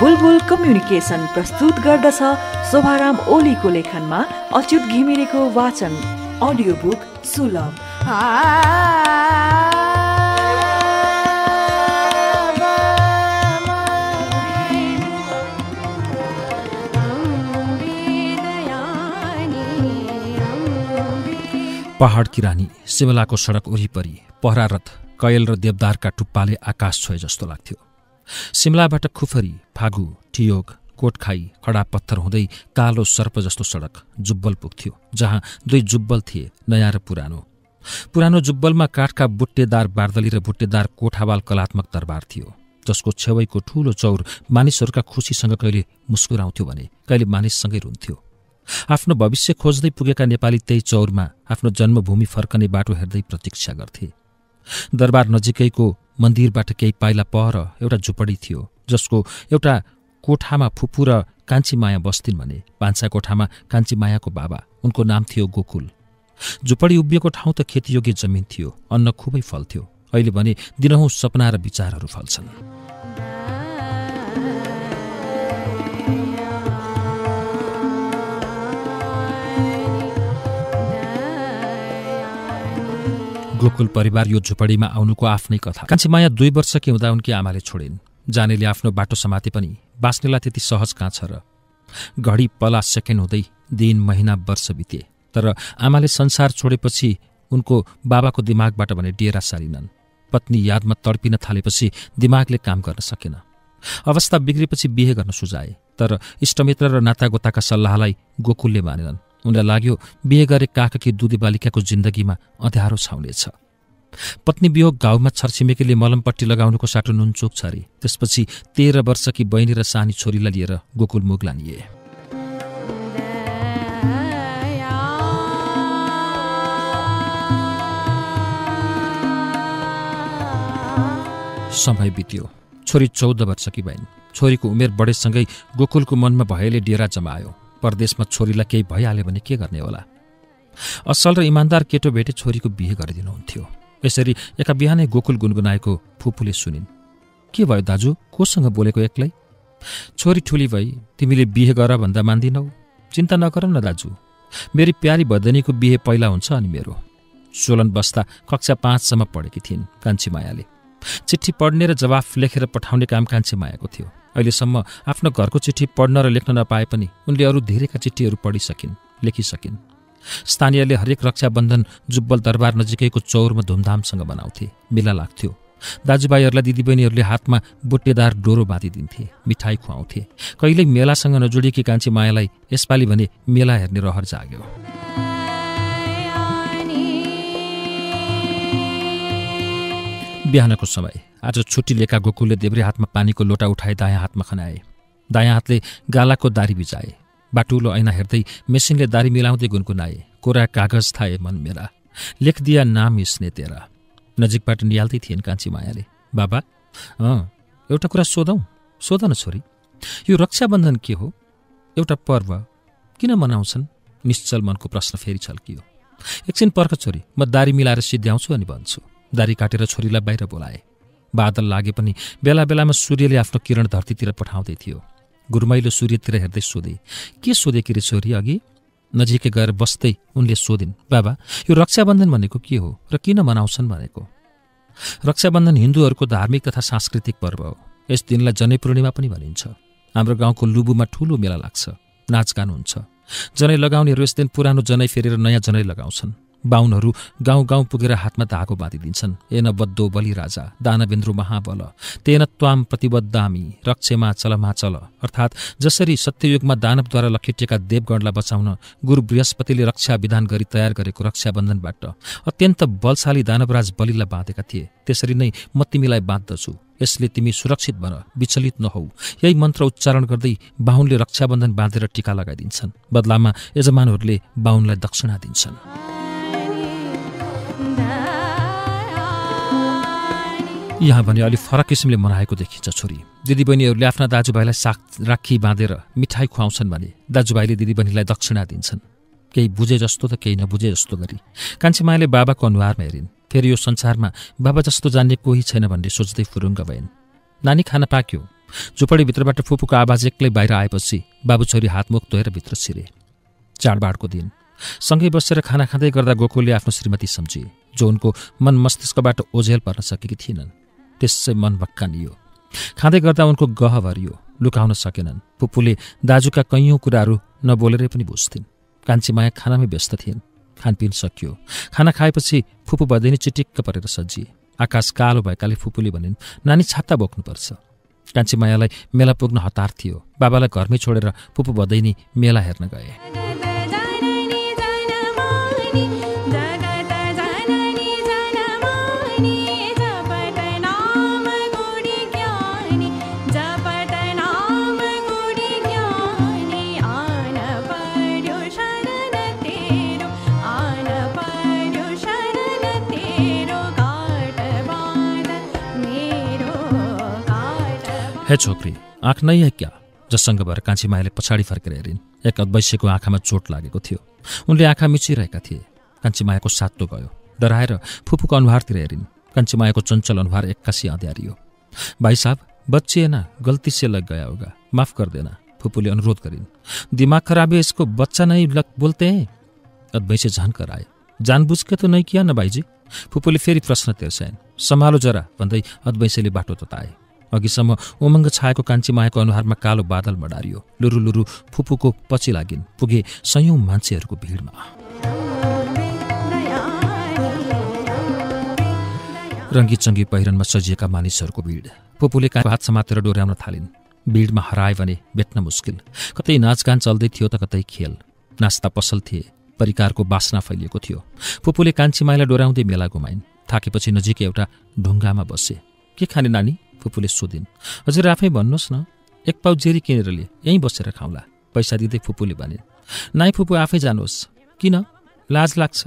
बुलबुल communication प्रस्तुत गर्दछ शोभाराम ओलीको लेखनमा अच्युत घिमिरेको वाचन अडियो बुक सुलभ पहाडकी रानी सिमलाको सडक वरिपरि पहरारत कैल र देवदारका टुप्पाले आकाश छोए जस्तो लाग्थ्यो सिमलाबाट खुफरी फागु ठियोग कोटखाई खडा पत्थर हुँदै कालो सर्प जस्तो सडक जुब्बल पुग्थ्यो जहाँ दुई जुब्बल थिए नयाँ र पुरानो पुरानो जुब्बलमा काठका बुट्टेदार बार्दली र बुट्टेदार कोठावाल कलात्मक दरबार थियो जसको छेवैको ठूलो चौर मानिसहरूका खुसीसँग कहिले मुस्कुराउँथ्यो भने कहिले मानिससँगै रुन्थ्यो आफ्नो भविष्य खोज्दै पुगेका नेपाली त्यही चौरमा आफ्नो जन्मभूमि फर्कने बाटो हेर्दै प्रतीक्षा गर्थे दरबार नजिकैको मन्दिरबाट केही पाइला पहर एउटा झुपडी थियो जसको एउटा कोठामा फुपू र कान्छीमाया बस्थिन् भने भान्सा कोठामा कान्छीमायाको बाबा उनको नाम थियो गोकुल झुपडी उभिएको ठाउँ त खेतीयोग्य जमिन थियो अन्न खुबै फल्थ्यो अहिले भने दिनहुँ सपना र विचारहरू फल्छन् गोकुल परिवार यो झुपडीमा आउनुको आफ्नै कथा कान्छी माया दुई वर्षकी हुँदा उनकी आमाले छोडिन् जानेले आफ्नो बाटो समाते पनि बाँच्नेलाई त्यति सहज कहाँ छ र घडी पला सेकेन्ड हुँदै दिन महिना वर्ष बिते तर आमाले संसार छोडेपछि उनको बाबाको दिमागबाट भने डेरा सारिनन् पत्नी यादमा तडपिन थालेपछि दिमागले काम गर्न सकेन अवस्था बिग्रेपछि बिहे गर्न सुझाए तर इष्टमित्र र नातागोताका सल्लाहलाई गोकुलले मानेनन् उनलाई लाग्यो बिहे गरे काकाकी दुधे बालिकाको जिन्दगीमा अँध्यारो छाउनेछ पत्नी वियोग गाउँमा छरछिमेकीले मलमपट्टि लगाउनुको साटो नुनचोक छ अरे त्यसपछि तेह्र वर्षकी बहिनी र सानी छोरीलाई लिएर गोकुल गोकुलमुख लानिए समय बित्यो छोरी चौध वर्षकी बहिनी छोरीको उमेर बढेसँगै गोकुलको मनमा भयले डेरा जमायो परदेशमा छोरीलाई केही भइहाल्यो भने के गर्ने होला असल र इमान्दार केटो भेटे छोरीको बिहे गरिदिनुहुन्थ्यो यसरी एका बिहानै गोकुल गुनगुनाएको फुपूले सुनिन् के भयो दाजु कोसँग बोलेको एक्लै छोरी ठुली भई तिमीले बिहे गर भन्दा मान्दिनौ चिन्ता नगर न दाजु मेरी प्यारी भदनीको बिहे पहिला हुन्छ अनि मेरो सोलन बस्दा कक्षा पाँचसम्म पढेकी थिइन् कान्छी मायाले चिठी पढ्ने र जवाफ लेखेर पठाउने काम कान्छी मायाको थियो अहिलेसम्म आफ्नो घरको चिठी पढ्न र लेख्न नपाए पनि उनले अरू धेरैका चिठीहरू पढिसकिन् लेखिसकिन् स्थानीयले हरेक रक्षाबन्धन जुब्बल दरबार नजिकैको चौरमा धुमधामसँग मनाउँथे मेला लाग्थ्यो दाजुभाइहरूलाई दिदीबहिनीहरूले हातमा बुट्टेदार डोरो बाँधिदिन्थे मिठाई खुवाउँथे कहिल्यै मेलासँग नजोडिएकी कान्छी मायालाई यसपालि भने मेला हेर्ने रहर जाग्यो बिहानको समय आज छुट्टी लिएका गोकुलले देब्रे हातमा पानीको लोटा उठाए दायाँ हातमा खनाए दायाँ हातले गालाको दारी बिजाए बाटुलो ऐना हेर्दै मेसिनले दारी मिलाउँदै गुनगुनाए कोरा कागज थाए मन मेरा लेख दिया नाम स्ने तेरा नजिकबाट निहाल्दै थिएन कान्छी मायाले बाबा अँ एउटा कुरा सोधौँ सोध न छोरी यो रक्षाबन्धन के हो एउटा पर्व किन मनाउँछन् निश्चल मनको प्रश्न फेरि छल्कियो एकछिन पर्ख छोरी म दारी मिलाएर सिद्ध्याउँछु अनि भन्छु दारी काटेर छोरीलाई बाहिर बोलाए बादल लागे पनि बेला बेलामा सूर्यले आफ्नो किरण धरतीतिर पठाउँदै थियो गुरुमैलो सूर्यतिर हेर्दै सोधे के सोधे कि रे छोरी अघि नजिकै गएर बस्दै उनले सोधिन् बाबा यो रक्षाबन्धन भनेको के हो र किन मनाउँछन् भनेको रक्षाबन्धन हिन्दूहरूको धार्मिक तथा सांस्कृतिक पर्व हो यस दिनलाई जनैपूर्णिमा पनि भनिन्छ हाम्रो गाउँको लुबुमा ठुलो मेला लाग्छ नाचगान हुन्छ जनै लगाउनेहरू यस दिन पुरानो जनै फेरेर नयाँ जनै लगाउँछन् बाहुनहरू गाउँ गाउँ पुगेर हातमा धागो बाँधिदिन्छन् एन बद्दो बलि राजा दानवेन्द्रु महाबल तेन त्वाम प्रतिबद्धामी रक्षेमा चलमा चल अर्थात् जसरी सत्ययुगमा दानवद्वारा लखेटिएका देवगणलाई बचाउन गुरु बृहस्पतिले रक्षा विधान गरी तयार गरेको रक्षाबन्धनबाट अत्यन्त बलशाली दानवराज बलिलाई बाँधेका थिए त्यसरी नै म तिमीलाई बाँध्दछु यसले तिमी सुरक्षित भन विचलित नहौ यही मन्त्र उच्चारण गर्दै बाहुनले रक्षाबन्धन बाँधेर टिका लगाइदिन्छन् बदलामा यजमानहरूले बाहुनलाई दक्षिणा दिन्छन् यहाँ भने अलिक फरक किसिमले मनाएको देखिन्छ छोरी दिदीबहिनीहरूले आफ्ना दाजुभाइलाई साख राखी बाँधेर मिठाई खुवाउँछन् भने दाजुभाइले दिदीबहिनीलाई दक्षिणा दिन्छन् केही बुझे जस्तो त केही नबुझे जस्तो गरी कान्छीमायाले बाबाको अनुहारमा हेरिन् फेरि यो संसारमा बाबा जस्तो जान्ने कोही छैन भन्ने सोच्दै फुरुङ्ग भइन् नानी खाना पाक्यो झुपडीभित्रबाट फुपूको आवाज एक्लै बाहिर आएपछि बाबु छोरी हातमुख धोएर भित्र छिरे चाडबाडको दिन सँगै बसेर खाना खाँदै गर्दा गोकुलले आफ्नो श्रीमती सम्झे जो उनको मन मस्तिष्कबाट ओझेल पर्न सकेकी थिएनन् त्यसै मन भक्कानियो खाँदै गर्दा उनको गह भरियो लुकाउन सकेनन् फुप्पूले दाजुका कैयौँ कुराहरू नबोलेरै पनि बुझ्थिन् कान्छीमाया खानामै व्यस्त थिइन् खानपिन सकियो खाना खाएपछि फुप्पू बदिनी चिटिक्क परेर सजिए आकाश कालो भएकाले फुपूले भनिन् नानी छाता बोक्नुपर्छ मायालाई मेला पुग्न हतार थियो बाबालाई घरमै छोडेर फुप्पू भदैनी मेला हेर्न गए हे छोक्री आँख नै है क्या जससँग भएर कान्छी मायाले पछाडि फर्केर हेरिन् एक अद्वैश्यको आँखामा चोट लागेको थियो उनले आँखा मिचिरहेका थिए कान्छी मायाको सातो गयो डराएर फुपूको अनुहारतिर हेरिन् कान्छी मायाको चञ्चल अनुहार एक्कासी अँध्यारियो भाइ साहब बच्चे ना गल्ती से लग गया होगा माफ कर देना फुपूले अनुरोध गरिन् दिमाग खराब है इसको बच्चा नै लग बोलते हैं अद्वैश्य झन कराए जानबुझ के तो नहीं किया न भाइजी फुपूले फेरि प्रश्न तेर्स्याइन् सम्हालो जरा भन्दै अद्वैश्यले बाटो तताए अघिसम्म उमङ्ग छाएको कान्छी मायाको अनुहारमा कालो बादल मडारियो लुरु लुरु फुपूको पछि लागिन् पुगे सयौँ मान्छेहरूको भिडमा रङ्गी चङ्गी पहिरनमा सजिएका मानिसहरूको भिड फुपूले काहीँ हात समातेर डोर्याउन थालिन् भिडमा हरायो भने भेट्न मुस्किल कतै नाचगान चल्दै थियो त कतै खेल नास्ता पसल थिए परिकारको बासना फैलिएको थियो फुपूले कान्छी माईलाई डोराउँदै मेला घुमाइन् थाकेपछि नजिकै एउटा ढुङ्गामा बसे के खाने नानी फुपूले सोधिन् हजुर आफै भन्नुहोस् न एक पाउ जेरी किनेर लिए यहीँ बसेर खाउँला पैसा दिँदै फुपूले भने नाइ फुपू आफै जानुहोस् किन लाज लाग्छ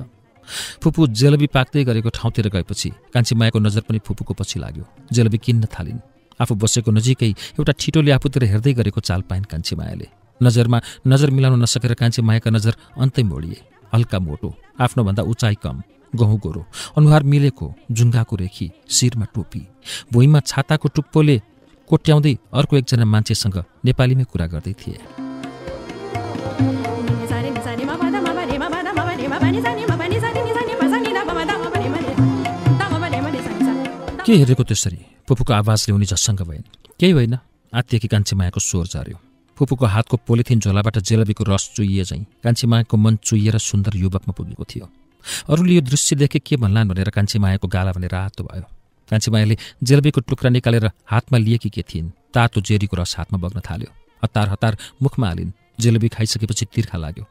फुपू जेलबी पाक्दै गरेको ठाउँतिर गएपछि कान्छी मायाको नजर पनि फुपूको पछि लाग्यो जेलबी किन्न थालिन् आफू बसेको नजिकै एउटा ठिटोले आफूतिर हेर्दै गरेको चाल पाइन् कान्छी मायाले नजरमा नजर मिलाउन नसकेर कान्छी मायाका नजर अन्तै मोडिए हल्का मोटो आफ्नोभन्दा उचाइ कम गहुँ गोरो अनुहार मिलेको झुङ्गाको रेखी शिरमा टोपी भुइँमा छाताको टुप्पोले कोट्याउँदै अर्को एकजना मान्छेसँग नेपालीमै कुरा गर्दै थिए के हेरेको त्यसरी पुपुको आवाजले उनी झस्सङ्ग भएन केही होइन आत्तिएकी कान्छीमायाको स्वर झऱ्यो फुपूको हातको पोलिथिन झोलाबाट जेलबीको रस चुइए झैँ कान्छीमायाको मन चुइएर सुन्दर युवकमा पुगेको थियो अरूले यो दृश्य देखे के भन्लान् भनेर कान्छीमायाको गाला भने रातो भयो कान्छीमायाले जेलबीको टुक्रा निकालेर हातमा लिएकी के थिइन् तातो जेरीको रस हातमा बग्न थाल्यो हतार हतार मुखमा हालिन् जेलबी खाइसकेपछि तिर्खा लाग्यो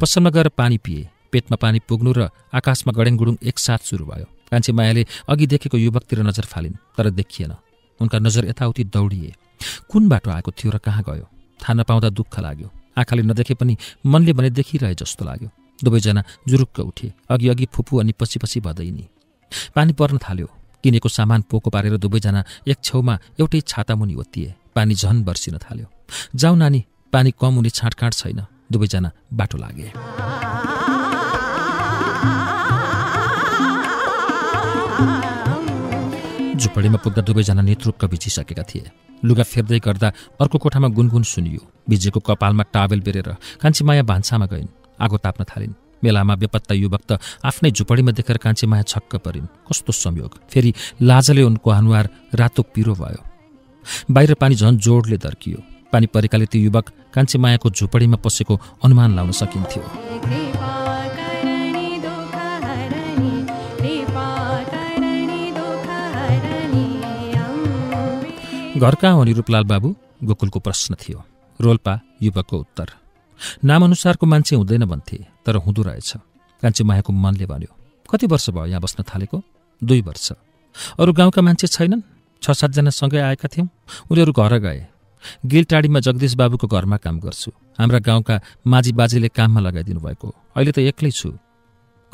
पसलमा गएर पानी पिए पेटमा पानी पुग्नु र आकाशमा गडेङगुडुङ एकसाथ सुरु भयो कान्छीमायाले अघि देखेको युवकतिर नजर फालिन् तर देखिएन उनका नजर यताउति दौडिए कुन बाटो आएको थियो र कहाँ गयो थाहा नपाउँदा दुःख लाग्यो आँखाले नदेखे पनि मनले भने देखिरहे जस्तो लाग्यो दुवैजना जुरुक्क उठे अघि अघि फुपू अनि पछि पछि भदैनी पानी पर्न थाल्यो किनेको सामान पोको पारेर दुवैजना एक छेउमा एउटै छातामुनि ओत्तिए पानी झन बर्सिन थाल्यो जाउँ नानी पानी कम हुने छाँटकाँट छैन दुवैजना बाटो लागे झुपडीमा पुग्दा दुवैजना नेतृत्व भिजिसकेका थिए लुगा फेर्दै गर्दा अर्को कोठामा गुनगुन सुनियो भिजेको कपालमा टावेल बेरेर कान्छी माया भान्सामा गइन् आगो ताप्न थालिन् मेलामा बेपत्ता युवक त आफ्नै झुपडीमा देखेर कान्छी माया छक्क परिन् कस्तो संयोग फेरि लाजले उनको अनुहार रातो पिरो भयो बाहिर पानी झन् जोडले दर्कियो पानी परेकाले त्यो युवक कान्छे मायाको झुपडीमा पसेको अनुमान लाउन सकिन्थ्यो घर कहाँ हो निरूपलाल बाबु गोकुलको प्रश्न थियो रोल्पा युवकको उत्तर नामअनुसारको मान्छे हुँदैन भन्थे तर हुँदो रहेछ कान्छी मायाको मनले भन्यो कति वर्ष भयो यहाँ बस्न थालेको दुई वर्ष अरू गाउँका मान्छे छैनन् छ सँगै आएका थियौँ उनीहरू घर गए गिलटाडीमा जगदीश बाबुको घरमा काम गर्छु हाम्रा गाउँका माझी बाजेले काममा लगाइदिनु भएको अहिले त एक्लै छु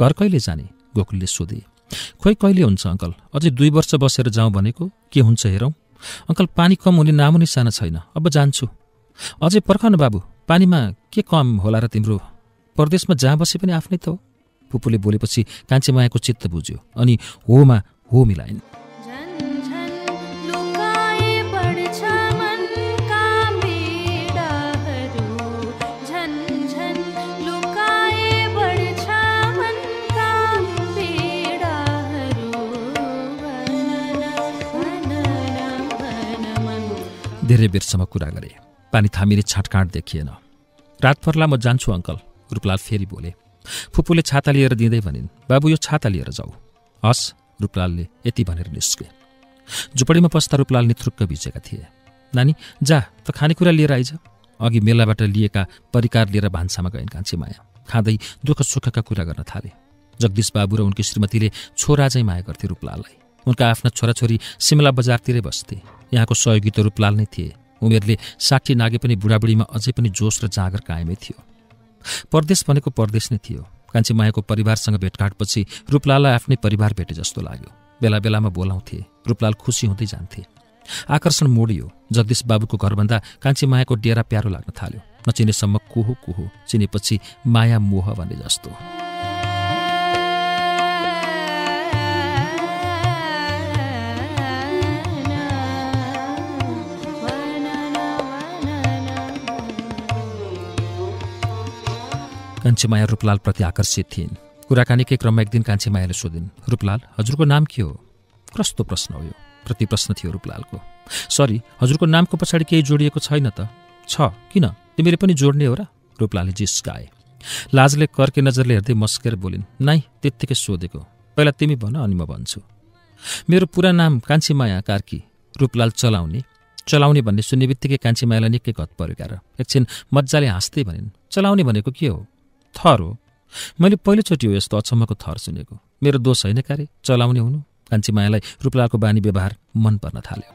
घर कहिले जाने गोकुलले सोधे खोइ कहिले हुन्छ अङ्कल अझै दुई वर्ष बसेर जाउँ भनेको के हुन्छ हेरौँ अङ्कल पानी कम हुने नामो साना छैन अब जान्छु अझै पर्खन बाबु पानीमा के कम होला र तिम्रो परदेशमा जहाँ बसे पनि आफ्नै त हो पुपूले बोलेपछि कान्छेमायाको चित्त बुझ्यो अनि होमा हो मिलाइन् धेरै बेरसम्म कुरा गरे पानी थामिने छाँटकाँट देखिएन रात पर्ला म जान्छु अङ्कल रूपलाल फेरि बोले फुपूले छाता लिएर दिँदै भनिन् बाबु यो छाता लिएर जाऊ हस् रूपलालले यति भनेर निस्के झुपडीमा पस्दा रूपलाल निथुक्क भिजेका थिए नानी जा त खानेकुरा लिएर आइज अघि मेलाबाट लिएका परिकार लिएर भान्सामा गइन् कान्छी माया खाँदै दुःख सुखका कुरा गर्न थाले जगदीश बाबु र उनकी श्रीमतीले छोरा चाहिँ माया गर्थे रूपलाललाई उनका आफ्ना छोराछोरी सिमला बजारतिरै बस्थे यहाँको सहयोगी त रूपलाल नै थिए उमेरले साठी नागे पनि बुढाबुढीमा अझै पनि जोस र जाँगर कायमै थियो परदेश भनेको परदेश नै थियो कान्छी मायाको परिवारसँग भेटघाटपछि रूपलाललाई आफ्नै परिवार भेटे जस्तो लाग्यो बेला बेलामा बोलाउँथे रूपलाल खुसी हुँदै जान्थे आकर्षण मोडियो जगदीश बाबुको घरभन्दा कान्छी मायाको डेरा प्यारो लाग्न थाल्यो नचिनेसम्म कोहो कोहो चिनेपछि माया मोह भने जस्तो कान्छीमाया रूपलालप्रति आकर्षित थिइन् कुराकानीकै क्रममा एक दिन कान्छीमायाले सोधिन् रूपलाल हजुरको नाम के हो कस्तो प्रश्न हो यो प्रति प्रश्न थियो रूपलालको सरी हजुरको नामको पछाडि केही जोडिएको छैन त छ किन तिमीले पनि जोड्ने हो र रूपलालले जिस्काए लाजले कर्के नजरले हेर्दै मस्केर बोलिन् नाइ त्यत्तिकै सोधेको पहिला तिमी भन अनि म भन्छु मेरो पुरा नाम कान्छीमाया कार्की रूपलाल चलाउने चलाउने भन्ने सुन्ने बित्तिकै कान्छीमायालाई निकै घत परेका र एकछिन मजाले हाँस्दै भनिन् चलाउने भनेको के हो थर हो मैले पहिलोचोटि हो यस्तो अचम्मको थर सुनेको मेरो दोष होइन कार्य चलाउने हुनु कान्छी मायालाई रूपलालको बानी व्यवहार मन पर्न थाल्यो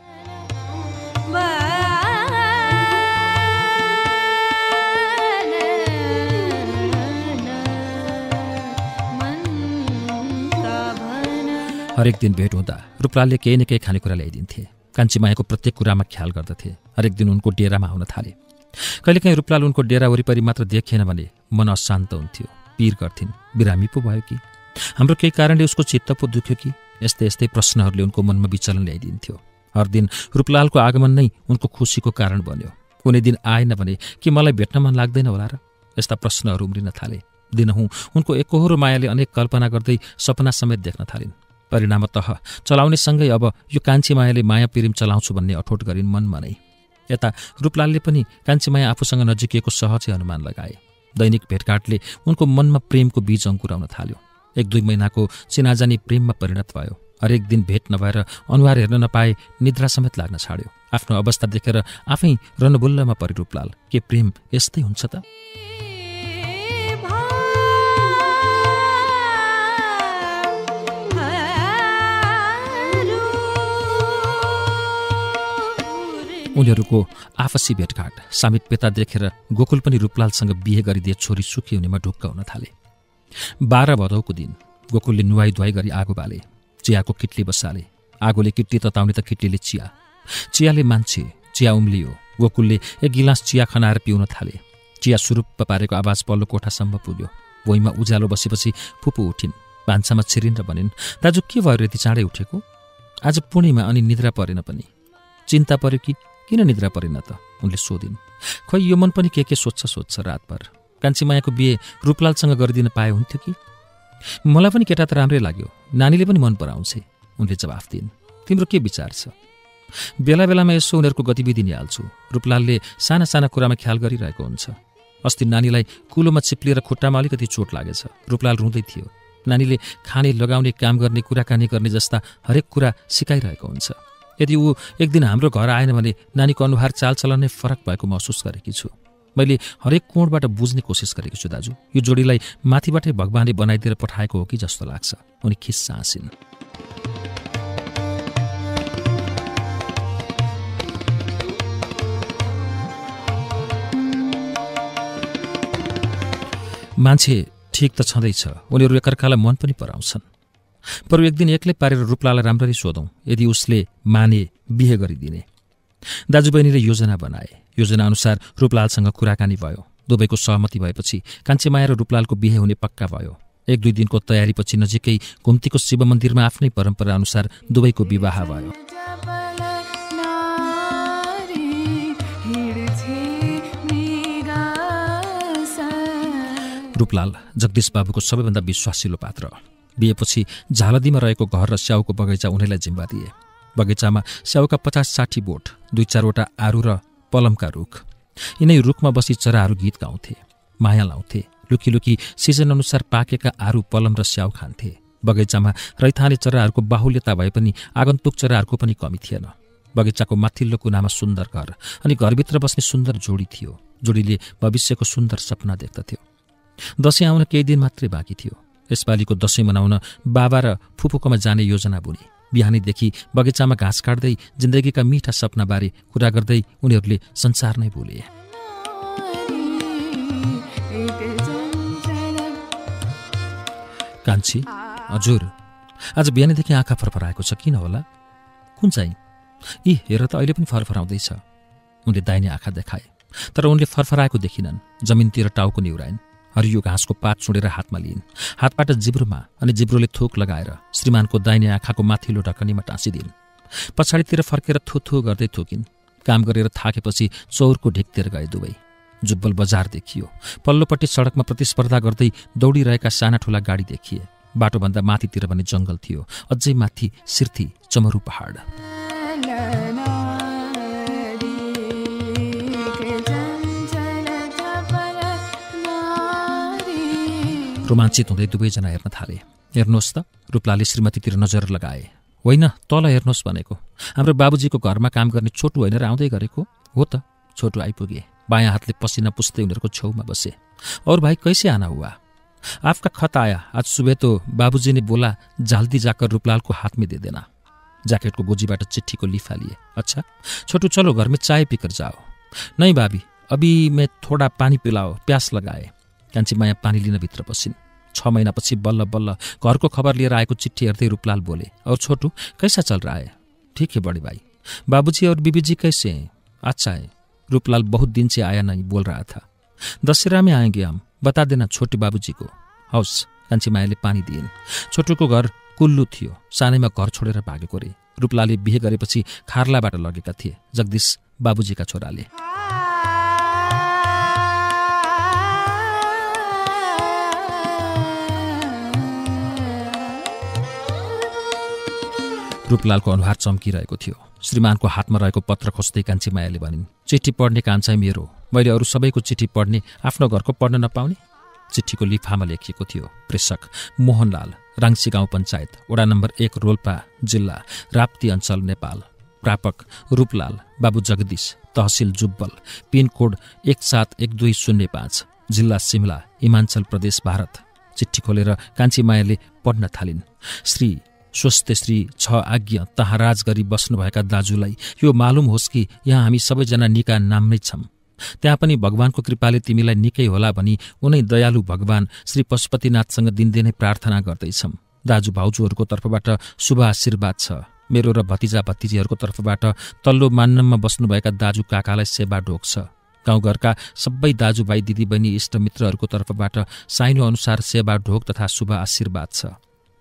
हरेक दिन भेट हुँदा रूपलालले केही न केही खानेकुरा ल्याइदिन्थे कान्छी मायाको प्रत्येक कुरामा ख्याल गर्दथे हरेक दिन उनको डेरामा आउन थाले कहिलेकाहीँ रूपलाल उनको डेरा वरिपरि मात्र देखिएन भने मन अशान्त हुन्थ्यो पिर गर्थिन् बिरामी पो भयो कि हाम्रो केही कारणले उसको चित्त पो दुख्यो कि यस्तै यस्तै प्रश्नहरूले उनको मनमा विचलन ल्याइदिन्थ्यो हर दिन रूपलालको आगमन नै उनको खुसीको कारण बन्यो कुनै दिन आएन भने कि मलाई भेट्न मन लाग्दैन होला र यस्ता प्रश्नहरू उम्रिन थाले दिनहुँ उनको एकहोरो मायाले अनेक कल्पना गर्दै सपना समेत देख्न थालिन् परिणामतः चलाउनेसँगै अब यो कान्छी मायाले माया प्रेम चलाउँछु भन्ने अठोट गरिन् मनमा नै यता रूपलालले पनि कान्छीमाया आफूसँग नजिकिएको सहजै अनुमान लगाए दैनिक भेटघाटले उनको मनमा प्रेमको बीज अङ्कुराउन थाल्यो एक दुई महिनाको चिनाजानी प्रेममा परिणत भयो हरेक दिन भेट नभएर अनुहार हेर्न नपाए निद्रा समेत लाग्न छाड्यो आफ्नो अवस्था देखेर आफै रनबुल्लमा रूपलाल के प्रेम यस्तै हुन्छ त उनीहरूको आपसी भेटघाट सामित पेता देखेर गोकुल पनि रूपलालसँग बिहे गरिदिए छोरी सुखी हुनेमा ढुक्क हुन थाले बाह्र भदौको दिन गोकुलले नुहाई धुवाई गरी आगो बाले चियाको किट्ली बसाले आगोले किट्ली तताउने त किट्लीले चिया चियाले मान्छे चिया उम्लियो गोकुलले एक गिलास चिया खनाएर पिउन थाले चिया सुरुप पारेको आवाज पल्लो कोठासम्म पुग्यो भुइँमा उज्यालो बसेपछि फुपू उठिन् भान्सामा छिरिन् र भनिन् दाजु के भयो यति चाँडै उठेको आज पूर्णिमा अनि निद्रा परेन पनि चिन्ता पर्यो कि किन निद्रा परेन त उनले सोधिन् खै यो मन पनि के के सोध्छ सोध्छ रातभर कान्छीमायाको बिहे रूपलालसँग गरिदिन पाए हुन्थ्यो कि मलाई पनि केटा त राम्रै लाग्यो नानीले पनि मन पराउँछ उनले जवाफ दिइन् तिम्रो के विचार छ बेला बेलामा यसो उनीहरूको गतिविधि निहाल्छु रूपलालले साना साना कुरामा ख्याल गरिरहेको हुन्छ अस्ति नानीलाई कुलोमा चिप्लिएर खुट्टामा अलिकति चोट लागेछ रूपलाल रुँदै थियो नानीले खाने लगाउने काम गर्ने कुराकानी गर्ने जस्ता हरेक कुरा सिकाइरहेको हुन्छ यदि ऊ एक दिन हाम्रो घर आएन भने नानीको अनुहार चालचलन नै फरक भएको महसुस गरेकी छु मैले हरेक कोणबाट बुझ्ने कोसिस गरेको छु दाजु यो जोडीलाई माथिबाटै भगवान्ले बनाइदिएर पठाएको हो कि जस्तो लाग्छ उनी खिस्सा हाँसिन् मान्छे ठिक त छँदैछ उनीहरू एकअर्कालाई मन पनि पराउँछन् बरु एक दिन एक्लै पारेर रूपलालाई राम्ररी सोधौँ यदि उसले माने बिहे गरिदिने दाजुबहिनीले योजना बनाए योजना अनुसार रूपलालसँग कुराकानी भयो दुवैको सहमति भएपछि कान्छेमाया र रूपलालको बिहे हुने पक्का भयो एक दुई दिनको तयारीपछि नजिकै घुम्तीको शिव मन्दिरमा आफ्नै परम्परा अनुसार दुवैको विवाह भयो रूपलाल जगदीश बाबुको सबैभन्दा विश्वासिलो पात्र बिहेपछि झालदीमा रहेको घर र स्याउको बगैँचा उनीलाई जिम्बा दिए बगैँचामा स्याउका पचास साठी बोट दुई चारवटा आरु र पलमका रुख यिनै रुखमा बसी चराहरू गीत गाउँथे माया लाउँथे लुकी लुकी सिजनअनुसार पाकेका आरु पलम र स्याउ खान्थे बगैँचामा रैथाने चराहरूको बाहुल्यता भए पनि आगन्तुक चराहरूको पनि कमी थिएन बगैँचाको माथिल्लो कुनामा सुन्दर घर अनि घरभित्र बस्ने सुन्दर जोडी थियो जोडीले भविष्यको सुन्दर सपना देख्दथ्यो दसैँ आउन केही दिन मात्रै बाँकी थियो यसपालिको दसैँ मनाउन बाबा र फुपूकोमा जाने योजना बुने बिहानैदेखि बगैँचामा घाँस काट्दै जिन्दगीका मिठा सपनाबारे कुरा गर्दै उनीहरूले संसार नै भुले कान्छी हजुर आज बिहानैदेखि आँखा फरफराएको छ किन होला कुन चाहिँ यी हेर त अहिले पनि फरफराउँदैछ उनले दाहिने आँखा देखाए तर उनले फरफराएको देखिनन् जमिनतिर टाउको निहुराइन् हरियो घाँसको पात छोडेर हातमा लिइन् हातबाट जिब्रोमा अनि जिब्रोले थोक लगाएर श्रीमानको दाहिने आँखाको माथिल्लो ढकनीमा टाँसिदिन् पछाडितिर फर्केर थोथो गर्दै थोकिन् काम गरेर थाकेपछि चौरको ढिकतिर गए दुवै जुब्बल बजार देखियो पल्लोपट्टि सडकमा प्रतिस्पर्धा गर्दै दौडिरहेका साना ठुला गाडी देखिए बाटोभन्दा माथितिर भने जङ्गल थियो अझै माथि सिर्थी चमरू पहाड रोमाञ्चित हुँदै दुवैजना हेर्न थाले हेर्नुहोस् त रूपलाले श्रीमतीतिर नजर लगाए होइन तल हेर्नुहोस् भनेको हाम्रो बाबुजीको घरमा काम गर्ने छोटु होइन र आउँदै गरेको हो त छोटु आइपुगे बायाँ हातले पसिना पुस्दै उनीहरूको छेउमा बसे अरू भाइ कैसे आना हुआ आपका खत आया आज सुबह तो बाबुजी बोला झाल्दी जाकर रूपलाल को हाथ में दे देना ज्याकेटको गोजीबाट चिठीको लिफा लिए अच्छा छोटु चलो घर चाय पिकर जाओ नै भाभी अभी मैं थोड़ा पानी पिलाओ प्यास लगाए कान्छी माया पानी लिन भित्र पसिन् छ महिनापछि बल्ल बल्ल घरको खबर लिएर आएको चिठी हेर्दै रूपलाल बोले और छोटु कैसा चल रहा है ठीक है बड़ी भाइ बाबुजी और बिबीजी कैसे हैं अच्छा है रूपलाल बहुत दिन से आया नहीं बोल रहा था दशहरा में आएंगे हम बता देना छोटे बाबुजीको हौस हवस् कान्छी मायाले पानी दिइन् छोटोको घर कुल्लु थियो सानैमा घर छोडेर भागेको रे रूपलाले बिहे गरेपछि खार्लाबाट लगेका थिए जगदीश बाबुजीका छोराले रूपलालको अनुहार चम्किरहेको थियो श्रीमानको हातमा रहेको पत्र खोज्दै कान्छीमायाले भनिन् चिठी पढ्ने कान्छा मेरो मैले अरू सबैको चिठी पढ्ने आफ्नो घरको पढ्न नपाउने चिठीको लिफामा लेखिएको थियो प्रेषक मोहनलाल राङ्सी गाउँ पञ्चायत वडा नम्बर एक रोल्पा जिल्ला राप्ती अञ्चल नेपाल प्रापक रूपलाल बाबु जगदीश तहसिल जुब्बल पिनकोड एक सात एक दुई शून्य पाँच जिल्ला सिमला हिमाञ्चल प्रदेश भारत चिठी खोलेर कान्छीमायाले पढ्न थालिन् श्री स्वस्थ श्री छ आज्ञा तहाराज गरी बस्नुभएका दाजुलाई यो मालुम होस् कि यहाँ हामी सबैजना निका नामै छौँ त्यहाँ पनि भगवानको कृपाले तिमीलाई निकै होला भनी उनै दयालु भगवान श्री पशुपतिनाथसँग दिनदिनै प्रार्थना गर्दैछौँ दाजु भाउजूहरूको तर्फबाट शुभ आशीर्वाद छ मेरो र भतिजा भतिजीहरूको तर्फबाट तल्लो मान्नममा बस्नुभएका दाजु काकालाई सेवा छ गाउँघरका सबै दाजुभाइ दिदीबहिनी इष्टमित्रहरूको तर्फबाट साइनो अनुसार सेवा ढोक तथा शुभ आशीर्वाद छ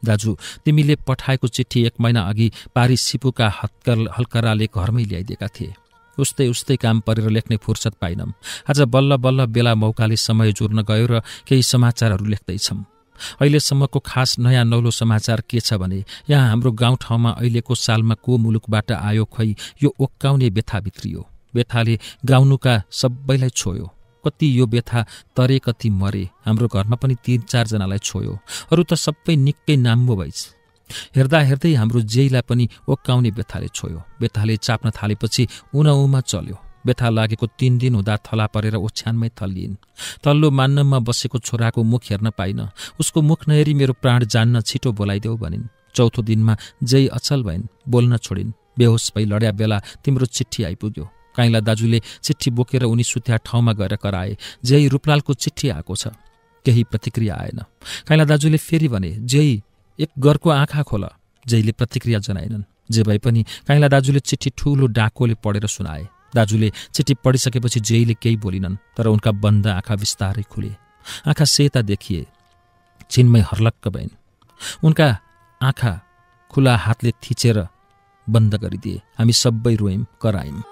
दाजु तिमीले पठाएको चिठी एक महिना अघि पारी सिपुका हत्कर हल्कराले घरमै ल्याइदिएका थिए उस्तै उस्तै काम परेर लेख्ने फुर्सद पाइनम् आज बल्ल बल्ल बेला मौकाले समय जुर्न गयो र केही समाचारहरू लेख्दैछौँ अहिलेसम्मको खास नयाँ नौलो समाचार के छ भने यहाँ हाम्रो गाउँठाउँमा अहिलेको सालमा को मुलुकबाट आयो खै यो ओक्काउने व्यथा भित्रियो व्यथाले गाउनुका सबैलाई छोयो कति यो व्यथा तरे कति मरे हाम्रो घरमा पनि तिन चारजनालाई छोयो अरू त सबै निकै नाम्बो भइस हेर्दा हेर्दै हाम्रो जेईलाई पनि ओक्काउने व्यथाले छोयो व्यथाले चाप्न थालेपछि उनाउमा चल्यो व्यथा लागेको तिन दिन हुँदा थला परेर ओछ्यानमै थल्लिइन् तल्लो मान्नमा बसेको छोराको मुख हेर्न पाइन उसको मुख नहेरी मेरो प्राण जान्न छिटो बोलाइदेऊ भनिन् चौथो दिनमा जय अचल भइन् बोल्न छोडिन् बेहोस भई लड्या बेला तिम्रो चिठी आइपुग्यो काइला दाजुले चिठी बोकेर उनी सुत्या ठाउँमा गएर कराए जय रूपलालको चिठी आएको छ केही प्रतिक्रिया आएन काइला दाजुले फेरि भने जय एक घरको आँखा खोल जयले प्रतिक्रिया जनाएनन् जे भए पनि काइला दाजुले चिठी ठुलो डाकोले पढेर सुनाए दाजुले चिठी पढिसकेपछि जेईले केही बोलिनन् तर उनका बन्द आँखा बिस्तारै खुले आँखा सेता देखिए चिन्मै हर्लक्क भइन् उनका आँखा खुला हातले थिचेर बन्द गरिदिए हामी सबै रोयौँ करायौँ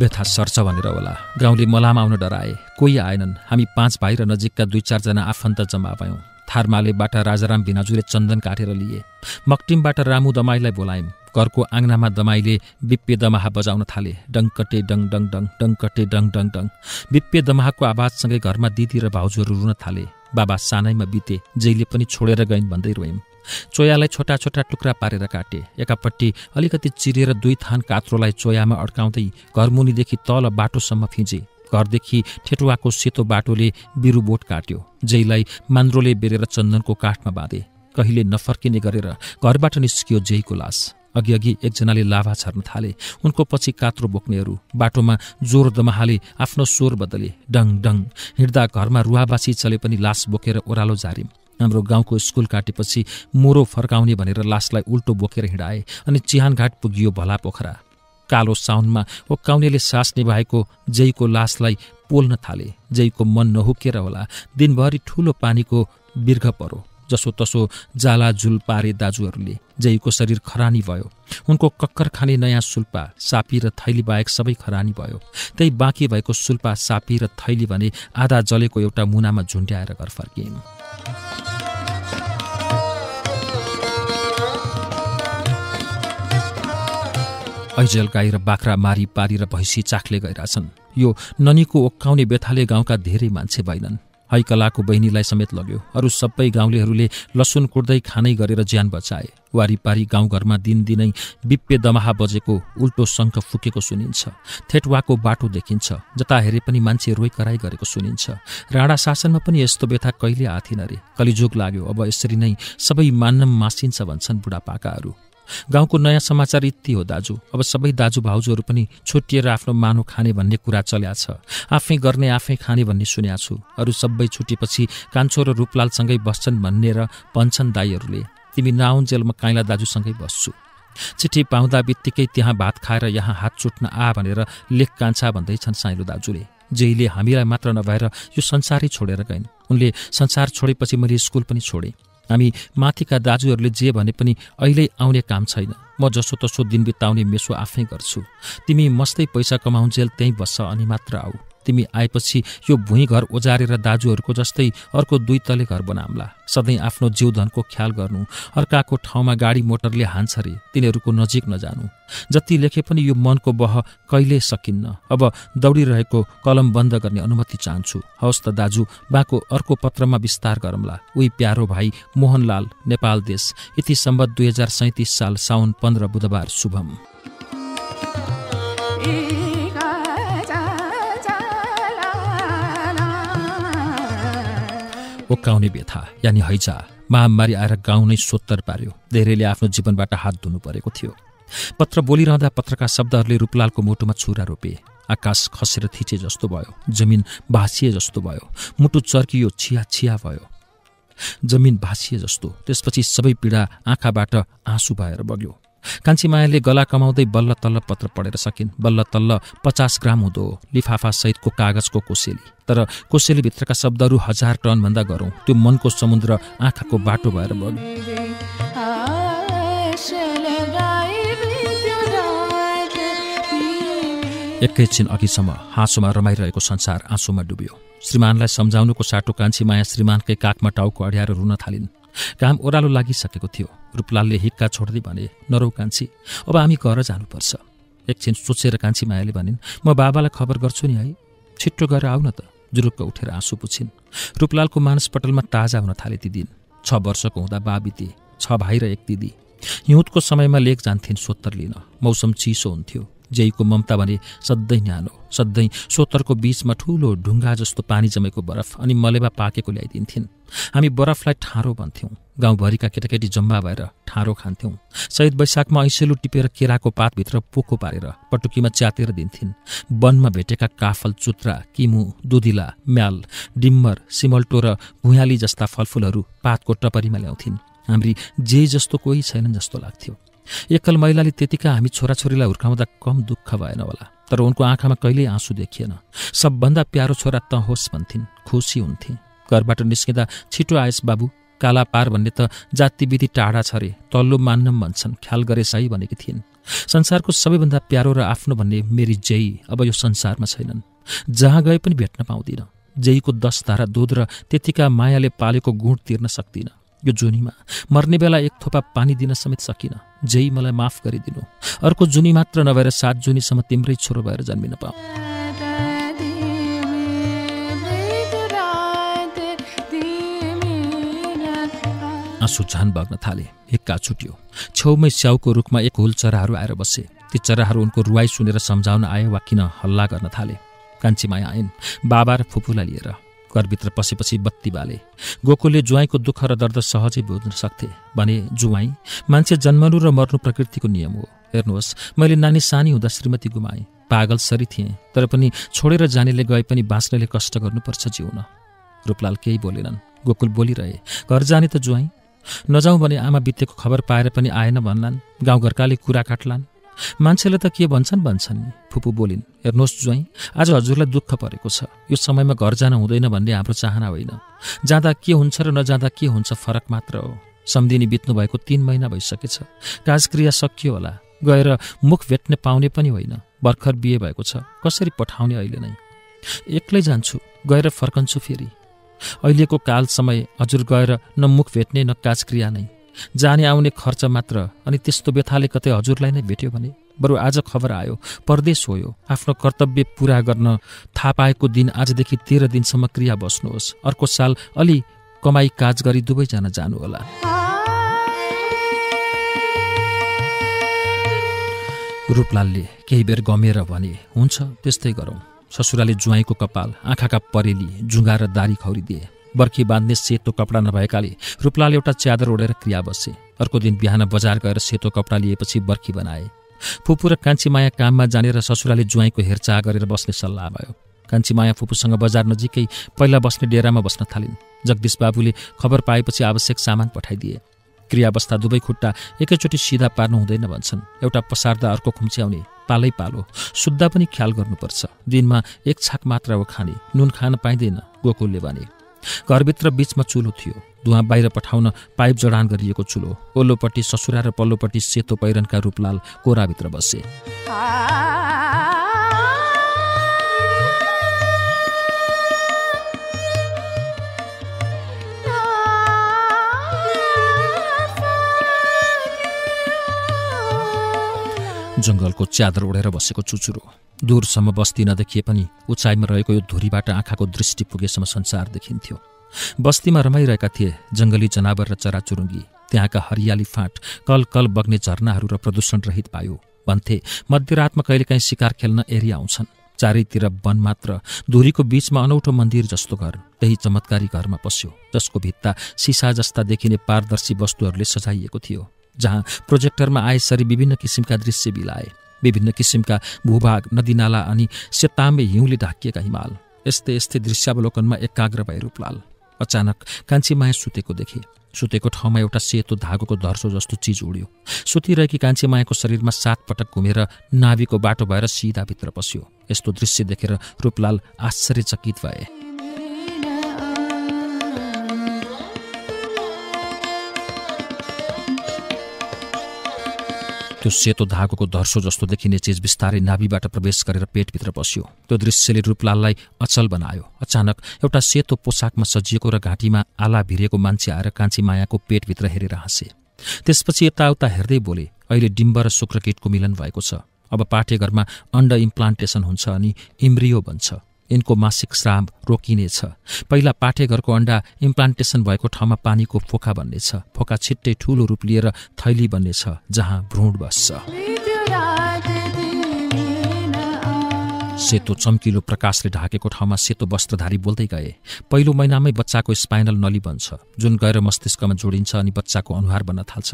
व्यथा सर्छ भनेर होला गाउँले मलामा आउन डराए कोही आएनन् हामी पाँच भाइ र नजिकका दुई चारजना आफन्त जम्मा भयौँ थारमालेबाट राजाराम भिनाजुले चन्दन काटेर लिए मक्टिमबाट रामु दमाईलाई बोलायौँ घरको आङ्नामा दमाईले बिप्पे दमाहा बजाउन थाले डङ्कटे डङ डङ डङ डङ्कटे डङ डङ डङ बिप्पे दमाहाको आवाजसँगै घरमा दिदी र भाउजूहरू रुन थाले बाबा सानैमा बिते जहिले पनि छोडेर गइन् भन्दै रोयौँ चोयालाई छोटा छोटा टुक्रा पारेर काटे एकापट्टि अलिकति चिरेर दुई थान कात्रोलाई चोयामा अड्काउँदै घरमुनिदेखि तल बाटोसम्म फिजे घरदेखि ठेटुवाको सेतो बाटोले बिरुबोट काट्यो जैलाई मान्द्रोले बेरेर चन्दनको काठमा बाँधे कहिले नफर्किने गरेर घरबाट निस्कियो जेईको लास अघिअघि एकजनाले लाभा छर्न थाले उनको पछि कात्रो बोक्नेहरू बाटोमा जोर दमाहाले आफ्नो स्वर बदले डङ डङ हिँड्दा घरमा रुवाबासी चले पनि लास बोकेर ओह्रालो जारिम हाम्रो गाउँको स्कुल काटेपछि मोरो फर्काउने भनेर लासलाई उल्टो बोकेर हिँडाए अनि चिहानघाट पुगियो भला पोखरा कालो साउनमा ओक्काउनेले सास निभाएको जयको लासलाई पोल्न थाले जयको मन नहुकेर होला दिनभरि ठुलो पानीको बिर्घ परो जसोतसो जालाजुल पारे दाजुहरूले जयको शरीर खरानी भयो उनको कक्कर खाने नयाँ सुल्पा सापी र थैली बाहेक सबै खरानी भयो त्यही बाँकी भएको सुल्पा सापी र थैली भने आधा जलेको एउटा मुनामा झुन्ड्याएर घर फर्किन् ऐजल गाई र बाख्रा मारी पारी र भैँसी चाख्ले गइरहेछन् यो ननीको ओक्काउने व्यथाले गाउँका धेरै मान्छे भएनन् हैकलाको बहिनीलाई समेत लग्यो अरू सबै गाउँलेहरूले लसुन कुट्दै खानै गरेर ज्यान बचाए वारिपारी गाउँघरमा दिनदिनै बिप्पे दमाहा बजेको उल्टो शङ्ख फुकेको सुनिन्छ थेटवाको बाटो देखिन्छ जता हेरे पनि मान्छे रोइकराई गरेको सुनिन्छ राणा शासनमा पनि यस्तो व्यथा कहिले आथिन रे कलिजोग लाग्यो अब यसरी नै सबै मान्न मासिन्छ भन्छन् बुढापाकाहरू गाउँको नयाँ समाचार यति हो दाजु अब सबै दाजु भाउजूहरू पनि छुट्टिएर आफ्नो मानो खाने भन्ने कुरा चल्या छ आफै गर्ने आफै खाने भन्ने सुन्या छु अरू सबै छुटेपछि कान्छो र रूपलालसँगै बस्छन् भन्ने र भन्छन् दाईहरूले तिमी नआउन्जेलमा काइला दाजुसँगै बस्छु चिठी पाउँदा बित्तिकै त्यहाँ भात खाएर यहाँ हात चुट्न आ भनेर लेख कान्छा भन्दैछन् साइलो दाजुले जहिले हामीलाई मात्र नभएर यो संसारै छोडेर गइन् उनले संसार छोडेपछि मैले स्कुल पनि छोडेँ हामी माथिका दाजुहरूले जे भने पनि अहिले आउने काम छैन म जसोतसो दिन बिताउने मेसो आफै गर्छु तिमी मस्तै पैसा कमाउन्जेल त्यहीँ बस्छ अनि मात्र आऊ तिमी आएपछि यो भुइँ घर ओजारेर दाजुहरूको जस्तै अर्को दुई तले घर बनाम्ला सधैँ आफ्नो जीवधनको ख्याल गर्नु अर्काको ठाउँमा गाडी मोटरले हान्छ रे तिनीहरूको नजिक नजानु जति लेखे पनि यो मनको बह कहिले सकिन्न अब दौडिरहेको कलम बन्द गर्ने अनुमति चाहन्छु हवस् त दाजु बाँको अर्को पत्रमा विस्तार गरौँला उही प्यारो भाइ मोहनलाल नेपाल देश यति सम्बत दुई हजार सैतिस साल साउन पन्ध्र बुधबार शुभम काउने व्यथा यानि हैजा महामारी आएर गाउँ नै सोत्तर पार्यो धेरैले आफ्नो जीवनबाट हात धुनु परेको थियो पत्र बोलिरहँदा पत्रका शब्दहरूले रूपलालको मुटुमा छुरा रोपे आकाश खसेर थिचे जस्तो भयो जमिन भाँसिए जस्तो भयो मुटु चर्कियो छिया छिया भयो जमिन भाँसिए जस्तो त्यसपछि सबै पीडा आँखाबाट आँसु भएर बग्यो कान्छीमायाले गला कमाउँदै बल्ल तल्ल पत्र पढेर सकिन् बल्ल तल्ल पचास ग्राम हुँदो लिफाफासहितको कागजको कोसेली तर कोसेलीभित्रका शब्दहरू हजार टनभन्दा गरौँ त्यो मनको समुद्र आँखाको बाटो भएर बग्यो एकैछिन अघिसम्म हाँसोमा रमाइरहेको संसार आँसुमा डुब्यो श्रीमानलाई सम्झाउनुको साटो कान्छी माया श्रीमानकै काखमा टाउको अड्याएर रुन थालिन् घाम ओह्रालो लागिसकेको थियो रूपलालले हिक्का छोड्दै भने नरौ कान्छी अब हामी घर जानुपर्छ एकछिन सोचेर कान्छी मायाले भनिन् म बाबालाई खबर गर्छु नि है छिट्टो गएर आऊ न त जुरुक्क उठेर आँसु पुछिन् रूपलालको मानसपटलमा ताजा हुन थाले ती दिन छ वर्षको हुँदा बाबी छ भाइ र एक दिदी हिउँदको समयमा लेख जान्थिन् सोत्तर लिन मौसम चिसो हुन्थ्यो जेईको ममता भने सधैँ न्यानो सधैँ सोतरको बीचमा ठुलो ढुङ्गा जस्तो पानी जमेको बरफ अनि मलेवा पाकेको ल्याइदिन्थिन् हामी बरफलाई ठाँडो भन्थ्यौँ गाउँभरिका केटाकेटी जम्बा भएर ठाँडो खान्थ्यौँ शहीद वैशाखमा ऐसेलु टिपेर केराको पातभित्र पोको पारेर पटुकीमा च्यातेर दिन्थिन् वनमा भेटेका काफल चुत्रा किमु दुधिला म्याल डिम्बर सिमल्टो र भुयाली जस्ता फलफुलहरू पातको टपरीमा ल्याउँथिन् हाम्री जे जस्तो कोही छैनन् जस्तो लाग्थ्यो एकल महिलाले त्यतिका हामी छोराछोरीलाई हुर्काउँदा कम दुःख भएन होला तर उनको आँखामा कहिल्यै आँसु देखिएन सबभन्दा प्यारो छोरा त होस् भन्थिन् खुसी हुन्थे घरबाट निस्किँदा छिटो आएस बाबु काला पार भन्ने त जातिविधि टाढा छ रे तल्लो मान्नम भन्छन् ख्याल गरे साई भनेकी थिइन् संसारको सबैभन्दा प्यारो र आफ्नो भन्ने मेरी जय अब यो संसारमा छैनन् जहाँ गए पनि भेट्न पाउँदिनँ जेईको दस धारा दुध र त्यतिका मायाले पालेको गुण तिर्न सक्दिनँ यो जुनीमा मर्ने बेला एक थोपा पानी दिन समेत सकिन जेही मलाई माफ गरिदिनु अर्को जुनी मात्र नभएर सात जुनीसम्म तिम्रै छोरो भएर जन्मिन पाऊ आँसु झन बग्न थाले हिक्का छुट्यो छेउमै स्याउको रुखमा एक हुल चराहरू आएर बसे ती चराहरू उनको रुवाई सुनेर सम्झाउन आए वा किन हल्ला गर्न थाले कान्छीमाया आइन् बाबा र फुपूलाई लिएर घरभित्र पसेपछि बत्ती बाले गोकुलले जुवाईको दुःख र दर्द सहजै बुझ्न सक्थे भने जुवाई मान्छे जन्मनु र मर्नु प्रकृतिको नियम हो हेर्नुहोस् मैले नानी सानी हुँदा श्रीमती गुमाएँ पागल सरी थिएँ तर पनि छोडेर जानेले गए पनि बाँच्नले कष्ट गर्नुपर्छ जिउन रूपलाल केही बोलेनन् गोकुल बोलिरहे घर जाने त जुवाई नजाउँ भने आमा बितेको खबर पाएर पनि आएन भन्लान् गाउँघरकाले कुरा काट्लान् मान्छेले त के भन्छन् भन्छन् फुपू बोलिन् हेर्नुहोस् ज्वाइँ आज हजुरलाई दुःख परेको छ यो समयमा घर जान हुँदैन भन्ने हाम्रो चाहना होइन जाँदा के हुन्छ र नजाँदा के हुन्छ फरक मात्र हो सम्धिनी बित्नु भएको तिन महिना भइसकेछ काजक्रिया सकियो होला गएर मुख भेट्ने पाउने पनि होइन भर्खर बिहे भएको छ कसरी पठाउने अहिले नै एक्लै जान्छु गएर फर्कन्छु फेरि अहिलेको काल समय हजुर गएर न मुख भेट्ने न काजक्रिया नै जाने आउने खर्च मात्र अनि त्यस्तो व्यथाले कतै हजुरलाई नै भेट्यो भने बरु आज खबर आयो परदेश हो आफ्नो कर्तव्य पुरा गर्न थाहा पाएको दिन आजदेखि तेह्र दिनसम्म क्रिया बस्नुहोस् अर्को साल अलि कमाई काज गरी दुवैजना जानुहोला रूपलालले केही बेर गमेर भने हुन्छ त्यस्तै गरौँ ससुराले ज्वाइँको कपाल आँखाका परेली जुङ्गा र दारी खौरिदिए बर्खी बाँध्ने सेतो कपडा नभएकाले रूपलाल एउटा च्यादर ओढेर क्रिया बसे अर्को दिन बिहान बजार गएर सेतो कपडा लिएपछि बर्खी बनाए फुपू र कान्छीमाया काममा जानेर ससुराले ज्वाइँको हेरचाह गरेर बस्ने सल्लाह भयो कान्छीमाया फुपूसँग बजार नजिकै पहिला बस्ने डेरामा बस्न थालिन् जगदीश बाबुले खबर पाएपछि आवश्यक सामान पठाइदिए क्रियावस्था दुवै खुट्टा एकैचोटि सिधा पार्नु हुँदैन भन्छन् एउटा पसार्दा अर्को खुम्च्याउने पालै पालो सुत्दा पनि ख्याल गर्नुपर्छ दिनमा एक छाक मात्र हो खाने नुन खान पाइँदैन गोकुलले भने घरभित्र बिचमा चुलो थियो धुवा बाहिर पठाउन पाइप जडान गरिएको चुलो ओल्लोपट्टि ससुरा र पल्लोपट्टि सेतो पहिरनका रूपलाल कोराभित्र बसे जङ्गलको च्यादर उडेर बसेको चुचुरो दूरसम्म बस्ती नदेखिए पनि उचाइमा रहेको यो धुरीबाट आँखाको दृष्टि पुगेसम्म संसार देखिन्थ्यो बस्तीमा रमाइरहेका थिए जङ्गली जनावर र चराचुरुङ्गी त्यहाँका हरियाली फाँट कल कल बग्ने झरनाहरू र प्रदूषण रहित पायो भन्थे मध्यरातमा कहिलेकाहीँ शिकार खेल्न एरिया आउँछन् चारैतिर वन मात्र धुरीको बीचमा अनौठो मन्दिर जस्तो घर त्यही चमत्कारी घरमा पस्यो जसको भित्ता सिसा जस्ता देखिने पारदर्शी वस्तुहरूले सजाइएको थियो जहाँ प्रोजेक्टरमा आएसरी विभिन्न किसिमका दृश्य बिलाए विभिन्न किसिमका भूभाग नदीनाला अनि सेतामे हिउँले ढाकिएका हिमाल यस्तै यस्तै दृश्यावलोकनमा एकाग्र भए रूपलाल अचानक कान्छीमाया सुतेको देखे सुतेको ठाउँमा एउटा सेतो धागोको धर्सो जस्तो चिज उड्यो सुतिरहेकी कान्छीमायाको शरीरमा सात पटक घुमेर नाभिको बाटो भएर सिधाभित्र पस्यो यस्तो दृश्य देखेर रूपलाल आश्चर्यचकित भए त्यो सेतो धागोको धर्सो जस्तो देखिने चिज बिस्तारै नाभिबाट प्रवेश गरेर पेटभित्र बस्यो त्यो दृश्यले रूपलाललाई अचल बनायो अचानक एउटा सेतो पोसाकमा सजिएको र घाँटीमा आला भिरेको मान्छे आएर कान्छी मायाको पेटभित्र हेरेर हाँसे त्यसपछि यताउता हेर्दै बोले अहिले डिम्ब र शुक्रकेटको मिलन भएको छ अब पाठेघरमा अन्डर इम्प्लान्टेसन हुन्छ अनि इम्रियो बन्छ यिनको मासिक श्राम रोकिनेछ पहिला पाठेघरको अन्डा इम्प्लान्टेसन भएको ठाउँमा पानीको फोका बन्नेछ फोका छिट्टै ठूलो रूप लिएर थैली बन्नेछ जहाँ भ्रूण बस्छ सेतो चम्किलो प्रकाशले ढाकेको ठाउँमा सेतो वस्त्रधारी बोल्दै गए पहिलो महिनामै बच्चाको स्पाइनल नली बन्छ जुन गएर मस्तिष्कमा जोडिन्छ अनि बच्चाको अनुहार बन्न थाल्छ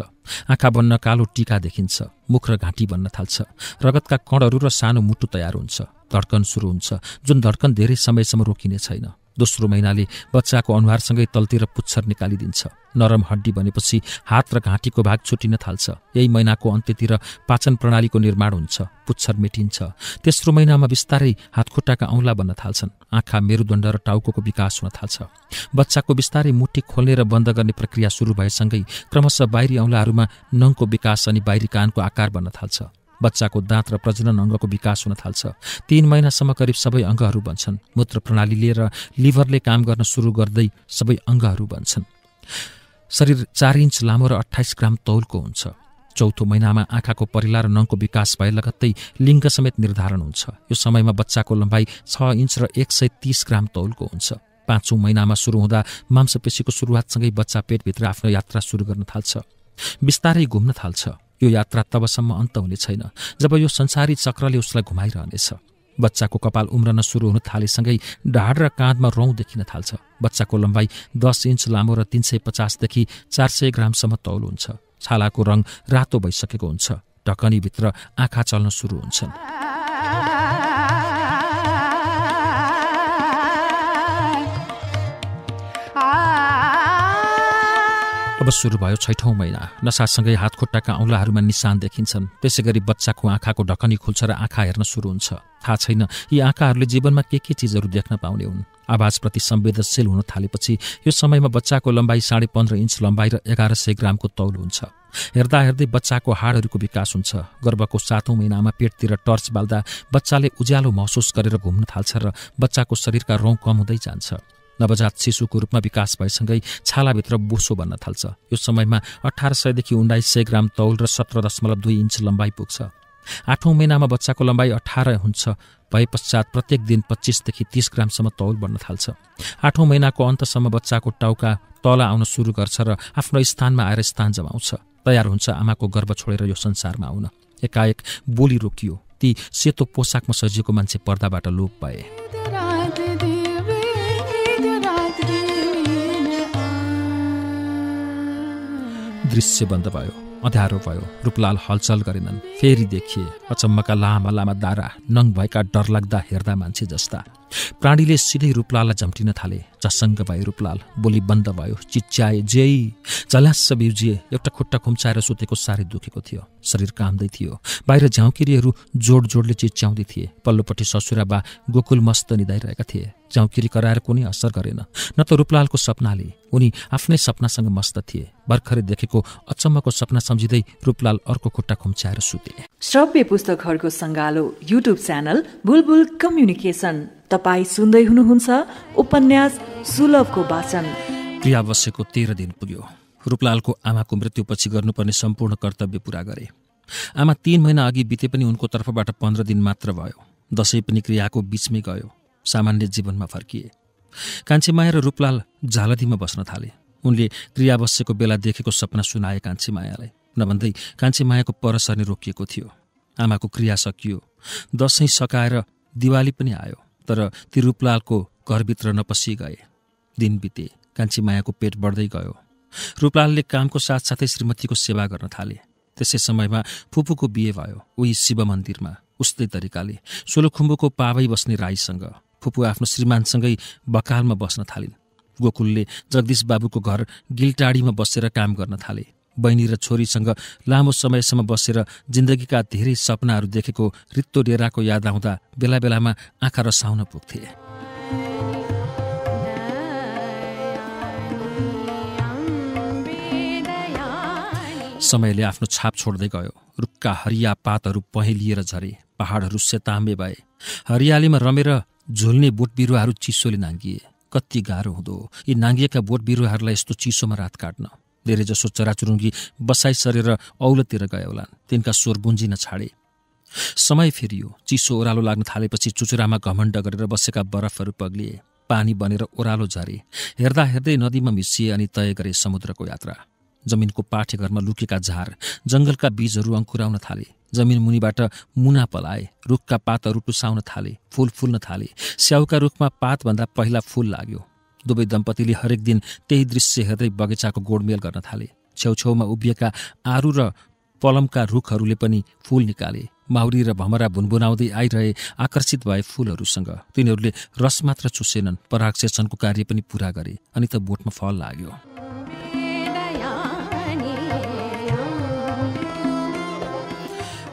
आँखा बन्न कालो टिका देखिन्छ मुख र घाँटी बन्न थाल्छ रगतका कणहरू र सानो मुटु तयार हुन्छ धड्कन सुरु हुन्छ जुन धड्कन धेरै समयसम्म रोकिने छैन दोस्रो महिनाले बच्चाको अनुहारसँगै तलतिर पुच्छर निकालिदिन्छ नरम हड्डी बनेपछि हात र घाँटीको भाग छुटिन थाल्छ यही महिनाको अन्त्यतिर पाचन प्रणालीको निर्माण हुन्छ पुच्छर मेटिन्छ तेस्रो महिनामा बिस्तारै हातखुट्टाका औँला बन्न थाल्छन् आँखा मेरुदण्ड र टाउको विकास हुन थाल्छ बच्चाको बिस्तारै मुठी खोल्ने र बन्द गर्ने प्रक्रिया सुरु भएसँगै क्रमशः बाहिरी औँलाहरूमा नङको विकास अनि बाहिरी कानको आकार बन्न थाल्छ बच्चाको दाँत र प्रजनन अङ्गको विकास हुन थाल्छ तीन महिनासम्म करिब सबै अङ्गहरू बन्छन् मूत्र प्रणालीले र लिभरले काम गर्न सुरु गर्दै सबै अङ्गहरू बन्छन् शरीर चार इन्च लामो र अठाइस ग्राम तौलको हुन्छ चौथो महिनामा आँखाको परिला र नङको विकास भए लगत्तै लिङ्ग समेत निर्धारण हुन्छ यो समयमा बच्चाको लम्बाइ छ इन्च र एक सय तिस ग्राम तौलको हुन्छ पाँचौँ महिनामा सुरु हुँदा मांसपेशीको सुरुवातसँगै बच्चा पेटभित्र आफ्नो यात्रा सुरु गर्न थाल्छ बिस्तारै घुम्न थाल्छ यो यात्रा तबसम्म अन्त हुने छैन जब यो संसारी चक्रले उसलाई घुमाइरहनेछ बच्चाको कपाल उम्रन सुरु हुन थालेसँगै ढाड र काँधमा रौँ देखिन थाल्छ बच्चाको लम्बाइ दस इन्च लामो र तिन सय पचासदेखि चार सय ग्रामसम्म तौलो हुन्छ छालाको रङ रातो भइसकेको हुन्छ ढकनीभित्र आँखा चल्न सुरु हुन्छन् अब सुरु भयो छैठौँ महिना नसासँगै हातखुट्टाका औँलाहरूमा निशान देखिन्छन् त्यसै गरी बच्चाको आँखाको ढकनी खुल्छ र आँखा हेर्न सुरु हुन्छ थाहा छैन यी आँखाहरूले जीवनमा के के चिजहरू देख्न पाउने हुन् आवाजप्रति संवेदनशील हुन थालेपछि यो समयमा बच्चाको लम्बाइ साढे पन्ध्र इन्च लम्बाइ र एघार सय ग्रामको तौल हुन्छ हेर्दा हेर्दै बच्चाको हाडहरूको विकास हुन्छ गर्भको सातौँ महिनामा पेटतिर टर्च बाल्दा बच्चाले उज्यालो महसुस गरेर घुम्न थाल्छ र बच्चाको शरीरका रौँ कम हुँदै जान्छ नवजात शिशुको रूपमा विकास भएसँगै छालाभित्र बोसो बन्न थाल्छ यो समयमा अठार सयदेखि उन्नाइस सय ग्राम तौल र सत्र दशमलव दुई इन्च लम्बाइ पुग्छ आठौँ महिनामा बच्चाको लम्बाइ अठार हुन्छ भए पश्चात प्रत्येक दिन पच्चिसदेखि तिस ग्रामसम्म तौल बढ्न थाल्छ आठौँ महिनाको अन्तसम्म बच्चाको टाउका तल आउन सुरु गर्छ र आफ्नो स्थानमा आएर स्थान जमाउँछ तयार हुन्छ आमाको गर्व छोडेर यो संसारमा आउन एकाएक बोली रोकियो ती सेतो पोसाकमा सजिएको मान्छे पर्दाबाट लोप भए दृश्य बन्द भयो अँध्यारो भयो रूपलाल हलचल गरेनन् फेरि देखिए अचम्मका लामा लामा दारा नङ भएका डरलाग्दा हेर्दा मान्छे जस्ता प्राणीले सिधै रूपलाललाई झम्टिन थाले झसङ्ग भए रूपलाल बोली बन्द भयो चिच्याए जे झल्यास बिउजिए एउटा खुट्टा खुम्चाएर सुतेको साह्रै दुखेको थियो शरीर कामदै थियो बाहिर झ्याउकिरीहरू जोड जोडले चिच्याउँदै थिए पल्लोपट्टि ससुरा बा गोकुल मस्त निधाइरहेका थिए झाउकिरी कराएर कुनै असर गरेन न त रूपलालको सपनाले उनी आफ्नै सपनासँग मस्त थिए भर्खरै देखेको अचम्मको सपना सम्झिँदै रूपलाल अर्को खुट्टा खुम्च्याएर सुते श्रव्य पुस्तकहरूको सङ्गालो युट्युब च्यानल बुलबुल कम्युनिकेसन तपाईँ सुन्दै हुनुहुन्छ उपन्यास सुलभको वाचन प्रिया बसेको तेह्र दिन पुग्यो रूपलालको आमाको मृत्युपछि गर्नुपर्ने सम्पूर्ण कर्तव्य पूरा गरे आमा तीन महिना अघि बिते पनि उनको तर्फबाट पन्ध्र दिन मात्र भयो दसैँ पनि क्रियाको बिचमै गयो सामान्य जीवनमा फर्किए कान्छीमाया र रूपलाल झालदीमा बस्न थाले उनले बसेको बेला देखेको सपना सुनाए कान्छीमायालाई नभन्दै कान्छीमायाको परसर्ने रोकिएको थियो आमाको क्रिया सकियो दसैँ सकाएर दिवाली पनि आयो तर ती रूपलालको घरभित्र नपसि गए दिन बिते कान्छीमायाको पेट बढ्दै गयो रूपलालले कामको साथसाथै श्रीमतीको सेवा गर्न थाले त्यसै समयमा फुपूको बिहे भयो उही शिव मन्दिरमा उस्तै तरिकाले सोलुखुम्बुको पावै बस्ने राईसँग फुपू आफ्नो श्रीमानसँगै बकालमा बस्न थालिन् गोकुलले जगदीश बाबुको घर गिलटाडीमा बसेर काम गर्न थाले बहिनी र छोरीसँग लामो समयसम्म बसेर जिन्दगीका धेरै सपनाहरू देखेको रित्तो डेराको याद आउँदा बेला बेलामा आँखा रसाउन पुग्थे समयले आफ्नो छाप छोड्दै गयो रुखका हरिया पातहरू पहेलिएर झरे पहाडहरू सेताम्बे भए हरियालीमा रमेर झोल्ने बोट बिरुवाहरू चिसोले नाङ्गिए कति गाह्रो हुँदो यी नाङ्गिएका बोट बिरुवाहरूलाई यस्तो चिसोमा रात काट्न धेरैजसो चराचुरुङ्गी बसाइ सरेर औलतिर गए होलान् तिनका स्वर बुन्जिन छाडे समय फेरियो चिसो ओह्रालो लाग्न थालेपछि चुचुरामा घमण्ड गरेर बसेका बरफहरू पग्लिए पानी बनेर ओह्रालो झरे हेर्दा हेर्दै नदीमा मिसिए अनि तय गरे समुद्रको यात्रा जमिनको पाठेघरमा लुकेका झार जङ्गलका बीजहरू अङ्कुराउन थाले जमिन मुनिबाट मुना पलाए रुखका पातहरू टुसाउन थाले फुल फुल्न थाले स्याउका रुखमा पातभन्दा पहिला फुल लाग्यो दुवै दम्पतिले हरेक दिन त्यही दृश्य हेर्दै बगैँचाको गोडमेल गर्न थाले छेउछेउमा उभिएका आरू र पलमका रुखहरूले पनि फुल निकाले माउरी र भमरा भुनभुनाउँदै आइरहे आकर्षित भए फुलहरूसँग तिनीहरूले रस मात्र चुसेनन् परागसेचनको कार्य पनि पूरा गरे अनि त बोटमा फल लाग्यो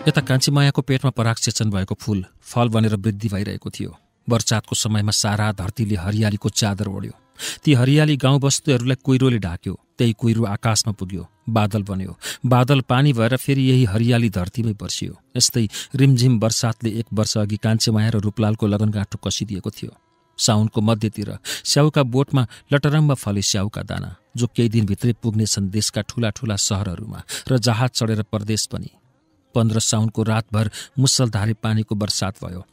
यता कान्छीमायाको पेटमा सेचन भएको फूल फल बनेर वृद्धि भइरहेको थियो बर्सातको समयमा सारा धरतीले हरियालीको चादर ओढ्यो ती हरियाली गाउँबस्तीहरूलाई कुहिरोले ढाक्यो त्यही कुहिरो आकाशमा पुग्यो बादल बन्यो बादल पानी भएर फेरि यही हरियाली धरतीमै बर्सियो यस्तै रिमझिम बर्सातले एक वर्ष अघि कान्छेमाया र रूपलालको लगनगाँठो कसिदिएको थियो साउनको मध्यतिर स्याउका बोटमा लटरम्ब फले स्याउका दाना जो केही दिनभित्रै पुग्नेछन् देशका ठुला ठुला सहरहरूमा र जहाज चढेर प्रदेश पनि पन्ध्र साउनको रातभर मुसलधारे पानीको बर्सात भयो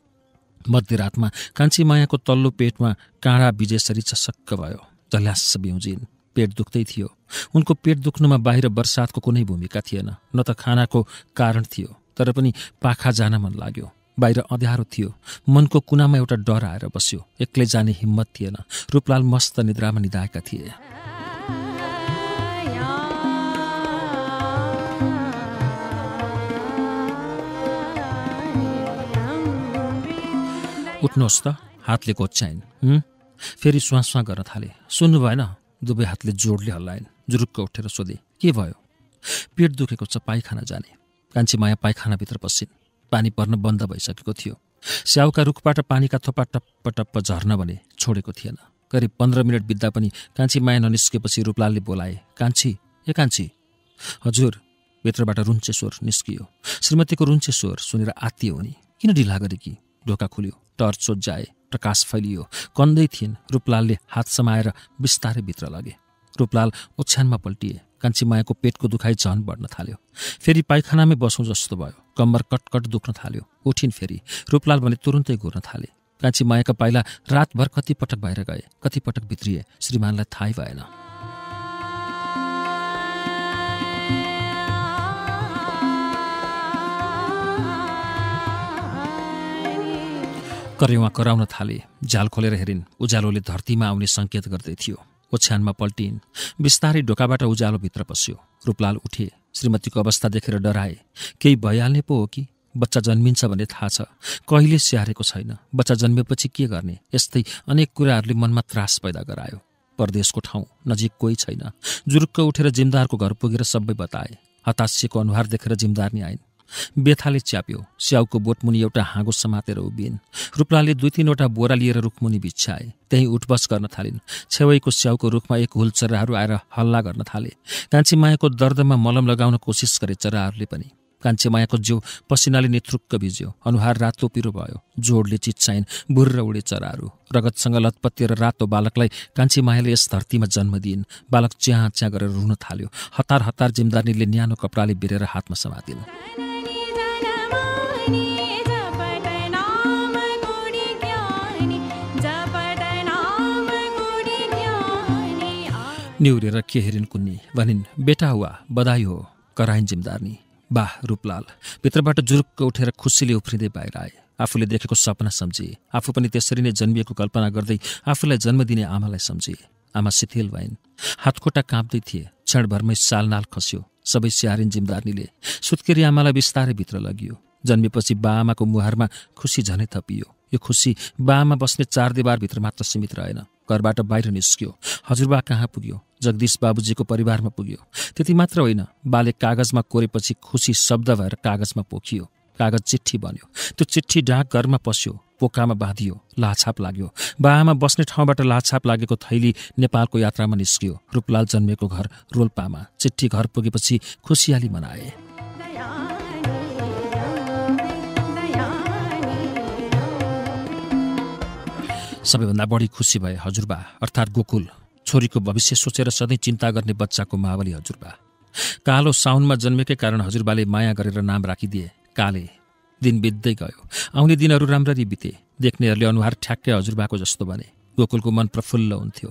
मध्यरातमा कान्छी मायाको तल्लो पेटमा काँडा विजेसरी चसक्क भयो झल्यास बिउजिन् पेट दुख्दै थियो उनको पेट दुख्नुमा बाहिर बर्सातको कुनै भूमिका थिएन न त खानाको कारण थियो तर पनि पाखा जान मन लाग्यो बाहिर अँध्यारो थियो मनको कुनामा एउटा डर आएर बस्यो एक्लै जाने हिम्मत थिएन रूपलाल मस्त निद्रामा निधाएका थिए उठ्नुहोस् त हातले कोच्याइन् फेरि सुहाँ सुहाँ गर्न थाले सुन्नु भएन दुवै हातले जोडले हल्लाइन् जुरुक्क उठेर सोधे के भयो पेट दुखेको छ पाइखाना जाने कान्छी माया पाइखानाभित्र पसिन् पानी पर्न बन्द भइसकेको थियो स्याउका रुखबाट पानीका थोपा टप्प टप्प झर्न भने छोडेको थिएन करिब पन्ध्र मिनट बित्दा पनि कान्छी माया ननिस्केपछि रूपलालले बोलाए कान्छी ए कान्छी हजुर भित्रबाट रुन्चे स्वर निस्कियो श्रीमतीको रुन्चे स्वर सुनेर आत्तियो नि किन ढिला गरे कि ढोका खुल्यो टर्च चोज्याए प्रकाश फैलियो कन्दै थिइन् रूपलालले हात समाएर बिस्तारै भित्र लगे रूपलाल ओछ्यानमा पल्टिए कान्छीमायाको पेटको दुखाइ झन बढ्न थाल्यो फेरि पाइखानामै बसौँ जस्तो भयो कम्बर कटकट दुख्न थाल्यो उठिन् फेरि रूपलाल भने तुरुन्तै घुर्न थाले कान्छीमायाका पाइला रातभर कतिपटक बाहिर गए कतिपटक भित्रिए श्रीमानलाई थाहै भएन करेवा कराउन थाले झ्याल खोलेर हेरिन् उज्यालोले धरतीमा आउने सङ्केत गर्दै थियो ओछ्यानमा पल्टिन् बिस्तारै ढोकाबाट भित्र पस्यो रूपलाल उठे श्रीमतीको अवस्था देखेर डराए केही भइहाल्ने पो हो कि बच्चा जन्मिन्छ भने थाहा छ कहिले स्याहारेको छैन बच्चा जन्मेपछि के गर्ने यस्तै अनेक कुराहरूले मनमा त्रास पैदा गरायो परदेशको ठाउँ नजिक कोही छैन जुरुक्क उठेर जिमदारको घर पुगेर सबै बताए हतासिएको अनुहार देखेर जिमदार नि आइन् बेथाले च्याप्यो स्याउको बोटमुनि एउटा हाँगो समातेर उभिन् रूपलाले दुई तिनवटा बोरा लिएर रुखमुनि बिछ्याए त्यहीँ उठबस गर्न थालिन् छेवैको स्याउको रुखमा एक हुल चराहरू आएर हल्ला गर्न थाले कान्छीमायाको दर्दमा मलम लगाउन कोसिस गरे चराहरूले पनि मायाको जिउ पसिनाले नेतृक्क भिज्यो अनुहार रातो पिरो भयो जोडले चिच्चाइन् बुर्र उडे चराहरू रगतसँग लतपत्तिएर रातो बालकलाई कान्छीमायाले यस धरतीमा जन्म दिइन् बालक च्याहाँ च्याँ गरेर रुन थाल्यो हतार हतार जिमदारनीले न्यानो कपडाले बिरेर हातमा समातिन् निहुरेर के हेरिन् कुन्नी भनिन् बेटा हुवा बधाई हो कराइन् जिमदारनी बाह रूपलाल भित्रबाट जुरुक्क उठेर खुसीले उफ्रिँदै बाहिर आए आफूले देखेको सपना सम्झे आफू पनि त्यसरी नै जन्मिएको कल्पना गर्दै आफूलाई जन्म दिने आमालाई सम्झे आमा शिथिल भइन् हातखोटा काँप्दै थिए क्षणभरमै सालनाल खस्यो सबै स्याहारिन् जिमदारनीले सुत्केरी आमालाई बिस्तारै भित्र लगियो जन्मेपछि बाआमाको मुहारमा खुसी झनै थपियो यो खुसी बाआमा बस्ने चार दिवारभित्र मात्र सीमित रहेन घरबाट बाहिर निस्कियो हजुरबा कहाँ पुग्यो जगदीश बाबुजीको परिवारमा पुग्यो त्यति मात्र होइन बाले कागजमा कोरेपछि खुसी शब्द भएर कागजमा पोखियो कागज चिठी बन्यो त्यो चिठी डाक घरमा पस्यो पोकामा बाँधियो लाछाप लाग्यो बाआमा बस्ने ठाउँबाट लाछाप लागेको थैली नेपालको यात्रामा निस्कियो रूपलाल जन्मेको घर रोल्पामा चिठी घर पुगेपछि खुसियाली मनाए सबैभन्दा बढी खुसी भए हजुरबा अर्थात् गोकुल छोरीको भविष्य सोचेर सधैँ चिन्ता गर्ने बच्चाको मावली हजुरबा कालो साउनमा जन्मेकै कारण हजुरबाले माया गरेर नाम राखिदिए काले दिन बित्दै गयो आउने दिनहरू राम्ररी बिते देख्नेहरूले अनुहार ठ्याक्कै हजुरबाको जस्तो भने गोकुलको मन प्रफुल्ल हुन्थ्यो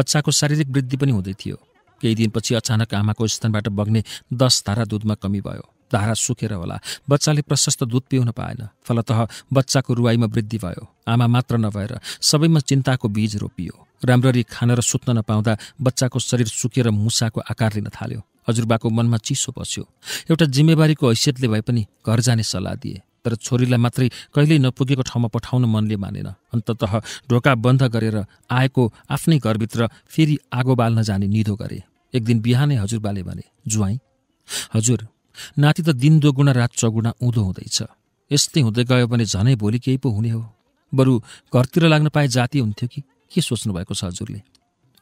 बच्चाको शारीरिक वृद्धि पनि हुँदै थियो केही दिनपछि अचानक आमाको स्थानबाट बग्ने दस धारा दुधमा कमी भयो धारा सुकेर होला बच्चाले प्रशस्त दुध पिउन पाएन फलतः बच्चाको रुवाईमा वृद्धि भयो आमा मात्र नभएर सबैमा चिन्ताको बीज रोपियो राम्ररी खान र सुत्न नपाउँदा बच्चाको शरीर सुकेर मुसाको आकार लिन थाल्यो हजुरबाको मनमा चिसो पस्यो एउटा जिम्मेवारीको हैसियतले भए पनि घर जाने सल्लाह दिए तर छोरीलाई मात्रै कहिल्यै नपुगेको ठाउँमा पठाउन मनले मानेन अन्तत ढोका बन्द गरेर आएको आफ्नै घरभित्र फेरि आगो बाल्न जाने निधो गरे एक दिन बिहानै हजुरबाले भने जुवाई हजुर नाति त दिन दोगुणा रात चौगुणा उँधो हुँदैछ यस्तै हुँदै गयो भने झनै भोलि केही पो हुने हो बरु घरतिर लाग्न पाए जाति हुन्थ्यो कि के सोच्नु भएको छ हजुरले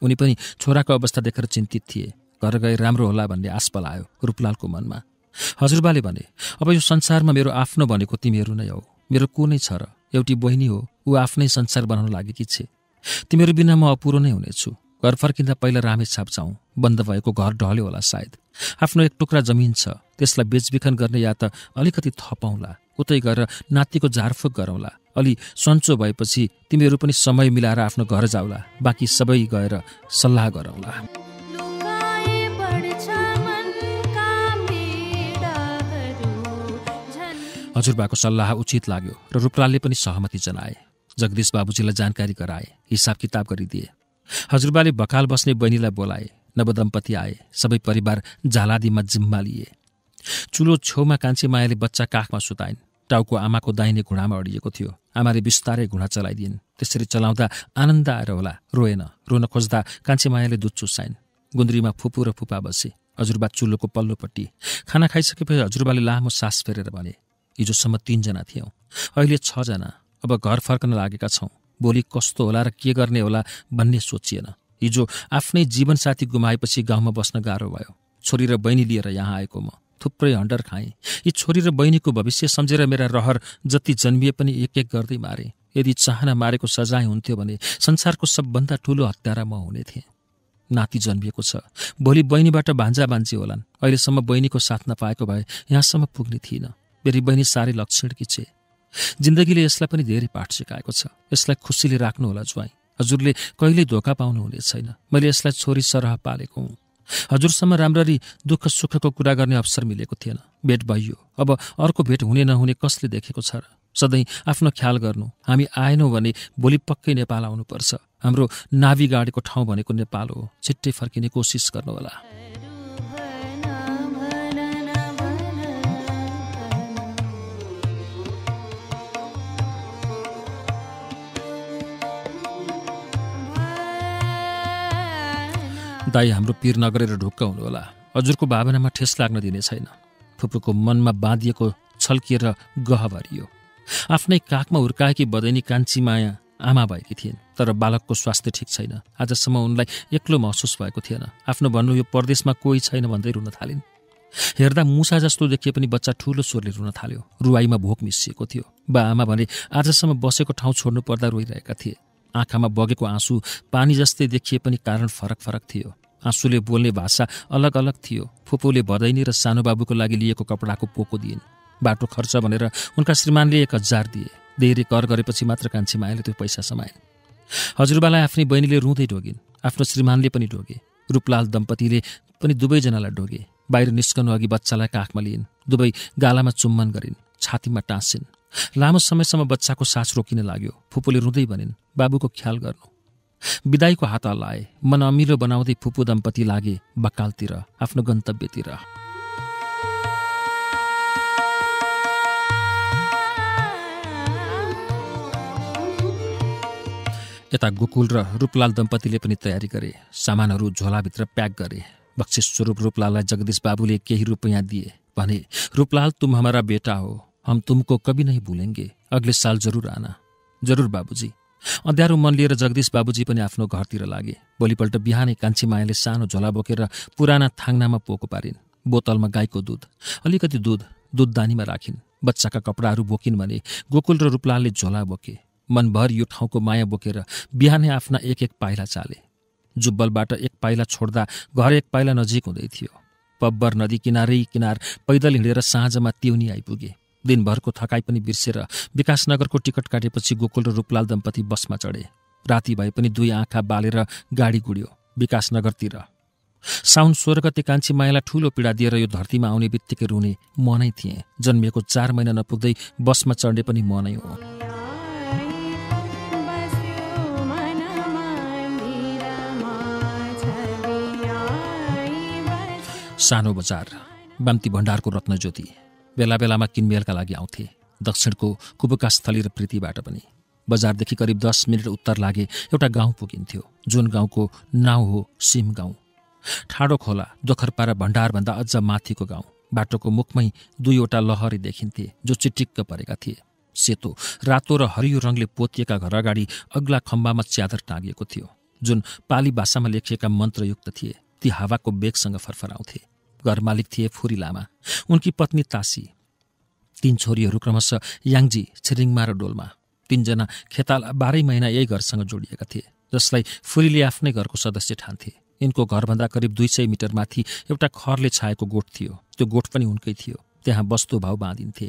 उनी पनि छोराको अवस्था देखेर चिन्तित थिए घर गए राम्रो होला भन्ने आस पलायो रूपलालको मनमा हजुरबाले भने अब यो संसारमा मेरो आफ्नो भनेको तिमीहरू नै हो मेरो को नै छ र एउटी बहिनी हो ऊ आफ्नै संसार बनाउन लागेकी छे तिमीहरू बिना म अपुरो नै हुनेछु घर फर्किँदा पहिला रामेछाप जाउँ बन्द भएको घर ढल्यो होला सायद आफ्नो एक टुक्रा जमिन छ त्यसलाई बेचबिखन गर्ने या त अलिकति थपाउँला उतै गएर नातिको झारफुक गरौँला अलि सन्चो भएपछि तिमीहरू पनि समय मिलाएर आफ्नो घर जाउला बाँकी सबै गएर सल्लाह गरौँला हजुरबाको सल्लाह उचित लाग्यो र रूपलालले पनि सहमति जनाए जगदीश बाबुजीलाई जानकारी गराए हिसाब किताब गरिदिए हजुरबाले भकाल बस्ने बहिनीलाई बोलाए नवदम्पति आए सबै परिवार झालादीमा जिम्मा लिए चुलो छेउमा कान्छे मायाले बच्चा काखमा सुताइन् टाउको आमाको दाहिने घुँडामा अडिएको थियो आमाले बिस्तारै घुँडा चलाइदिन् त्यसरी चलाउँदा आनन्द आएर होला रोएन रोन खोज्दा कान्छे मायाले दुध चुसाइन् गुन्द्रीमा फुपू र फुपा बसे हजुरबा चुलोको पल्लोपट्टि खाना खाइसकेपछि हजुरबाले लामो सास फेरेर भने हिजोसम्म तिनजना थियौँ अहिले छजना अब घर फर्कन लागेका छौँ भोलि कस्तो होला र के गर्ने होला भन्ने सोचिएन हिजो आफ्नै जीवनसाथी गुमाएपछि गाउँमा बस्न गाह्रो भयो छोरी र बहिनी लिएर यहाँ आएको म थुप्रै हन्डर खाएँ यी छोरी र बहिनीको भविष्य सम्झेर मेरा रहर जति जन्मिए पनि एक एक गर्दै मारे यदि चाहना मारेको सजाय हुन्थ्यो भने संसारको सबभन्दा ठुलो हत्यारा म हुने थिएँ नाति जन्मिएको छ भोलि बहिनीबाट भान्जा भान्जे होलान् अहिलेसम्म बहिनीको साथ नपाएको भए यहाँसम्म पुग्ने थिइनँ मेरी बहिनी साह्रै लक्षण किचे जिन्दगीले यसलाई पनि धेरै पाठ सिकाएको छ यसलाई खुसीले राख्नुहोला ज्वाइँ हजुरले कहिल्यै धोका पाउनुहुने छैन मैले यसलाई छोरी सरह पालेको हुँ हजुरसम्म राम्ररी दुःख सुखको कुरा गर्ने अवसर मिलेको थिएन भेट भइयो अब अर्को भेट हुने नहुने कसले देखेको छ र सधैँ आफ्नो ख्याल गर्नु हामी आएनौँ भने भोलि पक्कै नेपाल आउनुपर्छ हाम्रो नाभि गाडेको ठाउँ भनेको नेपाल हो छिट्टै फर्किने कोसिस गर्नुहोला दाई हाम्रो पिर नगरेर ढुक्क हुनुहोला हजुरको भावनामा ठेस लाग्न दिने छैन फुपूको मनमा बाँधिएको छल्किएर गह भरियो आफ्नै काखमा हुर्काएकी बदैनी कान्छी माया आमा भएकी थिइन् तर बालकको स्वास्थ्य ठिक छैन आजसम्म उनलाई एक्लो महसुस भएको थिएन आफ्नो भन्नु यो परदेशमा कोही छैन भन्दै रुन थालिन् हेर्दा मुसा जस्तो देखिए पनि बच्चा ठुलो स्वरले रुन थाल्यो रुवाईमा भोक मिसिएको थियो बा आमा भने आजसम्म बसेको ठाउँ छोड्नु पर्दा रोइरहेका थिए आँखामा बगेको आँसु पानी जस्तै देखिए पनि कारण फरक फरक थियो आँसुले बोल्ने भाषा अलग अलग थियो फुपूले भदैनी र सानो बाबुको लागि लिएको कपडाको पोको दिइन् बाटो खर्च भनेर उनका श्रीमानले एक हजार दिए धेरै कर गरेपछि मात्र कान्छी मायाले त्यो पैसा समाइन् हजुरबालाई आफ्नै बहिनीले रुँदै ढोगिन् आफ्नो श्रीमानले पनि ढोगे रूपलाल दम्पतिले पनि दुवैजनालाई ढोगे बाहिर निस्कनु अघि बच्चालाई काखमा लिइन् दुवै गालामा चुम्बन गरिन् छातीमा टाँसिन् लामो समयसम्म बच्चाको सास रोकिन लाग्यो फुपूले रुँदै भनिन् बाबुको ख्याल गर्नु विदाईको हात हल्लाए मन अमिलो बनाउँदै फुपू दम्पति लागे बक्कालतिर आफ्नो गन्तव्यतिर यता गोकुल र रूपलाल दम्पतिले पनि तयारी गरे सामानहरू झोलाभित्र प्याक गरे बक्सिस स्वरूप रूपलाललाई जगदीश बाबुले केही रुपियाँ दिए भने रूपलाल तुम हाम्रा बेटा हो हम तुमको कभी नै भुलेङ्गे अगले साल जरुर आना जरुर बाबुजी अँध्यारो मन लिएर जगदीश बाबुजी पनि आफ्नो घरतिर लागे भोलिपल्ट बिहानै कान्छी मायाले सानो झोला बोकेर पुराना थाङनामा पोको पारिन् बोतलमा गाईको दुध अलिकति दुध दुधदानीमा राखिन् बच्चाका कपडाहरू बोकिन् भने गोकुल र रूपलालले झोला बोके मनभर यो ठाउँको माया बोकेर बिहानै आफ्ना एक एक पाइला चाले जुब्बलबाट एक पाइला छोड्दा घर एक पाइला नजिक हुँदै थियो पब्बर नदी किनारै किनार पैदल हिँडेर साँझमा तिउनी आइपुगे दिनभरको थकाइ पनि बिर्सेर विकासनगरको टिकट काटेपछि गोकुल र रूपलाल दम्पति बसमा चढे राति भए पनि दुई आँखा बालेर गाडी गुड्यो विकासनगरतिर साउन स्वर्गते गते कान्छी मायालाई ठूलो पीडा दिएर यो धरतीमा आउने बित्तिकै रुने मनै थिए जन्मिएको चार महिना नपुग्दै बसमा चढ्ने पनि मनै हो सानो बजार बाम्ती भण्डारको रत्नज्योति बेला बेलामा किनमेलका लागि आउँथे दक्षिणको स्थली र प्रीतिबाट पनि बजारदेखि करिब दस मिनट उत्तर लागे एउटा गाउँ पुगिन्थ्यो जुन गाउँको नाउँ हो सिम गाउँ ठाडो खोला दोखरपा र भण्डारभन्दा अझ माथिको गाउँ बाटोको मुखमै दुईवटा लहरी देखिन्थे जो चिटिक्क परेका थिए सेतो रातो र हरियो रङले पोतिएका घर अगाडि अग्ला खम्बामा च्यादर टाँगिएको थियो जुन पाली भाषामा लेखिएका मन्त्रयुक्त थिए ती हावाको बेगसँग फरफराउँथे घर मालिक थिए फुरी लामा उनकी पत्नी तासी तीन छोरीहरू क्रमशः याङजी छिरिङमा र डोलमा तिनजना खेताला बाह्रै महिना यही घरसँग जोडिएका थिए जसलाई फुरीले आफ्नै घरको सदस्य ठान्थे यिनको घरभन्दा करिब दुई सय मिटरमाथि एउटा खरले छाएको गोठ थियो त्यो गोठ पनि उनकै थियो त्यहाँ वस्तु बाँधिन्थे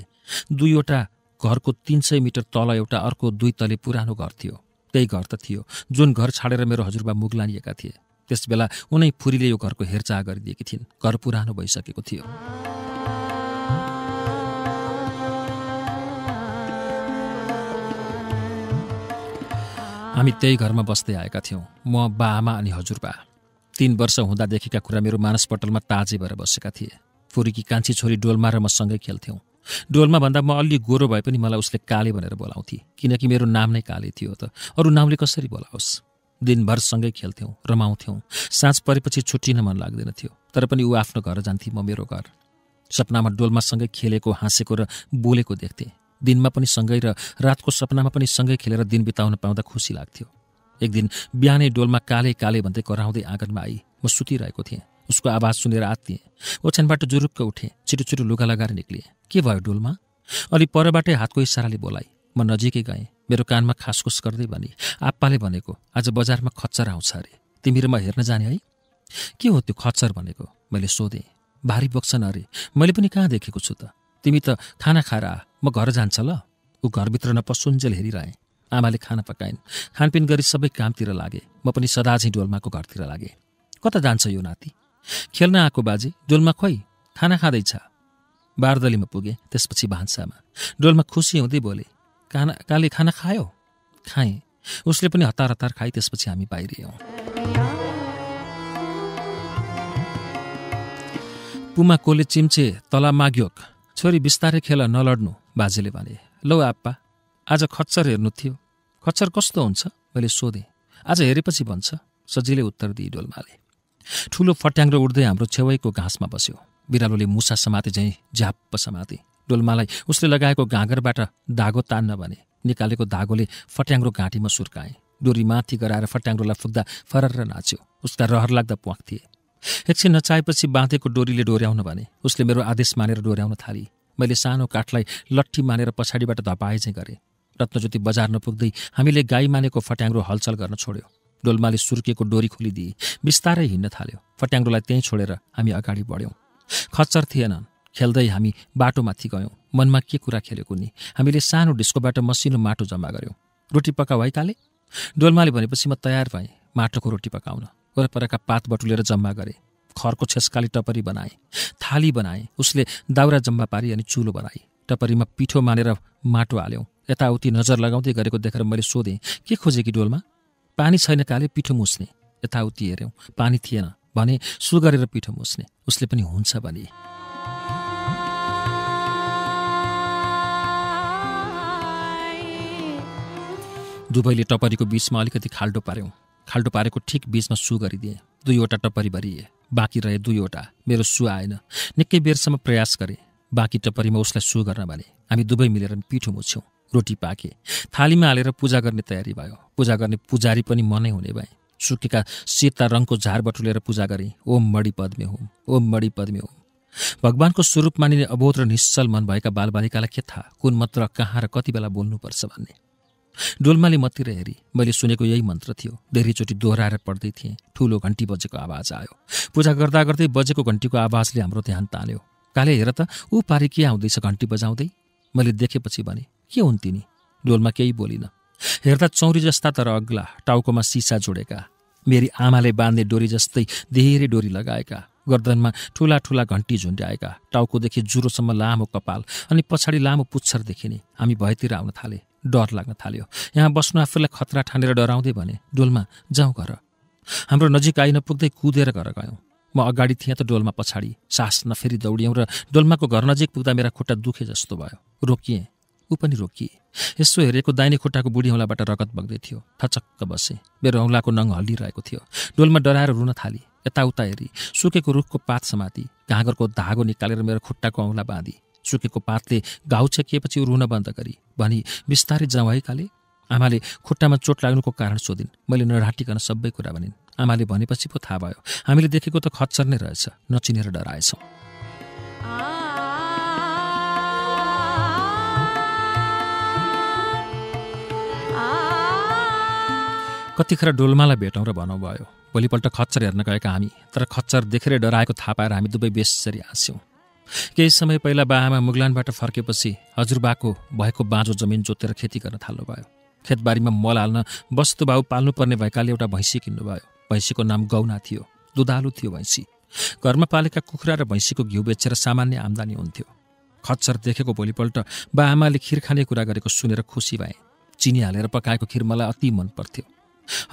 दुईवटा घरको तिन सय मिटर तल एउटा अर्को दुई तले पुरानो घर थियो त्यही घर त थियो जुन घर छाडेर मेरो हजुरबा मुग लानिएका थिए त्यसबेला उनै फुरीले यो घरको हेरचाह गरिदिएकी थिइन् घर पुरानो भइसकेको थियो हामी त्यही घरमा बस्दै आएका थियौँ म बा आमा अनि हजुरबा तिन वर्ष हुँदादेखिका कुरा मेरो मानसपटलमा ताजे भएर बसेका थिए फुरीकी कान्छी छोरी डोलमा र मसँगै खेल्थ्यौँ डोलमा भन्दा म अलि गोरो भए पनि मलाई उसले काले भनेर बोलाउँथे किनकि मेरो नाम नै काले थियो त अरू नामले कसरी बोलाओस् दिनभरसँगै खेल्थ्यौँ रमाउँथ्यौँ साँझ परेपछि छुट्टिन मन लाग्दैन थियो तर पनि ऊ आफ्नो घर जान्थे म मेरो घर सपनामा डोल्मासँगै खेलेको हाँसेको र बोलेको देख्थेँ दिनमा पनि सँगै र रातको सपनामा पनि सँगै खेलेर दिन बिताउन पाउँदा खुसी लाग्थ्यो एक दिन बिहानै डोलमा काले काले भन्दै कराउँदै आँगनमा आई म सुतिरहेको थिएँ उसको आवाज सुनेर आत्तिएँ ओछ्यानबाट जुरुक्क उठेँ छिटो छिटो लुगा लगाएर निक्लिएँ के भयो डोलमा अलि परबाटै हातको इसाराले बोलाए म नजिकै गएँ मेरो कानमा खासखुस गर्दै भने आप्पाले भनेको आज बजारमा खच्चर आउँछ अरे तिमी र म हेर्न जाने है के हो त्यो खच्चर भनेको मैले सोधेँ भारी बोक्छन् अरे मैले पनि कहाँ देखेको छु त तिमी त खाना खाएर म घर जान्छ ल ऊ घरभित्र नपसुन्जेल हेरिरहेँ आमाले खाना पकाइन् खानपिन गरी सबै कामतिर लागे म पनि सदा चाहिँ डोल्माको घरतिर लागे कता जान्छ यो नाति खेल्न आएको बाजे डोल्मा खोइ खाना खाँदैछ बारदलीमा पुगेँ त्यसपछि भान्सामा डोलमा खुसी हुँदै बोले खाना काले खाना खायो खाएँ उसले पनि हतार हतार खाए त्यसपछि हामी बाहिरियौँ पुमा कोले चिम्चे तला माग्योक छोरी बिस्तारै खेल नलड्नु बाजेले भने लौ आप्पा आज खच्चर हेर्नु थियो खच्चर कस्तो हुन्छ मैले सोधेँ आज हेरेपछि भन्छ सजिलै उत्तर दिए डोलमाले ठुलो फट्याङ्ग्रो उड्दै हाम्रो छेवैको घाँसमा बस्यो बिरालोले मुसा समाते झैँ झ्याप्प समाते डोल्मालाई उसले लगाएको घाँगरबाट धागो तान्न भने निकालेको धागोले फट्याङ्ग्रो घाँटीमा सुर्काए डोरी माथि गराएर फट्याङ्ग्रोलाई फुक्दा फरर नाच्यो उसका रहर लाग्दा प्वाख थिए एकछिन नचाएपछि बाँधेको डोरीले डोर्याउन भने उसले मेरो आदेश मानेर डोर्याउन थाली मैले सानो काठलाई लट्ठी मानेर पछाडिबाट धपाए चाहिँ गरेँ रत्नज्योति बजार नपुग्दै हामीले गाई मानेको फट्याङ्ग्रो हलचल गर्न छोड्यो डोल्माले सुर्किएको डोरी खोलिदिए बिस्तारै हिँड्न थाल्यो फट्याङ्ग्रोलाई त्यहीँ छोडेर हामी अगाडि बढ्यौँ खच्चर थिएनन् खेल्दै हामी बाटोमाथि गयौँ मनमा के कुरा खेलेको नि हामीले सानो डिस्कोबाट मसिनो माटो जम्मा गऱ्यौँ रोटी पका भइकाले डोल्माले भनेपछि म तयार भएँ माटोको रोटी पकाउन वरपरका पात बटुलेर जम्मा गरेँ खरको छेस्काली टपरी बनाएँ थाली बनाएँ उसले दाउरा जम्मा पारी अनि चुलो बनाएँ टपरीमा पिठो मानेर माटो हाल्यौँ यताउति नजर लगाउँदै गरेको देखेर मैले सोधेँ के खोजेँ कि डोलमा पानी छैन काले पिठो मुस्ने यताउति हेऱ्यौँ पानी थिएन भने सु गरेर पिठो मुस्ने उसले पनि हुन्छ भने दुवैले टपरीको बिचमा अलिकति खाल्टो पार्यौँ खाल्टो पारेको ठिक बिचमा सु गरिदिए दुईवटा टपरी भरिए बाँकी रहे दुईवटा मेरो सु आएन निकै बेरसम्म प्रयास गरेँ बाँकी टपरीमा उसलाई सु गर्न भने हामी दुवै मिलेर पिठो मुछ्यौँ रोटी पाके थालीमा हालेर पूजा गर्ने तयारी भयो पूजा गर्ने पुजारी पनि मनै हुने भए सुकेका सेता रङको झार बटुलेर पूजा गरेँ ओम मणि पद्मे होम ओम मणि पद्मे होम भगवान्को स्वरूप मानिने अबोध र निश्चल मन भएका बालबालिकालाई के थाहा कुन मत्र कहाँ र कति बेला बोल्नुपर्छ भन्ने डोल्माले मतिर हेरी मैले सुनेको यही मन्त्र थियो धेरैचोटि दोहोऱ्याएर पढ्दै थिएँ ठुलो घन्टी बजेको आवाज आयो पूजा गर्दा गर्दै बजेको घन्टीको आवाजले हाम्रो ध्यान तान्यो काले हेर त ऊ पारि के आउँदैछ घन्टी बजाउँदै मैले देखेपछि भने के हुन् तिनी डोलमा केही बोलिन हेर्दा चौरी जस्ता तर अग्ला टाउकोमा सिसा जोडेका मेरी आमाले बाँध्ने डोरी जस्तै धेरै डोरी लगाएका गर्दनमा ठुला ठुला घन्टी झुन्ड्याएका टाउकोदेखि जुरोसम्म लामो कपाल अनि पछाडि लामो पुच्छर देखिने हामी भयतिर आउन थाले डर लाग्न थाल्यो यहाँ बस्नु आफूलाई खतरा ठानेर डराउँदै भने डोलमा जाउँ घर हाम्रो नजिक आइ नपुग्दै कुदेर घर गयौँ म अगाडि थिएँ त डोलमा पछाडि सास नफेरि दौडियौँ र डोलमाको घर नजिक पुग्दा मेरा खुट्टा दुखे जस्तो भयो रोकिएँ ऊ पनि रोकिए यसो हेरेको दाहिने खुट्टाको बुढी औँलाबाट रगत बग्दै थियो थचक्क बसेँ मेरो औँलाको नङ हल्लिरहेको थियो डोलमा डराएर रुन थाली यताउता हेरी सुकेको रुखको पात समाती घाँगरको धागो निकालेर मेरो खुट्टाको औँला बाँधी सुकेको पातले घाउ छेकिएपछि रुन बन्द गरी भनी बिस्तारै जवाइकाले आमाले खुट्टामा चोट लाग्नुको कारण सोधिन् मैले नढाटिकन सबै कुरा भनिन् आमाले भनेपछि पो थाहा भयो हामीले देखेको त खच्चर नै रहेछ नचिनेर डराएछौँ कतिखेर डोलमालाई भेटौँ र भनौँ भयो भोलिपल्ट खच्चर हेर्न गएका हामी तर खच्चर देखेर डराएको थाहा पाएर हामी दुवै बेसरी हाँस्यौँ केही समय पहिला बाबामा मुगलानबाट फर्केपछि हजुरबाको भएको बाँझो जमिन जोतेर खेती गर्न थाल्नुभयो खेतबारीमा मल हाल्न वस्तुभाउ पाल्नुपर्ने भएकाले एउटा भैँसी किन्नुभयो भैँसीको नाम गौना थियो दुधालु थियो भैँसी घरमा पालेका कुखुरा र भैँसीको घिउ बेचेर सामान्य आम्दानी हुन्थ्यो खच्चर देखेको भोलिपल्ट बाआमाले खिर खाने कुरा गरेको सुनेर खुसी भए चिनी हालेर पकाएको खिर मलाई अति मन पर्थ्यो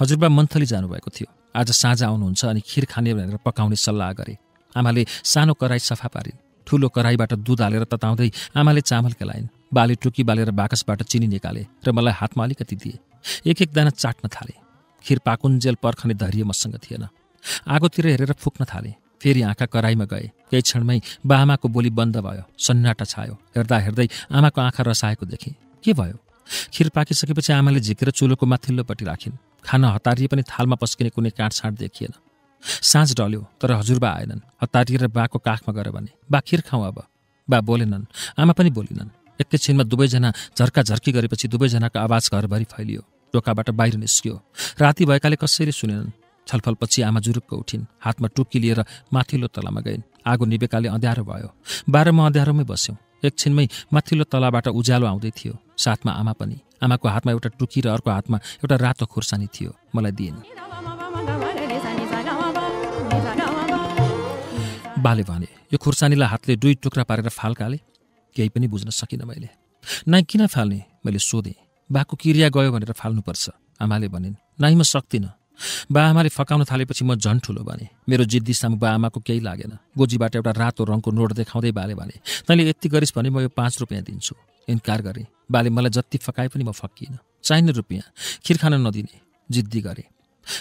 हजुरबा मन्थली जानुभएको थियो आज साँझ आउनुहुन्छ अनि खिर खाने भनेर पकाउने सल्लाह गरे आमाले सानो कराई सफा पारिन् ठुलो कराहीबाट दुध हालेर तताउँदै आमाले चामल केलाइन् बाले टुकी बालेर बाकसबाट चिनी निकाले र मलाई हातमा अलिकति दिए एक एक दाना चाट्न थाले खिर पाकुन्जेल पर्खने धैर्य मसँग थिएन आगोतिर हेरेर फुक्न थाले फेरि आँखा कराईमा गए केही क्षणमै आमाको बोली बन्द भयो सन्नाटा छायो हेर्दा हेर्दै आमाको आँखा रसाएको देखेँ के भयो खिर पाकिसकेपछि आमाले झिकेर चुलोको माथिल्लोपट्टि राखिन् खाना हतारिए पनि थालमा पस्किने कुनै काँडछाँड देखिएन साँझ डल्यो तर हजुरबा आएनन् हतारिएर बाको काखमा गएर भने बा खिर खाउँ अब बा बोलेनन् आमा पनि बोलिनन् एकैछिनमा दुवैजना झर्का झर्की गरेपछि दुवैजनाको आवाज घरभरि फैलियो टोकाबाट बाहिर निस्कियो राति भएकाले कसैले सुनेनन् छलफलपछि आमा जुरुक्क उठिन् हातमा टुक्की लिएर माथिल्लो तलामा गइन् आगो निभेकाले अँध्यारो भयो बाह्र म अँध्यारोमै बस्यौँ एकछिनमै माथिल्लो तलाबाट उज्यालो आउँदै थियो साथमा आमा पनि आमाको हातमा एउटा टुकी र अर्को हातमा एउटा रातो खुर्सानी थियो मलाई दिइन् बाले भने यो खुर्सानीलाई हातले दुई टुक्रा पारेर फाल्काले केही पनि बुझ्न सकिनँ मैले नाइ किन फाल्ने मैले सोधेँ बाको किरिया गयो भनेर फाल्नुपर्छ आमाले भनिन् नाइ म सक्दिनँ बा आमाले फकाउन थालेपछि म झन् ठुलो भने मेरो जिद्दी सामु बा आमाको केही लागेन गोजीबाट एउटा रातो रङको नोट देखाउँदै बाले भने तैँले यति गरिस् भने म यो पाँच रुपियाँ दिन्छु इन्कार गरेँ बाले मलाई जति फकाए पनि म फकिनँ चाहिने रुपियाँ खिर खान नदिने जिद्दी गरेँ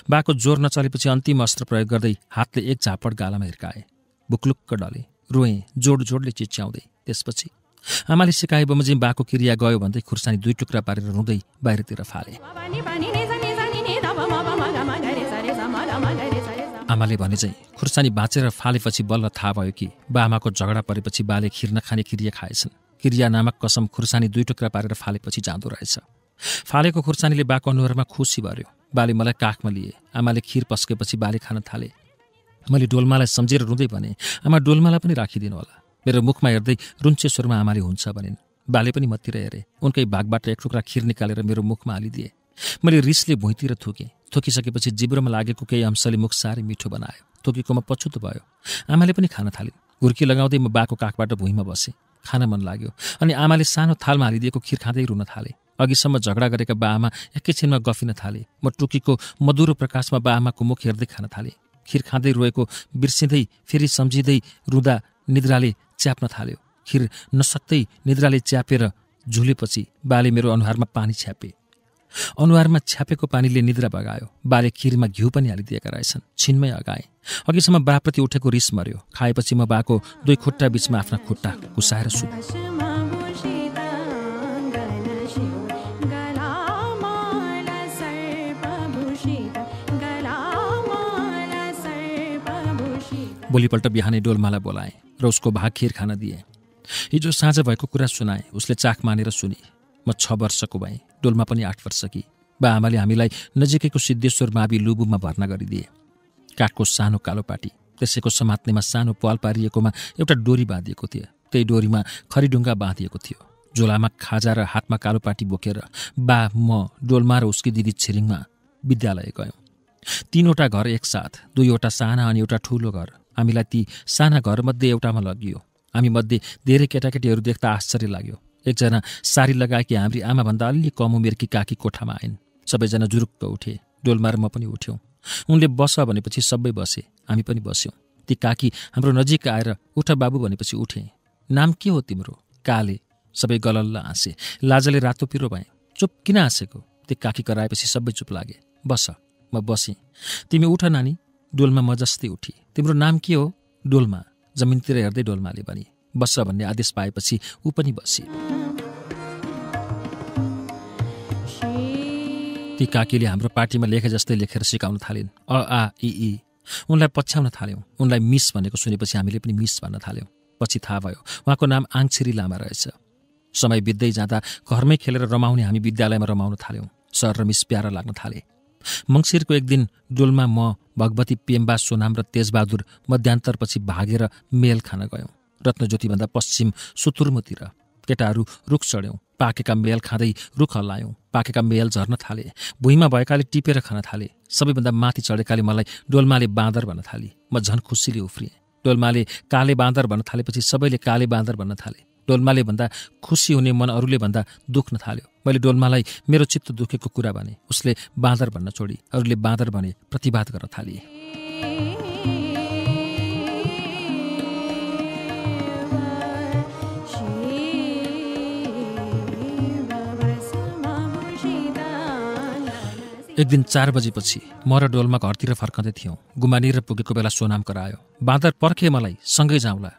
बाको जोर नचलेपछि अन्तिम अस्त्र प्रयोग गर्दै हातले एक झापड गालामा हिर्काए भुकलुक्क डले रोएँ जोड जोडले चिच्याउँदै त्यसपछि आमाले सिकाए बमोजिम बाको क्रिया गयो भन्दै खुर्सानी दुई टुक्रा पारेर रुँदै बाहिरतिर फाले आमाले भने चाहिँ खुर्सानी बाँचेर फालेपछि बल्ल थाहा भयो कि बामाको झगडा परेपछि बाले खिर नखाने क्रिया खाएछन् क्रिया नामक कसम खुर्सानी दुई टुक्रा पारेर फालेपछि जाँदो रहेछ फालेको खुर्सानीले बाको अनुहारमा खुसी भर्यो बाले मलाई काखमा लिए आमाले खिर पस्केपछि बाले खान थाले मैले डोलमालाई सम्झेर रुँदै भने आमा डोल्मालाई पनि राखिदिनु होला मेरो मुखमा हेर्दै रुन्चेश्वरमा आमाले हुन्छ भनिन् बाले पनि मतिर हेरे उनकै भागबाट एक टुक्रा खिर निकालेर मेरो मुखमा हालिदिए मैले रिसले भुइँतिर थुकेँ थुकिसकेपछि जिब्रोमा लागेको केही अंशले मुख साह्रै मिठो बनायो थुकेकोमा पछुतो भयो आमाले पनि खान थाले घुर्की लगाउँदै म बाको काखबाट भुइँमा बसेँ खान मन लाग्यो अनि आमाले सानो थालमा हालिदिएको खिर खाँदै रुन थाले अघिसम्म झगडा गरेका बा आमा एकैछिनमा गफिन थाले म टुकीको मधुरो प्रकाशमा बा आमाको मुख हेर्दै खान थालेँ खिर खाँदै रोएको बिर्सिँदै फेरि सम्झिँदै रुँदा निद्राले च्याप्न थाल्यो खिर नसक्दै निद्राले च्यापेर झुलेपछि बाले मेरो अनुहारमा पानी छ्यापे अनुहारमा छ्यापेको पानीले निद्रा बगायो बाले खिरमा घिउ पनि हालिदिएका रहेछन् छिनमै अगाए अघिसम्म बाप्रति उठेको रिस मर्यो खाएपछि म बाको दुई खुट्टा बिचमा आफ्ना खुट्टा कुसाएर सुत्छु भोलिपल्ट बिहानै डोलमालाई बोलाएँ र उसको भाग खिर खान दिएँ हिजो साँझ भएको कुरा सुनाएँ उसले चाख मानेर सुने म छ वर्षको भएँ डोलमा पनि आठ वर्ष कि बा आमाले हामीलाई नजिकैको सिद्धेश्वर मावि लुबुमा भर्ना गरिदिए काठको सानो कालो पाटी त्यसैको समात्नेमा सानो पाल पारिएकोमा एउटा डोरी बाँधिएको थियो त्यही डोरीमा खरिडुङ्गा बाँधिएको थियो झोलामा खाजा र हातमा कालो पाटी बोकेर बा म डोलमा र उसकी दिदी छिरिङमा विद्यालय गयौँ तिनवटा घर एकसाथ दुईवटा साना अनि एउटा ठुलो घर हामीलाई ती साना घरमध्ये एउटामा लगियो हामी मध्ये धेरै केटाकेटीहरू देख्दा आश्चर्य लाग्यो एकजना सारी लगाएकी हाम्री आमाभन्दा अलि कम उमेरकी काकी कोठामा आइन् सबैजना जुरुक्क उठे डोलमार पनि उठ्यौँ उनले बस भनेपछि सबै बसे हामी पनि बस्यौँ ती काकी हाम्रो नजिक आएर उठ बाबु भनेपछि उठे नाम के हो तिम्रो काले सबै गलल्ल हाँसे लाजाले रातो पिरो भए चुप किन हाँसेको ती काकी कराएपछि सबै चुप लागे बस म बसेँ तिमी उठ नानी डोलमा म जस्तै उठी तिम्रो नाम के हो डोलमा जमिनतिर हेर्दै डोलमाले भने बस्छ भन्ने आदेश पाएपछि ऊ पनि बसी ती काकीले हाम्रो पार्टीमा लेखे जस्तै लेखेर सिकाउन थालिन् अ आ इ इ उनलाई पछ्याउन थाल्यौँ उनलाई मिस भनेको सुनेपछि हामीले पनि मिस भन्न थाल्यौँ पछि थाहा भयो उहाँको नाम आङछिरी लामा रहेछ समय बित्दै जाँदा घरमै खेलेर रमाउने हामी विद्यालयमा रमाउन थाल्यौँ सर र मिस प्यारा लाग्न थाले मङ्सिरको एक दिन डोलमा म भगवती पेम्बा सोनाम र तेजबहादुर मध्यान्तरपछि भागेर मेल खान गयौँ रत्नज्योतिभन्दा पश्चिम सुतुर्मुतिर केटाहरू रुख चढ्यौँ पाकेका मेल खाँदै रुख हल्लायौँ पाकेका मेल झर्न थाले भुइँमा भएकाले टिपेर खान थाले सबैभन्दा माथि चढेकाले मलाई डोलमाले बाँदर भन्न थाले म झन खुसीले उफ्रिएँ डोलमाले काले बाँदर भन्न थालेपछि सबैले काले बाँदर भन्न थाले डोल्माले भन्दा खुसी हुने मन अरूले भन्दा दुख्न थाल्यो मैले डोल्मालाई मेरो चित्त दुखेको कुरा भने उसले बाँदर भन्न छोडी अरूले बाँदर भने प्रतिवाद गर्न थालिए एक दिन चार बजेपछि म र डोल्मा घरतिर फर्कँदै थियौँ गुमानिएर पुगेको बेला सोनाम करायो बाँदर पर्खे मलाई सँगै जाउँला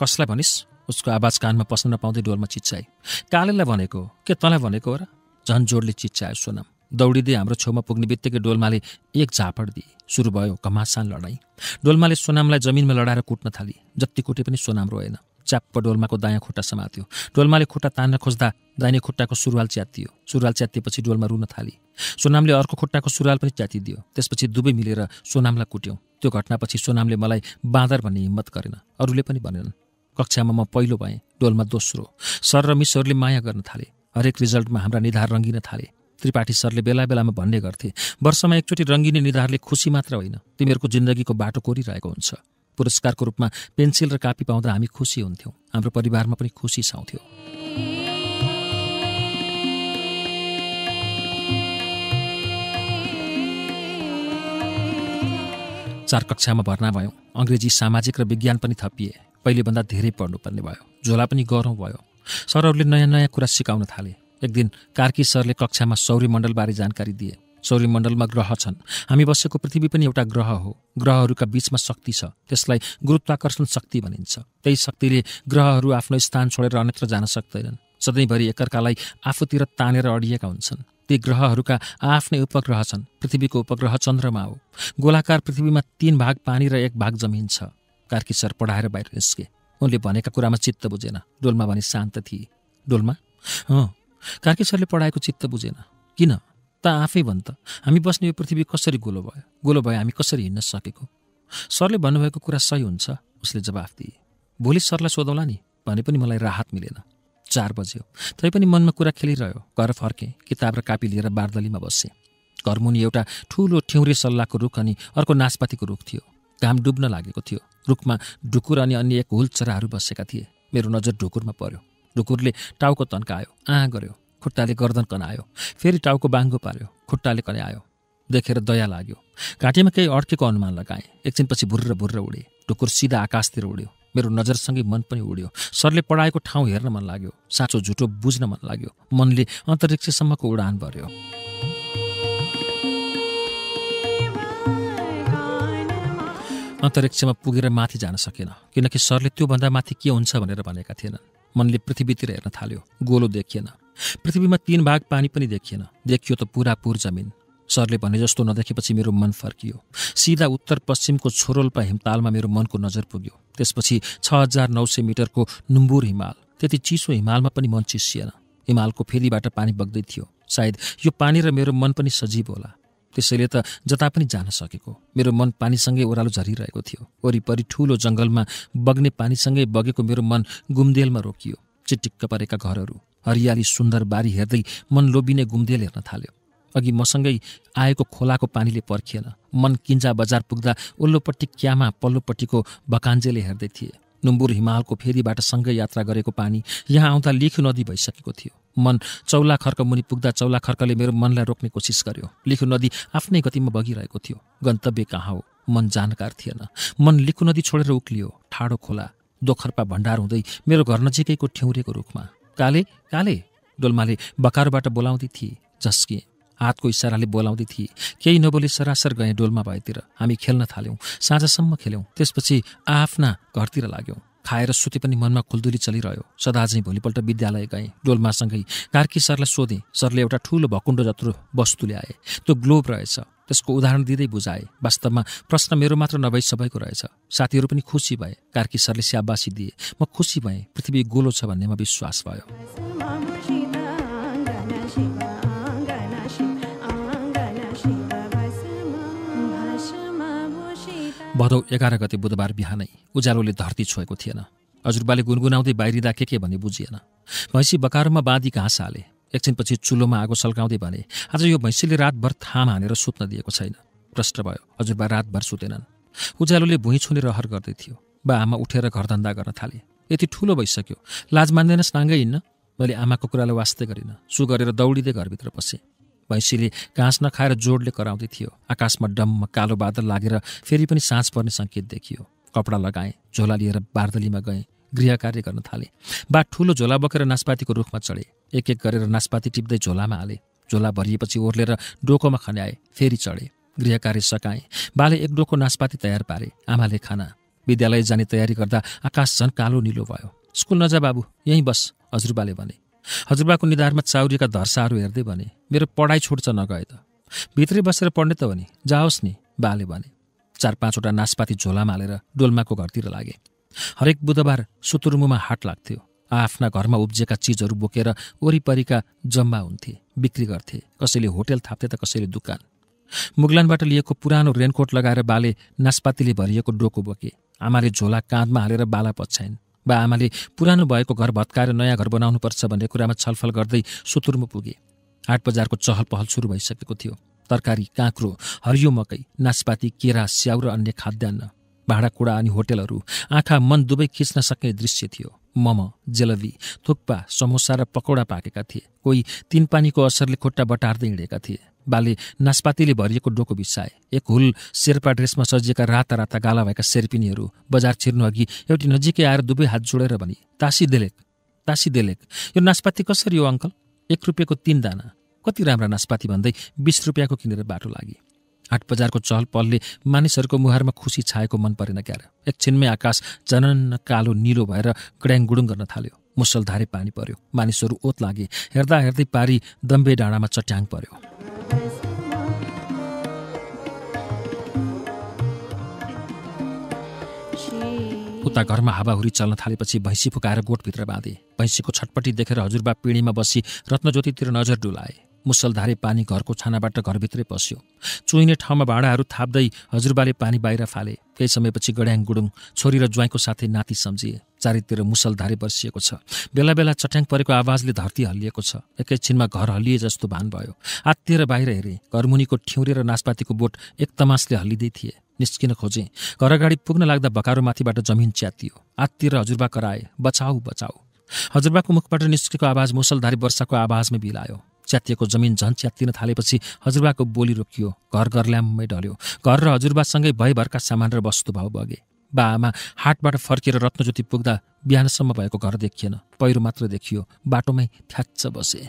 कसलाई भनिस् उसको आवाज कानमा पस्न नपाउँदै डोलमा चिच्चाए कालेलाई भनेको के तँलाई भनेको हो र झन् जोडले चिच्चायो सोनम दौडिँदै हाम्रो छेउमा पुग्ने बित्तिकै डोलमाले एक झापड दिए सुरु भयो घमासान लडाइँ डोलमाले सोनामलाई जमिनमा लडाएर कुट्न थाली जति कुटे पनि सोनाम रोएन च्याप्प डोलमाको दायाँ खुट्टा समात्यो डोलमाले खुट्टा तान्न खोज्दा दाहिने खुट्टाको सुरुवाल च्यातियो सुरुवाल च्यातिएपछि डोलमा रुन थाली सोनामले अर्को खुट्टाको सुरुवाल पनि च्यातिदियो त्यसपछि दुवै मिलेर सोनामलाई कुट्यौँ त्यो घटनापछि सोनामले मलाई बाँदर भन्ने हिम्मत गरेन अरूले पनि भनेनन् कक्षामा म पहिलो भएँ डोलमा दोस्रो सर र मिसहरूले माया गर्न थाले हरेक रिजल्टमा हाम्रा निधार रङ्गिन थाले त्रिपाठी सरले बेला बेलामा भन्ने गर्थे वर्षमा एकचोटि रङ्गिने निधारले खुसी मात्र होइन तिमीहरूको जिन्दगीको बाटो कोरिरहेको हुन्छ पुरस्कारको रूपमा पेन्सिल र कापी पाउँदा हामी खुसी हुन्थ्यौँ हाम्रो परिवारमा पनि खुसी छाउँथ्यो चार कक्षामा भर्ना भयौँ अङ्ग्रेजी सामाजिक र विज्ञान पनि थपिए पहिलेभन्दा धेरै पढ्नुपर्ने भयो झोला पनि गरौँ भयो सरहरूले नयाँ नयाँ कुरा सिकाउन थाले एक दिन कार्की सरले कक्षामा सौर्यमण्डलबारे जानकारी दिए सौर्यमण्डलमा ग्रह छन् हामी बसेको पृथ्वी पनि एउटा ग्रह हो ग्रहहरूका बीचमा शक्ति छ त्यसलाई गुरुत्वाकर्षण शक्ति भनिन्छ त्यही शक्तिले ग्रहहरू आफ्नो स्थान छोडेर अन्यत्र जान सक्दैनन् सधैँभरि एकअर्कालाई आफूतिर तानेर अडिएका हुन्छन् ती ग्रहहरूका आफ्नै उपग्रह छन् पृथ्वीको उपग्रह चन्द्रमा हो गोलाकार पृथ्वीमा तीन भाग पानी र एक भाग जमिन छ कार्की सर पढाएर बाहिर निस्के उनले भनेका कुरामा चित्त बुझेन डोलमा भने शान्त थिए डोलमा अँ कार्की सरले पढाएको चित्त बुझेन किन त आफै भन् त हामी बस्ने यो पृथ्वी कसरी गोलो भयो गोलो भयो हामी कसरी हिँड्न सकेको सरले भन्नुभएको कुरा सही हुन्छ उसले जवाफ दिए भोलि सरलाई सोधौँला नि भने पनि मलाई राहत मिलेन चार बज्यो तैपनि मनमा कुरा खेलिरह्यो घर फर्केँ किताब र कापी लिएर बार्दलीमा बसेँ घरमुनि एउटा ठुलो ठेउरे सल्लाहको रुख अनि अर्को नासपातीको रुख थियो घाम डुब्न लागेको थियो रुखमा ढुकुर अनि अन्य एक हुल चराहरू बसेका थिए मेरो नजर ढुकुरमा पर्यो ढुकुरले टाउको तन्कायो आँ गर्यो खुट्टाले गर्दन कनायो फेरि टाउको बाङ्गो पार्यो खुट्टाले कनायो देखेर दया लाग्यो घाँटीमा केही अड्केको अनुमान लगाएँ एकछिनपछि भुर्र भुर्र उडे ढुकुर सिधा आकाशतिर उड्यो मेरो नजरसँगै मन पनि उड्यो सरले पढाएको ठाउँ हेर्न मन लाग्यो साँचो झुटो बुझ्न मन लाग्यो मनले अन्तरिक्षसम्मको उडान भर्यो अन्तरिक्षमा पुगेर माथि जान सकेन किनकि सरले त्योभन्दा माथि के हुन्छ भनेर भनेका थिएनन् मनले पृथ्वीतिर हेर्न थाल्यो गोलो देखिएन पृथ्वीमा तीन भाग पानी पनि देखिएन देखियो त पुरापुर जमिन सरले भने जस्तो नदेखेपछि मेरो मन फर्कियो सिधा उत्तर पश्चिमको छोरोल्पा हिमतालमा मेरो मनको नजर पुग्यो त्यसपछि छ हजार नौ सय मिटरको नुम्बुर हिमाल त्यति चिसो हिमालमा पनि मन चिसिएन हिमालको फेदीबाट पानी बग्दै थियो सायद यो पानी र मेरो मन पनि सजीव होला त्यसैले त जता पनि जान सकेको मेरो मन पानीसँगै ओह्रालो झरिरहेको थियो वरिपरि ठुलो जङ्गलमा बग्ने पानीसँगै बगेको मेरो मन गुम्देलमा रोकियो चिटिक्क परेका घरहरू हरियाली सुन्दर बारी हेर्दै मन लोभिने गुम्देल हेर्न थाल्यो अघि मसँगै आएको खोलाको पानीले पर्खिएन मन किन्जा बजार पुग्दा ओल्लोपट्टि क्यामा पल्लोपट्टिको बकान्जेले हेर्दै थिए नुम्बुर हिमालको फेरीबाट सँगै यात्रा गरेको पानी यहाँ आउँदा लिखु नदी भइसकेको थियो मन चौला खर्क मुनि पुग्दा चौला खर्कले मेरो मनलाई रोक्ने कोसिस गर्यो लिखु नदी आफ्नै गतिमा बगिरहेको थियो गन्तव्य कहाँ हो मन जानकार थिएन मन लिखु नदी छोडेर उक्लियो ठाडो खोला दोखर्पा भण्डार हुँदै मेरो घर नजिकैको ठेउरेको रुखमा काले काले डोल्माले बकारबाट बोलाउँदै थिए झस्किए हातको इसाराले बोलाउँदै थिए केही नबोले सरासर गएँ डोल्मा भएतिर हामी खेल्न थाल्यौँ साँझसम्म खेल्यौँ त्यसपछि आआफ्ना घरतिर लाग्यौँ खाएर सुते पनि मनमा खुल्दुली चलिरह्यो सदा झैँ भोलिपल्ट विद्यालय गएँ डोलमासँगै कार्की सरलाई सोधेँ सरले एउटा ठुलो भकुण्डो जत्रो वस्तु ल्याए त्यो ग्लोब रहेछ त्यसको उदाहरण दिँदै बुझाए वास्तवमा प्रश्न मेरो मात्र नभई सबैको रहेछ साथीहरू पनि खुसी भए कार्की सरले स्याबासी दिए म खुसी भएँ पृथ्वी गोलो छ भन्नेमा विश्वास भयो भदौ एघार गते बुधबार बिहानै उज्यालोले धरती छोएको थिएन हजुरबाले गुनगुनाउँदै बाहिरिँदा के के भन्ने बुझिएन भैँसी बकारोमा बाँधी घाँस हाले एकछिनपछि चुलोमा आगो सल्काउँदै भने आज यो भैँसीले रातभर थाम हानेर सुत्न दिएको छैन प्रष्ट भयो हजुरबा रातभर सुतेनन् उज्यालोले भुइँ छुने रहर गर्दै थियो बा आमा उठेर घरधन्दा गर्न थाले यति ठुलो भइसक्यो लाज मान्दैनस् नाङ्गै हिँड्न मैले आमाको कुरालाई वास्तै गरिनँ सु गरेर दौडिँदै घरभित्र पसेँ भैँसीले घाँस नखाएर जोडले कराउँदै थियो आकाशमा डम्म कालो बादल लागेर फेरि पनि साँझ पर्ने सङ्केत देखियो कपडा लगाएँ झोला लिएर बार्दलीमा गएँ गृह कार्य गर्न थालेँ बा ठुलो झोला बोकेर नास्पातीको रुखमा चढे एक एक गरेर नास्पाती टिप्दै झोलामा हाले झोला भरिएपछि ओर्लेर डोकोमा खन्याए फेरि चढे गृह कार्य सकाएँ बाले एक डोको नास्पाती तयार पारे आमाले खाना विद्यालय जाने तयारी गर्दा आकाश झन् कालो निलो भयो स्कुल नजा बाबु यहीँ बस हजुरबाले भने हजुरबाको निधारमा चाउरीका धर्साहरू हेर्दै भने मेरो पढाइ छुट्छ नगए त भित्रै बसेर पढ्ने त भने जाओस् नि बाले भने चार पाँचवटा नासपाती झोलामा हालेर डोल्माको घरतिर लागे हरेक बुधबार सुतुरुमुमा हाट लाग्थ्यो आफ्ना घरमा उब्जेका चिजहरू बोकेर वरिपरिका जम्मा हुन्थे बिक्री गर्थे कसैले होटेल थाप्थे त कसैले दुकान मुगलानबाट लिएको पुरानो रेनकोट लगाएर बाले नासपातीले भरिएको डोको बोके आमाले झोला काँधमा हालेर बाला पछ्याइन् बा आमाले पुरानो भएको घर भत्काएर नयाँ घर बनाउनुपर्छ भन्ने कुरामा छलफल गर्दै सुतुरमा पुगे हाट बजारको चहल पहल सुरु भइसकेको थियो तरकारी काँक्रो हरियो मकै नासपाती केरा स्याउ र अन्य खाद्यान्न भाँडाकुँडा अनि होटेलहरू आँखा मन दुवै खिच्न सक्ने दृश्य थियो मम जेलबी थुक्पा समोसा र पकौडा पाकेका थिए कोही तिन पानीको असरले खुट्टा बटार्दै हिँडेका थिए बाले नास्पातीले भरिएको डोको बिसाए एक हुल शेर्पा ड्रेसमा सजिएका राता राता गाला भएका शेर्पिनीहरू बजार छिर्नु अघि एउटी नजिकै आएर दुवै हात जोडेर भने तासी देलेक तासी देलेक यो नास्पाती कसरी हो अङ्कल एक रुपियाँको तिन दाना कति राम्रा नास्पाती भन्दै बिस रुपियाँको किनेर बाटो लागे हाट बजारको चहल पहलले मानिसहरूको मुहारमा खुसी छाएको मन परेन क्यार एकछिनमै आकाश जनन कालो निलो भएर गड्याङ गुडुङ गर्न थाल्यो मुसलधारे पानी पर्यो मानिसहरू ओत लागे हेर्दा हेर्दै पारी दम्बे डाँडामा चट्याङ पर्यो उता घरमा हावाहुरी चल्न थालेपछि भैँसी फुकाएर गोठभित्र बाँधे भैँसीको छटपट्टि देखेर हजुरबा पिँढीमा बसी रत्नज्योतितिर नजर डुलाए मुसलधारे पानी घरको छानाबाट घरभित्रै पस्यो चुइने ठाउँमा भाँडाहरू थाप्दै हजुरबाले पानी बाहिर फाले केही समयपछि गड्याङ गुडुङ छोरी र ज्वाइँको साथै नाति सम्झिए चारैतिर मुसलधारे बर्सिएको छ बेला बेला चट्याङ परेको आवाजले धरती हल्लिएको छ एकैछिनमा घर हल्लिए जस्तो भान भयो आत्तिएर बाहिर हेरे घरमुनिको ठिउरे र नास्पातीको बोट एक तमासले हल्लिँदै थिए निस्किन खोजेँ घर अगाडि पुग्न लाग्दा भकारोमाथिबाट जमिन च्यातियो आत्तिर हजुरबा कराए बचाऊ बचाऊ हजुरबाको मुखबाट निस्केको आवाज मुसलधारी वर्षाको आवाजमै बिलायो च्यातिएको जमिन झन् च्यातिन थालेपछि हजुरबाको बोली रोकियो घर घर ल्याम्मै ढल्यो घर र हजुरबासँगै भयभरका सामान र वस्तुभाव बगे बा आमा हाटबाट फर्किएर रत्नज्योति पुग्दा बिहानसम्म भएको घर देखिएन पहिरो मात्र देखियो बाटोमै थ्याच्च बसे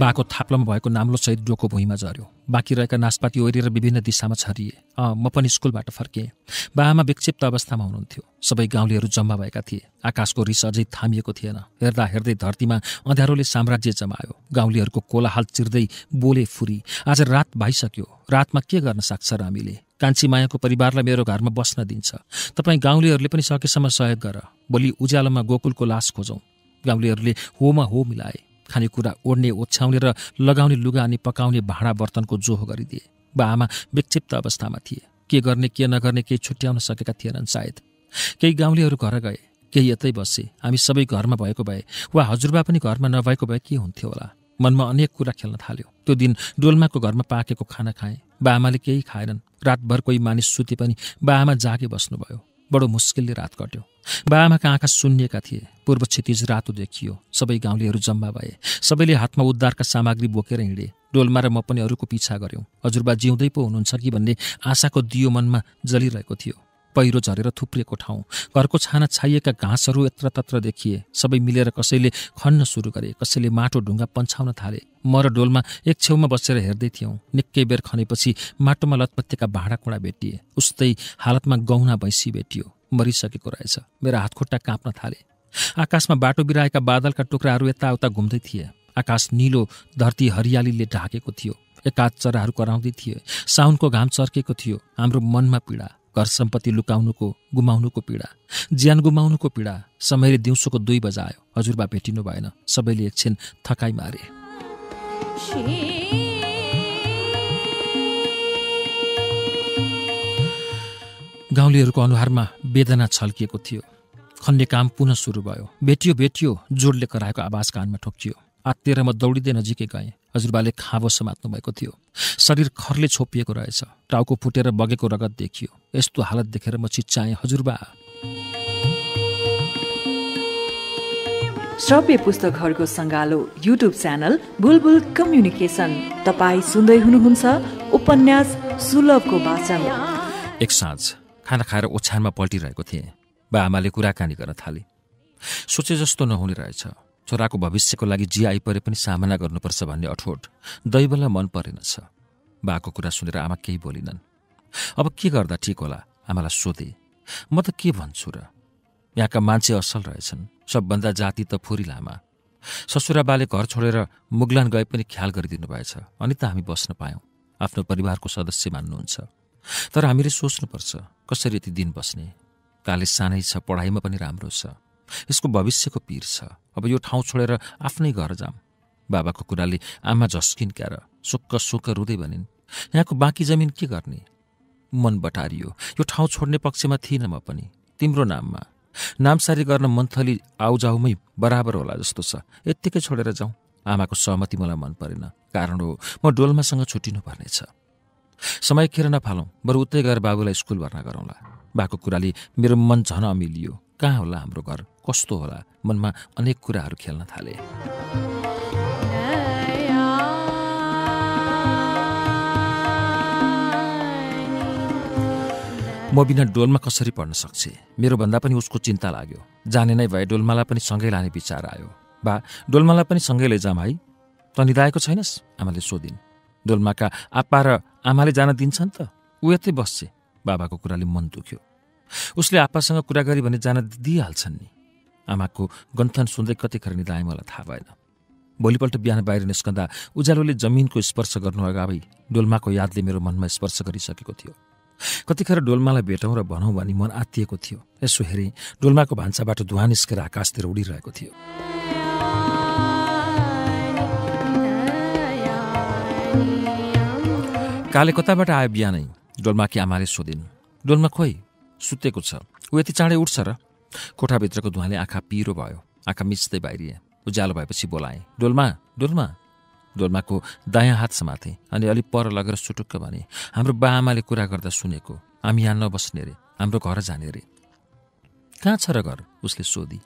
बाको थाप्लोमा भएको नाम्लो सहित डोको भुइँमा झऱ्यो बाँकी रहेका नासपाती ओरिएर विभिन्न दिशामा छरिए म पनि स्कुलबाट फर्किएँ बाआमा विक्षिप्त अवस्थामा हुनुहुन्थ्यो सबै गाउँलेहरू जम्मा भएका थिए आकाशको रिस अझै थामिएको थिएन हेर्दा हेर्दै धरतीमा अँध्यारोले साम्राज्य जमायो गाउँलेहरूको कोलाहाल चिर्दै बोले फुरी आज रात भइसक्यो रातमा के गर्न सक्छ र हामीले मायाको परिवारलाई मेरो घरमा बस्न दिन्छ तपाईँ गाउँलेहरूले पनि सकेसम्म सहयोग गर भोलि उज्यालोमा गोकुलको लास खोजौँ गाउँलेहरूले होमा हो मिलाए खानेकुरा ओढ्ने ओछ्याउने र लगाउने लुगा अनि पकाउने भाँडा बर्तनको जोहो गरिदिए बा आमा विक्षिप्त अवस्थामा थिए के गर्ने के नगर्ने केही छुट्याउन सकेका थिएनन् सायद केही गाउँलेहरू घर गए केही यतै बसे हामी सबै घरमा भएको भए वा हजुरबा पनि घरमा नभएको भए के हुन्थ्यो होला मनमा अनेक कुरा खेल्न थाल्यो त्यो दिन डोल्माको घरमा पाकेको खाना खाएँ बा आमाले केही खाएनन् रातभर कोही मानिस सुते पनि बा आमा जागे बस्नुभयो बडो मुस्किलले रात कट्यो बाबामाका आँखा सुन्निएका थिए पूर्व क्षतिज रातो देखियो सबै गाउँलेहरू जम्मा भए सबैले हातमा उद्धारका सामग्री बोकेर हिँडे डोलमा र म पनि अरूको पिछा गऱ्यौँ हजुरबा जिउँदै पो हुनुहुन्छ कि भन्ने आशाको दियो मनमा जलिरहेको थियो पहिरो झरेर थुप्रिएको ठाउँ घरको छाना छाइएका घाँसहरू यत्रतत्र देखिए सबै मिलेर कसैले खन्न सुरु गरे कसैले माटो ढुङ्गा पन्छाउन थाले म र डोलमा एक छेउमा बसेर हेर्दै थियौँ निकै बेर खनेपछि माटोमा लतपत्तेका भाँडाकुँडा भेटिए उस्तै हालतमा गहुना भैँसी भेटियो मरिसकेको रहेछ मेरा हातखुट्टा काँप्न थाले आकाशमा बाटो बिराएका बादलका टुक्राहरू यताउता घुम्दै थिए आकाश निलो धरती हरियालीले ढाकेको थियो एकाद चराहरू कराउँदै थिए साउनको घाम चर्केको थियो हाम्रो मनमा पीडा घर सम्पत्ति लुकाउनुको गुमाउनुको पीडा ज्यान गुमाउनुको पीडा समयले दिउँसोको दुई बजायो हजुरबा भेटिनु भएन सबैले एकछिन थकाइ मारे गाउँलेहरूको अनुहारमा वेदना छल्किएको थियो खन्ने काम पुनः सुरु भयो भेटियो भेटियो जोडले कराएको आवाज कानमा ठोकियो आत्तिएर म दौडिँदै नजिकै गएँ हजुरबाले खाँबो समात्नु भएको थियो शरीर खरले छोपिएको रहेछ टाउको फुटेर बगेको रगत देखियो यस्तो हालत देखेर म चिच्चाएँ हजुरबा श्रव्य पुस्तकहरूको सङ्गालो युट्युब च्यानल बुलबुल कम्युनिकेसन तपाईँ सुन्दै हुनुहुन्छ उपन्यास सुलभको वाचन एक साँझ खाना खाएर ओछ्यानमा पल्टिरहेको थिएँ बा आमाले कुराकानी गर्न थाले सोचे जस्तो नहुने रहेछ छोराको भविष्यको लागि जे आइपरे पनि सामना गर्नुपर्छ भन्ने अठोट दैवलाई मन परेनछ बाको कुरा सुनेर आमा केही बोलिनन् अब के गर्दा ठिक होला आमालाई सोधे म त के भन्छु र यहाँका मान्छे असल रहेछन् सबभन्दा जाति त फुरी लामा ससुराबाले घर छोडेर मुगलान गए पनि ख्याल गरिदिनु भएछ अनि त हामी बस्न पायौँ आफ्नो परिवारको सदस्य मान्नुहुन्छ तर हामीले सोच्नुपर्छ कसरी यति दिन बस्ने काले सानै छ पढाइमा पनि राम्रो छ यसको भविष्यको पीर छ अब यो ठाउँ छोडेर आफ्नै घर जाऊँ बाबाको कुराले आमा झस्किन् र सुक्क सुक्क रुँदै भनिन् यहाँको बाँकी जमिन के गर्ने मन बटारियो यो ठाउँ छोड्ने पक्षमा थिइनँ म पनि तिम्रो नाममा नामसारी गर्न मन्थली आउजाउमै बराबर होला जस्तो छ यत्तिकै छोडेर जाउँ आमाको सहमति मलाई मन परेन कारण हो म डोल्मासँग पर्नेछ समय खेर नफालौँ बरु उतै गएर बाबुलाई स्कुल भर्ना गरौँला बाको कुराले मेरो मन झन अमिलियो कहाँ होला हाम्रो घर कस्तो होला मनमा अनेक कुराहरू खेल्न थाले म बिना डोलमा कसरी पढ्न सक्छे भन्दा पनि उसको चिन्ता लाग्यो जाने नै भए डोलमालाई पनि सँगै लाने विचार आयो बा डोलमालाई पनि सँगै लैजाम है तनिदाएको छैनस् आमाले सोधिन् डोलमाका आप्पा र आमाले जान दिन्छन् त ऊ यतै बस्छे बाबाको कुराले मन दुख्यो उसले आप्पासँग कुरा गरी भने जान दिइहाल्छन् नि आमाको गन्थन सुन्दै कतिखेर निधाए मलाई थाहा भएन भोलिपल्ट बिहान बाहिर निस्कँदा उज्यालोले जमिनको स्पर्श गर्नु अगावै डोल्माको यादले मेरो मनमा स्पर्श गरिसकेको थियो कतिखेर डोल्मालाई भेटौँ र भनौँ भनी मन आत्तिएको थियो यसो हेरेँ डोल्माको भान्साबाट धुवा निस्केर आकाशतिर उडिरहेको थियो काले कताबाट आयो बिहानै डोल्माकी आमाले सोधिन् डोल्मा खोइ सुतेको छ ऊ यति चाँडै उठ्छ र कोठाभित्रको धुवाले आँखा पिरो भयो आँखा मिच्दै बाहिरिए उज्यालो भएपछि बोलाएँ डोल्मा डोल्मा डोल्माको दायाँ हात समाते अनि अलिक पर लगेर सुटुक्क भने हाम्रो बाआमाले कुरा गर्दा सुनेको हामी यहाँ नबस्ने रे हाम्रो घर जाने रे कहाँ छ र घर उसले सोधी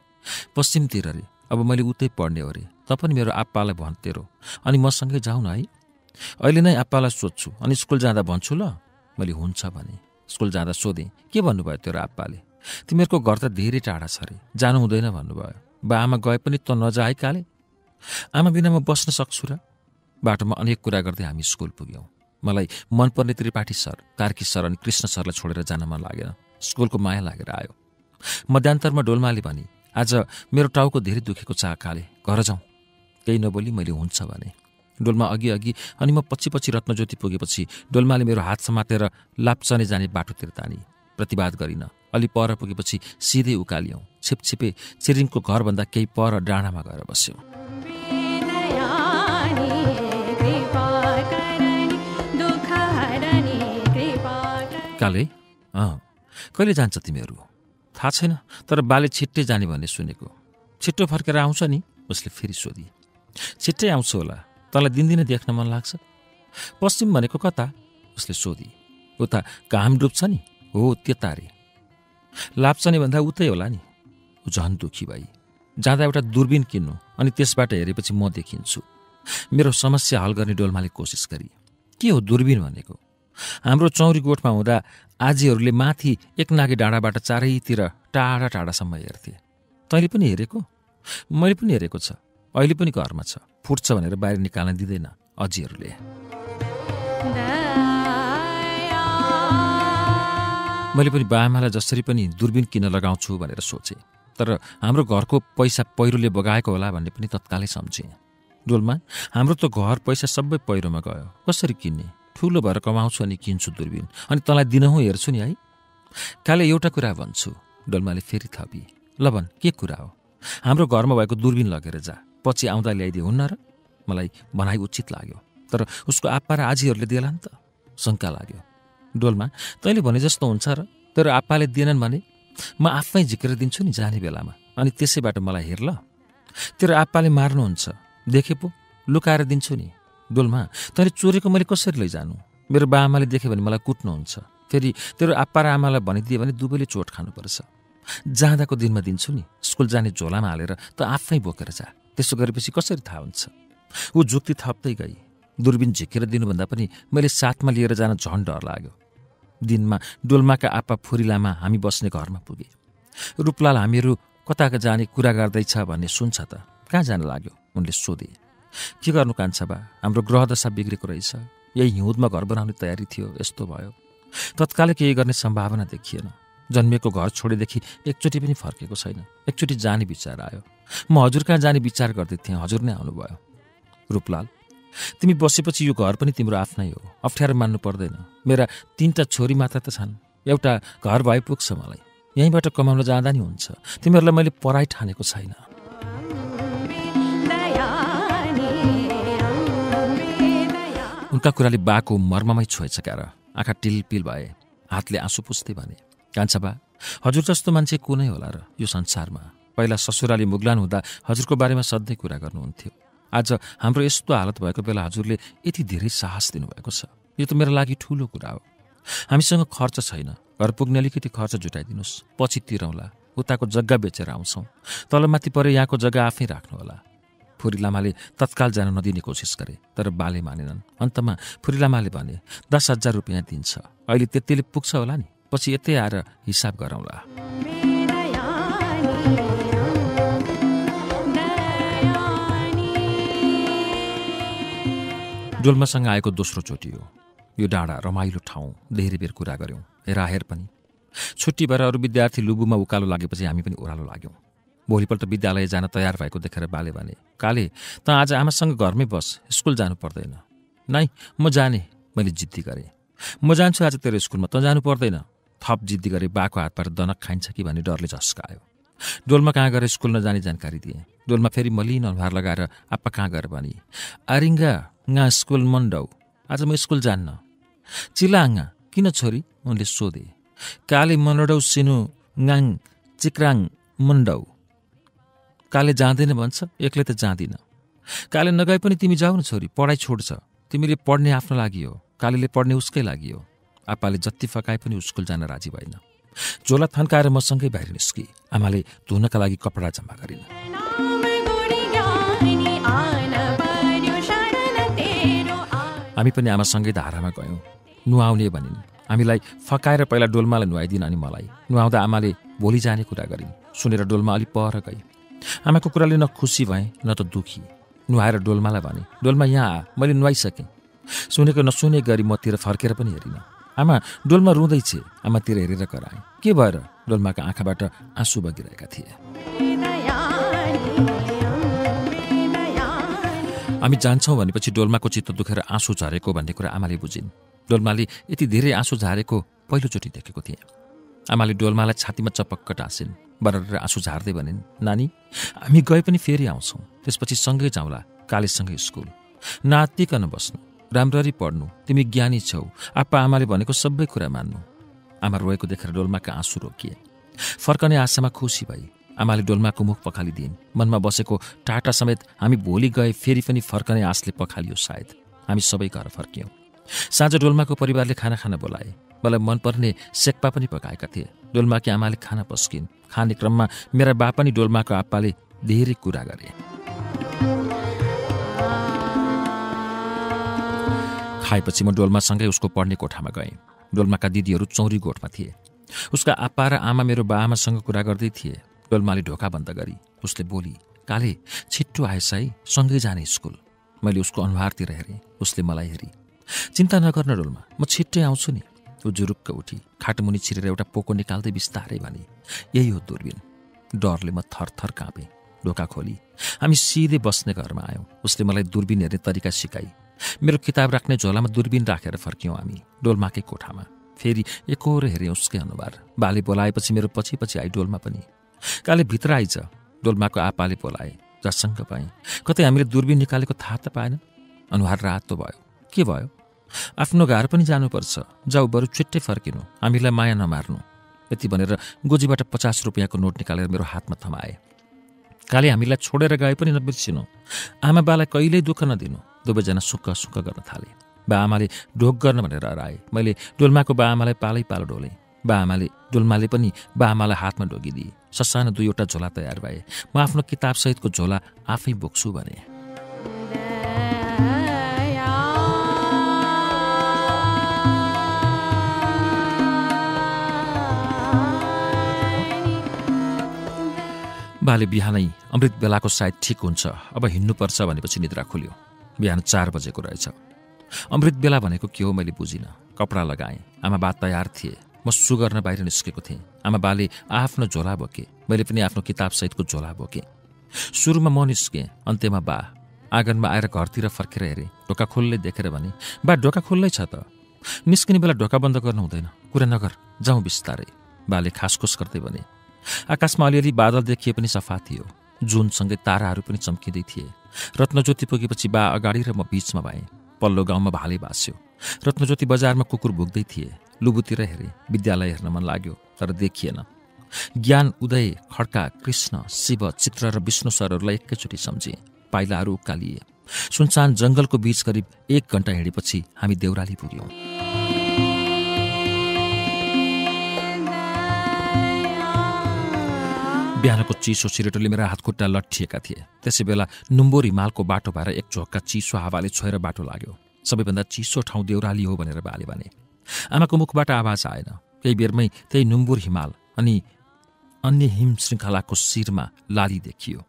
पश्चिमतिर अरे अब मैले उतै पढ्ने हो रे तपनि मेरो आप्पालाई भन्तेरो अनि मसँगै जाउँ न है अहिले नै आप्पालाई सोध्छु अनि स्कुल जाँदा भन्छु ल मैले हुन्छ भने स्कुल जाँदा सोधेँ के भन्नुभयो तेरो आप्पाले तिमीहरूको घर त धेरै टाढा छ अरे जानु हुँदैन भन्नुभयो बा आमा गए पनि त नजाएकाले आमा बिना म बस्न सक्छु र बाटोमा अनेक कुरा गर्दै हामी स्कुल पुग्यौँ मलाई मनपर्ने त्रिपाठी सर कार्की सर अनि कृष्ण सरलाई छोडेर जान मन लागेन स्कुलको माया लागेर आयो मध्यान्तरमा डोलमाले भने आज मेरो टाउको धेरै दुखेको चाकाले घर जाउँ केही नबोली मैले हुन्छ भने डोलमा अघि अघि अनि म पछि पछि रत्नज्योति पुगेपछि डोलमाले मेरो हात समातेर लाप्चने जाने बाटोतिर ताने प्रतिवाद गरिन अलि पर पुगेपछि सिधै उकाल्यौँ छिपछिपे छिरिङको घरभन्दा केही पर डाँडामा गएर बस्यौँ काले अँ कहिले जान्छ तिमीहरू थाहा छैन तर बाले छिट्टै जाने भन्ने सुनेको छिट्टो फर्केर आउँछ नि उसले फेरि सोधी छिट्टै आउँछ होला तँलाई दिनदिनै देख्न मन लाग्छ पश्चिम भनेको कता उसले सोधी उता घाम डुब्छ नि हो त्यता तारे लाप्छ नि भन्दा उतै होला नि ऊ झन् दुखी भाइ जाँदा एउटा दुर्बिन किन्नु अनि त्यसबाट हेरेपछि म देखिन्छु मेरो समस्या हल गर्ने डोल्माले कोसिस गरी के हो दुर्बिन भनेको हाम्रो चौरी गोठमा हुँदा आजीहरूले माथि एकनागी डाँडाबाट चारैतिर टाढा टाढासम्म हेर्थे तैँले पनि हेरेको मैले पनि हेरेको छ अहिले पनि घरमा छ फुट्छ भनेर बाहिर निकाल्न दिँदैन अजीहरूले मैले पनि बाबामालाई जसरी पनि दुर्बिन किन लगाउँछु भनेर सोचेँ तर हाम्रो घरको पैसा पहिरोले बगाएको होला भन्ने पनि तत्कालै सम्झेँ डोलमा हाम्रो त घर पैसा सबै पहिरोमा गयो कसरी किन्ने ठुलो भएर कमाउँछु अनि किन्छु दुर्बिन अनि तँलाई दिनहुँ हेर्छु नि है काले एउटा कुरा भन्छु डोल्माले फेरि थपी ल के कुरा हो हाम्रो घरमा भएको दुर्बिन लगेर जा पछि आउँदा ल्याइदिए हुन्न र मलाई भनाइ उचित लाग्यो तर उसको आप्पा र आजीहरूले दिएला नि त शङ्का लाग्यो डोलमा तैँले भने जस्तो हुन्छ र तर आप्पाले दिएनन् भने म आफै झिकेर दिन्छु नि जाने बेलामा अनि त्यसैबाट मलाई हेर ल तेरो आप्पाले मार्नुहुन्छ देखे पो लुकाएर दिन्छु नि डोलमा तैँले चोरेको मैले कसरी लैजानु मेरो बा आमाले भने मलाई कुट्नुहुन्छ फेरि तेरो आप्पा र आमालाई भनिदियो भने दुवैले चोट खानुपर्छ जाँदाको दिनमा दिन्छु नि स्कुल जाने झोलामा हालेर त आफै बोकेर जा त्यसो गरेपछि कसरी थाहा हुन्छ ऊ जुक्ति थप्दै गई दुर्बिन झिकेर दिनुभन्दा पनि मैले साथमा लिएर जान झन् डर लाग्यो दिनमा डोल्माका आप्पा फुरिलामा हामी बस्ने घरमा पुगे रूपलाल हामीहरू कताका जाने कुरा गर्दैछ भन्ने सुन्छ त कहाँ जान लाग्यो उनले सोधे के गर्नु कान्छ बा हाम्रो ग्रहदशा बिग्रेको रहेछ यही हिउँदमा घर बनाउने तयारी थियो यस्तो भयो तत्कालै केही गर्ने सम्भावना देखिएन जन्मिएको घर छोडेदेखि एकचोटि पनि फर्केको छैन एकचोटि जाने विचार आयो म हजुर कहाँ जाने विचार गर्दै थिएँ हजुर नै आउनुभयो रूपलाल तिमी बसेपछि यो घर पनि तिम्रो आफ्नै हो अप्ठ्यारो मान्नु पर्दैन मेरा तिनवटा छोरी मात्र त छन् एउटा घर भए पुग्छ मलाई यहीँबाट कमाउन जाँदा नि हुन्छ तिमीहरूलाई मैले पराई ठानेको छैन उनका कुराले बाको मर्ममै क्यार आँखा टिलपिल भए हातले आँसु पुस्दै भने कान्छा बा हजुर जस्तो मान्छे कुनै होला र यो संसारमा पहिला ससुराली मुगलान हुँदा हजुरको बारेमा सधैँ कुरा गर्नुहुन्थ्यो आज हाम्रो यस्तो हालत भएको बेला हजुरले यति धेरै साहस दिनुभएको छ यो त मेरो लागि ठुलो कुरा हो हामीसँग खर्च छैन घर पुग्ने अलिकति खर्च जुटाइदिनुहोस् पछि तिरौँला उताको जग्गा बेचेर आउँछौँ तलमाथि परे यहाँको जग्गा आफै राख्नुहोला फुरी लामाले तत्काल जान नदिने कोसिस गरे तर बाले मानेनन् अन्तमा फुरी लामाले भने दस हजार रुपियाँ दिन्छ अहिले त्यतिले पुग्छ होला नि पछि यतै आएर हिसाब गरौँला डोल्मासँग आएको दोस्रो चोटि हो यो डाँडा रमाइलो ठाउँ धेरै बेर कुरा गऱ्यौँ हेराहेर पनि छुट्टी भएर अरू विद्यार्थी लुबुमा उकालो लागेपछि हामी पनि ओह्रालो लाग्यौँ भोलिपल्ट विद्यालय जान तयार भएको देखेर बाले भने काले त आज आमासँग घरमै बस स्कुल जानु पर्दैन नै म जाने मैले जिद्दी गरेँ म जान्छु आज तेरो स्कुलमा त जानु पर्दैन थप जिद्दी गरेँ बाको हातबाट दनक खाइन्छ कि भन्ने डरले झस्कायो डोलमा कहाँ गएर स्कुल नजाने जानकारी दिएँ डोलमा फेरि मलिन अनुहार लगाएर आप्पा कहाँ गएर भने आरिङ्गा गा स्कुल मन्डौ आज म स्कुल जान्न चिलाङ्गा किन छोरी उनले सोधे काले मनडौ सिनु गाङ चिक्राङ मन्डौ काले जाँदैन भन्छ एक्लै त जाँदिन काले नगए पनि तिमी जाऊ न छोरी पढाइ छोड्छ तिमीले पढ्ने आफ्नो लागि हो काले पढ्ने उसकै लागि हो आप्पाले जति फकाए पनि स्कुल जान राजी भएन झोला थन्काएर मसँगै बाहिर निस्के आमाले धुनका लागि कपडा जम्मा गरिन् हामी पनि आमासँगै धारामा गयौँ नुहाउने भनिन् हामीलाई फकाएर पहिला डोल्मालाई नुहाइदिन् अनि मलाई नुहाउँदा आमाले भोलि जाने कुरा गरिन् सुनेर डोल्मा अलि पर गए आमाको कुराले न खुसी भएँ न त दुखी नुहाएर डोल्मालाई भने डोल्मा यहाँ आ मैले नुहाइसकेँ सुनेको नसुने गरी मतिर फर्केर पनि हेरिनँ आमा डोलमा रुँदैछ आमातिर हेरेर कराए के भएर डोलमाका आँखाबाट आँसु बगिरहेका थिए हामी जान्छौँ भनेपछि डोलमाको चित्त दुखेर आँसु झरेको भन्ने कुरा आमाले बुझिन् डोलमाले यति धेरै आँसु झारेको पहिलोचोटि देखेको थिएँ आमाले डोलमालाई छातीमा चपक्क टाँसिन् बरर आँसु झार्दै भनिन् नानी हामी गए पनि फेरि आउँछौँ त्यसपछि सँगै जाउँला कालेजसँगै स्कुल नातिकन बस्नु राम्ररी पढ्नु तिमी ज्ञानी छौ आप्पा आमाले भनेको सबै कुरा मान्नु आमा रोएको देखेर डोल्माका आँसु रोकिए फर्कने आशामा खुसी भई आमाले डोल्माको मुख पखालिदिन् मनमा बसेको टाटा समेत हामी भोलि गए फेरि पनि फर्कने आँसले पखालियो सायद हामी सबै घर फर्क्यौँ साँझ डोल्माको परिवारले खाना खान बोलाए मलाई मनपर्ने सेक्पा पनि पकाएका थिए डोल्माकी आमाले खाना पस्किन् खाने क्रममा मेरा बा पनि डोल्माको आप्पाले धेरै कुरा गरे खाएपछि म डोल्मासँगै सँगै उसको पढ्ने कोठामा गएँ डोल्माका दिदीहरू चौरी गोठमा थिए उसका आप्पा र आमा मेरो बाआमासँग कुरा गर्दै थिए डोल्माले ढोका बन्द गरी उसले बोली काले छिट्टो आएछ है सँगै जाने स्कुल मैले उसको अनुहारतिर हेरेँ उसले मलाई हेरी चिन्ता नगर्न डोल्मा म छिट्टै आउँछु नि ऊ जुरुक्क उठी खाटमुनि छिरेर एउटा पोको निकाल्दै बिस्तारै भने यही हो दुर्बिन डरले म थरथर काँपेँ ढोका खोली हामी सिधै बस्ने घरमा आयौँ उसले मलाई दुर्बिन हेर्ने तरिका सिकाई मेरो किताब राख्ने झोलामा दुर्बिन राखेर फर्क्यौँ हामी डोलमाकै कोठामा फेरि एकोर हेऱ्यौँ उसकै अनुहार बाले बोलाएपछि मेरो पछि पछि आई डोलमा पनि काले भित्र आइज डोलमाको आपाले बोलाए जसङ्ग पाएँ कतै हामीले दुर्बिन निकालेको थाहा त पाएन अनुहार रातो भयो के भयो आफ्नो घर पनि जानुपर्छ जाउ बरु छिट्टै फर्किनु हामीलाई माया नमार्नु यति भनेर गोजीबाट पचास रुपियाँको नोट निकालेर मेरो हातमा थमाए काले हामीलाई छोडेर गए पनि नबिर्सिनु आमा बालाई कहिल्यै दुःख नदिनु दुवैजना सुक्क सुक्क गर्न थाले बाआमाले ढोक गर्न भनेर हराए मैले डोल्माको बाआमालाई पालै पालो ढोलेँ बाआमाले डोल्माले पनि बाआमालाई हातमा ढोगिदिए ससानो दुईवटा झोला तयार भए म आफ्नो किताबसहितको झोला आफै बोक्छु भने बाले बिहानै अमृत बेलाको सायद ठिक हुन्छ अब हिँड्नुपर्छ भनेपछि निद्रा खुल्यो बिहान चार बजेको रहेछ अमृत बेला भनेको के हो मैले बुझिनँ कपडा लगाएँ आमा बा तयार थिए म सु गर्न बाहिर निस्केको थिएँ आमा बाले आफ्नो झोला बोकेँ मैले पनि आफ्नो किताबसहितको झोला बोकेँ सुरुमा म निस्केँ अन्त्यमा बा आँगनमा आएर घरतिर फर्केर हेरेँ ढोका खोल्ले देखेर भने बा ढोका खोल्लै छ त निस्किने बेला ढोका बन्द गर्नु हुँदैन कुरा नगर जाउँ बिस्तारै बाले खासखुस गर्दै भने आकाशमा अलिअलि बादल देखिए पनि सफा थियो जुनसँगै ताराहरू पनि चम्किँदै थिए रत्नज्योति पुगेपछि बा अगाडि र म बिचमा भएँ पल्लो गाउँमा भाले बास्यो रत्नज्योति बजारमा कुकुर भोग्दै थिए लुबुतिर हेरेँ विद्यालय हेर्न मन लाग्यो तर देखिएन ज्ञान उदय खड्का कृष्ण शिव चित्र र विष्णु सरहरूलाई एकैचोटि सम्झेँ पाइलाहरू उक्कालिए सुनसान जङ्गलको बीच करिब एक घन्टा हिँडेपछि हामी देउराली पुग्यौँ बिहानको चिसो सिरेटोले मेरा हातखुट्टा लट्ठिएका थिए त्यसै बेला नुम्बोरी हिमालको बाटो भएर एक झोक्का चिसो हावाले छोएर बाटो लाग्यो सबैभन्दा चिसो ठाउँ देउराली हो भनेर बाले भने आमाको मुखबाट आवाज आएन केही बेरमै त्यही नुम्बुर हिमाल अनि अन्य हिम श्रृङ्खलाको शिरमा लाली देखियो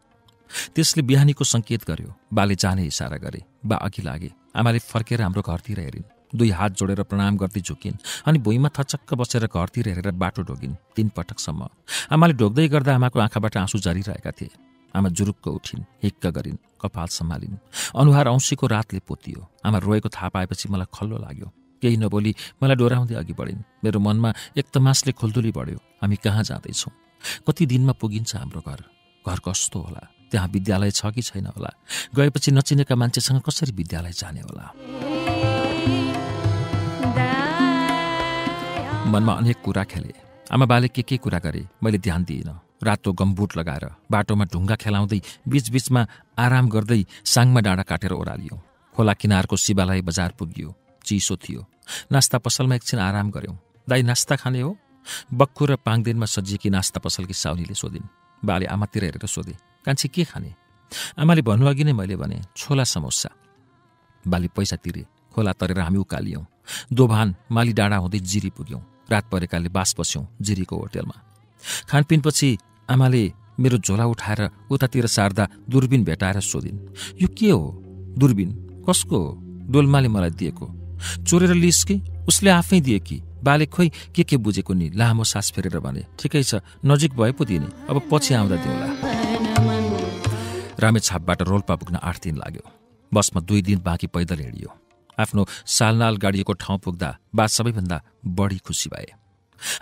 त्यसले बिहानीको सङ्केत गर्यो बाले जाने इसारा गरे बा अघि लागे आमाले फर्केर हाम्रो घरतिर हेरिन् दुई हात जोडेर प्रणाम गर्दै झुकिन् अनि भुइँमा थचक्क बसेर घरतिर हेरेर बाटो ढोगिन् तिन पटकसम्म आमाले ढोग्दै गर्दा आमाको आँखाबाट आँसु झरिरहेका थिए आमा जुरुक्क उठिन् हिक्क गरिन् कपाल सम्हालिन् अनुहार औँसीको रातले पोतियो आमा रोएको थाहा पाएपछि मलाई खल्लो लाग्यो केही नबोली मलाई डोराउँदै अघि बढिन् मेरो मनमा एक मासले खुल्दुली बढ्यो हामी कहाँ जाँदैछौँ कति दिनमा पुगिन्छ हाम्रो घर घर कस्तो होला त्यहाँ विद्यालय छ कि छैन होला गएपछि नचिनेका मान्छेसँग कसरी विद्यालय जाने होला मनमा अनेक कुरा आमा बाले के के कुरा गरे मैले ध्यान दिइनँ रातो गम्बुट लगाएर बाटोमा ढुङ्गा खेलाउँदै बिचबिचमा आराम गर्दै साङमा डाँडा काटेर ओह्रालियो खोला किनारको शिवालय बजार पुग्यो चिसो थियो नास्ता पसलमा एकछिन आराम गऱ्यौँ दाई नास्ता खाने हो बक्खु र पाङदेनमा सजिएकी नास्ता पसलकी साउनीले सोधिन् बाले आमातिर हेरेर सोधे कान्छी के खाने आमाले भन्नुअघि नै मैले भने छोला समोसा बाली पैसा तिरे खोला तरेर हामी उकालियौँ दोभान माली डाँडा हुँदै जिरी पुग्यौँ रात परेकाले बास बस्यौँ जिरीको होटेलमा खानपिनपछि आमाले मेरो झोला उठाएर उतातिर सार्दा दुर्बिन भेटाएर सोधिन् यो के हो दुर्बिन कसको हो डोल्माले मलाई दिएको चोरेर लिस्के उसले आफै दिए कि बाले खोइ के के बुझेको नि लामो सास फेरेर भने ठिकै छ नजिक भए पो दिने अब पछि आउँदा दिउँला रामेछापबाट रोल्पा पुग्न आठ दिन लाग्यो बसमा दुई दिन बाँकी पैदल हिँडियो आफ्नो सालनाल गाडिएको ठाउँ पुग्दा बा सबैभन्दा बढी खुसी भए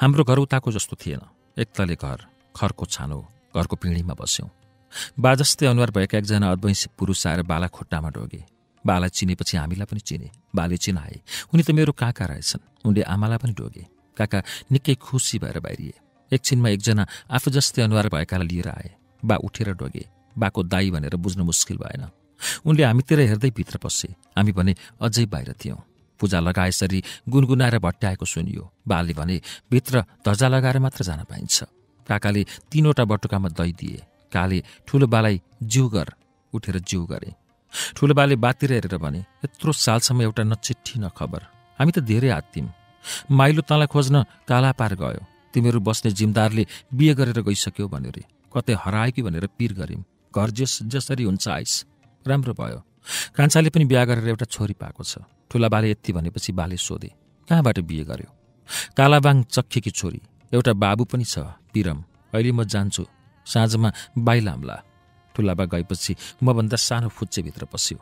हाम्रो घर उताको जस्तो थिएन एकतले घर खरको छानो घरको पिँढीमा बस्यौँ बा जस्तै अनुहार भएका एकजना अद्वैंसी पुरुष आएर बाला खुट्टामा डोगे बालाई चिनेपछि हामीलाई पनि चिने बाले चिनाए उनी त मेरो काका रहेछन् उनले आमालाई पनि डोगे काका निकै खुसी भएर बाहिरिए एकछिनमा एकजना आफू जस्तै अनुहार भएकालाई लिएर आए बा उठेर डोगे बाको दाई भनेर बुझ्न मुस्किल भएन उनले हामीतिर हेर्दै भित्र पसे हामी भने अझै बाहिर थियौँ पूजा लगाएसरी गुनगुनाएर भट्ट्याएको सुनियो बाले भने भित्र धजा लगाएर मात्र जान पाइन्छ काकाले तिनवटा बटुकामा दही दिए काले ठुलो बालाई जिउ गर उठेर जिउ गरे ठुलो बाले बातिर हेरेर भने यत्रो सालसम्म एउटा न चिठी न खबर हामी त धेरै हात्तिम माइलो तँलाई खोज्न काला पार गयो तिमीहरू बस्ने जिमदारले बिहे गरेर गइसक्यो भनेर कतै हरायो कि भनेर पिर गऱ्यौँ घर जस जसरी हुन्छ आइस राम्रो भयो कान्छाले पनि बिहा गरेर एउटा छोरी पाएको छ ठुला बाले यति भनेपछि बाले सोधे कहाँबाट बिहे गर्यो कालाबाङ चक्खेकी छोरी एउटा बाबु पनि छ पिरम अहिले म जान्छु साँझमा बाइलाम्ला ठुलाबा गएपछि मभन्दा सानो फुच्चेभित्र पस्यो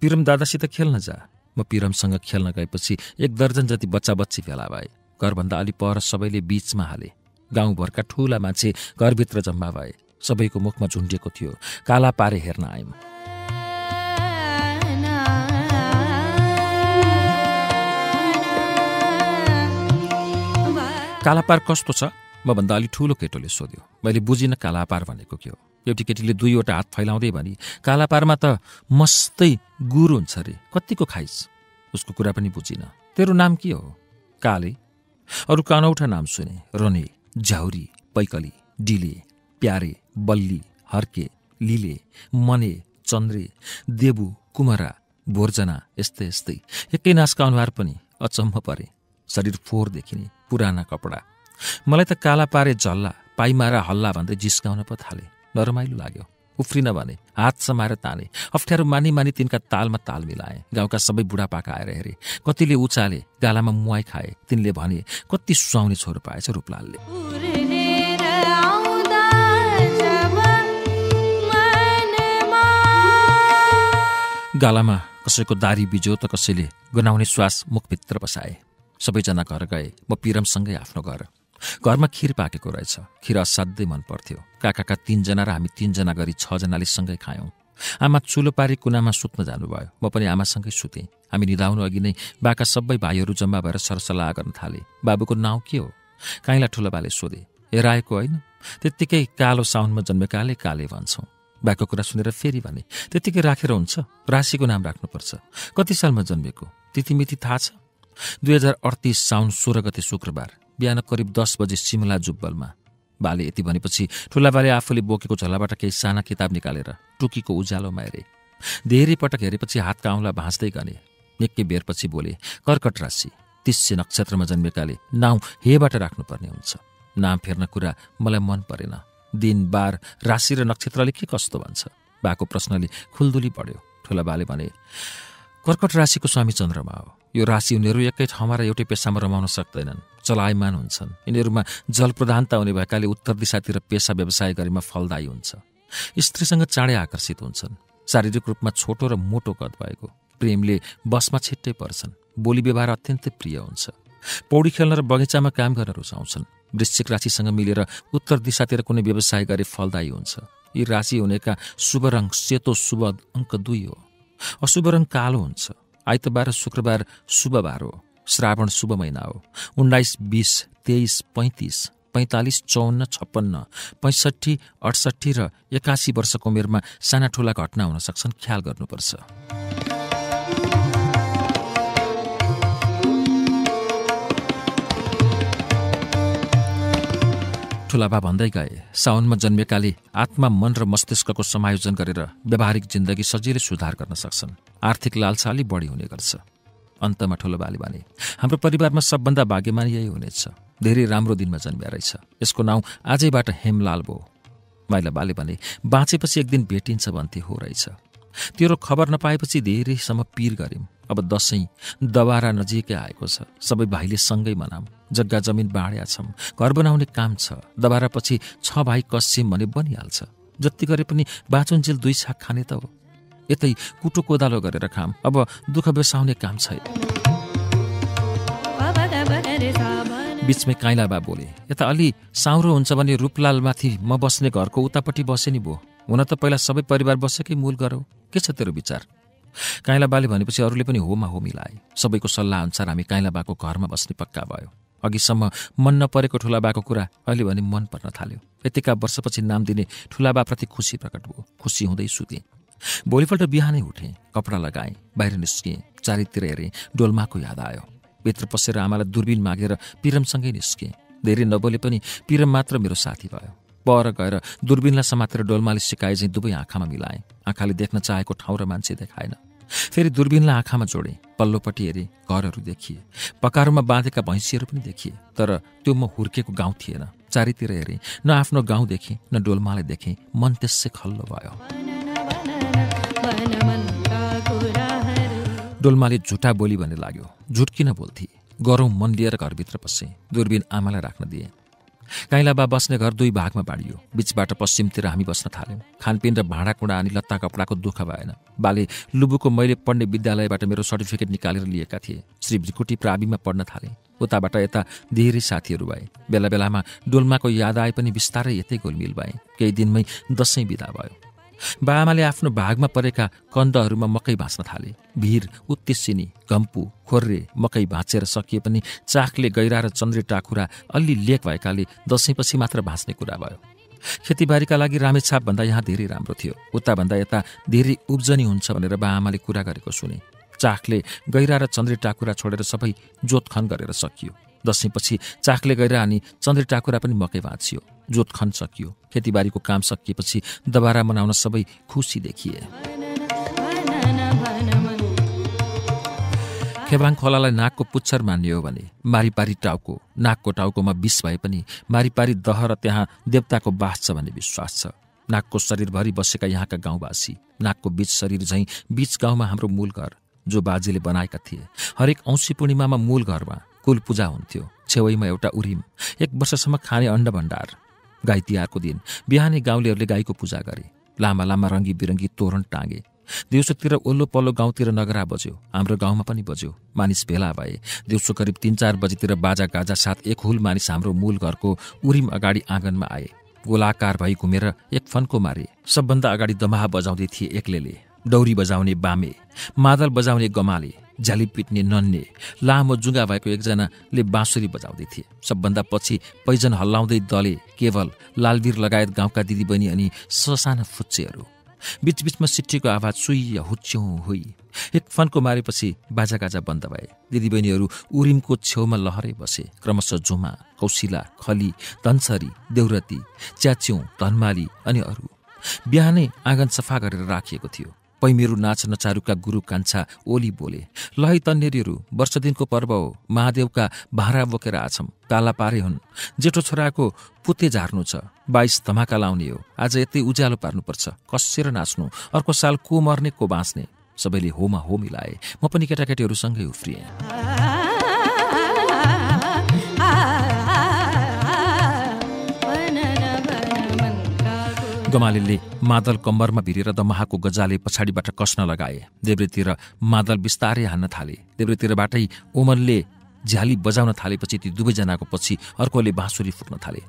पिरम दादासित खेल्न जा म पिरमसँग खेल्न गएपछि एक दर्जन जति बच्चा बच्ची फेला भए घरभन्दा अलि पर सबैले बीचमा हाले गाउँभरका ठुला मान्छे घरभित्र जम्मा भए सबैको मुखमा झुन्डिएको थियो काला पारे हेर्न आयौँ कालापार कस्तो छ म भन्दा अलि ठुलो केटोले सोध्यो मैले बुझिनँ कालापार भनेको के हो एउटी केटीले दुईवटा हात फैलाउँदै भने कालापारमा त मस्तै गुरु हुन्छ अरे कतिको खाइस् उसको कुरा पनि बुझिनँ तेरो नाम के हो काले अरू कानौठा नाम सुने रने झ्याउरी पैकली डिले प्यारे बल्ली हर्के लिले मने चन्द्रे देबु कुमरा भोर्जना यस्तै यस्तै एकै नासका अनुहार पनि अचम्म परे शरीर फोहोर देखिने पुराना कपडा मलाई त काला पारे झल्ला पाइमारा हल्ला भन्दै जिस्काउन पो थालेँ नरमाइलो लाग्यो उफ्रिन भने हात समाएर ताने अप्ठ्यारो मानी मानी तिनका तालमा ताल मिलाए गाउँका सबै बुढापाका आएर हेरे कतिले उचाले गालामा मुवाई खाए तिनले भने कति सुहाउने छोरो पाएछ रूपलालले गालामा कसैको दारी बिजो त कसैले गनाउने श्वास मुखभित्र बसाए सबैजना घर गए म पिरमसँगै आफ्नो घर घरमा खिर पाकेको रहेछ खिर असाध्यै मन पर्थ्यो काकाका तिनजना र हामी तिनजना गरी छजनाले सँगै खायौँ आमा चुलो पारी कुनामा सुत्न जानुभयो म पनि आमासँगै सुतेँ हामी निधाउनु अघि नै बाका सबै भाइहरू जम्मा भएर सरसल्लाह गर्न थाले बाबुको नाउँ के हो काइला बाले सोधे हेराएको होइन त्यत्तिकै कालो साउनमा जन्मेकाले काले भन्छौँ बाको कुरा सुनेर फेरि भने त्यत्तिकै राखेर हुन्छ राशिको नाम राख्नुपर्छ कति सालमा जन्मेको तिथिमिति थाहा छ दुई हजार अडतिस साउन सोह्र गते शुक्रबार बिहान करिब दस बजे सिमला जुब्बलमा बाले यति भनेपछि ठुला बाले आफूले बोकेको झोलाबाट केही साना किताब निकालेर टुकीको उज्यालोमा हेरे धेरै पटक हेरेपछि हातका औँला भाँच्दै गने निकै बेरपछि बोले कर्कट राशि तिस्य नक्षत्रमा जन्मेकाले नाउँ हेबाट राख्नुपर्ने हुन्छ नाम फेर्न कुरा मलाई मन परेन दिन बार राशि र नक्षत्रले के कस्तो भन्छ बाको प्रश्नले खुल्दुली बढ्यो ठुला बाले भने कर्कट राशिको स्वामी चन्द्रमा हो यो राशि उनीहरू एकै ठाउँमा र एउटै पेसामा रमाउन सक्दैनन् चलायमान हुन्छन् यिनीहरूमा जल प्रधानता हुने भएकाले उत्तर दिशातिर पेसा व्यवसाय गरेमा फलदायी हुन्छ स्त्रीसँग चाँडै आकर्षित हुन्छन् शारीरिक रूपमा छोटो र मोटो कद भएको प्रेमले बसमा छिट्टै पर्छन् बोली व्यवहार अत्यन्तै प्रिय हुन्छ पौडी खेल्न र बगैँचामा काम गर्न रुचाउँछन् वृश्चिक राशिसँग मिलेर उत्तर दिशातिर कुनै व्यवसाय गरे फलदायी हुन्छ यी राशि हुनेका शुभ रङ सेतो शुभ अङ्क दुई हो रङ कालो हुन्छ आइतबार शुक्रबार शुभबार हो श्रावण शुभ महिना हो उन्नाइस बिस तेइस पैँतिस पैँतालिस चौन्न छप्पन्न पैँसठी अडसट्ठी र एकासी वर्षको उमेरमा साना ठुला घटना हुन सक्छन् ख्याल गर्नुपर्छ ठुलाबा भन्दै गए साउनमा जन्मेकाले आत्मा मन र मस्तिष्कको समायोजन गरेर व्यावहारिक जिन्दगी सजिलै सुधार गर्न सक्छन् आर्थिक लालसा अलि बढी हुने गर्छ अन्तमा ठुलोबाले भने हाम्रो परिवारमा सबभन्दा भाग्यमान यही हुनेछ धेरै राम्रो दिनमा जन्मिया रहेछ यसको नाउँ आजैबाट हेमलाल भो माइला बाले भने बाँचेपछि एक दिन भेटिन्छ भन्थे हो रहेछ तेरो खबर नपाएपछि धेरैसम्म पिर गऱ्यौँ अब दसैँ दबारा नजिकै आएको छ सबै भाइले सँगै मनाऊ जग्गा जमिन बाँड्या छौँ घर बनाउने काम छ दबारापछि छ भाइ कस्यौँ भने बनिहाल्छ जति गरे पनि बाँचुन्जेल दुई साग खाने त हो यतै कुटो कोदालो गरेर खाम अब दुःख बेसाउने काम छैन बिचमै काइला बोले यता अलि साउरो हुन्छ भने रूपलालमाथि म बस्ने घरको उतापट्टि बसे नि भो हुन त पहिला सबै परिवार बसेकै मूल गरौँ के छ तेरो विचार काइलाबाले भनेपछि अरूले पनि होमा हो मिलाए सबैको सल्लाह अनुसार हामी काइलाबाको घरमा बस्ने पक्का भयो अघिसम्म मन नपरेको ठुलाबाको कुरा अहिले भने मन पर्न थाल्यो यतिका वर्षपछि नाम दिने ठुलाबाप्रति खुसी प्रकट भयो खुसी हुँदै सुतेँ भोलिपल्ट बिहानै उठेँ कपडा लगाएँ बाहिर निस्किएँ चारैतिर हेरेँ डोल्माको याद आयो भित्र पसेर आमालाई दुर्बिन मागेर पिरमसँगै निस्केँ धेरै नबोले पनि पिरम मात्र मेरो साथी भयो पर गएर दुर्बिनलाई समातेर डोल्माले सिकाए चाहिँ दुवै आँखामा मिलाएँ आँखाले देख्न चाहेको ठाउँ र मान्छे देखाएन फेरि दुर्बिनलाई आँखामा जोडेँ पल्लोपट्टि हेरेँ घरहरू देखिए पकारोमा बाँधेका भैँसीहरू पनि देखिए तर त्यो म हुर्केको गाउँ थिएन चारैतिर हेरेँ न आफ्नो गाउँ देखेँ न डोलमालाई देखेँ मन त्यसै खल्लो भयो डोलमाले झुटा बोली भन्ने लाग्यो झुट किन बोल्थे गरौँ मन लिएर घरभित्र पसेँ दुर्बिन आमालाई राख्न दिएँ गाइलाबा बस्ने घर दुई भागमा बाँडियो बिचबाट पश्चिमतिर हामी बस्न थाल्यौँ खानपिन र भाँडाकुँडा अनि लत्ता कपडाको दुःख भएन बाले लुबुको मैले पढ्ने विद्यालयबाट मेरो सर्टिफिकेट निकालेर लिएका थिए श्री भ्रिकुटी प्राविमा पढ्न थालेँ उताबाट यता धेरै साथीहरू भए बेला बेलामा डोल्माको याद आए पनि बिस्तारै यतै गोलमिल भए केही दिनमै दसैँ बिदा भयो बाआमाले आफ्नो भागमा परेका कन्दहरूमा मकै भाँच्न थाले भिर उत्तिसिनी गम्पु खोर्रे मकै भाँचेर सकिए पनि चाखले गैरा र चन्द्रे टाखुरा अलि लेख भएकाले दसैँपछि मात्र भाँच्ने कुरा भयो खेतीबारीका लागि रामेछापभन्दा यहाँ धेरै राम्रो थियो उताभन्दा यता धेरै उब्जनी हुन्छ भनेर बाआमाले कुरा गरेको सुने चाखले गैरा र चन्द्रे टाकुरा छोडेर सबै जोतखन गरेर सकियो दसैँपछि चाखले गएर अनि चन्द्र टाकुरा पनि मकै भाँचियो जोतखन सकियो खेतीबारीको काम सकिएपछि दबारा मनाउन सबै खुसी देखिए खेबाङ खोलालाई नाकको पुच्छर मानियो भने मारिपारी टाउको नाकको टाउकोमा विष भए पनि मारिपारी दह र त्यहाँ देवताको बास छ भन्ने विश्वास छ नाकको शरीरभरि बसेका यहाँका गाउँवासी नाकको बीच शरीर झैँ बीच गाउँमा हाम्रो मूल घर जो बाजेले बनाएका थिए हरेक औँसी पूर्णिमामा मूल घरमा कुल पूजा हुन्थ्यो छेवैमा एउटा उरिम एक वर्षसम्म खाने अन्ड भण्डार गाई तिहारको दिन बिहानै गाउँलेहरूले गाईको पूजा गरे लामा लामा रङ्गी बिरङ्गी तोरण टाँगे दिउँसोतिर ओल्लो पल्लो गाउँतिर नगरा बज्यो हाम्रो गाउँमा पनि बज्यो मानिस भेला भए दिउँसो करिब तिन चार बजीतिर बाजा गाजा साथ एक हुल मानिस हाम्रो मूल घरको उरिम अगाडि आँगनमा आए गोलाकार भई घुमेर एक फन्को मारे सबभन्दा अगाडि दमाहा बजाउँदै थिए एक्लैले डौरी बजाउने बामे मादल बजाउने गमाले झ्याली पिट्ने नन्ने लामो जुगा भएको एकजनाले बाँसुरी बजाउँदै थिए सबभन्दा पछि पैजन हल्लाउँदै दले केवल लालबिर लगायत गाउँका दिदीबहिनी अनि ससाना फुच्चेहरू बिचबिचमा सिट्टीको आवाज सुइय हुच्यौँ हुई एक फन्को मारेपछि बाजागाजा बन्द भए दिदीबहिनीहरू उरिमको छेउमा लहरै बसे क्रमशः जुमा कौशिला खली धनसरी देउरती च्याच्यौँ धनमाली अनि अरू बिहानै आँगन सफा गरेर राखिएको थियो मेरो नाच नचारुका गुरु कान्छा ओली बोले लहै तन्नेरीहरू वर्षदिनको पर्व हो महादेवका भाँडा बोकेर आछम ताला पारे हुन् जेठो छोराको पुते झार्नु छ बाइस धमाका लाउने हो आज यतै उज्यालो पार्नुपर्छ कसेर नाच्नु अर्को साल को मर्ने को बाँच्ने सबैले होमा हो मिलाए म पनि केटाकेटीहरूसँगै उफ्रिएँ गमालेले मादल कम्बरमा भिरेर दमाहाको गजाले पछाडिबाट कस्न लगाए देब्रेतिर मादल बिस्तारै हान्न थाले देब्रेतिरबाटै ओमनले झ्याली बजाउन थालेपछि ती दुवैजनाको पछि अर्कोले बाँसुरी फुट्न थाले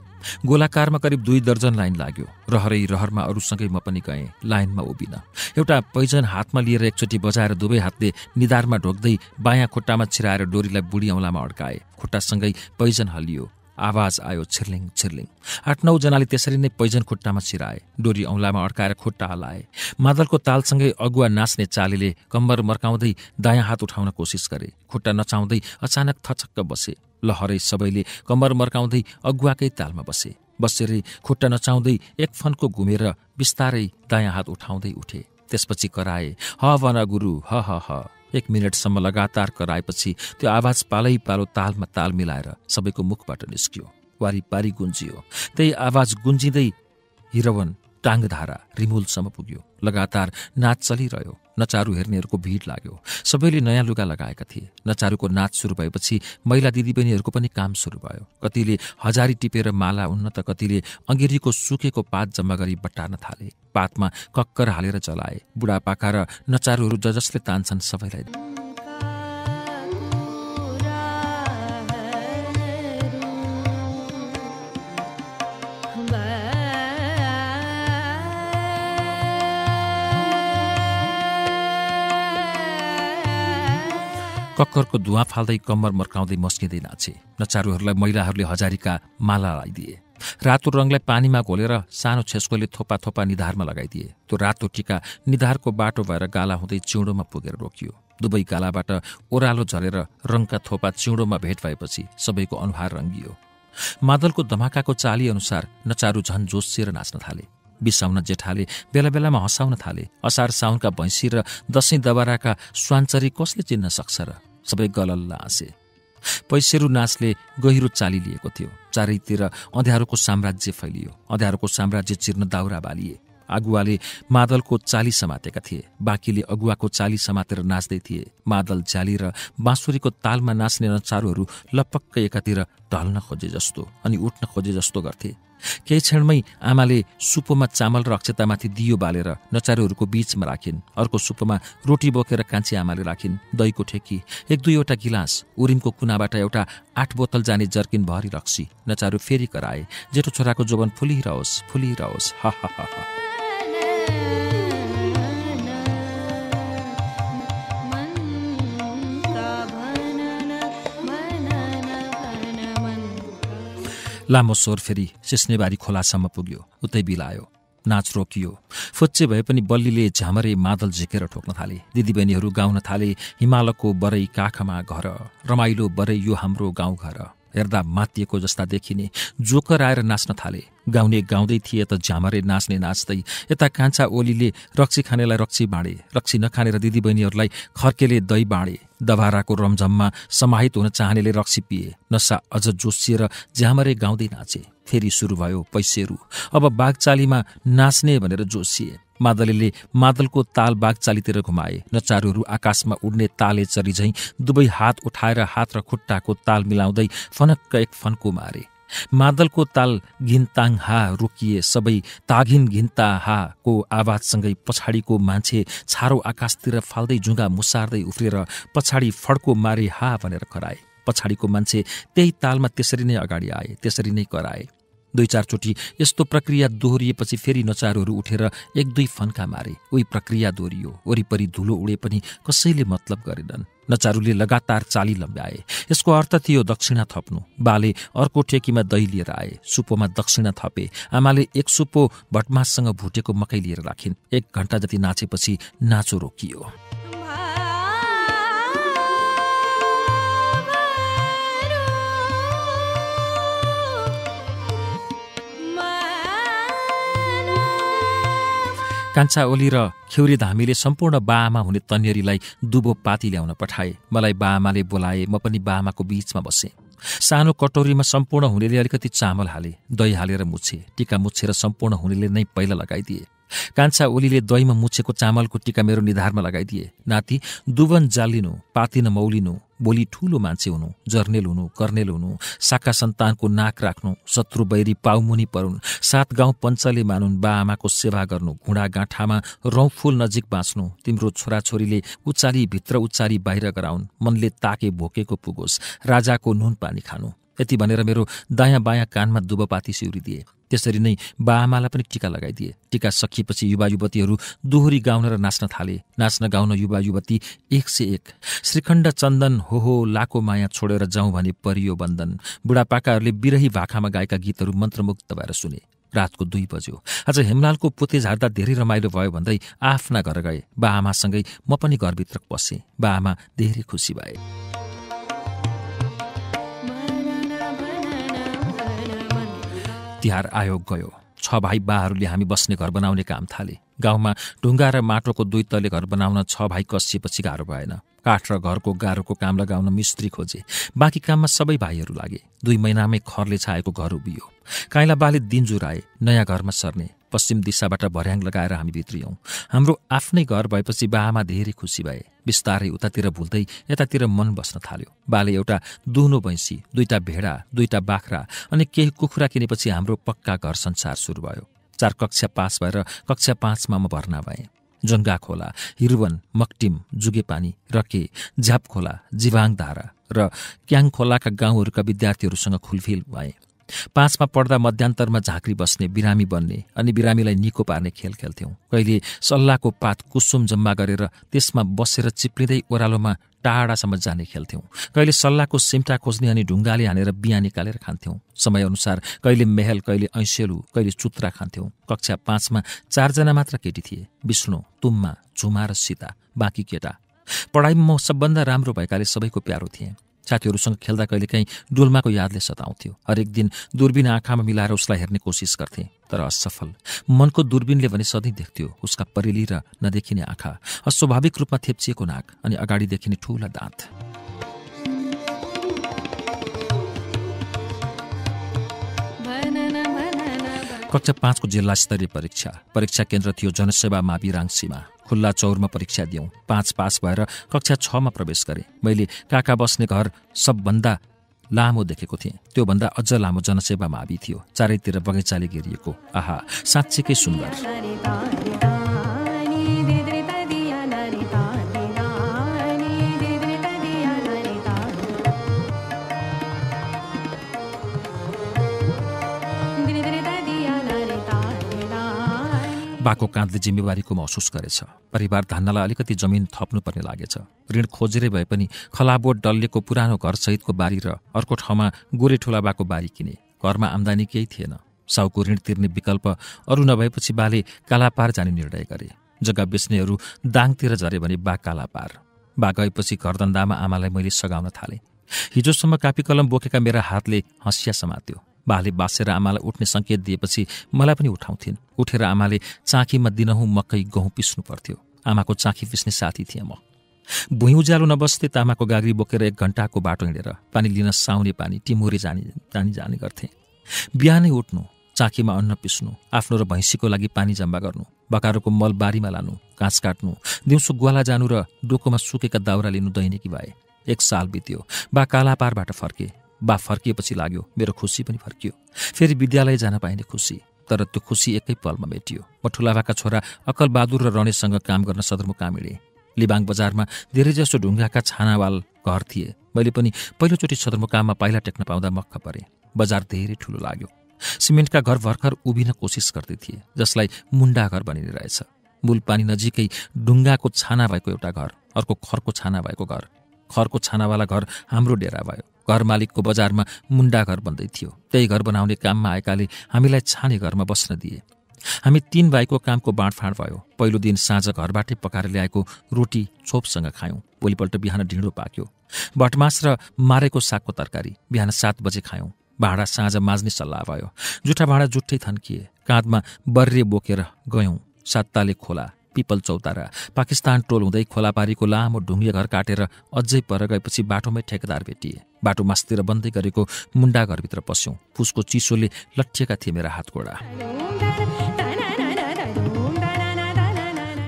गोलाकारमा करिब दुई दर्जन लाइन लाग्यो रहरै रहरमा अरूसँगै म पनि गएँ लाइनमा उभिन एउटा पैजन हातमा लिएर एकचोटि बजाएर दुवै हातले निधारमा ढोक्दै बायाँ खुट्टामा छिराएर डोरीलाई बुढी औँलामा अड्काए खुट्टासँगै पैजन हलियो आवाज आयो छिर्लिङ छिर्लिङ आठ नौजनाले त्यसरी नै पैजन खुट्टामा सिराए डोरी औँलामा अड्काएर खुट्टा हलाए मादलको तालसँगै अगुवा नाच्ने चालीले कम्बर मर्काउँदै दायाँ हात उठाउन कोसिस गरे खुट्टा नचाउँदै अचानक थचक्क बसे लहरै सबैले कम्बर मर्काउँदै अगुवाकै तालमा बसे बसेर खुट्टा नचाउँदै एक फनको घुमेर बिस्तारै दायाँ हात उठाउँदै उठे त्यसपछि कराए ह वना गुरु ह ह एक मिनटसम्म लगातार कराएपछि त्यो आवाज पालै पालो तालमा ताल मिलाएर सबैको मुखबाट निस्कियो वारिपारी गुन्जियो त्यही आवाज गुन्जिँदै हिरवन टाङधारा रिमुलसम्म पुग्यो लगातार नाच चलिरह्यो नचारु हेर्नेहरूको भिड लाग्यो सबैले नयाँ लुगा लगाएका थिए नचारुको नाच सुरु भएपछि महिला दिदीबहिनीहरूको पनि काम सुरु भयो कतिले हजारी टिपेर माला उन्न त कतिले अङ्गेरीको सुकेको पात जम्मा गरी बट्टार्न थाले पातमा कक्कर हालेर चलाए बुढापाका र नचारुहरू ज जसले तान्छन् सबैलाई कक्करको धुवा फाल्दै कम्मर मर्काउँदै मस्किँदै नाचे नचारुहरूलाई महिलाहरूले हजारीका माला लगाइदिए रातो रङलाई पानीमा घोलेर सानो छेस्कोले थोपा थोपा निधारमा लगाइदिए त्यो रातो टिका निधारको बाटो भएर गाला हुँदै चिउँडोमा पुगेर रोकियो दुवै गालाबाट ओह्रालो झरेर रङका थोपा चिउँडोमा भेट भएपछि सबैको अनुहार रङ्गियो मादलको धमाकाको चाली अनुसार नचारु झन् जोसिएर नाच्न थाले बिसाउन जेठाले बेला बेलामा हँसाउन थाले असार साउनका भैँसी र दसैँ दबाराका स्वान्चरी कसले चिन्न सक्छ र सबै हाँसे पैसेरु नाचले गहिरो चाली लिएको थियो चारैतिर अँध्यारोको साम्राज्य फैलियो अँध्यारोको साम्राज्य चिर्न दाउरा बालिए आगुवाले मादलको चाली समातेका थिए बाँकीले अगुवाको चाली समातेर नाच्दै थिए मादल चाली र बाँसुरीको तालमा नाच्ने नचारुहरू लपक्क एकातिर ढल्न खोजे जस्तो अनि उठ्न खोजे जस्तो गर्थे केही क्षणमै आमाले सुपोमा चामल र अक्षतामाथि दियो बालेर नचारोहरूको बीचमा राखिन् अर्को सुपोमा रोटी बोकेर कान्छी आमाले राखिन् दहीको ठेकी एक दुईवटा गिलास उरिमको कुनाबाट एउटा आठ बोतल जाने जर्किन भरि रक्सी नचारू फेरि कराए जेठो छोराको जोवन फुलिरहोस् फुलिरहोस् हा हा हा लामो स्वर फेरि सिस्नेबारी खोलासम्म पुग्यो उतै बिलायो नाच रोकियो फुच्चे भए पनि बल्लीले झामरे मादल झिकेर ठोक्न थाले दिदीबहिनीहरू गाउन थाले हिमालयको बरै काखमा घर रमाइलो बरै यो हाम्रो गाउँघर हेर्दा मातिएको जस्ता देखिने जोकर आएर नाच्न थाले गाउने गाउँदै थिए त झ्यामरे नाच्ने नाच्दै यता कान्छा ओलीले रक्सी खानेलाई रक्सी बाँडे रक्सी नखानेर दिदीबहिनीहरूलाई खर्केले दही बाँडे दभाराको रमझममा समाहित हुन चाहनेले रक्सी पिए नसा अझ जोसिएर ज्यामरे गाउँदै नाचे फेरि सुरु भयो पैसेरु अब बाघचालीमा नाच्ने भनेर जोसिए मादलीले मादलको ताल बाघचालीतिर घुमाए नचारुहरू आकाशमा उड्ने ताले चरिझै दुवै हात उठाएर हात र खुट्टाको ताल मिलाउँदै फनक्क एक फन्को मारे मादलको ताल घिन्ताङ हा रोकिए सबै ताघिन घिन्ता हा को आवाजसँगै पछाडिको मान्छे छारो आकाशतिर फाल्दै जुङ्गा मुसार्दै उफ्रेर पछाडि फड्को मारे हा भनेर कराए पछाडिको मान्छे त्यही तालमा त्यसरी नै अगाडि आए त्यसरी नै कराए दुई चारचोटि यस्तो प्रक्रिया दोहोरिएपछि फेरि नचारहरू उठेर एक दुई फन्का मारे उही प्रक्रिया दोहोरियो वरिपरि धुलो उडे पनि कसैले मतलब गरेनन् नचारूले लगातार चाली लम्ब्याए यसको अर्थ थियो दक्षिणा थप्नु बाले अर्को ठेकीमा दही लिएर आए सुपोमा दक्षिणा थपे आमाले एक सुपो भटमाससँग भुटेको मकै लिएर राखिन् एक घण्टा जति नाचेपछि नाचो रोकियो कान्छा ओली र खेउरी धामीले सम्पूर्ण बाआमा हुने तन्यरीलाई दुबो पाती ल्याउन पठाए मलाई बाआमाले बोलाए म पनि बाआमाको बीचमा बसेँ सानो कटोरीमा सम्पूर्ण हुनेले अलिकति चामल हाले दही हालेर मुछे टिका मुछेर सम्पूर्ण हुनेले नै पहिला लगाइदिए कान्छा ओलीले दहीमा मुछेको चामलको टिका मेरो निधारमा लगाइदिए नाति दुवन जालिनु पातिन मौलिनु बोली ठुलो मान्छे हुनु जर्नेल हुनु कर्नेल हुनु साका सन्तानको नाक राख्नु शत्रु बैरी पाउमुनि परुन् सात गाउँ पञ्चले मानुन् बा आमाको सेवा गर्नु घुँडा गाँठामा रौफुल नजिक बाँच्नु तिम्रो छोराछोरीले उचारी भित्र उचाली बाहिर गराउन् मनले ताके भोकेको पुगोस् राजाको नुन पानी खानु यति भनेर मेरो दायाँ बायाँ कानमा दुबपाती दिए त्यसरी नै बाआमालाई पनि टिका लगाइदिए टिका सकिएपछि युवा युवतीहरू दोहोरी गाउन र नाच्न थाले नाच्न गाउन युवा युवती एक से एक श्रीखण्ड चन्दन हो हो लाको माया छोडेर जाउँ भने परियो बन्दन बुढापाकाहरूले बिरही भाखामा गाएका गीतहरू मन्त्रमुक्त भएर सुने रातको दुई बज्यो आज हेमलालको पोते झार्दा धेरै रमाइलो भयो भन्दै आफ्ना घर गए बाआमासँगै म पनि घरभित्र पसेँ बाआमा धेरै खुसी भए तिहार आयोग गयो छ भाइ बाहरूले हामी बस्ने घर बनाउने काम थाले गाउँमा ढुङ्गा र माटोको दुई तले घर बनाउन छ भाइ कसिएपछि गाह्रो भएन काठ र घरको गाह्रोको काम लगाउन मिस्त्री खोजे बाँकी काममा सबै भाइहरू लागे दुई महिनामै खरले छाएको घर उभियो काइला बाले दिन जुराए नयाँ घरमा सर्ने पश्चिम दिशाबाट भर्याङ लगाएर हामी भित्रियौँ हाम्रो आफ्नै घर भएपछि बाआमा धेरै खुसी भए बिस्तारै उतातिर भुल्दै यतातिर मन बस्न थाल्यो बाले एउटा दुनो भैँसी दुईटा भेडा दुईटा बाख्रा अनि केही कुखुरा किनेपछि हाम्रो पक्का घर संसार सुरु भयो चार कक्षा पास भएर कक्षा पाँचमा म भर्ना भएँ जङ्गा खोला हिरुवन मक्टिम जुगेपानी रके झ्याप खोला जिभाङ धारा र क्याङ खोलाका गाउँहरूका विद्यार्थीहरूसँग खुलफिल भएँ पाँचमा पढ्दा मध्यान्तरमा झाँक्री बस्ने बिरामी बन्ने अनि बिरामीलाई निको पार्ने खेल खेल्थ्यौँ कहिले सल्लाहको पात कुसुम जम्मा गरेर त्यसमा बसेर चिप्लिँदै ओह्रालोमा टाढासम्म जाने खेल्थ्यौँ कहिले सल्लाहको सिम्टा खोज्ने अनि ढुङ्गाले हानेर बिहान निकालेर खान्थ्यौँ समयअनुसार कहिले मेहल कहिले ऐसेलु कहिले चुत्रा खान्थ्यौँ कक्षा पाँचमा चारजना मात्र केटी थिए विष्णु तुम्मा झुमा र सीता बाँकी केटा पढाइमा म सबभन्दा राम्रो भएकाले सबैको प्यारो थिएँ साथीहरूसँग खेल्दा कहिलेकाहीँ डोल्माको यादले सताउँथ्यो हरेक दिन दुर्बिन आँखामा मिलाएर उसलाई हेर्ने कोसिस गर्थे तर असफल मनको दुर्बिनले भने सधैँ देख्थ्यो उसका परिली र नदेखिने आँखा अस्वाभाविक रूपमा थेप्चिएको नाक अनि अगाडि देखिने ठुला दाँत कक्षा पाँचको जिल्ला स्तरीय परीक्षा परीक्षा केन्द्र थियो जनसेवा राङसीमा खुल्ला चौरमा परीक्षा दिउँ पाँच पास भएर कक्षा छमा प्रवेश गरेँ मैले काका बस्ने घर सबभन्दा लामो देखेको थिएँ त्योभन्दा अझ लामो जनसेवामा मावि थियो चारैतिर बगैँचाले घेरिएको आहा साँच्चीकै सुन्दर बाको काँधले जिम्मेवारीको महसुस गरेछ परिवार धान्नलाई अलिकति जमिन थप्नुपर्ने लागेछ ऋण खोजेरै भए पनि खलाबोट डल्लेको पुरानो घरसहितको बारी र अर्को ठाउँमा गोरे ठुला बाको बारी किने घरमा आम्दानी केही थिएन साउको ऋण तिर्ने विकल्प अरू नभएपछि बाले कालापार जाने निर्णय गरे जग्गा बेच्नेहरू दाङतिर झरे भने बा कालापार बा गएपछि घरधन्दामा आमालाई मैले सघाउन थालेँ हिजोसम्म कापी कलम बोकेका मेरा हातले हँसिया समात्यो बाले बासेर आमालाई उठ्ने सङ्केत दिएपछि मलाई पनि उठाउँथिन् उठेर आमाले चाँखीमा दिनहुँ मकै गहुँ पिस्नु पर्थ्यो आमाको चाँखी पिस्ने साथी थिएँ म भुइँ उज्यालो नबस्थे तामाको गाग्री बोकेर एक घन्टाको बाटो हिँडेर पानी लिन साउने पानी टिमुरे जाने जाने जाने गर्थे बिहानै उठ्नु चाँखीमा अन्न पिस्नु आफ्नो र भैँसीको लागि पानी जम्बा गर्नु बकारोको मल बारीमा लानु घाँस काट्नु दिउँसो ग्वाला जानु र डोकोमा सुकेका दाउरा लिनु दैनिकी भए एक साल बित्यो बा कालापारबाट फर्के बा फर्किएपछि लाग्यो मेरो खुसी पनि फर्कियो फेरि विद्यालय जान पाइने खुसी तर त्यो खुसी एकै पलमा मेटियो म ठुलाबाका छोरा बहादुर र रणेशसँग काम गर्न सदरमुकाम हिँडेँ लिबाङ बजारमा धेरैजसो ढुङ्गाका छानावाल घर थिए मैले पनि पहिलोचोटि सदरमुकाममा पाइला टेक्न पाउँदा मक्ख परेँ बजार धेरै ठुलो लाग्यो सिमेन्टका घर भर्खर उभिन कोसिस गर्दै थिए जसलाई मुन्डा घर भनिने रहेछ मूल पानी नजिकै ढुङ्गाको छाना भएको एउटा घर अर्को खरको छाना भएको घर खरको छानावाला घर हाम्रो डेरा भयो घर मालिकको बजारमा मुन्डा घर बन्दै थियो त्यही घर बनाउने काममा आएकाले हामीलाई छाने घरमा बस्न दिए हामी तीन भाइको कामको बाँडफाँड भयो पहिलो दिन साँझ घरबाटै पकाएर ल्याएको रोटी छोपसँग खायौँ भोलिपल्ट बिहान ढिँडो पाक्यो भटमास र मारेको सागको तरकारी बिहान सात बजे खायौँ भाँडा साँझ माझ्ने सल्लाह भयो जुठा भाँडा जुठै थन्किए काँधमा बर्रे बोकेर गयौँ सात्ताले खोला पिपल चौतारा पाकिस्तान टोल हुँदै खोलापारीको लामो ढुङ्गे घर काटेर अझै पर गएपछि बाटोमै ठेकेदार भेटिए बाटो मास्तिर बन्दै गरेको मुन्डा घरभित्र पस्यौँ पुसको चिसोले लट्ठिएका थिए मेरा हातकोडा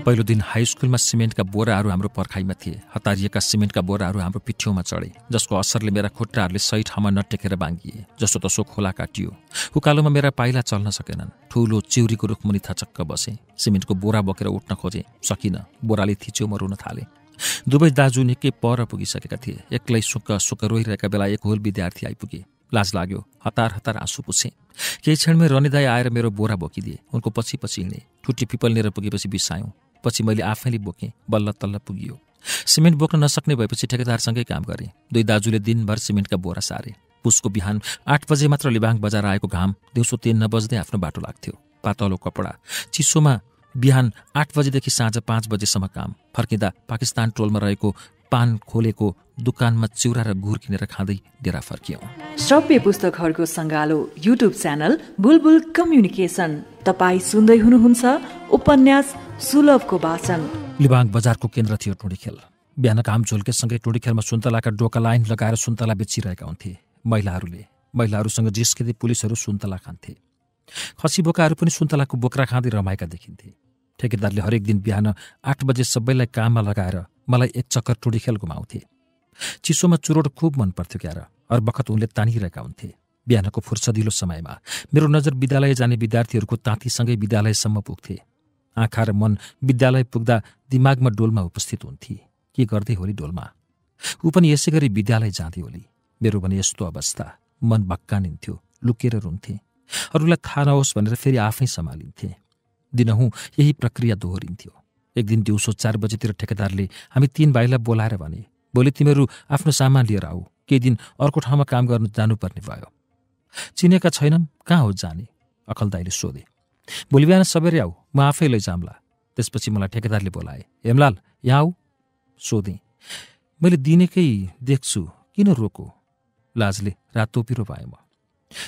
पहिलो दिन हाई स्कुलमा सिमेन्टका बोराहरू हाम्रो पर्खाइमा थिए हतारिएका सिमेन्टका बोराहरू हाम्रो पिठ्यौमा चढे जसको असरले मेरा खुट्टाहरूले सही ठाउँमा नटेकेर बाङ्गिए जसो तसो खोला काटियो उकालोमा मेरा पाइला चल्न सकेनन् ठुलो चिउरीको रुखमुनि थचक्क बसेँ सिमेन्टको बोरा बोकेर उठ्न खोजे सकिनँ बोराले म रुन थाले दुवै दाजु निकै पर पुगिसकेका थिए एक्लै सुक्क सुक्क रोइरहेका बेला एक होल विद्यार्थी आइपुगे लाज लाग्यो हतार हतार आँसु पुछे केही क्षणमै रनिदाई आएर मेरो बोरा बोकिदिए उनको पछि पछि हिँडे ठुटी पिपल लिएर पुगेपछि बिसायौँ पछि मैले आफैले बोकेँ बल्ल तल्ल पुगियो सिमेन्ट बोक्न नसक्ने भएपछि ठेकेदारसँगै काम गरेँ दुई दाजुले दिनभर सिमेन्टका बोरा सारे पुसको बिहान आठ बजे मात्र लिबाङ बजार आएको घाम दिउँसो तिन नबज्दै आफ्नो बाटो लाग्थ्यो पातलो कपडा चिसोमा बिहान आठ बजेदेखि साँझ पाँच बजेसम्म काम फर्किँदा पाकिस्तान टोलमा रहेको पान खोलेको दुकानमा चिउरा र घुर किनेर खाँदै डेरा फर्कियौँ श्रव्य पुस्तकहरूको सङ्गालो युट्युब च्यानल बुलबुल कम्युनिकेसन तपाईँ सुन्दै हुनुहुन्छ उपन्यास सुलभको वाचन लिबाङ बजारको केन्द्र थियो टोडी खेल बिहान घाम झोल्केसँगै टोडी खेलमा सुन्तलाका डोका लाइन लगाएर सुन्तला बेचिरहेका हुन्थे महिलाहरूले महिलाहरूसँग जिस्किँदै पुलिसहरू सुन्तला खान्थे खसी बोकाहरू पनि सुन्तलाको बोक्रा खाँदै रमाएका देखिन्थे ठेकेदारले हरेक दिन बिहान आठ बजे सबैलाई काममा लगाएर मलाई एक चक्कर टोडी खेल घुमाउँथे चिसोमा चुरोट खुब मनपर्थ्यो क्यार हर बखत उनले तानिरहेका हुन्थे बिहानको फुर्सदिलो समयमा मेरो नजर विद्यालय जाने विद्यार्थीहरूको तातीसँगै विद्यालयसम्म पुग्थे आँखा र मन विद्यालय पुग्दा दिमागमा डोलमा उपस्थित हुन्थे के गर्दै होली डोलमा ऊ पनि यसै गरी विद्यालय जाँदै होली मेरो भने यस्तो अवस्था मन भक्कानिन्थ्यो लुकेर रुन्थे अरूलाई थाहा नहोस् भनेर फेरि आफै सम्हालिन्थे दिनहुँ यही प्रक्रिया दोहोरिन्थ्यो एक दिन दिउँसो चार बजेतिर ठेकेदारले हामी तीन भाइलाई बोलाएर भने भोलि तिमीहरू आफ्नो सामान लिएर आऊ केही दिन अर्को ठाउँमा काम गर्नु जानुपर्ने भयो चिनेका छैनन् कहाँ हो जाने अखल दाईले सोधे भोलि बिहान सबैले आऊ म आफै लैजाम्ला त्यसपछि मलाई ठेकेदारले बोलाए हेमलाल यहाँ आऊ सोधेँ मैले दिनेकै देख्छु किन रोको लाजले रातो पिरो पाएँ म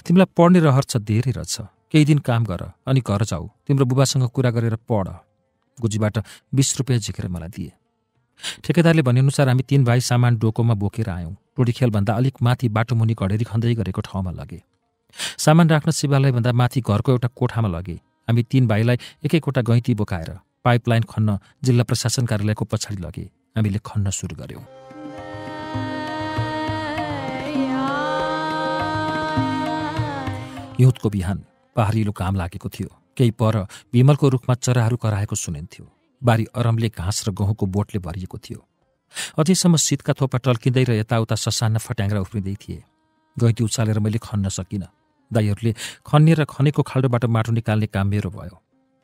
तिमीलाई पढ्ने रहर छ धेरै रहेछ केही दिन काम गर अनि घर जाऊ तिम्रो बुबासँग कुरा गरेर पढ गुजीबाट बिस रुपियाँ झिकेर मलाई दिए ठेकेदारले भनेअनुसार हामी तिन भाइ सामान डोकोमा बोकेर आयौँ टोडी खेलभन्दा अलिक माथि बाटोमुनि घडेरी खन्दै गरेको ठाउँमा लगे सामान राख्न शिवालयभन्दा माथि घरको एउटा कोठामा लगेँ हामी तिन भाइलाई एक एकवटा गैँती बोकाएर पाइपलाइन खन्न जिल्ला प्रशासन कार्यालयको पछाडि लगे हामीले खन्न सुरु गर्यौँ हिउँदको बिहान पहाडिलो घाम लागेको थियो केही पर भिमलको रुखमा चराहरू कराएको सुनिन्थ्यो बारी अरमले घाँस र गहुँको बोटले भरिएको थियो अझैसम्म शीतका थोपा टल्किँदै र यताउता ससाना फट्याङ्ग्रा उफ्रिँदै थिए गैँती उछालेर मैले खन्न सकिनँ दाईहरूले खन्ने र खनेको खाल्डोबाट माटो निकाल्ने काम मेरो भयो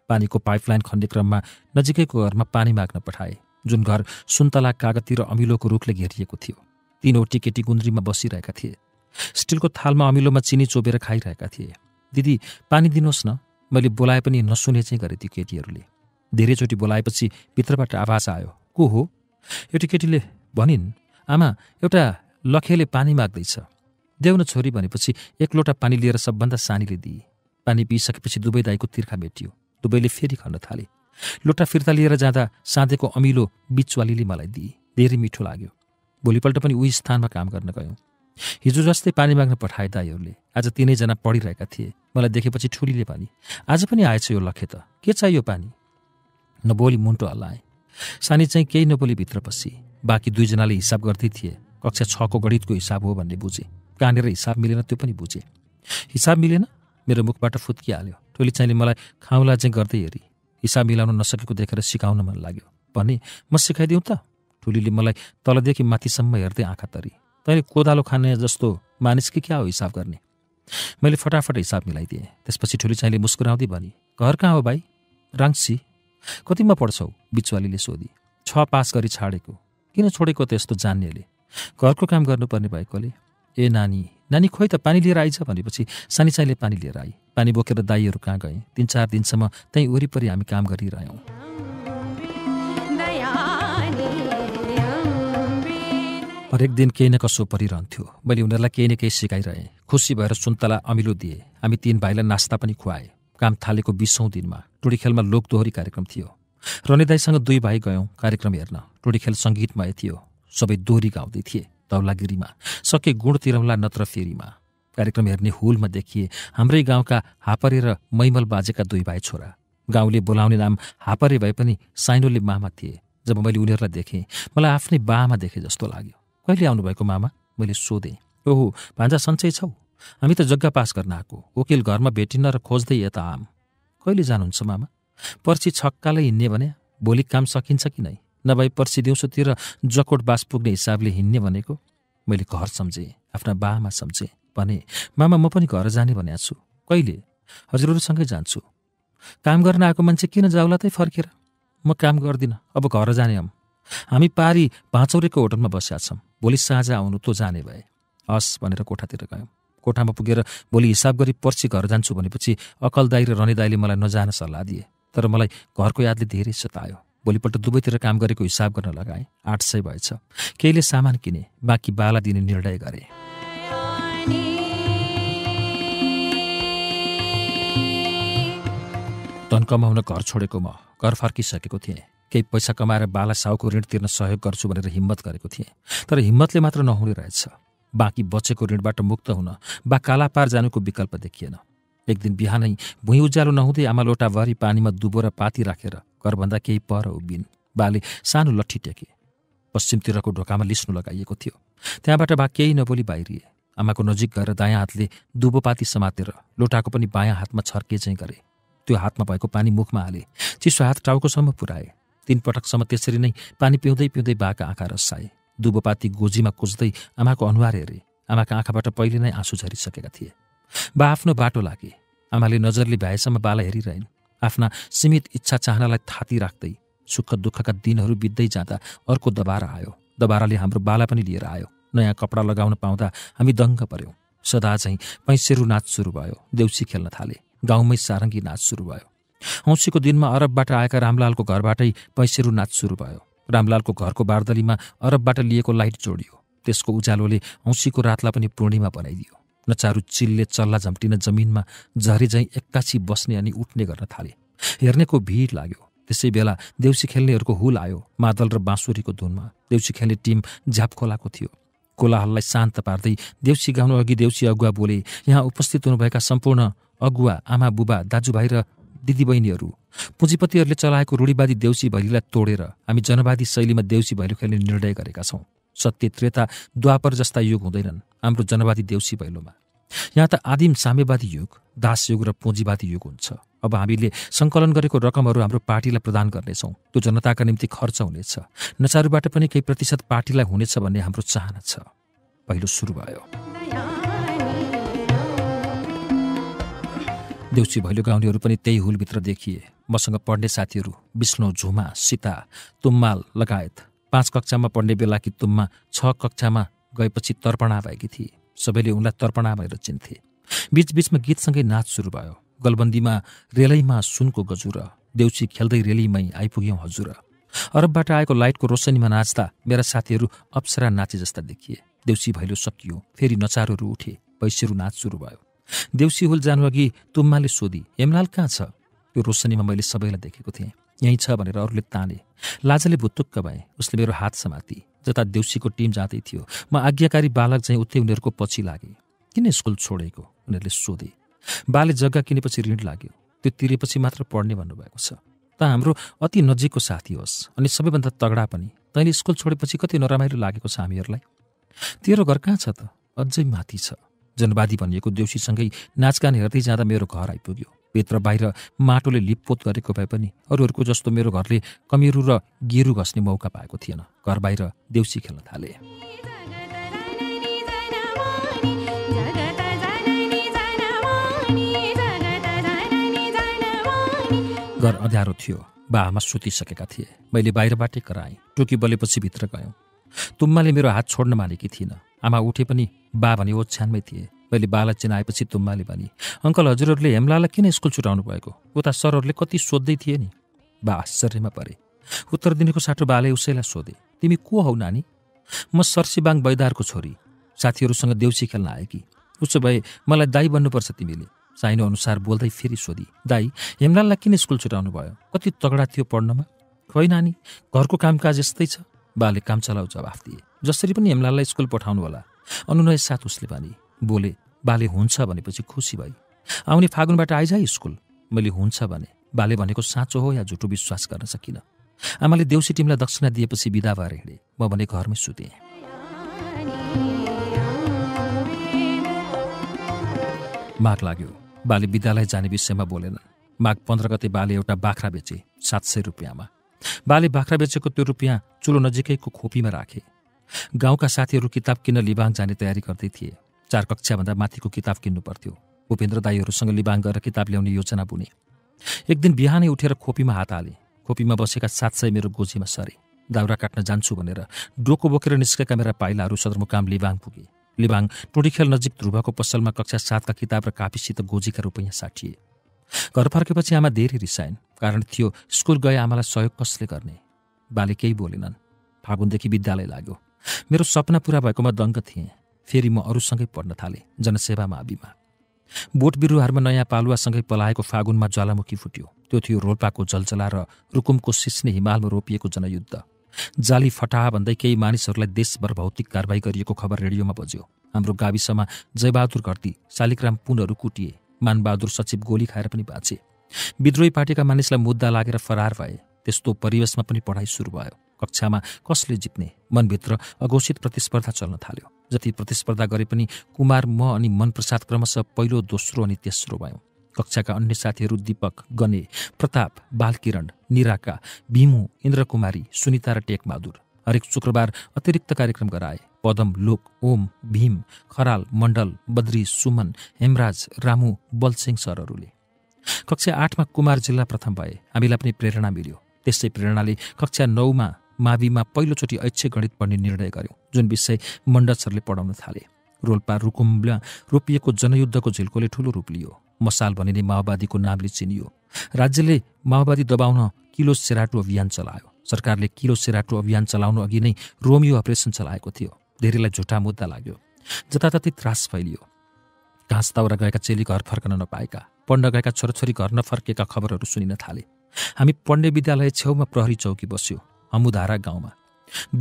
पानीको पाइपलाइन खन्ने क्रममा नजिकैको घरमा पानी माग्न पठाए जुन घर सुन्तला कागती र अमिलोको रुखले घेरिएको थियो तिनवटी केटी गुन्द्रीमा बसिरहेका थिए स्टिलको थालमा अमिलोमा चिनी चोबेर खाइरहेका थिए दिदी पानी दिनुहोस् न मैले बोलाए पनि नसुने चाहिँ गरेँ ती केटीहरूले धेरैचोटि बोलाएपछि भित्रबाट आवाज आयो को हो एउटी केटीले भनिन् आमा एउटा लखेले पानी माग्दैछ देउन छोरी भनेपछि एक लोटा पानी लिएर सबभन्दा सानीले दिए पानी पिइसकेपछि दुवै दाईको तिर्खा मेटियो दुवैले फेरि खन्न थाले लोटा फिर्ता लिएर जाँदा साँधेको अमिलो बिचवालीले मलाई दिए धेरै मिठो लाग्यो भोलिपल्ट पनि उही स्थानमा काम गर्न गयौँ हिजो जस्तै पानी माग्न पठाए दाईहरूले आज तिनैजना पढिरहेका थिए मलाई देखेपछि ठुलीले पानी आज पनि आएछ यो लखे त के चाहियो पानी नबोली मुन्टो हल्लाए सानी चाहिँ केही नबोली भित्र पसी बाँकी दुईजनाले हिसाब गर्दै थिए कक्षा छको गणितको हिसाब हो भन्ने बुझेँ कानेर हिसाब मिलेन त्यो पनि बुझेँ हिसाब मिलेन मेरो मुखबाट फुत्किहाल्यो टोली चाहिँले मलाई खाउँला चाहिँ गर्दै हेरी हिसाब मिलाउन नसकेको देखेर सिकाउन मन लाग्यो भने म सिकाइदिउँ त ठुलीले मलाई तलदेखि माथिसम्म हेर्दै आँखा तरी तैँले कोदालो खाने जस्तो मानिस कि क्या हो हिसाब गर्ने मैले फटाफट हिसाब मिलाइदिएँ त्यसपछि ठुली चाहिँले मुस्कुराउँदै भने घर कहाँ हो भाइ राङ्सी कतिमा पढ्छौ बिचुवालीले सोधी छ पास गरी छाडेको किन छोडेको त्यस्तो जान्नेले घरको काम गर्नुपर्ने भएकोले ए नानी नानी खोइ त पानी लिएर आइज भनेपछि सानी साइले पानी लिएर आए पानी बोकेर दाईहरू कहाँ गए तिन चार दिनसम्म त्यहीँ वरिपरि हामी काम गरिरह्यौँ हरेक दिन केही न कसो परिरहन्थ्यो मैले उनीहरूलाई केही न केही सिकाइरहेँ खुसी भएर सुन्तला अमिलो दिएँ हामी तिन भाइलाई नास्ता पनि खुवाएँ काम थालेको बिसौँ दिनमा टोडी खेलमा लोकदोहोरी कार्यक्रम थियो रने दुई भाइ गयौँ कार्यक्रम हेर्न टोडी खेल सङ्गीतमय थियो सबै दोहोरी गाउँदै थिए दौलागिरीमा सके गुण तिरौला नत्र फेरीमा कार्यक्रम हेर्ने हुलमा देखिए हाम्रै गाउँका हापरे र मैमल बाजेका दुई भाइ छोरा गाउँले बोलाउने नाम हापरे भए पनि साइनोले मामा थिए जब मैले उनीहरूलाई देखेँ मलाई आफ्नै बामा देखेँ जस्तो लाग्यो कहिले आउनुभएको मामा मैले सोधेँ ओहो भान्जा सन्चै छौ हामी त जग्गा पास गर्न आएको वकिल घरमा भेटिन्न र खोज्दै यता आम कहिले जानुहुन्छ मामा पर्सि छक्काले हिँड्ने भने भोलि काम सकिन्छ कि नै नभए पर्सि दिउँसोतिर जकोट बास पुग्ने हिसाबले हिँड्ने भनेको मैले घर सम्झेँ आफ्ना बामा सम्झेँ भने मामा म पनि घर जाने भनेको छु कहिले हजुरहरूसँगै जान्छु काम गर्न आएको मान्छे किन जाउला तै फर्केर म काम गर्दिनँ अब घर जाने हौँ हामी पारी भाँचौरेको होटलमा बसेका छौँ भोलि साँझ आउनु तँ जाने भए हस् भनेर कोठातिर गयौँ कोठामा पुगेर भोलि हिसाब गरी पर्सि घर जान्छु भनेपछि अकल दाई र रने मलाई नजान सल्लाह दिए तर मलाई घरको यादले धेरै सतायो भोलिपल्ट दुवैतिर काम गरेको हिसाब गर्न लगाएँ आठ सय भएछ केहीले सामान किने बाँकी बाला दिने निर्णय गरे धन कमाउन घर छोडेको म घर फर्किसकेको थिएँ केही पैसा कमाएर बाला साहुको ऋण तिर्न सहयोग गर्छु भनेर हिम्मत गरेको थिएँ तर हिम्मतले मात्र नहुने रहेछ बाँकी बचेको ऋणबाट मुक्त हुन बा कालापार जानुको विकल्प देखिएन एक दिन बिहानै भुइँ उज्यालो नहुँदै आमा लोटाभरि पानीमा दुबो र पाती राखेर घरभन्दा केही पर उभिन् बाले सानो लट्ठी टेके पश्चिमतिरको ढोकामा लिस्नु लगाइएको थियो त्यहाँबाट बा केही नबोली बाहिरिए आमाको नजिक गएर दायाँ हातले दुबो पाती समातेर लोटाको पनि बायाँ हातमा छर्के चाहिँ गरे त्यो हातमा भएको पानी मुखमा हाले चिसो हात टाउकोसम्म पुऱ्याए तिन पटकसम्म त्यसरी नै पानी पिउँदै पिउँदै बाका आँखा रसाए दुबोपाती गोजीमा कुज्दै आमाको अनुहार हेरे आमाको आँखाबाट पहिले नै आँसु झरिसकेका थिए बा आफ्नो बाटो लागे आमाले नजरले भ्याएसम्म बाला हेरिरहेन् आफ्ना सीमित इच्छा चाहनालाई थाती राख्दै सुख दुःखका दिनहरू बित्दै जाँदा अर्को दबारा आयो दबाराले हाम्रो बाला पनि लिएर आयो नयाँ कपडा लगाउन पाउँदा हामी दङ्ग पर्यौँ सदा चाहिँ पैँसेरु नाच सुरु भयो देउसी खेल्न थाले गाउँमै सारङ्गी नाच सुरु भयो औँसीको दिनमा अरबबाट आएका रामलालको घरबाटै पैँसेरु नाच सुरु भयो रामलालको घरको बार्दलीमा अरबबाट लिएको लाइट जोडियो त्यसको उज्यालोले औँसीको रातलाई पनि पूर्णिमा बनाइदियो नचारु चिल्ले चल्ला झम्टिन जमिनमा झैँ एक्कासी बस्ने अनि उठ्ने गर्न थाले हेर्नेको भिड लाग्यो त्यसै बेला देउसी खेल्नेहरूको हुल आयो मादल र बाँसुरीको धुनमा देउसी खेल्ने टिम झ्यापखोलाको थियो कोलाहललाई शान्त पार्दै देउसी गाउनु अघि देउसी अगुवा बोले यहाँ उपस्थित हुनुभएका सम्पूर्ण अगुवा आमा बुबा दाजुभाइ र दिदीबहिनीहरू पुँजीपतिहरूले चलाएको रूढीवादी देउसी भैलीलाई तोडेर हामी जनवादी शैलीमा देउसी भैलो खेल्ने निर्णय गरेका छौँ सत्य त्रेता द्वापर जस्ता युग हुँदैनन् हाम्रो जनवादी देउसी भैलोमा यहाँ त आदिम साम्यवादी युग दास युग र पुँजीवादी युग हुन्छ अब हामीले सङ्कलन गरेको रकमहरू हाम्रो पार्टीलाई प्रदान गर्नेछौँ त्यो जनताका निम्ति खर्च हुनेछ नचारूबाट पनि केही प्रतिशत पार्टीलाई हुनेछ भन्ने हाम्रो चाहना छ पहिलो सुरु भयो देउसी भैलो गाउनेहरू पनि त्यही हुलभित्र देखिए मसँग पढ्ने साथीहरू विष्णु झुमा सीता तुम्माल लगायत पाँच कक्षामा पढ्ने बेलाकी तुम्मा छ कक्षामा गएपछि तर्पणा भएकी थिए सबैले उनलाई तर्पणा भनेर चिन्थे बीचबीचमा गीतसँगै नाच सुरु भयो गलबन्दीमा रेलैमा सुनको गजुर देउसी खेल्दै रेलीमै आइपुग्यौँ हजुर अरबबाट आएको लाइटको रोशनीमा नाच्दा मेरा साथीहरू अप्सरा नाचे जस्ता देखिए देउसी भैलो सकियो फेरि नचारोहरू उठे पैसेहरू नाच सुरु भयो देउसी होल अघि तुम्माले सोधी हेमलाल कहाँ छ त्यो रोशनीमा मैले सबैलाई देखेको थिएँ यहीँ छ भनेर अरूले ताने लाजाले भुत्तुक्क भए उसले मेरो हात समाती जता देउसीको टिम जाँदै थियो म आज्ञाकारी बालक चाहिँ उतै उनीहरूको पछि लागेँ किन स्कुल छोडेको उनीहरूले सोधे बाले जग्गा किनेपछि ऋण लाग्यो त्यो तिरेपछि मात्र पढ्ने भन्नुभएको छ त हाम्रो अति नजिकको साथी होस् अनि सबैभन्दा तगडा पनि तैँले स्कुल छोडेपछि कति नराम्रो लागेको छ हामीहरूलाई तेरो घर कहाँ छ त अझै माथि छ जनवादी भनिएको देउसीसँगै नाचगान हेर्दै जाँदा मेरो घर आइपुग्यो भित्र बाहिर माटोले लिपपोत गरेको भए पनि अरूहरूको जस्तो मेरो घरले कमेरु र गेरु घस्ने मौका पाएको थिएन घर बाहिर देउसी खेल्न थाले घर अँध्यारो थियो बा आमा सुतिसकेका थिए मैले बाहिरबाटै कराएँ टोकी बलेपछि भित्र गयौँ तुम्माले मेरो हात छोड्न मानेकी थिइनँ आमा उठे पनि बा भने ओछ्यानमै थिए मैले बाला चिनाएपछि तुम्बाले भने अङ्कल हजुरहरूले हेम्लालाई किन स्कुल छुटाउनु भएको उता सरहरूले कति सोध्दै थिए नि बा आश्चर्यमा परे उत्तर दिनेको साटो बाले उसैलाई सोधे तिमी को हौ नानी म सरसिबाङ बैदारको छोरी साथीहरूसँग देउसी खेल्न आएकी उसो भए मलाई दाई बन्नुपर्छ तिमीले चाहिनु अनुसार बोल्दै फेरि सोधी दाई हेमलाललाई किन स्कुल छुटाउनु भयो कति तगडा थियो पढ्नमा खोइ नानी घरको कामकाज यस्तै छ बाले काम चलाउ जवाफ दिए जसरी पनि हेमलाललाई स्कुल पठाउनु होला अनुनय साथ उसले भने बोले बाले हुन्छ भनेपछि खुसी भई आउने फागुनबाट आइजा स्कुल मैले हुन्छ भने बाले भनेको साँचो हो या झुटो विश्वास गर्न सकिनँ आमाले देउसी टिमलाई दक्षिणा दिएपछि बिदा भएर हिँडेँ म भने घरमै सुतेँ माघ लाग्यो बाले विद्यालय जाने विषयमा बोलेन माघ पन्ध्र गते बाले एउटा बाख्रा बेचे सात सय रुपियाँमा बाले बाख्रा बेचेको त्यो रुपियाँ चुलो नजिकैको खोपीमा राखे गाउँका साथीहरू किताब किन्न लिबाङ जाने तयारी गर्दै थिए चार कक्षाभन्दा माथिको किताब किन्नु पर्थ्यो उपेन्द्र दाईहरूसँग लिबाङ गरेर किताब ल्याउने योजना बुने एक दिन बिहानै उठेर खोपीमा हात हालेँ खोपीमा बसेका सात सय मेरो गोजीमा सरे दाउरा काट्न जान्छु भनेर डोको बोकेर निस्केका मेरा पाइलाहरू सदरमुकाम लिबाङ पुगे लिबाङ टोडीखेल नजिक ध्रुवको पसलमा कक्षा सातका किताब र कापीसित गोजीका रुपैयाँ साटिए घर फर्केपछि आमा धेरै रिसाइन् कारण थियो स्कुल गए आमालाई सहयोग कसले गर्ने बाले केही बोलेनन् फागुनदेखि विद्यालय लाग्यो मेरो सपना पुरा भएकोमा दङ्ग थिएँ फेरि म अरूसँगै पढ्न थालेँ जनसेवामा अभिमा बोट बिरुवाहरूमा नयाँ पालुवासँगै पलाएको फागुनमा ज्वालामुखी फुट्यो त्यो थियो रोल्पाको जलचला र रुकुमको सिस्ने हिमालमा रोपिएको जनयुद्ध जाली फटाहा भन्दै केही मानिसहरूलाई देशभर भौतिक कारवाही गरिएको खबर रेडियोमा बज्यो हाम्रो गाविसमा जयबहादुर घर्ती शालिग्राम पुनहरू कुटिए मानबहादुर सचिव गोली खाएर पनि बाँचे विद्रोही पार्टीका मानिसलाई मुद्दा लागेर फरार भए त्यस्तो परिवेशमा पनि पढाइ सुरु भयो कक्षामा कसले जित्ने मनभित्र अघोषित प्रतिस्पर्धा चल्न थाल्यो जति प्रतिस्पर्धा गरे पनि कुमार म अनि मनप्रसाद क्रमशः पहिलो दोस्रो अनि तेस्रो भयौँ कक्षाका अन्य साथीहरू दीपक गणे प्रताप बालकिरण निराका भीमु इन्द्रकुमारी सुनिता र टेकबहादुर हरेक शुक्रबार अतिरिक्त कार्यक्रम गराए पदम लोक ओम भीम खराल मण्डल बद्री सुमन हेमराज रामु बलसिंह सरहरूले कक्षा आठमा कुमार जिल्ला प्रथम भए हामीलाई पनि प्रेरणा मिल्यो त्यसै प्रेरणाले कक्षा नौमा माविमा पहिलोचोटि ऐच्छिक गणित पढ्ने निर्णय गर्यौँ जुन विषय मण्डसरले सरले पढाउन थाले रोल्पा रुकुम्ला रोपिएको जनयुद्धको झिल्कोले ठुलो रूप लियो मसाल भनिने माओवादीको नामले चिनियो राज्यले माओवादी दबाउन किलो सेराटो अभियान चलायो सरकारले किलो सेराटो अभियान चलाउनु अघि नै रोमियो अपरेसन चलाएको थियो धेरैलाई झुटा मुद्दा लाग्यो जताततै त्रास फैलियो घाँस दाउरा गएका चेली घर फर्कन नपाएका पढ्न गएका छोराछोरी घर नफर्केका खबरहरू सुनिन थाले हामी पढ्ने विद्यालय छेउमा प्रहरी चौकी बस्यो हमुधारा गाउँमा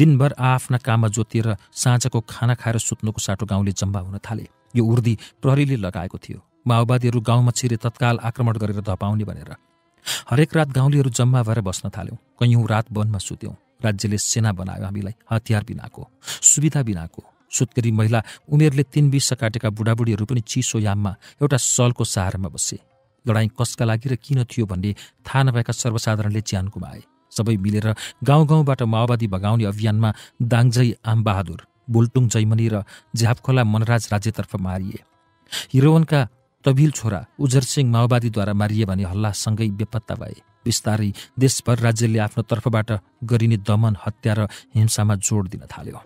दिनभर आफ्ना काममा जोतिएर साँझको खाना खाएर सुत्नुको साटो गाउँले जम्बा हुन थाले यो उर्दी प्रहरीले लगाएको थियो माओवादीहरू गाउँमा छिरे तत्काल आक्रमण गरेर धपाउने भनेर हरेक रात गाउँलेहरू जम्मा भएर बस्न थाल्यौँ कैयौँ रात वनमा सुत्यौँ राज्यले सेना बनायो हामीलाई हतियार बिनाको सुविधा बिनाको सुत्केरी महिला उमेरले तिन बिस काटेका बुढाबुढीहरू पनि चिसो याममा एउटा सलको सहारामा बसे लडाईँ कसका लागि र किन थियो भन्ने थाहा नभएका सर्वसाधारणले ज्यान गुमाए सबै मिलेर गाउँ गाउँबाट माओवादी भगाउने अभियानमा दाङजै आमबहादुर बोल्टुङ जैमनी र झ्यापखोला मनराज राज्यतर्फ मारिए हिरोवनका तबिल छोरा उजर सिंह माओवादीद्वारा मारिए भने हल्लासँगै बेपत्ता भए बिस्तारै देशभर राज्यले आफ्नो तर्फबाट गरिने दमन हत्या र हिंसामा जोड दिन थाल्यो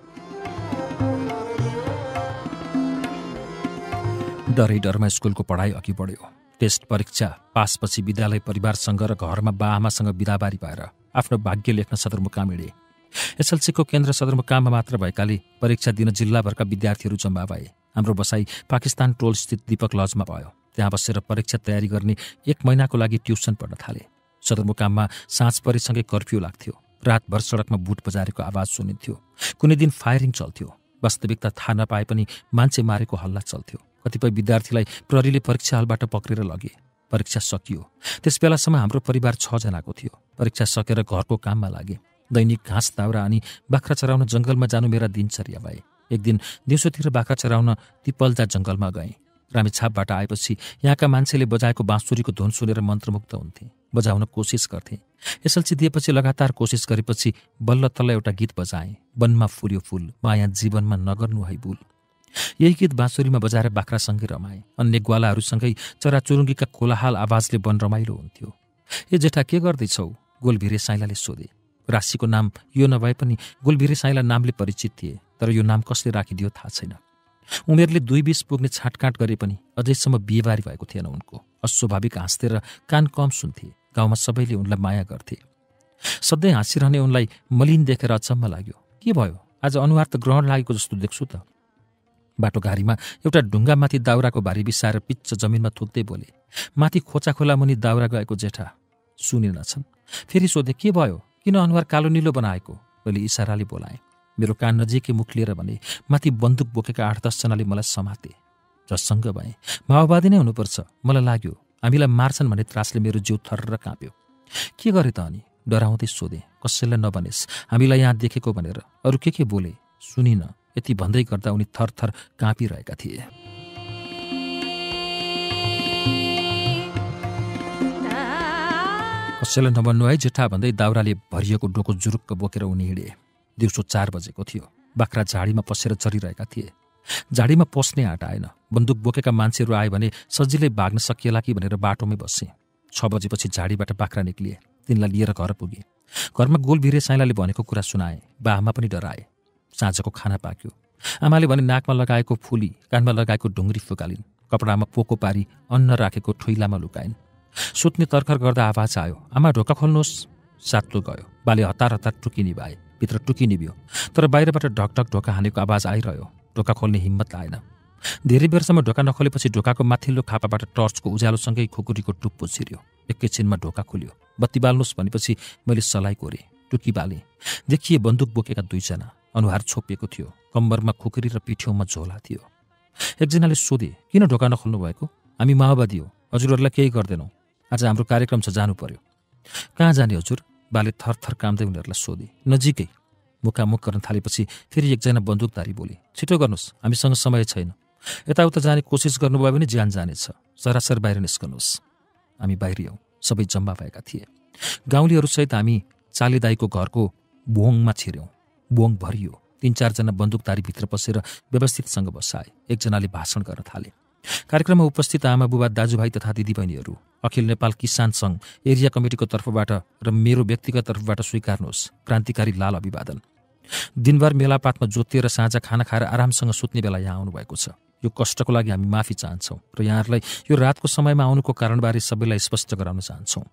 डरै डरमा स्कुलको पढाइ अघि बढ्यो टेस्ट परीक्षा पासपछि विद्यालय परिवारसँग र घरमा बाआमासँग बिदाबारी भएर आफ्नो भाग्य लेख्न सदरमुकाम हिँडे एसएलसीको केन्द्र सदरमुकाममा मात्र भएकाले परीक्षा दिन जिल्लाभरका विद्यार्थीहरू जम्मा भए हाम्रो बसाई पाकिस्तान टोलस्थित दीपक लजमा भयो त्यहाँ बसेर परीक्षा तयारी गर्ने एक महिनाको लागि ट्युसन पढ्न थाले सदरमुकाममा साँझ परिसँगै कर्फ्यू लाग्थ्यो रातभर सडकमा बुट बजारेको आवाज सुनिन्थ्यो कुनै दिन फायरिङ चल्थ्यो वास्तविकता थाहा नपाए पनि मान्छे मारेको हल्ला चल्थ्यो कतिपय विद्यार्थीलाई प्रहरीले परीक्षा हलबाट पक्रेर लगे परीक्षा सकियो त्यस बेलासम्म हाम्रो परिवार छजनाको थियो परीक्षा सकेर घरको काममा लागे दैनिक घाँस दाउरा अनि बाख्रा चराउन जङ्गलमा जानु मेरा दिनचर्या भए एक दिन दिउँसोतिर बाख्रा चराउन तिपल्जा जङ्गलमा गएँ रामेछापबाट आएपछि यहाँका मान्छेले बजाएको बाँसुरीको धुन सुनेर मन्त्रमुक्त हुन्थे बजाउन कोसिस गर्थे एसएलसी दिएपछि लगातार कोसिस गरेपछि बल्ल तल्ल एउटा गीत बजाएँ वनमा फुल्यो फुल माया जीवनमा नगर्नु है बुल यही गीत बाँसुरीमा बजाएर बाख्रासँगै रमाए अन्य ग्वालाहरूसँगै चराचुरुङ्गीका कोलाहाल आवाजले वन रमाइलो हुन्थ्यो ए जेठा के गर्दैछौ गोलभिरे साइलाले सोधे राशिको नाम यो नभए पनि गोलभिरे साइला नामले परिचित थिए तर यो नाम कसले राखिदियो थाहा छैन उमेरले दुई बिस पुग्ने छाँटकाँट गरे पनि अझैसम्म बिहेबारी भएको थिएन उनको अस्वाभाविक हाँस्थे र कान कम सुन्थे गाउँमा सबैले उनलाई माया गर्थे सधैँ हाँसिरहने उनलाई मलिन देखेर अचम्म लाग्यो के भयो आज अनुहार त ग्रहण लागेको जस्तो देख्छु त बाटोघारीमा एउटा ढुङ्गामाथि दाउराको भारी बिसाएर पिच्च जमिनमा थुक्दै बोले माथि खोचा खोला मुनि दाउरा गएको जेठा छन् फेरि सोधे के भयो किन अनुहार कालो निलो बनाएको मैले इसाराले बोलाएँ मेरो कान नजिकै मुख लिएर भने माथि बन्दुक बोकेका आठ दसजनाले मलाई समाते जससँग भए माओवादी नै हुनुपर्छ मलाई लाग्यो हामीलाई मार्छन् भने त्रासले मेरो जिउ थर्र काँप्यो के गरे त अनि डराउँदै सोधेँ कसैलाई नभनेस् हामीलाई यहाँ देखेको भनेर अरू के के बोले सुनिनँ यति भन्दै गर्दा उनी थरथर काँपिरहेका थिए कसैलाई नभन्नु है जेठा भन्दै दाउराले भरिएको डोको जुरुक्क बोकेर उनी हिँडे दिउँसो चार बजेको थियो बाख्रा झाडीमा पसेर चरिरहेका थिए झाडीमा पस्ने आँट आएन बन्दुक बोकेका मान्छेहरू आए भने सजिलै भाग्न सकिएला कि भनेर बाटोमै बसेँ छ बजेपछि झाडीबाट बाख्रा निक्लिए तिनलाई लिएर घर पुगेँ घरमा गोलभिरे साइलाले भनेको कुरा सुनाए बामा पनि डराए साँझको खाना पाक्यो आमाले भने नाकमा लगाएको फुली कानमा लगाएको ढुङ्ग्री फुकालिन् कपडामा पोको पारी अन्न राखेको ठुइलामा लुकाइन् सुत्ने तर्खर गर्दा आवाज आयो आमा ढोका खोल्नुहोस् सात्लो गयो बाले हतार हतार टुकिनी भए भित्र टुकिनी बियो तर बाहिरबाट ढकढक ढोका हानेको आवाज आइरह्यो ढोका खोल्ने हिम्मत आएन धेरै बेरसम्म ढोका नखोलेपछि ढोकाको माथिल्लो खापाबाट टर्चको उज्यालोसँगै खुकुरीको टुप्पो छिर्यो एकैछिनमा ढोका खोल्यो बत्ती बाल्नुहोस् भनेपछि मैले सलाइ कोरेँ टुकी बालेँ देखिए बन्दुक बोकेका दुईजना अनुहार छोपिएको थियो कम्बरमा खुकुरी र पिठ्यौमा झोला थियो एकजनाले सोधे किन ढोका नखोल्नु भएको हामी माओवादी हो हजुरहरूलाई केही गर्दैनौँ आज हाम्रो कार्यक्रम छ जानु पर्यो कहाँ जाने हजुर बाले थरथर काम्दै उनीहरूलाई सोधे नजिकै मुखामुख गर्न थालेपछि फेरि एकजना बन्दुकधारी बोले छिटो गर्नुहोस् हामीसँग समय छैन यताउता जाने कोसिस गर्नुभयो भने ज्यान जानेछ सरासर बाहिर निस्कनुहोस् हामी बाहिरियौँ सबै जम्मा भएका थिए गाउँलेहरूसहित हामी चालिदाईको घरको भोङमा छिर्यौँ बोङ भरियो तिन चारजना बन्दुकधारीभित्र पसेर व्यवस्थितसँग बसाए एकजनाले भाषण गर्न थाले कार्यक्रममा उपस्थित आमा बुबा दाजुभाइ तथा दिदीबहिनीहरू अखिल नेपाल किसान सङ्घ एरिया कमिटीको तर्फबाट र मेरो व्यक्तिगत तर्फबाट स्वीकार्नुहोस् क्रान्तिकारी लाल अभिवादन दिनभर मेलापातमा जोतिएर साँझ खाना खाएर आरामसँग सुत्ने बेला यहाँ आउनुभएको छ यो कष्टको लागि हामी माफी चाहन्छौँ र यहाँहरूलाई यो रातको समयमा आउनुको कारणबारे सबैलाई स्पष्ट गराउन चाहन्छौँ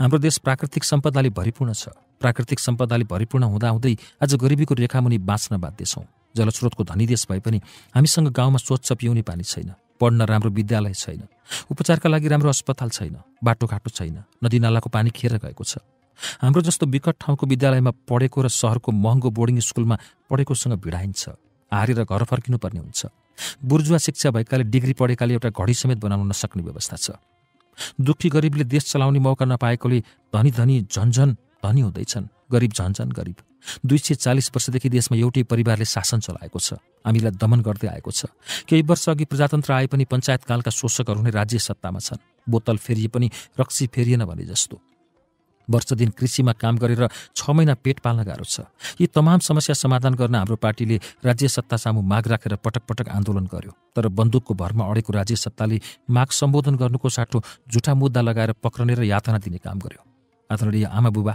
हाम्रो देश प्राकृतिक सम्पदाले भरिपूर्ण छ प्राकृतिक सम्पदाले भरिपूर्ण हुँदाहुँदै आज गरिबीको रेखामुनि बाँच्न बाध्य छौँ जलस्रोतको धनी देश भए पनि हामीसँग गाउँमा स्वच्छ पिउने पानी छैन पढ्न राम्रो विद्यालय छैन उपचारका लागि राम्रो अस्पताल छैन बाटोघाटो छैन नदीनालाको पानी खेर गएको छ हाम्रो जस्तो विकट ठाउँको विद्यालयमा पढेको र सहरको महँगो बोर्डिङ स्कुलमा पढेकोसँग भिडाइन्छ हारेर घर फर्किनुपर्ने हुन्छ बुर्जुवा शिक्षा भएकाले डिग्री पढेकाले एउटा घडी समेत बनाउन नसक्ने व्यवस्था छ दुःखी गरिबले देश चलाउने मौका नपाएकोले धनी धनी झन्झन धनी हुँदैछन् गरिब झन्झन् गरिब दुई सय चालिस वर्षदेखि देशमा एउटै परिवारले शासन चलाएको छ हामीलाई दमन गर्दै आएको छ केही वर्ष अघि प्रजातन्त्र आए पनि पञ्चायतकालका शोषकहरू नै राज्य सत्तामा छन् बोतल फेरिए पनि रक्सी फेरिएन भने जस्तो वर्ष दिन कृषिमा काम गरेर छ महिना पेट पाल्न गाह्रो छ यी तमाम समस्या समाधान गर्न हाम्रो पार्टीले राज्य सत्ता सामु माग राखेर पटक पटक आन्दोलन गर्यो तर बन्दुकको भरमा अडेको राज्य सत्ताले माग सम्बोधन गर्नुको साटो झुठा मुद्दा लगाएर पक्रने र यातना दिने काम गर्यो आदरणीय आमा बुबा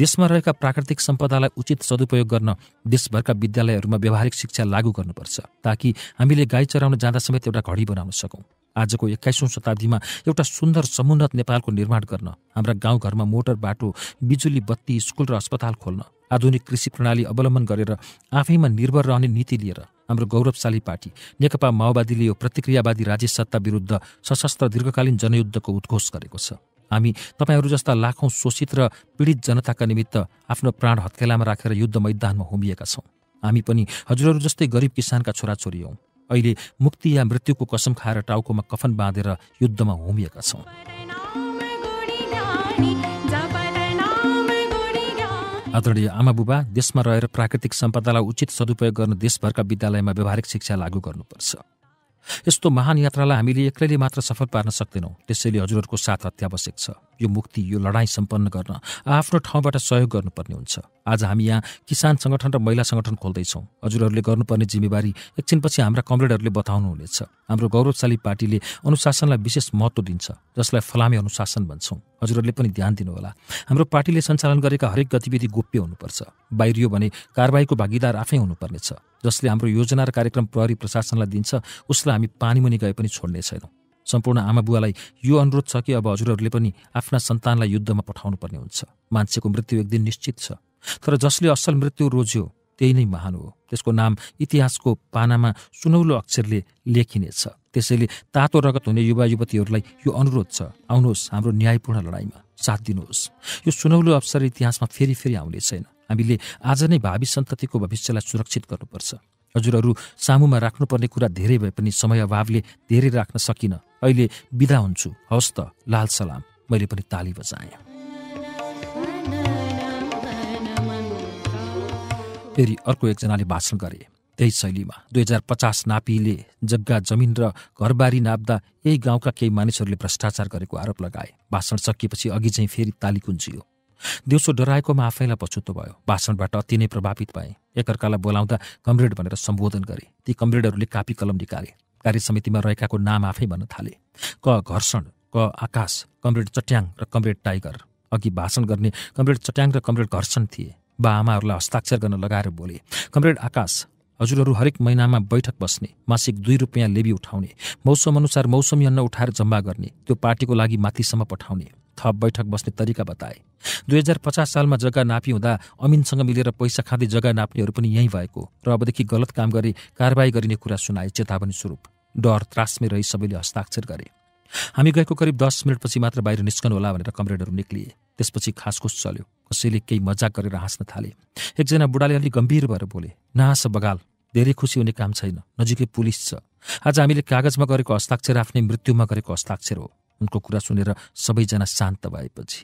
देशमा रहेका प्राकृतिक सम्पदालाई उचित सदुपयोग गर्न देशभरका विद्यालयहरूमा व्यावहारिक शिक्षा लागू गर्नुपर्छ ताकि हामीले गाई चराउन जाँदा समेत एउटा घडी बनाउन सकौँ आजको एक्काइसौँ शताब्दीमा एउटा सुन्दर समुन्नत नेपालको निर्माण गर्न हाम्रा गाउँघरमा मोटर बाटो बिजुली बत्ती स्कुल र अस्पताल खोल्न आधुनिक कृषि प्रणाली अवलम्बन गरेर आफैमा निर्भर रहने नीति लिएर हाम्रो गौरवशाली पार्टी नेकपा माओवादीले यो प्रतिक्रियावादी राज्य सत्ता विरुद्ध सशस्त्र दीर्घकालीन जनयुद्धको उद्घोष गरेको छ हामी तपाईँहरू जस्ता लाखौँ शोषित र पीडित जनताका निमित्त आफ्नो प्राण हत्केलामा राखेर युद्ध मैदानमा होमिएका छौँ हामी पनि हजुरहरू जस्तै गरिब किसानका छोराछोरी हौ अहिले मुक्ति या मृत्युको कसम खाएर टाउकोमा कफन बाँधेर युद्धमा होमिएका छौँ आदरणीय आमा बुबा देशमा रहेर प्राकृतिक सम्पदालाई उचित सदुपयोग गर्न देशभरका विद्यालयमा व्यावहारिक शिक्षा लागू गर्नुपर्छ यस्तो महान यात्रालाई हामीले एक्लैले मात्र सफल पार्न सक्दैनौँ त्यसैले हजुरहरूको साथ अत्यावश्यक छ यो मुक्ति यो लडाईँ सम्पन्न गर्न आफ्नो ठाउँबाट सहयोग गर्नुपर्ने हुन्छ आज हामी यहाँ किसान सङ्गठन र महिला सङ्गठन खोल्दैछौँ हजुरहरूले गर्नुपर्ने जिम्मेवारी एकछिनपछि हाम्रा कमरेडहरूले बताउनुहुनेछ हाम्रो गौरवशाली पार्टीले अनुशासनलाई विशेष महत्त्व दिन्छ जसलाई फलामे अनुशासन भन्छौँ हजुरहरूले पनि ध्यान दिनुहोला हाम्रो पार्टीले सञ्चालन गरेका हरेक गतिविधि गोप्य हुनुपर्छ बाहिरियो भने कारवाहीको भागीदार आफै हुनुपर्नेछ जसले हाम्रो योजना र कार्यक्रम प्रहरी प्रशासनलाई दिन्छ उसलाई हामी पानी मुनि गए पनि छोड्ने छैनौँ सम्पूर्ण आमा बुवालाई यो अनुरोध छ कि अब हजुरहरूले पनि आफ्ना सन्तानलाई युद्धमा पठाउनु पर्ने हुन्छ मान्छेको मृत्यु एक दिन निश्चित छ तर जसले असल मृत्यु रोज्यो त्यही नै महान हो त्यसको नाम इतिहासको पानामा सुनौलो अक्षरले लेखिनेछ त्यसैले तातो रगत हुने युवा युवतीहरूलाई यो अनुरोध छ आउनुहोस् हाम्रो न्यायपूर्ण लडाइँमा साथ दिनुहोस् यो सुनौलो अवसर इतिहासमा फेरि फेरि आउने छैन हामीले आज नै भावी सन्ततिको भविष्यलाई सुरक्षित गर्नुपर्छ हजुरहरू सामुमा राख्नुपर्ने कुरा धेरै भए पनि समय अभावले धेरै राख्न सकिनँ अहिले बिदा हुन्छु हवस् त लाल सलाम मैले पनि ताली बजाएँ फेरि अर्को एकजनाले भाषण गरे त्यही शैलीमा दुई हजार पचास नापीले जग्गा जमिन र घरबारी नाप्दा यही गाउँका केही मानिसहरूले भ्रष्टाचार गरेको आरोप लगाए भाषण सकिएपछि अघि चाहिँ फेरि ताली कुन्जियो दिउँसो डराएकोमा आफैलाई पछुतो भयो भाषणबाट अति नै प्रभावित भए एकअर्कालाई बोलाउँदा कमरेड भनेर सम्बोधन गरे ती कमरेडहरूले कापी कलम निकाले कार्य समितिमा रहेकाको नाम आफै भन्न थाले क घर्षण क आकाश कमरेड चट्याङ र कमरेड टाइगर अघि भाषण गर्ने कमरेड चट्याङ र कमरेड घर्षण थिए बा आमाहरूलाई हस्ताक्षर गर्न लगाएर बोले कमरेड आकाश हजुरहरू हरेक महिनामा बैठक बस्ने मासिक दुई रुपियाँ लेबी उठाउने मौसम अनुसार मौसमी अन्न उठाएर जम्मा गर्ने त्यो पार्टीको लागि माथिसम्म पठाउने थप बैठक बस्ने तरिका बताए दुई हजार पचास सालमा जग्गा नापी हुँदा अमिनसँग मिलेर पैसा खाँदै जग्गा नाप्नेहरू पनि यहीँ भएको र अबदेखि गलत काम गरे कारवाही गरिने कुरा सुनाए चेतावनी स्वरूप डर त्रासमै रही सबैले हस्ताक्षर गरे हामी गएको करिब दस मिनटपछि मात्र बाहिर निस्कनु होला भनेर कमरेडहरू निक्लिए त्यसपछि खासखुस चल्यो कसैले केही मजाक गरेर हाँस्न थाले एकजना बुढाले अलिक गम्भीर भएर बोले नहाँस बगाल धेरै खुसी हुने काम छैन नजिकै पुलिस छ आज हामीले कागजमा गरेको हस्ताक्षर आफ्नै मृत्युमा गरेको हस्ताक्षर हो उनको कुरा सुनेर सबैजना शान्त भएपछि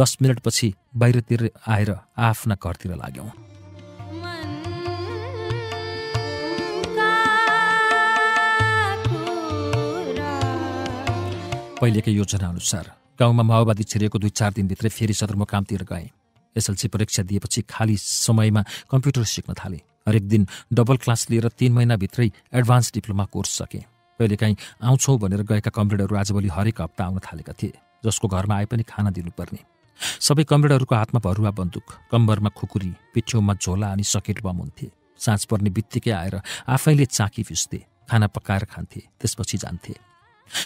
दस मिनटपछि बाहिरतिर आएर आफ्ना घरतिर लाग्यौँ पहिलेकै योजनाअनुसार गाउँमा माओवादी छिरेको दुई चार दिनभित्रै फेरि सदरमुकामतिर गएँ एसएलसी परीक्षा दिएपछि खाली समयमा कम्प्युटर सिक्न थालेँ हरेक दिन डबल क्लास लिएर तिन महिनाभित्रै एडभान्स डिप्लोमा कोर्स सकेँ कहिलेकाहीँ आउँछौ भनेर गएका कमरेडहरू आजभोलि हरेक हप्ता आउन थालेका थिए जसको घरमा आए पनि खाना दिनुपर्ने सबै कमरेडहरूको हातमा भरुवा बन्दुक कम्बरमा खुकुरी पिठ्यौमा झोला अनि सकेट बम हुन्थे साँझ पर्ने बित्तिकै आएर आफैले चाँकी फिस्थे खाना पकाएर खान्थे त्यसपछि जान्थे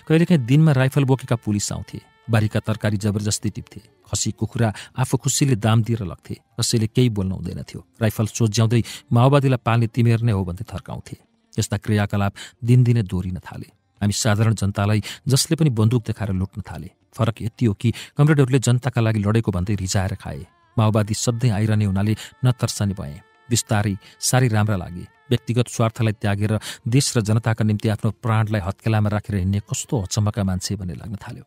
कहिलेकाहीँ दिनमा राइफल बोकेका पुलिस आउँथे बारीका तरकारी जबरजस्ती टिप्थे खसी कुखुरा आफू खुसीले दाम दिएर लग्थे कसैले केही बोल्नु हुँदैनथ्यो राइफल सोझ्याउँदै माओवादीलाई पाल्ने तिमीहरू नै हो भन्दै थर्काउँथे यस्ता क्रियाकलाप दिनदिनै दोहोरिन थाले हामी साधारण जनतालाई जसले पनि बन्दुक देखाएर लुट्न थाले फरक यति हो कि कमरेडहरूले जनताका लागि लडेको भन्दै रिजाएर खाए माओवादी सधैँ आइरहने हुनाले नतर्सने भए बिस्तारै साह्रै राम्रा लागे व्यक्तिगत स्वार्थलाई त्यागेर देश र जनताका निम्ति आफ्नो प्राणलाई हत्केलामा राखेर हिँड्ने कस्तो अचम्मका मान्छे भन्ने लाग्न थाल्यो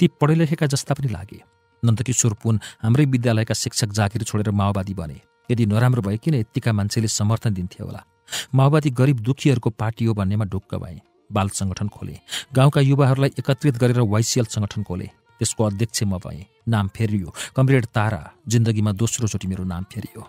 ती पढे लेखेका जस्ता पनि लागे नन्दकिशोर पुन हाम्रै विद्यालयका शिक्षक जागिर छोडेर माओवादी बने यदि नराम्रो भए किन यत्तिका मान्छेले समर्थन दिन्थे होला माओवादी गरिब दुखीहरूको पार्टी हो भन्नेमा ढुक्क भए बाल सङ्गठन खोले गाउँका युवाहरूलाई एकत्रित गरेर वाइसिएल सङ्गठन खोले त्यसको अध्यक्ष म भएँ नाम फेरियो कमरेड तारा जिन्दगीमा दोस्रोचोटि मेरो नाम फेरियो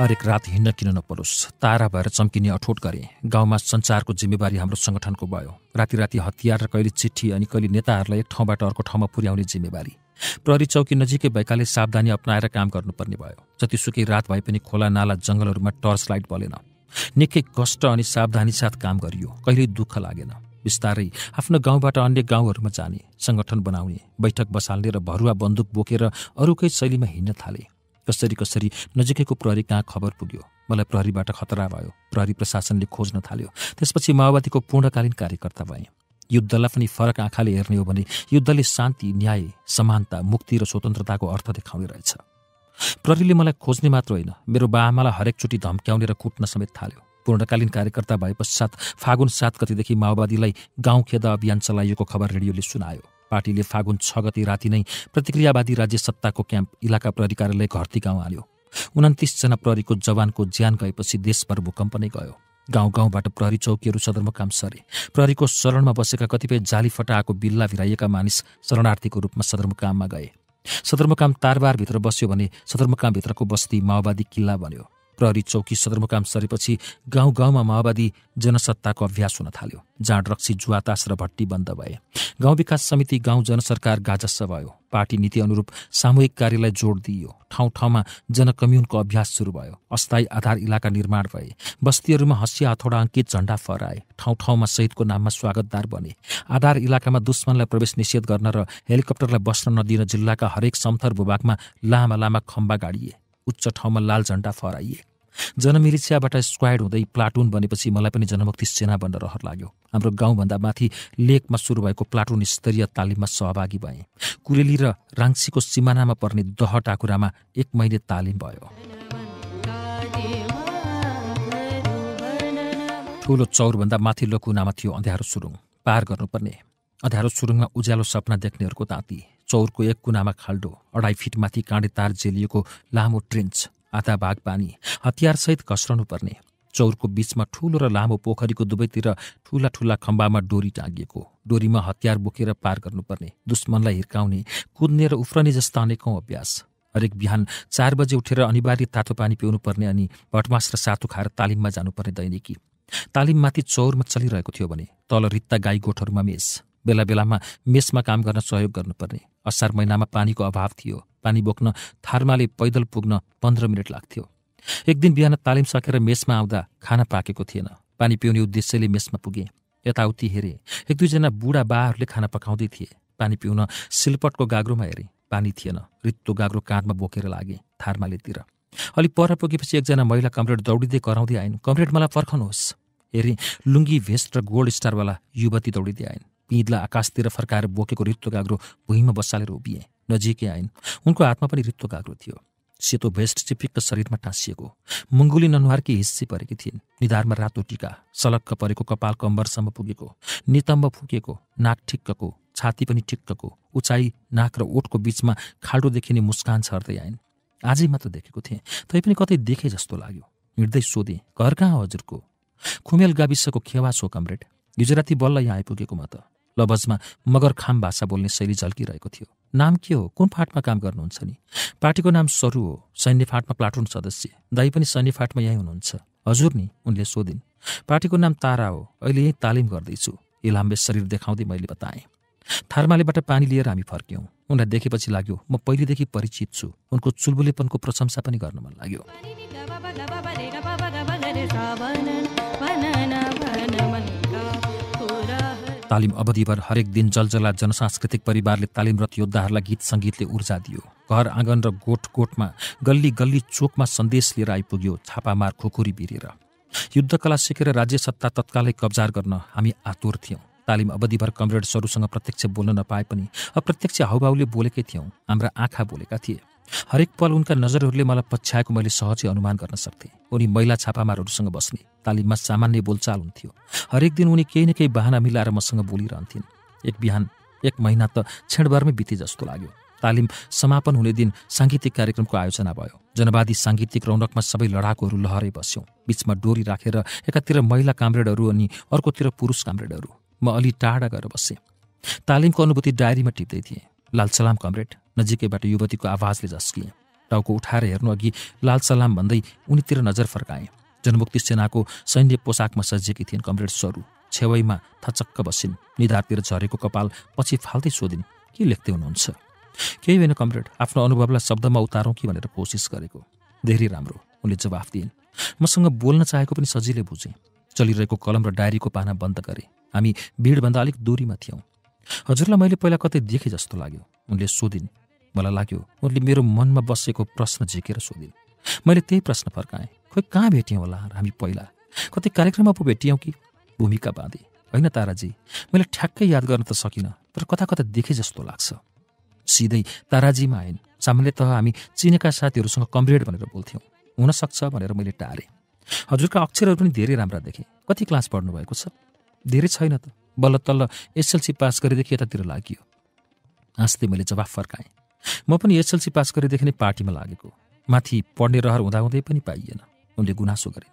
हरेक रात हिँड्न किन नपरोस् तारा भएर चम्किने अठोट गरे गाउँमा सञ्चारको जिम्मेवारी हाम्रो सङ्गठनको भयो राति राति हतियार र कहिले चिठी अनि कहिले नेताहरूलाई एक ठाउँबाट अर्को ठाउँमा पुर्याउने जिम्मेवारी प्रहरी चौकी नजिकै भएकाले सावधानी अप्नाएर काम गर्नुपर्ने भयो जतिसुकै रात भए पनि खोला नाला जङ्गलहरूमा टर्च लाइट बलेन निकै कष्ट अनि सावधानी साथ काम गरियो कहिल्यै दुःख लागेन बिस्तारै आफ्नो गाउँबाट अन्य गाउँहरूमा जाने सङ्गठन बनाउने बैठक बसाल्ने र भरुवा बन्दुक बोकेर अरूकै शैलीमा हिँड्न थाले कसरी कसरी नजिकैको प्रहरी कहाँ खबर पुग्यो मलाई प्रहरीबाट खतरा भयो प्रहरी प्रशासनले खोज्न थाल्यो त्यसपछि माओवादीको पूर्णकालीन कार्यकर्ता भए युद्धलाई पनि फरक आँखाले हेर्ने हो भने युद्धले शान्ति न्याय समानता मुक्ति र स्वतन्त्रताको अर्थ देखाउने रहेछ प्रहरीले मलाई खोज्ने मात्र होइन मेरो बाआमालाई हरेकचोटि धम्क्याउने र कुट्न समेत थाल्यो पूर्णकालीन कार्यकर्ता भए पश्चात फागुन सात गतिदेखि माओवादीलाई गाउँ खेद अभियान चलाइएको खबर रेडियोले सुनायो पार्टीले फागुन छ गति राति नै प्रतिक्रियावादी राज्य सत्ताको क्याम्प इलाका प्रहरी कार्यालय घरती गाउँ हाल्यो उन्तिसजना प्रहरीको जवानको ज्यान गएपछि देशभर भूकम्प नै गयो गाउँ गाउँबाट प्रहरी चौकीहरू सदरमुकाम सरे प्रहरीको शरणमा बसेका कतिपय जाली फटाएको बिल्ला भिराइएका मानिस शरणार्थीको रूपमा सदरमुकाममा गए सदरमुकाम तारबारभित्र बस्यो भने सदरमुकामभित्रको बस्ती माओवादी किल्ला बन्यो प्रहरी चौकी सदरमुकाम सरेपछि गाउँ गाउँमा माओवादी जनसत्ताको अभ्यास हुन थाल्यो जाँड रक्सी जुवातास र भट्टी बन्द भए गाउँ विकास समिति गाउँ जनसरकार गाजस भयो पार्टी नीति अनुरूप सामूहिक कार्यलाई जोड दिइयो ठाउँ ठाउँमा जनकम्युनको अभ्यास सुरु भयो अस्थायी आधार इलाका निर्माण भए बस्तीहरूमा हँसिया हथौडा अङ्कित झण्डा फहराए ठाउँ ठाउँमा शहीदको नाममा स्वागतदार बने आधार इलाकामा दुश्मनलाई प्रवेश निषेध गर्न र हेलिकप्टरलाई बस्न नदिन जिल्लाका हरेक समथर भूभागमा लामा लामा खम्बा गाडिए उच्च ठाउँमा लाल झण्डा फहराइए जनमिलिसियाबाट स्क्वाड हुँदै प्लाटुन बनेपछि मलाई पनि जनमुक्ति सेना बन्न रहर लाग्यो हाम्रो गाउँभन्दा माथि लेकमा सुरु भएको प्लाटुन स्तरीय तालिममा सहभागी भएँ कुरेली र राङ्सीको सिमानामा पर्ने दह टाकुरामा एक महिने तालिम भयो ठुलो चौरभन्दा माथिल्लो कुनामा थियो अँध्यारो सुरुङ पार गर्नुपर्ने अँध्यारो सुरुङमा उज्यालो सपना देख्नेहरूको ताँती चौरको एक कुनामा खाल्डो अढाई फिटमाथि काँडे तार जेलिएको लामो ट्रेन्च आधा भाग पानी हतियारसहित पर्ने चौरको बीचमा ठूलो र लामो पोखरीको दुवैतिर ठूला ठूला खम्बामा डोरी टाँगिएको डोरीमा हतियार बोकेर पार गर्नुपर्ने दुश्मनलाई हिर्काउने कुद्ने र उफ्रने जस्ता अनेकौँ अभ्यास हरेक बिहान चार बजे उठेर अनिवार्य तातो पानी पिउनुपर्ने अनि भटमास र सातु खाएर तालिममा जानुपर्ने दैनिकी तालिममाथि चौरमा चलिरहेको थियो भने तल रित्ता गाई गोठहरूमा मेष बेला बेलामा मेषमा काम गर्न सहयोग गर्नुपर्ने असार महिनामा पानीको अभाव थियो पानी बोक्न थारमाले पैदल पुग्न पन्ध्र मिनट लाग्थ्यो एक दिन बिहान तालिम सकेर मेसमा आउँदा खाना पाकेको थिएन पानी पिउने उद्देश्यले मेसमा पुगे यताउति हेरे एक दुईजना बुढा बाहरूले खाना पकाउँदै थिए पानी पिउन सिलपटको गाग्रोमा हेरेँ पानी थिएन रित्तो गाग्रो काँधमा बोकेर लागे थारमालेतिर अलि पर पुगेपछि एकजना महिला कमरेड दौडिँदै कराउँदै आइन् कमरेड मलाई पर्खनुहोस् हेरेँ लुङ्गी भेस्ट र गोल्ड स्टारवाला युवती दौडिँदै आइन् पिँधलाई आकाशतिर फर्काएर बोकेको रित्तो गाग्रो भुइँमा बसालेर उभिए नजिकै आइन् उनको हातमा पनि रित्तो काग्रो थियो सेतो भेस्ट चिपिक्क शरीरमा टाँसिएको मुङ्गुली ननुहारकी हिस्से परेकी थिइन् निधारमा रातो टिका सलक्क परेको कपाल कम्बरसम्म पुगेको नितम्ब फुकेको नाक ठिक्कको छाती पनि ठिक्कको उचाइ नाक र ओठको बीचमा खाल्डो देखिने मुस्कान छर्दै आइन् आजै मात्र देखेको थिएँ तैपनि कतै देखे जस्तो लाग्यो हिँड्दै सोधेँ घर कहाँ हजुरको खुमेल गाविसको खेवा छो कमरेड गुजराती बल्ल यहाँ आइपुगेको म त लबजमा खाम भाषा बोल्ने शैली झल्किरहेको थियो नाम के हो कुन फाँटमा काम गर्नुहुन्छ नि पार्टीको नाम सरु हो सैन्य फाँटमा प्लाटुन सदस्य दाई पनि सैन्य फाँटमा यहीँ हुनुहुन्छ हजुर नि उनले सोधिन् पार्टीको नाम तारा हो अहिले यहीँ तालिम गर्दैछु इलाम्बे शरीर देखाउँदै मैले बताएँ थारमालेबाट पानी लिएर हामी फर्क्यौँ उनलाई देखेपछि लाग्यो म पहिलेदेखि परिचित छु उनको चुलबुलेपनको प्रशंसा पनि गर्न मन लाग्यो तालिम अवधिभर हरेक दिन जलजला जनसांस्कृतिक परिवारले तालिमरत योद्धाहरूलाई गीत सङ्गीतले ऊर्जा दियो घर आँगन र गोठ गोठमा गल्ली गल्ली चोकमा सन्देश लिएर आइपुग्यो छापामार खुकुरी बिरेर युद्धकला सिकेर राज्य सत्ता तत्कालै कब्जा गर्न हामी आतुर थियौँ तालिम अवधिभर कमरेड्सहरूसँग प्रत्यक्ष बोल्न नपाए पनि अप्रत्यक्ष हाउभाउले बोलेकै थियौँ हाम्रा आँखा बोलेका थिए हरेक पल उनका नजरहरूले मलाई पछ्याएको मैले सहजै अनुमान गर्न सक्थेँ उनी महिला छापामारहरूसँग बस्ने तालिममा सामान्य बोलचाल हुन्थ्यो हरेक दिन उनी केही न केही बाहना मिलाएर मसँग बोलिरहन्थिन् एक बिहान एक महिना त छेडभरमै बिते जस्तो लाग्यो तालिम समापन हुने दिन साङ्गीतिक कार्यक्रमको आयोजना भयो जनवादी साङ्गीतिक रौनकमा सबै लडाकुहरू लहरै बस्यौँ बिचमा डोरी राखेर रा, एकातिर महिला कामरेडहरू अनि अर्कोतिर पुरुष कामरेडहरू म अलि टाढा गएर बसेँ तालिमको अनुभूति डायरीमा टिप्दै थिएँ लालसलाम कमरेड नजिकैबाट युवतीको आवाजले झस्किए टाउको उठाएर हेर्नु अघि लाल सलाम भन्दै उनीतिर नजर फर्काए जनमुक्ति सेनाको सैन्य पोसाकमा सजिएकी थिइन् कमरेड स्वरू छेवैमा थचक्क बसिन् निधारतिर झरेको कपाल पछि फाल्दै सोधिन् के लेख्दै हुनुहुन्छ केही होइन कमरेड आफ्नो अनुभवलाई शब्दमा उतारौँ कि भनेर कोसिस गरेको धेरै राम्रो उनले जवाफ दिइन् मसँग बोल्न चाहेको पनि सजिलै बुझेँ चलिरहेको कलम र डायरीको पाना बन्द गरे हामी भिडभन्दा अलिक दूरीमा थियौँ हजुरलाई मैले पहिला कतै देखेँ जस्तो लाग्यो उनले सोधिन् मलाई लाग्यो उनले मेरो मनमा बसेको प्रश्न झिकेर सोधिन् मैले त्यही प्रश्न फर्काएँ खोइ कहाँ भेट्यौँ होला हामी पहिला कति कार्यक्रममा पो भेटियौँ कि भूमिका बाँधेँ होइन ताराजी मैले ठ्याक्कै याद गर्न त सकिनँ तर कता कता देखेँ जस्तो लाग्छ सिधै ताराजीमा आइन् सामान्यतः हामी चिनेका साथीहरूसँग कमरेड भनेर बोल्थ्यौँ हुनसक्छ भनेर मैले टारेँ हजुरका अक्षरहरू पनि धेरै राम्रा देखेँ कति क्लास पढ्नुभएको छ धेरै छैन त बल्ल तल्ल एसएलसी पास गरेदेखि यतातिर लागियो हाँस्दै मैले जवाफ फर्काएँ म पनि एसएलसी पास गरेदेखि नै पार्टीमा लागेको माथि पढ्ने रहर हुँदाहुँदै पनि पाइएन उनले गुनासो गरे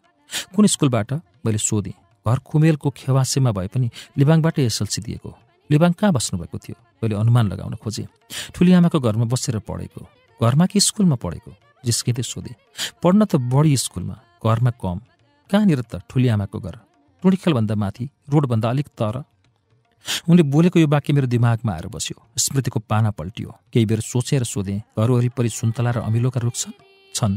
कुन स्कुलबाट मैले सोधेँ घर खुमेलको खेवासेमा भए पनि लिबाङबाट एसएलसी दिएको लिबाङ कहाँ बस्नुभएको थियो मैले अनुमान लगाउन खोजेँ ठुली आमाको घरमा बसेर पढेको घरमा कि स्कुलमा पढेको जिस्किँदै सोधेँ पढ्न त बढी स्कुलमा घरमा कम कहाँनिर त ठुली आमाको घर टुँडीखेलभन्दा माथि रोडभन्दा अलिक तर उनले बोलेको यो वाक्य मेरो दिमागमा आएर बस्यो स्मृतिको पाना पल्टियो केही बेर सोचेर सोधेँ घर वरिपरि सुन्तला र अमिलोका रुख छन् छन्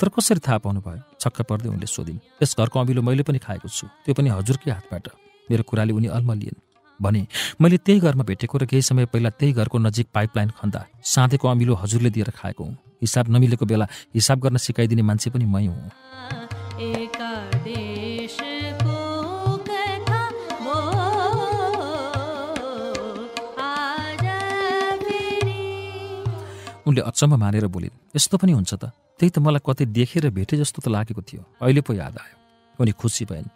तर कसरी थाहा पाउनु भयो छक्क पर्दै उनले सोधिन् यस घरको अमिलो मैले पनि खाएको छु त्यो पनि हजुरकै हातबाट मेरो कुराले उनी लिएन् भने मैले त्यही घरमा भेटेको र केही समय पहिला त्यही घरको नजिक पाइपलाइन खन्दा साँधेको अमिलो हजुरले दिएर खाएको हुँ हिसाब नमिलेको बेला हिसाब गर्न सिकाइदिने मान्छे पनि मै हुँ उनले अचम्म मानेर बोलिन् यस्तो पनि हुन्छ त त्यही त मलाई कतै देखेर भेटे जस्तो त लागेको थियो अहिले पो याद आयो उनी खुसी भइन्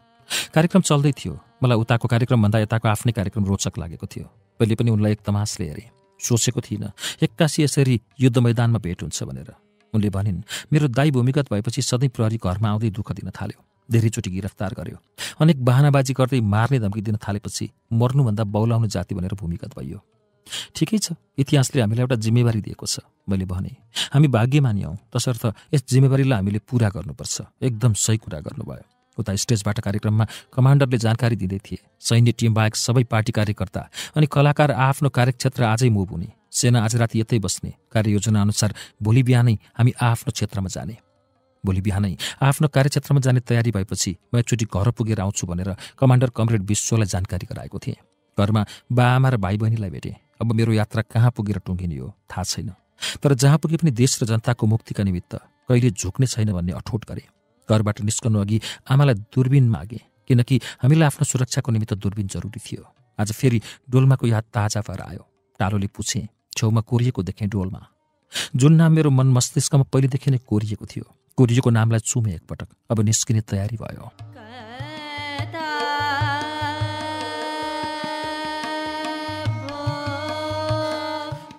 कार्यक्रम चल्दै थियो मलाई उताको कार्यक्रमभन्दा यताको आफ्नै कार्यक्रम रोचक लागेको थियो पहिले पनि उनलाई एक तमासले हेरे सोचेको थिइनँ एक्कासी यसरी युद्ध मैदानमा भेट हुन्छ भनेर उनले भनिन् मेरो दाई भूमिगत भएपछि सधैँ प्रहरी घरमा आउँदै दुःख दिन थाल्यो धेरैचोटि गिरफ्तार गर्यो अनेक बाहनाबाजी गर्दै मार्ने धम्की दिन थालेपछि मर्नुभन्दा बौलाउने जाति भनेर भूमिगत भइयो ठिकै छ इतिहासले हामीलाई एउटा जिम्मेवारी दिएको छ मैले भने हामी भाग्यमानी हौँ तसर्थ यस जिम्मेवारीलाई हामीले पुरा गर्नुपर्छ एकदम सही कुरा गर्नुभयो उता स्टेजबाट कार्यक्रममा कमान्डरले जानकारी दिँदै थिए सैन्य बाहेक सबै पार्टी कार्यकर्ता अनि कलाकार आफ्नो कार्यक्षेत्र आजै मुभ हुने सेना आज राति यतै बस्ने कार्ययोजना अनुसार भोलि बिहानै हामी आफ्नो क्षेत्रमा जाने भोलि बिहानै आफ्नो कार्यक्षेत्रमा जाने तयारी भएपछि म एकचोटि घर पुगेर आउँछु भनेर कमान्डर कमरेड विश्वलाई जानकारी गराएको थिएँ घरमा बा आमा र भाइ बहिनीलाई भेटेँ अब मेरो यात्रा कहाँ पुगेर टुङ्गिने हो थाहा छैन तर जहाँ पुगे पनि देश र जनताको मुक्तिका निमित्त कहिले झुक्ने छैन भन्ने अठोट गरे घरबाट निस्कनु अघि आमालाई दुर्बिन मागे किनकि हामीलाई आफ्नो सुरक्षाको निमित्त दुर्बिन जरुरी थियो आज फेरि डोलमाको याद ताजा भएर आयो टालोले पुछे छेउमा कोरिएको देखेँ डोलमा जुन नाम मेरो मन मस्तिष्कमा पहिलेदेखि नै कोरिएको थियो कोरिएको नामलाई चुमेँ एकपटक अब निस्किने तयारी भयो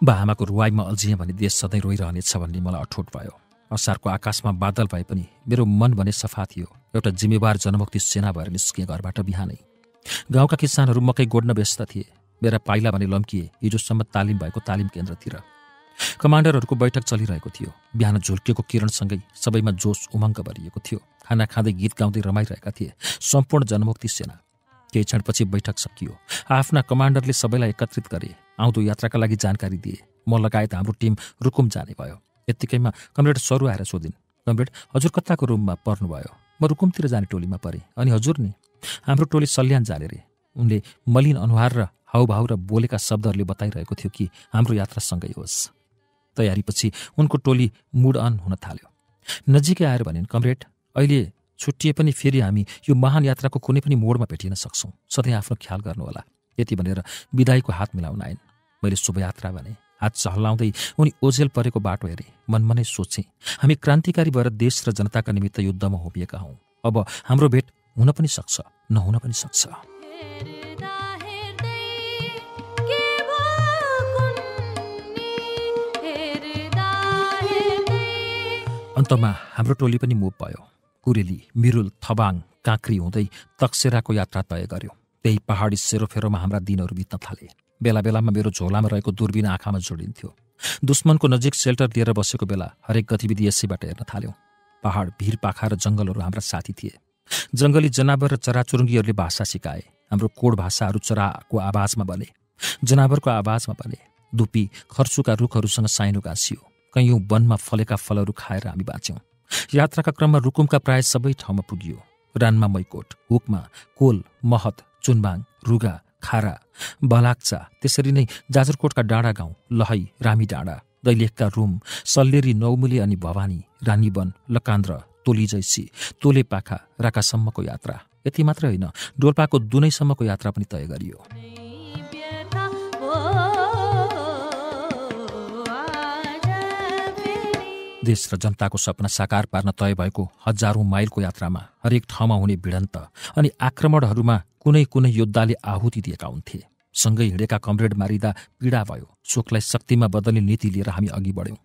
बा आमाको रुवाईमा अल्झिएँ भने देश सधैँ रोइरहनेछ भन्ने मलाई अठोट भयो असारको आकाशमा बादल भए पनि मेरो मन भने सफा थियो एउटा जिम्मेवार जनमुक्ति सेना भएर निस्किएँ घरबाट बिहानै गाउँका किसानहरू मकै गोड्न व्यस्त थिए मेरा पाइला भने लम्किए हिजोसम्म तालिम भएको तालिम केन्द्रतिर कमान्डरहरूको बैठक चलिरहेको थियो बिहान झुल्किएको किरणसँगै सबैमा जोस उमङ्ग भरिएको थियो खाना खाँदै गीत गाउँदै रमाइरहेका थिए सम्पूर्ण जनमुक्ति सेना केही क्षणपछि बैठक सकियो आफ्ना कमान्डरले सबैलाई एकत्रित गरे आउँदो यात्राका लागि जानकारी दिए म लगायत हाम्रो टिम रुकुम जाने भयो यत्तिकैमा कमरेड सरु आएर सोधिन् कमरेड हजुर कताको रुममा पर्नुभयो म रुकुमतिर जाने टोलीमा परेँ अनि हजुर नि हाम्रो टोली सल्यान जाने रे उनले मलिन अनुहार र हाउभाउ र बोलेका शब्दहरूले बताइरहेको थियो कि हाम्रो यात्रा सँगै होस् तयारीपछि उनको टोली मुड अन हुन थाल्यो नजिकै आएर भनिन् कमरेड अहिले छुट्टिए पनि फेरि हामी यो महान यात्राको कुनै पनि मोडमा भेटिन सक्छौँ सधैँ आफ्नो ख्याल गर्नुहोला यति भनेर विदाईको हात मिलाउन आइन् मैले शुभयात्रा भने हात चहलाउँदै उनी ओझेल परेको बाटो हेरे मनमनै नै सोचेँ हामी क्रान्तिकारी भएर देश र जनताका निमित्त युद्धमा होपिएका हौ अब हाम्रो भेट हुन पनि सक्छ नहुन पनि सक्छ अन्तमा हाम्रो टोली पनि मुभ भयो कुरेली मिरुल थबाङ काँक्री हुँदै तक्सेराको यात्रा तय गर्यो त्यही पहाडी सेरोफेरोमा हाम्रा दिनहरू बित्न थाले बेला बेलामा मेरो झोलामा रहेको दूरबिन आँखामा जोडिन्थ्यो दुश्मनको नजिक सेल्टर दिएर बसेको बेला हरेक गतिविधि यसैबाट हेर्न थाल्यौँ पहाड भिर पाखा र जङ्गलहरू हाम्रा साथी थिए जङ्गली जनावर र चराचुरुङ्गीहरूले भाषा सिकाए हाम्रो कोड भाषाहरू चराको आवाजमा बले जनावरको आवाजमा बले दुपी खर्चुका रुखहरूसँग साइनो गाँसियो कैयौँ वनमा फलेका फलहरू खाएर हामी बाँच्यौँ यात्राका क्रममा रुकुमका प्राय सबै ठाउँमा पुगियो रानमा मैकोट हुकमा कोल महत चुनबाङ रुगा खारा बलाक्चा त्यसरी नै जाजरकोटका डाँडा गाउँ लहै रामी डाँडा दैलेखका रुम सल्लेरी नौमुली अनि भवानी रानीवन लकान्द्र तोलीजैसी तोलेपाखा राकासम्मको यात्रा यति मात्र होइन डोल्पाको दुनैसम्मको यात्रा पनि तय गरियो देश र जनताको सपना साकार पार्न तय भएको हजारौँ माइलको यात्रामा हरेक ठाउँमा हुने भिडन्त अनि आक्रमणहरूमा कुनै कुनै योद्धाले आहुति दिएका हुन्थे सँगै हिँडेका कमरेड मारिँदा पीडा भयो शोकलाई शक्तिमा बदल्ने नीति लिएर हामी अघि बढ्यौँ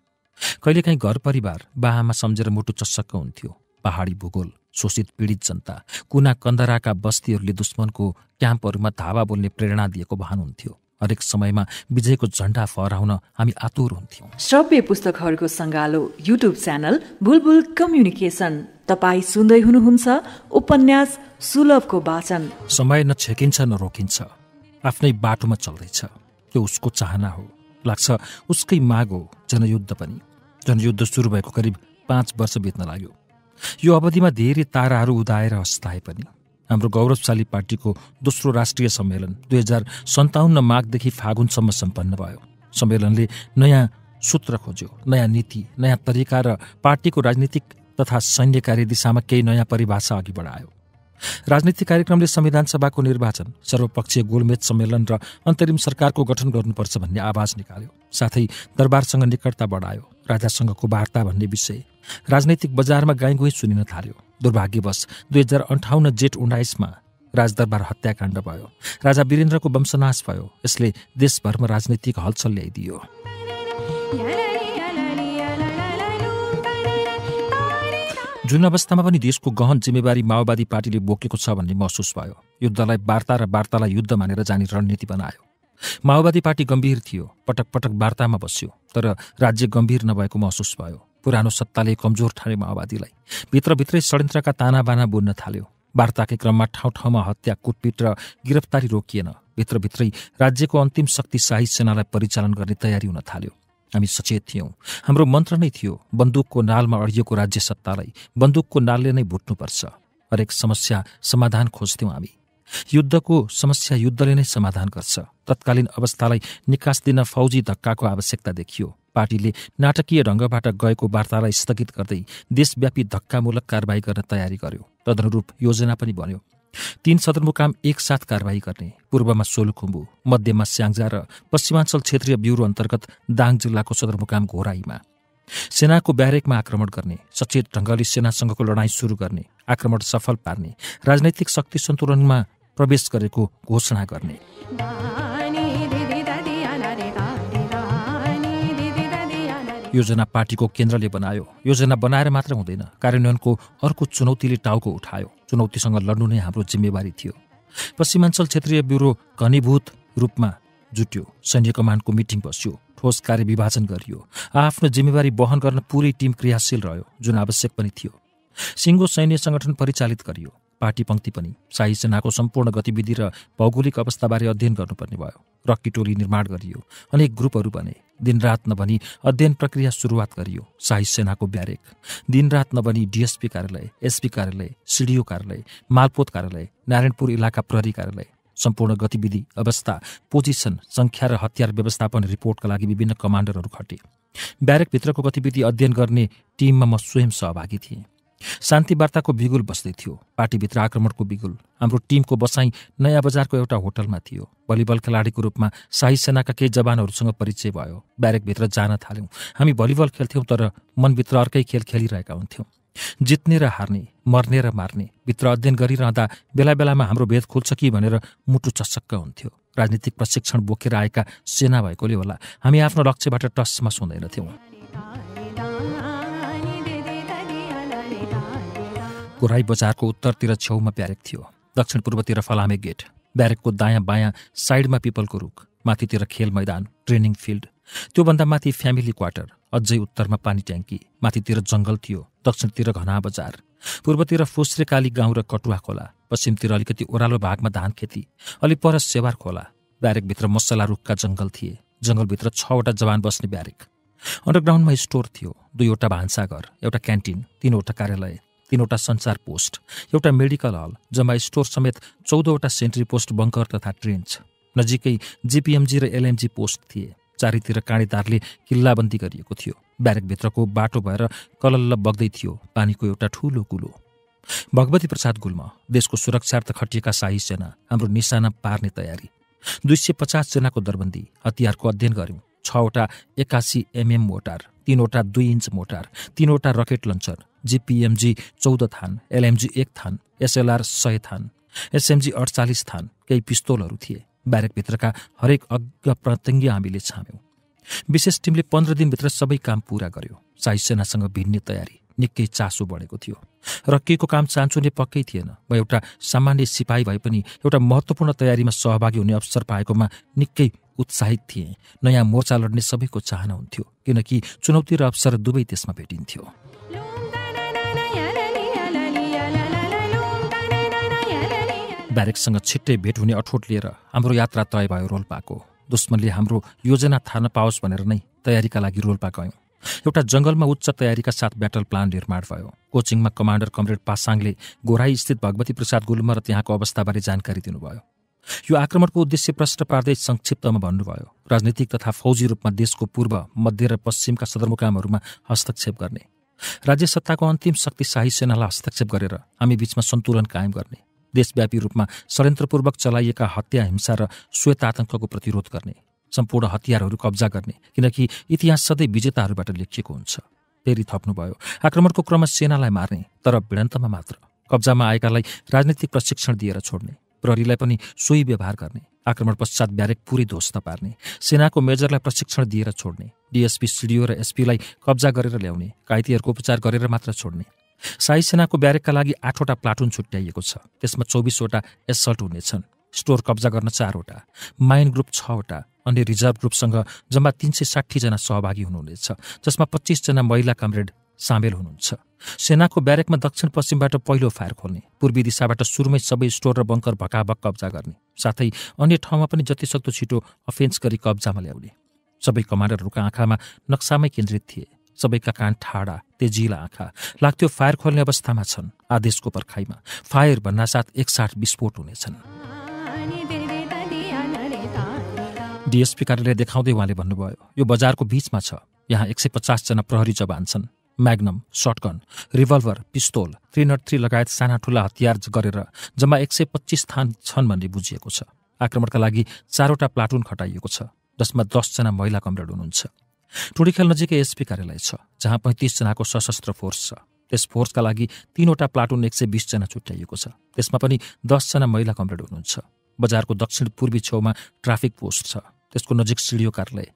कहिलेकाहीँ घर परिवार बाहामा सम्झेर मुटु चस्सक्क हुन्थ्यो पहाडी भूगोल शोषित पीडित जनता कुना कन्दराका बस्तीहरूले दुश्मनको क्याम्पहरूमा धावा बोल्ने प्रेरणा दिएको हुन्थ्यो हरेक समयमा विजयको झण्डा फहराउन हामी आतुर हुन्थ्यौँ श्रव्य पुस्तकहरूको सङ्गालो युट्युब च्यानल बुलबुल कम्युनिकेसन तपाईँ सुन्दै हुनुहुन्छ उपन्यास सुलभको वाचन समय नछेकिन्छ न रोकिन्छ आफ्नै बाटोमा चल्दैछ त्यो उसको चाहना हो लाग्छ उसकै माग हो जनयुद्ध पनि जनयुद्ध सुरु भएको करिब पाँच वर्ष बित्न लाग्यो यो अवधिमा धेरै ताराहरू उदाएर हस्ताए पनि हाम्रो गौरवशाली पार्टीको दोस्रो राष्ट्रिय सम्मेलन दुई हजार सन्ताउन्न माघदेखि फागुनसम्म सम्पन्न भयो सम्मेलनले नयाँ सूत्र खोज्यो नयाँ नीति नयाँ तरिका र पार्टीको राजनीतिक तथा सैन्यकारी दिशामा केही नयाँ परिभाषा अघि बढायो राजनीतिक कार्यक्रमले संविधान सभाको निर्वाचन सर्वपक्षीय गोलमेज सम्मेलन र अन्तरिम सरकारको गठन गर्नुपर्छ भन्ने आवाज निकाल्यो साथै दरबारसँग निकटता बढायो राजासँगको वार्ता भन्ने विषय राजनैतिक बजारमा गाईगुई सुनिन थाल्यो दुर्भाग्यवश दुई हजार अन्ठाउन्न जेठ उन्नाइसमा राजदरबार हत्याकाण्ड भयो राजा वीरेन्द्रको वंशनाश भयो यसले देशभरमा राजनैतिक हलचल ल्याइदियो जुन अवस्थामा पनि देशको गहन जिम्मेवारी माओवादी पार्टीले बोकेको छ भन्ने महसुस भयो युद्धलाई वार्ता र वार्तालाई युद्ध मानेर जाने रणनीति बनायो माओवादी पार्टी गम्भीर थियो पटक पटक वार्तामा बस्यो तर राज्य गम्भीर नभएको महसुस भयो पुरानो सत्ताले कमजोर ठाने माओवादीलाई भित्रभित्रै षड्यन्त्रका ताना बाना बुन्न थाल्यो वार्ताकै क्रममा ठाउँ ठाउँमा हत्या कुटपिट र गिरफ्तारी रोकिएन भित्रभित्रै राज्यको अन्तिम शक्तिशाही सेनालाई परिचालन गर्ने तयारी हुन थाल्यो हामी सचेत थियौँ हाम्रो मन्त्र नै थियो बन्दुकको नालमा अडिएको राज्य सत्तालाई बन्दुकको नालले नै भुट्नुपर्छ हरेक समस्या समाधान खोज्थ्यौँ हामी युद्धको समस्या युद्धले नै समाधान गर्छ तत्कालीन अवस्थालाई निकास दिन फौजी धक्काको आवश्यकता देखियो पार्टीले नाटकीय ढङ्गबाट गएको वार्तालाई स्थगित गर्दै देशव्यापी धक्कामूलक कारवाही गर्न तयारी गर्यो तदनुरूप योजना पनि बन्यो तीन सदरमुकाम एकसाथ कारवाही गर्ने पूर्वमा सोलुखुम्बु मध्यमा स्याङ्जा र पश्चिमाञ्चल क्षेत्रीय ब्युरो अन्तर्गत दाङ जिल्लाको सदरमुकाम घोराईमा सेनाको ब्यारेकमा आक्रमण गर्ने सचेत ढङ्गले सेनासँगको लडाईँ सुरु गर्ने आक्रमण सफल पार्ने राजनैतिक शक्ति सन्तुलनमा प्रवेश गरेको घोषणा गर्ने योजना पार्टीको केन्द्रले बनायो योजना बनाएर मात्र हुँदैन कार्यान्वयनको अर्को चुनौतीले टाउको उठायो चुनौतीसँग लड्नु नै हाम्रो जिम्मेवारी थियो पश्चिमाञ्चल क्षेत्रीय ब्युरो घनीभूत रूपमा जुट्यो सैन्य कमान्डको मिटिङ बस्यो ठोस कार्य विभाजन गरियो आफ्नो जिम्मेवारी वहन गर्न पुरै टिम क्रियाशील रह्यो जुन आवश्यक पनि थियो सिङ्गो सैन्य सङ्गठन परिचालित गरियो पार्टी पङ्क्ति पनि शाही सेनाको सम्पूर्ण गतिविधि र भौगोलिक अवस्थाबारे अध्ययन गर्नुपर्ने भयो रक्की टोली निर्माण गरियो अनेक ग्रुपहरू बने दिनरात नभनी अध्ययन प्रक्रिया सुरुवात गरियो शाही सेनाको ब्यारेक दिनरात नभनी डिएसपी कार्यालय एसपी कार्यालय सिडिओ कार्यालय मालपोत कार्यालय नारायणपुर इलाका प्रहरी कार्यालय सम्पूर्ण गतिविधि अवस्था पोजिसन सङ्ख्या र हतियार व्यवस्थापन रिपोर्टका लागि विभिन्न कमान्डरहरू खटे ब्यारेकभित्रको गतिविधि अध्ययन गर्ने टिममा म स्वयं सहभागी थिएँ शान्तिवार्ताको बिगुल बस्दै थियो पार्टीभित्र आक्रमणको बिगुल हाम्रो टिमको बसाई नयाँ बजारको एउटा होटलमा थियो भलिबल खेलाडीको रूपमा शाही सेनाका केही जवानहरूसँग परिचय भयो ब्यारेकभित्र जान थाल्यौँ हामी भलिबल खेल्थ्यौँ तर मनभित्र अर्कै खेल खेलिरहेका हुन्थ्यौँ जित्ने र हार्ने मर्ने र मार्ने भित्र अध्ययन गरिरहँदा बेला बेलामा हाम्रो भेद खोल्छ कि भनेर मुटु चसक्क हुन्थ्यो राजनीतिक प्रशिक्षण बोकेर आएका सेना भएकोले होला हामी आफ्नो लक्ष्यबाट टसमा सुन्दैनथ्यौँ कोराई बजारको उत्तरतिर छेउमा ब्यारेक थियो दक्षिण पूर्वतिर फलामे गेट ब्यारेकको दायाँ बायाँ साइडमा पिपलको रुख माथितिर खेल मैदान ट्रेनिङ फिल्ड त्योभन्दा माथि फ्यामिली क्वार्टर अझै उत्तरमा पानी ट्याङ्की माथितिर जङ्गल थियो दक्षिणतिर घना बजार पूर्वतिर काली गाउँ र कटुवा खोला पश्चिमतिर अलिकति ओह्रालो भागमा धान खेती अलि पर सेवार खोला ब्यारेकभित्र मसला रुखका जङ्गल थिए जङ्गलभित्र छवटा जवान बस्ने ब्यारेक अन्डरग्राउन्डमा स्टोर थियो दुईवटा भान्सा घर एउटा क्यान्टिन तिनवटा कार्यालय तीनवटा सञ्चार पोस्ट एउटा मेडिकल हल जम्मा स्टोर समेत चौधवटा सेन्ट्री पोस्ट बङ्कर तथा ट्रेन्च नजिकै जिपिएमजी र एलएमजी पोस्ट थिए चारैतिर काँडेदारले किल्लाबन्दी गरिएको थियो ब्यारेकभित्रको बाटो भएर कलल्ल बग्दै थियो पानीको एउटा ठुलो कुलो भगवती प्रसाद गुल्म देशको सुरक्षार्थ खटिएका शाही सेना हाम्रो निशाना पार्ने तयारी दुई सय पचासजनाको दरबन्दी हतियारको अध्ययन गऱ्यौँ छवटा एकासी एमएम मोटार तिनवटा दुई इन्च मोटार तिनवटा रकेट लन्चर जिपिएमजी चौध थान एलएमजी एक थान एसएलआर सय थान एसएमजी अडचालिस थान केही पिस्तोलहरू थिए ब्यारेकभित्रका हरेक अग्ग प्रतङ्गी हामीले छाम्यौँ विशेष टिमले पन्ध्र दिनभित्र सबै काम पुरा गर्यो साई सेनासँग भिन्ने तयारी निकै चासो बढेको थियो र के को काम नै पक्कै थिएन म एउटा सामान्य सिपाही भए पनि एउटा महत्त्वपूर्ण तयारीमा सहभागी हुने अवसर पाएकोमा निकै उत्साहित थिए नयाँ मोर्चा लड्ने सबैको चाहना हुन्थ्यो किनकि चुनौती र अवसर दुवै त्यसमा भेटिन्थ्यो ब्यारेकसँग छिट्टै भेट हुने अठोट लिएर हाम्रो यात्रा तय भयो रोल्पाको दुश्मनले हाम्रो योजना थाहा नपाओस् भनेर नै तयारीका लागि रोल्पा गयौँ एउटा जङ्गलमा उच्च तयारीका साथ ब्याटल प्लान निर्माण भयो कोचिङमा कमान्डर कमरेड पासाङले गोराई स्थित भगवती प्रसाद गुल्म र त्यहाँको अवस्थाबारे जानकारी दिनुभयो यो आक्रमणको उद्देश्य प्रश्न पार्दै संक्षिप्तमा भन्नुभयो राजनीतिक तथा फौजी रूपमा देशको पूर्व मध्य र पश्चिमका सदरमुकामहरूमा हस्तक्षेप गर्ने राज्य सत्ताको अन्तिम शक्तिशाही सेनालाई हस्तक्षेप गरेर हामी बीचमा सन्तुलन कायम गर्ने देशव्यापी रूपमा षड्यन्त्रपूर्वक चलाइएका हत्या हिंसा र श्वेत आतंकको प्रतिरोध गर्ने सम्पूर्ण हतियारहरू कब्जा गर्ने किनकि इतिहास सधैँ विजेताहरूबाट लेखिएको हुन्छ फेरि थप्नुभयो आक्रमणको क्रम सेनालाई मार्ने तर भिडन्तमा मात्र कब्जामा आएकालाई राजनीतिक प्रशिक्षण दिएर छोड्ने प्रहरीलाई पनि सोही व्यवहार गर्ने आक्रमण पश्चात ब्यारेक पुरै ध्वस्त पार्ने सेनाको मेजरलाई प्रशिक्षण दिएर छोड्ने डिएसपी सिडिओ र एसपीलाई कब्जा गरेर ल्याउने घाइतेहरूको उपचार गरेर मात्र छोड्ने साई सेनाको ब्यारेकका लागि आठवटा प्लाटुन छुट्याइएको छ त्यसमा चौबिसवटा एसल्ट हुनेछन् स्टोर कब्जा गर्न चारवटा माइन ग्रुप छवटा अन्य रिजर्भ ग्रुपसँग जम्मा तिन सय साठीजना सहभागी हुनुहुनेछ जसमा पच्चिसजना महिला कमरेड सामेल हुनुहुन्छ सेनाको ब्यारेकमा दक्षिण पश्चिमबाट पहिलो फायर खोल्ने पूर्वी दिशाबाट सुरुमै सबै स्टोर र बङ्कर भकाभक कब्जा गर्ने साथै अन्य ठाउँमा पनि जतिसक्दो छिटो अफेन्स गरी कब्जामा ल्याउने सबै कमान्डरहरूका आँखामा नक्सामै केन्द्रित थिए सबैका कान ठाडा तेजिला आँखा लाग्थ्यो फायर खोल्ने अवस्थामा छन् आदेशको पर्खाइमा फायर भन्नासाथ एकसाथ विस्फोट हुनेछन् डिएसपी कार्यालय देखाउँदै उहाँले भन्नुभयो यो बजारको बीचमा छ यहाँ एक सय पचासजना प्रहरी जवान छन् magnum shotgun revolver pistol three nought three लगायत साना ठुला हतियार गरेर जम्मा एक सय पच्चिस थान छन् भन्ने बुझिएको छ आक्रमणका लागि चारवटा प्लाटुन खटाइएको छ जसमा दसजना महिला कमरेड हुनुहुन्छ टुँडीखेल नजिकै एसपी कार्यालय छ जहाँ पैँतिसजनाको सशस्त्र फोर्स छ त्यस फोर्सका लागि तीनवटा प्लाटुन एक सय बिसजना छुट्याइएको छ त्यसमा पनि दसजना महिला कमरेड हुनुहुन्छ बजारको दक्षिण पूर्वी छेउमा ट्राफिक पोस्ट छ त्यसको नजिक सिडिओ कार्यालय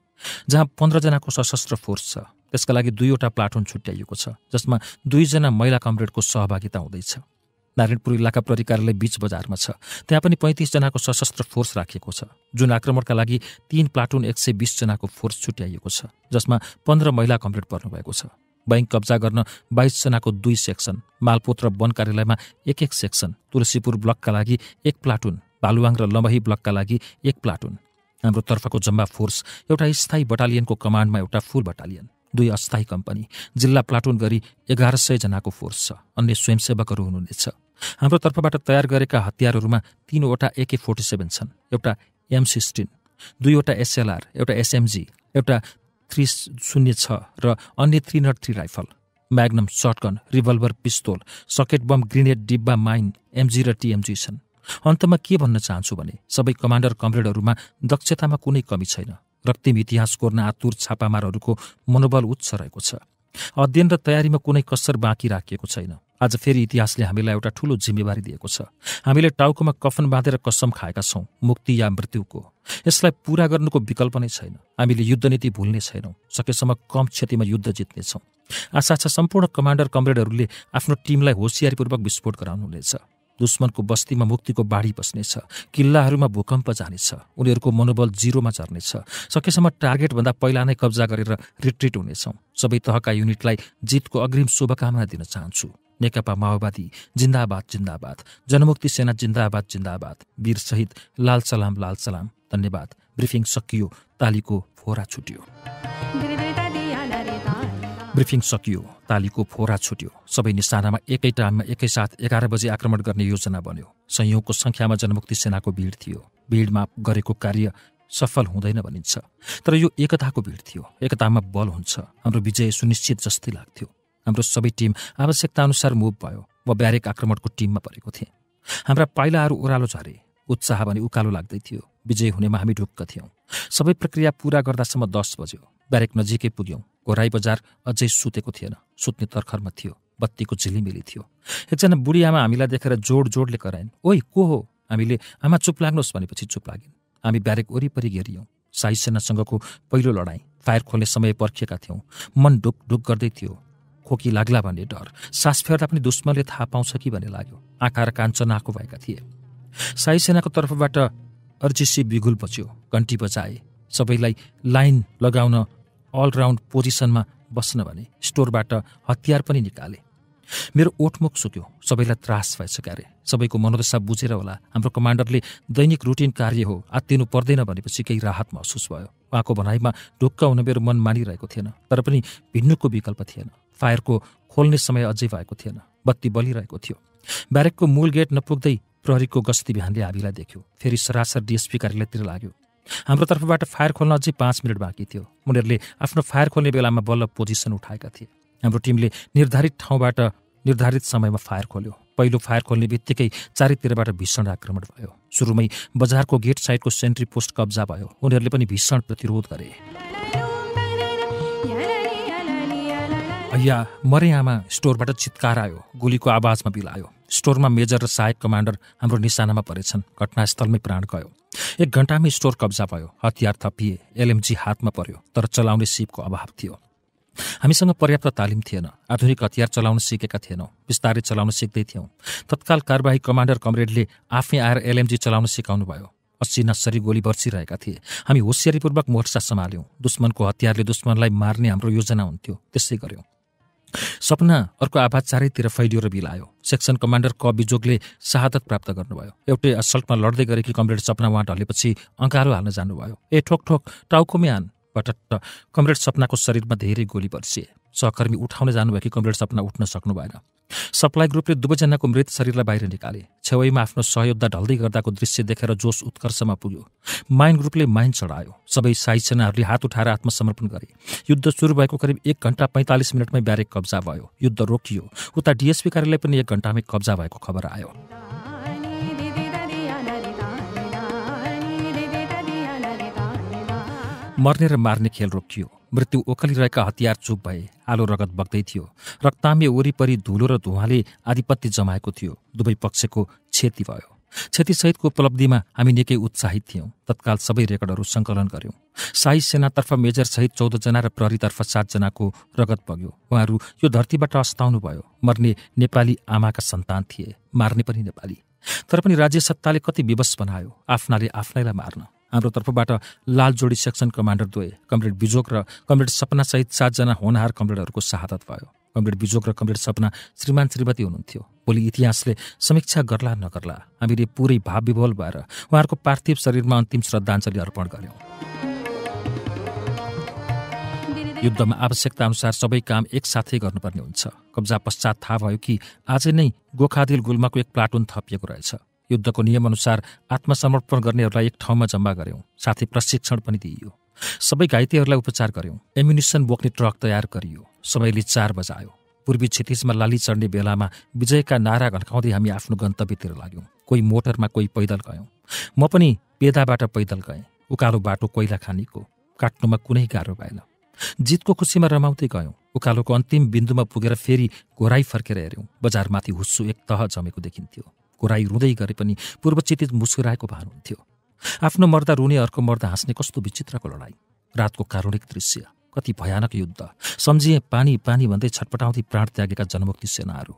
जहाँ पन्ध्रजनाको सशस्त्र फोर्स छ त्यसका लागि दुईवटा प्लाटुन छुट्याइएको छ जसमा दुईजना महिला कमरेडको सहभागिता हुँदैछ नारायणपुर इलाका प्रहरी कार्यालय बीच बजारमा छ त्यहाँ पनि पैँतिसजनाको सशस्त्र फोर्स राखिएको छ जुन आक्रमणका लागि तीन प्लाटुन एक सय बिसजनाको फोर्स छुट्याइएको छ जसमा पन्ध्र महिला कमरेड पर्नुभएको छ बैङ्क कब्जा गर्न बाइसजनाको दुई सेक्सन मालपोत र वन कार्यालयमा एक एक सेक्सन तुलसीपुर ब्लकका लागि एक प्लाटुन बालुवाङ र लम्बही ब्लकका लागि एक प्लाटुन हाम्रो तर्फको जम्बा फोर्स एउटा स्थायी बटालियनको कमान्डमा एउटा फुल बटालियन दुई अस्थायी कम्पनी जिल्ला प्लाटुन गरी एघार सयजनाको फोर्स छ अन्य स्वयंसेवकहरू हुनुहुनेछ हाम्रो तर्फबाट तयार गरेका हतियारहरूमा तीनवटा एके फोर्टी सेभेन छन् एउटा एम सिक्सटिन दुईवटा एसएलआर एउटा एसएमजी एउटा थ्री शून्य छ र अन्य three nought three rifle magnum shotgun revolver pistol socket bomb grenade डिब्बा माइन एमजी र टिएमजी छन् अन्तमा के भन्न चाहन्छु भने सबै कमान्डर कमरेडहरूमा दक्षतामा कुनै कमी छैन रक्तिम इतिहास कोर्न आतुर छापामारहरूको मनोबल उच्च रहेको छ अध्ययन र तयारीमा कुनै कसर बाँकी राखिएको छैन आज फेरि इतिहासले हामीलाई एउटा ठूलो जिम्मेवारी दिएको छ हामीले टाउकोमा कफन बाँधेर कसम खाएका छौँ मुक्ति या मृत्युको यसलाई पूरा गर्नुको विकल्प नै छैन हामीले युद्ध नीति भुल्ने छैनौँ सकेसम्म कम क्षतिमा युद्ध जित्नेछौँ आशा छ सम्पूर्ण कमान्डर कमरेडहरूले आफ्नो टिमलाई होसियारीपूर्वक विस्फोट गराउनुहुनेछ दुश्मनको बस्तीमा मुक्तिको बाढी बस्नेछ किल्लाहरूमा भूकम्प जानेछ उनीहरूको मनोबल जिरोमा झर्नेछ सकेसम्म टार्गेटभन्दा पहिला नै कब्जा गरेर रिट्रिट हुनेछौँ सबै तहका युनिटलाई जितको अग्रिम शुभकामना दिन चाहन्छु नेकपा माओवादी जिन्दाबाद जिन्दाबाद जनमुक्ति सेना जिन्दाबाद जिन्दाबाद वीर वीरसहित लाल सलाम लाल सलाम धन्यवाद ब्रिफिङ सकियो तालीको फोरा छुट्यो ब्रिफिङ सकियो तालीको फोरा छुट्यो सबै निशानामा एकै टाइममा एकैसाथ एघार बजे आक्रमण गर्ने योजना बन्यो संयोगको सङ्ख्यामा जनमुक्ति सेनाको भिड थियो भिडमा गरेको कार्य सफल हुँदैन भनिन्छ तर यो एकताको भिड थियो एकतामा बल हुन्छ हाम्रो विजय सुनिश्चित जस्तै लाग्थ्यो हाम्रो सबै टिम आवश्यकताअनुसार मुभ भयो म ब्यारेक आक्रमणको टिममा परेको थिएँ हाम्रा पाइलाहरू ओह्रालो झरे उत्साह भने उकालो लाग्दै थियो विजय हुनेमा हामी ढुक्क थियौँ सबै प्रक्रिया पुरा गर्दासम्म दस बज्यो ब्यारेक नजिकै पुग्यौँ घोराई बजार अझै सुतेको थिएन सुत्ने तर्खरमा थियो बत्तीको झिलिमिली थियो एकजना बुढी आमा हामीलाई देखेर जोड जोडले कराइन् ओइ को हो हामीले आमा चुप लाग्नुहोस् भनेपछि चुप लाग्यौँ हामी ब्यारेक वरिपरि घेरियौँ साई सेनासँगको पहिलो लडाइँ फायर खोल्ने समय पर्खिएका थियौँ मन ढुक ढुक गर्दै थियो खोकी लाग्ला भन्ने डर सास फेर्दा पनि दुश्मनले थाहा पाउँछ कि भन्ने लाग्यो आँखा र कान्छ नाको भएका थिए साई सेनाको तर्फबाट अर्जिसे बिगुल बच्यो घन्टी बचाए सबैलाई लाइन लगाउन अलराउन्ड पोजिसनमा बस्न भने स्टोरबाट हतियार पनि निकाले मेरो ओठमुख सुक्यो सबैलाई त्रास भइसक्यो अरे सबैको मनोदशा बुझेर होला हाम्रो कमान्डरले दैनिक रुटिन कार्य हो आत्तिनु पर्दैन भनेपछि केही राहत महसुस भयो उहाँको भनाइमा ढुक्क हुन मेरो मन मानिरहेको थिएन तर पनि भिन्नुको विकल्प थिएन फायरको खोल्ने समय अझै भएको थिएन बत्ती बलिरहेको थियो ब्यारेकको मूल गेट नपुग्दै प्रहरीको गस्ती बिहानले हामीलाई देख्यो फेरि सरासर डिएसपी कार्यालयतिर लाग्यो हाम्रो तर्फबाट फायर खोल्न अझै पाँच मिनट बाँकी थियो उनीहरूले आफ्नो फायर खोल्ने बेलामा बल्ल पोजिसन उठाएका थिए हाम्रो टिमले निर्धारित ठाउँबाट निर्धारित समयमा फायर खोल्यो पहिलो फायर खोल्ने बित्तिकै चारैतिरबाट भीषण आक्रमण भयो सुरुमै बजारको गेट साइडको सेन्ट्री पोस्ट कब्जा भयो उनीहरूले पनि भीषण प्रतिरोध गरे हैया मरे आमा स्टोरबाट चित्कार आयो गोलीको आवाजमा बिलायो स्टोरमा मेजर र सहायक कमान्डर हाम्रो निशानामा परेछन् घटनास्थलमै प्राण गयो एक घन्टामै स्टोर कब्जा भयो हतियार थपिए एलएमजी हातमा पर्यो तर चलाउने सिपको अभाव थियो हामीसँग पर्याप्त तालिम थिएन आधुनिक हतियार चलाउन सिकेका थिएनौँ बिस्तारै चलाउन सिक्दै थियौँ तत्काल कारवाही कमान्डर कमरेडले आफै आएर एलएमजी चलाउन सिकाउनु भयो अस्सी नसरी गोली बर्सिरहेका थिए हामी होसियारीपूर्वक मोर्चा सम्हाल्यौँ दुश्मनको हतियारले दुश्मनलाई मार्ने हाम्रो योजना हुन्थ्यो त्यसै गऱ्यौँ सपना अर्को आवाज चारैतिर फैलियो र बिलायो सेक्सन कमान्डर क बिजोगले शहादत प्राप्त गर्नुभयो एउटै असल्टमा लड्दै गरेकी कमरेड सपना उहाँ ढलेपछि अँकालो हाल्न जानुभयो ए ठोक ठोक टाउको म्यान हानबाट कमरेड सपनाको शरीरमा धेरै गोली बर्सिए सहकर्मी उठाउन कि कमरेड सपना उठ्न सक्नु भएन सप्लाई ग्रुपले दुवैजनाको मृत शरीरलाई बाहिर निकाले छेउमा आफ्नो सहयोद्धा ढल्दै गर्दाको दृश्य देखेर जोस उत्कर्षमा पुग्यो माइन ग्रुपले माइन चढायो सबै साई सेनाहरूले हात उठाएर आत्मसमर्पण गरे युद्ध सुरु भएको करिब एक घन्टा पैँतालिस मिनटमै ब्यारेक कब्जा भयो युद्ध रोकियो उता डिएसपी कार्यालय पनि एक घन्टामै कब्जा भएको खबर आयो मर्ने र मार्ने खेल रोकियो मृत्यु ओखलिरहेका हतियार चुप भए आलो रगत बग्दै थियो रक्तामे वरिपरि धुलो र धुवाले आधिपत्य जमाएको थियो दुवै पक्षको क्षति भयो क्षतिसहितको उपलब्धिमा हामी निकै उत्साहित थियौँ तत्काल सबै रेकर्डहरू सङ्कलन गऱ्यौँ साई सेनातर्फ मेजरसहित चौधजना र प्रहरीतर्फ सातजनाको रगत बग्यो उहाँहरू यो धरतीबाट अस्ताउनु भयो मर्ने नेपाली आमाका सन्तान थिए मार्ने पनि नेपाली तर पनि राज्य सत्ताले कति विवश बनायो आफ्नाले आफ्नैलाई मार्न हाम्रो तर्फबाट लाल सेक्सन कमान्डर दुवै कमरेड बिजोक र कमरेड सपनासहित सातजना होनहार कमरेडहरूको शहादत भयो कमरेड बिजोक र कमरेड सपना श्रीमान श्रीमती हुनुहुन्थ्यो भोलि इतिहासले समीक्षा गर्ला नगर्ला हामीले पुरै भावविभोल भएर उहाँहरूको पार्थिव शरीरमा अन्तिम श्रद्धाञ्जली अर्पण गर्यौँ युद्धमा आवश्यकता अनुसार सबै काम एकसाथै गर्नुपर्ने हुन्छ कब्जा पश्चात थाहा भयो कि आजै नै गोखादिल गुल्माको एक प्लाटुन थपिएको रहेछ युद्धको नियमअनुसार आत्मसमर्पण गर्नेहरूलाई एक ठाउँमा जम्मा गऱ्यौँ साथै प्रशिक्षण पनि दिइयो सबै घाइतेहरूलाई उपचार गऱ्यौँ एम्युनिसन बोक्ने ट्रक तयार गरियो समयले चार बजायो पूर्वी क्षतिजमा लाली चढ्ने बेलामा विजयका नारा घन्काउँदै हामी आफ्नो गन्तव्यतिर लाग्यौँ कोही मोटरमा कोही पैदल गयौँ म पनि पेदाबाट पैदल गएँ उकालो बाटो कोइला खानीको काट्नुमा कुनै गाह्रो भएन जितको खुसीमा रमाउँदै गयौँ उकालोको अन्तिम बिन्दुमा पुगेर फेरि घोराई फर्केर हेऱ्यौँ बजारमाथि हुस्सु एक तह जमेको देखिन्थ्यो कोराई रुँदै गरे पनि पूर्वचित मुस्कुराएको भान हुन्थ्यो आफ्नो मर्दा रुने अर्को मर्दा हाँस्ने कस्तो विचित्रको लडाइँ रातको कारुणिक दृश्य कति भयानक युद्ध सम्झिए पानी पानी भन्दै छटपटाउँदै प्राण त्यागेका जनमुक्ति सेनाहरू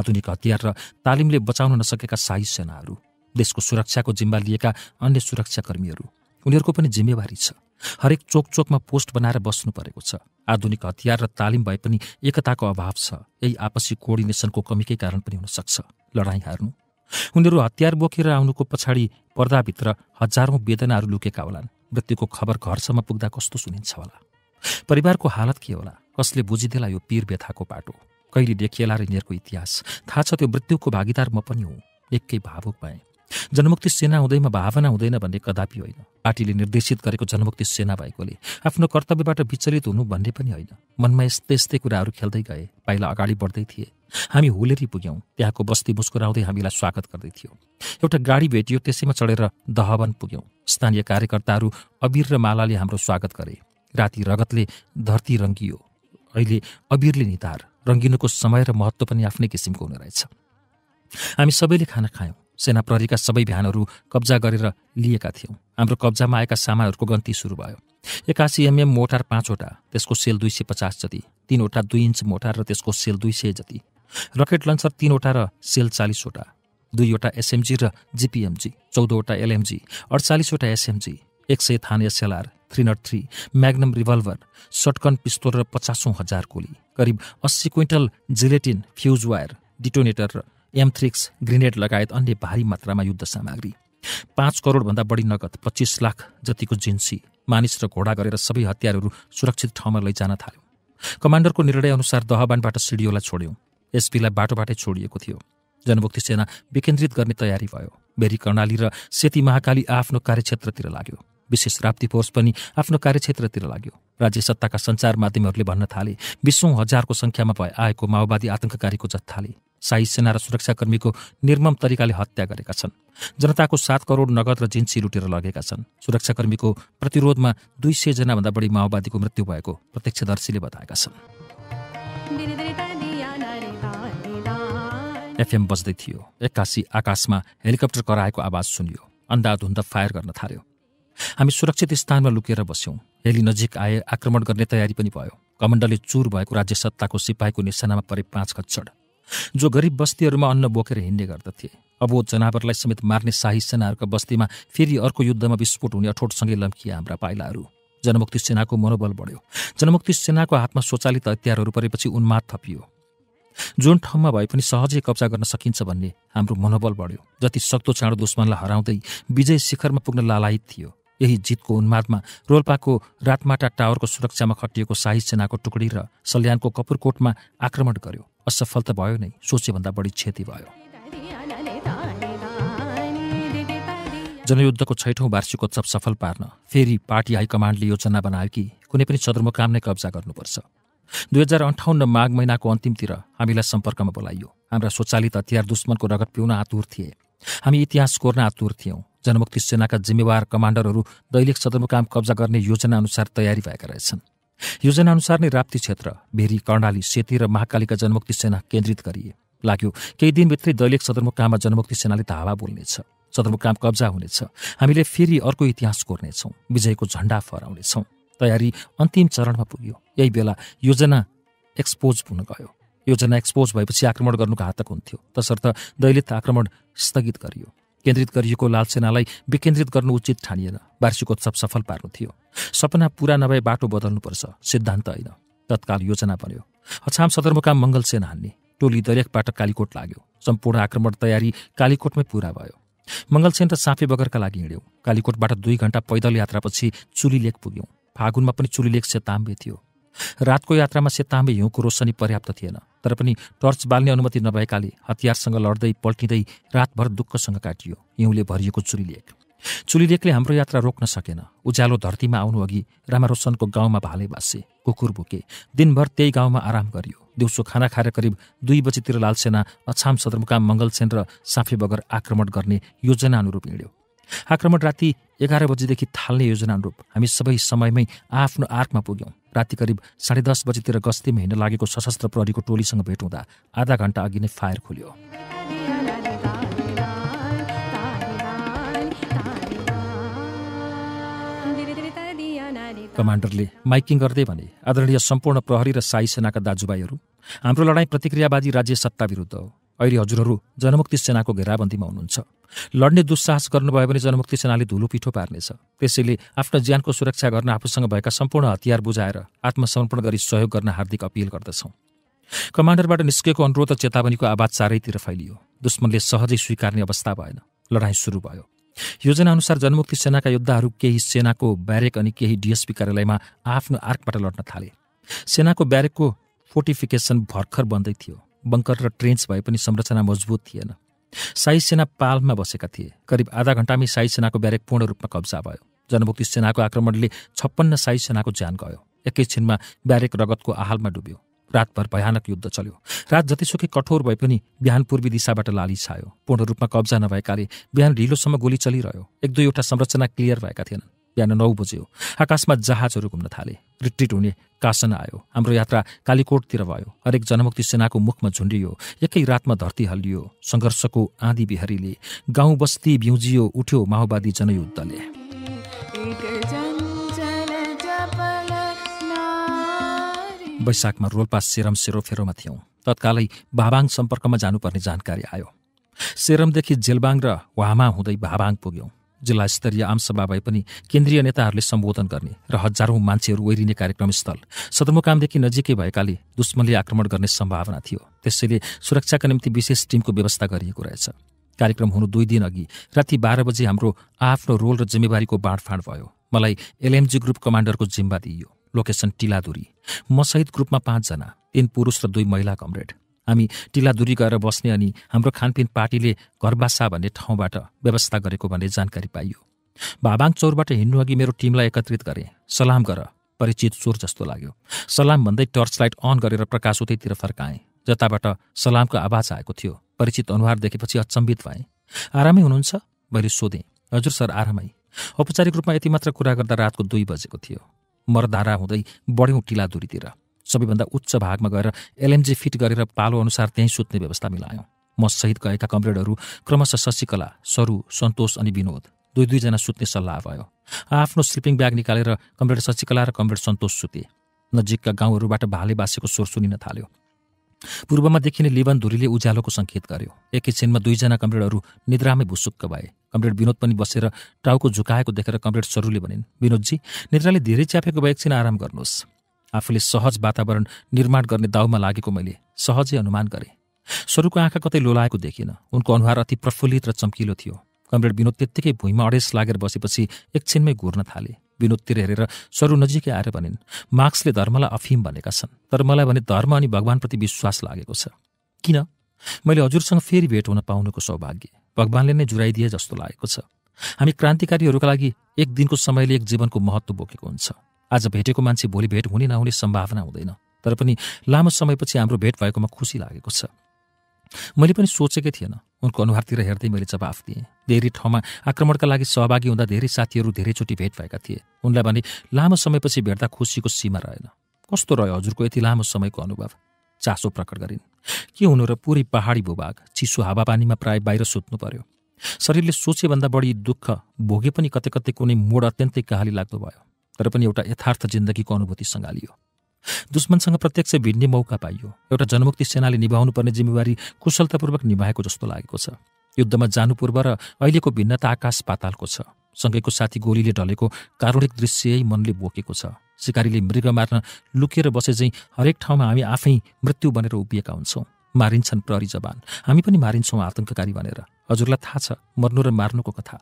आधुनिक हतियार र तालिमले बचाउन नसकेका साई सेनाहरू देशको सुरक्षाको जिम्मा लिएका अन्य सुरक्षाकर्मीहरू उनीहरूको पनि जिम्मेवारी छ हरेक चोक चोकमा पोस्ट बनाएर बस्नु परेको छ आधुनिक हतियार र तालिम भए पनि एकताको अभाव छ यही आपसी कोअर्डिनेसनको कमीकै कारण पनि हुनसक्छ लडाइँ हार्नु उनीहरू हतियार बोकेर आउनुको पछाडि पर्दाभित्र हजारौँ वेदनाहरू लुकेका होलान् मृत्युको खबर घरसम्म पुग्दा कस्तो सुनिन्छ होला परिवारको हालत के होला कसले बुझिदेला यो पीर व्यथाको पाटो कहिले देखिएला र यिनीहरूको इतिहास थाहा छ त्यो मृत्युको भागीदार म पनि हुँ एकै भावुक भएँ जनमुक्ति सेना हुँदैमा भावना हुँदैन भन्ने कदापि होइन पार्टीले निर्देशित गरेको जनमुक्ति सेना भएकोले आफ्नो कर्तव्यबाट विचलित हुनु भन्ने पनि होइन मनमा यस्तै यस्तै कुराहरू खेल्दै गए पाइला अगाडि बढ्दै थिए हामी हुलेरी पुग्यौँ त्यहाँको बस्ती मुस्कुराउँदै हामीलाई स्वागत गर्दै थियो एउटा गाडी भेटियो त्यसैमा चढेर दहवन पुग्यौँ स्थानीय कार्यकर्ताहरू अबिर र मालाले हाम्रो स्वागत गरे राति रगतले धरती रङ्गियो अहिले अबिरले निधार रङ्गिनुको समय र महत्त्व पनि आफ्नै किसिमको हुने रहेछ हामी सबैले खाना खायौँ सेना प्रहरीका सबै भ्यानहरू कब्जा गरेर लिएका थियौँ हाम्रो कब्जामा आएका सामानहरूको गन्ती सुरु भयो एकासी एमएम मोटार पाँचवटा त्यसको सेल दुई सय पचास जति तिनवटा दुई इन्च मोटार र त्यसको सेल दुई सय जति रकेट लन्चर तिनवटा र सेल चालिसवटा दुईवटा एसएमजी र जिपिएमजी चौधवटा एलएमजी अडचालिसवटा एसएमजी एक सय थान SLR three nought three magnum revolver shotgun pistol र पचासौँ हजार गोली करिब अस्सी quintal gelatin fuse wire detonator र एमथ्रिक्स ग्रेनेड लगायत अन्य भारी मात्रामा युद्ध सामग्री पाँच करोडभन्दा बढी नगद पच्चिस लाख जतिको जिन्सी मानिस र घोडा गरेर सबै हतियारहरू सुरक्षित ठाउँमा लैजान थाल्यौँ कमान्डरको निर्णयअनुसार दहबानबाट सिडियोलाई छोड्यौँ एसपीलाई बाटोबाटै छोडिएको थियो जनमुक्ति सेना विकेन्द्रित गर्ने तयारी भयो बेरी कर्णाली र सेती महाकाली आफ्नो कार्यक्षेत्रतिर लाग्यो विशेष राप्ती फोर्स पनि आफ्नो कार्यक्षेत्रतिर लाग्यो राज्य सत्ताका सञ्चार माध्यमहरूले भन्न थाले बिसौँ हजारको सङ्ख्यामा भए आएको माओवादी आतङ्ककारीको जत्थाले साई सेना र सुरक्षाकर्मीको निर्मम तरिकाले हत्या गरेका छन् जनताको सात करोड नगद र जिन्सी लुटेर लगेका छन् सुरक्षाकर्मीको प्रतिरोधमा दुई सयजनाभन्दा बढी माओवादीको मृत्यु भएको प्रत्यक्षदर्शीले बताएका छन् एफएम बज्दै थियो एक्कासी आकाशमा हेलिकप्टर कराएको आवाज सुनियो अन्दाज फायर गर्न थाल्यो हामी सुरक्षित स्थानमा लुकेर बस्यौँ हेली नजिक आए आक्रमण गर्ने तयारी पनि भयो कमण्डले चुर भएको राज्य सत्ताको सिपाहीको निशानामा परे पाँच खच्चड जो गरिब बस्तीहरूमा अन्न बोकेर हिँड्ने गर्दथे अब जनावरलाई समेत मार्ने शाही सेनाहरूको बस्तीमा फेरि अर्को युद्धमा विस्फोट हुने अठोटसँगै लम्किए हाम्रा पाइलाहरू जनमुक्ति सेनाको मनोबल बढ्यो जनमुक्ति सेनाको हातमा स्वचालित हतियारहरू परेपछि उन्माद थपियो जुन ठाउँमा भए पनि सहजै कब्जा गर्न सकिन्छ भन्ने हाम्रो मनोबल बढ्यो जति सक्दो चाँडो दुश्मनलाई हराउँदै विजय शिखरमा पुग्न लालायित थियो यही जितको उन्मादमा रोल्पाको रातमाटा टावरको सुरक्षामा खटिएको शाही सेनाको टुक्री र सल्यानको कपुरकोटमा आक्रमण गर्यो असफल त भयो नै सोचेभन्दा बढी क्षति भयो जनयुद्धको छैठौँ वार्षिकोत्सव सफल पार्न फेरि पार्टी हाईकमान्डले योजना बनायो कि कुनै पनि सदरमुकाम नै कब्जा गर्नुपर्छ दुई हजार अन्ठाउन्न माघ महिनाको अन्तिमतिर हामीलाई सम्पर्कमा बोलाइयो हाम्रा स्वचालित हतियार दुश्मनको रगत पिउन आतुर थिए हामी इतिहास कोर्न आतुर थियौँ जनमुक्ति सेनाका जिम्मेवार कमान्डरहरू दैलेख सदरमुकाम कब्जा गर्ने योजनाअनुसार तयारी भएका रहेछन् योजनाअनुसार नै राप्ती क्षेत्र भेरी कर्णाली सेती र महाकालीका जनमुक्ति सेना केन्द्रित गरिए लाग्यो केही दिनभित्रै दैलेख सदरमुकाममा जनमुक्ति सेनाले धावा बोल्नेछ सदरमुकाम कब्जा हुनेछ हामीले फेरि अर्को इतिहास कोर्नेछौँ विजयको झण्डा फहराउनेछौँ तयारी अन्तिम चरणमा पुग्यो यही बेला योजना एक्सपोज हुन गयो योजना एक्सपोज भएपछि आक्रमण गर्नुको हातक हुन्थ्यो तसर्थ दैलित आक्रमण स्थगित गरियो केन्द्रित गरिएको लालसेनालाई विकेन्द्रित गर्नु उचित ठानिएन वार्षिकोत्सव सफल पार्नु थियो सपना पूरा नभए बाटो बदल्नुपर्छ सिद्धान्त होइन तत्काल योजना बन्यो अछाम सदरमुकाम मङ्गल सेना हान्ने टोली दरेकबाट कालीकोट लाग्यो सम्पूर्ण आक्रमण तयारी कालीकोटमै पूरा भयो मङ्गलसेन र साँफे बगरका लागि हिँड्यौँ कालीकोटबाट दुई घन्टा पैदल यात्रापछि चुली लेक पुग्यौँ फागुनमा पनि चुलिलेख सेताम्बे थियो रातको यात्रामा सेताम्बे हिउँको रोशनी पर्याप्त थिएन तर पनि टर्च बाल्ने अनुमति नभएकाले हतियारसँग लड्दै पल्टिँदै रातभर दुःखसँग काटियो हिउँले भरिएको चुलिलेख चुलिलेखले हाम्रो यात्रा रोक्न सकेन उज्यालो धरतीमा आउनु अघि रोशनको गाउँमा भाले बाँसे कुकुर बोके दिनभर त्यही गाउँमा आराम गरियो दिउँसो खाना खाएर करिब दुई बजीतिर लालसेना अछाम सदरमुकाम मङ्गलसेन र साँफे बगर आक्रमण गर्ने योजना अनुरूप हिँड्यो आक्रमण राति एघार बजीदेखि थाल्ने योजना अनुरूप हामी सबै समयमै आफ्नो आर्कमा पुग्यौँ राति करिब साढे दस बजीतिर गस्तीमा हिँड्न लागेको सशस्त्र प्रहरीको टोलीसँग भेट हुँदा आधा घन्टा अघि नै फायर खोल्यो कमान्डरले माइकिङ गर्दै भने आदरणीय सम्पूर्ण प्रहरी र साई सेनाका दाजुभाइहरू हाम्रो लडाईँ प्रतिक्रियावादी राज्य सत्ता विरुद्ध हो अहिले हजुरहरू जनमुक्ति सेनाको घेराबन्दीमा हुनुहुन्छ लड्ने दुस्साहस गर्नुभयो भने जनमुक्ति सेनाले धुलो पिठो पार्नेछ त्यसैले आफ्नो ज्यानको सुरक्षा गर्न आफूसँग भएका सम्पूर्ण हतियार बुझाएर आत्मसमर्पण गरी सहयोग गर्न हार्दिक अपिल गर्दछौँ कमान्डरबाट निस्केको अनुरोध र चेतावनीको आवाज चारैतिर फैलियो दुश्मनले सहजै स्वीकार्ने अवस्था भएन लडाईँ सुरु भयो योजनाअनुसार जनमुक्ति सेनाका योद्धाहरू केही सेनाको ब्यारेक अनि केही डिएसपी कार्यालयमा आफ्नो आर्कबाट लड्न थाले सेनाको ब्यारेकको फोर्टिफिकेसन भर्खर बन्दै थियो बङ्कर र ट्रेन्च भए पनि संरचना मजबुत थिएन साई सेना पालमा बसेका थिए करिब आधा घण्टामै साई सेनाको ब्यारेक पूर्ण रूपमा कब्जा भयो जनमुक्ति सेनाको आक्रमणले छप्पन्न साई सेनाको ज्यान गयो एकैछिनमा ब्यारेक रगतको आहालमा डुब्यो रातभर भयानक युद्ध चल्यो रात जतिसुकै कठोर भए पनि बिहान पूर्वी दिशाबाट लाली छायो पूर्ण रूपमा कब्जा नभएकाले बिहान ढिलोसम्म गोली चलिरह्यो एक दुईवटा संरचना क्लियर भएका थिएनन् बिहान नौ बजे आकाशमा जहाजहरू घुम्न थाले रिट्रिट हुने कासन आयो हाम्रो यात्रा कालीकोटतिर भयो हरेक जनमुक्ति सेनाको मुखमा झुन्डियो एकै रातमा धरती हल्लियो सङ्घर्षको आँधी बिहारीले गाउँ बस्ती बिउजियो उठ्यो माओवादी जनयुद्धले वैशाखमा रोल्पा सेरम सेरोफेरोमा थियौँ तत्कालै भाबाङ सम्पर्कमा जानुपर्ने जानकारी आयो सेरमदेखि जेलबाङ र वामा हुँदै भाबाङ पुग्यौँ जिल्ला स्तरीय आमसभा भए पनि केन्द्रीय नेताहरूले सम्बोधन गर्ने र हजारौं मान्छेहरू ओहिरिने कार्यक्रमस्थल सदरमुकामदेखि नजिकै भएकाले दुश्मनले आक्रमण गर्ने सम्भावना थियो त्यसैले सुरक्षाका निम्ति विशेष टिमको व्यवस्था गरिएको रहेछ कार्यक्रम हुनु दुई दिन अघि राति बाह्र बजे हाम्रो आफ्नो रोल र जिम्मेवारीको बाँडफाँड भयो मलाई एलएमजी ग्रुप कमान्डरको जिम्मा दिइयो लोकेसन टिलादुरी मसहित ग्रुपमा पाँचजना तीन पुरुष र दुई महिला कमरेड हामी टिलादुरी गएर बस्ने अनि हाम्रो खानपिन पार्टीले घरबासा भन्ने ठाउँबाट व्यवस्था गरेको भन्ने जानकारी पाइयो भाबाङ चौरबाट हिँड्नु अघि मेरो टिमलाई एकत्रित गरेँ सलाम गर परिचित चोर जस्तो लाग्यो सलाम भन्दै टर्च लाइट अन गरेर प्रकाश उतैतिर फर्काएँ जताबाट सलामको आवाज आएको थियो परिचित अनुहार देखेपछि अचम्बित भएँ आरामै हुनुहुन्छ मैले सोधेँ हजुर सर आरामै औपचारिक रूपमा यति मात्र कुरा गर्दा रातको दुई बजेको थियो मरधारा हुँदै बढ्यौँ टिलादुरीतिर सबैभन्दा उच्च भागमा गएर एलएनजी फिट गरेर पालो अनुसार त्यहीँ सुत्ने व्यवस्था मिलायौँ म सहित गएका कमरेडहरू क्रमशः शशिकला सरु सन्तोष अनि विनोद दुई दुईजना सुत्ने सल्लाह भयो आफ्नो स्लिपिङ ब्याग निकालेर कमरेड शशिकला र कमरेड सन्तोष सुते नजिकका गाउँहरूबाट भाले बासेको स्वर सुनिन थाल्यो पूर्वमा देखिने लिबन धुरीले उज्यालोको सङ्केत गर्यो एकैछिनमा दुईजना कमरेडहरू निद्रामै भुसुक्क भए कमरेड विनोद पनि बसेर टाउको झुकाएको देखेर कमरेड सरूले भनिन् विनोदजी निद्राले धेरै च्यापेको भए एकछिन आराम गर्नुहोस् आफूले सहज वातावरण निर्माण गर्ने दाउमा लागेको मैले सहजै अनुमान गरेँ स्वरूको आँखा कतै लोलाएको देखिनँ उनको अनुहार अति प्रफुल्लित र चम्किलो थियो कमरेड विनोद त्यत्तिकै भुइँमा अडेस लागेर बसेपछि एकछिनमै घुर्न थाले विनोदतिर हेरेर स्वरू नजिकै आएर भनिन् मार्क्सले धर्मलाई अफिम भनेका छन् तर मलाई भने धर्म अनि भगवान्प्रति विश्वास लागेको छ किन मैले हजुरसँग फेरि भेट हुन पाउनुको सौभाग्य भगवान्ले नै जुराइदिए जस्तो लागेको छ हामी क्रान्तिकारीहरूका लागि एक दिनको समयले एक जीवनको महत्त्व बोकेको हुन्छ आज भेटेको मान्छे भोलि भेट हुने नहुने सम्भावना हुँदैन तर पनि लामो समयपछि हाम्रो भेट भएकोमा खुसी लागेको छ मैले पनि सोचेकै थिएन उनको अनुहारतिर हेर्दै मैले जवाफ दिएँ धेरै ठाउँमा आक्रमणका लागि सहभागी हुँदा धेरै साथीहरू धेरैचोटि भेट भएका थिए उनलाई भने लामो समयपछि भेट्दा खुसीको सीमा रहेन कस्तो रह्यो हजुरको यति लामो समयको अनुभव चासो प्रकट गरिन् के हुनु र पुरै पहाडी भूभाग चिसो हावापानीमा प्राय बाहिर सुत्नु पर्यो शरीरले सोचेभन्दा बढी दुःख भोगे पनि कतै कतै कुनै मोड अत्यन्तै कहाली लाग्दो भयो तर पनि एउटा यथार्थ जिन्दगीको अनुभूति सँगालियो दुश्मनसँग प्रत्यक्ष भिड्ने मौका पाइयो एउटा जनमुक्ति सेनाले निभाउनुपर्ने जिम्मेवारी कुशलतापूर्वक निभाएको जस्तो लागेको छ युद्धमा जानु पूर्व र अहिलेको भिन्नता आकाश पातालको छ सँगैको साथी गोलीले ढलेको कारुणिक दृश्य मनले बोकेको छ सिकारीले मृग मार्न लुकेर बसे चाहिँ हरेक ठाउँमा हामी आफै मृत्यु बनेर उभिएका हुन्छौँ मारिन्छन् प्रहरी जवान हामी पनि मारिन्छौँ आतङ्ककारी भनेर हजुरलाई थाहा छ मर्नु र मार्नुको कथा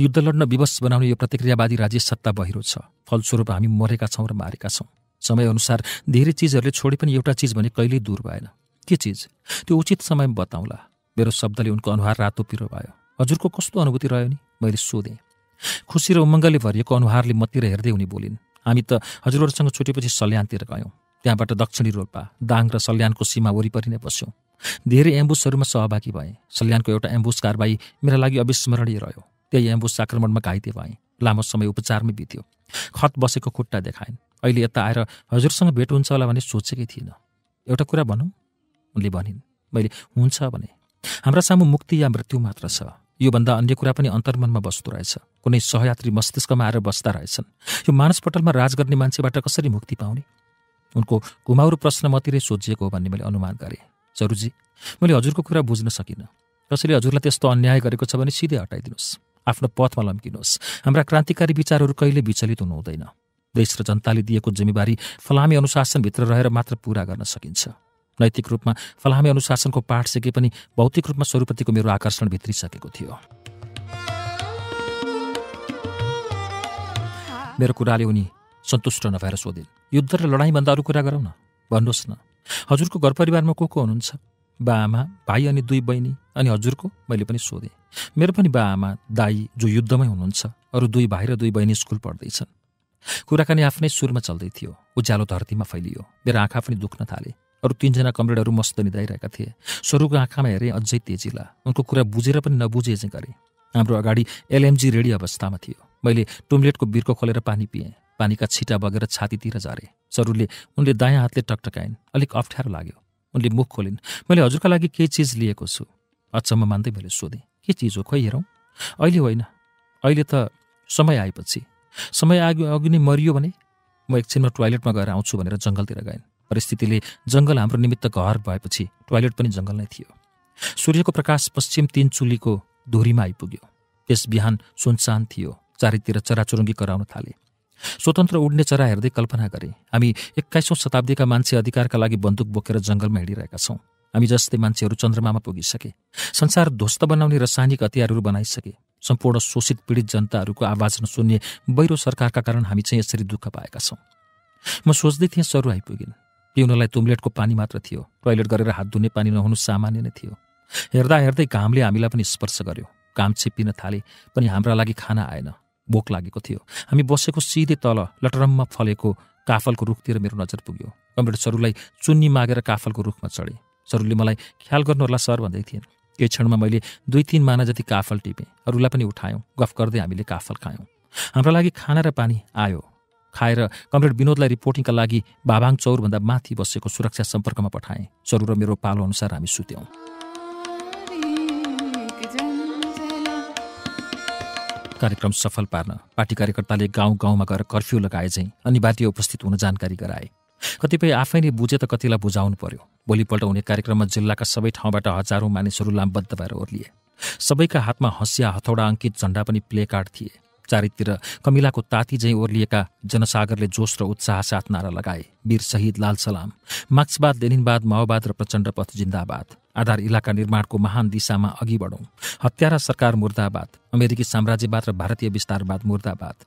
युद्ध लड्न विवश बनाउने यो प्रतिक्रियावादी राज्य सत्ता बहिरो छ फलस्वरूप हामी मरेका छौँ र मारेका छौँ समयअनुसार धेरै चिजहरूले छोडे पनि एउटा चिज भने कहिल्यै दूर भएन के चिज त्यो उचित समयमा बताउँला मेरो शब्दले उनको अनुहार रातो पिरो भयो हजुरको कस्तो अनुभूति रह्यो नि मैले सोधेँ खुसी र उमङ्गले भरिएको अनुहारले मतिर हेर्दै उनी बोलिन् हामी त हजुरहरूसँग छुटेपछि सल्यानतिर गयौँ त्यहाँबाट दक्षिणी रोल्पा दाङ र सल्यानको सीमा वरिपरि नै बस्यौँ धेरै एम्बुसहरूमा सहभागी भएँ सल्यानको एउटा एम्बुस कारबाही मेरा लागि अविस्मरणीय रह्यो त्यही एम्बुस आक्रमणमा घाइते भएँ लामो समय उपचारमै बित्यो खत बसेको खुट्टा देखाइन् अहिले यता आएर हजुरसँग भेट हुन्छ होला भने सोचेकै थिइनँ एउटा कुरा भनौँ उनले भनिन् मैले हुन्छ भने हाम्रा सामु मुक्ति या मृत्यु मात्र छ योभन्दा अन्य कुरा पनि अन्तर्मनमा बस्दो रहेछ कुनै सहयात्री मस्तिष्कमा आएर बस्दा रहेछन् यो मानसपटलमा राज गर्ने मान्छेबाट कसरी मुक्ति पाउने उनको घुमाउरो प्रश्न मतिरै सोझिएको हो भन्ने मैले अनुमान गरेँ जरुजी मैले हजुरको कुरा बुझ्न सकिनँ कसैले हजुरलाई त्यस्तो अन्याय गरेको छ भने सिधै हटाइदिनुहोस् आफ्नो पथमा लम्किनुहोस् हाम्रा क्रान्तिकारी विचारहरू कहिले विचलित हुनुहुँदैन देश र जनताले दिएको जिम्मेवारी फलामी अनुशासनभित्र रहेर मात्र पूरा गर्न सकिन्छ नैतिक रूपमा फलामी अनुशासनको पाठ सिके पनि भौतिक रूपमा स्वरूपतिको मेरो आकर्षण भित्रिसकेको थियो मेरो कुराले उनी सन्तुष्ट नभएर सोधिन् युद्ध र लडाइँभन्दा अरू कुरा गरौँ न भन्नुहोस् न हजुरको घर परिवारमा को को हुनुहुन्छ बा आमा भाइ अनि दुई बहिनी अनि हजुरको मैले पनि सोधेँ मेरो पनि बा आमा दाई जो युद्धमै हुनुहुन्छ अरू दुई भाइ र दुई बहिनी स्कुल पढ्दैछन् कुराकानी आफ्नै सुरमा चल्दै थियो उज्यालो धरतीमा फैलियो मेरो आँखा पनि दुख्न थाले अरू तिनजना कमरेडहरू मस्त निधाइरहेका थिए स्वरूको आँखामा हेरेँ अझै तेजिला उनको कुरा बुझेर पनि नबुझे चाहिँ गरेँ हाम्रो अगाडि एलएमजी रेडी अवस्थामा थियो मैले टुम्लेटको बिर्को खोलेर पानी पिएँ पानीका छिटा बगेर छातीतिर झरेँ सरूले उनले दायाँ हातले टकटकाइन् अलिक अप्ठ्यारो लाग्यो उनले मुख खोलिन् मैले हजुरका लागि केही चिज लिएको छु अचम्म मान्दै मैले सोधेँ के चिज हो खै हेरौँ अहिले होइन अहिले त समय आएपछि समय आगो अघि नै मरियो भने म एकछिनमा टोयलेटमा गएर आउँछु भनेर जङ्गलतिर गएँ परिस्थितिले जङ्गल हाम्रो निमित्त घर भएपछि टोयलेट पनि जङ्गल नै थियो सूर्यको प्रकाश पश्चिम तीन चुलीको धुरीमा आइपुग्यो त्यस बिहान सुनसान थियो चारैतिर चराचुरुङ्गी कराउन थाले स्वतन्त्र उड्ने चरा हेर्दै कल्पना गरे हामी एक्काइसौँ शताब्दीका मान्छे अधिकारका लागि बन्दुक बोकेर जङ्गलमा हिँडिरहेका छौँ हामी जस्तै मान्छेहरू चन्द्रमामा पुगिसके संसार ध्वस्त बनाउने रासायनिक हतियारहरू बनाइसके सम्पूर्ण शोषित पीडित जनताहरूको आवाज नसुन्ने बहिरो सरकारका कारण हामी चाहिँ यसरी दुःख पाएका छौँ म सोच्दै थिएँ सरु आइपुगिन् पिउनलाई तुम्लेटको पानी मात्र थियो टोयलेट गरेर हात धुने पानी नहुनु सामान्य नै थियो हेर्दा हेर्दै घामले हामीलाई पनि स्पर्श गर्यो घाम छिप्पिन थाले पनि हाम्रा लागि खाना आएन भोक लागेको थियो हामी बसेको सिधै तल लटरम्मा फलेको काफलको रुखतिर मेरो नजर पुग्यो कम्प्युटर सरूलाई चुन्नी मागेर काफलको रुखमा चढेँ सरुले मलाई ख्याल गर्नुहोला सर भन्दै थिएन केही क्षणमा मैले दुई तिन माना जति काफल टिपेँ अरूलाई पनि उठायौँ गफ गर्दै हामीले काफल खायौँ हाम्रो लागि खाना र पानी आयो खाएर कमरेड विनोदलाई रिपोर्टिङका लागि बाबाङ चौरभन्दा माथि बसेको सुरक्षा सम्पर्कमा पठाएँ सरू र मेरो पालो अनुसार हामी सुत्यौँ कार्यक्रम सफल पार्न पार्टी कार्यकर्ताले गाउँ गाउँमा गएर कर्फ्यू लगाए चाहिँ अनिवार्य उपस्थित हुन जानकारी गराए कतिपय आफै नै बुझे त कतिलाई बुझाउनु पर्यो भोलिपल्ट हुने कार्यक्रममा जिल्लाका सबै ठाउँबाट हजारौँ मानिसहरू लामबद्ध भएर ओर्लिए सबैका हातमा हँसिया हथौडा अङ्कित झण्डा पनि प्लेकार्ड थिए चारैतिर कमिलाको ताती झैँ ओर्लिएका जनसागरले जोस र उत्साह साथ नारा लगाए वीर शहीद लाल सलाम मार्क्सवाद लेनिनवाद माओवाद र प्रचण्ड पथ जिन्दाबाद आधार इलाका निर्माणको महान दिशामा अघि बढौँ हत्यारा सरकार मुर्दाबाद अमेरिकी साम्राज्यवाद र भारतीय विस्तारवाद मुर्दाबाद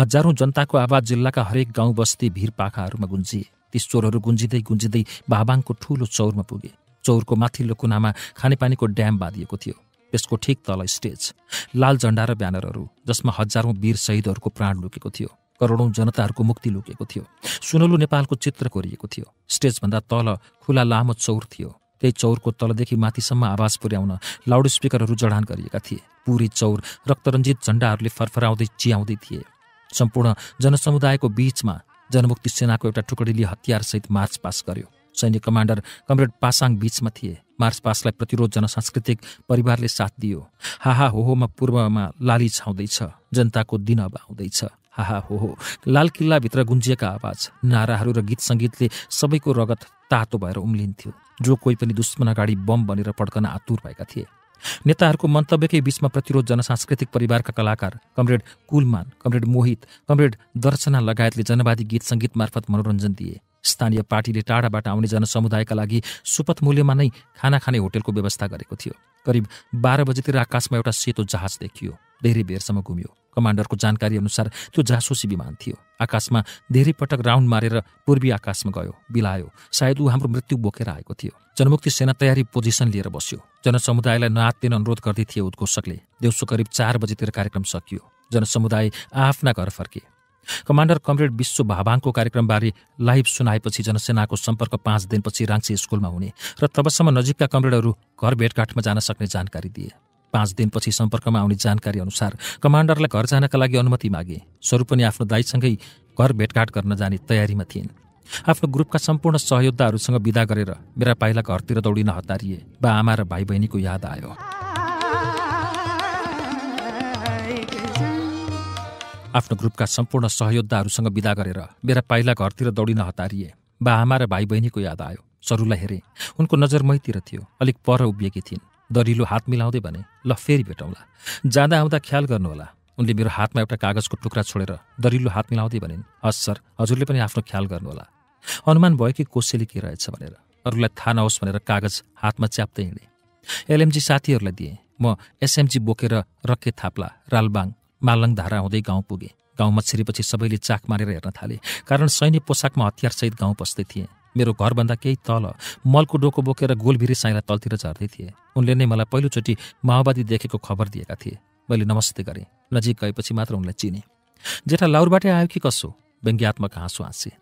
हजारौँ जनताको आवाज जिल्लाका हरेक गाउँ बस्ती भिर पाखाहरूमा गुन्जिए ती चोरहरू गुन्जिँदै गुन्जिँदै बाबाङको ठूलो चौरमा पुगे चौरको माथिल्लो कुनामा खानेपानीको ड्याम बाँधिएको थियो त्यसको ठिक तल स्टेज लाल झण्डा र ब्यानरहरू जसमा हजारौँ वीर शहीदहरूको प्राण लुकेको थियो करोडौँ जनताहरूको मुक्ति लुकेको थियो सुनौलो नेपालको चित्र कोरिएको थियो स्टेजभन्दा तल खुला लामो चौर थियो त्यही चौरको तलदेखि माथिसम्म आवाज पुर्याउन लाउड स्पिकरहरू जडान गरिएका थिए पुरी चौर रक्तरञ्जित झण्डाहरूले फरफराउँदै चियाउँदै थिए सम्पूर्ण जनसमुदायको बीचमा जनमुक्ति सेनाको एउटा टुकडीले हतियारसहित मार्च पास गर्यो सैनिक कमान्डर कमरेड पासाङ बीचमा थिए मार्च पासलाई प्रतिरोध जनसांस्कृतिक परिवारले साथ दियो हाहा होहोमा पूर्वमा लाली छाउँदैछ जनताको दिन अब आउँदैछ हाहा हो हो लाल किल्लाभित्र गुन्जिएका आवाज नाराहरू र गीत सङ्गीतले सबैको रगत तातो भएर उम्लिन्थ्यो जो कोही पनि दुश्मन अगाडि बम बनेर पड्कन आतुर भएका थिए नेताहरूको मन्तव्यकै बीचमा प्रतिरोध जनसांस्कृतिक परिवारका कलाकार comrade Kulman comrade Mohit comrade Darshana लगायतले जनवादी गीत सङ्गीत मार्फत मनोरञ्जन दिए स्थानीय पार्टीले टाढाबाट आउने जनसमुदायका लागि सुपथ मूल्यमा नै खाना खाने होटेलको व्यवस्था गरेको थियो करिब बाह्र बजेतिर आकाशमा एउटा सेतो जहाज देखियो धेरै बेरसम्म घुम्यो कमान्डरको जानकारी अनुसार त्यो जासुसी विमान थियो आकाशमा धेरै पटक राउन्ड मारेर पूर्वी आकाशमा गयो बिलायो सायद ऊ हाम्रो मृत्यु बोकेर आएको थियो जनमुक्ति सेना तयारी पोजिसन लिएर बस्यो जनसमुदायलाई नआत्तिन अनुरोध गर्दै थिए उद्घोषकले दिउँसो करिब चार बजेतिर कार्यक्रम सकियो जनसमुदाय आफ्ना घर फर्के कमान्डर कमरेड विश्व भावाङको कार्यक्रमबारे लाइभ सुनाएपछि जनसेनाको सम्पर्क पाँच दिनपछि राङ्सी स्कुलमा हुने र तबसम्म नजिकका कमरेडहरू घर भेटघाटमा जान सक्ने जानकारी दिए पाँच दिनपछि सम्पर्कमा आउने जानकारी अनुसार कमान्डरलाई घर जानका लागि अनुमति मागे स्वरूप पनि आफ्नो दाईसँगै घर भेटघाट गर्न जाने तयारीमा थिइन् आफ्नो ग्रुपका सम्पूर्ण सहयोद्धाहरूसँग विदा गरेर मेरा पाइला घरतिर दौडिन हतारिए बा आमा र भाइ बहिनीको याद आयो आफ्नो ग्रुपका सम्पूर्ण सहयोद्धाहरूसँग विदा गरेर मेरा पाइला घरतिर दौडिन हतारिए बा आमा र भाइ बहिनीको याद आयो सरूलाई हेरेँ उनको नजर मैतिर थियो अलिक पर उभिएकी थिइन् दरिलो हात मिलाउँदै भने ल फेरि भेटौँला जाँदा आउँदा ख्याल गर्नुहोला उनले मेरो हातमा एउटा कागजको टुक्रा छोडेर दरिलो हात मिलाउँदै भनिन् हस् सर हजुरले पनि आफ्नो ख्याल गर्नुहोला अनुमान भयो कि कसैले के रहेछ भनेर अरूलाई थाहा नहोस् भनेर कागज हातमा च्याप्दै हिँडे एलएमजी साथीहरूलाई दिएँ म एसएमजी बोकेर रक्के थाप्ला रालबाङ मालङ धारा हुँदै गाउँ पुगेँ गाउँमा छिरेपछि सबैले चाक मारेर हेर्न थाले कारण सैन्य पोसाकमा हतियारसहित गाउँ पस्दै थिएँ मेरो घरभन्दा केही तल मलको डोको बोकेर गोलभिरी साईलाई तलतिर झर्दै थिए उनले नै मलाई पहिलोचोटि माओवादी देखेको खबर दिएका थिए मैले नमस्ते गरेँ नजिक गएपछि मात्र उनलाई चिने जेठा लाउरबाटै आयो कि कसो व्यङ्ग्यात्मक हाँसो हाँसेँ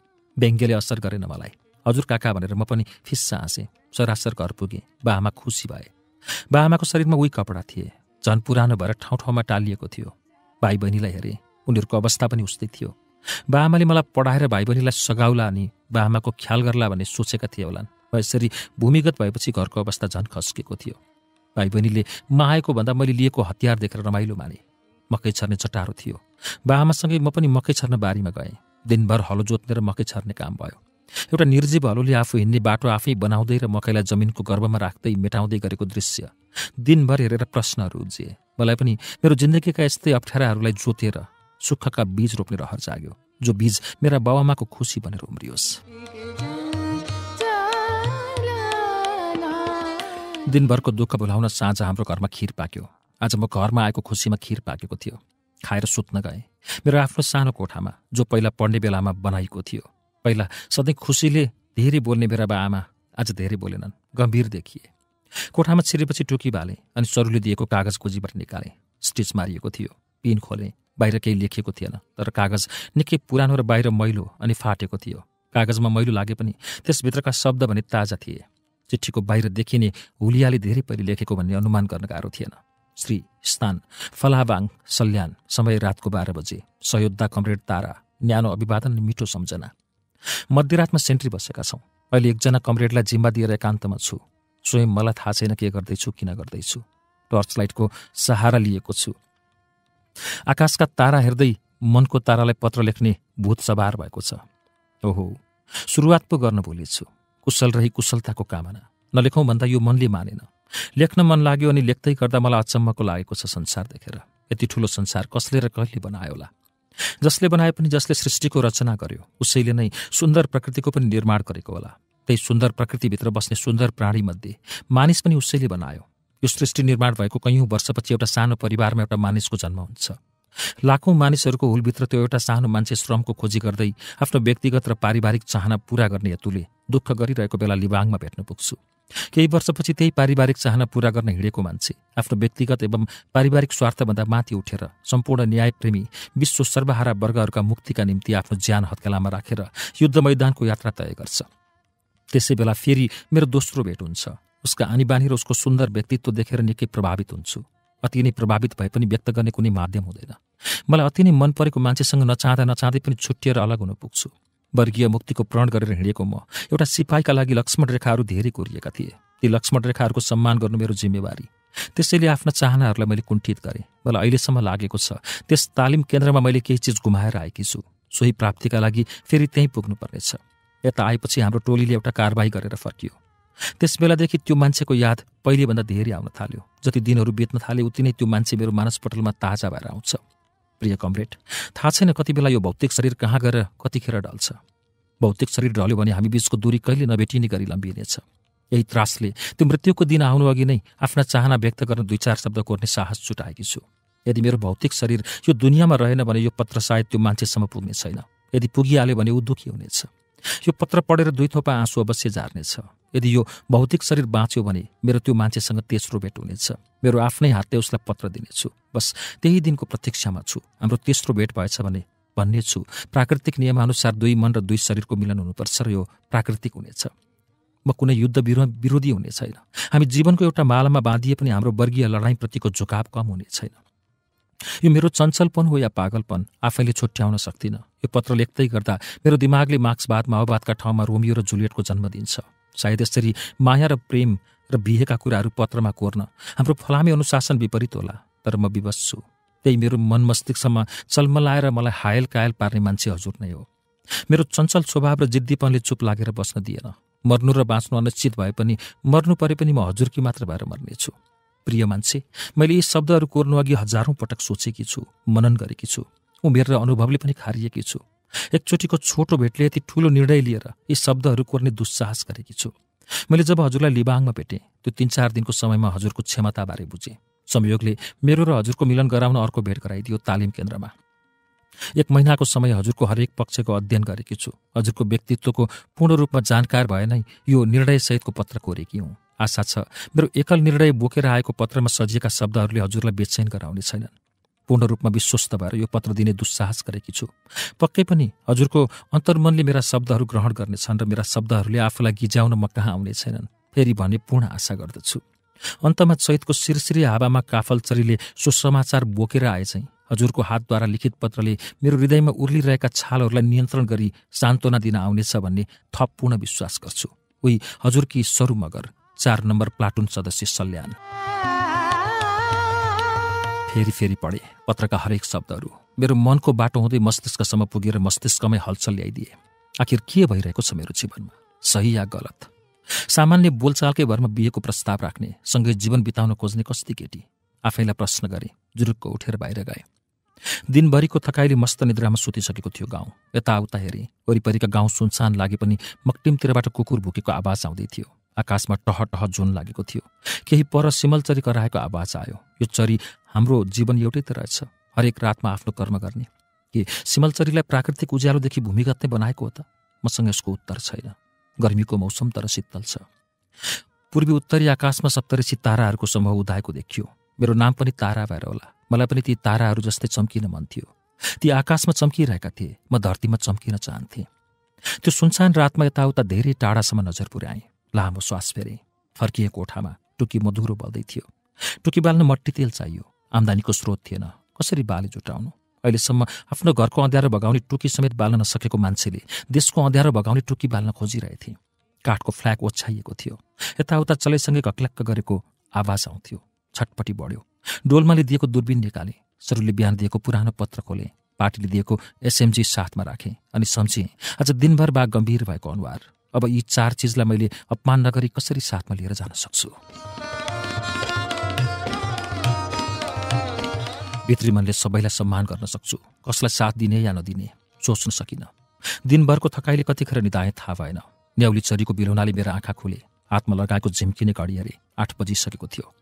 व्यङ्ग्यले असर गरेन मलाई हजुर काका भनेर म पनि फिस्सा हाँसेँ सरासर घर पुगेँ बाआमा खुसी भए बाआमाको शरीरमा उही कपडा थिए झन् पुरानो भएर ठाउँ ठाउँमा टालिएको थियो भाइ बहिनीलाई हेरेँ उनीहरूको अवस्था पनि उस्तै थियो बाआमाले मलाई पढाएर भाइ बहिनीलाई सघाउला अनि बाआमाको ख्याल गर्ला भन्ने सोचेका थिए होलान् र यसरी भूमिगत भएपछि घरको अवस्था झन् खस्केको थियो भाइ बहिनीले माएको भन्दा मैले लिएको हतियार देखेर रमाइलो माने मकै छर्ने चटारो थियो बाआमासँगै म पनि मकै छर्न बारीमा गएँ दिनभर हलो जोत्ने र मकै छर्ने काम भयो एउटा निर्जीव हलोले आफू हिँड्ने बाटो आफै बनाउँदै र मकैलाई जमिनको गर्भमा राख्दै मेटाउँदै गरेको दृश्य दिनभर हेरेर प्रश्नहरू उब्जिए मलाई पनि मेरो जिन्दगीका यस्तै अप्ठ्याराहरूलाई जोतेर सुखका बीज रोप्ने रहर जाग्यो जो बीज मेरा बाबामाको खुसी बनेर उम्रियोस् दिनभरको दुःख भुलाउन साँझ हाम्रो घरमा खिर पाक्यो आज म घरमा आएको खुसीमा खिर पाकेको थियो खाएर सुत्न गएँ मेरो आफ्नो सानो कोठामा जो पहिला पढ्ने बेलामा बनाइएको थियो पहिला सधैँ खुसीले धेरै बोल्ने बेला बा आमा आज धेरै बोलेनन् गम्भीर देखिए कोठामा छिरेपछि टुकी बालेँ अनि सरूले दिएको कागज गोजीबाट निकालेँ स्टिच मारिएको थियो पिन खोलेँ बाहिर केही लेखिएको थिएन तर कागज निकै पुरानो र बाहिर मैलो अनि फाटेको थियो कागजमा मैलो लागे पनि त्यसभित्रका शब्द भने ताजा थिए चिठीको बाहिर देखिने हुलियाले धेरै पहिले लेखेको भन्ने अनुमान गर्न गाह्रो थिएन श्री स्थान फलाबाङ सल्यान समय रातको बाह्र बजे सयोद्धा कमरेड तारा न्यानो अभिवादन अनि मिठो सम्झना मध्यरातमा सेन्ट्री बसेका छौँ अहिले एकजना कमरेडलाई जिम्मा दिएर एकान्तमा छु स्वयं मलाई थाहा छैन के गर्दैछु किन गर्दैछु टर्च लाइटको सहारा लिएको छु आकाशका तारा हेर्दै मनको तारालाई पत्र लेख्ने भूत सवार भएको छ ओहो सुरुवात पो गर्न भुलेछु कुशल रही कुशलताको कामना नलेखौँ भन्दा यो मनले मानेन लेख्न मन लाग्यो अनि लेख्दै गर्दा मलाई अचम्मको लागेको छ संसार देखेर यति ठुलो संसार कसले र कहिले बनायो होला जसले बनाए पनि जसले सृष्टिको रचना गर्यो उसैले नै सुन्दर प्रकृतिको पनि निर्माण गरेको होला त्यही सुन्दर प्रकृतिभित्र बस्ने सुन्दर प्राणीमध्ये मानिस पनि उसैले बनायो यो सृष्टि निर्माण भएको कैयौँ वर्षपछि एउटा सानो परिवारमा एउटा मानिसको जन्म हुन्छ लाखौँ मानिसहरूको हुलभित्र त्यो एउटा सानो मान्छे श्रमको खोजी गर्दै आफ्नो व्यक्तिगत र पारिवारिक चाहना पूरा गर्ने हेतुले दुःख गरिरहेको बेला लिबाङमा भेट्न पुग्छु केही वर्षपछि त्यही पारिवारिक चाहना पूरा गर्न हिँडेको मान्छे आफ्नो व्यक्तिगत एवं पारिवारिक स्वार्थभन्दा माथि उठेर सम्पूर्ण न्यायप्रेमी विश्व सर्वहारा वर्गहरूका मुक्तिका निम्ति आफ्नो ज्यान हत्केलामा राखेर युद्ध मैदानको यात्रा तय गर्छ त्यसै बेला फेरि मेरो दोस्रो भेट हुन्छ उसका आनी बानी र उसको सुन्दर व्यक्तित्व देखेर निकै प्रभावित हुन्छु अति नै प्रभावित भए पनि व्यक्त गर्ने कुनै माध्यम हुँदैन मलाई अति नै मन परेको मान्छेसँग नचाहँदा नचाहँदै पनि छुट्टिएर अलग हुन पुग्छु वर्गीय मुक्तिको प्रण गरेर हिँडेको म एउटा सिपाहीका लागि लक्ष्मण रेखाहरू धेरै कोरिएका थिए ती लक्ष्मण रेखाहरूको सम्मान गर्नु मेरो जिम्मेवारी त्यसैले आफ्ना चाहनाहरूलाई मैले कुण्ठित गरेँ मलाई अहिलेसम्म लागेको छ त्यस तालिम केन्द्रमा मैले केही चिज गुमाएर आएकी छु सोही प्राप्तिका लागि फेरि त्यहीँ पुग्नुपर्नेछ यता आएपछि हाम्रो टोलीले एउटा कारवाही गरेर फर्कियो त्यस बेलादेखि त्यो मान्छेको याद पहिलेभन्दा धेरै आउन थाल्यो जति दिनहरू बित्न थाले उति नै त्यो मान्छे मेरो मानसपटलमा ताजा भएर आउँछ प्रिय कमरेड थाहा छैन कति बेला यो भौतिक शरीर कहाँ गएर कतिखेर ढल्छ भौतिक शरीर ढल्यो भने हामी बिचको दूरी कहिले नभेटिने गरी लम्बिनेछ यही त्रासले त्यो मृत्युको दिन आउनु अघि नै आफ्ना चाहना व्यक्त गर्न दुई चार शब्द कोर्ने साहस जुटाएकी छु यदि मेरो भौतिक शरीर यो दुनियाँमा रहेन भने यो पत्र सायद त्यो मान्छेसम्म पुग्ने छैन यदि पुगिहाल्यो भने ऊ दुःखी हुनेछ यो पत्र पढेर दुई थोपा आँसु अवश्य झार्नेछ यदि यो भौतिक शरीर बाँच्यो भने मेरो त्यो मान्छेसँग तेस्रो भेट हुनेछ मेरो आफ्नै हातले उसलाई पत्र दिनेछु बस त्यही दिनको प्रतीक्षामा छु हाम्रो तेस्रो भेट भएछ भने भन्ने छु प्राकृतिक नियमानुसार दुई मन र दुई शरीरको मिलन हुनुपर्छ र यो प्राकृतिक हुनेछ म कुनै युद्ध विरोधी हुने छैन हामी जीवनको एउटा मालामा बाँधिए पनि हाम्रो वर्गीय लडाइँप्रतिको झुकाव कम हुने छैन यो मेरो चञ्चलपन हो या पागलपन आफैले छुट्याउन सक्दिनँ यो पत्र लेख्दै गर्दा मेरो दिमागले मार्क्सवाद माओवादका ठाउँमा रोमियो र जुलियटको जन्म दिन्छ सायद यसरी माया र प्रेम र बिहेका कुराहरू पत्रमा कोर्न हाम्रो फलामे अनुशासन विपरीत होला तर म विवश छु त्यही मेरो मन मस्तिष्कसम्म चलमलाएर मलाई हायल कायल पार्ने मान्छे हजुर नै हो मेरो चञ्चल स्वभाव र जिद्दीपनले चुप लागेर बस्न दिएन मर्नु र बाँच्नु अनिश्चित भए पनि मर्नु परे पनि म हजुरकी मात्र भएर मर्नेछु प्रिय मान्छे मैले यी शब्दहरू कोर्नु अघि हजारौँ पटक सोचेकी छु मनन गरेकी छु उमेर र अनुभवले पनि खारिएकी छु एकचोटिको छोटो भेटले यति ठुलो निर्णय लिएर यी शब्दहरू कोर्ने दुस्साहस गरेकी छु मैले जब हजुरलाई लिबाङमा भेटेँ त्यो तिन चार दिनको समयमा हजुरको क्षमताबारे बुझेँ संयोगले मेरो र हजुरको मिलन गराउन अर्को भेट गराइदियो तालिम केन्द्रमा एक महिनाको समय हजुरको हरेक पक्षको अध्ययन गरेकी छु हजुरको व्यक्तित्वको पूर्ण रूपमा जानकार भए नै यो निर्णयसहितको पत्र कोरेकी हुँ आशा छ मेरो एकल निर्णय बोकेर आएको पत्रमा सजिएका शब्दहरूले हजुरलाई बेचैन गराउने छैनन् पूर्ण रूपमा विश्वस्त भएर यो पत्र दिने दुस्साहस गरेकी छु पक्कै पनि हजुरको अन्तर्मनले मेरा शब्दहरू ग्रहण गर्नेछन् र मेरा शब्दहरूले आफूलाई गिजाउन म कहाँ आउने छैनन् फेरि भने पूर्ण आशा गर्दछु अन्तमा चैतको सिरसिरी हावामा काफलचरीले सुसमाचार बोकेर चाहिँ हजुरको हातद्वारा लिखित पत्रले मेरो हृदयमा उर्लिरहेका छालहरूलाई नियन्त्रण गरी सान्त्वना दिन आउनेछ भन्ने थप पूर्ण विश्वास गर्छु उही हजुरकी सरु मगर चार नम्बर प्लाटुन सदस्य सल्यान फेरि फेरि पढेँ पत्रका हरेक शब्दहरू मेरो मनको बाटो हुँदै मस्तिष्कसम्म पुगेर मस्तिष्कमै हलचल ल्याइदिए आखिर के भइरहेको छ मेरो जीवनमा सही या गलत सामान्य बोलचालकै भरमा बिहेको प्रस्ताव राख्ने सँगै जीवन बिताउन खोज्ने कस्ती केटी आफैलाई प्रश्न गरे जुरुक्क उठेर बाहिर गए दिनभरिको थकाइले मस्त निद्रामा सुतिसकेको थियो गाउँ यताउता हेरेँ वरिपरिका गाउँ सुनसान लागे पनि मक्टिमतिरबाट कुकुर भुकेको आवाज आउँदै थियो आकाशमा टह जुन लागेको थियो केही पर सिमलचरी कराएको आवाज आयो यो चरी हाम्रो जीवन एउटै त रहेछ हरेक रातमा आफ्नो कर्म गर्ने के सिमलचरीलाई प्राकृतिक उज्यालोदेखि भूमिगत नै बनाएको हो त मसँग यसको उत्तर छैन गर्मीको मौसम तर शीतल छ पूर्वी उत्तरी आकाशमा सप्तऋषि ताराहरूको समूह उदाएको देखियो मेरो नाम पनि तारा भएर होला मलाई पनि ती ताराहरू जस्तै चम्किन मन थियो ती आकाशमा चम्किरहेका थिए म धरतीमा चम्किन चाहन्थेँ त्यो सुनसान रातमा यताउता धेरै टाढासम्म नजर पुर्याएँ लामो श्वास फेरे फर्किए कोठामा टुकी मधुरो बल्दै थियो टुकी बाल्न मट्टी तेल चाहियो आम्दानीको स्रोत थिएन कसरी बाली जुटाउनु अहिलेसम्म आफ्नो घरको अँध्यारो बगाउने टुकी समेत बाल्न नसकेको मान्छेले देशको अँध्यारो बगाउने टुकी बाल्न खोजिरहेथे काठको फ्ल्याग ओछ्याइएको थियो यताउता चलेसँगै घक्ल्याक्क गरेको आवाज आउँथ्यो छटपटी बढ्यो डोलमाले दिएको दूरबीन निकाले सरुले बिहान दिएको पुरानो पत्र खोले पार्टीले दिएको एसएमजी साथमा राखेँ अनि सम्झेँ आज दिनभर बाघ गम्भीर भएको अनुहार अब यी चार चिजलाई मैले अपमान नगरी कसरी साथमा लिएर जान सक्छु भित्री मनले सबैलाई सम्मान गर्न सक्छु कसलाई साथ दिने या नदिने सोच्न सकिनँ दिनभरको थकाइले कतिखेर निधाएँ थाहा भएन न्याउली चरीको बिलौनाले मेरो आँखा खोले हातमा लगाएको झिम्किने घडी अरे आठ बजिसकेको थियो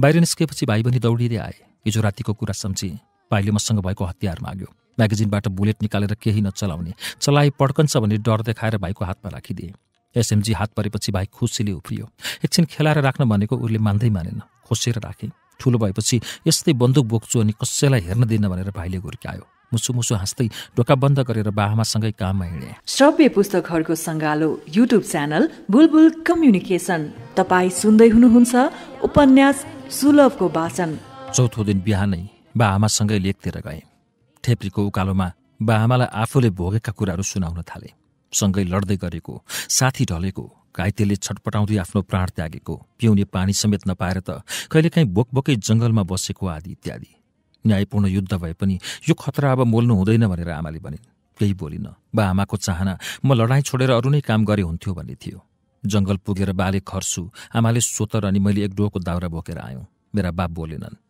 बाहिर निस्केपछि भाइ बहिनी दौडिँदै आए हिजो रातिको कुरा सम्झेँ भाइले मसँग भएको हतियार माग्यो म्यागजिनबाट बुलेट निकालेर केही नचलाउने चलाइ पड्कन्छ भने डर देखाएर भाइको हातमा राखिदिए एसएमजी हात परेपछि भाइ खुसीले उफ्रियो एकछिन खेलाएर राख्न भनेको उसले मान्दै मानेन खोसेर राखे ठुलो भएपछि यस्तै बन्दुक बोक्छु अनि कसैलाई हेर्न दिन भनेर भाइले घुर्क्यायो मुसु मुसु हाँस्दै ढोका बन्द गरेर बाबामासँगै काममा हिँडे श्रव्य पुस्तकहरूको सङ्गालो युट्युब च्यानल बुलबुल कम्युनिकेसन तपाईँ सुन्दै हुनुहुन्छ उपन्यास सुलभको वाचन चौथो दिन बिहानै बा आमासँगै लेखतिर गएँ थेप्रीको उकालोमा बाआमालाई आफूले भोगेका कुराहरू सुनाउन थाले सँगै लड्दै गरेको साथी ढलेको घाइतेले छटपटाउँदै आफ्नो प्राण त्यागेको पिउने पानी समेत नपाएर त कहिलेकाहीँ बोकबोकै जङ्गलमा बसेको आदि इत्यादि न्यायपूर्ण युद्ध भए पनि यो खतरा अब मोल्नु हुँदैन भनेर आमाले भनिन् केही बोलिन बा चाहना म लडाईँ छोडेर अरू नै काम गरे हुन्थ्यो भन्ने थियो जङ्गल पुगेर बाले खर्छु आमाले सोतर अनि मैले एक डोको दाउरा बोकेर आयौँ मेरा बाप बोलेनन्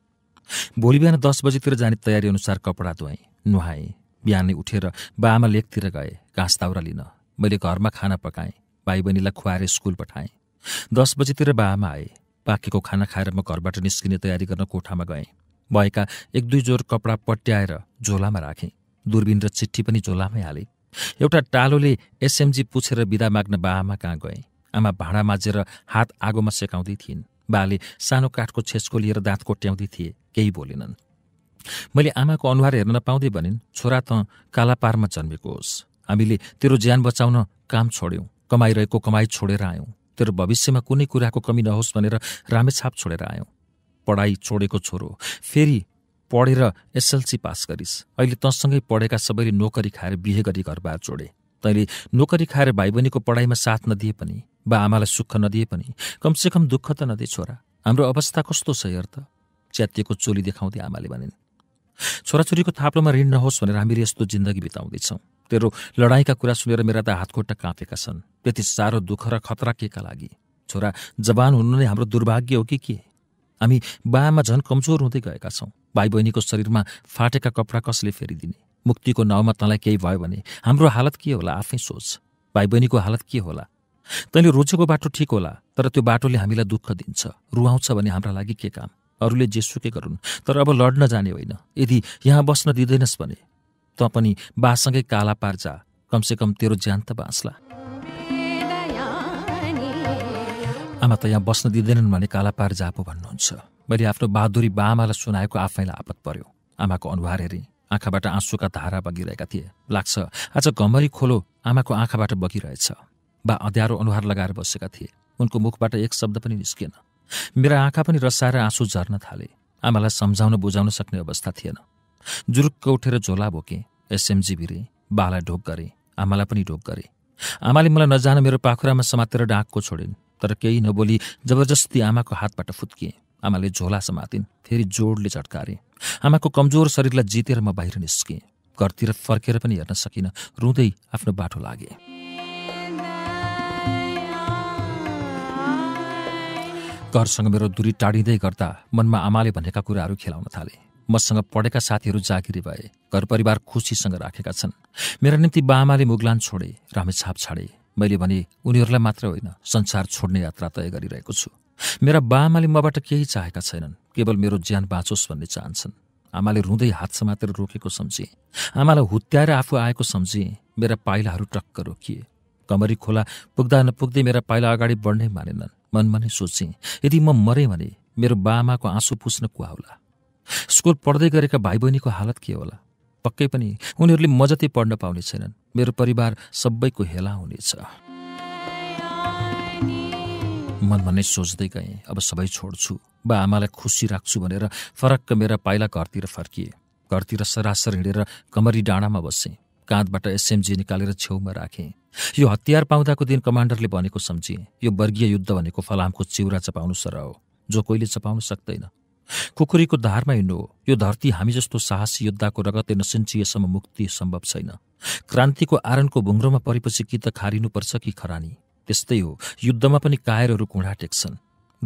भोलि बिहान दस बजीतिर जाने तयारी अनुसार कपडा धोएँ नुहाएँ बिहानै उठेर बाआमा लेकतिर गए घाँस दाउरा लिन मैले घरमा खाना पकाएँ भाइ बहिनीलाई खुवाएर स्कुल पठाएँ दस बजीतिर बाआमा आए पाकेको खाना खाएर म घरबाट निस्किने तयारी गर्न कोठामा गएँ भएका एक दुई जोर कपडा पट्याएर झोलामा राखेँ दुर्बिन र चिठी पनि झोलामै हालेँ एउटा टालोले एसएमजी पुछेर बिदा माग्न बाआमा कहाँ गएँ आमा भाँडा माझेर हात आगोमा सेकाउँदै थिइन् बाले सानो काठको छेस्को लिएर दाँत कोट्याउँदै थिए केही बोलेनन् मैले आमाको अनुहार हेर्न नपाउँदै भनिन् छोरा त कालापारमा जन्मेको होस् हामीले तेरो ज्यान बचाउन काम छोड्यौँ कमाइरहेको कमाई छोडेर आयौँ तेरो भविष्यमा कुनै कुराको कमी नहोस् भनेर रामेछाप छोडेर आयौँ पढाइ छोडेको छोरो फेरि पढेर एसएलसी पास गरिस् अहिले तँसँगै पढेका सबैले नोकरी खाएर बिहे गरी घरबार जोडे तैँले नोकरी खाएर भाइ बहिनीको पढाइमा साथ नदिए पनि बा आमालाई सुख नदिए पनि कमसेकम दुःख त नदिए छोरा हाम्रो अवस्था कस्तो छ हेर त च्यातिएको चोली देखाउँदै आमाले भनिन् छोराछोरीको थाप्लोमा ऋण नहोस् भनेर हामीले यस्तो जिन्दगी बिताउँदैछौँ तेरो लडाइँका कुरा सुनेर मेरा त हातखुट्टा काँपेका छन् त्यति साह्रो दुःख र खतरा केका लागि छोरा जवान हुनु नै हाम्रो दुर्भाग्य हो कि के हामी बामा झन् कमजोर हुँदै गएका छौँ भाइ बहिनीको शरीरमा फाटेका कपडा कसले फेरिदिने मुक्तिको नाउँमा तँलाई केही भयो भने हाम्रो हालत के होला आफै सोच भाइ बहिनीको हालत के होला तैँले रोजेको बाटो ठिक होला तर त्यो बाटोले हामीलाई दुःख दिन्छ रुवाउँछ भने हाम्रा लागि के काम अरूले जे जेसुकै गरून् तर अब लड्न जाने होइन यदि यहाँ बस्न दिँदैनस् भने त पनि बासँगै काला पार जा कमसेकम तेरो ज्यान त बाँच्ला आमा त यहाँ बस्न दिँदैनन् भने काला पार जा पो भन्नुहुन्छ मैले आफ्नो बहादुरी बाआमालाई सुनाएको आफैलाई आपत पर्यो आमाको अनुहार हेरेँ आँखाबाट आँसुका धारा बगिरहेका थिए लाग्छ आज घमरी खोलो आमाको आँखाबाट बगिरहेछ बा अध्यारो अनुहार लगाएर बसेका थिए उनको मुखबाट एक शब्द पनि निस्किएन मेरा आँखा पनि रसाएर आँसु झर्न थाले आमालाई सम्झाउन बुझाउन सक्ने अवस्था थिएन जुरुक्क उठेर झोला बोकेँ एसएमजी बिरेँ बालाई ढोक गरेँ आमालाई पनि ढोक गरे आमाले मलाई नजान मेरो पाखुरामा समातेर डाँकको छोडिन् तर केही नबोली जबरजस्ती आमाको हातबाट फुत्किएँ आमाले झोला समातिन् फेरि जोडले झट्कारे आमाको कमजोर शरीरलाई जितेर म बाहिर निस्केँ घरतिर फर्केर पनि हेर्न सकिनँ रुँदै आफ्नो बाटो लागेँ घरसँग मेरो दूरी टाढिँदै गर्दा मनमा आमाले भनेका कुराहरू खेलाउन थाले मसँग पढेका साथीहरू जागिरी भए घर परिवार खुसीसँग राखेका छन् मेरा निम्ति बाआमाले मुगलान छोडे रामेछाप छाडे मैले भने उनीहरूलाई मात्र होइन संसार छोड्ने यात्रा तय गरिरहेको छु मेरा बाआमाले मबाट केही चाहेका छैनन् केवल मेरो ज्यान बाँचोस् भन्ने चाहन्छन् आमाले रुँदै हात समातेर रोकेको सम्झे आमालाई हुत्याएर आफू आएको सम्झे मेरा पाइलाहरू टक्क रोकिए कमरी खोला पुग्दा नपुग्दै मेरा पाइला अगाडि बढ्नै मानेनन् मनमा नै सोचेँ यदि म मरेँ भने मेरो बामाको आँसु पुस्न कुवा होला स्कुल पढ्दै गरेका भाइ बहिनीको हालत के होला पक्कै पनि उनीहरूले जति पढ्न पाउने छैनन् मेरो परिवार सबैको हेला हुनेछ मन नै सोच्दै गएँ अब सबै छोड्छु बा आमालाई खुसी राख्छु भनेर फरक्क मेरा पाइला घरतिर फर्किए घरतिर सरासर हिँडेर कमरी डाँडामा बसेँ काँधबाट एसएमजी निकालेर छेउमा राखेँ यो हतियार पाउँदाको दिन कमान्डरले भनेको सम्झे यो वर्गीय युद्ध भनेको फलामको चिउरा चपाउनु सर हो जो कोहीले चपाउन सक्दैन खुकुरीको धारमा हिँड्नु हो यो धरती हामी जस्तो साहसी योद्धाको रगतले नसिन्चिएसम्म मुक्ति सम्भव छैन क्रान्तिको आरणको भुङ्रोमा परेपछि कि त खारिनुपर्छ कि खरानी त्यस्तै हो युद्धमा पनि कायरहरू कुँडा टेक्छन्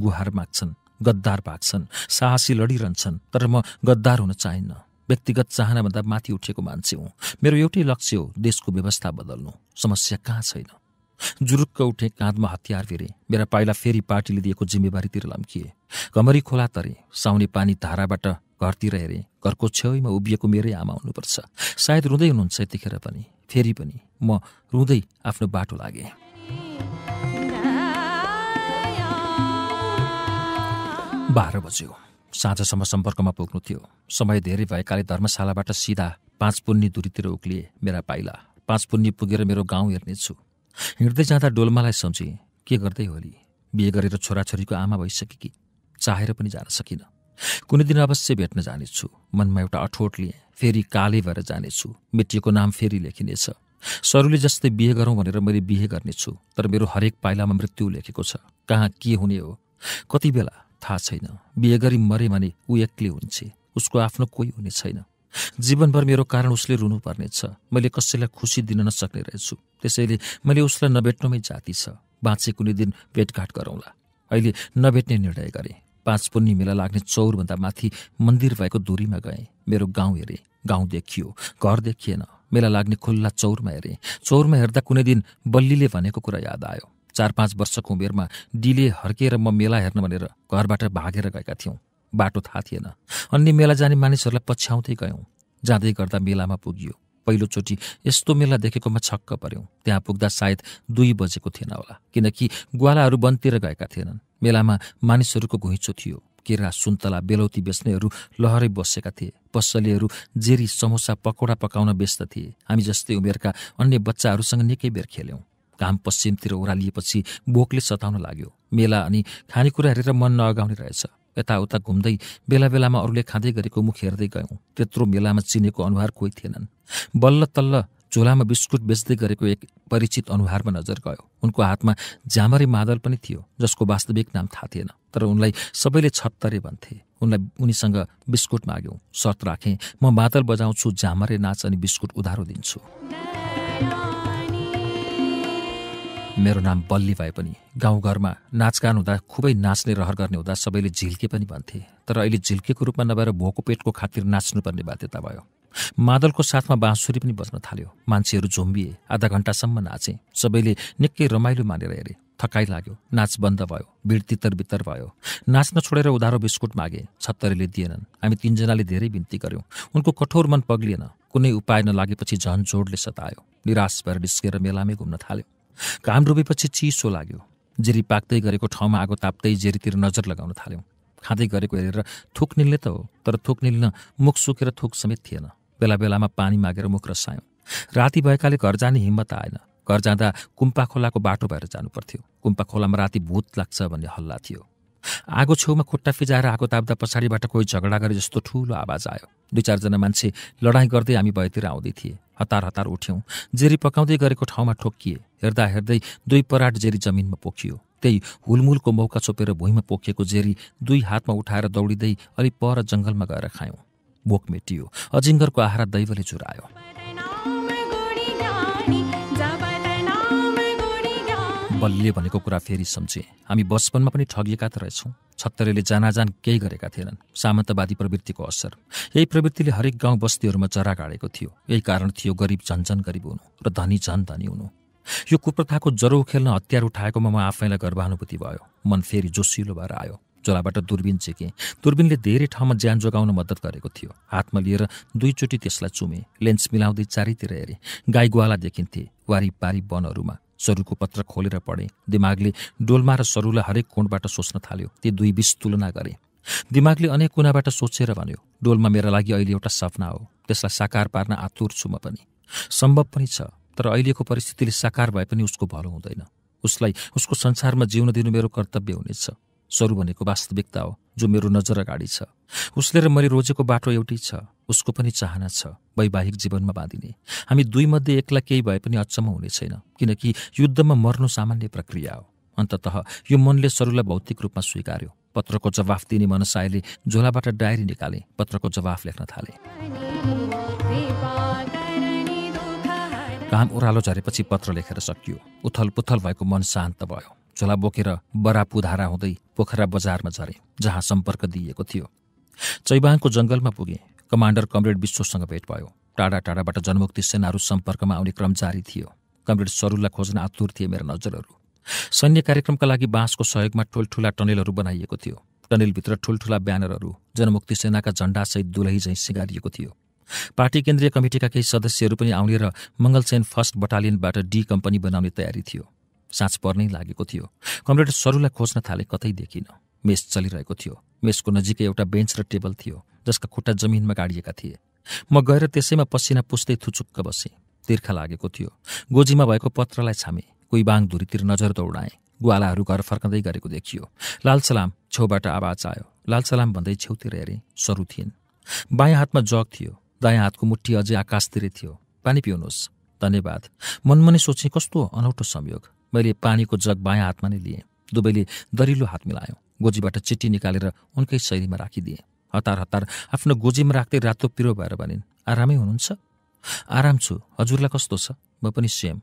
गुहार माग्छन् गद्दार भाग्छन् साहसी लडिरहन्छन् तर म गद्दार हुन चाहिन्न व्यक्तिगत चाहनाभन्दा माथि उठेको मान्छे हुँ मेरो एउटै लक्ष्य हो देशको व्यवस्था बदल्नु समस्या कहाँ छैन जुरुक्क उठे काँधमा हतियार फेरे मेरा पाइला फेरि पार्टीले दिएको जिम्मेवारीतिर लम्किए कमरी खोला तरे साउने पानी धाराबाट घरतिर हेरे घरको छेउमा उभिएको मेरै आमा हुनुपर्छ सायद रुँदै हुनुहुन्छ यतिखेर पनि फेरि पनि म रुँदै आफ्नो बाटो लागे बाह्र बज्यो साँझसम्म सम्पर्कमा पुग्नु थियो समय धेरै भएकाले धर्मशालाबाट सिधा पाँच पुन्नी दुरीतिर उक्लिए मेरा पाइला पाँच पुन्नी पुगेर मेरो गाउँ हेर्नेछु हिँड्दै जाँदा डोलमालाई सम्झे के गर्दै होली बिहे गरेर छोराछोरीको आमा भइसके कि चाहेर पनि जान सकिनँ कुनै दिन अवश्य भेट्न जानेछु मनमा एउटा अठोट लिएँ फेरि काले भएर जानेछु मेटिएको नाम फेरि लेखिनेछ सरूले जस्तै बिहे गरौँ भनेर मैले बिहे गर्नेछु तर मेरो हरेक पाइलामा मृत्यु लेखेको छ कहाँ के हुने हो कति बेला थाहा छैन बिहे गरी मरे भने ऊ एक्लै हुन्छ उसको आफ्नो कोही हुने छैन जीवनभर मेरो कारण उसले रुनुपर्नेछ मैले कसैलाई खुसी दिन नसक्ने रहेछु त्यसैले मैले उसलाई नभेट्नुमै जाति छ बाँचे कुनै दिन भेटघाट गरौँला अहिले नभेट्ने निर्णय गरेँ पाँच पुण्य मेला लाग्ने चौरभन्दा माथि मन्दिर भएको दूरीमा गएँ मेरो गाउँ हेरेँ गाउँ देखियो घर देखिएन मेला लाग्ने खुल्ला चौरमा हेरेँ चौरमा हेर्दा कुनै दिन बल्लीले भनेको कुरा याद आयो चार पाँच वर्षको उमेरमा डिले हर्किएर म मेला हेर्न भनेर घरबाट भागेर गएका थियौँ बाटो थाहा थिएन अन्य मेला जाने मानिसहरूलाई पछ्याउँदै गयौँ जाँदै गर्दा मेलामा पुगियो पहिलोचोटि यस्तो मेला देखेकोमा छक्क पर्यो त्यहाँ पुग्दा सायद दुई बजेको थिएन होला किनकि ग्वालाहरू वनतिर गएका थिएनन् मेलामा मानिसहरूको घुइँचो थियो केरा सुन्तला बेलौती बेच्नेहरू लहरै बसेका थिए पसलेहरू जेरी समोसा पकौडा पकाउन बेच्दथे हामी जस्तै उमेरका अन्य बच्चाहरूसँग निकै बेर खेल्यौँ घाम पश्चिमतिर ओह्रालिएपछि बोकले सताउन लाग्यो मेला अनि खानेकुरा हेरेर मन नअगाउने रहेछ यताउता घुम्दै बेला बेलामा अरूले खाँदै गरेको मुख हेर्दै गयौँ त्यत्रो मेलामा चिनेको अनुहार कोही थिएनन् बल्ल तल्ल झोलामा बिस्कुट बेच्दै गरेको एक परिचित अनुहारमा नजर गयो उनको हातमा जामरे मादल पनि थियो जसको वास्तविक नाम थाहा थिएन तर उनलाई सबैले छत्तरे भन्थे उनलाई उनीसँग बिस्कुट माग्यौँ सर्त राखेँ म मादल बजाउँछु जामरे नाच अनि बिस्कुट उधारो दिन्छु मेरो नाम बल्ली भए पनि गाउँघरमा नाचगान हुँदा खुबै नाच्ने रहर गर्ने हुँदा सबैले झिल्के पनि भन्थे तर अहिले झिल्केको रूपमा नभएर भोको पेटको खातिर नाच्नुपर्ने बाध्यता भयो मादलको साथमा बाँसुरी पनि बज्न थाल्यो मान्छेहरू झुम्बिए आधा घन्टासम्म नाचे सबैले निकै रमाइलो मानेर हेरे थकाइ लाग्यो नाच बन्द भयो भिड तितर बितर भयो नाच्न छोडेर उधारो बिस्कुट मागे छत्तरीले दिएनन् हामी तिनजनाले धेरै बिन्ती गऱ्यौँ उनको कठोर मन पग्लिएन कुनै उपाय नलागेपछि झन् जोडले सतायो निराश भएर निस्केर मेलामै घुम्न थाल्यो घाम रोपेपछि चिसो लाग्यो जेरी पाक्दै गरेको ठाउँमा आगो ताप्दै जेरीतिर नजर लगाउन थाल्यौँ खाँदै गरेको हेरेर थुक निल्ने त हो तर थुक निल्न मुख सुकेर थुक समेत थिएन बेला बेलामा पानी मागेर मुख रसायौँ राति भएकाले घर जाने हिम्मत आएन घर जाँदा कुम्पा खोलाको बाटो भएर जानुपर्थ्यो कुम्पा खोलामा राति भूत लाग्छ भन्ने हल्ला थियो आगो छेउमा खुट्टा फिजाएर आगो ताप्दा पछाडिबाट कोही झगडा गरे जस्तो ठुलो आवाज आयो दुई चारजना मान्छे लडाइँ गर्दै हामी भयतिर आउँदै थिए हतार हतार उठ्यौँ जेरी पकाउँदै गरेको ठाउँमा ठोक्किए हेर्दा हेर्दै दुई पराट जेरी जमिनमा पोखियो त्यही हुलमुलको मौका छोपेर भुइँमा पोखिएको जेरी दुई हातमा उठाएर दौडिँदै अलि पर जङ्गलमा गएर खायौँ भोक मेटियो अजिङ्गरको आहारा दैवले चुरायो बलिले भनेको कुरा फेरि सम्झे हामी बचपनमा पनि ठगिएका त रहेछौँ छत्तरेले जानाजान केही गरेका थिएनन् सामन्तवादी प्रवृत्तिको असर यही प्रवृत्तिले हरेक गाउँ बस्तीहरूमा जरा गाडेको थियो यही कारण थियो गरिब झन्झन गरिब हुनु र धनी झन धनी हुनु यो कुप्रथाको ज्वरो खेल्न हतियार उठाएकोमा म आफैलाई गर्वानुभूति भयो मन फेरि जोसिलो भएर आयो झोलाबाट दुर्बिन चेकेँ दुर्बिनले धेरै ठाउँमा ज्यान जोगाउन मद्दत गरेको थियो हातमा लिएर दुईचोटि त्यसलाई चुमे लेन्स मिलाउँदै चारैतिर हेरेँ गाई गुवाला देखिन्थे वारी पारी वनहरूमा सरुको पत्र खोलेर पढे दिमागले डोलमा र सरुलाई हरेक कोणबाट सोच्न थाल्यो ती दुई बिस तुलना गरे दिमागले अनेक कुनाबाट सोचेर भन्यो डोलमा मेरा लागि अहिले एउटा सपना हो त्यसलाई साकार पार्न आतुर छु म पनि सम्भव पनि छ तर अहिलेको परिस्थितिले साकार भए पनि उसको भलो हुँदैन उसलाई उसको संसारमा जिउन दिनु मेरो कर्तव्य हुनेछ सरु भनेको वास्तविकता हो जो मेरो नजर अगाडि छ उसले र मैले रोजेको बाटो एउटै छ उसको पनि चाहना छ वैवाहिक जीवनमा बाँधिने हामी दुईमध्ये एकलाई केही भए पनि अचम्म हुने छैन किनकि युद्धमा मर्नु सामान्य प्रक्रिया हो अन्तत यो मनले सरूलाई भौतिक रूपमा स्वीकार्यो पत्रको जवाफ दिने मनसायले झोलाबाट डायरी निकाले पत्रको जवाफ लेख्न थाले घाम ओह्रालो झरेपछि पत्र लेखेर सकियो उथल पुथल भएको मन शान्त भयो झोला बोकेर बरापुधारा हुँदै पोखरा बजारमा झरे जहाँ सम्पर्क दिइएको थियो चैबाङको जङ्गलमा पुगे कमान्डर कमरेड विश्वसँग भेट भयो टाढा टाढाबाट जनमुक्ति सेनाहरू सम्पर्कमा आउने क्रम जारी थियो कमरेड सरुलाई खोज्न आतुर थिए मेरा नजरहरू सैन्य कार्यक्रमका लागि बाँसको सहयोगमा ठुल्ठुला टनेलहरू बनाइएको थियो टनेलभित्र ठुल्ठुला ब्यानरहरू जनमुक्ति सेनाका झण्डासहित दुलही झैँ सिँगारिएको थियो पार्टी केन्द्रीय कमिटीका केही सदस्यहरू पनि आउने र मङ्गलसेन फर्स्ट बटालियनबाट डी कम्पनी बनाउने तयारी थियो साँच पर्नै लागेको थियो कम्प्युटर सरूलाई खोज्न थाले कतै देखिनँ मेस चलिरहेको थियो मेसको नजिकै एउटा बेन्च र टेबल थियो जसका खुट्टा जमिनमा गाडिएका थिए म गएर त्यसैमा पसिना पुस्दै थुचुक्क बसेँ तिर्खा लागेको थियो गोजीमा भएको पत्रलाई छामे बाङ धुरीतिर नजर दौडाएँ ग्वालाहरू घर फर्कँदै गरेको देखियो लालसलाम छेउबाट आवाज आयो लालसलाम भन्दै छेउतिर हेरेँ सरु थिइन् बायाँ हातमा जग थियो दायाँ हातको मुठी अझै आकाशतिरै थियो पानी पिउनुहोस् धन्यवाद मनमनै सोचेँ कस्तो अनौठो संयोग मैले पानीको जग बायाँ हातमा नै लिएँ दुवैले दरिलो हात मिलायो गोजीबाट चिट्टी निकालेर उनकै शैलीमा राखिदिएँ हतार हतार आफ्नो गोजीमा राख्दै रातो पिरो भएर भनिन् आरामै हुनुहुन्छ आराम छु हजुरलाई कस्तो छ म पनि सेम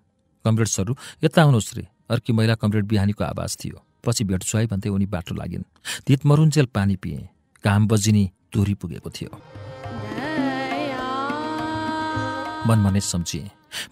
कमरेड्सहरू यता आउनुहोस् रे अर्की महिला कमरेड बिहानीको आवाज थियो पछि भेट्छु है भन्दै उनी बाटो लागिन् धित मरुन्जेल पानी पिएँ घाम बजिनी धुरी पुगेको थियो मन मनै सम्झिएँ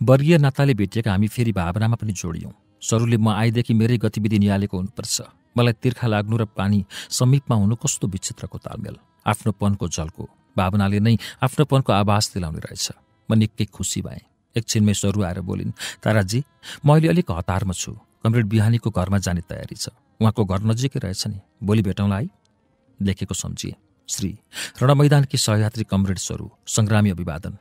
वर्गीय नाताले भेटिएका हामी फेरि भावनामा पनि जोडियौँ सरूले म आएदेखि मेरै गतिविधि निहालेको हुनुपर्छ मलाई तिर्खा लाग्नु र पानी समीपमा हुनु कस्तो विचित्रको तालमेल आफ्नोपनको झल्को भावनाले नै आफ्नोपनको आभास दिलाउने रहेछ म निकै खुसी भएँ एकछिनमै सरु आएर बोलिन् ताराजी म अहिले अलिक हतारमा छु कमरेड बिहानीको घरमा जाने तयारी छ उहाँको घर नजिकै रहेछ नि भोलि भेटौँला है लेखेको सम्झिए श्री रणमैदानकी सहयात्री कमरेड स्वरू सङ्ग्रामी अभिवादन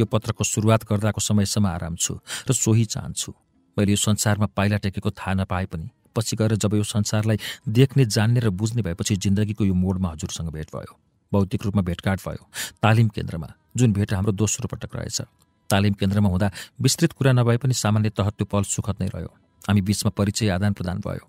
यो पत्रको सुरुवात गर्दाको समयसम्म आराम छु र सोही चाहन्छु मैले यो संसारमा पाइला टेकेको थाहा नपाए पनि पछि गएर जब यो संसारलाई देख्ने जान्ने र बुझ्ने भएपछि जिन्दगीको यो मोडमा हजुरसँग भेट भयो भौतिक रूपमा भेटघाट भयो तालिम केन्द्रमा जुन भेट हाम्रो दोस्रो पटक रहेछ तालिम केन्द्रमा हुँदा विस्तृत कुरा नभए पनि सामान्य तह त्यो पल सुखद नै रह्यो हामी बिचमा परिचय आदान प्रदान भयो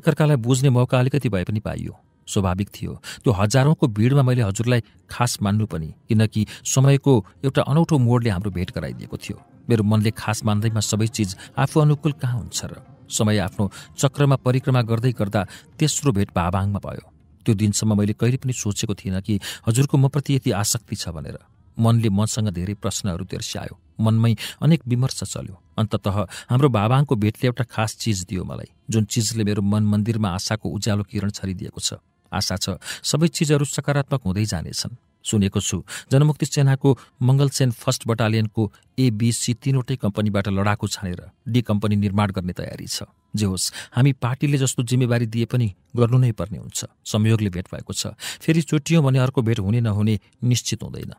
एकअर्कालाई बुझ्ने मौका अलिकति भए पनि पाइयो स्वाभाविक थियो त्यो हजारौँको भिडमा मैले हजुरलाई खास मान्नु पनि किनकि समयको एउटा अनौठो मोडले हाम्रो भेट गराइदिएको थियो मेरो मनले खास मान्दैमा सबै चिज आफू अनुकूल कहाँ हुन्छ र समय आफ्नो चक्रमा परिक्रमा गर्दै गर्दा तेस्रो भेट भाबाङमा भयो त्यो दिनसम्म मैले कहिले पनि सोचेको थिइनँ कि हजुरको म प्रति यति आसक्ति छ भनेर मनले मनसँग धेरै प्रश्नहरू तेर्स्यायो मनमै अनेक विमर्श चल्यो अन्तत हाम्रो बाबाङको भेटले एउटा खास चिज दियो मलाई जुन चिजले मेरो मन मन्दिरमा आशाको उज्यालो किरण छरिदिएको छ आशा छ सबै चिजहरू सकारात्मक हुँदै जानेछन् सुनेको छु जनमुक्ति सेनाको मङ्गलसेन फर्स्ट बटालियनको एबिसी तीनवटै कम्पनीबाट लडाकु छानेर डी कम्पनी निर्माण गर्ने तयारी छ जे होस् हामी पार्टीले जस्तो जिम्मेवारी दिए पनि गर्नु नै पर्ने हुन्छ संयोगले भेट भएको छ फेरि चोटियो भने अर्को भेट हुने नहुने निश्चित हुँदैन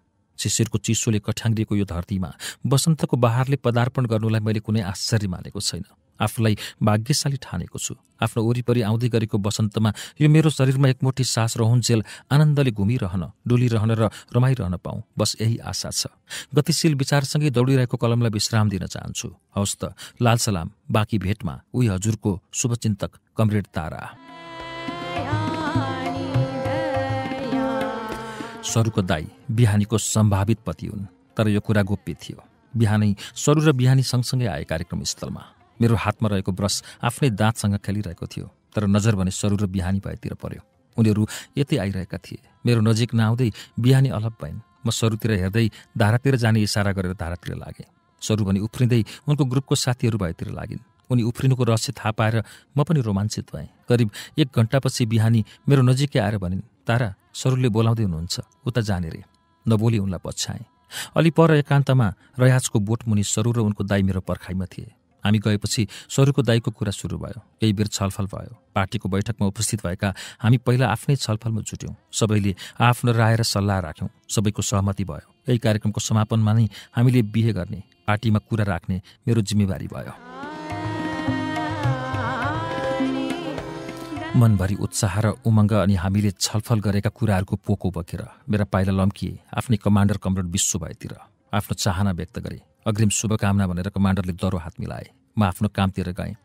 शिशिरको चिसोले कठ्याङ्ग्रिएको यो धरतीमा वसन्तको बहारले पदार्पण गर्नुलाई मैले कुनै आश्चर्य मानेको छैन आफूलाई भाग्यशाली ठानेको छु आफ्नो वरिपरि आउँदै गरेको वसन्तमा यो मेरो शरीरमा एकमुठी सास रहन्जेल आनन्दले घुमिरहन डुलिरहन र रमाइरहन पाऊँ बस यही आशा छ गतिशील विचारसँगै दौडिरहेको कलमलाई विश्राम दिन चाहन्छु हवस् त लाल सलाम बाँकी भेटमा उही हजुरको शुभचिन्तक कमरेड तारा सरुको दाई बिहानीको सम्भावित पति हुन् तर यो कुरा गोप्य थियो बिहानै सरु र बिहानी सँगसँगै आए कार्यक्रम स्थलमा मेरो हातमा रहेको ब्रस आफ्नै दाँतसँग खेलिरहेको थियो तर नजर भने सरू र बिहानी भएतिर पर्यो उनीहरू यतै आइरहेका थिए मेरो नजिक नआउँदै बिहानी अलप भइन् म सरूतिर हेर्दै धारातिर जाने इसारा गरेर धारातिर लागेँ सरू भने उफ्रिँदै उनको ग्रुपको साथीहरू भएतिर लागिन् उनी उफ्रिनुको रहस्य थाहा पाएर म पनि रोमाञ्चित भएँ करिब एक घन्टापछि बिहानी मेरो नजिकै आएर भनिन् तारा सरूले बोलाउँदै हुनुहुन्छ उता जाने रे नबोली उनलाई पछ्याएँ अलि पर एकान्तमा रयाजको बोटमुनि सरू र उनको दाई मेरो पर्खाइमा थिए हामी गएपछि स्वरूको दाईको कुरा सुरु भयो केही बेर छलफल भयो पार्टीको बैठकमा उपस्थित भएका हामी पहिला आफ्नै छलफलमा जुट्यौँ सबैले आफ्नो राय र सल्लाह राख्यौँ सबैको सहमति भयो यही कार्यक्रमको समापनमा नै हामीले बिहे गर्ने पार्टीमा कुरा राख्ने मेरो जिम्मेवारी भयो मनभरि उत्साह र उमङ्ग अनि हामीले छलफल गरेका कुराहरूको पोको बकेर मेरा पाइला लम्किए आफ्नै कमान्डर कमरेड विश्व भएतिर आफ्नो चाहना व्यक्त गरे अग्रिम शुभकामना भनेर कमान्डरले दरो हात मिलाए म आफ्नो कामतिर गएँ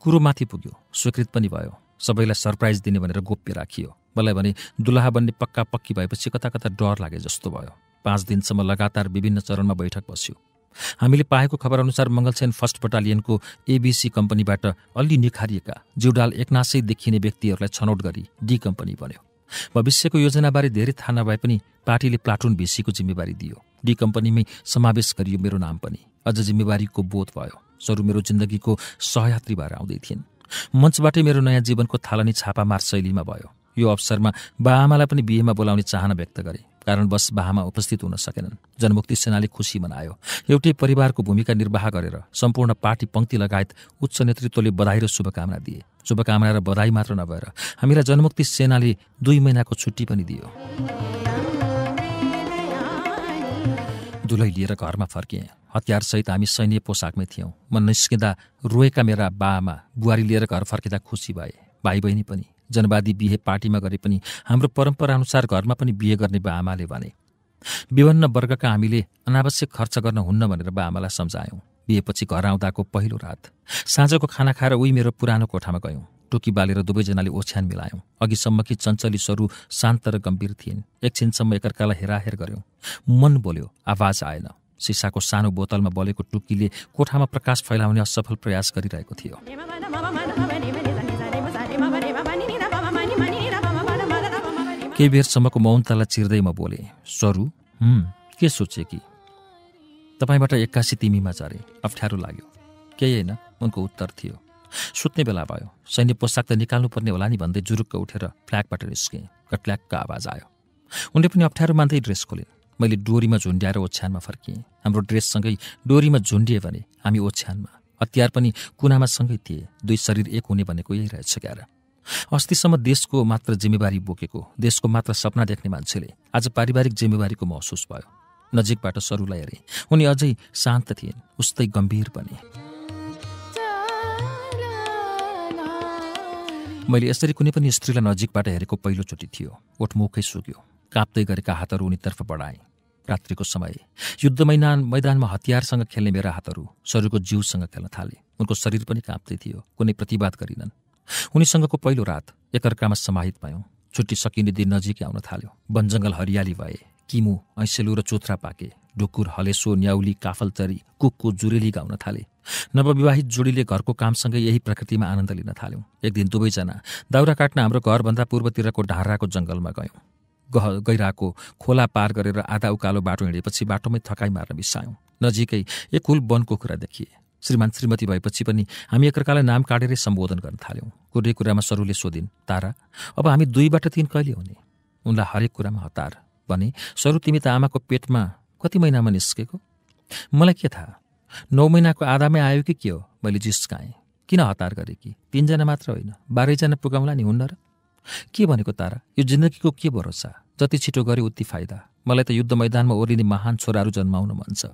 कुरो माथि पुग्यो स्वीकृत पनि भयो सबैलाई सरप्राइज दिने भनेर गोप्य राखियो मलाई भने दुलाहा बन्ने पक्का पक्की भएपछि कता कता डर लागे जस्तो भयो पाँच दिनसम्म लगातार विभिन्न चरणमा बैठक बस्यो हामीले पाएको खबर अनुसार मङ्गलसेन फर्स्ट बटालियनको एबिसी कम्पनीबाट अलि निखारिएका जिउडाल एकनासै देखिने व्यक्तिहरूलाई छनौट गरी डी कम्पनी बन्यो भविष्यको योजनाबारे धेरै थाहा नभए पनि पार्टीले प्लाटुन भिसीको जिम्मेवारी दियो डी कम्पनीमै समावेश गरियो मेरो नाम पनि अझ जिम्मेवारीको बोध भयो सरु मेरो जिन्दगीको सहयात्री भएर आउँदै थिइन् मञ्चबाटै मेरो नयाँ जीवनको थालनी छापामार शैलीमा भयो यो अवसरमा बाआमालाई पनि बिहेमा बोलाउने चाहना व्यक्त गरे कारणवश बाहामा उपस्थित हुन सकेनन् जनमुक्ति सेनाले खुसी मनायो एउटै परिवारको भूमिका निर्वाह गरेर सम्पूर्ण पार्टी पंक्ति लगायत उच्च नेतृत्वले बधाई र शुभकामना दिए शुभकामना र बधाई मात्र नभएर हामीलाई जनमुक्ति सेनाले दुई महिनाको छुट्टी पनि दियो दुलै लिएर घरमा फर्किएँ हतियारसहित हामी सैन्य पोसाकमै थियौँ म निस्किँदा रोएका मेरा बामा बुहारी लिएर घर फर्किँदा खुसी भए भाइ बहिनी पनि जनवादी बिहे पार्टीमा गरे पनि हाम्रो परम्पराअनुसार घरमा पनि बिहे गर्ने बाआमाले भने विभिन्न वर्गका हामीले अनावश्यक खर्च गर्न हुन्न भनेर बाआमालाई सम्झायौँ बिहेपछि घर आउँदाको पहिलो रात साँझको खाना खाएर उही मेरो पुरानो कोठामा गयौँ टोकी बालेर दुवैजनाले ओछ्यान मिलायौँ अघिसम्म कि चञ्चली स्वरू शान्त र गम्भीर थिइन् एकछिनसम्म एकअर्कालाई हेराहेर गऱ्यौँ मन बोल्यो आवाज आएन सिसाको सानो बोतलमा बलेको टुकीले कोठामा प्रकाश फैलाउने असफल प्रयास गरिरहेको थियो केही बेरसम्मको मौनतालाई चिर्दै म बोले स्वरू के सोचे कि तपाईँबाट एक्कासी तिमीमा झरे अप्ठ्यारो लाग्यो केही होइन उनको उत्तर थियो सुत्ने बेला भयो सैन्य पोसाक त निकाल्नुपर्ने होला नि भन्दै जुरुक्क उठेर फ्ल्यागबाट निस्केँ कट्ल्याकको आवाज आयो उनले पनि अप्ठ्यारो मान्दै ड्रेस खोलिन् मैले डोरीमा झुन्ड्याएर ओछ्यानमा फर्किएँ हाम्रो ड्रेससँगै डोरीमा झुन्डिएँ भने हामी ओछ्यानमा हतियार पनि कुनामा सँगै थिए दुई शरीर एक हुने भनेको यही रहेछ क्यार अस्तिसम्म देशको मात्र जिम्मेवारी बोकेको देशको मात्र सपना देख्ने मान्छेले आज पारिवारिक जिम्मेवारीको महसुस भयो नजिकबाट सरूलाई हेरे उनी अझै शान्त थिइन् उस्तै गम्भीर बने मैले यसरी कुनै पनि स्त्रीलाई नजिकबाट हेरेको पहिलोचोटि थियो ओठमुखै सुक्यो काप्दै गरेका हातहरू उनीतर्फ बढाएँ रात्रिको समय युद्ध मैदान मैदानमा हतियारसँग खेल्ने मेरा हातहरू शरीरको जिउसँग खेल्न थाले उनको शरीर पनि काँप्दै थियो कुनै प्रतिवाद गरिनन् उनीसँगको पहिलो रात एकअर्कामा समाहित भयौँ छुट्टी सकिने दिन नजिकै आउन थाल्यो वनजङ्गल हरियाली भए किमु ऐसेलु र चोथ्रा पाके ढुकुर हलेसो न्याउली काफलचरी कुकको जुरेली गाउन थाले नवविवाहित जोडीले घरको कामसँगै यही प्रकृतिमा आनन्द लिन थाल्यौँ एक दिन दुवैजना दाउरा काट्न हाम्रो घरभन्दा पूर्वतिरको ढाराको जङ्गलमा गयौँ गह गहिराको खोला पार गरेर आधा उकालो बाटो हिँडेपछि बाटोमै थकाइ मार्न बिसायौँ नजिकै एक हुल वनको कुरा देखिए श्रीमान श्रीमती भएपछि पनि हामी एकअर्कालाई नाम काटेरै सम्बोधन गर्न थाल्यौँ कुनै कुरामा सरूले सोधिन् तारा अब हामी दुईबाट तिन कहिले हुने उनलाई हरेक कुरामा हतार भने सरु तिमी त आमाको पेटमा कति महिनामा निस्केको मलाई के थाहा नौ महिनाको आधामै आयो कि के हो मैले जिस्काएँ किन हतार गरेँ कि तिनजना मात्र होइन बाह्रैजना पुगाउँला नि हुन्न र के भनेको तारा यो जिन्दगीको के भरोसा जति छिटो गरे उति फाइदा मलाई त युद्ध मैदानमा ओर्लिने महान छोराहरू जन्माउन मन छ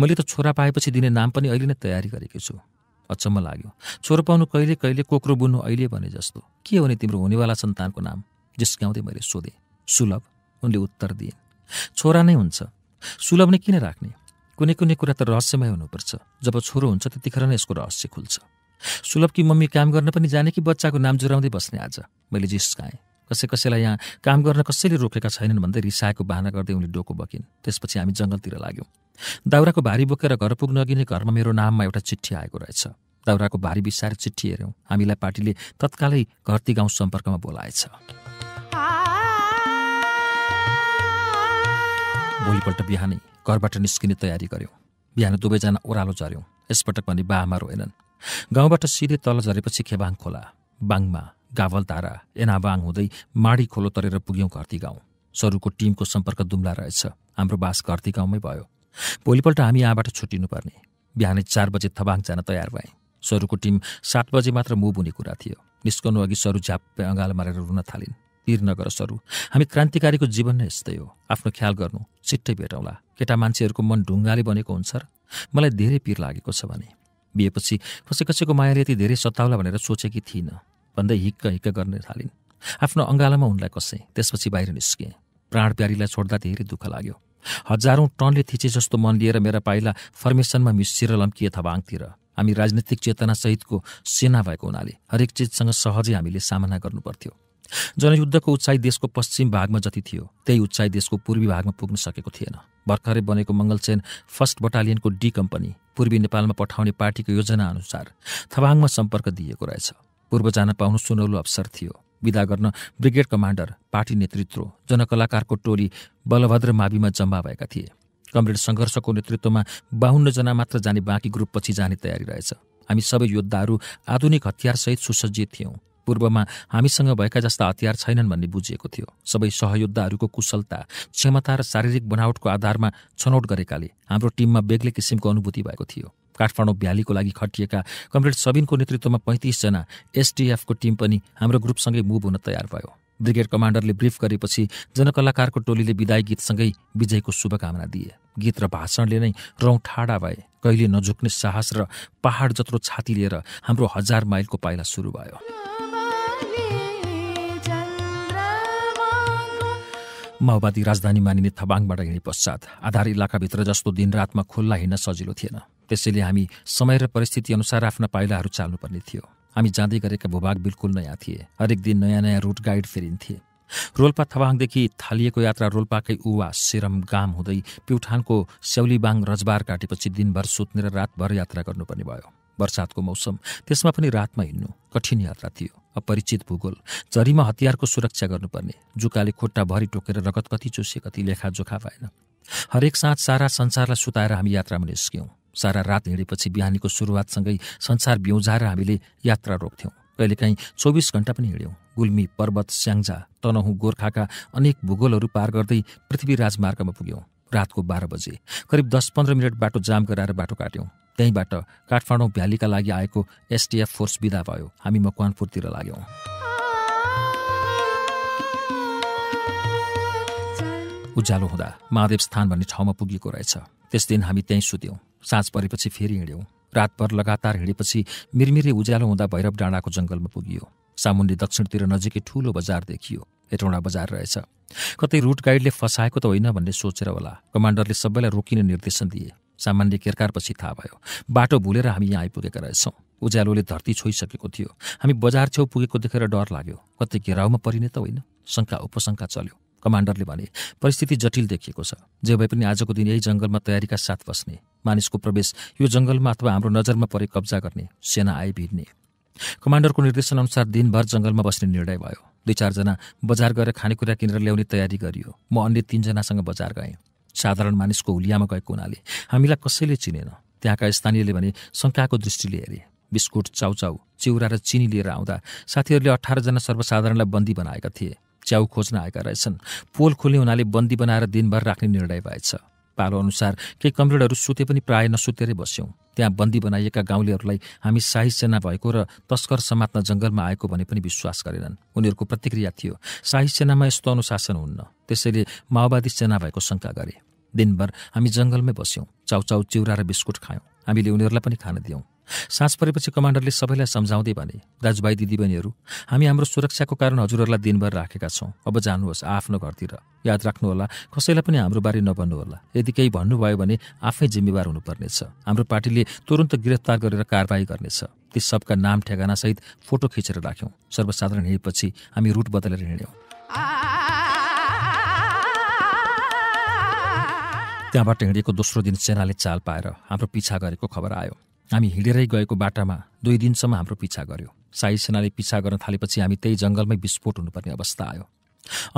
मैले त छोरा पाएपछि दिने नाम पनि अहिले नै तयारी गरेकी छु अचम्म लाग्यो छोरो पाउनु कहिले कहिले कोक्रो बुन्नु अहिले भने जस्तो के हो नि तिम्रो हुनेवाला सन्तानको नाम जिस्काउँदै मैले सोधेँ सुलभ उनले उत्तर दिए छोरा नै हुन्छ सुलभ नै किन राख्ने कुनै कुनै कुरा त रहस्यमय हुनुपर्छ जब छोरो हुन्छ त्यतिखेर नै यसको रहस्य खुल्छ सुलभकी मम्मी काम गर्न पनि जाने कि बच्चाको नाम जुराउँदै बस्ने आज मैले जिस्काएँ कसै कसैलाई यहाँ काम गर्न कसैले रोकेका छैनन् भन्दै रिसाएको बाहना गर्दै उनले डोको बकिन् त्यसपछि हामी जङ्गलतिर लाग्यौँ दाउराको भारी बोकेर घर पुग्न अघि नै घरमा मेरो नाममा एउटा चिठी आएको रहेछ दाउराको भारी बिसाएर चिठी हेऱ्यौँ हामीलाई पार्टीले तत्कालै घरती गाउँ सम्पर्कमा बोलाएछ भोलिपल्ट बिहानै घरबाट निस्किने तयारी गऱ्यौँ बिहान दुवैजना ओह्रालो झऱ्यौँ यसपटक भने बाआमा रोएनन् गाउँबाट सिधै तल झरेपछि खेबाङ खोला बाङमा गावल तारा एनाबाङ हुँदै माडी खोलो तरेर पुग्यौँ घरती गाउँ सरूको टिमको सम्पर्क दुम्ला रहेछ हाम्रो बास घरती गाउँमै भयो भोलिपल्ट हामी यहाँबाट छुट्टिनुपर्ने बिहानै चार बजे थबाङ जान तयार भएँ सरुको टिम सात बजे मात्र मुभ हुने कुरा थियो निस्कनु अघि सरू झ्याप्पै अँगाल मारेर रुन थालिन् पिर नगर सरू हामी क्रान्तिकारीको जीवन नै यस्तै हो आफ्नो ख्याल गर्नु छिट्टै भेटौँला केटा मान्छेहरूको मन ढुङ्गाले बनेको हुन्छ र मलाई धेरै पिर लागेको छ भने बिहेपछि कसै कसैको मायाले यति धेरै सताउला भनेर सोचेकी थिइनँ भन्दै हिक्क हिक्क गर्न थालिन् आफ्नो अङ्गालामा उनलाई कसै त्यसपछि बाहिर निस्केँ प्राण प्यारीलाई छोड्दा धेरै दुःख लाग्यो हजारौँ टनले थिचे जस्तो मन लिएर मेरा पाइला फर्मेसनमा मिसिएर लम्किए थबाङतिर हामी राजनीतिक चेतनासहितको सेना भएको हुनाले हरेक चिजसँग सहजै हामीले सामना गर्नुपर्थ्यो जनयुद्धको उचाइ देशको पश्चिम भागमा जति थियो त्यही उचाइ देशको पूर्वी भागमा पुग्न सकेको थिएन भर्खरै बनेको मङ्गलसेन फर्स्ट बटालियनको डी कम्पनी पूर्वी नेपालमा पठाउने पार्टीको योजना अनुसार थवाङमा सम्पर्क दिएको रहेछ पूर्व जान पाउनु सुनौलो अवसर थियो विदा गर्न ब्रिगेड कमान्डर पार्टी नेतृत्व जनकलाकारको टोली बलभद्र माविमा जम्मा भएका थिए कमरेड सङ्घर्षको नेतृत्वमा बाहुन्नजना मात्र जाने बाँकी ग्रुपपछि जाने तयारी रहेछ हामी सबै योद्धाहरू आधुनिक हतियारसहित सुसज्जित थियौँ पूर्वमा हामीसँग भएका जस्ता हतियार छैनन् भन्ने बुझिएको थियो सबै सहयोद्धाहरूको कुशलता क्षमता र शारीरिक बनावटको आधारमा छनौट गरेकाले हाम्रो टिममा बेग्लै किसिमको अनुभूति भएको थियो काठमाडौँ भ्यालीको लागि खटिएका कमरेड सबिनको नेतृत्वमा पैँतिसजना एसटिएफको टिम पनि हाम्रो ग्रुपसँगै मुभ हुन तयार भयो ब्रिगेड कमान्डरले ब्रिफ गरेपछि जनकलाकारको टोलीले विदाय गीतसँगै विजयको शुभकामना दिए गीत र भाषणले नै रौँ ठाडा भए कहिले नझुक्ने साहस र पहाड जत्रो छाती लिएर हाम्रो हजार माइलको पाइला सुरु भयो माओवादी राजधानी मानिने थबाङबाट हिँडे पश्चात आधार इलाकाभित्र जस्तो दिनरातमा खुल्ला हिँड्न सजिलो थिएन त्यसैले हामी समय र परिस्थिति अनुसार आफ्ना पाइलाहरू चाल्नुपर्ने थियो हामी जाँदै गरेका भूभाग बिल्कुल नयाँ थिए हरेक दिन नयाँ नयाँ रुट गाइड फेरिन्थे रोल्पा थबाङदेखि थालिएको यात्रा रोल्पाकै उवा सेरम गाम हुँदै प्युठानको स्याउलीबाङ रजबार काटेपछि दिनभर सुत्ने र रातभर यात्रा गर्नुपर्ने भयो बर्सातको मौसम त्यसमा पनि रातमा हिँड्नु कठिन यात्रा थियो अपरिचित भूगोल झरीमा हतियारको सुरक्षा गर्नुपर्ने जुकाले भरि टोकेर रगत कति चुसे कति लेखाजोखा भएन हरेक साँझ सारा संसारलाई सुताएर हामी यात्रामा निस्क्यौँ सारा रात हिँडेपछि बिहानीको सुरुवातसँगै संसार बिउजाएर हामीले यात्रा रोक्थ्यौँ कहिलेकाहीँ चौबिस घन्टा पनि हिँड्यौँ गुल्मी पर्वत स्याङ्जा तनहुँ गोर्खाका अनेक भूगोलहरू पार गर्दै पृथ्वी राजमार्गमा पुग्यौँ रातको बाह्र बजे करिब दस पन्ध्र मिनट बाटो जाम गराएर बाटो काट्यौँ त्यहीँबाट काठमाडौँ भ्यालीका लागि आएको एसटिएफ फोर्स विदा भयो हामी मकवानपुरतिर लाग्यौँ उज्यालो हुँदा महादेव स्थान भन्ने ठाउँमा पुगेको रहेछ त्यस दिन हामी त्यहीँ सुत्यौँ साँझ परेपछि फेरि हिँड्यौँ रातभर लगातार हिँडेपछि मिरमिरे उज्यालो हुँदा भैरव डाँडाको जङ्गलमा पुगियो सामुन्ने दक्षिणतिर नजिकै ठुलो बजार देखियो हेटौँडा बजार रहेछ कतै रुट गाइडले फसाएको त होइन भन्ने सोचेर होला कमान्डरले सबैलाई रोकिने निर्देशन दिए सामान्य केरकारपछि थाहा भयो बाटो भुलेर हामी यहाँ आइपुगेका रहेछौँ उज्यालोले धरती छोइसकेको थियो हामी बजार छेउ पुगेको देखेर डर लाग्यो कतै घेराउमा परिने त होइन शङ्का उपशङ्का चल्यो कमान्डरले भने परिस्थिति जटिल देखिएको छ जे भए पनि आजको दिन यही जङ्गलमा तयारीका साथ बस्ने मानिसको प्रवेश यो जङ्गलमा अथवा हाम्रो नजरमा परे कब्जा गर्ने सेना आए भिड्ने कमान्डरको निर्देशनअनुसार दिनभर जङ्गलमा बस्ने निर्णय भयो दुई चारजना बजार गएर खानेकुरा किनेर ल्याउने तयारी गरियो म अन्य तिनजनासँग बजार गएँ साधारण मानिसको हुलियामा गएको हुनाले हामीलाई कसैले चिनेन त्यहाँका स्थानीयले भने शङ्काको दृष्टिले हेरे बिस्कुट चाउचाउ चिउरा र चिनी लिएर आउँदा साथीहरूले अठारजना सर्वसाधारणलाई बन्दी बनाएका थिए च्याउ खोज्न आएका रहेछन् पोल खोल्ने हुनाले बन्दी बनाएर दिनभर राख्ने निर्णय भएछ पालो अनुसार केही कमरेडहरू सुते पनि प्रायः नसुतेरै बस्यौँ त्यहाँ बन्दी बनाइएका गाउँलेहरूलाई हामी शाही सेना भएको र तस्कर समात्न जङ्गलमा आएको भने पनि विश्वास गरेनन् उनीहरूको प्रतिक्रिया थियो शाही सेनामा यस्तो अनुशासन हुन्न त्यसैले माओवादी सेना भएको शङ्का गरे दिनभर हामी जङ्गलमै बस्यौँ चाउचाउ चिउरा र बिस्कुट खायौँ हामीले उनीहरूलाई पनि खान दियौँ साँझ परेपछि कमान्डरले सबैलाई सम्झाउँदै भने दाजुभाइ दिदीबहिनीहरू हामी हाम्रो सुरक्षाको कारण हजुरहरूलाई दिनभर राखेका छौँ अब जानुहोस् आफ्नो घरतिर याद राख्नुहोला कसैलाई पनि हाम्रो बारे नभन्नुहोला यदि केही भन्नुभयो भने आफै जिम्मेवार हुनुपर्नेछ हाम्रो पार्टीले तुरन्त गिरफ्तार गरेर कारवाही गर्नेछ ती सबका नाम ठेगानासहित फोटो खिचेर राख्यौँ सर्वसाधारण हिँडेपछि हामी रुट बदलेर हिँड्यौँ त्यहाँबाट हिँडेको दोस्रो दिन सेनाले चाल पाएर हाम्रो पिछा गरेको खबर आयो हामी हिँडेरै गएको बाटामा दुई दिनसम्म हाम्रो पिछा गर्यो साई सेनाले पिछा गर्न थालेपछि हामी त्यही जङ्गलमै विस्फोट हुनुपर्ने अवस्था आयो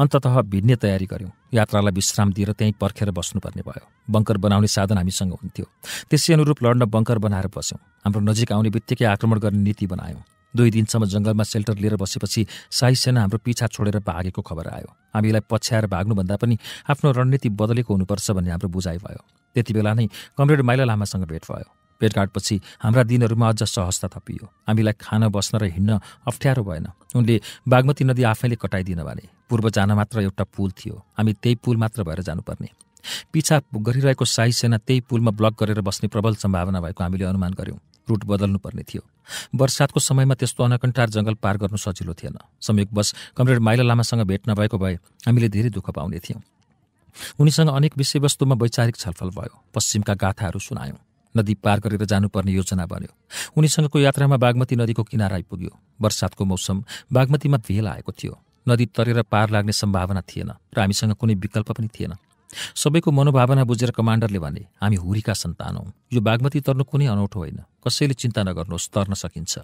अन्ततः भिड्ने तयारी गऱ्यौँ यात्रालाई विश्राम दिएर त्यहीँ पर्खेर बस्नुपर्ने भयो बङ्कर बनाउने साधन हामीसँग हुन्थ्यो त्यसै अनुरूप लड्न बङ्कर बनाएर बस्यौँ हाम्रो नजिक आउने बित्तिकै आक्रमण गर्ने नीति बनायौँ दुई दिनसम्म जङ्गलमा सेल्टर लिएर बसेपछि साई सेना हाम्रो पिछा छोडेर भागेको खबर आयो हामीलाई पछ्याएर भाग्नुभन्दा पनि आफ्नो रणनीति बदलेको हुनुपर्छ भन्ने हाम्रो बुझाइ भयो त्यति बेला नै कमरेड माइला लामासँग भेट भयो भेटघाटपछि हाम्रा दिनहरूमा अझ सहजता थपियो हामीलाई खान बस्न र हिँड्न अप्ठ्यारो भएन उनले बागमती नदी आफैले कटाइदिन भने पूर्व जान मात्र एउटा पुल थियो हामी त्यही पुल मात्र भएर जानुपर्ने पिछा गरिरहेको साई सेना त्यही पुलमा ब्लक गरेर बस्ने प्रबल सम्भावना भएको हामीले अनुमान गऱ्यौँ रुट बदल्नुपर्ने थियो वर्षातको समयमा त्यस्तो अनकन्टार जङ्गल पार गर्नु सजिलो थिएन संयोगवश कमरेड माइला लामासँग भेट नभएको भए हामीले धेरै दुःख पाउने थियौँ उनीसँग अनेक विषयवस्तुमा वैचारिक छलफल भयो पश्चिमका गाथाहरू सुनायौँ नदी पार गरेर जानुपर्ने योजना बन्यो उनीसँगको यात्रामा बागमती नदीको किनार आइपुग्यो वर्षातको मौसम बागमतीमा भेल आएको थियो नदी तरेर पार लाग्ने सम्भावना थिएन र हामीसँग कुनै विकल्प पनि थिएन सबैको मनोभावना बुझेर कमान्डरले भने हामी हुरीका सन्तान हौँ यो बागमती तर्नु कुनै अनौठो होइन कसैले चिन्ता नगर्नुहोस् तर्न सकिन्छ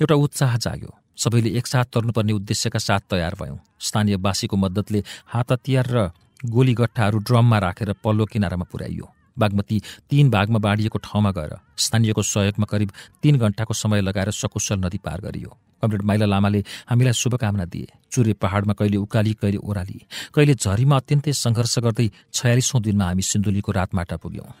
एउटा उत्साह जाग्यो सबैले एकसाथ तर्नुपर्ने उद्देश्यका साथ तयार भयौँ स्थानीयवासीको मद्दतले हात हतियार र गोली गट्ठाहरू ड्रममा राखेर पल्लो किनारामा पुर्याइयो बागमती तीन भागमा बाँडिएको ठाउँमा गएर स्थानीयको सहयोगमा करिब तीन घण्टाको समय लगाएर सकुशल नदी पार गरियो कमरेड माइला लामाले हामीलाई शुभकामना दिए चुरे पहाडमा कहिले उकाली कहिले ओह्राली कहिले झरीमा अत्यन्तै सङ्घर्ष गर्दै छयालिसौँ दिनमा हामी सिन्धुलीको रातमाटा पुग्यौँ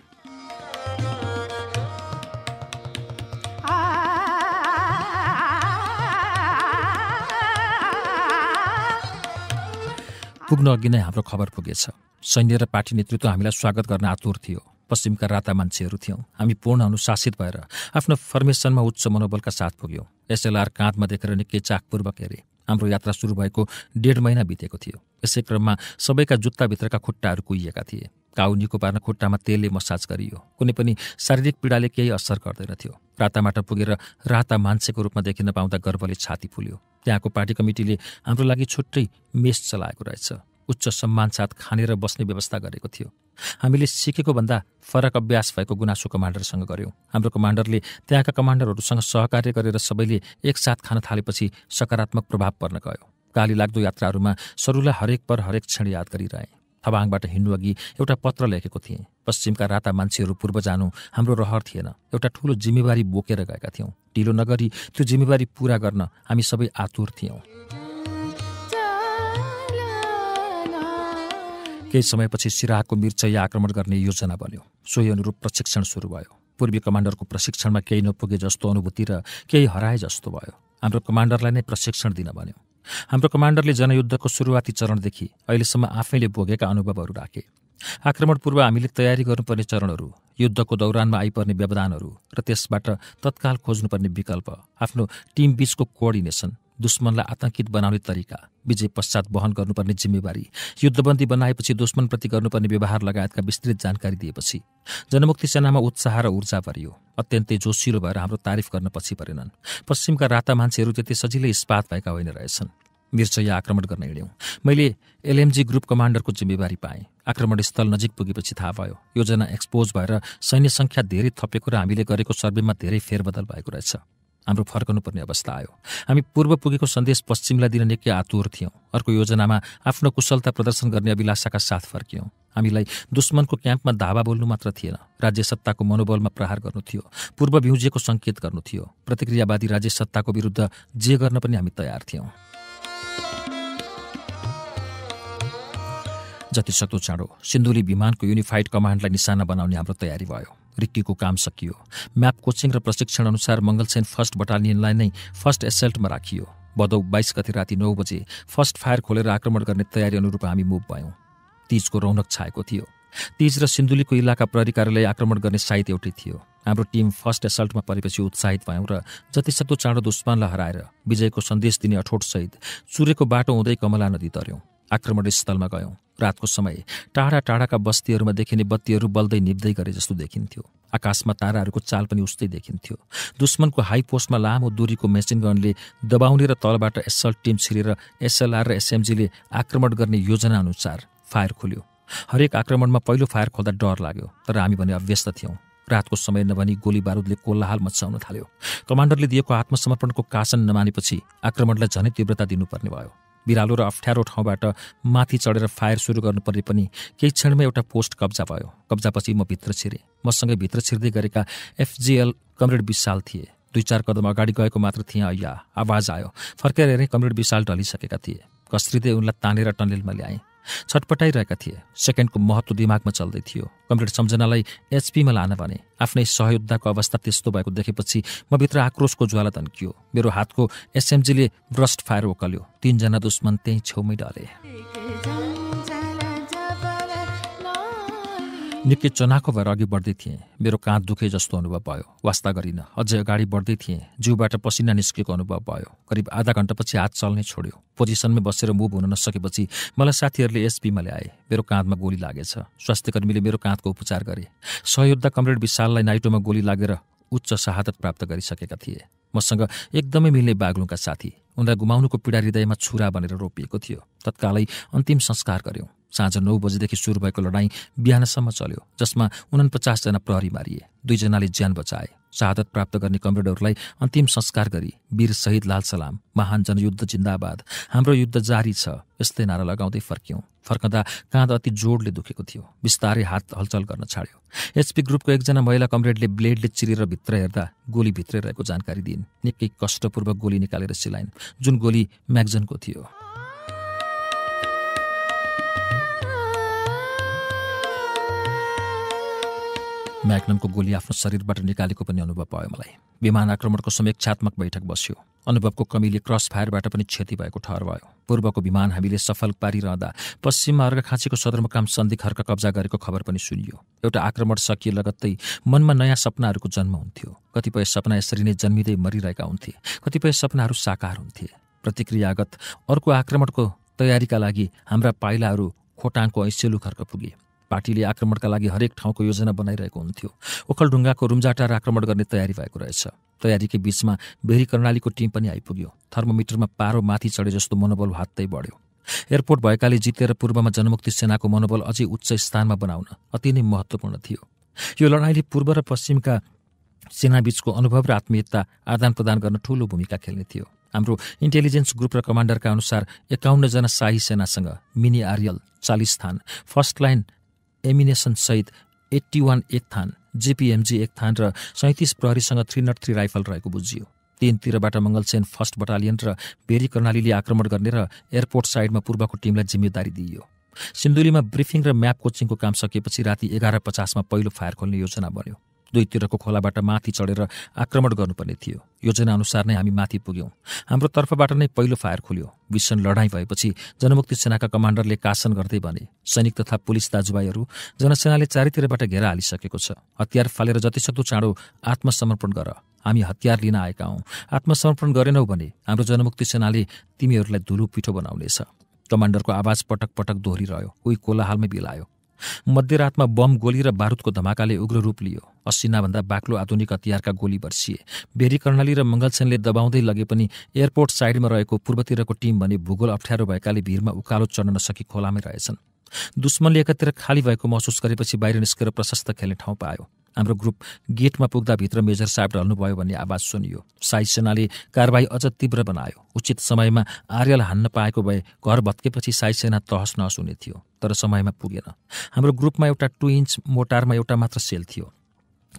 पुग्न अघि नै हाम्रो खबर पुगेछ सैन्य र पार्टी नेतृत्व हामीलाई स्वागत गर्न आतुर थियो पश्चिमका राता मान्छेहरू थियौँ हामी पूर्ण अनुशासित भएर आफ्नो फर्मेसनमा उच्च मनोबलका साथ पुग्यौँ एसएलआर काँधमा देखेर निकै चाकपूर्वक हेरे हाम्रो यात्रा सुरु भएको डेढ महिना बितेको थियो यसै क्रममा सबैका जुत्ताभित्रका खुट्टाहरू कुहिएका थिए काउ निको पार्न खुट्टामा तेलले मसाज गरियो कुनै पनि शारीरिक पीडाले केही असर गर्दैनथ्यो रातामाटा पुगेर राता मान्छेको रूपमा देखिन पाउँदा गर्वले छाती फुल्यो त्यहाँको पार्टी कमिटीले हाम्रो लागि छुट्टै मेस चलाएको रहेछ उच्च सम्मान साथ खानेर बस्ने व्यवस्था गरेको थियो हामीले सिकेको भन्दा फरक अभ्यास भएको गुनासो कमान्डरसँग गऱ्यौँ हाम्रो कमान्डरले त्यहाँका कमान्डरहरूसँग सहकार्य गरेर सबैले एकसाथ खान थालेपछि सकारात्मक प्रभाव पर्न गयो काली लाग्दो यात्राहरूमा सरूलाई हरेक पर हरेक क्षण याद गरिरहे थबाङबाट हिँड्नु अघि एउटा पत्र लेखेको थिएँ पश्चिमका राता मान्छेहरू पूर्व जानु हाम्रो रहर थिएन एउटा ठुलो जिम्मेवारी बोकेर गएका थियौँ ढिलो नगरी त्यो जिम्मेवारी पूरा गर्न हामी सबै आतुर थियौँ केही समयपछि सिराहाको मिर्चै आक्रमण गर्ने योजना बन्यो सोही अनुरूप प्रशिक्षण सुरु भयो पूर्वी कमान्डरको प्रशिक्षणमा केही नपुगे जस्तो अनुभूति र केही हराए जस्तो भयो हाम्रो कमान्डरलाई नै प्रशिक्षण दिन भन्यो हाम्रो कमान्डरले जनयुद्धको सुरुवाती चरणदेखि अहिलेसम्म आफैले भोगेका अनुभवहरू राखे आक्रमण पूर्व हामीले तयारी गर्नुपर्ने चरणहरू युद्धको दौरानमा आइपर्ने व्यवधानहरू र त्यसबाट तत्काल खोज्नुपर्ने विकल्प आफ्नो टिम बीचको कोअर्डिनेसन दुश्मनलाई आतंकित बनाउने तरिका विजय पश्चात वहन गर्नुपर्ने जिम्मेवारी युद्धबन्दी बनाएपछि दुश्मनप्रति गर्नुपर्ने व्यवहार लगायतका विस्तृत जानकारी दिएपछि जनमुक्ति सेनामा उत्साह र ऊर्जा भरियो अत्यन्तै जोसिलो भएर हाम्रो तारिफ गर्न पछि परेनन् पश्चिमका राता मान्छेहरू त्यति सजिलै इस्पात भएका होइन रहेछन् निर्चय आक्रमण गर्न हिँड्यौँ मैले एलएमजी ग्रुप कमान्डरको जिम्मेवारी पाएँ आक्रमण स्थल नजिक पुगेपछि थाहा भयो योजना एक्सपोज भएर सैन्य सङ्ख्या धेरै थपेको र हामीले गरेको सर्वेमा धेरै फेरबदल भएको रहेछ हाम्रो फर्कनुपर्ने अवस्था आयो हामी पूर्व पुगेको सन्देश पश्चिमलाई दिन निकै आतुर थियौँ अर्को योजनामा आफ्नो कुशलता प्रदर्शन गर्ने अभिलाषाका साथ फर्क्यौँ हामीलाई दुश्मनको क्याम्पमा धावा बोल्नु मात्र थिएन राज्य सत्ताको मनोबलमा प्रहार गर्नु थियो पूर्व भ्युजेको सङ्केत गर्नु थियो प्रतिक्रियावादी राज्य सत्ताको विरुद्ध जे गर्न पनि हामी तयार थियौँ जतिसक्दो चाँडो सिन्धुली विमानको युनिफाइड कमान्डलाई निशाना बनाउने हाम्रो तयारी भयो रिक्कीको काम सकियो म्याप कोचिङ र प्रशिक्षण अनुसार मङ्गलसेन फर्स्ट बटालियनलाई नै फर्स्ट एसल्टमा राखियो भदौ बाइस गति राति नौ बजे फर्स्ट फायर खोलेर आक्रमण गर्ने तयारी अनुरूप हामी मुभ भयौँ तिजको रौनक छाएको थियो तिज र सिन्धुलीको इलाका प्रहरी कार्यालय आक्रमण गर्ने साइत एउटै थियो हाम्रो टिम फर्स्ट एसल्टमा परेपछि उत्साहित भयौँ र जतिसक्दो चाँडो दुश्मनलाई हराएर विजयको सन्देश दिने अठोटसहित चुरेको बाटो हुँदै कमला नदी तर्यौँ आक्रमण स्थलमा गयौँ रातको समय टाढा टाढाका बस्तीहरूमा देखिने बत्तीहरू बल्दै निप्दै गरे जस्तो देखिन्थ्यो आकाशमा ताराहरूको चाल पनि उस्तै देखिन्थ्यो दुश्मनको हाई पोस्टमा लामो दूरीको मेसिन गनले दबाउने र तलबाट एसएल टिम छिरेर एसएलआर र एसएमजीले आक्रमण गर्ने योजना अनुसार फायर खोल्यो हरेक आक्रमणमा पहिलो फायर खोल्दा डर लाग्यो तर हामी भने अभ्यस्त थियौँ रातको समय नभनी गोली बारुदले कोलाहाल मचाउन थाल्यो कमान्डरले दिएको आत्मसमर्पणको कासन नमानेपछि आक्रमणलाई झनै तीव्रता दिनुपर्ने भयो बिरालो र अप्ठ्यारो ठाउँबाट माथि चढेर फायर सुरु गर्नुपर्ने पनि केही क्षणमा एउटा पोस्ट कब्जा भयो कब्जापछि म भित्र छिरेँ मसँगै भित्र छिर्दै गरेका एफजिएल कमरेड विशाल थिए दुई चार कदम अगाडि गएको मात्र थिएँ अय्या आवाज आयो फर्केर हेरेँ कमरेड विशाल ढलिसकेका थिए कस्रिँदै उनलाई तानेर टनेलमा ल्याएँ छटपटाइरहेका थिए सेकेन्डको महत्त्व दिमागमा चल्दै थियो कम्प्लिट सम्झनालाई एचपीमा लान भने आफ्नै सहयोद्धाको अवस्था त्यस्तो भएको देखेपछि म भित्र आक्रोशको ज्वाला तन्कियो मेरो हातको एसएमजीले ब्रस्ट फायर ओकल्यो तिनजना दुश्मन त्यहीँ छेउमै डरे निकै चनाको भएर अघि बढ्दै थिएँ मेरो काँध दुखे जस्तो अनुभव भयो वास्ता गरिन अझै अगाडि बढ्दै थिएँ जिउबाट पसिना निस्केको अनुभव भयो करिब आधा घन्टापछि हात चल्ने छोड्यो पोजिसनमै बसेर मुभ हुन नसकेपछि मलाई साथीहरूले एसपीमा ल्याए मेरो काँधमा गोली लागेछ स्वास्थ्यकर्मीले मेरो काँधको उपचार गरे सहयोद्धा कमरेड विशाललाई नाइटोमा गोली लागेर उच्च शहादत प्राप्त गरिसकेका थिए मसँग एकदमै मिल्ने बाग्लुङका साथी उनलाई गुमाउनुको पीडा हृदयमा छुरा बनेर रोपिएको थियो तत्कालै अन्तिम संस्कार गऱ्यौँ साँझ नौ बजेदेखि सुरु भएको लडाईँ बिहानसम्म चल्यो जसमा उनापचासजना प्रहरी मारिए दुईजनाले ज्यान बचाए शहादत प्राप्त गर्ने कमरेडहरूलाई अन्तिम संस्कार गरी वीर शहीद लाल सलाम महान जनयुद्ध जिन्दाबाद हाम्रो युद्ध जारी छ यस्तै नारा लगाउँदै फर्क्यौँ फर्कँदा काँध अति जोडले दुखेको थियो बिस्तारै हात हलचल गर्न छाड्यो एचपी ग्रुपको एकजना महिला कमरेडले ब्लेडले चिरेर भित्र हेर्दा गोली भित्रै रहेको जानकारी दिइन् निकै कष्टपूर्वक गोली निकालेर सिलाइन् जुन गोली म्यागजनको थियो म्याग्नमको गोली आफ्नो शरीरबाट निकालेको पनि अनुभव भयो मलाई विमान आक्रमणको समीक्षात्मक बैठक बस्यो अनुभवको कमीले क्रस फायरबाट पनि क्षति भएको ठहर भयो पूर्वको विमान हामीले सफल पारिरहँदा पश्चिममा अर्घखाँचीको सदरमुकाम सन्धिखरका कब्जा गरेको खबर पनि सुनियो एउटा आक्रमण सकिए लगत्तै मनमा नयाँ सपनाहरूको जन्म हुन्थ्यो कतिपय सपना यसरी नै जन्मिँदै मरिरहेका हुन्थे कतिपय सपनाहरू साकार हुन्थे प्रतिक्रियागत अर्को आक्रमणको तयारीका लागि हाम्रा पाइलाहरू खोटाङको ऐसेलु खर्क पुगे पार्टीले आक्रमणका लागि हरेक ठाउँको योजना बनाइरहेको हुन्थ्यो ओखलढुङ्गाको रुम्जाटार आक्रमण गर्ने तयारी भएको रहेछ तयारीकै बीचमा बेरी कर्णालीको टिम पनि आइपुग्यो थर्मोमिटरमा पारो माथि चढे जस्तो मनोबल हात्तै बढ्यो एयरपोर्ट भएकाले जितेर पूर्वमा जनमुक्ति सेनाको मनोबल अझै उच्च स्थानमा बनाउन अति नै महत्त्वपूर्ण थियो यो लडाइँले पूर्व र पश्चिमका सेनाबीचको अनुभव र आत्मीयता आदान प्रदान गर्न ठूलो भूमिका खेल्ने थियो हाम्रो इन्टेलिजेन्स ग्रुप र कमान्डरका अनुसार एकाउन्नजना शाही सेनासँग मिनी आर्यल चालिस स्थान फर्स्ट लाइन एमिनेसनसहित एट्टी वान एक थान जेपिएमजी एक थान र सैँतिस प्रहरीसँग थ्री नट थ्री राइफल रहेको बुझियो तीनतिरबाट मङ्गलसेन फर्स्ट बटालियन र बेरी कर्णालीले आक्रमण गर्ने र एयरपोर्ट साइडमा पूर्वको टिमलाई जिम्मेदारी दिइयो सिन्धुलीमा ब्रिफिङ र म्याप कोचिङको काम सकिएपछि राति एघार पचासमा पहिलो फायर खोल्ने योजना बन्यो दुईतिरको खोलाबाट माथि चढेर आक्रमण गर्नुपर्ने थियो योजनाअनुसार नै हामी माथि पुग्यौँ हाम्रो तर्फबाट नै पहिलो फायर खुल्यो भीषण लडाईँ भएपछि जनमुक्ति सेनाका कमान्डरले कासन गर्दै भने सैनिक तथा पुलिस दाजुभाइहरू जनसेनाले चारैतिरबाट घेरा हालिसकेको छ हतियार फालेर जतिसक्दो चाँडो आत्मसमर्पण गर हामी हतियार लिन आएका हौँ आत्मसमर्पण गरेनौ भने हाम्रो जनमुक्ति सेनाले तिमीहरूलाई धुलो पिठो बनाउनेछ कमान्डरको आवाज पटक पटक दोहोरिरह्यो कोही कोलाहालमै बिलायो मध्यरातमा बम गोली र बारुदको धमाकाले उग्र रूप लियो असिनाभन्दा बाक्लो आधुनिक हतियारका गोली बर्सिए बेरी कर्णाली र मङ्गलसेनले दबाउँदै लगे पनि एयरपोर्ट साइडमा रहेको पूर्वतिरको टिम भने भूगोल अप्ठ्यारो भएकाले भिरमा उकालो चढ्न नसकी खोलामै रहेछन् दुश्मनले एकातिर खाली भएको महसुस गरेपछि बाहिर निस्केर प्रशस्त खेल्ने ठाउँ पायो हाम्रो ग्रुप गेटमा पुग्दा भित्र मेजर साहेब ढल्नुभयो भन्ने आवाज सुनियो साई सेनाले कारवाही अझ तीव्र बनायो उचित समयमा आर्यल हान्न पाएको भए घर भत्केपछि साई सेना तहस नहस हुने थियो तर समयमा पुगेन हाम्रो ग्रुपमा एउटा टु इन्च मोटारमा एउटा मात्र सेल थियो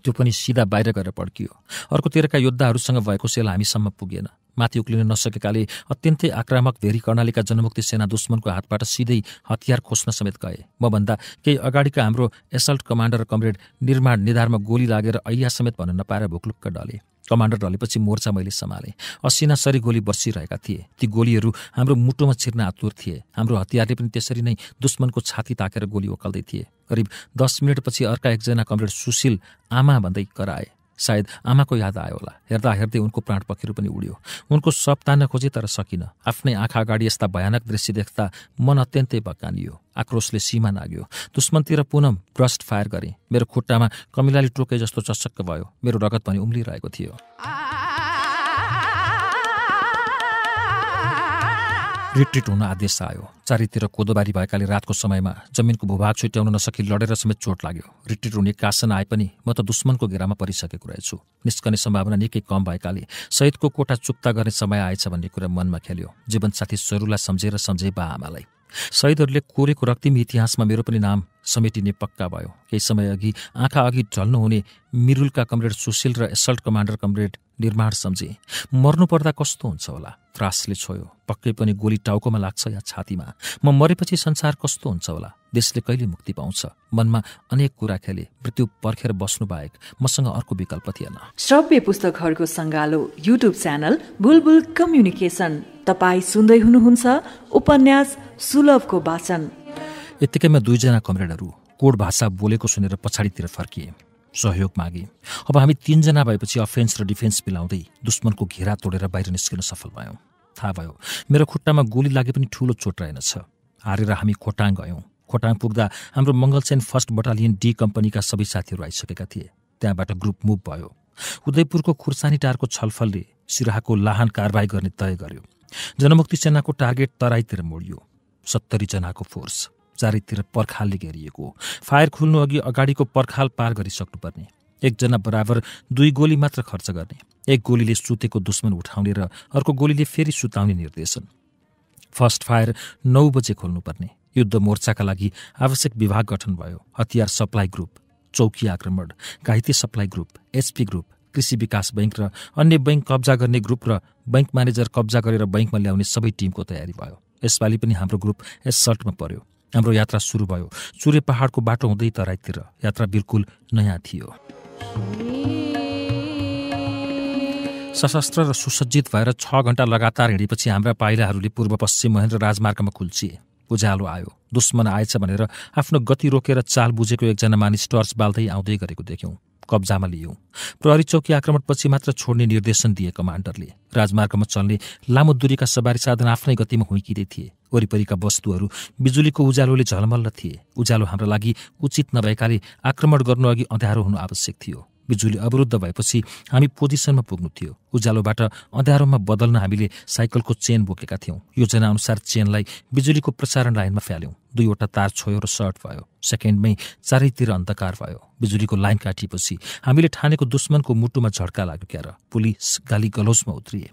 त्यो पनि सिधा बाहिर गएर पड्कियो अर्कोतिरका योद्धाहरूसँग भएको सेल हामीसम्म पुगेन माथि उक्लिन नसकेकाले अत्यन्तै आक्रामक धेरै कर्णालीका जनमुक्ति सेना दुश्मनको हातबाट सिधै हतियार खोज्न समेत गए मभन्दा केही अगाडिका हाम्रो एसल्ट कमान्डर कमरेड निर्माण निधारमा गोली लागेर ऐया समेत भन्न नपाएर भुकलुक्क डले कमान्डर ढलेपछि मोर्चा मैले सम्हालेँ असिना सरी गोली बसिरहेका थिए ती गोलीहरू हाम्रो मुटुमा छिर्न आतुर थिए हाम्रो हतियारले पनि त्यसरी नै दुश्मनको छाती ताकेर गोली ओकल्दै थिए करिब दस मिनटपछि अर्का एकजना कमरेड सुशील आमा भन्दै कराए सायद आमाको याद आयो होला हेर्दा हेर्दै उनको प्राण पखेरु पनि उड्यो उनको सप तान्न खोजे तर सकिन आफ्नै आँखा अगाडि यस्ता भयानक दृश्य देख्दा मन अत्यन्तै बकानियो आक्रोशले सीमा नाग्यो दुश्मनतिर पुनम ब्रस्ट फायर गरे मेरो खुट्टामा कमिलाले टोके जस्तो चचक्क भयो मेरो रगत पनि उम्लिरहेको थियो रिट्रिट हुन आदेश आयो चारैतिर कोदोबारी भएकाले रातको समयमा जमिनको भूभाग छुट्याउन नसकी लडेर समेत चोट लाग्यो रिट्रिट हुने कासन आए पनि म त दुश्मनको घेरामा परिसकेको रहेछु निस्कने सम्भावना निकै कम भएकाले सहितको कोठा चुक्ता गर्ने समय आएछ भन्ने कुरा मनमा खेल्यो जीवनसाथी स्वरूलाई सम्झेर सम्झे बा आमालाई शहीदहरूले कोरेको रक्तिम इतिहासमा मेरो पनि नाम समेटिने पक्का भयो केही समय अघि आँखा अघि ढल्नुहुने मिरुलका कमरेड सुशील र एसल्ट कमान्डर कमरेड निर्माण सम्झे मर्नुपर्दा कस्तो हुन्छ होला त्रासले छोयो पक्कै पनि गोली टाउकोमा लाग्छ या छातीमा म मरेपछि संसार कस्तो हुन्छ होला देशले कहिले मुक्ति पाउँछ मनमा अनेक कुरा खेले मृत्यु पर्खेर बस्नु बाहेक मसँग अर्को विकल्प थिएन श्रव्य पुस्तकहरूको सङ्गालो युट्युब च्यानल बुलबुल कम्युनिकेसन तपाईँ सुन्दै हुनुहुन्छ उपन्यास सुलभको वाचन यत्तिकैमा दुईजना कमरेडहरू कोड भाषा बोलेको सुनेर पछाडितिर फर्किए सहयोग मागे अब हामी तिनजना भएपछि अफेन्स र डिफेन्स मिलाउँदै दुश्मनको घेरा तोडेर बाहिर निस्किन सफल भयौँ थाहा भयो मेरो खुट्टामा गोली लागे पनि ठुलो चोट रहेनछ हारेर हामी खोटाङ गयौँ खोटाङ पुग्दा हाम्रो मङ्गलसेन फर्स्ट बटालियन डी कम्पनीका सबै साथीहरू आइसकेका थिए त्यहाँबाट ग्रुप मुभ भयो उदयपुरको खुर्सानी टारको छलफलले सिराहाको लाहान कारवाही गर्ने तय गर्यो जनमुक्ति सेनाको टार्गेट तराईतिर मोडियो सत्तरीजनाको फोर्स चारैतिर पर्खालले घेरिएको फायर खुल्नु अघि अगाडिको पर्खाल पार गरिसक्नुपर्ने एकजना बराबर दुई गोली मात्र खर्च गर्ने एक गोलीले सुतेको दुश्मन उठाउने र अर्को गोलीले फेरि सुताउने निर्देशन फर्स्ट फायर नौ बजे खोल्नुपर्ने युद्ध मोर्चाका लागि आवश्यक विभाग गठन भयो हतियार सप्लाई ग्रुप चौकी आक्रमण घाइते सप्लाई ग्रुप एसपी ग्रुप कृषि विकास बैङ्क र अन्य बैङ्क कब्जा गर्ने ग्रुप र बैङ्क म्यानेजर कब्जा गरेर बैङ्कमा ल्याउने सबै टिमको तयारी भयो यसपालि पनि हाम्रो ग्रुप एसल्टमा पर्यो हाम्रो यात्रा सुरु भयो सूर्य पहाडको बाटो हुँदै तराईतिर यात्रा बिल्कुल नयाँ थियो सशस्त्र र सुसज्जित भएर छ घन्टा लगातार हिँडेपछि हाम्रा पाइलाहरूले पूर्व पश्चिम महेन्द्र राजमार्गमा खुल्चिए उज्यालो आयो दुश्मन आएछ भनेर आफ्नो गति रोकेर चाल बुझेको एकजना मानिस टर्च बाल्दै आउँदै गरेको देख्यौँ कब्जामा लियौँ प्रहरी चौकी आक्रमणपछि मात्र छोड्ने निर्देशन दिए कमान्डरले राजमार्गमा चल्ने लामो दूरीका सवारी साधन आफ्नै गतिमा हुइकिँदै थिए वरिपरिका वस्तुहरू बिजुलीको उज्यालोले झलमल्ल थिए उज्यालो हाम्रा लागि उचित नभएकाले आक्रमण गर्नु अघि अँध्यारो हुनु आवश्यक थियो बिजुली अवरुद्ध भएपछि हामी पोजिसनमा पुग्नु थियो उज्यालोबाट अँध्यारोमा बदल्न हामीले साइकलको चेन बोकेका थियौँ योजना अनुसार चेनलाई बिजुलीको प्रसारण लाइनमा फाल्यौँ दुईवटा तार छोयो र सर्ट भयो सेकेन्डमै चारैतिर अन्धकार भयो बिजुलीको लाइन काटिएपछि हामीले ठानेको दुश्मनको मुटुमा झड्का लाग्यो क्यार पुलिस गाली गलोजमा उत्रिए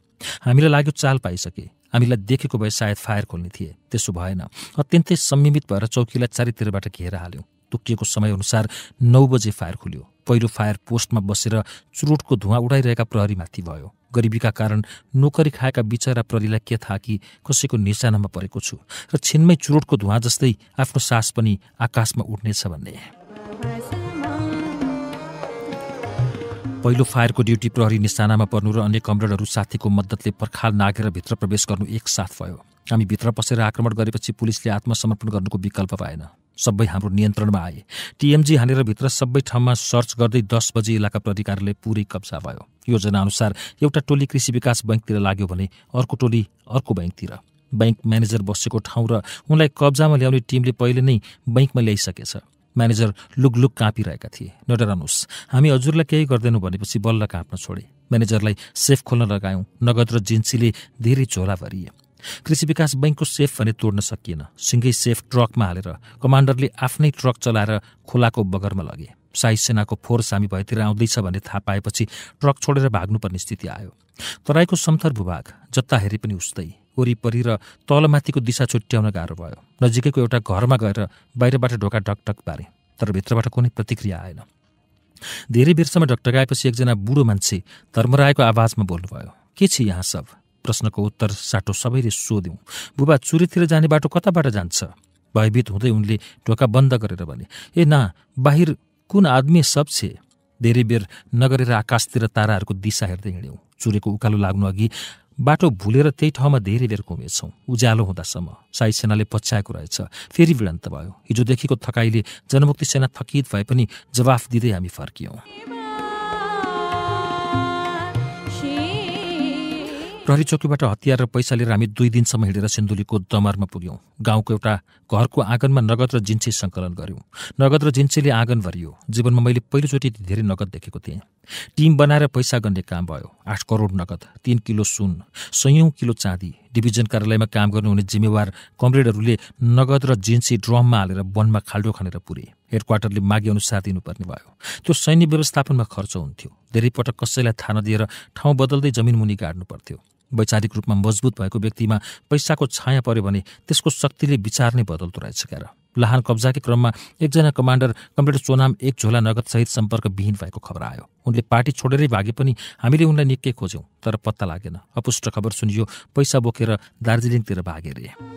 हामीलाई लाग्यो चाल पाइसके हामीलाई देखेको भए सायद फायर खोल्ने थिए त्यसो भएन अत्यन्तै संयमित भएर चौकीलाई चारैतिरबाट घेर हाल्यौँ तोकिएको समयअनुसार नौ बजे फायर खुल्यो पहिलो फायर पोस्टमा बसेर चुरोटको धुवा उडाइरहेका प्रहरीमाथि भयो गरिबीका कारण नोकरी खाएका बिचरा प्रहरीलाई के थाहा कि कसैको निशानामा परेको छु र छिनमै चुरोटको धुवा जस्तै आफ्नो सास पनि आकाशमा उठ्नेछ भन्ने पहिलो फायरको ड्युटी प्रहरी निशानामा पर्नु र अन्य कमरेडहरू साथीको मद्दतले पर्खाल नागेर भित्र प्रवेश गर्नु एकसाथ भयो हामी भित्र पसेर आक्रमण गरेपछि पुलिसले आत्मसमर्पण गर्नुको विकल्प पाएन सबै हाम्रो नियन्त्रणमा आए टिएमजी हानेर भित्र सबै ठाउँमा सर्च गर्दै दस बजे इलाका प्रहरी पुरै कब्जा भयो योजना अनुसार एउटा टोली कृषि विकास बैङ्कतिर लाग्यो भने अर्को टोली अर्को बैङ्कतिर बैङ्क म्यानेजर बसेको ठाउँ र उनलाई कब्जामा ल्याउने टिमले पहिले नै बैङ्कमा ल्याइसकेछ म्यानेजर लुक काँपिरहेका थिए नडराउनुहोस् हामी हजुरलाई केही गर्दैनौँ भनेपछि बल्ल काँप्न छोडे म्यानेजरलाई सेफ खोल्न लगायौँ नगद र जिन्सीले धेरै झोला भरिए कृषि विकास बैङ्कको सेफ भने तोड्न सकिएन सिँगै सेफ ट्रकमा हालेर कमान्डरले आफ्नै ट्रक चलाएर खोलाको बगरमा लगे साई सेनाको फोर्स हामी भएतिर आउँदैछ भन्ने थाहा पाएपछि ट्रक छोडेर भाग्नुपर्ने स्थिति आयो तराईको समथर भूभाग जता हेरे पनि उस्तै वरिपरि र तलमाथिको दिशा छुट्याउन गाह्रो भयो नजिकैको एउटा घरमा गएर बाहिरबाट ढोका ढकढक पारे तर भित्रबाट कुनै प्रतिक्रिया आएन धेरै बेरसम्म आएपछि एकजना बुढो मान्छे धर्मरायको आवाजमा बोल्नुभयो के छ यहाँ सब प्रश्नको उत्तर साटो सबैले सोध्यौँ बुबा चुरीतिर जाने बाटो कताबाट जान्छ भयभीत हुँदै उनले ढोका बन्द गरेर भने ए न बाहिर कुन आदमी सब छे धेरै बेर नगरेर आकाशतिर ताराहरूको दिशा हेर्दै हिँड्यौँ चुरेको उकालो लाग्नु अघि बाटो भुलेर त्यही ठाउँमा धेरै बेर घुमेछौँ उज्यालो हुँदासम्म साई सेनाले पछ्याएको रहेछ फेरि भिडन्त भयो हिजोदेखिको थकाइले जनमुक्ति सेना थकित भए पनि जवाफ दिँदै हामी फर्कियौँ प्रहरी चौकीबाट हतियार र पैसा लिएर हामी दुई दिनसम्म हिँडेर सिन्धुलीको दमरमा पुग्यौँ गाउँको एउटा घरको आँगनमा नगद र जिन्सी सङ्कलन गऱ्यौँ नगद र जिन्सीले आँगन भरियो जीवनमा मैले पहिलोचोटि धेरै नगद देखेको थिएँ टिम बनाएर पैसा गर्ने काम भयो आठ करोड नगद तिन किलो सुन सयौँ किलो चाँदी डिभिजन कार्यालयमा काम गर्नुहुने जिम्मेवार कमरेडहरूले नगद र जिन्सी ड्रममा हालेर वनमा खाल्डो खनेर पुरे हेड क्वार्टरले मागे अनुसार दिनुपर्ने भयो त्यो सैन्य व्यवस्थापनमा खर्च हुन्थ्यो धेरै पटक कसैलाई थाहा नदिएर ठाउँ बदल्दै जमिन मुनि गाड्नु पर्थ्यो वैचारिक रूपमा मजबुत भएको व्यक्तिमा पैसाको छाया पर्यो भने त्यसको शक्तिले विचार नै बदल्दो रहेछ क्यार लाहान कब्जाकै क्रममा एकजना कमान्डर कम्प्युटर सोनाम एक झोला नगदसहित सम्पर्कविहीन भएको खबर आयो उनले पार्टी छोडेरै भागे पनि हामीले उनलाई निकै खोज्यौँ तर पत्ता लागेन अपुष्ट खबर सुनियो पैसा बोकेर दार्जिलिङतिर भागेरे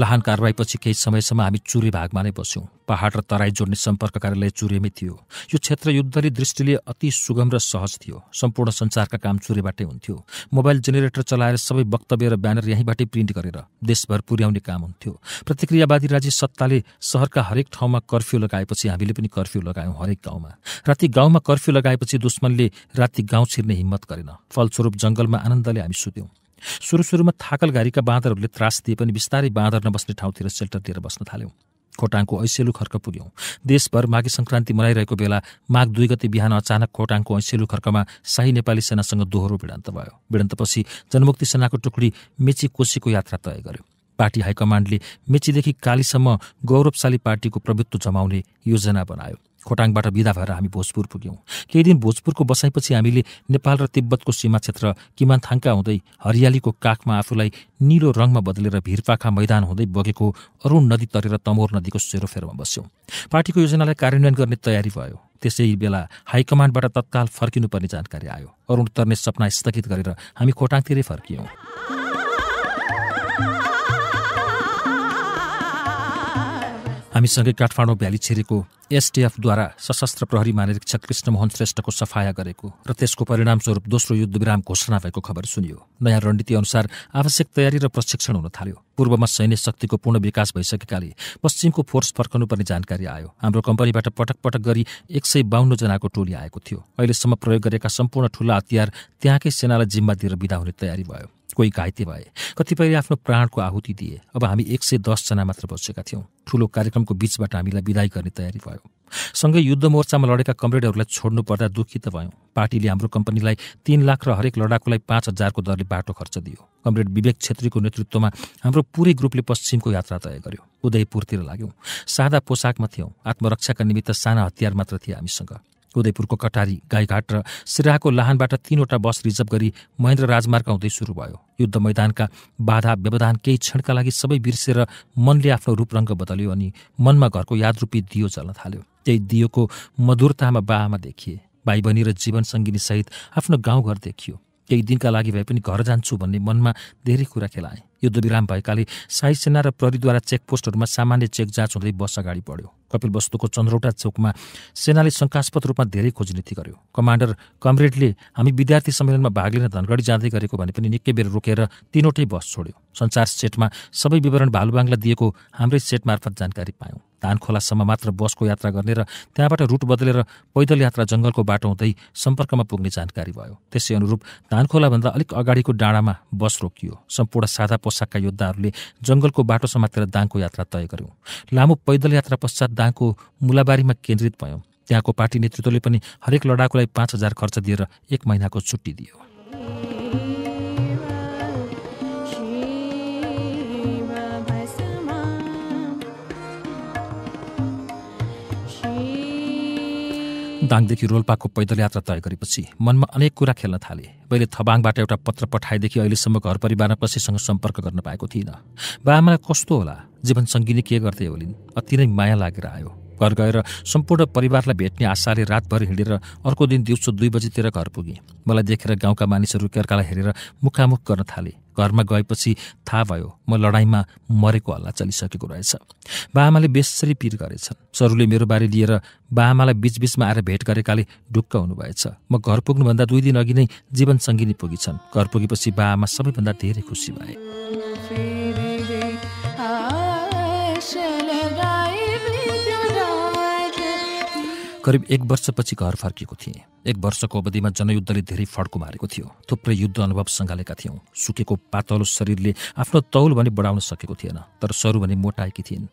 लहान कारवाहीपछि केही समयसम्म हामी चुरे भागमा नै बस्यौँ पहाड र तराई जोड्ने सम्पर्क कार्यालय चुरेमै थियो यो क्षेत्र युद्धरी दृष्टिले अति सुगम र सहज थियो सम्पूर्ण सञ्चारका काम चुरेबाटै हुन्थ्यो मोबाइल जेनेरेटर चलाएर सबै वक्तव्य र ब्यानर यहीँबाटै प्रिन्ट गरेर देशभर पुर्याउने काम हुन्थ्यो प्रतिक्रियावादी राज्य सत्ताले सहरका हरेक ठाउँमा कर्फ्यू लगाएपछि हामीले पनि कर्फ्यू लगायौँ हरेक गाउँमा राति गाउँमा कर्फ्यू लगाएपछि दुश्मनले राति गाउँ छिर्ने हिम्मत गरेन फलस्वरूप जङ्गलमा आनन्दले हामी सुत्यौँ सुरु सुरुमा थाकल घारीका बाँदरहरूले त्रास दिए पनि बिस्तारै बाँदर नबस्ने ठाउँतिर सेल्टर दिएर बस्न थाल्यौँ खोटाङको ऐसेलु खर्क पुग्यौँ देशभर माघे सङ्क्रान्ति मनाइरहेको बेला माघ दुई गते बिहान अचानक खोटाङको ऐसेलु खर्कमा शाही नेपाली सेनासँग दोहोरो भिडन्त भयो भिडन्तपछि जनमुक्ति सेनाको टुकडी मेची कोशीको यात्रा तय गर्यो पार्टी हाईकमान्डले मेचीदेखि कालीसम्म गौरवशाली पार्टीको प्रभुत्व जमाउने योजना बनायो खोटाङबाट विदा भएर हामी भोजपुर पुग्यौँ केही दिन भोजपुरको बसाइपछि हामीले नेपाल र तिब्बतको सीमा क्षेत्र किमानथाङका हुँदै हरियालीको काखमा आफूलाई निलो रङमा बदलेर भिरपाखा मैदान हुँदै बगेको अरुण नदी तरेर तमोर नदीको सेरोफेरोमा बस्यौँ पार्टीको योजनालाई कार्यान्वयन गर्ने तयारी भयो त्यसै बेला हाइकमान्डबाट तत्काल फर्किनुपर्ने जानकारी आयो अरुण तर्ने सपना स्थगित गरेर हामी खोटाङतिरै फर्कियौँ हामीसँगै काठमाडौँ भ्याली छिरेको एसटिएफद्वारा सशस्त्र प्रहरी महानिरीक्षक कृष्णमोहन श्रेष्ठको सफाया गरेको र त्यसको परिणामस्वरूप दोस्रो युद्धविराम घोषणा भएको खबर सुनियो नयाँ रणनीति अनुसार आवश्यक तयारी र प्रशिक्षण हुन थाल्यो पूर्वमा सैन्य शक्तिको पूर्ण विकास भइसकेकाले पश्चिमको फोर्स फर्कनुपर्ने जानकारी आयो हाम्रो कम्पनीबाट पटक पटक गरी एक सय बाहन्नजनाको टोली आएको थियो अहिलेसम्म प्रयोग गरेका सम्पूर्ण ठूला हतियार त्यहाँकै सेनालाई जिम्मा दिएर विदा हुने तयारी भयो कोही घाइते भए कतिपयले आफ्नो प्राणको आहुति दिए अब हामी एक सय दसजना मात्र बसेका थियौँ ठूलो कार्यक्रमको बीचबाट हामीलाई विदाई गर्ने तयारी भयो सँगै युद्ध मोर्चामा लडेका कमरेडहरूलाई छोड्नु पर्दा दुःखित भयौँ पार्टीले हाम्रो कम्पनीलाई तिन लाख र हरेक लडाकुलाई पाँच हजारको दरले बाटो खर्च दियो कमरेड विवेक छेत्रीको नेतृत्वमा हाम्रो पुरै ग्रुपले पश्चिमको यात्रा तय गर्यो उदयपुरतिर लाग्यौँ सादा पोसाकमा थियौँ आत्मरक्षाका निमित्त साना हतियार मात्र थिए हामीसँग उदयपुरको कटारी गाईघाट र सिराहाको लाहानबाट तीनवटा बस रिजर्भ गरी महेन्द्र राजमार्ग आउँदै सुरु भयो युद्ध मैदानका बाधा व्यवधान केही क्षणका लागि सबै बिर्सेर मनले आफ्नो रूपरङ्ग बदल्यो अनि मनमा घरको यादरूपी दियो जल्न थाल्यो त्यही दियोको मधुरतामा बाआमा देखिए भाइ बहिनी र जीवन सङ्गिनीसहित आफ्नो गाउँघर देखियो केही दिनका लागि भए पनि घर जान्छु भन्ने मनमा धेरै कुरा खेलाएँ युद्धविराम भएकाले साई सेना र प्रहरीद्वारा चेकपोस्टहरूमा सामान्य चेक जाँच हुँदै बस अगाडि बढ्यो कपिल वस्तुको चन्द्रौटा चोकमा सेनाले शङ्कास्पद रूपमा धेरै खोजनीति गर्यो कमान्डर कमरेडले हामी विद्यार्थी सम्मेलनमा भाग लिन धनगढी जाँदै गरेको भने पनि निकै बेर रोकेर तिनवटै बस छोड्यो सञ्चार सेटमा सबै विवरण भालुबाङलाई दिएको हाम्रै सेट मार्फत जानकारी पायौँ धानखोलासम्म मात्र बसको यात्रा गर्ने र त्यहाँबाट रुट बदलेर पैदल यात्रा जङ्गलको बाटो हुँदै सम्पर्कमा पुग्ने जानकारी भयो त्यसै अनुरूप धानखोलाभन्दा अलिक अगाडिको डाँडामा बस रोकियो सम्पूर्ण सादा पोसाकका योद्धाहरूले जङ्गलको बाटो समातेर दाङको यात्रा तय गर्यौँ लामो पैदल यात्रा पश्चात दाङको मुलाबारीमा केन्द्रित भयौँ त्यहाँको पार्टी नेतृत्वले पनि हरेक लडाकुलाई पाँच हजार खर्च दिएर एक महिनाको छुट्टी दियो दाङदेखि रोल्पाको पैदल यात्रा तय गरेपछि मनमा अनेक कुरा खेल्न थाले मैले थबाङबाट एउटा पत्र पठाएदेखि अहिलेसम्म घर परिवारमा कसैसँग सम्पर्क गर्न पाएको थिइनँ बा कस्तो होला जीवन सङ्गिनी के गर्दै होलिन् अति नै माया लागेर आयो घर गएर सम्पूर्ण परिवारलाई भेट्ने आशाले रातभरि हिँडेर अर्को दिन दिउँसो दुई बजीतिर घर पुगेँ मलाई देखेर गाउँका मानिसहरू एकअर्कालाई हेरेर मुखामुख गर्न थाले घरमा गएपछि थाहा भयो म लडाइँमा मरेको हल्ला चलिसकेको रहेछ बाआमाले बेसरी पिर गरेछन् सरूले मेरो बारे लिएर बाआमालाई बिचबिचमा आएर भेट गरेकाले ढुक्क हुनुभएछ म घर पुग्नुभन्दा दुई दिन अघि नै जीवन सङ्गिनी पुगेछन् घर पुगेपछि बाआमा सबैभन्दा धेरै खुसी भए करिब एक वर्षपछि घर फर्किएको थिएँ एक वर्षको अवधिमा जनयुद्धले धेरै फड्को मारेको थियो थुप्रै युद्ध अनुभव सँगालेका थियौँ सुकेको पातलो शरीरले आफ्नो तौल भने बढाउन सकेको थिएन तर सरु भने मोटाएकी थिइन्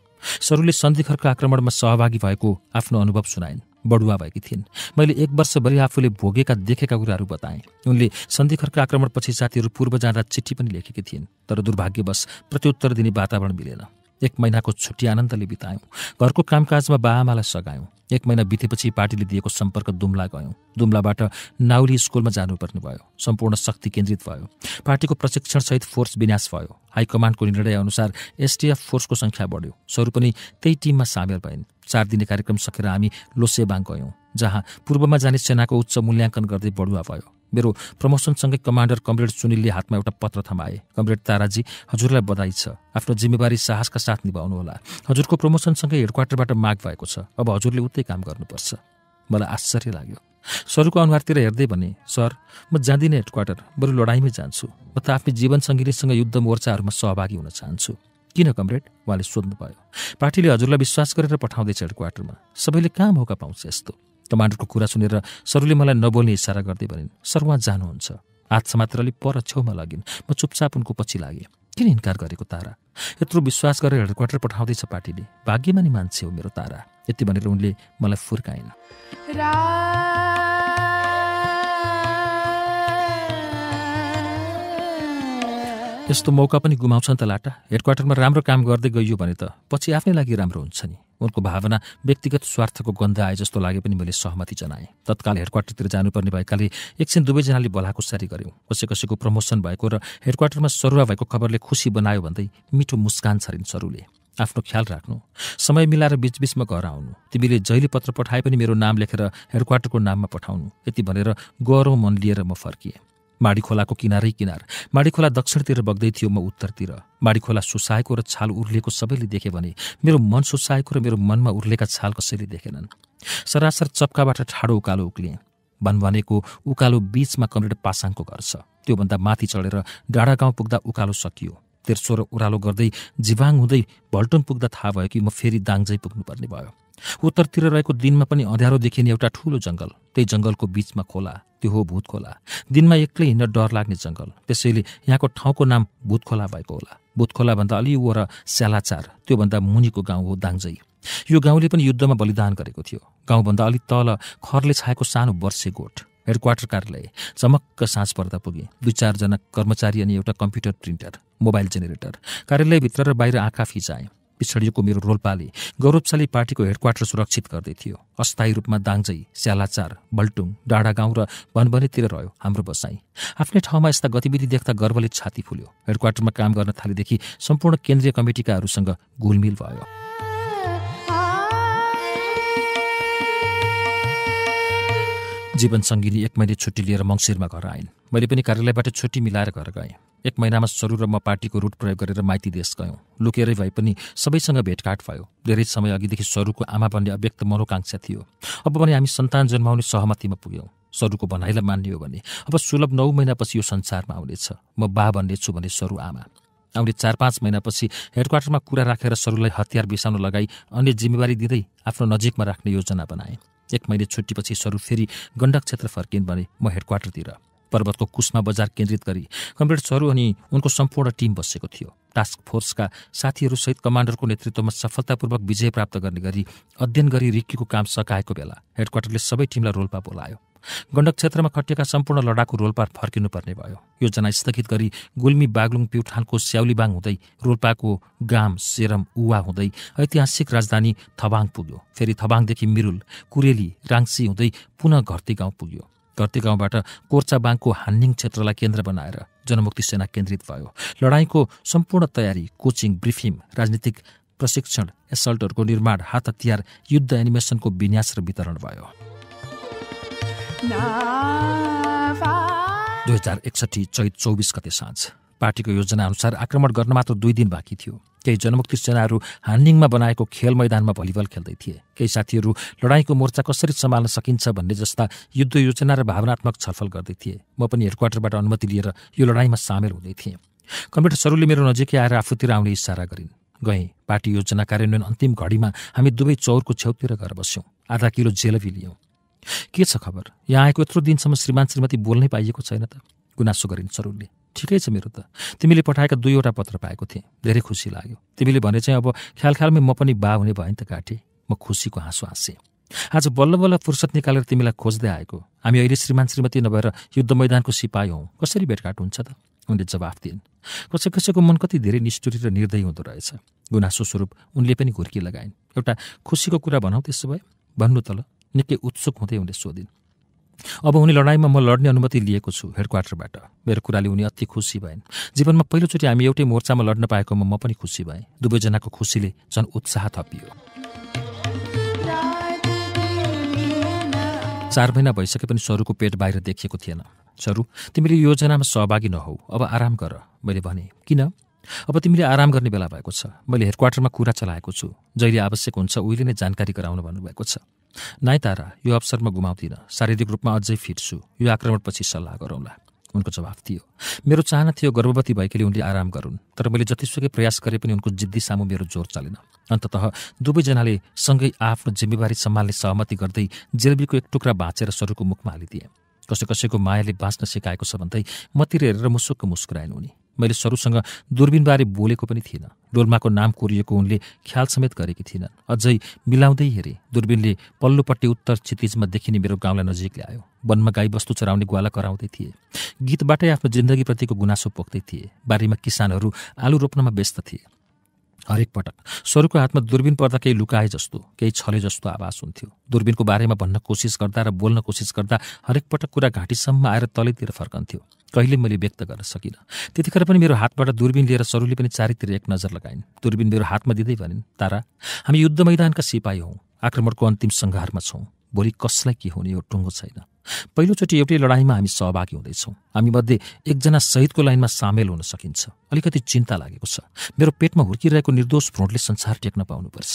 सरुले सन्धिखरको आक्रमणमा सहभागी भएको आफ्नो अनुभव सुनाइन् बडुवा भएकी थिइन् मैले एक वर्षभरि आफूले भोगेका देखेका कुराहरू बताएँ उनले सन्धिखरको आक्रमणपछि साथीहरू पूर्व जाँदा चिठी पनि लेखेकी थिइन् तर दुर्भाग्यवश प्रत्युत्तर दिने वातावरण मिलेन एक महिनाको छुट्टी आनन्दले बितायौँ घरको कामकाजमा बाबाआमालाई सघायौँ एक महिना बितेपछि पार्टीले दिएको सम्पर्क दुम्ला गयौँ दुम्लाबाट नाउली स्कुलमा जानुपर्ने भयो सम्पूर्ण शक्ति केन्द्रित भयो पार्टीको प्रशिक्षणसहित फोर्स विनाश भयो हाइकमान्डको निर्णयअनुसार एसटिएफ फोर्सको सङ्ख्या बढ्यो सरू पनि त्यही टिममा सामेल भइन् चार दिने कार्यक्रम सकेर हामी लोसेबाङ गयौँ जहाँ पूर्वमा जाने सेनाको उच्च मूल्याङ्कन गर्दै बढुवा भयो मेरो प्रमोसनसँगै कमान्डर कमरेड सुनिलले हातमा एउटा पत्र थमाए कमरेड ताराजी हजुरलाई बधाई छ आफ्नो जिम्मेवारी साहसका साथ निभाउनु होला हजुरको प्रमोसनसँगै हेडक्वार्टरबाट माग भएको छ अब हजुरले उतै काम गर्नुपर्छ मलाई आश्चर्य लाग्यो सरको अनुहारतिर हेर्दै भने सर म जाँदिनँ हेडक्वार्टर बरु लडाइँमै जान्छु म त आफ्नो जीवन युद्ध मोर्चाहरूमा सहभागी हुन चाहन्छु किन कमरेड उहाँले सोध्नुभयो पार्टीले हजुरलाई विश्वास गरेर पठाउँदैछ हेडक्वार्टरमा सबैले कहाँ मौका पाउँछ यस्तो कमान्डरको कुरा सुनेर सरले मलाई नबोल्ने इसारा गर्दै भनिन् सर उहाँ जानुहुन्छ हात अलिक पर छेउमा लगिन् म चुपचाप उनको पछि लागेँ किन इन्कार गरेको तारा यत्रो विश्वास गरेर हेडक्वार्टर पठाउँदैछ पार्टीले भाग्यमानी मान्छे हो मेरो तारा यति भनेर उनले मलाई फुर्काइन् यस्तो मौका पनि गुमाउँछ नि त लाटा हेडक्वार्टरमा राम्रो काम गर्दै गइयो भने त पछि आफ्नै लागि राम्रो हुन्छ नि उनको भावना व्यक्तिगत स्वार्थको गन्ध आए जस्तो लागे पनि मैले सहमति जनाएँ तत्काल हेडक्वार्टरतिर जानुपर्ने भएकाले एकछिन दुवैजनाले सारी गऱ्यौँ कसै कसैको प्रमोसन भएको र हेडक्वार्टरमा सरुवा भएको खबरले खुसी बनायो भन्दै मिठो मुस्कान छरिन् सरूले आफ्नो ख्याल राख्नु समय मिलाएर बिचबिचमा घर आउनु तिमीले जहिले पत्र पठाए पनि मेरो नाम लेखेर हेडक्वार्टरको नाममा पठाउनु यति भनेर गौरव मन लिएर म फर्किएँ माडी खोलाको किनारै किनार माडी खोला दक्षिणतिर बग्दै थियो म उत्तरतिर माडी खोला सुसाएको र छाल उर्लिएको सबैले देखे भने मेरो मन सुसाएको र मेरो मनमा उर्लेका छाल कसैले देखेनन् सरासर चप्काबाट ठाडो उकालो उक्लिएँ भनभनेको उकालो बीचमा कमरेड पासाङको घर छ त्योभन्दा माथि चढेर डाँडा गाउँ पुग्दा उकालो सकियो तेर्सो र उरालो गर्दै जिवाङ हुँदै भल्टुन पुग्दा थाहा भयो कि म फेरि दाङजै पुग्नुपर्ने भयो उत्तरतिर रहेको दिनमा पनि अँध्यारो देखिने एउटा ठुलो जङ्गल त्यही जङ्गलको बिचमा खोला त्यो हो भूतखोला दिनमा एक्लै हिँड्न डर लाग्ने जङ्गल त्यसैले यहाँको ठाउँको नाम भूतखोला भएको होला भूत अलि वर स्यालाचार त्योभन्दा मुनिको गाउँ हो दाङजै यो गाउँले पनि युद्धमा बलिदान गरेको थियो गाउँभन्दा अलि तल खरले छाएको सानो वर्षे गोठ हेडक्वार्टर कार्यालय चमक्क साँझ पर्दा पुगे दुई चारजना कर्मचारी अनि एउटा कम्प्युटर प्रिन्टर मोबाइल जेनेरेटर कार्यालयभित्र र बाहिर आँखा फिजाएँ पिछडिएको मेरो रोल्पाले गौरवशाली पार्टीको हेडक्वार्टर सुरक्षित गर्दै थियो अस्थायी रूपमा दाङजै स्यालाचार बल्टुङ गाउँ र भनबनेतिर रह्यो हाम्रो बसाई आफ्नै ठाउँमा यस्ता गतिविधि देख्दा गर्वले छाती फुल्यो हेडक्वार्टरमा काम गर्न थालेदेखि सम्पूर्ण केन्द्रीय कमिटिकाहरूसँग घुलमिल भयो जीवन सङ्गिनी एक महिना छुट्टी लिएर मङ्सिरमा घर आइन् मैले पनि कार्यालयबाट छुट्टी मिलाएर घर गएँ एक महिनामा सरू र म पार्टीको रुट प्रयोग गरेर माइती देश गयौँ लुकेरै भए पनि सबैसँग भेटघाट भयो धेरै समय अघिदेखि सरूको भन्ने अव्यक्त मनोकांक्षा थियो अब भने हामी सन्तान जन्माउने सहमतिमा पुग्यौँ सरूको भनाइलाई मान्ने हो भने अब सुलभ नौ महिनापछि यो संसारमा आउनेछ म बा भन्नेछु भने सरू आमा आउने चार पाँच महिनापछि हेडक्वार्टरमा कुरा राखेर सरूलाई हतियार बिसाउन लगाई अन्य जिम्मेवारी दिँदै आफ्नो नजिकमा राख्ने योजना बनाएँ एक महिना छुट्टीपछि सरू फेरि गण्डक क्षेत्र फर्किन् भने म हेडक्वार्टरतिर पर्वतको कुस्मा बजार केन्द्रित गरी कमरेड्सहरू अनि उनको सम्पूर्ण टिम बसेको थियो टास्क फोर्सका साथीहरूसहित कमान्डरको नेतृत्वमा सफलतापूर्वक विजय प्राप्त गर्ने गरी अध्ययन गरी रिक्कीको काम सकाएको बेला हेडक्वार्टरले सबै टिमलाई रोल्पा बोलायो गण्डक क्षेत्रमा खटिएका सम्पूर्ण लडाकु रोल्पा फर्किनुपर्ने भयो योजना स्थगित गरी गुल्मी बागलुङ प्युठानको स्याउलीबाङ हुँदै रोल्पाको गाम सेरम उवा हुँदै ऐतिहासिक राजधानी थबाङ पुग्यो फेरि थबाङदेखि मिरुल कुरेली राङ्सी हुँदै पुनः घरती गाउँ पुग्यो घरती गाउँबाट कोर्चाबाङको हान्निङ क्षेत्रलाई केन्द्र बनाएर जनमुक्ति सेना केन्द्रित भयो लडाईँको सम्पूर्ण तयारी कोचिङ ब्रिफिङ राजनीतिक प्रशिक्षण एसल्टहरूको निर्माण हात हतियार युद्ध एनिमेसनको विन्यास र वितरण भयो दुई हजार एकसठी चैत चौबिस गते साँझ पार्टीको योजनाअनुसार आक्रमण गर्न मात्र दुई दिन बाँकी थियो केही जनमुक्ति सेनाहरू हान्डिङमा बनाएको खेल मैदानमा भलिबल खेल्दै थिए केही साथीहरू लडाईँको मोर्चा कसरी सम्हाल्न सकिन्छ भन्ने जस्ता युद्ध योजना र भावनात्मक छलफल गर्दै थिए म पनि हेडक्वार्टरबाट अनुमति लिएर यो लडाइँमा सामेल हुँदै थिएँ कम्प्युटरहरूले मेरो नजिकै आएर आफूतिर आउने इसारा गरिन् गएँ पार्टी योजना कार्यान्वयन अन्तिम घडीमा हामी दुवै चौरको छेउतिर घर बस्यौँ आधा किलो जेलबी लियौँ के छ खबर यहाँ आएको यत्रो दिनसम्म श्रीमान श्रीमती बोल्नै पाइएको छैन त गुनासो गरिन् सरूले ठिकै छ मेरो त तिमीले पठाएका दुईवटा पत्र पाएको थिएँ धेरै खुसी लाग्यो तिमीले भने चाहिँ अब ख्याल ख्यालमै म पनि बा हुने भएँ नि त काठे म खुसीको हाँसो हाँसेँ आज बल्ल बल्ल फुर्सद निकालेर तिमीलाई खोज्दै आएको हामी अहिले श्रीमान श्रीमती नभएर युद्ध मैदानको सिपाही हौ कसरी भेटघाट हुन्छ त उनले जवाफ दिइन् कसै कसैको मन कति धेरै निष्ठुरी र निर्दयी हुँदो रहेछ गुनासो स्वरूप उनले पनि घुर्की लगाइन् एउटा खुसीको कुरा भनौँ त्यसो भए भन्नु त ल निकै उत्सुक हुँदै उनले सोधिन् अब उनी लडाइँमा म लड्ने अनुमति लिएको छु हेडक्वार्टरबाट मेरो कुराले उनी अति खुसी भएन् जीवनमा पहिलोचोटि हामी एउटै मोर्चामा लड्न पाएकोमा म पनि खुसी भएँ दुवैजनाको खुसीले झन् उत्साह थपियो चार महिना भइसके पनि सरूको पेट बाहिर देखिएको थिएन सरू तिमीले योजनामा सहभागी नहौ अब आराम गर मैले भने किन अब तिमीले आराम गर्ने बेला भएको छ मैले हेडक्वार्टरमा कुरा चलाएको छु जहिले आवश्यक हुन्छ उहिले नै जानकारी गराउन भन्नुभएको छ नाइ तारा यो अवसर म गुमाउँदिनँ शारीरिक रूपमा अझै फिट छु यो आक्रमणपछि सल्लाह गरौँला उनको जवाफ थियो मेरो चाहना थियो गर्भवती भएकोले उनले आराम गरून् तर मैले जतिसुकै प्रयास गरे पनि उनको जिद्दी सामु मेरो जोर चलेन अन्तत दुवैजनाले सँगै आफ्नो जिम्मेवारी सम्हाल्ने सहमति गर्दै जेलबीको एक टुक्रा बाँचेर सरूको मुखमा हालिदिए कसै कसैको मायाले बाँच्न सिकाएको छ भन्दै मतिर हेरेर मुसुक्क मुस्कुराएन उनी मैले सरूसँग दुर्बिनबारे बोलेको पनि थिइनँ डोल्माको नाम कोरिएको उनले ख्याल समेत गरेकी थिइनन् अझै मिलाउँदै हेरे दूरबिनले पल्लोपट्टि उत्तर क्षितिजमा देखिने मेरो गाउँलाई नजिक ल्यायो वनमा गाईबस्तु चराउने ग्वाला कराउँदै थिए गीतबाटै आफ्नो जिन्दगीप्रतिको गुनासो पोख्दै थिए बारीमा किसानहरू आलु रोप्नमा व्यस्त थिए हरेक पटक स्वरूको हातमा दुर्बिन पर्दा केही लुकाए जस्तो केही छले जस्तो आवाज हुन्थ्यो दुर्बिनको बारेमा भन्न कोसिस गर्दा र बोल्न कोसिस गर्दा हरेक पटक कुरा घाँटीसम्म आएर तलैतिर फर्कन्थ्यो कहिले मैले व्यक्त गर्न सकिनँ त्यतिखेर पनि मेरो हातबाट दुर्बिन लिएर सरूले पनि चारैतिर एक नजर लगाइन् दुर्बिन मेरो हातमा दिँदै भनिन् तारा हामी युद्ध मैदानका सिपाही हौँ आक्रमणको अन्तिम सङ्घारमा छौँ भोलि कसलाई के हुने यो टुङ्गो छैन पहिलोचोटि एउटै लडाइँमा हामी सहभागी हुँदैछौँ मध्ये एकजना शहीदको लाइनमा सामेल हुन सकिन्छ अलिकति चिन्ता लागेको छ मेरो पेटमा हुर्किरहेको निर्दोष भ्रोटले संसार टेक्न पाउनुपर्छ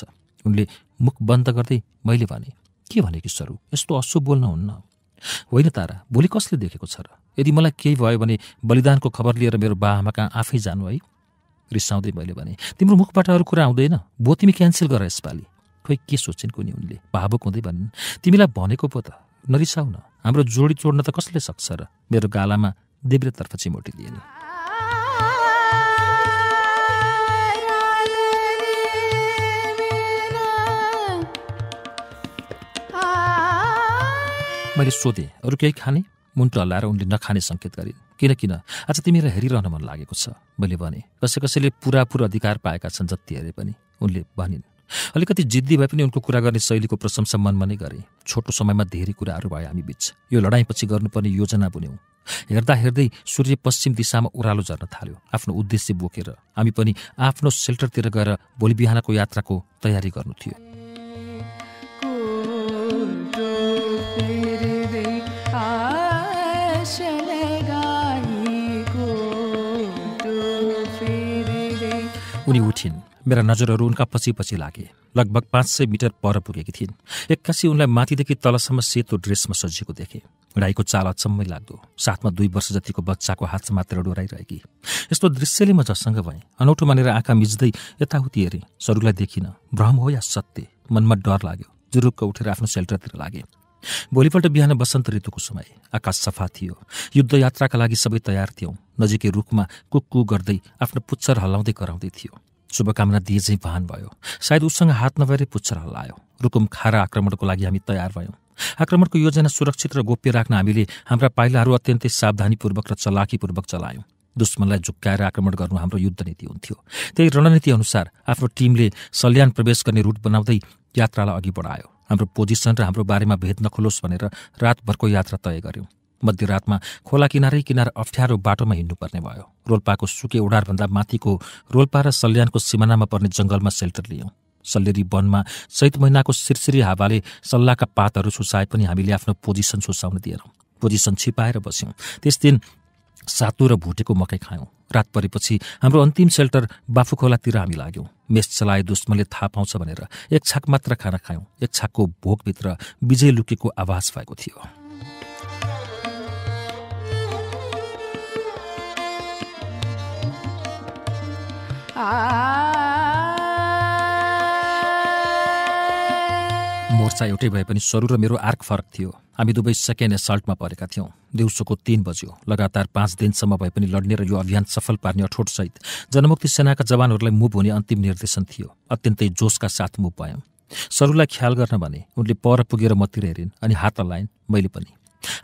उनले मुख बन्द गर्दै मैले भने के भने कि सरू यस्तो अशुभ बोल्न हुन्न होइन तारा भोलि कसले देखेको छ र यदि मलाई केही भयो भने बलिदानको खबर लिएर मेरो बाबामा कहाँ आफै जानु है रिसाउँदै मैले भने तिम्रो मुखबाट अरू कुरा आउँदैन भो तिमी क्यान्सल गर यसपालि खोइ के सोच्छन् कुनी उनले भावुक हुँदै भनिन् तिमीलाई भनेको पो त नरिसाउ न हाम्रो जोडी चोड्न त कसले सक्छ र मेरो गालामा देब्रेतर्फ चिमोटी दिएन मैले सोधेँ अरू केही खाने मुन्टु हल्लाएर उनले नखाने सङ्केत गरिन् किन किन आज तिमीलाई हेरिरहन मन लागेको छ मैले भने कसै कसैले पुरापुर अधिकार पाएका छन् जति हेरे पनि उनले भनिन् अलिकति जिद्दी भए पनि उनको कुरा गर्ने शैलीको प्रशंसा मनमा नै गरे छोटो समयमा धेरै कुराहरू भयो हामी बिच यो लडाइँपछि गर्नुपर्ने योजना बुन्यौँ हेर्दा हेर्दै सूर्य पश्चिम दिशामा ओह्रालो झर्न थाल्यो आफ्नो उद्देश्य बोकेर हामी पनि आफ्नो सेल्टरतिर गएर भोलि बिहानको यात्राको तयारी गर्नु थियो उनी उठिन् मेरा नजरहरू उनका पछि पछि लागे लगभग पाँच सय मिटर पर पुगेकी थिइन् एक्कासी उनलाई माथिदेखि तलसम्म सेतो ड्रेसमा सजिएको देखे उडाइको चाल अचम्मै लाग्दो साथमा दुई वर्ष जतिको बच्चाको हात मात्र डोराइरहेकी यस्तो दृश्यले म जसँग भएँ अनौठो मानेर आँखा मिच्दै यताउति हेरेँ सरूलाई देखिनँ भ्रम हो या सत्य मनमा डर लाग्यो जुरुक्क उठेर आफ्नो सेल्टरतिर लागे भोलिपल्ट बिहान वसन्त ऋतुको समय आकाश सफा थियो युद्धयात्राका लागि सबै तयार थियौँ नजिकै रुखमा कुक्कु गर्दै आफ्नो पुच्छर हल्लाउँदै कराउँदै थियो शुभकामना दिए चाहिँ वाहन भयो सायद उसँग हात नभएर पुच्छर हल्लायो रुकुम खारा आक्रमणको लागि हामी तयार भयौँ आक्रमणको योजना सुरक्षित र गोप्य राख्न हामीले हाम्रा पाइलाहरू अत्यन्तै सावधानीपूर्वक र चलाखीपूर्वक चलायौँ दुश्मनलाई झुक्काएर आक्रमण गर्नु हाम्रो युद्ध नीति हुन्थ्यो त्यही रणनीति अनुसार आफ्नो टिमले सल्यान प्रवेश गर्ने रुट बनाउँदै यात्रालाई अघि बढायो हाम्रो पोजिसन र हाम्रो बारेमा भेद नखुलोस् भनेर रातभरको यात्रा तय गऱ्यौँ मध्यरातमा खोला किनारै किनार अप्ठ्यारो बाटोमा हिँड्नुपर्ने भयो रोल्पाको सुके ओडारभन्दा माथिको रोल्पा र सल्यानको सिमानामा पर्ने जङ्गलमा सेल्टर लियौँ सल्लेरी वनमा चैत महिनाको सिरसिरी हावाले सल्लाहका पातहरू सुसाए पनि हामीले आफ्नो पोजिसन सुसाउन दिएनौँ पोजिसन छिपाएर बस्यौँ त्यस दिन सातो र भुटेको मकै खायौँ रात परेपछि हाम्रो अन्तिम सेल्टर बाफुखोलातिर हामी लाग्यौँ मेस चलाए दुश्मनले थाहा पाउँछ भनेर एक छाक मात्र खाना खायौँ एक छाकको भोकभित्र विजय लुकेको आवाज भएको थियो आ मोर्चा एउटै भए पनि सरु र मेरो आर्क फरक थियो हामी दुवै सेकेन्ड एसल्टमा परेका थियौँ दिउँसोको तिन बज्यो लगातार पाँच दिनसम्म भए पनि लड्ने र यो अभियान सफल पार्ने अठोटसहित जनमुक्ति सेनाका जवानहरूलाई मुभ हुने अन्तिम निर्देशन थियो अत्यन्तै जोसका साथ मुभ भयौँ सरुलाई ख्याल गर्न भने उनले पर पुगेर मतिर हेरिन् अनि हात लाइन् मैले पनि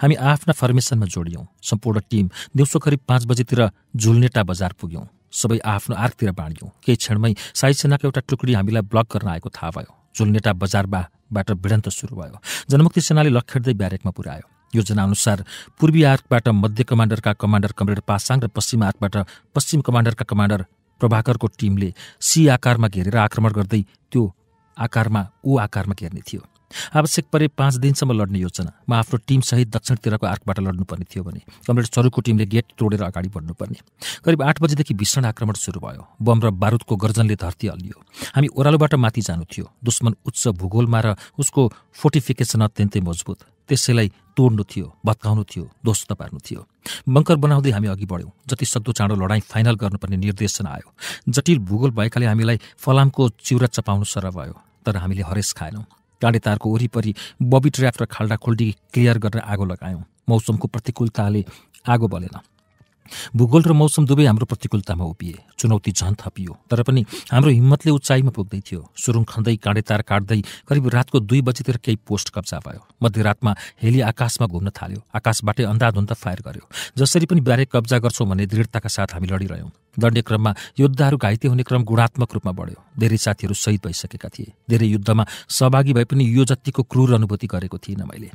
हामी आफ्ना फर्मेसनमा जोडियौँ सम्पूर्ण टिम दिउँसो करिब पाँच बजीतिर झुल्नेटा बजार पुग्यौँ सबै आफ्नो आर्कतिर बाँड्यौँ केही क्षणमै साई सेनाको एउटा टुक्री हामीलाई ब्लक गर्न आएको थाहा भयो झुल्नेटा बजारमा बाट भिडन्त सुरु भयो जनमुक्ति सेनाले लखेट्दै ब्यारेकमा पुर्यायो योजना अनुसार पूर्वी आर्कबाट मध्य कमान्डरका कमान्डर कमरेड पासाङ र पश्चिम आर्कबाट पश्चिम कमान्डरका कमान्डर प्रभाकरको टिमले सी आकारमा घेरेर आक्रमण गर्दै त्यो आकारमा ऊ आकारमा घेर्ने थियो आवश्यक परे पाँच दिनसम्म लड्ने योजना म आफ्नो टिमसहित दक्षिणतिरको आर्कबाट लड्नुपर्ने थियो भने कमरेड चरुको टिमले गेट तोडेर अगाडि बढ्नुपर्ने करिब आठ बजीदेखि भीषण आक्रमण सुरु भयो बम र बारुदको गर्जनले धरती हल्लियो हामी ओह्रालोबाट माथि जानु थियो दुश्मन उच्च भूगोलमा र उसको फोर्टिफिकेसन अत्यन्तै मजबुत त्यसैलाई तोड्नु थियो भत्काउनु थियो ध्वस्त पार्नु थियो बङ्कर बनाउँदै हामी अघि बढ्यौँ जति सक्दो चाँडो लडाइँ फाइनल गर्नुपर्ने निर्देशन आयो जटिल भूगोल भएकाले हामीलाई फलामको चिउरा चपाउनु सर भयो तर हामीले हरेस खाएनौँ तारको वरिपरि बबी ट्र्याप र खोल्डी क्लियर गरेर आगो लगायौँ मौसमको प्रतिकूलताले आगो बलेन भूगोल र मौसम दुवै हाम्रो प्रतिकूलतामा उभिए चुनौती झन थपियो तर पनि हाम्रो हिम्मतले उचाइमा पुग्दै थियो सुरुङ खन्दै काँडे तार काट्दै करिब रातको दुई बजीतिर केही पोस्ट कब्जा भयो मध्यरातमा हेली आकाशमा घुम्न थाल्यो आकाशबाटै अन्धाधुन्ध फायर गर्यो जसरी पनि बारे कब्जा गर्छौँ भन्ने दृढताका साथ हामी लडिरह्यौँ लड्ने क्रममा योद्धाहरू घाइते हुने क्रम गुणात्मक रूपमा बढ्यो धेरै साथीहरू शहीद भइसकेका थिए धेरै युद्धमा सहभागी भए पनि यो जतिको क्रूर अनुभूति गरेको थिइनँ मैले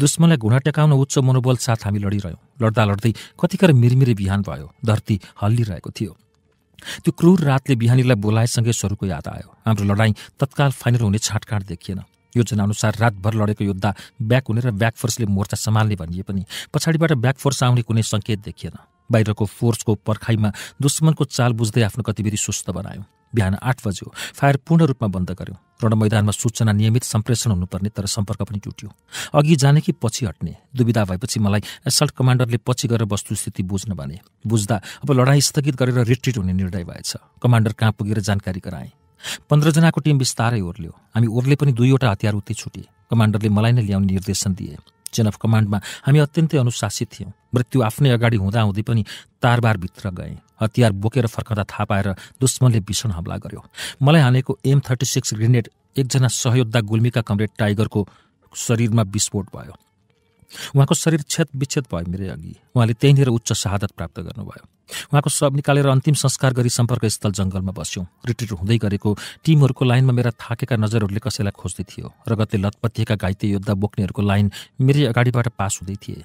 दुश्मनलाई घुँडा टेकाउन उच्च मनोबल साथ हामी लडिरह्यौँ लड्दा लड्दै कतिखेर मिरमिरे बिहान भयो धरती हल्लिरहेको थियो त्यो क्रूर रातले बिहानीलाई बोलाएसँगै स्वरूपको याद आयो हाम्रो लडाईँ तत्काल फाइनल हुने छाटकाट देखिएन योजना अनुसार रातभर लडेको योद्धा ब्याक हुने र ब्याक फोर्सले मोर्चा सम्हाल्ने भनिए पनि पछाडिबाट ब्याक फोर्स आउने कुनै सङ्केत देखिएन बाहिरको फोर्सको पर्खाइमा दुश्मनको चाल बुझ्दै आफ्नो गतिविधि सुस्त बनायौँ बिहान आठ बज्यो फायर पूर्ण रूपमा बन्द गर्यो रण मैदानमा सूचना नियमित सम्प्रेषण हुनुपर्ने तर सम्पर्क पनि टुट्यो अघि जाने कि पछि हट्ने दुविधा भएपछि मलाई एसल्ट कमान्डरले पछि गएर वस्तुस्थिति बुझ्न भने बुझ्दा अब लडाईँ स्थगित गरेर रिट्रिट हुने निर्णय भएछ कमान्डर कहाँ पुगेर जानकारी गराएँ पन्ध्रजनाको टिम बिस्तारै ओर्ल्यो हामी ओर्ले पनि दुईवटा हतियार उतै छुटे कमान्डरले मलाई नै ल्याउने निर्देशन दिए चेन अफ कमान्डमा हामी अत्यन्तै अनुशासित थियौँ मृत्यु आफ्नै अगाडि हुँदाहुँदै पनि तारबारभित्र गएँ हतियार बोकेर फर्काउँदा थाहा पाएर दुश्मनले भीषण हमला गर्यो मलाई हानेको एम थर्टी सिक्स ग्रेनेड एकजना सहयोद्धा गुल्मीका कमरेड टाइगरको शरीरमा विस्फोट भयो उहाँको शरीर क्षेत्र विच्छेद भयो मेरै अघि उहाँले त्यहीँनिर उच्च शहादत प्राप्त गर्नुभयो उहाँको सब निकालेर अन्तिम संस्कार गरी सम्पर्क स्थल जङ्गलमा बस्यौँ रिट्रिट हुँदै गरेको टिमहरूको लाइनमा मेरा थाकेका नजरहरूले कसैलाई खोज्दै थियो रगतले लतपतिएका घाइते योद्धा बोक्नेहरूको लाइन मेरै अगाडिबाट पास हुँदै थिए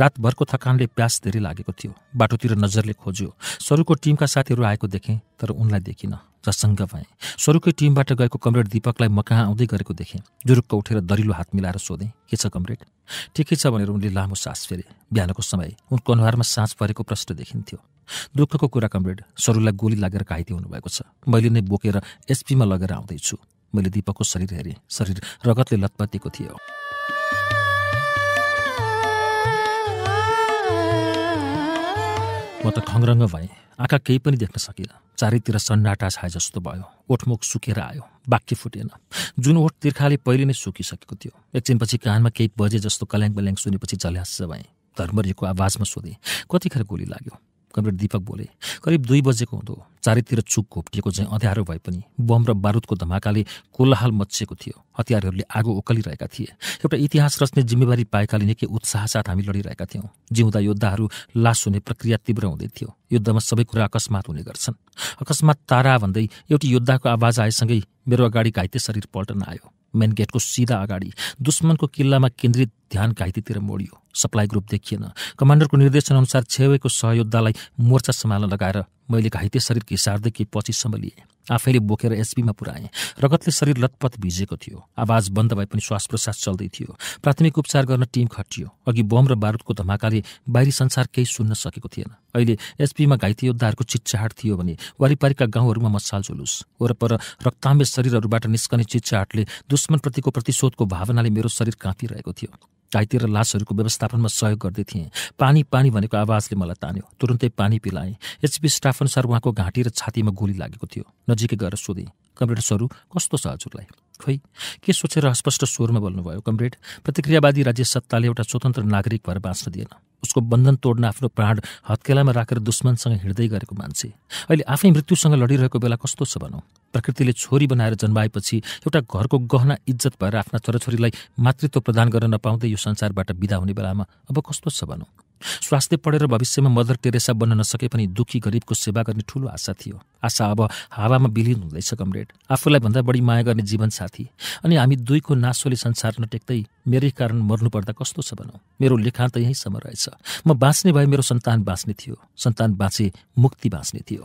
रातभरको थकानले प्यास धेरै लागेको थियो बाटोतिर नजरले खोज्यो सरूको टिमका साथीहरू आएको देखेँ तर उनलाई देखिनँ प्रसङ्ग भएँ सरूकै टिमबाट गएको कमरेड दीपकलाई म कहाँ आउँदै गरेको देखेँ जुरुक्क उठेर दरिलो हात मिलाएर सोधेँ के छ कमरेड ठिकै छ भनेर उनले लामो सास फेरे बिहानको समय उनको अनुहारमा साँझ परेको प्रश्न देखिन्थ्यो दुःखको कुरा कमरेड सरुलाई गोली लागेर घाइते हुनुभएको छ मैले नै बोकेर एसपीमा लगेर आउँदैछु मैले दीपकको शरीर हेरेँ शरीर रगतले लतपतेको थियो म त खङरङ्ग भएँ आँखा केही पनि देख्न सकिनँ चारैतिर सन्नाटा छाए जस्तो भयो ओठमुख सुकेर आयो वाक्य फुटेन जुन ओठ तिर्खाले पहिले नै सुकिसकेको थियो एकछिनपछि कानमा केही बजे जस्तो कल्याङ बल्याङ सुनेपछि झल्यास भएँ धर्मरीको आवाजमा सोधेँ कतिखेर गोली लाग्यो कमरेड दीपक बोले करिब दुई बजेको हुँदो चारैतिर चुक घोप्टिएको झैँ अँध्यारो भए पनि बम र बारुदको धमाकाले कोलाहाल मचिएको थियो हतियारहरूले आगो ओकलिरहेका थिए एउटा इतिहास रच्ने जिम्मेवारी पाएकाले निकै उत्साहसाथ हामी लडिरहेका थियौँ जिउँदा योद्धाहरू लास हुने प्रक्रिया तीव्र हुँदै थियो युद्धमा सबै कुरा अकस्मात हुने गर्छन् अकस्मात तारा भन्दै एउटी योद्धाको आवाज आएसँगै मेरो अगाडि घाइते शरीर पल्टन आयो मेन गेटको सिधा अगाडि दुश्मनको किल्लामा केन्द्रित ध्यान घाइतेतिर मोडियो सप्लाई ग्रुप देखिएन कमान्डरको निर्देशनअनुसार छेवेको सहयोद्धालाई मोर्चा सम्हाल्न लगाएर मैले घाइते शरीर घिसार्दै केही पछिसम्म लिएँ आफैले बोकेर एचपीमा पुर्याएँ रगतले शरीर लतपत भिजेको थियो आवाज बन्द भए पनि श्वास प्रश्वास चल्दै थियो प्राथमिक उपचार गर्न टिम खटियो अघि बम र बारुदको धमाकाले बाहिरी संसार केही सुन्न सकेको थिएन अहिले एचपीमा घाइते योद्धाहरूको चिच्चाहाट थियो भने वरिपरिका गाउँहरूमा मसाल जुलुस वरपर रक्ताम्य शरीरहरूबाट निस्कने चिच्चाहाटले दुश्मनप्रतिको प्रतिशोधको भावनाले मेरो शरीर काँपिरहेको थियो घाइतेर लासहरूको व्यवस्थापनमा सहयोग गर्दै थिएँ पानी पानी भनेको आवाजले मलाई तान्यो तुरुन्तै पानी पिलाएँ एचपी स्टाफ अनुसार उहाँको घाँटी र छातीमा गोली लागेको थियो नजिकै गएर सोधेँ कमरेड सरू कस्तो छ हजुरलाई खोइ के सोचेर अस्पष्ट स्वरमा बोल्नुभयो कमरेड प्रतिक्रियावादी राज्य सत्ताले एउटा स्वतन्त्र नागरिक भएर बाँच्न दिएन उसको बन्धन तोड्न आफ्नो प्राण हत्केलामा राखेर दुश्मनसँग हिँड्दै गरेको मान्छे अहिले आफै मृत्युसँग लडिरहेको बेला कस्तो छ भनौँ प्रकृतिले छोरी बनाएर जन्माएपछि एउटा घरको गहना इज्जत भएर आफ्ना छोराछोरीलाई मातृत्व प्रदान गर्न नपाउँदै यो संसारबाट विदा हुने बेलामा अब कस्तो छ भनौँ स्वास्थ्य पढेर भविष्यमा मदर टेरेसा बन्न नसके पनि दुखी गरिबको सेवा गर्ने ठूलो आशा थियो आशा अब हावामा विलिन हुँदैछ कमरेड आफूलाई भन्दा बढी माया गर्ने जीवनसाथी अनि हामी दुईको नासोले संसार नटेक्दै मेरै कारण मर्नुपर्दा कस्तो छ भनौँ मेरो लेखान्त त यहीँसम्म रहेछ म बाँच्ने भए मेरो सन्तान बाँच्ने थियो सन्तान बाँचे मुक्ति बाँच्ने थियो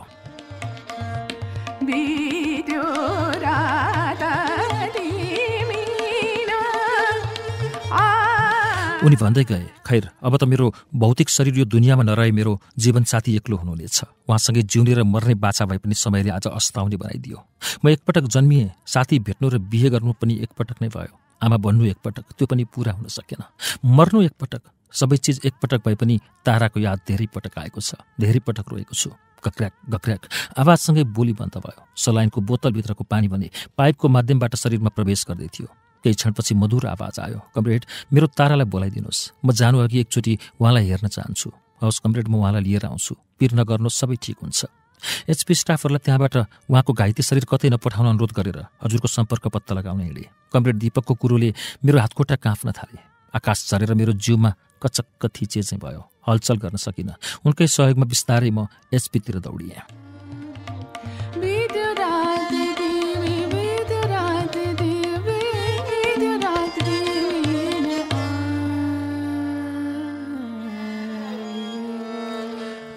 उनी भन्दै गए खैर अब त मेरो भौतिक शरीर यो दुनियाँमा नरहे मेरो जीवनसाथी एक्लो हुनुहुनेछ उहाँसँगै जिउने र मर्ने बाछा भए पनि समयले आज अस्ताउने बनाइदियो म एकपटक जन्मिएँ साथी भेट्नु र बिहे गर्नु पनि एकपटक नै भयो आमा बन्नु एकपटक त्यो पनि पुरा हुन सकेन मर्नु एकपटक सबै चिज एकपटक भए पनि ताराको याद धेरै पटक आएको छ धेरै पटक रोएको छु गक्रयाक गक्रयाक आवाजसँगै बोली बन्द भयो सलाइनको बोतलभित्रको पानी भने पाइपको माध्यमबाट शरीरमा प्रवेश गर्दै थियो केही क्षणपछि मधुर आवाज आयो कमरेड मेरो तारालाई बोलाइदिनुहोस् म जानु अघि एकचोटि उहाँलाई हेर्न चाहन्छु हवस् कमरेड म उहाँलाई लिएर आउँछु पिर नगर्नुहोस् सबै ठिक हुन्छ एचपी स्टाफहरूलाई त्यहाँबाट उहाँको घाइते शरीर कतै नपठाउन अनुरोध गरेर हजुरको सम्पर्क पत्ता लगाउन हिँडेँ कमरेड दीपकको कुरोले मेरो हातखुट्टा काँप्न थाले आकाश झरेर मेरो जिउमा कचक्क थिचे चाहिँ भयो हलचल गर्न सकिनँ उनकै सहयोगमा बिस्तारै म एचपीतिर दौडिएँ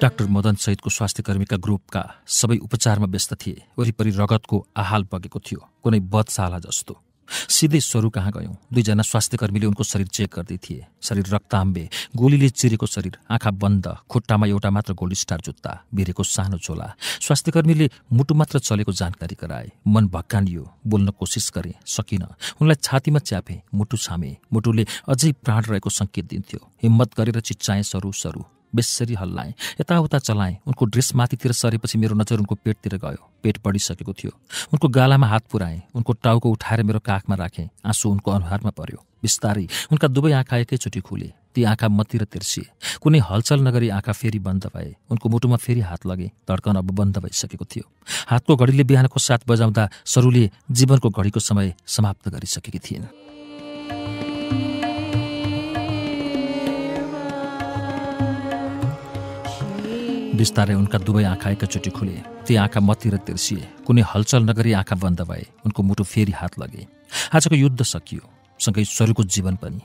डाक्टर मदन सहितको स्वास्थ्य ग्रुपका सबै उपचारमा व्यस्त थिए वरिपरि रगतको आहाल बगेको थियो कुनै बदशाला जस्तो सिधै स्वरू कहाँ गयौँ दुईजना स्वास्थ्य कर्मीले उनको शरीर चेक गर्दै थिए शरीर रक्ताम्बे गोलीले चिरेको शरीर आँखा बन्द खुट्टामा एउटा मात्र गोली स्टार जुत्ता बिरेको सानो झोला स्वास्थ्यकर्मीले मुटु मात्र चलेको जानकारी गराए मन भक्कानियो बोल्न कोसिस गरे सकिन उनलाई छातीमा च्यापे मुटु छामे मुटुले अझै प्राण रहेको सङ्केत दिन्थ्यो हिम्मत गरेर चिच्चाएँ सरू सरू बेसरी हल्लाएँ यताउता चलाएँ उनको ड्रेस माथितिर सरेपछि मेरो नजर उनको पेटतिर गयो पेट बढिसकेको थियो उनको गालामा हात पुऱ्याएँ उनको टाउको उठाएर मेरो काखमा राखेँ आँसु उनको अनुहारमा पर्यो बिस्तारै उनका दुवै आँखा एकैचोटि खुले ती आँखा मतिर तिर्सिए कुनै हलचल नगरी आँखा फेरि बन्द भए उनको मुटुमा फेरि हात लगे धड्कन अब बन्द भइसकेको थियो हातको घडीले बिहानको साथ बजाउँदा सरूले जीवनको घडीको समय समाप्त गरिसकेकी थिइन् बिस्तारै उनका दुवै आँखा एकचोटि खुले ती आँखा मतिर तिर्सिए कुनै हलचल नगरी आँखा बन्द भए उनको मुटु फेरि हात लगे आजको युद्ध सकियो सँगै सरूको जीवन पनि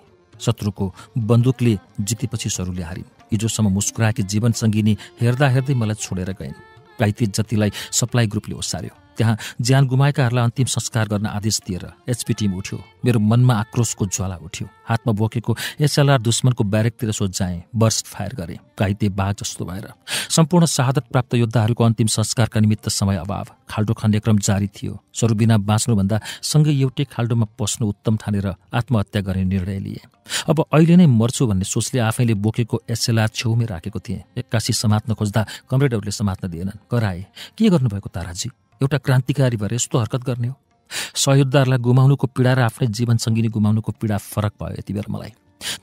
शत्रुको बन्दुकले जितेपछि सरुले हारिन् हिजोसम्म मुस्कुराएकी जीवन सङ्गिनी हेर्दा हेर्दै मलाई छोडेर गइन् गाइती जतिलाई सप्लाई ग्रुपले ओसार्यो त्यहाँ ज्यान गुमाएकाहरूलाई अन्तिम संस्कार गर्न आदेश दिएर एचपी टिम उठ्यो मेरो मनमा आक्रोशको ज्वाला उठ्यो हातमा बोकेको एसएलआर दुश्मनको ब्यारेकतिर सोझाएँ बर्स फायर गरे घाइते बाघ जस्तो भएर सम्पूर्ण शहादत प्राप्त योद्धाहरूको अन्तिम संस्कारका निमित्त समय अभाव खाल्डो खन्ने क्रम जारी थियो स्वरूबिना बाँच्नुभन्दा सँगै एउटै खाल्डोमा पस्नु उत्तम ठानेर आत्महत्या गर्ने निर्णय लिए अब अहिले नै मर्छु भन्ने सोचले आफैले बोकेको एसएलआर छेउमै राखेको थिएँ एक्कासी समात्न खोज्दा कमरेडहरूले समात्न दिएनन् कराए के गर्नुभएको ताराजी एउटा क्रान्तिकारी भएर यस्तो हरकत गर्ने हो सहयोद्धारलाई गुमाउनुको पीडा र आफ्नै जीवनसङ्गिनी गुमाउनुको पीडा फरक भयो यति बेला मलाई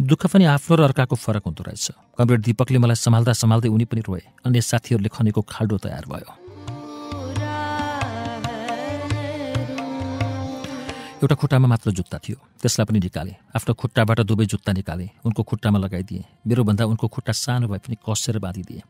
दुःख पनि आफ्नो र अर्काको फरक हुँदो रहेछ कमरेड दीपकले मलाई सम्हाल्दा सम्हाल्दै उनी पनि रोए अन्य साथीहरूले खनेको खाल्डो तयार भयो एउटा खुट्टामा मात्र जुत्ता थियो त्यसलाई पनि निकालेँ आफ्नो खुट्टाबाट दुवै जुत्ता निकालेँ उनको खुट्टामा लगाइदिएँ मेरोभन्दा उनको खुट्टा सानो भए पनि कसेर बाँधिदिएँ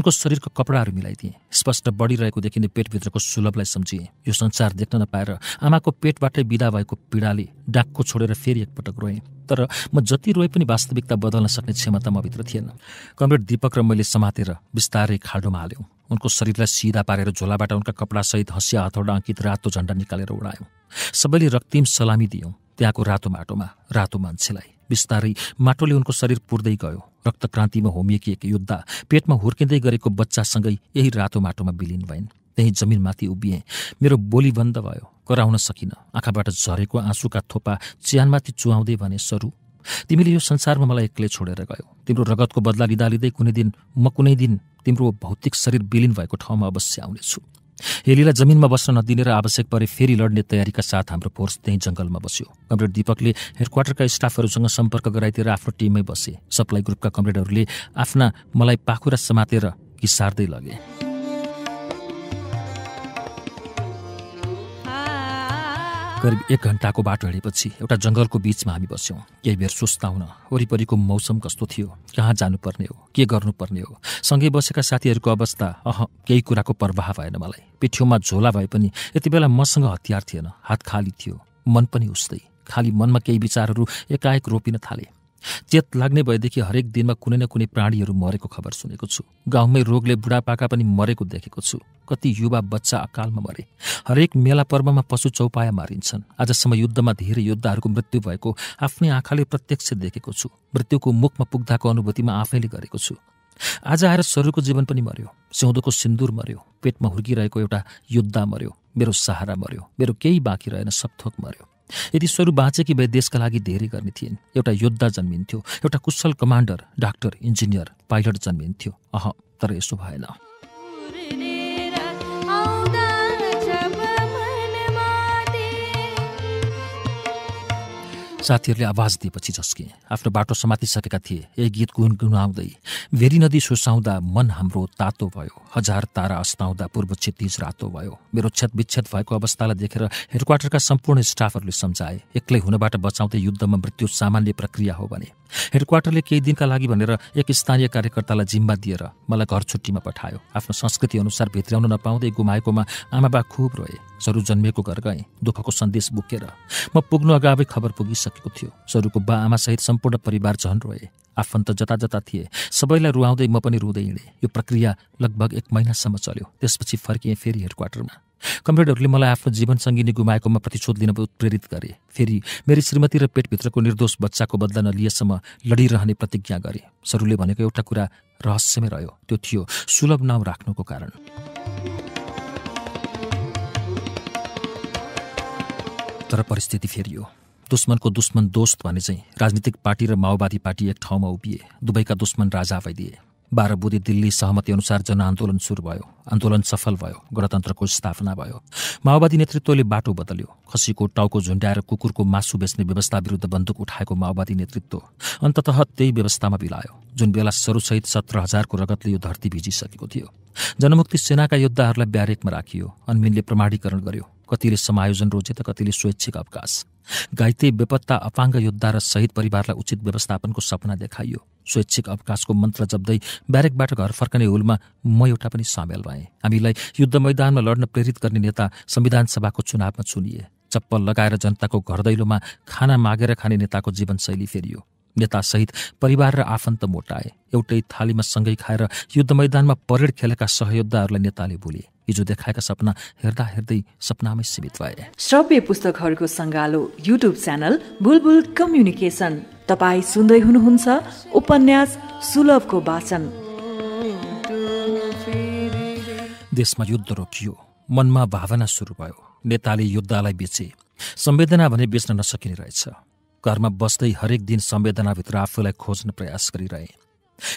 उनको शरीरको कपडाहरू मिलाइदिएँ स्पष्ट बढिरहेको देखिने पेटभित्रको सुलभलाई सम्झिएँ यो संसार देख्न नपाएर आमाको पेटबाटै बिदा भएको पीडाले डाक्को छोडेर फेरि एकपटक रोएँ तर म जति रोए पनि वास्तविकता बदल्न सक्ने क्षमता मभित्र थिएन कमरेड दीपक र मैले समातेर बिस्तारै खाडोमा हाल्यौँ उनको शरीरलाई सिधा पारेर झोलाबाट उनका कपडासहित हँसिया हथौडा अङ्कित रातो झण्डा निकालेर उडायौँ सबैले रक्तिम सलामी दियौँ त्यहाँको रातो माटोमा रातो मान्छेलाई बिस्तारै माटोले उनको शरीर पुर्दै गयो रक्तक्रान्तिमा होमिएकी एक योद्धा पेटमा हुर्किँदै गरेको बच्चासँगै यही रातो माटोमा विलिन भइन् त्यही जमिनमाथि उभिएँ मेरो बोली बन्द भयो कराउन सकिन आँखाबाट झरेको आँसुका थोपा च्यानमाथि चुहाउँदै भने सरू तिमीले यो संसारमा मलाई एक्लै छोडेर गयो तिम्रो रगतको बदला लिँदा लिँदै कुनै दिन म कुनै दिन तिम्रो भौतिक शरीर विलिन भएको ठाउँमा अवश्य आउनेछु हेलीलाई जमिनमा बस्न नदिनेर आवश्यक परे फेरि लड्ने तयारीका साथ हाम्रो फोर्स त्यहीँ जङ्गलमा बस्यो कमरेड दीपकले हेडक्वार्टरका स्टाफहरूसँग सम्पर्क गराइदिएर आफ्नो टिममै बसे सप्लाई ग्रुपका कमरेडहरूले आफ्ना मलाई पाखुरा समातेर किसार्दै लगे करिब एक घन्टाको बाटो हिँडेपछि एउटा जङ्गलको बिचमा हामी बस्यौँ केही बेर सुस्ताउन वरिपरिको मौसम कस्तो थियो कहाँ जानुपर्ने हो के गर्नुपर्ने हो सँगै बसेका साथीहरूको अवस्था अह केही कुराको प्रवाह भएन मलाई पिठ्यौमा झोला भए पनि यति बेला मसँग हतियार थिएन हात खाली थियो मन पनि उस्तै खाली मनमा केही विचारहरू एकाएक रोपिन थाले चेत लाग्ने भएदेखि हरेक दिनमा कुनै न कुनै प्राणीहरू मरेको खबर सुनेको छु गाउँमै रोगले बुढापाका पनि मरेको देखेको छु कति युवा बच्चा अकालमा मरे हरेक मेला पर्वमा पशु चौपाया मारिन्छन् आजसम्म युद्धमा धेरै योद्धाहरूको मृत्यु भएको आफ्नै आँखाले प्रत्यक्ष देखेको छु मृत्युको मुखमा पुग्दाको अनुभूतिमा आफैले गरेको छु आज आएर सरको जीवन पनि मर्यो सिउँदोको सिन्दुर मर्यो पेटमा हुर्किरहेको एउटा योद्धा मर्यो मेरो सहारा मर्यो मेरो केही बाँकी रहेन सपथोक मर्यो यदि स्वरूप बाँचेकी भए देशका लागि धेरै गर्ने थिएन एउटा योद्धा जन्मिन्थ्यो एउटा कुशल कमान्डर डाक्टर इन्जिनियर पाइलट जन्मिन्थ्यो अह तर यसो भएन साथीहरूले आवाज दिएपछि झस्के आफ्नो बाटो समातिसकेका थिए यही गीत गुनगुनाउँदै भेरी नदी सुसाउँदा मन हाम्रो तातो भयो हजार तारा अस्ताउँदा पूर्व क्षतिज रातो भयो मेरो क्षत विच्छेद भएको अवस्थालाई देखेर हेडक्वार्टरका सम्पूर्ण स्टाफहरूले सम्झाए एक्लै हुनबाट बचाउँदै युद्धमा मृत्यु सामान्य प्रक्रिया हो भने हेडक्वार्टरले केही दिनका लागि भनेर एक स्थानीय कार्यकर्तालाई जिम्मा दिएर मलाई घर छुट्टीमा पठायो आफ्नो संस्कृति अनुसार भित्राउन नपाउँदै गुमाएकोमा आमाबा खुब रोए सरु जन्मिएको घर गएँ दुःखको सन्देश बोकेर म पुग्नु अगावै खबर पुगिसकेको थियो सरुको बा आमासहित सम्पूर्ण परिवार झन रोए आफन्त जता जता थिए सबैलाई रुवाउँदै म पनि रुँदै हिँडेँ यो प्रक्रिया लगभग एक महिनासम्म चल्यो त्यसपछि फर्किएँ फेरि हेडक्वार्टरमा कम्प्युटरहरूले मलाई आफ्नो जीवनसङ्गिनी गुमाएकोमा प्रतिशोध लिन उत्प्रेरित गरे फेरि मेरी श्रीमती र पेटभित्रको निर्दोष बच्चाको बदला नलिएसम्म लडिरहने प्रतिज्ञा गरे सरूले भनेको एउटा कुरा रहस्यमै रह्यो त्यो थियो सुलभ नाउँ राख्नुको कारण तर परिस्थिति फेरियो दुश्मनको दुश्मन दोस्त भने चाहिँ राजनीतिक पार्टी र माओवादी पार्टी एक ठाउँमा उभिए दुवैका दुश्मन राजा भइदिए बाह्र बुधी दिल्ली अनुसार जनआन्दोलन सुरु भयो आन्दोलन सफल भयो गणतन्त्रको स्थापना भयो माओवादी नेतृत्वले बाटो बदल्यो खसीको टाउको झुन्ड्याएर कुकुरको मासु बेच्ने व्यवस्था विरुद्ध बन्दुक उठाएको माओवादी नेतृत्व अन्तत त्यही व्यवस्थामा बिलायो जुन बेला सरूसहित सत्र हजारको रगतले यो धरती भिजिसकेको थियो जनमुक्ति सेनाका योद्धाहरूलाई ब्यारेकमा राखियो अनमिनले प्रमाणीकरण गर्यो कतिले समायोजन रोजे त कतिले स्वैच्छिक अवकाश घाइते बेपत्ता अपाङ्ग योद्धा र शहीद परिवारलाई उचित व्यवस्थापनको सपना देखाइयो स्वैच्छिक अवकाशको मन्त्र जप्दै ब्यारेकबाट घर फर्कने हुलमा म एउटा पनि सामेल भएँ हामीलाई युद्ध मैदानमा लड्न प्रेरित गर्ने नेता संविधान सभाको चुनावमा चुनिए चप्पल लगाएर जनताको घर दैलोमा खाना मागेर खाने नेताको जीवनशैली फेरियो नेतासहित परिवार र आफन्त मोटाए एउटै थालीमा सँगै खाएर युद्ध मैदानमा परेड खेलेका सहयोद्धाहरूलाई नेताले बोले हिजो देखाएका सपना हेर्दा हेर्दै सपनामै सीमित भए श्रव्य पुस्तकहरूको सङ्गालो युट्युब च्यानल बुलबुल कम्युनिकेसन तपाईँ सुन्दै हुनुहुन्छ उपन्यास सुलभको वाचन देशमा युद्ध रोकियो मनमा भावना सुरु भयो नेताले युद्धलाई बेचे संवेदना भने बेच्न नसकिने रहेछ घरमा बस्दै हरेक दिन संवेदनाभित्र आफूलाई खोज्न प्रयास गरिरहे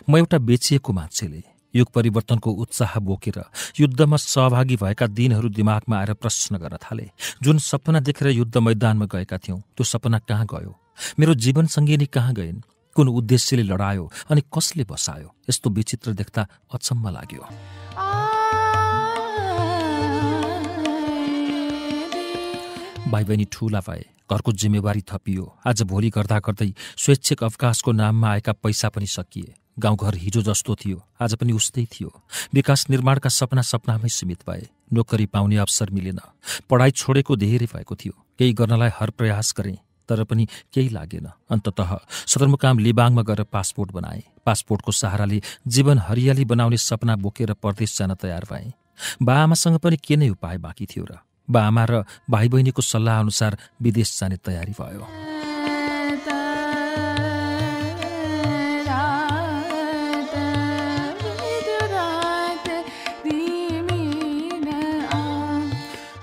म एउटा बेचिएको मान्छेले युग परिवर्तनको उत्साह बोकेर युद्धमा सहभागी भएका दिनहरू दिमागमा आएर प्रश्न गर्न थाले जुन सपना देखेर युद्ध मैदानमा गएका थियौँ त्यो सपना कहाँ गयो मेरो जीवन जीवनसङ्गिनी कहाँ गइन् कुन उद्देश्यले लडायो अनि कसले बसायो यस्तो विचित्र देख्दा अचम्म लाग्यो भाइ बहिनी ठुला भए घरको जिम्मेवारी थपियो आज भोलि गर्दा गर्दै स्वैच्छिक अवकाशको नाममा आएका पैसा पनि सकिए गाउँघर हिजो जस्तो थियो आज पनि उस्तै थियो विकास निर्माणका सपना सपनामै सीमित भए नोकरी पाउने अवसर मिलेन पढाइ छोडेको धेरै भएको थियो केही गर्नलाई हर प्रयास गरेँ तर पनि केही लागेन अन्तत सदरमुकाम लिबाङमा गएर पासपोर्ट बनाएँ पासपोर्टको सहाराले जीवन हरियाली बनाउने सपना बोकेर परदेश जान तयार भएँ बाआमासँग पनि के नै उपाय बाँकी थियो र बाआमा र भाइ बहिनीको अनुसार विदेश जाने तयारी भयो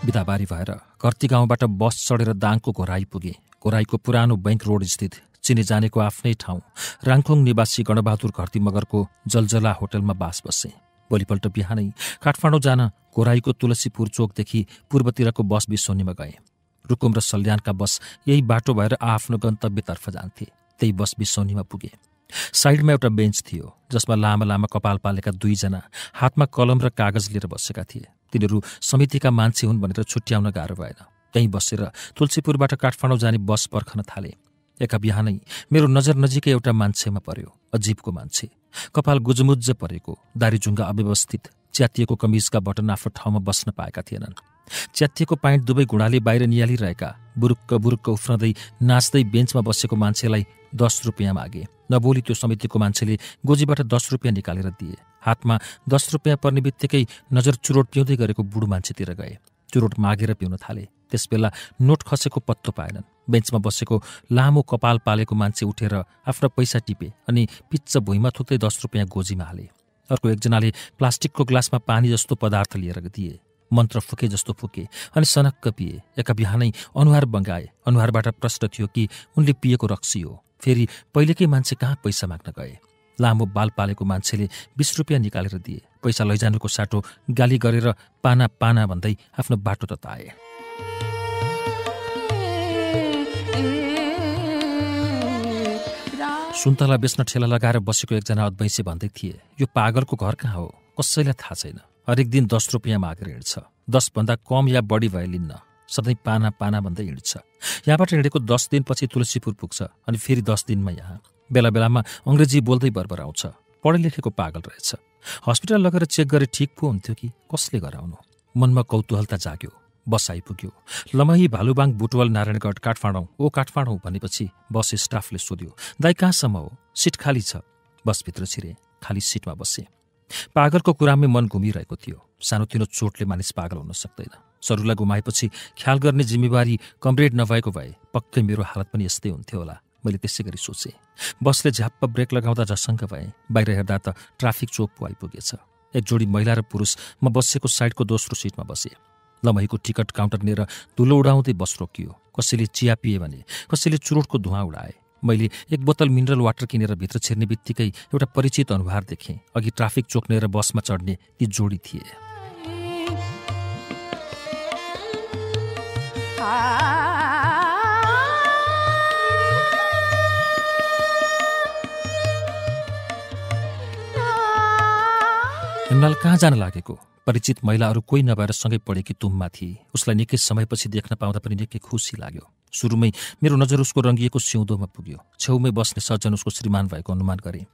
बिदाबारी भएर कर्ती गाउँबाट बस चढेर दाङको घोराई पुगे घोराईको पुरानो बैङ्क रोड स्थित चिने जानेको आफ्नै ठाउँ राङखोङ निवासी गणबहादुर घरती मगरको जलजला होटलमा बास बसे भोलिपल्ट बिहानै काठमाडौँ जान घोराईको तुलसीपुर चोकदेखि पूर्वतिरको बस बिसोनीमा गए रुकुम र सल्यानका बस यही बाटो भएर आफ्नो गन्तव्यतर्फ जान्थे त्यही बस बिसौनीमा पुगे साइडमा एउटा बेन्च थियो जसमा लामा लामा कपाल पालेका दुईजना हातमा कलम र कागज लिएर बसेका थिए तिनीहरू समितिका मान्छे हुन् भनेर छुट्याउन गाह्रो भएन त्यहीँ बसेर तुलसीपुरबाट काठमाडौँ जाने बस पर्खन थाले एका बिहानै मेरो नजर नजिकै एउटा मान्छेमा पर्यो अजीबको मान्छे कपाल गुजमुज परेको दारीजुङ्गा अव्यवस्थित च्यातिएको कमिजका बटन आफ्नो ठाउँमा बस्न पाएका थिएनन् च्यातिएको पाइन्ट दुवै घुँडाले बाहिर निहालिरहेका बुरुक्क बुरुक्क उफ्रँदै नाच्दै बेन्चमा बसेको मान्छेलाई दस रुपियाँ मागे नबोली त्यो समितिको मान्छेले गोजीबाट दस रुपियाँ निकालेर दिए हातमा दस रुपियाँ पर्ने बित्तिकै नजर चुरोट पिउँदै गरेको बुढो मान्छेतिर गए चुरोट मागेर पिउन थाले त्यसबेला नोट खसेको पत्तो पाएनन् बेन्चमा बसेको लामो कपाल पालेको मान्छे उठेर आफ्ना पैसा टिपे अनि पिच्च भुइँमा थुक्दै दस रुपियाँ गोजीमा हाले अर्को एकजनाले प्लास्टिकको ग्लासमा पानी जस्तो पदार्थ लिएर दिए मन्त्र फुके जस्तो फुके अनि सनक्क पिए एका बिहानै अनुहार बङ्गाए अनुहारबाट प्रश्न थियो कि उनले पिएको रक्सी हो फेरि पहिलेकै मान्छे कहाँ पैसा माग्न गए लामो बाल पालेको मान्छेले बिस रुपियाँ निकालेर दिए पैसा लैजानुको साटो गाली गरेर पाना पाना भन्दै आफ्नो बाटो त तताए सुन्तला बेच्न ठेला लगाएर बसेको एकजना अद्वैंसी भन्दै थिए यो पागलको घर कहाँ हो कसैलाई थाहा छैन हरेक दिन दस रुपियाँ मागेर हिँड्छ दसभन्दा कम या बढी भए लिन्न सधैँ पाना पाना भन्दै हिँड्छ यहाँबाट हिँडेको दस दिनपछि तुलसीपुर पुग्छ अनि फेरि दस दिनमा यहाँ बेला बेलामा अङ्ग्रेजी बोल्दै बर्बर आउँछ पढे लेखेको पागल रहेछ हस्पिटल लगेर चेक गरे ठिक पो हुन्थ्यो कि कसले गराउनु मनमा कौतुहलता जाग्यो बस आइपुग्यो लमही भालुबाङ बुटवल नारायणगढ काठमाडौँ ओ काठमाडौँ भनेपछि बस स्टाफले सोध्यो दाई कहाँसम्म हो सिट खाली छ बसभित्र छिरे खाली सिटमा बसे पागलको कुरामै मन घुमिरहेको थियो सानोतिनो चोटले मानिस पागल हुन सक्दैन सरूलाई गुमाएपछि ख्याल गर्ने जिम्मेवारी कमरेड नभएको भए पक्कै मेरो हालत पनि यस्तै हुन्थ्यो होला मैले त्यसै गरी सोचेँ बसले झ्याप्प ब्रेक लगाउँदा झसङ्ग भएँ बाहिर हेर्दा त ट्राफिक चोक पो आइपुगेछ एक जोडी महिला र पुरुष म बसेको साइडको दोस्रो सिटमा बसेँ लमहीको टिकट काउन्टर लिएर धुलो उडाउँदै बस रोकियो कसैले चिया पिए भने कसैले चुरोटको धुवा उडाए मैले एक बोतल मिनरल वाटर किनेर भित्र छिर्ने बित्तिकै एउटा परिचित अनुहार देखेँ अघि ट्राफिक चोक लिएर बसमा चढ्ने ती जोडी थिए सुनलाल कहाँ जान लागेको परिचित महिलाहरू कोही नभएर सँगै पढेकी तुममा थिए उसलाई निकै समयपछि देख्न पाउँदा पनि निकै खुसी लाग्यो सुरुमै मेरो नजर उसको रङ्गिएको सिउँदोमा पुग्यो छेउमै बस्ने सज्जन उसको श्रीमान भएको अनुमान गरे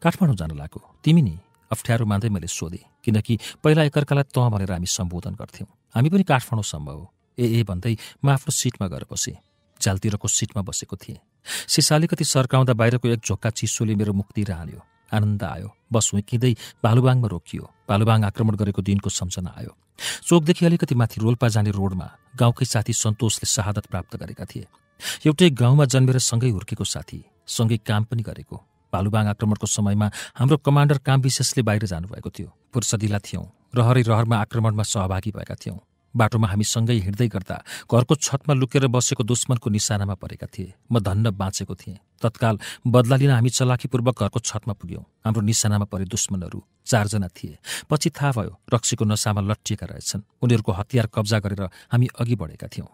काठमाडौँ जान लाग्यो तिमी नि अप्ठ्यारो मान्दै मैले सोधेँ किनकि पहिला एकअर्कालाई तँ भनेर हामी सम्बोधन गर्थ्यौँ हामी पनि काठमाडौँसम्म हो ए ए भन्दै म आफ्नो सिटमा गएर बसेँ झ्यालतिरको सिटमा बसेको थिएँ सिसाले कति सर्काउँदा बाहिरको एक झोक्का चिसोले मेरो मुक्ति हाल्यो आनन्द आयो बस उकिँदै बालुबाङमा रोकियो बालुबाङ आक्रमण गरेको दिनको सम्झना आयो चोकदेखि अलिकति माथि रोल्पा जाने रोडमा गाउँकै साथी सन्तोषले शहादत प्राप्त गरेका थिए एउटै गाउँमा जन्मेर सँगै हुर्केको साथी सँगै काम पनि गरेको भालुबाङ आक्रमणको समयमा हाम्रो कमान्डर काम विशेषले बाहिर जानुभएको थियो फुर्सदिला थियौँ रहरै रहरमा आक्रमणमा सहभागी भएका थियौँ बाटोमा हामी सँगै हिँड्दै गर्दा घरको छतमा लुकेर बसेको दुश्मनको निशानामा परेका थिए म धन्न बाँचेको थिएँ तत्काल बदला लिन हामी चलाखीपूर्वक घरको छतमा पुग्यौँ हाम्रो निशानामा परे दुश्मनहरू चारजना थिए पछि थाहा भयो रक्सीको नसामा लट्टिएका रहेछन् उनीहरूको हतियार कब्जा गरेर हामी अघि बढेका थियौँ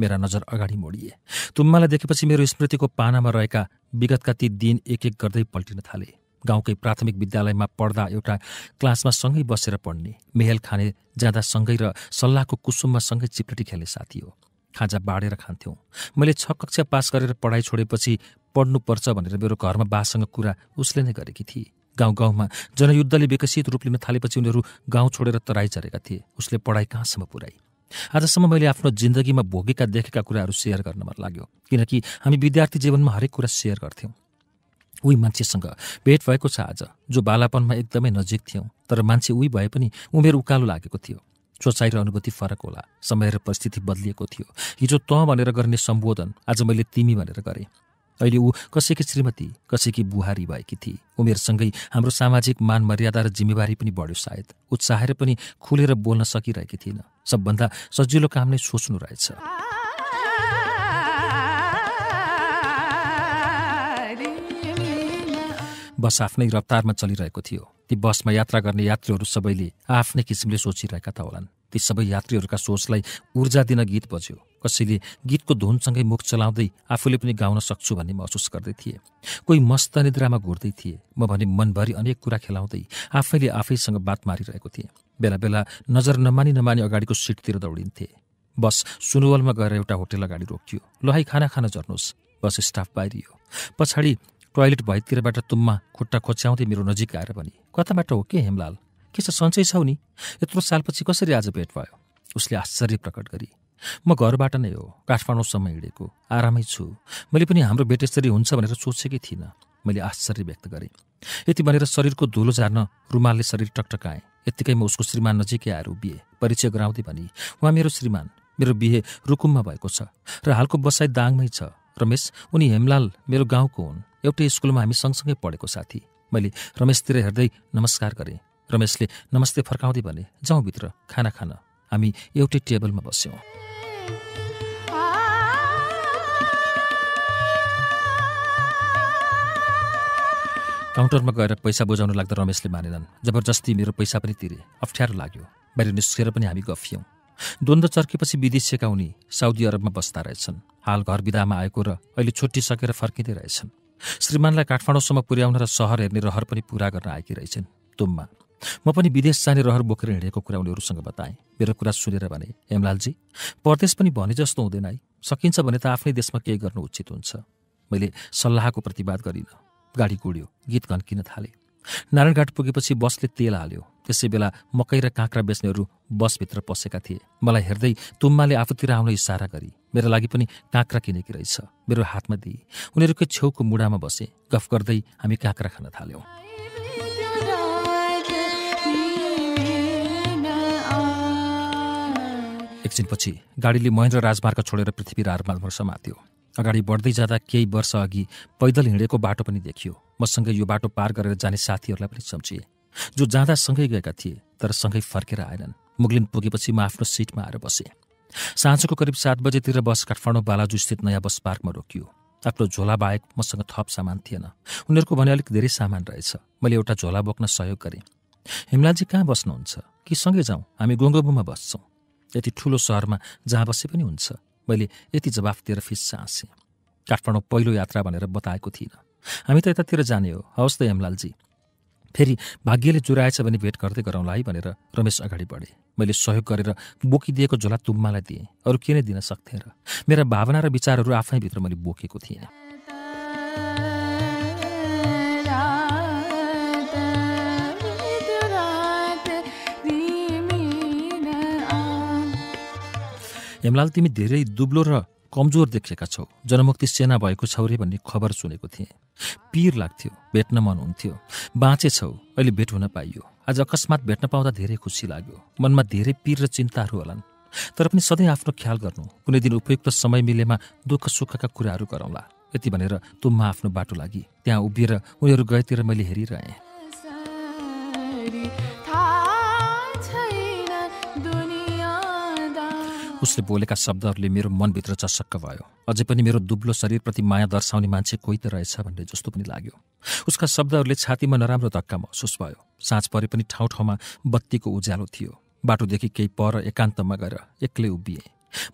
मेरा नजर अगाडि मोडिए तुम्मालाई देखेपछि मेरो स्मृतिको पानामा रहेका विगतका ती दिन एक एक गर्दै पल्टिन थाले गाउँकै प्राथमिक विद्यालयमा पढ्दा एउटा क्लासमा सँगै बसेर पढ्ने मेहेल खाने जाँदा सँगै र सल्लाहको कुसुममा सँगै चिप्लेटी खेल्ने साथी हो खाजा बाँडेर खान्थ्यौँ मैले छ कक्षा पास गरेर पढाइ छोडेपछि पढ्नुपर्छ भनेर मेरो घरमा बासँग कुरा उसले नै गरेकी थिए गाउँ गाउँमा जनयुद्धले विकसित रूप लिन थालेपछि उनीहरू गाउँ छोडेर तराई झरेका थिए उसले पढाइ कहाँसम्म पुऱ्याई आजसम्म मैले आफ्नो जिन्दगीमा भोगेका देखेका कुराहरू सेयर गर्न मन लाग्यो किनकि हामी विद्यार्थी जीवनमा हरेक कुरा सेयर गर्थ्यौँ उही मान्छेसँग भेट भएको छ आज जो बालापनमा एकदमै नजिक थियौँ तर मान्छे उही भए पनि उमेर उकालो लागेको थियो सोचाइ र अनुभूति फरक होला समय र परिस्थिति बदलिएको थियो हिजो त भनेर गर्ने सम्बोधन आज मैले तिमी भनेर गरेँ अहिले ऊ कसैकी श्रीमती कसैकी बुहारी भएकी थिए उमेरसँगै हाम्रो सामाजिक मान मर्यादा र जिम्मेवारी पनि बढ्यो सायद उत्साहेर पनि खुलेर बोल्न सकिरहेकी थिइन सबभन्दा सजिलो काम नै सोच्नु रहेछ बस आफ्नै रफ्तारमा चलिरहेको थियो ती बसमा यात्रा गर्ने यात्रीहरू सबैले आफ्नै किसिमले सोचिरहेका त होलान् ती सबै यात्रीहरूका सोचलाई ऊर्जा दिन गीत बज्यो कसैले गीतको धुनसँगै मुख चलाउँदै आफूले पनि गाउन सक्छु भन्ने महसुस गर्दै थिए कोही मस्त निद्रामा घुर्दै थिए म भने मनभरि अनेक कुरा खेलाउँदै आफैले आफैसँग बात मारिरहेको थिएँ बेला बेला नजर नमानी नमानी अगाडिको सिटतिर दौडिन्थे बस सुनवलमा गएर एउटा होटेल अगाडि रोकियो लहाई खाना खान झर्नुहोस् बस स्टाफ बाहिरियो पछाडि टोयलेट भइतिरबाट तुम्मा खुट्टा खोच्याउँदै मेरो नजिक आएर भने कताबाट हो के हेमलाल के छ सन्चै छौ नि यत्रो सालपछि कसरी आज भेट भयो उसले आश्चर्य प्रकट गरी म घरबाट नै हो काठमाडौँसम्म हिँडेको आरामै छु मैले पनि हाम्रो भेट यसरी हुन्छ भनेर सोचेकै थिइनँ मैले आश्चर्य व्यक्त गरेँ यति भनेर शरीरको धुलो झार्न रुमालले शरीर टकटकाएँ यत्तिकै म उसको श्रीमान नजिकै आएर बिहे परिचय गराउँदै भने उहाँ मेरो श्रीमान मेरो बिहे रुकुममा भएको छ र हालको बसाइ दाङमै छ रमेश उनी हेमलाल मेरो गाउँको हुन् एउटै स्कुलमा हामी सँगसँगै पढेको साथी मैले रमेशतिर हेर्दै नमस्कार गरेँ रमेशले नमस्ते फर्काउँदै भने जाउँ भित्र खाना खान हामी एउटै टेबलमा बस्यौँ काउन्टरमा गएर पैसा बुझाउन लाग्दा रमेशले मानेनन् जबरजस्ती मेरो पैसा पनि तिरे अप्ठ्यारो लाग्यो बाहिर निस्केर पनि हामी गफियौँ द्वन्द्व चर्केपछि विदेश उनी साउदी अरबमा बस्दा रहेछन् हाल घर विदामा आएको र अहिले छुट्टिसकेर फर्किँदै रहेछन् श्रीमानलाई काठमाडौँसम्म पुर्याउन र सहर हेर्ने रहर पनि पुरा गर्न आएकी रहेछन् तुम्मा म पनि विदेश जाने रहर बोकेर हिँडेको कुरा उनीहरूसँग बताएँ मेरो कुरा सुनेर भने हेमलालजी परदेश पनि भने जस्तो हुँदैन है सकिन्छ भने त आफ्नै देशमा केही गर्नु उचित हुन्छ मैले सल्लाहको प्रतिवाद गरिनँ गाडी गुड्यो गीत घन्किन थालेँ नारायणघाट पुगेपछि बसले तेल हाल्यो त्यसै बेला मकै र काँक्रा बेच्नेहरू बसभित्र पसेका थिए मलाई हेर्दै तुम्माले आफूतिर आउन इसारा गरी मेरा लागि पनि काँक्रा किनेकी रहेछ मेरो हातमा दिए उनीहरूकै छेउको मुढामा बसे गफ गर्दै हामी काँक्रा खान थाल्यौँ एकछिनपछि गाडीले महेन्द्र राजमार्ग छोडेर पृथ्वी राजमार्गमा समात्यो अगाडि बढ्दै जाँदा केही वर्ष अघि पैदल हिँडेको बाटो पनि देखियो मसँगै यो बाटो पार गरेर जाने साथीहरूलाई पनि सम्झिए जो जाँदा सँगै गएका थिए तर सँगै फर्केर आएनन् मुगलिन पुगेपछि म आफ्नो सिटमा आएर बसेँ साँझको करिब सात बजेतिर बस काठमाडौँ बालाजुस्थित नयाँ बस पार्कमा रोकियो आफ्नो झोला बाहेक मसँग थप सामान थिएन उनीहरूको भने अलिक धेरै सामान रहेछ मैले एउटा झोला बोक्न सहयोग गरेँ हिमलाजी कहाँ बस्नुहुन्छ कि सँगै जाउँ हामी गोङ्गोबुमा बस्छौँ यति ठुलो सहरमा जहाँ बसे पनि हुन्छ मैले यति जवाफ दिएर फिस हाँसेँ काठमाडौँ पहिलो यात्रा भनेर बताएको थिइनँ हामी त यतातिर जाने हो हवस् त हेमलालजी फेरि भाग्यले चुराएछ भने भेट गर्दै गरौँला है भनेर रमेश अगाडि बढे मैले सहयोग गरेर बोकिदिएको झोला तुम्मालाई दिएँ अरू के नै दिन सक्थेँ र मेरा भावना र विचारहरू आफैभित्र मैले बोकेको थिएँ हेमलाल तिमी धेरै दुब्लो र कमजोर देखेका छौ जनमुक्ति सेना भएको छौरे भन्ने खबर सुनेको थिएँ पिर लाग्थ्यो भेट्न मन हुन्थ्यो छौ अहिले भेट हुन पाइयो आज अकस्मात भेट्न पाउँदा धेरै खुसी लाग्यो मनमा धेरै पिर र चिन्ताहरू होलान् तर पनि सधैँ आफ्नो ख्याल गर्नु कुनै दिन उपयुक्त समय मिलेमा दुःख सुखका कुराहरू गरौँला यति भनेर तुम्मा आफ्नो बाटो लागि त्यहाँ उभिएर उनीहरू गएतिर मैले हेरिरहेँ उसले बोलेका शब्दहरूले मेरो मनभित्र चसक्क भयो अझै पनि मेरो दुब्लो शरीरप्रति माया दर्शाउने मान्छे कोही त रहेछ भन्ने जस्तो पनि लाग्यो उसका शब्दहरूले छातीमा नराम्रो धक्का महसुस भयो साँझ परे पनि ठाउँ ठाउँमा बत्तीको उज्यालो थियो बाटोदेखि केही पर एकान्तमा गएर एक्लै उभिएँ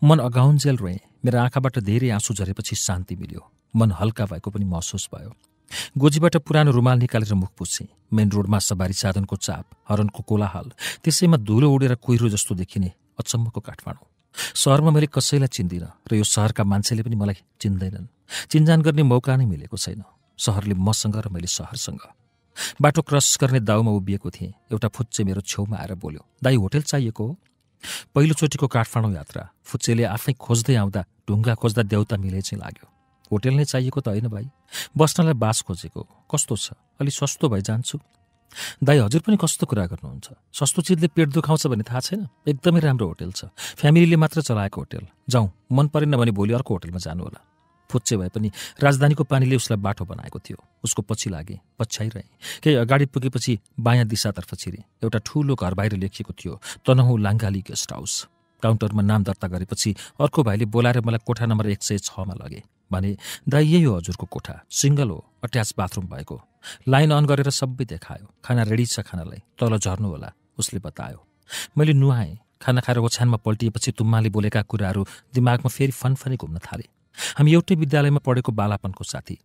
मन अगाउन्जेल रोएँ मेरो आँखाबाट धेरै आँसु झरेपछि शान्ति मिल्यो मन हल्का भएको पनि महसुस भयो गोजीबाट पुरानो रुमाल निकालेर मुख पुछेँ मेन रोडमा सवारी साधनको चाप हरणको कोलाहल त्यसैमा धुलो उडेर कोइरो जस्तो देखिने अचम्मको काठमाडौँ सहरमा मैले कसैलाई चिन्दिनँ र यो सहरका मान्छेले पनि मलाई चिन्दैनन् चिन्जान गर्ने मौका नै मिलेको छैन सहरले मसँग र मैले सहरसँग बाटो क्रस गर्ने दाउमा उभिएको थिएँ एउटा फुच्चे मेरो छेउमा आएर बोल्यो दाई होटेल चाहिएको हो पहिलोचोटिको काठमाडौँ यात्रा फुच्चेले आफै खोज्दै आउँदा ढुङ्गा खोज्दा देउता मिले चाहिँ लाग्यो होटेल नै चाहिएको त होइन भाइ बस्नलाई बास खोजेको कस्तो छ अलि सस्तो जान्छु दाई हजुर पनि कस्तो कुरा गर्नुहुन्छ सस्तो चिजले पेट दुखाउँछ भन्ने थाहा छैन एकदमै राम्रो होटेल छ फ्यामिलीले मात्र चलाएको होटेल जाउँ मन परेन भने भोलि अर्को होटलमा जानु होला फुच्चे भए पनि राजधानीको पानीले उसलाई बाटो बनाएको थियो उसको पछि लागे पछ्याइरहे केही अगाडि पुगेपछि बायाँ दिशातर्फ छिरे एउटा ठुलो घर बाहिर लेखिएको थियो तनहुँ लाङ्गाली गेस्ट हाउस काउन्टरमा नाम दर्ता गरेपछि अर्को भाइले बोलाएर मलाई कोठा नम्बर एक सय छमा लगे भने दाई यही हो हजुरको कोठा सिङ्गल हो अट्याच बाथरुम भएको लाइन अन गरेर सबै देखायो खाना रेडी छ खानालाई तल झर्नु होला उसले बतायो मैले नुहाएँ खाना खाएर ओछ्यानमा पल्टिएपछि तुम्माले बोलेका कुराहरू दिमागमा फेरि फनफनी घुम्न थाले हामी एउटै विद्यालयमा पढेको बालापनको साथी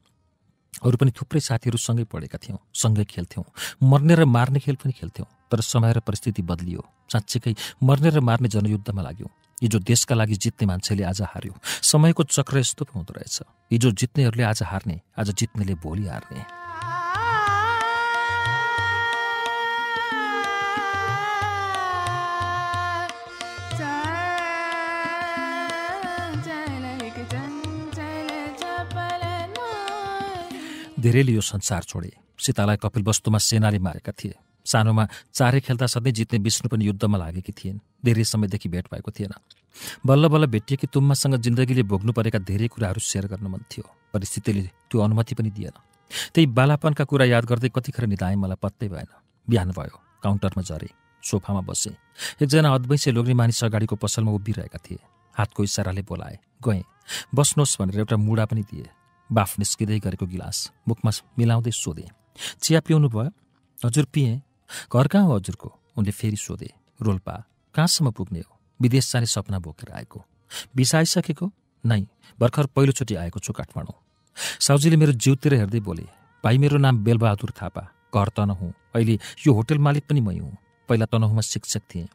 अरू पनि थुप्रै साथीहरू सँगै पढेका थियौँ सँगै खेल्थ्यौँ मर्ने र मार्ने खेल पनि खेल्थ्यौँ तर समय र परिस्थिति बदलियो साँच्चीकै मर्ने र मार्ने जनयुद्धमा लाग्यौँ हिजो देशका लागि जित्ने मान्छेले आज हार्यो समयको चक्र यस्तो पो हुँदो रहेछ हिजो जित्नेहरूले आज हार्ने आज जित्नेले भोलि हार्ने धेरैले यो संसार छोडे सीतालाई कपिल वस्तुमा सेनाले मारेका थिए सानोमा चारै खेल्दा सधैँ जित्ने विष्णु पनि युद्धमा लागेकी थिइन् धेरै समयदेखि भेट भएको थिएन बल्ल बल्ल भेटिएकी तुम्मासँग जिन्दगीले भोग्नु परेका धेरै कुराहरू सेयर गर्न मन थियो परिस्थितिले त्यो अनुमति पनि दिएन त्यही बालापनका कुरा याद गर्दै कतिखेर निधाएँ मलाई पत्तै भएन बिहान भयो काउन्टरमा झरे सोफामा बसेँ एकजना अद्वैसे लोग्ने मानिस अगाडिको पसलमा उभिरहेका थिए हातको इसाराले बोलाए गएँ बस्नुहोस् भनेर एउटा मुढा पनि दिए बाफ निस्किँदै गरेको गिलास मुखमा मिलाउँदै सोधे चिया पिउनु भयो हजुर पिएँ घर कहाँ हो हजुरको उनले फेरि सोधे रोल्पा कहाँसम्म पुग्ने हो विदेश जाने सपना बोकेर आएको भिसा आइसकेको नै भर्खर पहिलोचोटि आएको छु काठमाडौँ साउजीले मेरो जिउतिर हेर्दै बोले भाइ मेरो नाम बेलबहादुर थापा घर तनहुँ अहिले यो होटल मालिक पनि मै हुँ पहिला तनहुँमा शिक्षक थिएँ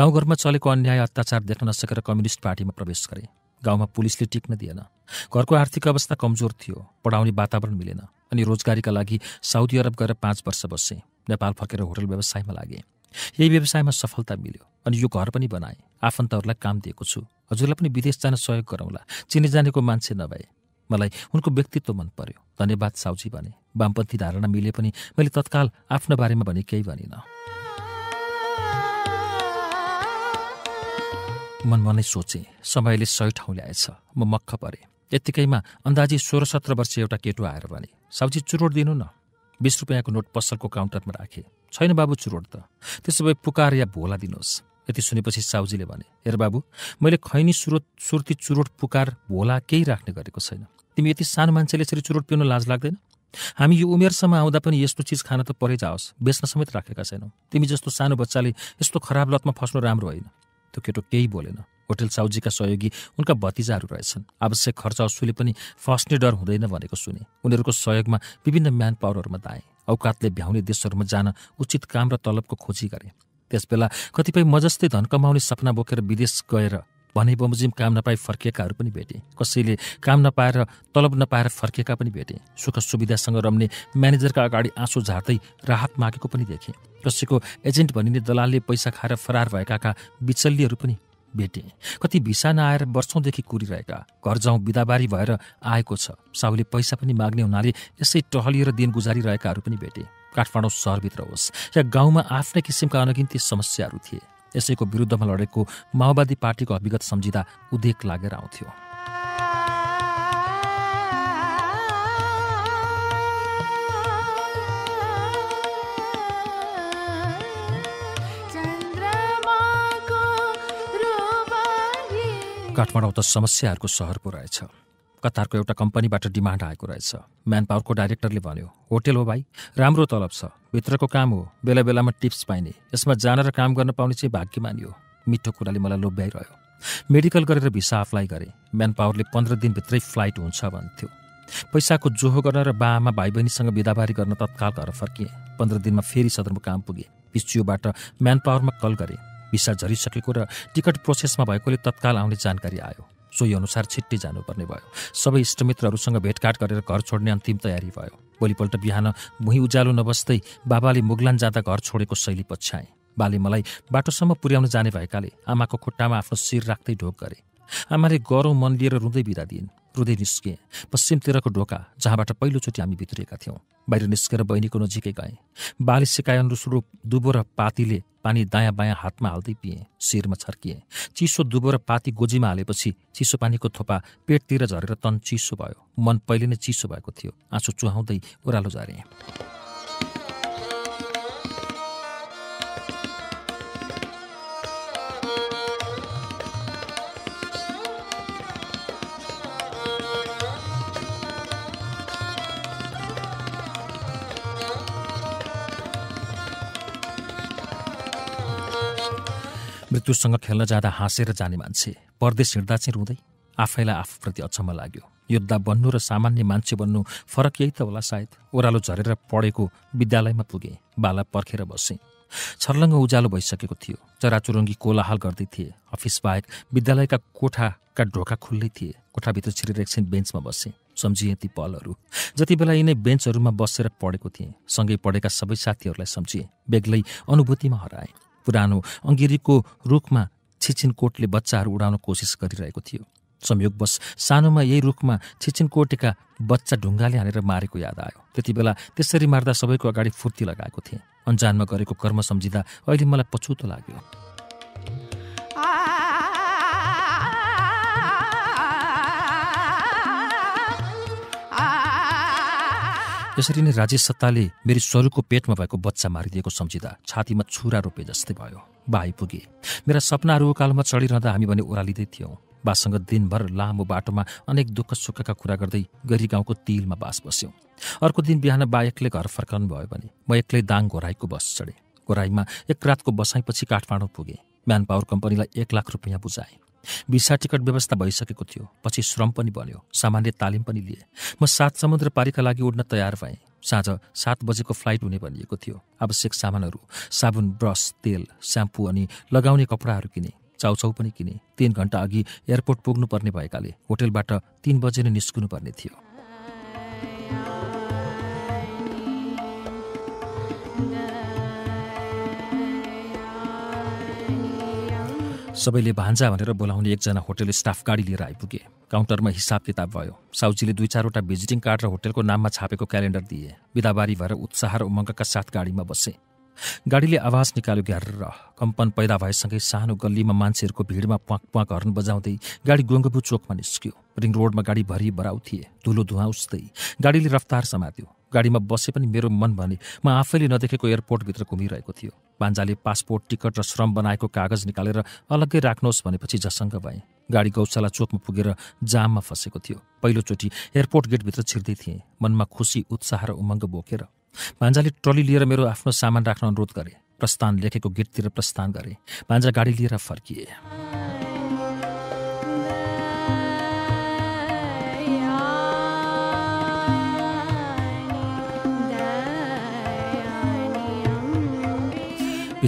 गाउँघरमा चलेको अन्याय अत्याचार देख्न नसकेर कम्युनिस्ट पार्टीमा प्रवेश गरेँ गाउँमा पुलिसले टिक्न दिएन घरको आर्थिक अवस्था कमजोर थियो पढाउने वातावरण मिलेन अनि रोजगारीका लागि साउदी अरब गएर पाँच वर्ष बसेँ नेपाल फर्केर होटल व्यवसायमा लागेँ यही व्यवसायमा सफलता मिल्यो अनि यो घर पनि बनाएँ आफन्तहरूलाई काम दिएको छु हजुरलाई पनि विदेश जान सहयोग गरौँला चिने जानेको मान्छे नभए मलाई उनको व्यक्तित्व मन पर्यो धन्यवाद साउजी भने वामपन्थी धारणा मिले पनि मैले तत्काल आफ्नो बारेमा भने केही भनिनँ मन मनै सोचेँ समयले सही ठाउँ ल्याएछ म मक्ख परेँ यत्तिकैमा अन्दाजी सोह्र सत्र वर्ष एउटा केटो आएर भने साउजी चुरोट दिनु न बिस रुपियाँको नोट पसलको काउन्टरमा राखेँ छैन बाबु चुरोट त त्यसो भए पुकार या भोला दिनुहोस् यति सुनेपछि साउजीले भने हेर बाबु मैले खैनी सुरोत सुर्ती चुरोट पुकार भोला केही राख्ने गरेको छैन तिमी यति सानो मान्छेले यसरी चुरोट पिउन लाज लाग्दैन हामी यो उमेरसम्म आउँदा पनि यस्तो चिज खान त परै जाओस् बेच्न समेत राखेका छैनौँ तिमी जस्तो सानो बच्चाले यस्तो खराब लतमा फस्नु राम्रो होइन त्यो केटो केही बोलेन होटेल साउजीका सहयोगी उनका भतिजाहरू रहेछन् आवश्यक खर्च असुले पनि फस्ने डर हुँदैन भनेको सुने उनीहरूको सहयोगमा विभिन्न म्यान पावरहरूमा दाए औकातले भ्याउने देशहरूमा जान उचित काम र तलबको खोजी गरे त्यसबेला कतिपय मजस्तै धन कमाउने सपना बोकेर विदेश गएर भने बमोजिम काम नपाई फर्किएकाहरू पनि भेटेँ कसैले काम नपाएर तलब नपाएर फर्किएका पनि भेटे सुख सुविधासँग रम्ने म्यानेजरका अगाडि आँसु झार्दै राहत मागेको पनि देखेँ कसैको एजेन्ट भनिने दलालले पैसा खाएर फरार भएकाका बिचल्लीहरू पनि भेटे कति भिसा नआएर वर्षौँदेखि कुरिरहेका घर जाउँ बिदाबारी भएर आएको छ साहुले पैसा पनि माग्ने हुनाले यसै टहलिएर दिन गुजारिरहेकाहरू पनि भेटे काठमाडौँ सहरभित्र होस् या गाउँमा आफ्नै किसिमका अनगिन्ती समस्याहरू थिए यसैको विरुद्धमा लडेको माओवादी पार्टीको अभिगत सम्झिँदा उदेक लागेर आउँथ्यो काठमाडौँ त समस्याहरूको सहर रहेछ कतारको एउटा कम्पनीबाट डिमान्ड आएको रहेछ म्यान पावरको डाइरेक्टरले भन्यो होटेल हो भाइ राम्रो तलब छ भित्रको काम हो बेला बेलामा टिप्स पाइने यसमा जान र काम गर्न पाउने चाहिँ भाग्य मानियो मिठो कुराले मलाई लोभ्याइरह्यो मेडिकल गरेर भिसा अप्लाई गरेँ म्यान पावरले पन्ध्र दिनभित्रै फ्लाइट हुन्छ भन्थ्यो पैसाको जोहो गर्न र बाआमा भाइ बहिनीसँग बिदाबारी गर्न तत्काल घर फर्किएँ पन्ध्र दिनमा फेरि सदरमा काम पुगेँ पिचियोबाट म्यान पावरमा कल गरेँ भिसा झरिसकेको र टिकट प्रोसेसमा भएकोले तत्काल आउने जानकारी आयो सोही अनुसार छिट्टी जानुपर्ने भयो सबै इष्टमित्रहरूसँग भेटघाट गरेर घर छोड्ने अन्तिम तयारी भयो भोलिपल्ट बिहान भुइँ उज्यालो नबस्दै बाबाले मुगलान जाँदा घर छोडेको शैली पछ्याए बाले मलाई बाटोसम्म पुर्याउन जाने भएकाले आमाको खुट्टामा आफ्नो शिर राख्दै ढोक गरे आमाले गरौँ मन लिएर रुँदै बिदा दिइन् रुँदै निस्किए पश्चिमतिरको ढोका जहाँबाट पहिलोचोटि हामी भित्रिएका थियौँ बाहिर निस्केर बहिनीको नजिकै गएँ बाले सिकायअनुस्वरूप दुबो र पातीले पानी दायाँ बायाँ हातमा हाल्दै पिएँ शिरमा छर्किएँ चिसो दुबो र पाती गोजीमा हालेपछि चिसो पानीको थोपा पेटतिर झरेर तन चिसो भयो मन पहिले नै चिसो भएको थियो आँसु चुहाउँदै ओह्रालो झारेँ मृत्युसँग खेल्न जाँदा हाँसेर जाने मान्छे परदेश हिँड्दा चाहिँ रुँदै आफैलाई आफूप्रति अचम्म लाग्यो योद्धा बन्नु र सामान्य मान्छे बन्नु फरक यही त होला सायद ओह्रालो झरेर पढेको विद्यालयमा पुगेँ बाला पर्खेर बसेँ छर्लङ्ग उज्यालो भइसकेको थियो चराचुरुङ्गी कोलाहाल गर्दै थिए अफिस बाहेक विद्यालयका कोठाका ढोका खुल्लै थिए कोठाभित्र छिरेर एकछिन बेन्चमा बसेँ सम्झिएँ ती पलहरू जति बेला यिनै बेन्चहरूमा बसेर पढेको थिएँ सँगै पढेका सबै साथीहरूलाई सम्झिएँ बेग्लै अनुभूतिमा हराएँ पुरानो अङ्गिरीको रुखमा छिचिनकोटले बच्चाहरू उडाउन कोसिस गरिरहेको थियो संयोगवश सानोमा यही रुखमा छिचिनकोटेका बच्चा ढुङ्गाले हानेर मारेको याद आयो त्यति बेला त्यसरी मार्दा सबैको अगाडि फुर्ती लगाएको थिएँ अन्जानमा गरेको कर्म सम्झिँदा अहिले मलाई पछुतो लाग्यो यसरी नै राजेश सत्ताले मेरो स्वरूको पेटमा भएको बच्चा मारिदिएको सम्झिँदा छातीमा छुरा रोपे जस्तै भयो बाई पुगे मेरा सपनाहरू कालमा चढिरहँदा हामी भने ओह्रालिँदै थियौँ बासँग दिनभर लामो बाटोमा अनेक दुःख सुखका कुरा गर्दै गरी गाउँको तिलमा बास बस्यौँ अर्को दिन बिहान बा एक्लै घर फर्काउनु भयो भने म एक्लै दाङ घोराईको बस चढेँ घोराईमा एक रातको बसाइपछि काठमाडौँ पुगेँ म्यान पावर कम्पनीलाई एक लाख रुपियाँ बुझाएँ भिसा टिकट व्यवस्था भइसकेको थियो पछि श्रम पनि बन्यो सामान्य तालिम पनि लिए म सात समुद्र पारीका लागि उड्न तयार भएँ साँझ सात बजेको फ्लाइट हुने भनिएको थियो आवश्यक सामानहरू साबुन ब्रस तेल स्याम्पू अनि लगाउने कपडाहरू किने चाउचाउ पनि किने तिन घण्टा अघि एयरपोर्ट पुग्नुपर्ने भएकाले होटेलबाट तिन बजे नै निस्कनुपर्ने थियो सबैले भान्जा भनेर बोलाउने एकजना होटेल स्टाफ गाडी लिएर आइपुगे काउन्टरमा हिसाब किताब भयो साउजीले दुई चारवटा भिजिटिङ कार्ड र होटेलको नाममा छापेको क्यालेन्डर दिए विदाबारी भएर उत्साह र उमङ्गका साथ गाडीमा बसे गाडीले आवाज निकाल्यो ग्यारेर कम्पन पैदा भएसँगै सानो गल्लीमा मान्छेहरूको भिडमा प्वाक प्वाक हर्न बजाउँदै गाडी गोङ्गबु चोकमा निस्क्यो रिङ रोडमा गाडी भरि बराउ थिए धुलो धुवा उस्दै गाडीले रफ्तार समात्यो गाडीमा बसे पनि मेरो मन भने म आफैले नदेखेको एयरपोर्टभित्र घुमिरहेको थियो पान्जाले पासपोर्ट टिकट र श्रम बनाएको कागज निकालेर अलग्गै राख्नुहोस् भनेपछि झसङ्ग भएँ गाडी गौशाला चोकमा पुगेर जाममा फँसेको थियो पहिलोचोटि एयरपोर्ट गेटभित्र छिर्दै थिएँ मनमा खुसी उत्साह र उमङ्ग बोकेर भान्जाले ट्रली लिएर मेरो आफ्नो सामान राख्न अनुरोध गरे प्रस्थान लेखेको गेटतिर प्रस्थान गरे भान्जा गाडी लिएर फर्किए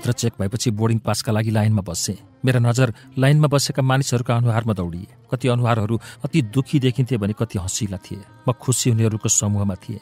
भित्र चेक भएपछि बोर्डिङ पासका लागि लाइनमा बसेँ मेरो नजर लाइनमा बसेका मानिसहरूका अनुहारमा दौडिए कति अनुहारहरू अति दुःखी देखिन्थे भने कति हँसिला थिए म खुसी हुनेहरूको समूहमा थिएँ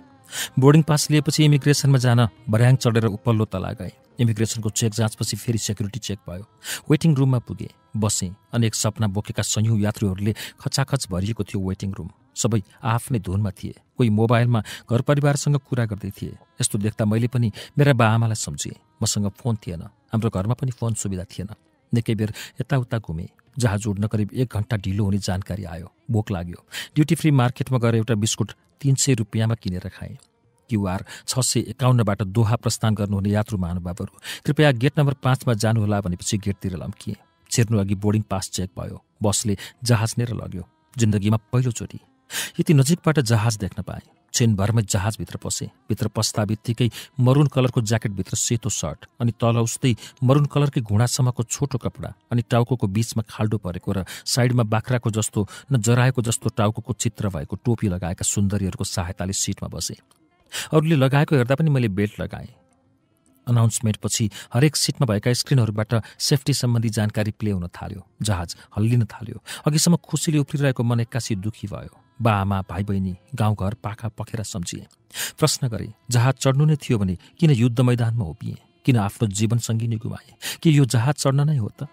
बोर्डिङ पास लिएपछि इमिग्रेसनमा जान भर्याङ चढेर उपल्लो तला गएँ इमिग्रेसनको चेक जाँचपछि फेरि सेक्युरिटी चेक भयो वेटिङ रुममा पुगेँ बसेँ अनेक सपना बोकेका सयौँ यात्रुहरूले खचाखच भरिएको थियो वेटिङ रुम सबै आफ्नै धुनमा थिए कोही मोबाइलमा घर परिवारसँग कुरा गर्दै थिए यस्तो देख्दा मैले पनि मेरा बाआमालाई सम्झेँ मसँग फोन थिएन हाम्रो घरमा पनि फोन सुविधा थिएन निकै बेर यताउता घुमेँ जहाज उड्न करिब एक घन्टा ढिलो हुने जानकारी आयो भोक लाग्यो ड्युटी फ्री मार्केटमा गएर एउटा बिस्कुट तिन सय रुपियाँमा किनेर खाएँ क्युआर छ सय एकाउन्नबाट दोहा प्रस्थान गर्नुहुने यात्रु महानुभावहरू कृपया गेट नम्बर पाँचमा जानुहोला भनेपछि गेटतिर लम्किए छिर्नु अघि बोर्डिङ पास चेक भयो बसले जहाज लिएर लग्यो जिन्दगीमा पहिलोचोटि यति नजिकबाट जहाज देख्न पाएँ चेनभरमै जहाजभित्र पसे भित्र पस्दा बित्तिकै मरुन कलरको ज्याकेटभित्र सेतो सर्ट अनि तल उस्तै मरुन कलरकै घुँडासम्मको छोटो कपडा अनि टाउको बिचमा खाल्डो परेको र साइडमा बाख्राको जस्तो न जराएको जस्तो टाउको चित्र भएको टोपी लगाएका सुन्दरीहरूको सहायताले सिटमा बसे अरूले लगाएको हेर्दा पनि मैले बेल्ट लगाएँ अनाउन्समेन्टपछि हरेक सिटमा भएका स्क्रिनहरूबाट सेफ्टी सम्बन्धी जानकारी प्ले हुन थाल्यो जहाज हल्लिन थाल्यो अघिसम्म खुसीले उफ्रिरहेको मन एक्कासी दुखी भयो बा आमा भाइ बहिनी गाउँघर पाखा पखेर सम्झिए प्रश्न गरे जहाज चढ्नु नै थियो भने किन युद्ध मैदानमा उभिए किन आफ्नो जीवन सङ्गिनी गुमाए कि यो जहाज चढ्न नै हो त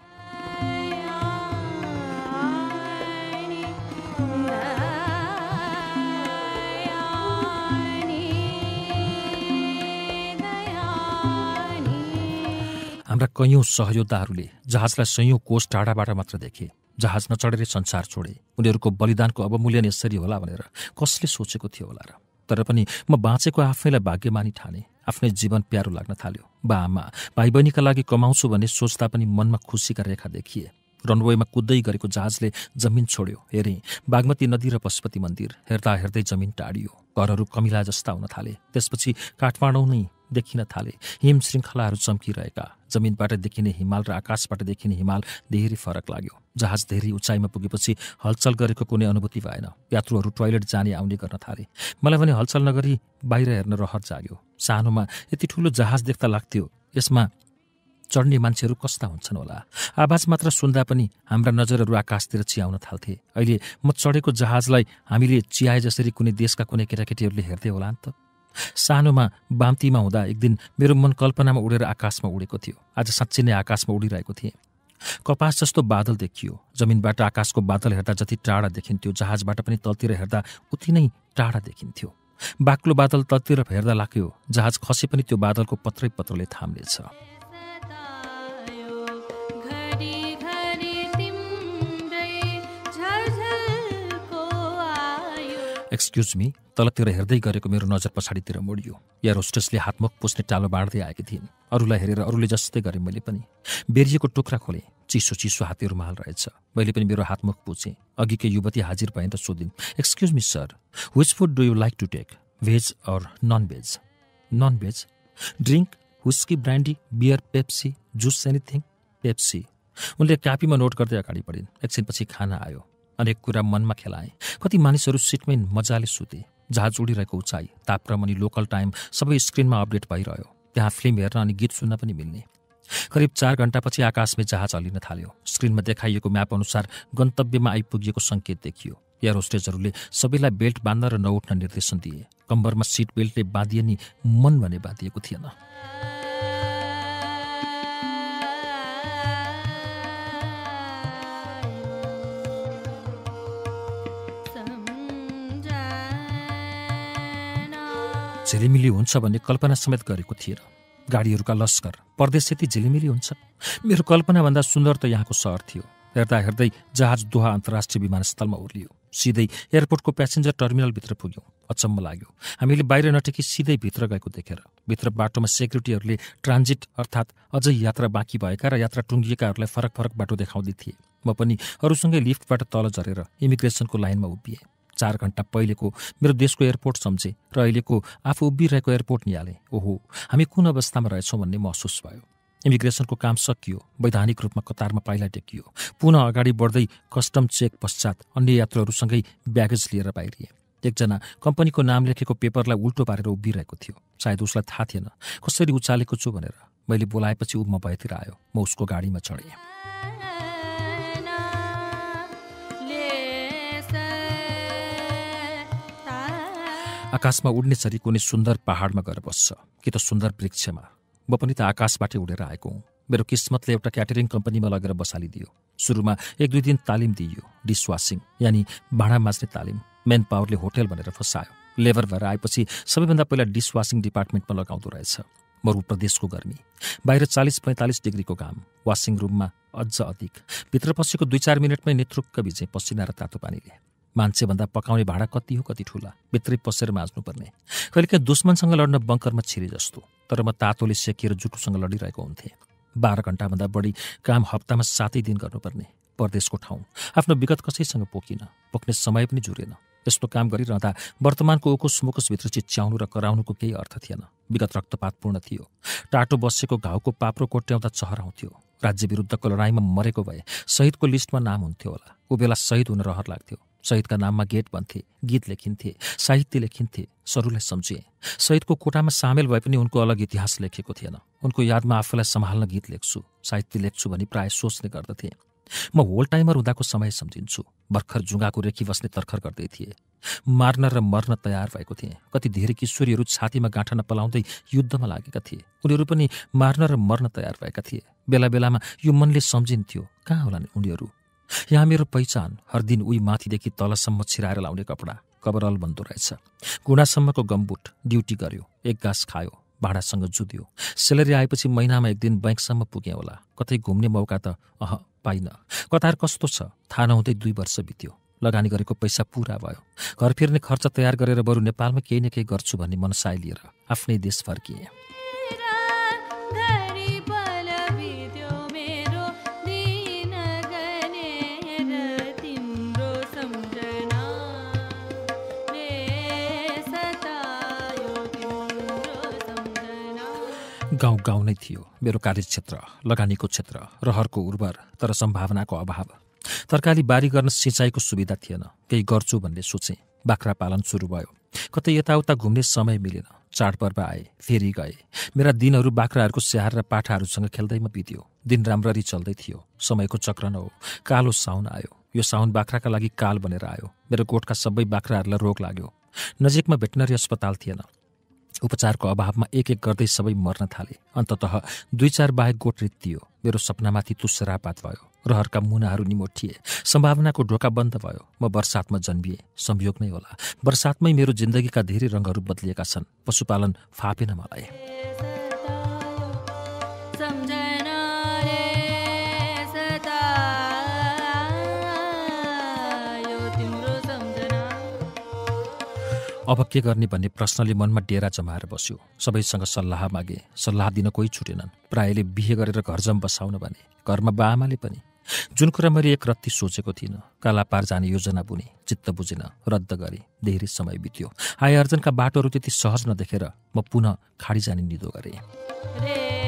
हाम्रा कैयौँ सहयोद्धाहरूले जहाजलाई सयौँ कोष टाढाबाट मात्र देखे जहाज नचढेरै संसार छोडे उनीहरूको बलिदानको अवमूल्यन यसरी होला भनेर कसले सोचेको थियो होला र तर पनि म बाँचेको आफैलाई भाग्यमानी ठाने आफ्नै जीवन प्यारो लाग्न थाल्यो बा आमा भाइ बहिनीका लागि कमाउँछु भन्ने सोच्दा पनि मनमा खुसीका रेखा देखिए रनवेमा कुद्दै गरेको जहाजले जमिन छोड्यो हेरेँ बागमती नदी र पशुपति मन्दिर हेर्दा हेर्दै जमिन टाढियो घरहरू कमिला जस्ता हुन थाले त्यसपछि काठमाडौँ नै देखिन थाले हिम श्रृङ्खलाहरू चम्किरहेका जमिनबाट देखिने हिमाल र आकाशबाट देखिने हिमाल धेरै फरक लाग्यो जहाज धेरै उचाइमा पुगेपछि हलचल गरेको कुनै अनुभूति भएन यात्रुहरू टोयलेट जाने आउने गर्न थाले मलाई भने हलचल नगरी बाहिर हेर्न रहर जाग्यो सानोमा यति ठुलो जहाज देख्दा लाग्थ्यो यसमा चढ्ने मान्छेहरू कस्ता हुन्छन् होला आवाज मात्र सुन्दा पनि हाम्रा नजरहरू आकाशतिर चियाउन थाल्थे अहिले म चढेको जहाजलाई हामीले चियाए जसरी कुनै देशका कुनै केटाकेटीहरूले हेर्दै होला नि त सानोमा बाम्तीमा हुँदा एक दिन मेरो मन कल्पनामा उडेर आकाशमा उडेको थियो आज साँच्चै नै आकाशमा उडिरहेको थिएँ कपास जस्तो बादल देखियो जमिनबाट आकाशको बादल हेर्दा जति टाढा देखिन्थ्यो जहाजबाट पनि तलतिर हेर्दा उति नै टाढा देखिन्थ्यो बाक्लो बादल तलतिर हेर्दा लाग्यो जहाज खसे पनि त्यो बादलको पत्रै पत्रले थाम्नेछ एक्सक्युज मी तलतिर हेर्दै गरेको मेरो नजर पछाडितिर मोडियो या होस्टेसले हातमुख पुस्ने टालो बाँड्दै आएकी थिइन् अरूलाई हेरेर अरूले जस्तै गरेँ मैले पनि बेरिएको टुक्रा खोलेँ चिसो चिसो हाते रुमाल रहेछ मैले पनि मेरो हातमुख पुछेँ अघिकै युवती हाजिर भएँ त सोधिन् excuse me sir which food do you like to take veg or non veg non veg drink whisky brandy beer Pepsi juice anything Pepsi उनले कापीमा नोट गर्दै अगाडि बढिन् एकछिनपछि खाना आयो अनेक कुरा मनमा खेलाए कति मानिसहरू सिटमै मजाले सुते जहाज उडिरहेको उचाइ तापक्रम अनि लोकल टाइम सबै स्क्रिनमा अपडेट भइरह्यो त्यहाँ फिल्म हेर्न अनि गीत सुन्न पनि मिल्ने करिब चार घन्टापछि आकाशमै जहाज अलिन थाल्यो स्क्रिनमा देखाइएको म्याप अनुसार गन्तव्यमा आइपुगिएको सङ्केत देखियो एयर होस्टेजहरूले सबैलाई बेल्ट बाँध्न र नउठ्न निर्देशन दिए कम्बरमा सिट बेल्टले बाँधिए नि मन भने बाँधिएको थिएन झिलिमिली हुन्छ भन्ने कल्पना समेत गरेको थिएन गाडीहरूका लस्कर परदेश यति झिलिमिली हुन्छ मेरो कल्पनाभन्दा सुन्दर त यहाँको सहर थियो हेर्दा हेर्दै जहाज दोहा अन्तर्राष्ट्रिय विमानस्थलमा उर्लियो सिधै एयरपोर्टको प्यासेन्जर टर्मिनलभित्र पुग्यौँ अचम्म लाग्यो हामीले बाहिर नटेकी सिधै भित्र गएको देखेर भित्र बाटोमा सेक्युरिटीहरूले ट्रान्जिट अर्थात् अझै यात्रा बाँकी भएका र यात्रा टुङ्गिएकाहरूलाई फरक फरक बाटो देखाउँदै थिए म पनि अरूसँगै लिफ्टबाट तल झरेर इमिग्रेसनको लाइनमा उभिएँ चार घन्टा पहिलेको मेरो देशको एयरपोर्ट सम्झेँ र अहिलेको आफू उभिरहेको एयरपोर्ट निहालेँ ओहो हामी कुन अवस्थामा रहेछौँ भन्ने महसुस भयो इमिग्रेसनको काम सकियो वैधानिक रूपमा कतारमा पाइला टेकियो पुनः अगाडि बढ्दै कस्टम चेक पश्चात अन्य यात्रुहरूसँगै ब्यागेज लिएर बाहिरिए एकजना कम्पनीको नाम लेखेको पेपरलाई उल्टो पारेर उभिरहेको थियो सायद उसलाई थाहा थिएन कसरी उचालेको छु भनेर मैले बोलाएपछि ऊ म भएतिर आयो म उसको गाडीमा चढेँ आकाशमा उड्ने चरी कुनै सुन्दर पहाडमा गएर बस्छ कि त सुन्दर वृक्षमा म पनि त आकाशबाटै उडेर आएको हुँ मेरो किस्मतले एउटा क्याटरिङ कम्पनीमा लगेर बसालिदियो सुरुमा एक दुई दिन तालिम दिइयो डिस वासिङ यानि भाँडा माझ्ने तालिम मेन पावरले होटेल भनेर फसायो लेबर भएर आएपछि सबैभन्दा पहिला डिस वासिङ डिपार्टमेन्टमा लगाउँदो रहेछ मरु प्रदेशको गर्मी बाहिर चालिस पैँतालिस डिग्रीको घाम वासिङ रुममा अझ अधिक भित्र पसेको दुई चार मिनटमै नेत्रुक्क भिजे पसिना र तातो पानीले मान्छेभन्दा पकाउने भाँडा कति हो कति ठुला भित्रै पसेर माझ्नुपर्ने कहिलेकाहीँ दुश्मनसँग लड्न बङ्करमा छिरे जस्तो तर म तातोले सेकिएर जुटुसँग लडिरहेको हुन्थेँ बाह्र घन्टाभन्दा बढी काम हप्तामा सातै दिन गर्नुपर्ने परदेशको ठाउँ आफ्नो विगत कसैसँग पोकिन पोक्ने समय पनि जुरेन यस्तो काम गरिरहँदा वर्तमानको ओकोस मुकुसभित्र चिच्याउनु र कराउनुको केही अर्थ थिएन विगत रक्तपातपूर्ण थियो टाटो बसेको घाउको पाप्रो कोट्याउँदा चहराउँथ्यो राज्य विरुद्धको लडाइँमा मरेको भए शहीदको लिस्टमा नाम हुन्थ्यो होला ऊ बेला शहीद हुन रहर लाग्थ्यो सहितका नाममा गेट बन्थे गीत लेखिन्थे साहित्य लेखिन्थे सरूलाई सम्झिए शहीदको कोटामा सामेल भए पनि उनको अलग इतिहास लेखेको थिएन उनको यादमा आफूलाई सम्हाल्न गीत लेख्छु साहित्य लेख्छु भनी प्राय सोच्ने गर्दथे म होल टाइमर हुँदाको समय सम्झिन्छु भर्खर जुङ्गाको रेखी बस्ने तर्खर गर्दै थिए मार्न र मर्न तयार भएको थिए कति धेरै किशोरीहरू छातीमा गाँठा नपलाउँदै युद्धमा लागेका थिए उनीहरू पनि मार्न र मर्न तयार भएका थिए बेला बेलामा यो मनले सम्झिन्थ्यो कहाँ होला नि उनीहरू यहाँ मेरो पहिचान हर दिन उही माथिदेखि तलसम्म छिराएर लाउने कपडा कबरल बन्दो रहेछ गुणासम्मको गम्बुट ड्युटी गर्यो एक गाँस खायो भाँडासँग जुद्यो सेलेरी आएपछि महिनामा एक दिन बैङ्कसम्म पुगेँ होला कतै घुम्ने मौका त अह पाइन कतार कस्तो छ थाहा नहुँदै दुई वर्ष बित्यो लगानी गरेको पैसा पुरा भयो घर फिर्ने खर्च तयार गरेर बरु नेपालमा केही न केही गर्छु भन्ने मनसाय लिएर आफ्नै देश फर्किएँ गाउँ गाउँ नै थियो मेरो कार्यक्षेत्र लगानीको क्षेत्र रहरको उर्वर तर सम्भावनाको अभाव तरकारी बारी गर्न सिँचाइको सुविधा थिएन केही गर्छु भन्ने सोचेँ बाख्रा पालन सुरु भयो कतै यताउता घुम्ने समय मिलेन चाडपर्व आए फेरि गए मेरा दिनहरू बाख्राहरूको स्याहार र पाठाहरूसँग खेल्दैमा बित्यो दिन राम्ररी चल्दै थियो समयको चक्र नहो कालो साउन आयो यो साउन बाख्राका लागि काल बनेर आयो मेरो गोठका सबै बाख्राहरूलाई रोग लाग्यो नजिकमा भेटनरी अस्पताल थिएन उपचारको अभावमा एक एक गर्दै सबै मर्न थाले अन्तत दुई चार बाहेक गोठ थियो मेरो सपनामाथि तुसरापात भयो रहरका मुनाहरू निमोठिए सम्भावनाको ढोका बन्द भयो म बर्सातमा जन्मिएँ संयोग नै होला बर्सातमै मेरो जिन्दगीका धेरै रङहरू बदलिएका छन् पशुपालन फापेन मलाई अब के गर्ने भन्ने प्रश्नले मनमा डेरा जमाएर बस्यो सबैसँग सल्लाह मागे सल्लाह दिन कोही छुटेनन् प्रायले बिहे गरेर घर जम बसाउन भने घरमा बाआमाले पनि जुन कुरा मैले एक रत्ती सोचेको थिइनँ काला पार जाने योजना बुने चित्त बुझेन रद्द गरेँ धेरै समय बित्यो आय अर्जनका बाटोहरू त्यति सहज नदेखेर म पुनः खाडी जाने निदो गरेँ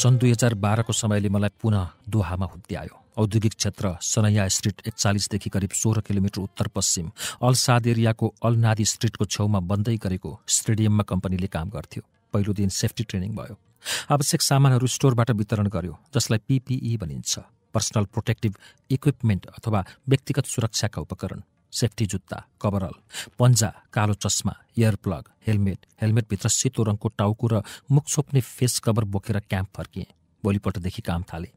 सन् दुई हजार बाह्रको समयले मलाई पुनः दोहामा हुत्यायो औद्योगिक क्षेत्र सनैया स्ट्रिट एकचालिसदेखि करिब सोह्र किलोमिटर उत्तर पश्चिम अल साद एरियाको अलनादी स्ट्रिटको छेउमा बन्दै गरेको स्टेडियममा कम्पनीले काम गर्थ्यो पहिलो दिन सेफ्टी ट्रेनिङ भयो आवश्यक सामानहरू स्टोरबाट वितरण गर्यो जसलाई पिपिई भनिन्छ पर्सनल प्रोटेक्टिभ इक्विपमेन्ट अथवा व्यक्तिगत सुरक्षाका उपकरण सेफ्टी जुत्ता कभरल पन्जा कालो चस्मा प्लग हेलमेट हेलमेटभित्र सेतो रङको टाउको र मुख छोप्ने फेस कभर बोकेर क्याम्प फर्किएँ भोलिपल्टदेखि काम थाले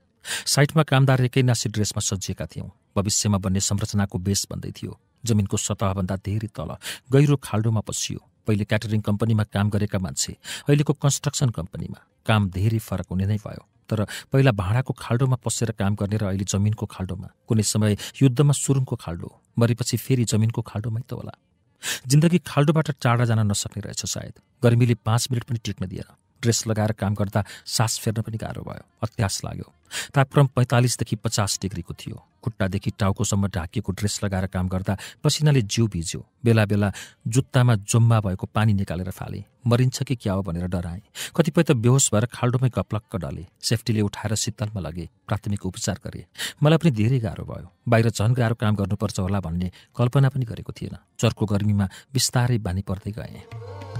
साइटमा कामदार एकै नासी ड्रेसमा सजिएका थियौँ भविष्यमा बन्ने संरचनाको बेस भन्दै थियो जमिनको सतहभन्दा धेरै तल गहिरो खाल्डोमा पसियो पहिले क्याटरिङ कम्पनीमा काम गरेका मान्छे अहिलेको कन्स्ट्रक्सन कम्पनीमा काम धेरै फरक हुने नै भयो तर पहिला भाँडाको खाल्डोमा पसेर काम गर्ने र अहिले जमिनको खाल्डोमा कुनै समय युद्धमा सुरुङको खाल्डो मरेपछि फेरि जमिनको खाल्डोमै त होला जिन्दगी खाल्डोबाट टाढा जान नसक्ने रहेछ सायद गर्मीले पाँच मिनट पनि टिक्न दिएन ड्रेस लगाएर काम गर्दा सास फेर्न पनि गाह्रो भयो अत्यास लाग्यो तापक्रम पैँतालिसदेखि पचास डिग्रीको थियो खुट्टादेखि टाउकोसम्म ढाकिएको ड्रेस लगाएर काम गर्दा पसिनाले जिउ भिज्यो बेला बेला जुत्तामा जुम्मा भएको पानी निकालेर फाले मरिन्छ कि क्या हो भनेर डराए कतिपय त बेहोस भएर खाल्डोमै कप्लक्क डले सेफ्टीले उठाएर शीतलमा लगे प्राथमिक उपचार गरे मलाई पनि धेरै गाह्रो भयो बाहिर झन् गाह्रो काम गर्नुपर्छ होला भन्ने कल्पना पनि गरेको थिएन चर्को गर्मीमा बिस्तारै बानी पर्दै गएँ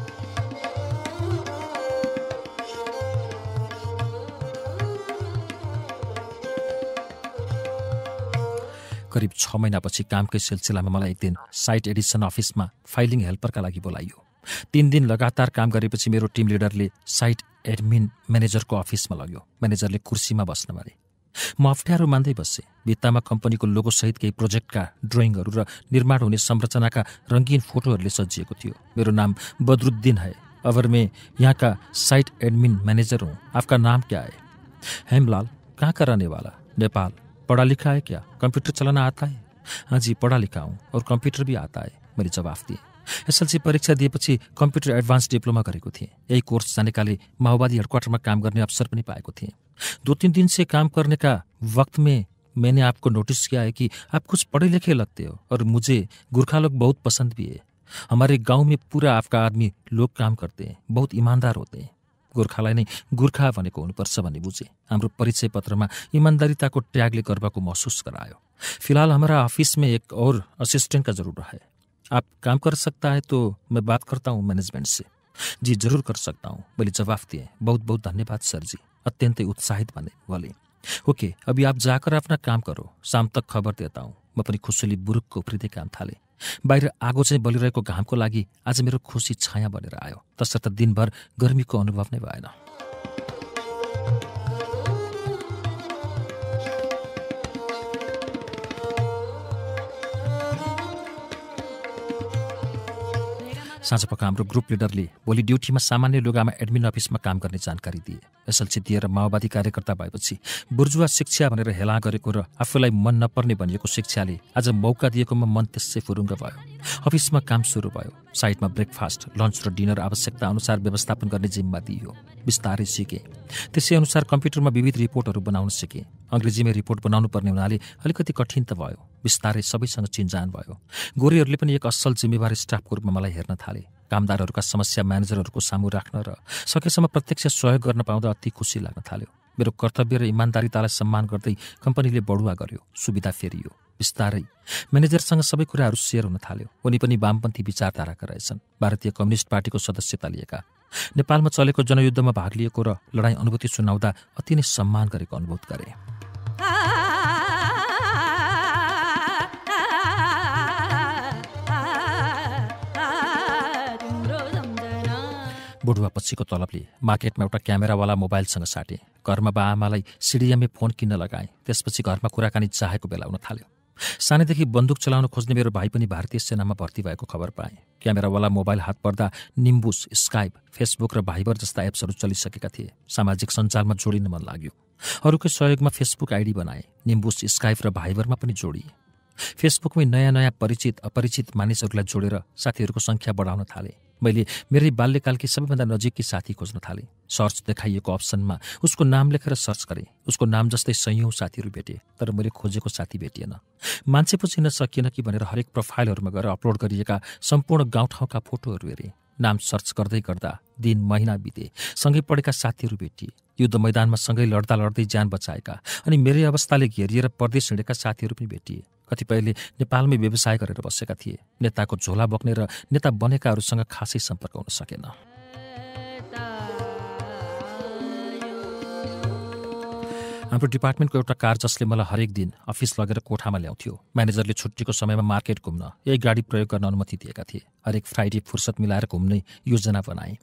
करिब छ महिनापछि कामकै सिलसिलामा मलाई एक दिन साइट एडिसन अफिसमा फाइलिङ हेल्परका लागि बोलाइयो तिन दिन लगातार काम गरेपछि मेरो टिम लिडरले साइट एडमिन म्यानेजरको अफिसमा लग्यो म्यानेजरले कुर्सीमा बस्न भने म अप्ठ्यारो मान्दै बसेँ भित्तामा कम्पनीको लोगोसहित केही प्रोजेक्टका ड्रइङहरू र निर्माण हुने संरचनाका रङ्गीन फोटोहरूले सजिएको थियो मेरो नाम बदरुद्दिन है अबर मे यहाँका साइट एडमिन म्यानेजर हुँ आफ्का नाम क्या है हेमलाल कहाँ कहाँका रहनेवाला नेपाल पढ़ा लिखा है क्या कंप्यूटर चलाना आता है हाँ जी पढ़ा लिखा हूँ और कंप्यूटर भी आता है मैले जवाफ दिएँ एसएलसी परीक्षा दिएपछि कम्प्युटर एडभान्स डिप्लोमा गरेको थिएँ यही कोर्स जानेकाले माओवादी हेडक्वार्टरमा काम गर्ने अवसर पनि पाएको थिएँ दो तीन दिन से काम करने का वक्त में मैंने आपको नोटिस किया है कि आप कुछ पढ़े लिखे लगते हो और मुझे गुरखा लोग बहुत पसंद भी है हमारे गांव में पूरा आपका आदमी लोग काम करते हैं बहुत ईमानदार होते हैं गोर्खालाई नै गोर्खा भनेको हुनुपर्छ भन्ने बुझेँ हाम्रो परिचय पत्रमा इमान्दारिताको ट्यागले गर्वको महसुस गरायो फिलहाल हाम्रा अफिसमा एक और असिस्टेन्टका जरुर रहे है आप काम कर सकता है तो मैं बात करता हूँ मैनेजमेंट से जी जरुर कर सकता हूँ मैले जवाफ दिएँ बहुत बहुत धन्यवाद सरजी अत्यन्तै उत्साहित भने भले ओके अभी आप जाकर आफ्ना काम गरो शाम तक खबर देता हुँ म पनि खुसुली बुरुकको उफ्रिँदै काम थालेँ बाहिर आगो चाहिँ बलिरहेको घामको लागि आज मेरो खुसी छाया बनेर आयो तसर्थ दिनभर गर्मीको अनुभव नै भएन साँझ पक्का हाम्रो ग्रुप लिडरले भोलि ड्युटीमा सामान्य लुगामा एडमिन अफिसमा काम गर्ने जानकारी दिए एसएलसी दिएर माओवादी कार्यकर्ता भएपछि बुर्जुवा शिक्षा भनेर हेला गरेको र आफूलाई मन नपर्ने भनिएको शिक्षाले आज मौका दिएकोमा मन त्यसै फुरुङ्ग भयो अफिसमा काम सुरु भयो साइटमा ब्रेकफास्ट लन्च र डिनर आवश्यकता अनुसार व्यवस्थापन गर्ने जिम्मा दिइयो बिस्तारै सिकेँ त्यसै अनुसार कम्प्युटरमा विविध रिपोर्टहरू बनाउन सिकेँ अङ्ग्रेजीमै रिपोर्ट बनाउनु पर्ने हुनाले अलिकति कठिन त भयो बिस्तारै सबैसँग चिन्जान भयो गोरीहरूले पनि एक असल जिम्मेवार स्टाफको रूपमा मलाई हेर्न थाले कामदारहरूका समस्या म्यानेजरहरूको सामु राख्न र सकेसम्म प्रत्यक्ष सहयोग गर्न पाउँदा अति खुसी लाग्न थाल्यो मेरो कर्तव्य र इमान्दारितालाई सम्मान गर्दै कम्पनीले बढुवा गर्यो सुविधा फेरियो बिस्तारै म्यानेजरसँग सबै कुराहरू सेयर हुन थाल्यो उनी पनि वामपन्थी विचारधाराका रहेछन् भारतीय कम्युनिस्ट पार्टीको सदस्यता लिएका नेपालमा चलेको जनयुद्धमा भाग लिएको र लडाईँ अनुभूति सुनाउँदा अति नै सम्मान गरेको अनुभूत गरे बुढुवा पछिको तलबले मार्केटमा एउटा क्यामेरावाला मोबाइलसँग साटे घरमा बा आमालाई सिडिएमए फोन किन्न लगाएँ त्यसपछि घरमा कुराकानी चाहेको बेला हुन थाल्यो सानैदेखि बन्दुक चलाउन खोज्ने मेरो भाइ पनि भारतीय सेनामा भर्ती भएको खबर पाएँ क्यामेरावाला मोबाइल हात पर्दा निम्बुस स्काइप फेसबुक र भाइबर जस्ता एप्सहरू चलिसकेका थिए सामाजिक सञ्जालमा जोडिन मन लाग्यो अरूकै सहयोगमा फेसबुक आइडी बनाएँ निम्बुस स्काइप र भाइबरमा पनि जोडिए फेसबुकमै नयाँ नयाँ परिचित अपरिचित मानिसहरूलाई जोडेर साथीहरूको सङ्ख्या बढाउन थालेँ मैले मेरै बाल्यकालकी सबैभन्दा नजिककी साथी खोज्न थालेँ सर्च देखाइएको अप्सनमा उसको नाम लेखेर सर्च गरेँ उसको नाम जस्तै सयौँ साथीहरू भेटेँ तर मैले खोजेको साथी भेटिएन मान्छे पो सकिएन कि भनेर हरेक प्रोफाइलहरूमा गएर अपलोड गरिएका सम्पूर्ण गाउँठाउँका फोटोहरू हेरेँ नाम सर्च गर्दै गर्दा दिन महिना बिते सँगै पढेका साथीहरू भेटिए युद्ध मैदानमा सँगै लड्दा लड्दै ज्यान बचाएका अनि मेरै अवस्थाले घेरिएर परदेश हिँडेका साथीहरू पनि भेटिए कतिपयले नेपालमै व्यवसाय गरेर बसेका थिए नेताको झोला बोक्ने र नेता बनेकाहरूसँग खासै सम्पर्क हुन सकेन हाम्रो डिपार्टमेन्टको एउटा कार जसले मलाई हरेक दिन अफिस लगेर कोठामा ल्याउँथ्यो म्यानेजरले छुट्टीको समयमा मार्केट घुम्न यही गाडी प्रयोग गर्न अनुमति दिएका थिए हरेक फ्राइडे फुर्सद मिलाएर घुम्ने योजना बनाए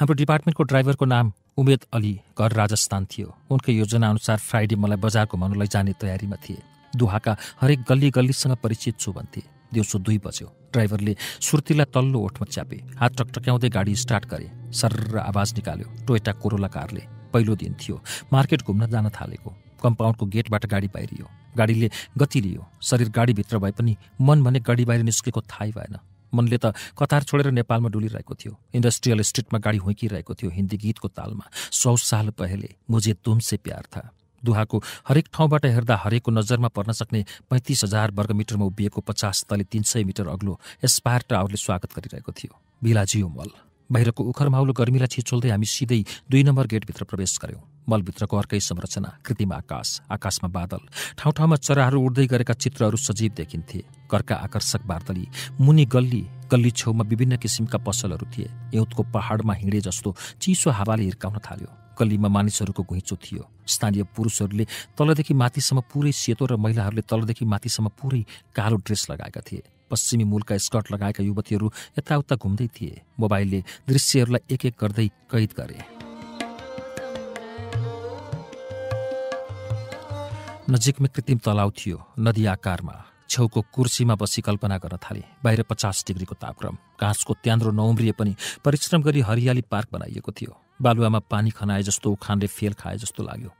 हाम्रो डिपार्टमेन्टको ड्राइभरको नाम उमेद अली घर राजस्थान थियो उनको योजना अनुसार फ्राइडे मलाई बजार घुमाउनलाई जाने तयारीमा थिए दुहाका हरेक गल्ली गल्लीसँग परिचित छु भन्थे दिउँसो दुई बज्यो ड्राइभरले सुर्तीलाई तल्लो ओठमा च्यापे हात टकटक्याउँदै गाडी स्टार्ट गरे र आवाज निकाल्यो टोयटा कोरोला कारले पहिलो दिन थियो मार्केट घुम्न जान थालेको कम्पाउन्डको गेटबाट गाडी बाहिरियो गाडीले गति लियो शरीर गाडीभित्र भए पनि मन भने गाडी बाहिर निस्केको थाहै भएन मनले त कतार छोडेर नेपालमा डुलिरहेको थियो इन्डस्ट्रियल स्ट्रिटमा गाडी हुँकिरहेको थियो हिन्दी गीतको तालमा सौ साल पहिले मुझे तुमसे प्यार था दुहाको हरेक ठाउँबाट हेर्दा हरेकको नजरमा पर्न सक्ने पैँतिस हजार वर्ग मिटरमा उभिएको पचास तले तिन सय मिटर अग्लो एसपायर टावरले स्वागत गरिरहेको थियो भिलाजियो मल बाहिरको उखर माउलो गर्मीलाई छिचोल्दै हामी सिधै दुई नम्बर गेटभित्र प्रवेश गऱ्यौँ मलभित्रको अर्कै संरचना कृतिमा आकाश आकाशमा बादल ठाउँ ठाउँमा चराहरू उड्दै गरेका चित्रहरू सजीव देखिन्थे घरका आकर्षक बार्तली मुनि गल्ली गल्ली छेउमा विभिन्न किसिमका पसलहरू थिए एउटको पहाडमा हिँडे जस्तो चिसो हावाले हिर्काउन थाल्यो कलीमा मानिसहरूको घुइँचो थियो स्थानीय पुरुषहरूले तलदेखि माथिसम्म पुरै सेतो र महिलाहरूले तलदेखि माथिसम्म पुरै कालो ड्रेस लगाएका थिए पश्चिमी मूलका स्कर्ट लगाएका युवतीहरू यताउता घुम्दै थिए मोबाइलले दृश्यहरूलाई एक एक गर्दै कैद गरे नजिकमै कृत्रिम तलाउ थियो नदी आकारमा छेउको कुर्सीमा बसी कल्पना गर्न थाले बाहिर पचास डिग्रीको तापक्रम काँसको त्यान्द्रो नउम्रिए पनि परिश्रम गरी हरियाली पार्क बनाइएको थियो बालुवामा पानी खनाए जस्तो उखानले फेल खाए जस्तो लाग्यो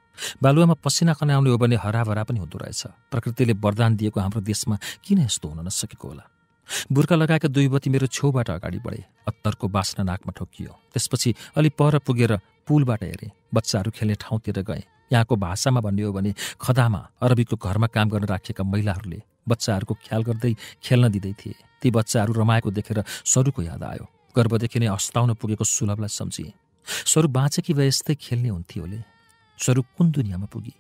बालुवामा पसिना खनाउने हो भने हराभरा पनि हुँदो रहेछ प्रकृतिले वरदान दिएको हाम्रो देशमा किन यस्तो हुन नसकेको होला बुर्खा लगाएका दुईवती मेरो छेउबाट अगाडि बढे अत्तरको बास्ना नाकमा ठोकियो त्यसपछि अलि पर पुगेर पुलबाट हेरेँ बच्चाहरू खेल्ने ठाउँतिर गएँ यहाँको भाषामा भन्ने हो भने खदामा अरबीको घरमा काम गर्न राखिएका महिलाहरूले बच्चाहरूको ख्याल गर्दै खेल्न दिँदै थिए ती बच्चाहरू रमाएको देखेर सरूको याद आयो गर्वदेखि नै अस्ताउन पुगेको सुलभलाई सम्झिएँ स्वरूप बाँचेकी भए यस्तै खेल्ने हुन्थ्यो ओले स्वरूप कुन दुनियाँमा पुगी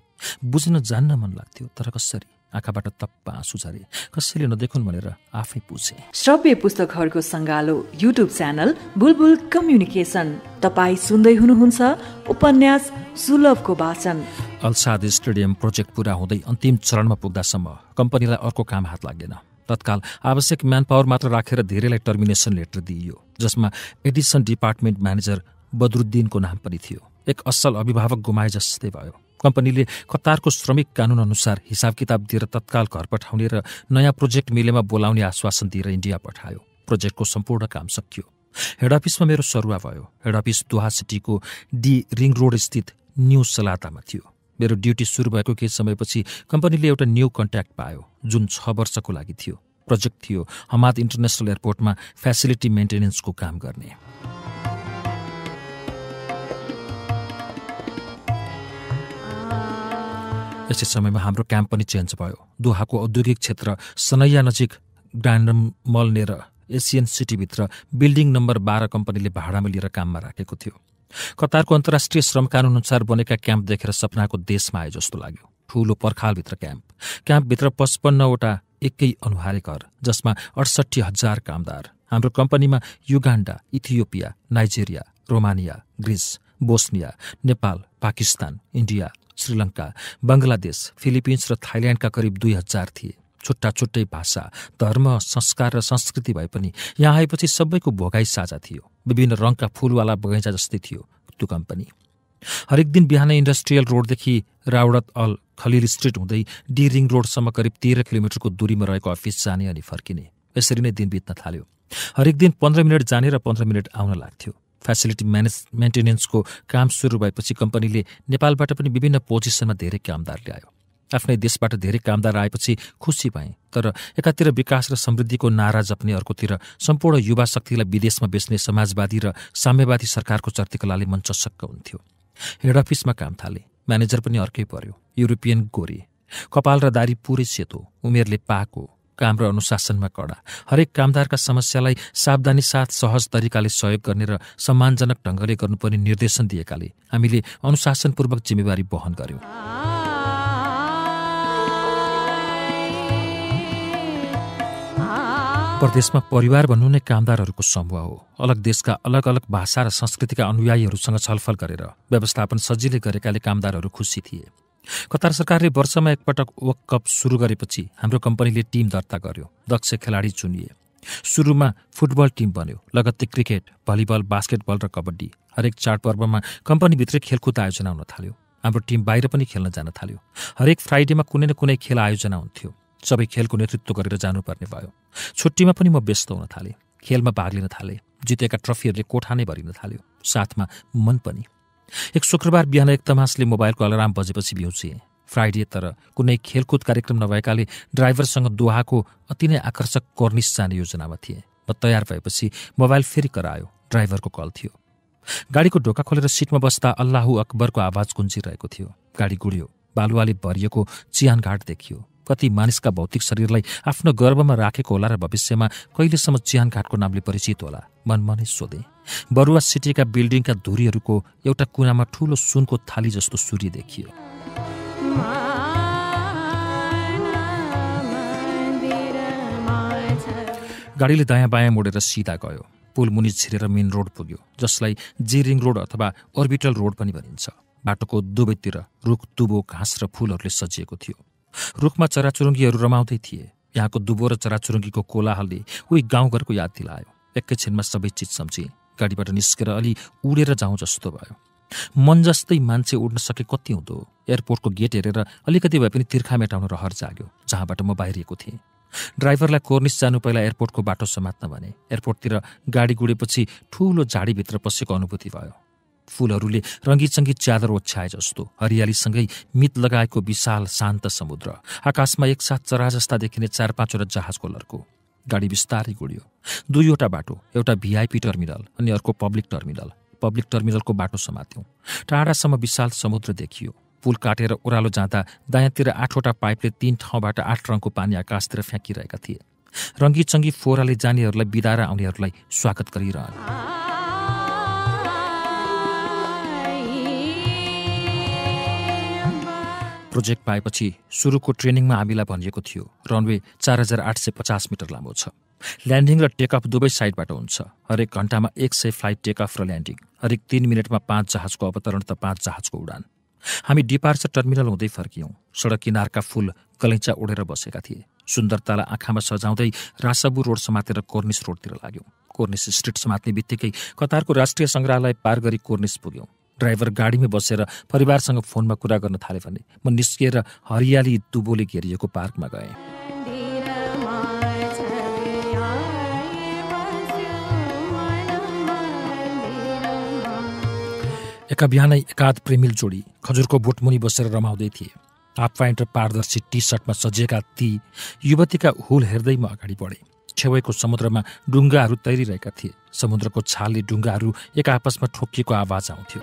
बुझ्न जान्न मन लाग्थ्यो तर कसरी आँखाबाट तप्प आँसु झरे कसैले नदेखुन् भनेर आफै पुछे श्रव्य पुस्तकहरूको सङ्गालो युट्युब च्यानल बुलबुल कम्युनिकेसन तपाईँ सुन्दै हुनुहुन्छ उपन्यास सुलभको वाचन अल्साद स्टेडियम प्रोजेक्ट पुरा हुँदै अन्तिम चरणमा पुग्दासम्म कम्पनीलाई अर्को काम हात लाग्दैन तत्काल आवश्यक म्यान पावर मात्र राखेर धेरैलाई टर्मिनेसन लेटर दिइयो जसमा एडिसन डिपार्टमेन्ट म्यानेजर बदरुद्दिनको नाम पनि थियो एक असल अभिभावक गुमाए जस्तै भयो कम्पनीले कतारको श्रमिक अनुसार हिसाब किताब दिएर तत्काल घर पठाउने र नयाँ प्रोजेक्ट मिलेमा बोलाउने आश्वासन दिएर इन्डिया पठायो प्रोजेक्टको सम्पूर्ण काम सकियो हेड अफिसमा मेरो सरुवा भयो हेड अफिस दुहा सिटीको डी रिङ रोड स्थित न्यू सलातामा थियो मेरो ड्युटी सुरु भएको केही समयपछि कम्पनीले एउटा न्यू कन्ट्याक्ट पायो जुन छ वर्षको लागि थियो प्रोजेक्ट थियो हमाद इन्टरनेसनल एयरपोर्टमा फेसिलिटी मेन्टेनेन्सको काम गर्ने यसै समयमा हाम्रो क्याम्प पनि चेन्ज भयो दोहाको औद्योगिक क्षेत्र सनैया नजिक ग्रान्डम मलनेर एसियन सिटीभित्र बिल्डिङ नम्बर बाह्र कम्पनीले भाडामा लिएर काममा राखेको थियो कतारको अन्तर्राष्ट्रिय श्रम कानुन अनुसार बनेका क्याम्प देखेर सपनाको देशमा आए जस्तो लाग्यो ठूलो पर्खालभित्र क्याम्प क्याम्पभित्र पचपन्नवटा एकै अनुहारे घर जसमा अडसट्ठी हजार कामदार हाम्रो कम्पनीमा Uganda Ethiopia Nigeria Romania Greece Bosnia Nepal Pakistan India Sri Lanka Bangladesh Philippines र थाइल्याण्डका करिब दुई हजार थिए छुट्टा छुट्टै भाषा धर्म संस्कार र संस्कृति भए पनि यहाँ आएपछि सबैको भोगाई साझा थियो विभिन्न रङका फुलवाला बगैँचा जस्तै थियो त्यो कम्पनी हरेक दिन बिहानै इन्डस्ट्रियल रोडदेखि रावडत अल खलिर स्ट्रिट हुँदै डी रिङ रोडसम्म करिब तेह्र किलोमिटरको दूरीमा रहेको अफिस जाने अनि फर्किने यसरी नै दिन बित्न थाल्यो हरेक दिन पन्ध्र मिनट जाने र पन्ध्र मिनट आउन लाग्थ्यो फेसिलिटी म्यानेज मेन्टेनेन्सको काम सुरु भएपछि कम्पनीले नेपालबाट पनि विभिन्न पोजिसनमा धेरै कामदार ल्यायो आफ्नै देशबाट धेरै कामदार आएपछि खुसी पाएँ तर एकातिर विकास र समृद्धिको नारा जप्ने अर्कोतिर सम्पूर्ण युवा शक्तिलाई विदेशमा बेच्ने समाजवादी र साम्यवादी सरकारको चर्तिकलाले चसक्क हुन्थ्यो हेड अफिसमा काम थाले म्यानेजर पनि अर्कै पर्यो युरोपियन गोरे कपाल र दारी पुरै सेतो उमेरले पाएको काम र अनुशासनमा कडा हरेक कामदारका समस्यालाई सावधानी साथ सहज तरिकाले सहयोग गर्ने र सम्मानजनक ढङ्गले गर्नुपर्ने निर्देशन दिएकाले हामीले अनुशासनपूर्वक जिम्मेवारी वहन गर्यौँ प्रदेशमा परिवार भन्नु नै कामदारहरूको समूह हो अलग देशका अलग अलग भाषा र संस्कृतिका अनुयायीहरूसँग छलफल गरेर व्यवस्थापन सजिलै गरेकाले कामदारहरू खुसी थिए कतार सरकारले वर्षमा एकपटक वर्ल्ड कप सुरु गरेपछि हाम्रो कम्पनीले टिम दर्ता गर्यो दक्ष खेलाडी चुनिए सुरुमा फुटबल टिम बन्यो लगत्तै क्रिकेट भलिबल बास्केटबल र कबड्डी हरेक चाडपर्वमा कम्पनीभित्रै खेलकुद आयोजना हुन थाल्यो हाम्रो टिम बाहिर पनि खेल्न जान थाल्यो हरेक फ्राइडेमा कुनै न कुनै खेल आयोजना हुन्थ्यो सबै खेलको नेतृत्व गरेर जानुपर्ने भयो छुट्टीमा पनि म व्यस्त हुन थालेँ खेलमा भाग लिन थालेँ जितेका ट्रफीहरूले कोठा नै भरिन थाल्यो साथमा मन पनि एक शुक्रबार बिहान एक तमासले मोबाइलको अलार्म बजेपछि भ्याउँछिए फ्राइडे तर कुनै खेलकुद कार्यक्रम नभएकाले ड्राइभरसँग दुहाको अति नै आकर्षक कर्निस जाने योजनामा थिए म तयार भएपछि मोबाइल फेरि करायो ड्राइभरको कल थियो गाडीको ढोका खोलेर सिटमा बस्दा अल्लाहु अकबरको आवाज गुन्जिरहेको थियो गाडी गुड्यो बालुवाले भरिएको चियानघाट देखियो कति मानिसका भौतिक शरीरलाई आफ्नो गर्वमा राखेको होला र भविष्यमा कहिलेसम्म चियानघाटको नामले परिचित होला नै सोधेँ बरुवा सिटीका बिल्डिङका धुरीहरूको एउटा कुनामा ठुलो सुनको थाली जस्तो सूर्य देखियो गाडीले दायाँ बायाँ मोडेर सिधा गयो पुल मुनि छिरेर मेन रोड पुग्यो जसलाई जे रिङ रोड अथवा अर्बिटल रोड पनि भनिन्छ बाटोको दुवैतिर रुख दुबो घाँस र फुलहरूले सजिएको थियो रुखमा चराचुरुङ्गीहरू रमाउँदै थिए यहाँको दुबो र चराचुरुङ्गीको कोलाहलले उही गाउँघरको याद दिलायो एकैछिनमा सबै चिज सम्झिए गाडीबाट निस्केर अलि उडेर जाउँ जस्तो भयो मन जस्तै मान्छे उड्न सके कति हुँदो एयरपोर्टको गेट हेरेर अलिकति भए पनि तिर्खा मेटाउन रहर जाग्यो जहाँबाट म बाहिरिएको थिएँ ड्राइभरलाई कोर्निस जानु पहिला एयरपोर्टको बाटो समात्न भने एयरपोर्टतिर गाडी गुडेपछि ठुलो झाडीभित्र पसेको अनुभूति भयो फुलहरूले रङ्गीचङ्गी च्यादर ओछ्याए जस्तो हरियालीसँगै मित लगाएको विशाल शान्त समुद्र आकाशमा एकसाथ चरा जस्ता देखिने चार पाँचवटा जहाजको लर्को गाडी बिस्तारै गुड्यो दुईवटा बाटो एउटा भिआइपी टर्मिनल अनि अर्को पब्लिक टर्मिनल पब्लिक टर्मिनलको बाटो समात्यौँ टाढासम्म विशाल समुद्र देखियो पुल काटेर ओह्रालो जाँदा दायाँतिर आठवटा पाइपले तीन ठाउँबाट आठ रङको पानी आकाशतिर फ्याँकिरहेका थिए रङ्गी चङ्गी फोहराले जानेहरूलाई बिदा र आउनेहरूलाई स्वागत गरिरहन् प्रोजेक्ट पाएपछि सुरुको ट्रेनिङमा हामीलाई भनिएको थियो रनवे चार हजार आठ सय पचास मिटर लामो छ ल्यान्डिङ र टेकअफ दुवै साइडबाट हुन्छ हरेक घन्टामा एक सय फ्लाइट टेकअफ र ल्यान्डिङ हरेक तिन मिनटमा पाँच जहाजको अवतरण त पाँच जहाजको उडान हामी डिपार्चर टर्मिनल हुँदै फर्कियौँ सडक किनारका फुल कलैचा उडेर बसेका थिए सुन्दरतालाई आँखामा सजाउँदै रासाबु रोड समातेर कोर्निस रोडतिर लाग्यौँ कोर्निस स्ट्रिट समात्ने बित्तिकै कतारको राष्ट्रिय सङ्ग्रहालय पार गरी कोर्निस पुग्यौँ ड्राइभर गाडीमै बसेर परिवारसँग फोनमा कुरा गर्न थालेँ भने म निस्किएर हरियाली दुबोले घेरिएको पार्कमा गएँ एका बिहानै एकाध प्रेमिल जोडी खजुरको बोटमुनि बसेर रमाउँदै थिए हाफ प्यान्ट र पारदर्शी टी सर्टमा सजिएका ती युवतीका हुल हेर्दै म अगाडि बढेँ छेउको समुद्रमा डुङ्गाहरू तैरिरहेका थिए समुद्रको छालले डुङ्गाहरू एक आपसमा ठोकिएको आवाज आउँथ्यो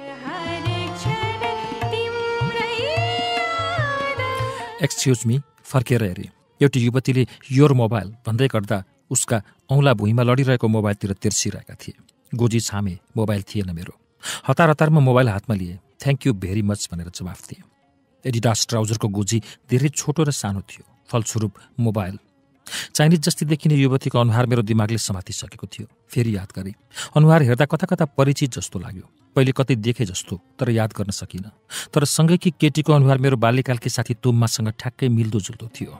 एक्सक्युज मी फर्केर हेरेँ एउटी युवतीले योर मोबाइल भन्दै गर्दा उसका औँला भुइँमा लडिरहेको मोबाइलतिर तिर्सिरहेका थिए गोजी छामे मोबाइल थिएन मेरो हतार हतारमा मोबाइल हातमा लिएँ थ्याङ्क यू भेरी मच भनेर जवाफ दिएँ एडिडास ट्राउजरको गोजी धेरै छोटो र सानो थियो फलस्वरूप मोबाइल चाइनिज जस्तै देखिने युवतीको अनुहार मेरो दिमागले समातिसकेको थियो फेरि याद गरेँ अनुहार हेर्दा कता कता परिचित जस्तो लाग्यो पहिले कतै देखे जस्तो तर याद गर्न सकिनँ तर सँगै कि केटीको अनुहार मेरो बाल्यकालकी साथी तुम्मासँग ठ्याक्कै मिल्दोजुल्दो थियो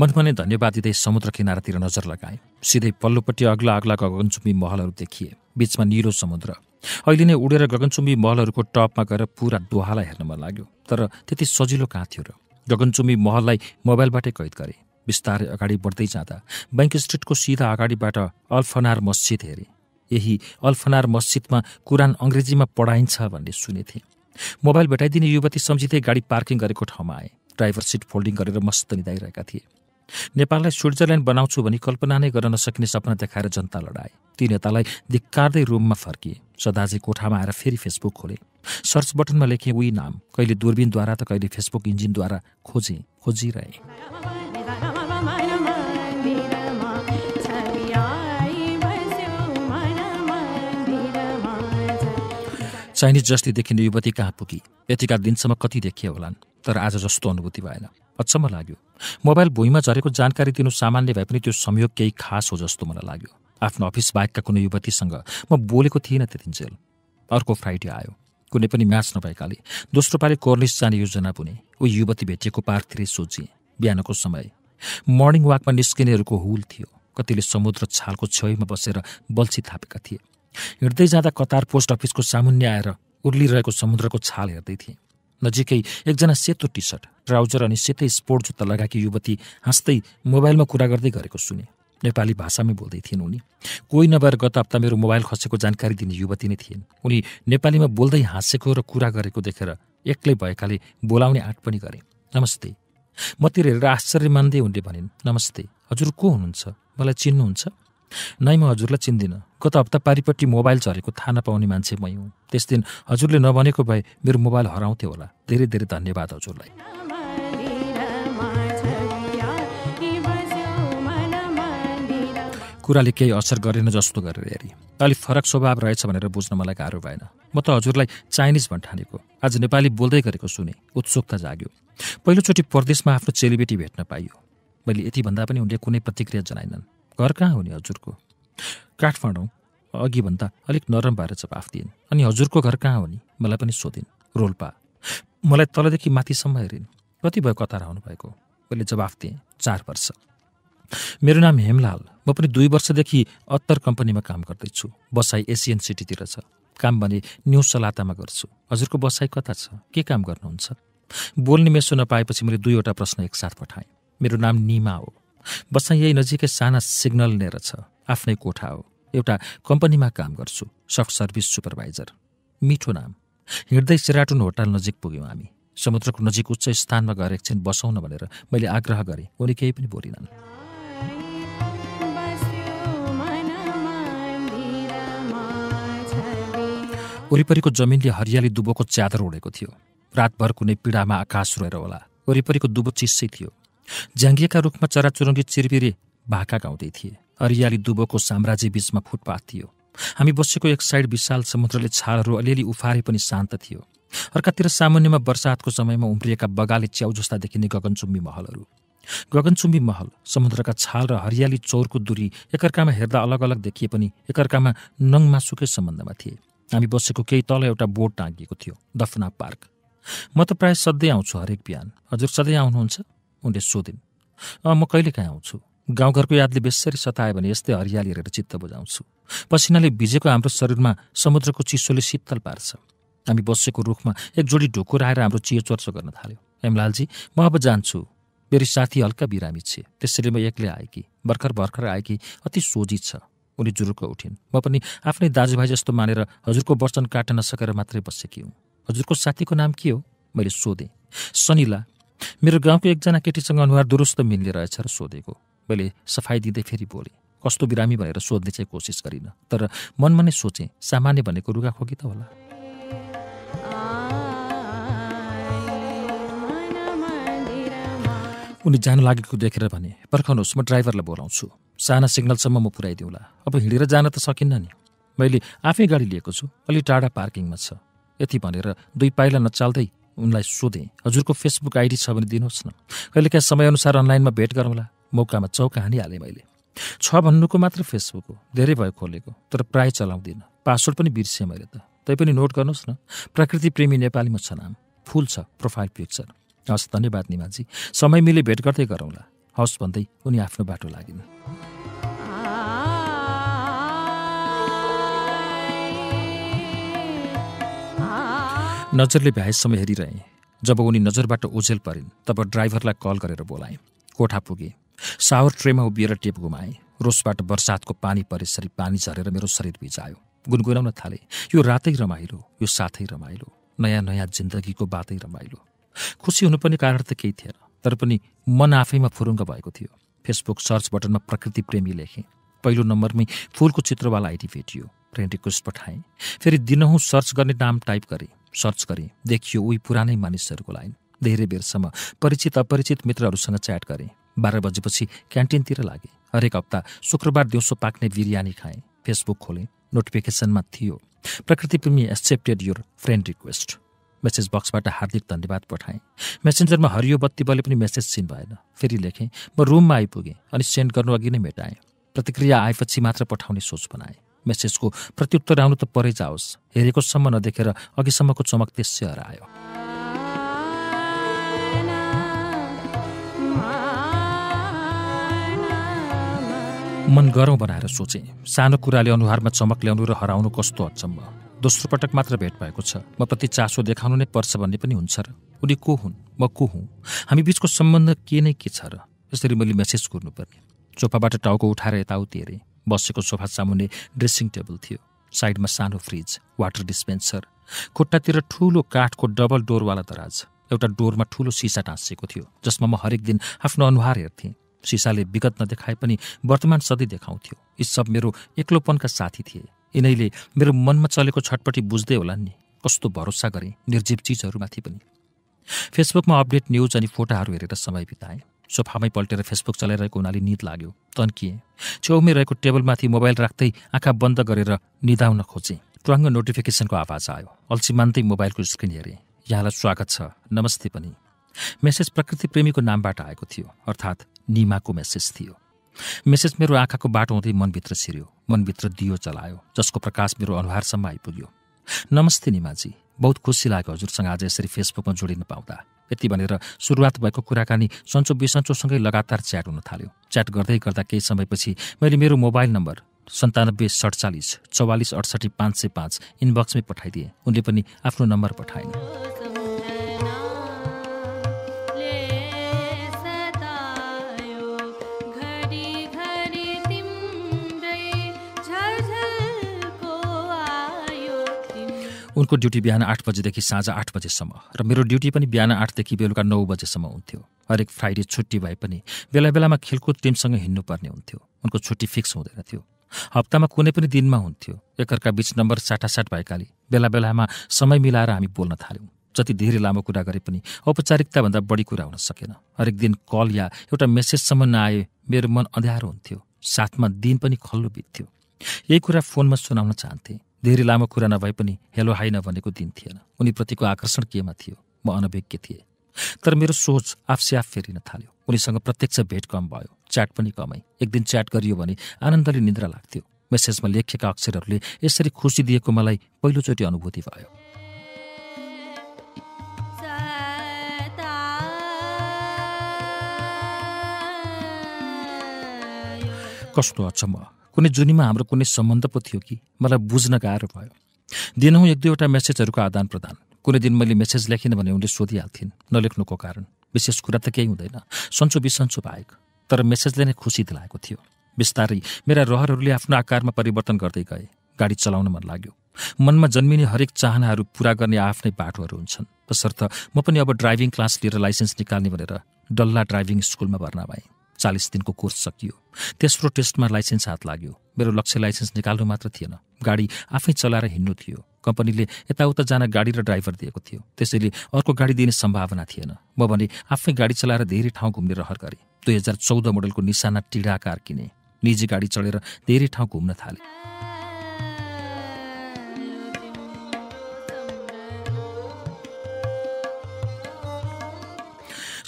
मनमने धन्यवाद दिँदै समुद्र किनारातिर नजर लगाएँ सिधै पल्लोपट्टि अग्ला अग्लाको गगनचुम्बी महलहरू देखिए बीचमा निलो समुद्र अहिले नै उडेर गगनचुम्बी महलहरूको टपमा गएर पुरा डोहालाई हेर्न मन लाग्यो तर त्यति सजिलो कहाँ थियो र गगनचुम्बी महललाई मोबाइलबाटै कैद गरे बिस्तारै अगाडि बढ्दै जाँदा ब्याङ्क स्ट्रिटको सिधा अगाडिबाट अल्फनार मस्जिद हेरे यही अल्फनार मस्जिदमा कुरान अङ्ग्रेजीमा पढाइन्छ भन्ने सुनेथे मोबाइल भेटाइदिने युवती सम्झिँदै गाडी पार्किङ गरेको ठाउँमा आए ड्राइभर सिट फोल्डिङ गरेर मस्त निदाइरहेका थिए नेपाललाई स्विजरल्यान्ड बनाउँछु भनी कल्पना नै गर्न नसकिने सपना देखाएर जनता लडाए ती नेतालाई धिक्कार्दै रुममा फर्किए सदाजी कोठामा आएर फेरि फेसबुक खोले सर्च बटनमा लेखे उही नाम कहिले दूरबिनद्वारा त कहिले फेसबुक इन्जिनद्वारा खोजे खोजिरहे चाइनिज जस्तै देखिने युवती कहाँ पुगी यतिका दिनसम्म कति देखिए होलान् तर आज जस्तो अनुभूति भएन अचम्म लाग्यो मोबाइल भुइँमा झरेको जानकारी दिनु सामान्य भए पनि त्यो संयोग केही खास हो जस्तो मलाई लाग्यो आफ्नो अफिस बाहेकका कुनै युवतीसँग म बोलेको थिइनँ त्यतिन्जेल अर्को फ्राइडे आयो कुनै पनि म्याच नभएकाले दोस्रो पालि कोर्लिस जाने योजना बुने ऊ युवती भेटिएको पार्कतिर सोचेँ बिहानको समय मर्निङ वाकमा निस्किनेहरूको हुल थियो कतिले समुद्र छालको छेउमा बसेर बल्छी थापेका थिए हिँड्दै जाँदा कतार पोस्ट अफिसको सामुन्ने आएर उर्लिरहेको समुद्रको छाल हेर्दै थिए नजिकै एकजना सेतो टी सर्ट ट्राउजर अनि सेतै स्पोर्ट जुत्ता लगाएकी युवती हाँस्दै मोबाइलमा कुरा गर्दै गरेको सुने नेपाली भाषामै बोल्दै थिइन् उनी कोही नभएर गत हप्ता मेरो मोबाइल खसेको जानकारी दिने युवती नै थिइन् उनी नेपालीमा बोल्दै हाँसेको र कुरा गरेको देखेर एक्लै भएकाले बोलाउने आँट पनि गरे नमस्ते म तिर हेरेर आश्चर्य मान्दै उनले भनिन् नमस्ते हजुर को हुनुहुन्छ मलाई चिन्नुहुन्छ नै म हजुरलाई चिन्दिनँ गत हप्ता पारिपट्टि मोबाइल झरेको थाहा नपाउने मान्छे मै हुँ त्यस दिन हजुरले नभनेको भए मेरो मोबाइल हराउँथ्यो होला धेरै धेरै धन्यवाद हजुरलाई कुराले केही असर गरेन जस्तो गरेर हेरेँ अलिक फरक स्वभाव रहेछ भनेर बुझ्न मलाई गाह्रो भएन म त हजुरलाई चाइनिज भन् ठानेको आज नेपाली बोल्दै गरेको सुने उत्सुकता जाग्यो पहिलोचोटि परदेशमा आफ्नो चेलीबेटी भेट्न पाइयो मैले यति भन्दा पनि उनले कुनै प्रतिक्रिया जनाइनन् घर कहाँ हुने हजुरको काठमाडौँ अघिभन्दा अलिक नरम भएर जवाफ दिइन् अनि हजुरको घर कहाँ हुने मलाई पनि सोधिन् रोल्पा मलाई तलदेखि माथिसम्म हेरिन् कति भयो कतार आउनुभएको मैले जवाफ दिएँ चार वर्ष मेरो नाम हेमलाल म पनि दुई वर्षदेखि अत्तर कम्पनीमा काम गर्दैछु बसाई एसियन सिटीतिर छ काम भने न्यु सलातामा गर्छु हजुरको बसाई कता छ के काम गर्नुहुन्छ बोल्ने मेसो नपाएपछि मैले दुईवटा प्रश्न एकसाथ पठाएँ मेरो नाम निमा हो बसाई यही नजिकै साना सिग्नल लिएर छ आफ्नै कोठा हो एउटा कम्पनीमा काम गर्छु सफ्ट सर्भिस सुपरभाइजर मिठो नाम हिँड्दै सिराटुन होटल नजिक पुग्यौँ हामी समुद्रको नजिक उच्च स्थानमा गएर एकछिन बसाउन भनेर मैले आग्रह गरेँ उनी केही पनि बोलिनन् वरिपरिको जमिनले हरियाली दुबोको च्यादर उडेको थियो रातभर कुनै पीडामा आकाश रोएर होला वरिपरिको दुबो चिसै थियो ज्याङ्गिएका रुखमा चराचुरुङ्गी चिरबिरे भाका गाउँदै थिए हरियाली दुबोको साम्राज्य बीचमा फुटपाथ थियो हामी बसेको एक साइड विशाल समुद्रले छालहरू अलिअलि उफारे पनि शान्त थियो अर्कातिर सामान्यमा बर्सातको समयमा उम्रिएका बगाले च्याउ जस्ता देखिने गगनचुम्बी महलहरू गगनचुम्बी महल समुद्रका छाल र हरियाली चौरको दूरी एकअर्कामा हेर्दा अलग अलग देखिए पनि एकअर्कामा नङमासुकै सम्बन्धमा थिए हामी बसेको केही तल एउटा बोट टाँगिएको थियो दफना पार्क म त प्रायः सधैँ आउँछु हरेक बिहान हजुर सधैँ आउनुहुन्छ उनले सोधिन् अँ म काहीँ आउँछु गाउँघरको यादले बेसरी सतायो भने यस्तै हरियाली हेरेर चित्त बुझाउँछु पसिनाले भिजेको हाम्रो शरीरमा समुद्रको चिसोले शीतल पार्छ हामी बसेको रुखमा एक जोडी ढुकुर आएर हाम्रो चियोचर्चो गर्न थाल्यो हेमलालजी म अब जान्छु मेरो साथी हल्का बिरामी छ त्यसरी म एक्लै आएकी भर्खर भर्खर आएकी अति सोझी छ उनी जुरुक्क उठिन् म पनि आफ्नै दाजुभाइ जस्तो मानेर हजुरको वचन काट्न नसकेर मात्रै बसेकी हुँ हजुरको साथीको नाम के हो मैले सोधेँ सनिला मेरो गाउँको एकजना केटीसँग अनुहार दुरुस्त मिल्ने रहेछ र सोधेको मैले सफाई दिँदै फेरि बोलेँ कस्तो बिरामी भनेर सोध्ने चाहिँ कोसिस गरिनँ तर मनमा नै सोचेँ सामान्य भनेको रुगाखोकी त होला उनी जानु लागेको देखेर भने पर्खाउनुहोस् म ड्राइभरलाई बोलाउँछु साना सिग्नलसम्म म पुऱ्याइदिउँला अब हिँडेर जान त सकिन्न नि मैले आफै गाडी लिएको छु अलि टाढा पार्किङमा छ यति भनेर दुई पाइला नचाल्दै उनलाई सोधेँ हजुरको फेसबुक आइडी छ भने दिनुहोस् न कहिलेकाहीँ समयअनुसार अनलाइनमा भेट गरौँला मौकामा चौका हानिहालेँ मैले छ भन्नुको मात्र फेसबुक हो धेरै भयो खोलेको तर प्रायः चलाउँदिनँ पासवर्ड पनि बिर्सेँ मैले त तैपनि नोट गर्नुहोस् न प्रकृति प्रेमी नेपालीमा छ नाम फुल छ प्रोफाइल पिक्चर हस् धन्यवाद निमाजी समय मिले भेट गर्दै गरौँला हस् भन्दै उनी आफ्नो बाटो लागिन् नजरले भ्याएसम्म हेरिरहे जब उनी नजरबाट ओझेल परिन् तब ड्राइभरलाई कल गरेर बोलाए कोठा पुगे सावर ट्रेमा उभिएर टेप गुमाए रोसबाट बर्सातको पानी परेसरी पानी झरेर मेरो शरीर भिजायो गुनगुनाउन थाले यो रातै रमाइलो यो साथै रमाइलो नयाँ नयाँ जिन्दगीको बातै रमाइलो खुसी हुनुपर्ने कारण त केही थिएन तर पनि मन आफैमा फुरुङ्ग भएको थियो फेसबुक सर्च बटनमा प्रकृति प्रेमी लेखेँ पहिलो नम्बरमै फुलको चित्रवाला आइडी भेटियो फ्रेन्ड रिक्वेस्ट पठाएँ फेरि दिनहुँ सर्च गर्ने नाम टाइप गरेँ सर्च गरेँ देखियो उही पुरानै मानिसहरूको लाइन धेरै बेरसम्म परिचित अपरिचित मित्रहरूसँग च्याट गरेँ बाह्र बजेपछि क्यान्टिनतिर लागेँ हरेक हप्ता शुक्रबार दिउँसो पाक्ने बिरयानी खाएँ फेसबुक खोलेँ नोटिफिकेसनमा थियो प्रकृति प्रेमी accepted your friend request message बक्सबाट हार्दिक धन्यवाद पठाएँ मेसेन्जरमा हरियो बत्ती बले पनि मेसेज सिन भएन फेरि लेखेँ म रुममा आइपुगेँ अनि सेन्ड गर्नु अघि नै मेटाएँ प्रतिक्रिया आएपछि मात्र पठाउने सोच बनाएँ मेसेजको प्रत्युत्तर आउनु त परै जाओस् हेरेकोसम्म नदेखेर अघिसम्मको चमक त्यसै हरायो मन गरौँ बनाएर सोचेँ सानो कुराले अनुहारमा चमक ल्याउनु र हराउनु कस्तो अचम्म दोस्रो पटक मात्र भेट भएको छ म प्रति चासो देखाउनु नै पर्छ भन्ने पनि हुन्छ र उनी को हुन् म को हुँ हामी बिचको सम्बन्ध के नै के छ र यसरी मैले मेसेज गर्नुपर्ने सोफाबाट टाउको उठाएर यताउति हेरेँ बसेको सोफा सामुने ड्रेसिङ टेबल थियो साइडमा सानो फ्रिज वाटर डिस्पेन्सर खुट्टातिर ठुलो काठको डबल डोरवाला दराज एउटा डोरमा ठुलो सिसा टाँसिएको थियो जसमा म हरेक दिन आफ्नो अनुहार हेर्थेँ सिसाले विगत नदेखाए पनि वर्तमान सधैँ देखाउँथ्यो यी सब मेरो एक्लोपनका साथी थिए यिनैले मेरो मनमा चलेको छटपट्टि बुझ्दै होला नि कस्तो भरोसा गरेँ निर्जीव चिजहरूमाथि पनि फेसबुकमा अपडेट न्युज अनि फोटाहरू हेरेर समय बिताएँ सोफामै पल्टेर फेसबुक चलाइरहेको हुनाले निद लाग्यो तन्किएँ छेउमै रहेको टेबलमाथि मोबाइल राख्दै आँखा बन्द गरेर निदाउन खोजेँ ट्वाङ्गो नोटिफिकेसनको आवाज आयो अल्छी मान्दै मोबाइलको स्क्रिन हेरेँ यहाँलाई स्वागत छ नमस्ते पनि मेसेज प्रकृति प्रेमीको नामबाट आएको थियो अर्थात् निमाको मेसेज थियो मेसेज मेरो आँखाको बाटो हुँदै मनभित्र छिर्यो मनभित्र दियो चलायो जसको प्रकाश मेरो अनुहारसम्म आइपुग्यो नमस्ते निमाजी बहुत खुसी लाग्यो हजुरसँग आज यसरी फेसबुकमा जोडिन पाउँदा यति भनेर सुरुवात भएको कुराकानी सन्चो बिसन्चोसँगै लगातार च्याट हुन थाल्यो च्याट गर्दै गर्दा केही समयपछि मैले मेरो मोबाइल नम्बर सन्तानब्बे सडचालिस चौवालिस अडसठी पाँच सय पाँच इनबक्समै पठाइदिएँ उनले पनि आफ्नो नम्बर पठाएन उनको ड्युटी बिहान आठ बजेदेखि साँझ आठ बजेसम्म र मेरो ड्युटी पनि बिहान आठदेखि बेलुका नौ बजेसम्म हुन्थ्यो हरेक फ्राइडे छुट्टी भए पनि बेला बेलामा खेलकुद टिमसँग हिँड्नुपर्ने हुन्थ्यो उनको छुट्टी फिक्स हुँदैन थियो हप्तामा कुनै पनि दिनमा हुन्थ्यो एकअर्का बिच नम्बर साटासाट भएकाले बेला बेलामा समय मिलाएर हामी बोल्न थाल्यौँ जति धेरै लामो कुरा गरे पनि औपचारिकताभन्दा बढी कुरा हुन सकेन हरेक दिन कल या एउटा मेसेजसम्म नआए मेरो मन अँध्यारो हुन्थ्यो साथमा दिन पनि खल्लो बित्थ्यो यही कुरा फोनमा सुनाउन चाहन्थेँ धेरै लामो कुरा नभए पनि हेलो हाई नभनेको दिन थिएन उनीप्रतिको आकर्षण केमा थियो म अनभिज्ञ थिएँ तर मेरो सोच आफसे आफ फेरिन थाल्यो उनीसँग प्रत्यक्ष भेट कम भयो च्याट पनि कमै एक दिन च्याट गरियो भने आनन्दले निद्रा लाग्थ्यो मेसेजमा लेखेका अक्षरहरूले यसरी खुसी दिएको मलाई पहिलोचोटि अनुभूति भयो कस्तो अचम्म कुनै जुनीमा हाम्रो कुनै सम्बन्ध पो थियो कि मलाई बुझ्न गाह्रो भयो दिनहुँ एक दुईवटा मेसेजहरूको आदान प्रदान कुनै दिन मैले मेसेज लेखिनँ भने उनले सोधिहाल्थिन् नलेख्नुको कारण विशेष कुरा त केही हुँदैन सन्चो बिसन्चो बाहेक तर मेसेजले नै खुसी दिलाएको थियो बिस्तारै मेरा रहरहरूले आफ्नो आकारमा परिवर्तन गर्दै गए गाडी चलाउन मन लाग्यो मनमा जन्मिने हरेक चाहनाहरू पुरा गर्ने आफ्नै बाटोहरू हुन्छन् तसर्थ म पनि अब ड्राइभिङ क्लास लिएर लाइसेन्स निकाल्ने भनेर डल्ला ड्राइभिङ स्कुलमा भर्ना भएँ चालिस दिनको कोर्स सकियो तेस्रो टेस्टमा लाइसेन्स हात लाग्यो मेरो लक्ष्य लाइसेन्स निकाल्नु मात्र थिएन गाडी आफै चलाएर हिँड्नु थियो कम्पनीले यताउता जान गाडी र ड्राइभर दिएको थियो त्यसैले अर्को गाडी दिने सम्भावना थिएन म भने आफै गाडी चलाएर धेरै ठाउँ घुम्ने रहर गरेँ दुई हजार चौध मोडलको निशाना टिडाकार किने निजी गाडी चढेर धेरै ठाउँ घुम्न थालेँ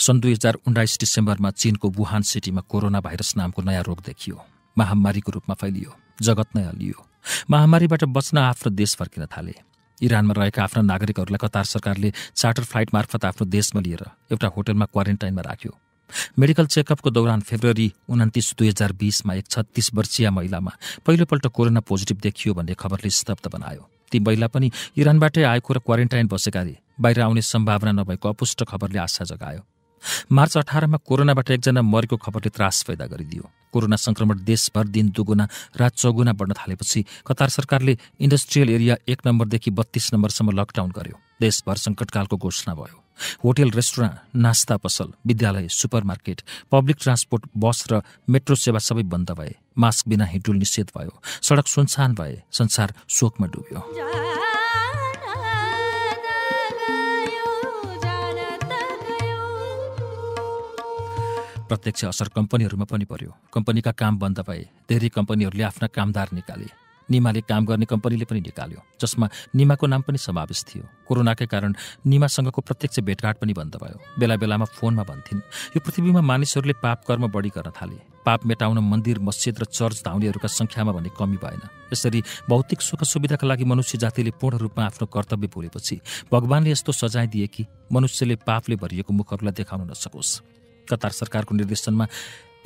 सन् दुई हजार उन्नाइस डिसेम्बरमा चीनको वुहान सिटीमा कोरोना भाइरस नामको नयाँ रोग देखियो महामारीको रूपमा फैलियो जगत नै हलियो महामारीबाट बच्न आफ्नो देश फर्किन थाले इरानमा रहेका आफ्ना नागरिकहरूलाई कतार सरकारले चार्टर फ्लाइट मार्फत आफ्नो देशमा लिएर एउटा होटलमा क्वारेन्टाइनमा राख्यो मेडिकल चेकअपको दौरान फेब्रुअरी उन्तिस दुई हजार बिसमा एक छत्तिस वर्षीय महिलामा पहिलोपल्ट कोरोना पोजिटिभ देखियो भन्ने खबरले स्तब्ध बनायो ती महिला पनि इरानबाटै आएको र क्वारेन्टाइन बसेकाले बाहिर आउने सम्भावना नभएको अपुष्ट खबरले आशा जगायो मार्च अठारमा कोरोनाबाट एकजना मरेको खबरले त्रास पैदा गरिदियो कोरोना संक्रमण देशभर दिन दुगुना रात चौगुना बढ्न थालेपछि कतार सरकारले इन्डस्ट्रियल एरिया एक नम्बरदेखि बत्तीस नम्बरसम्म लकडाउन गर्यो देशभर सङ्कटकालको घोषणा भयो होटेल रेस्टुराँ नास्ता पसल विद्यालय सुपरमार्केट पब्लिक ट्रान्सपोर्ट बस र मेट्रो सेवा सबै बन्द भए मास्क बिना हिँडुल निषेध भयो सडक सुनसान भए संसार शोकमा डुब्यो प्रत्यक्ष असर कम्पनीहरूमा पनि पर्यो कम्पनीका काम बन्द भए धेरै कम्पनीहरूले आफ्ना कामदार निकाले निमाले काम गर्ने कम्पनीले पनि निकाल्यो जसमा निमाको नाम पनि समावेश थियो कोरोनाकै कारण निमासँगको प्रत्यक्ष भेटघाट पनि बन्द भयो बेला बेलामा फोनमा भन्थिन् यो पृथ्वीमा मानिसहरूले पाप कर्म बढी गर्न थाले पाप मेटाउन मन्दिर मस्जिद र चर्च धाउनेहरूका सङ्ख्यामा भने कमी भएन यसरी भौतिक सुख सुविधाका लागि मनुष्य जातिले पूर्ण रूपमा आफ्नो कर्तव्य भुलेपछि भगवान्ले यस्तो सजाय दिए कि मनुष्यले पापले भरिएको मुखहरूलाई देखाउन नसकोस् कतार सरकारको निर्देशनमा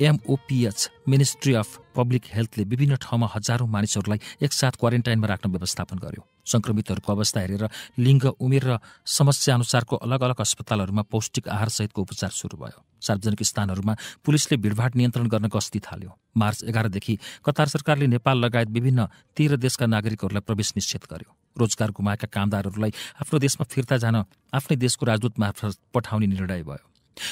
एमओपिएच मिनिस्ट्री अफ पब्लिक हेल्थले विभिन्न ठाउँमा हजारौँ मानिसहरूलाई एकसाथ क्वारेन्टाइनमा राख्न व्यवस्थापन गर्यो सङ्क्रमितहरूको अवस्था हेरेर लिङ्ग उमेर र समस्याअनुसारको अलग अलग अस्पतालहरूमा पौष्टिक आहारसहितको उपचार सुरु भयो सार्वजनिक स्थानहरूमा पुलिसले भिडभाड नियन्त्रण गर्न गस्ती थाल्यो मार्च एघारदेखि कतार सरकारले नेपाल लगायत विभिन्न तेह्र देशका नागरिकहरूलाई प्रवेश निश्चित गर्यो रोजगार गुमाएका कामदारहरूलाई आफ्नो देशमा फिर्ता जान आफ्नै देशको राजदूत मार्फत पठाउने निर्णय भयो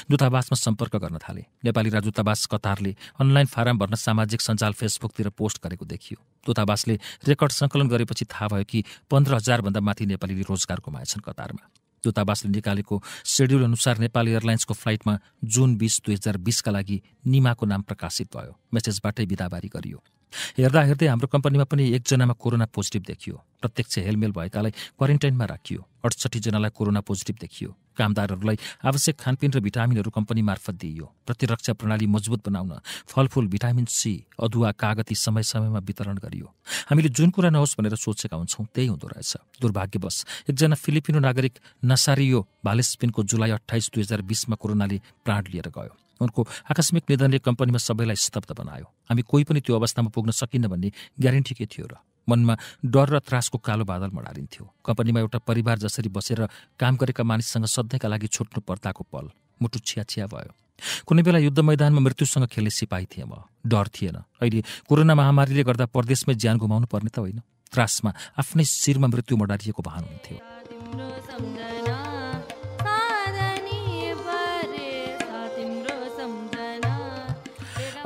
दूतावासमा सम्पर्क गर्न थाले नेपाली राजदूतावास कतारले अनलाइन फारम भर्न सामाजिक सञ्जाल फेसबुकतिर पोस्ट गरेको देखियो दूतावासले रेकर्ड सङ्कलन गरेपछि थाहा भयो कि पन्ध्र हजारभन्दा माथि नेपालीले रोजगार गुमाएछन् कतारमा दूतावासले निकालेको सेड्युल अनुसार नेपाली एयरलाइन्सको फ्लाइटमा जुन बिस दुई हजार बिसका लागि निमाको नाम प्रकाशित भयो मेसेजबाटै बिदाबारी गरियो हेर्दा हेर्दै हाम्रो कम्पनीमा पनि एकजनामा कोरोना पोजिटिभ देखियो प्रत्यक्ष हेलमेल भएकालाई क्वारेन्टाइनमा राखियो अडसठीजनालाई कोरोना पोजिटिभ देखियो कामदारहरूलाई आवश्यक खानपिन र भिटामिनहरू कम्पनी मार्फत दिइयो प्रतिरक्षा प्रणाली मजबुत बनाउन फलफूल भिटामिन सी अदुवा कागती समय समयमा वितरण गरियो हामीले जुन कुरा नहोस् भनेर सोचेका हुन्छौँ त्यही हुँदो रहेछ दुर्भाग्यवश एकजना फिलिपिनो नागरिक नसारियो भालेस्पिनको जुलाई अठाइस दुई हजार बिसमा कोरोनाले प्राण लिएर गयो उनको आकस्मिक निधनले कम्पनीमा सबैलाई स्तब्ध बनायो हामी कोही पनि त्यो अवस्थामा पुग्न सकिन्न भन्ने ग्यारेन्टी के थियो र मनमा डर र त्रासको कालो बादल मडारिन्थ्यो कम्पनीमा एउटा परिवार जसरी बसेर काम गरेका मानिससँग सधैँका लागि छुट्नु पर्ताको पल मुटु छिया छिया भयो कुनै बेला युद्ध मैदानमा मृत्युसँग खेल्ने सिपाही थिएँ म डर थिएन अहिले कोरोना महामारीले गर्दा परदेशमै ज्यान गुमाउनु पर्ने त होइन त्रासमा आफ्नै शिरमा मृत्यु मडारिएको भान हुन्थ्यो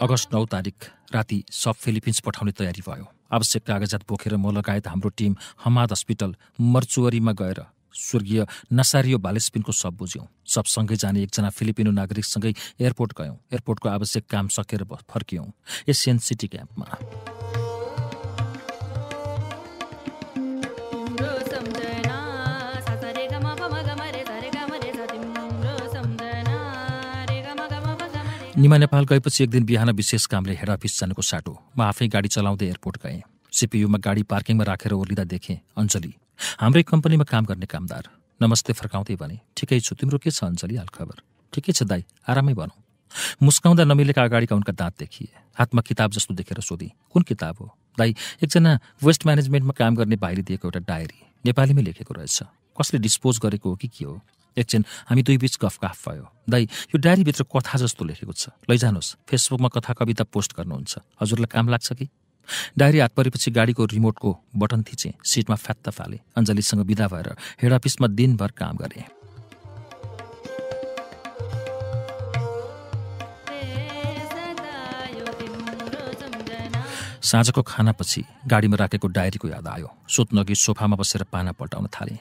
अगस्त नौ तारिक राति सब फिलिपिन्स पठाउने तयारी भयो आवश्यक कागजात बोकेर म लगायत हाम्रो टिम हमाद हस्पिटल मर्चुअरीमा गएर स्वर्गीय नसारियो बालेस्पिनको सब बुझ्यौँ सबसँगै जाने एकजना फिलिपिनो नागरिकसँगै एयरपोर्ट गयौँ एयरपोर्टको आवश्यक काम सकेर फर्क्यौँ एसियन सिटी क्याम्पमा निमा नेपाल गएपछि एक दिन बिहान विशेष कामले हेड अफिस जानुको साटो म आफै गाडी चलाउँदै एयरपोर्ट गएँ सिपियुमा गाडी पार्किङमा राखेर ओर्लिँदा देखेँ अञ्जली हाम्रै कम्पनीमा काम गर्ने कामदार नमस्ते फर्काउँदै भने ठिकै छु तिम्रो के छ अञ्जली हालखबर ठिकै छ दाई आरामै भनौँ मुस्काउँदा नमिलेका अगाडिका उनका दाँत देखिए हातमा किताब जस्तो देखेर सोधेँ कुन किताब हो दाई एकजना वेस्ट म्यानेजमेन्टमा काम गर्ने भाइले दिएको एउटा डायरी नेपालीमै लेखेको रहेछ कसले डिस्पोज गरेको हो कि के हो एकछिन हामी दुई बिच गफ गफ भयो दाइ यो डायरीभित्र कथा जस्तो लेखेको छ लैजानुहोस् फेसबुकमा कथा कविता पोस्ट गर्नुहुन्छ हजुरलाई काम लाग्छ कि डायरी हात परेपछि गाडीको रिमोटको बटन थिचेँ सिटमा फ्यात्त फालेँ अञ्जलीसँग बिदा भएर हेड अफिसमा दिनभर काम गरेँ साँझको खानापछि गाडीमा राखेको डायरीको याद आयो सुत्न सोफामा बसेर पाना पल्टाउन थालेँ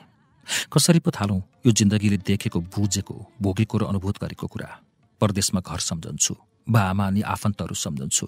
कसरी पो थालौँ यो जिन्दगीले देखेको बुझेको भोगेको र अनुभूत गरेको कुरा परदेशमा घर सम्झन्छु बा आमा अनि आफन्तहरू सम्झन्छु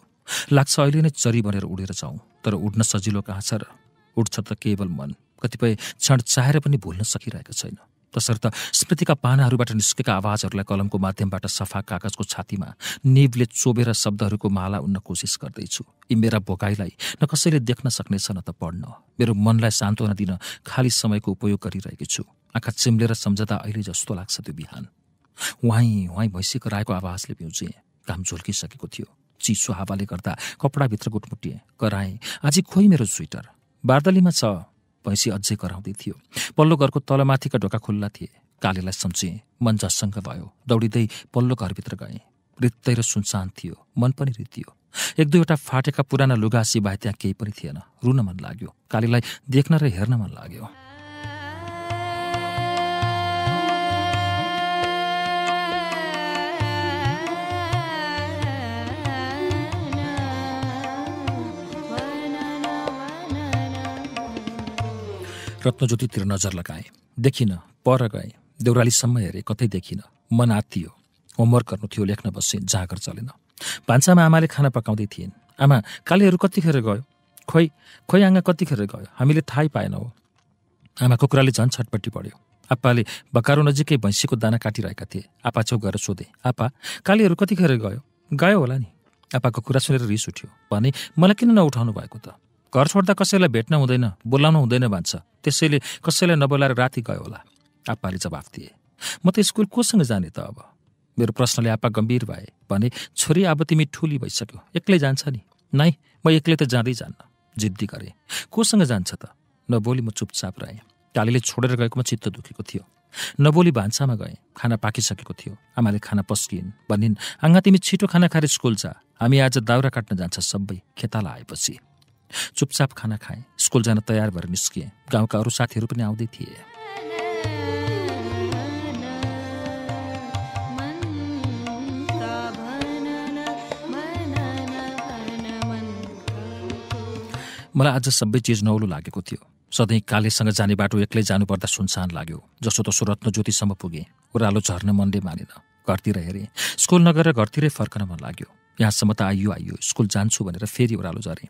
लाग्छ अहिले नै चरी बनेर उडेर जाउँ तर उड्न सजिलो कहाँ छ र उड्छ त केवल मन कतिपय क्षण चाहेर पनि भुल्न सकिरहेको छैन तसर्थ स्मृतिका पानाहरूबाट निस्केका आवाजहरूलाई कलमको माध्यमबाट सफा कागजको छातीमा निबले चोबेर शब्दहरूको माला उन्न कोसिस गर्दैछु यी मेरा भोकाइलाई न कसैले देख्न सक्नेछ न त पढ्न मेरो मनलाई सान्त्वना दिन खाली समयको उपयोग गरिरहेको छु आँखा चिम्लेर सम्झँदा अहिले जस्तो लाग्छ त्यो बिहान वहाँ वहाँ भैँसी कराएको आवाजले पिउजे घाम झुल्किसकेको थियो चिसो हावाले गर्दा कपडाभित्र गुटमुटिएँ कराएँ आज खोइ मेरो स्वेटर बार्दलीमा छ भैँसी अझै कराउँदै थियो पल्लो घरको तलमाथिका ढोका खुल्ला थिए कालीलाई सम्झेँ मन झसङ्ग भयो दौडिँदै पल्लो घरभित्र गएँ रित्तै र सुनसान थियो मन पनि रित्तियो एक दुईवटा फाटेका पुराना लुगा सिवाय त्यहाँ केही पनि थिएन रुन मन लाग्यो कालीलाई देख्न र हेर्न मन लाग्यो रत्नज्योतितिर नजर लगाएँ देखिनँ पर गएँ देउरालीसम्म हेरेँ कतै देखिनँ मन आत्तियो होमवर्क गर्नु थियो लेख्न बसेँ जाँगर चलेन भान्सामा आमाले खाना पकाउँदै थिइन् आमा कालीहरू कतिखेर गयो खोइ खोइ आँगा कतिखेर गयो हामीले थाहै पाएन हो आमा कुखुराले झन् छटपट्टि पढ्यो आप्पाले बकारो नजिकै भैँसीको दाना काटिरहेका थिए आप्पा छेउ गएर सोधे आप्पा कालीहरू कतिखेर गयो गयो होला नि आप्पाको कुरा सुनेर रिस उठ्यो भने मलाई किन नउठाउनु भएको त घर छोड्दा कसैलाई भेट्न हुँदैन बोलाउनु हुँदैन भन्छ त्यसैले कसैलाई नबोलाएर राति गयो होला आप्पाले जवाफ दिए म त स्कुल कोसँग जाने त अब मेरो प्रश्नले आप्पा गम्भीर भए भने छोरी अब तिमी ठुली भइसक्यो एक्लै जान्छ नि नै म एक्लै त जाँदै जान्न जिद्दी गरेँ कोसँग जान्छ त नबोली म चुपचाप रहेँ टालीले छोडेर गएकोमा चित्त दुखेको थियो नबोली भान्सामा गएँ खाना पाकिसकेको थियो आमाले खाना पस्किन् भनिन् आङ्गा तिमी छिटो खाना खाएर स्कुल जा हामी आज दाउरा काट्न जान्छ सबै खेताला आएपछि चुपचाप खाना खाएँ स्कुल जान तयार भएर निस्किएँ गाउँका अरू साथीहरू पनि आउँदै थिए मलाई आज सबै चिज नौलो लागेको थियो सधैँ कालेसँग जाने बाटो एक्लै जानुपर्दा सुनसान लाग्यो जसोतसो रत्न ज्योतिसम्म पुगेँ ओह्रालो झर्न मनले मानेन घरतिर हेरेँ स्कुल नगरेर घरतिरै फर्कन मन लाग्यो यहाँसम्म त आइयो आइयो स्कुल जान्छु भनेर फेरि ओह्रालो झरेँ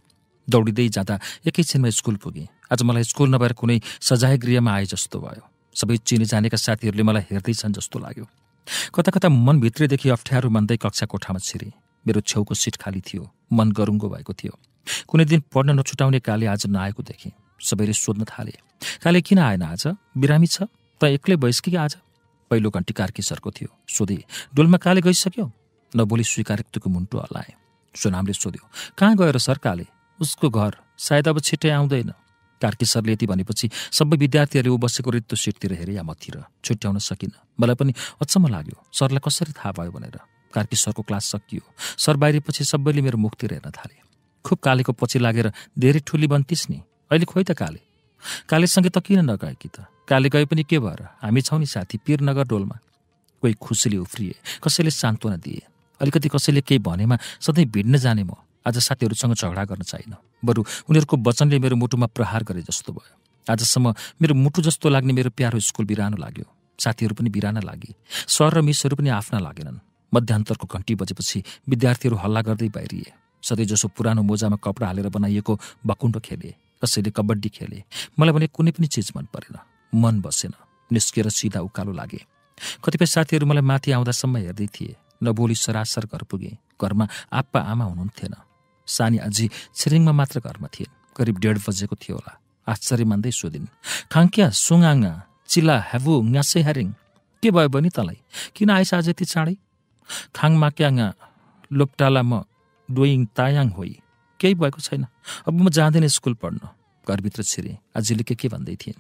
दौडिँदै जाँदा एकैछिनमा स्कुल पुगेँ आज मलाई स्कुल नभएर कुनै सजाय गृहमा आए जस्तो भयो सबै चिने जानेका साथीहरूले मलाई हेर्दैछन् जस्तो लाग्यो कता कता मनभित्रैदेखि अप्ठ्यारो मान्दै कक्षा कोठामा छिरे मेरो छेउको सिट खाली थियो मन गरुङ्गो भएको थियो कुनै दिन पढ्न नछुटाउने काले आज नआएको देखेँ सबैले सोध्न थाले काले किन आएन आज बिरामी छ त एक्लै भइस् कि आज पहिलो घन्टी कार्की सरको थियो सोधे डोलमा काले गइसक्यो नबोली स्वीकारित्वको मुन्टो हलाए सोनामले सोध्यो कहाँ गएर सर काले उसको घर सायद अब छिट्टै आउँदैन कार्की सरले यति भनेपछि सबै विद्यार्थीहरूले ऊ बसेको रित्तो सिटतिर हेरे या मतिर छुट्याउन सकिनँ मलाई पनि अचम्म लाग्यो सरलाई कसरी थाहा भयो भनेर कार्की सरको क्लास सकियो सर बाहिरपछि सबैले मेरो मुखतिर हेर्न थाले खुब कालेको पछि लागेर धेरै ठुली बन्तिस् नि अहिले खोइ त काले कालेसँगै त किन नगए कि त काले गए पनि के भएर हामी छौँ नि साथी पिरनगर डोलमा कोही खुसीले उफ्रिए कसैले सान्त्वना दिए अलिकति कसैले केही भनेमा सधैँ भिड्न जाने म आज साथीहरूसँग झगडा गर्न चाहिँ बरु उनीहरूको वचनले मेरो मुटुमा प्रहार गरे जस्तो भयो आजसम्म मेरो मुटु जस्तो लाग्ने मेरो प्यारो स्कुल बिरानो लाग्यो साथीहरू पनि बिराना लागे सर र मिसहरू पनि आफ्ना लागेनन् मध्यान्तरको घन्टी बजेपछि विद्यार्थीहरू हल्ला गर्दै बाहिरिए सधैँ जसो पुरानो मोजामा कपडा हालेर बनाइएको भकुण्डो खेले कसैले कबड्डी खेले मलाई भने कुनै पनि चिज मन परेन मन बसेन निस्किएर सिधा उकालो लागे कतिपय साथीहरू मलाई माथि आउँदासम्म हेर्दै थिए नबोली सरासर घर पुगे घरमा आप्पा आमा हुनुहुन्थेन सानी आजी छिरिङमा मात्र घरमा थिए करिब डेढ बजेको थियो होला आश्चर्य मान्दै सोधिन् खाङ्क्या सुङाङा चिला ह्याभु ङ्यासै ह्यारिङ के भयो भने तँलाई किन आइस आज यति चाँडै खाङ क्याङा लोपटाला म डोइङ तायाङ होइ केही भएको छैन अब म जाँदिनँ स्कुल पढ्न घरभित्र छिरेँ आजीले के के भन्दै थिएँ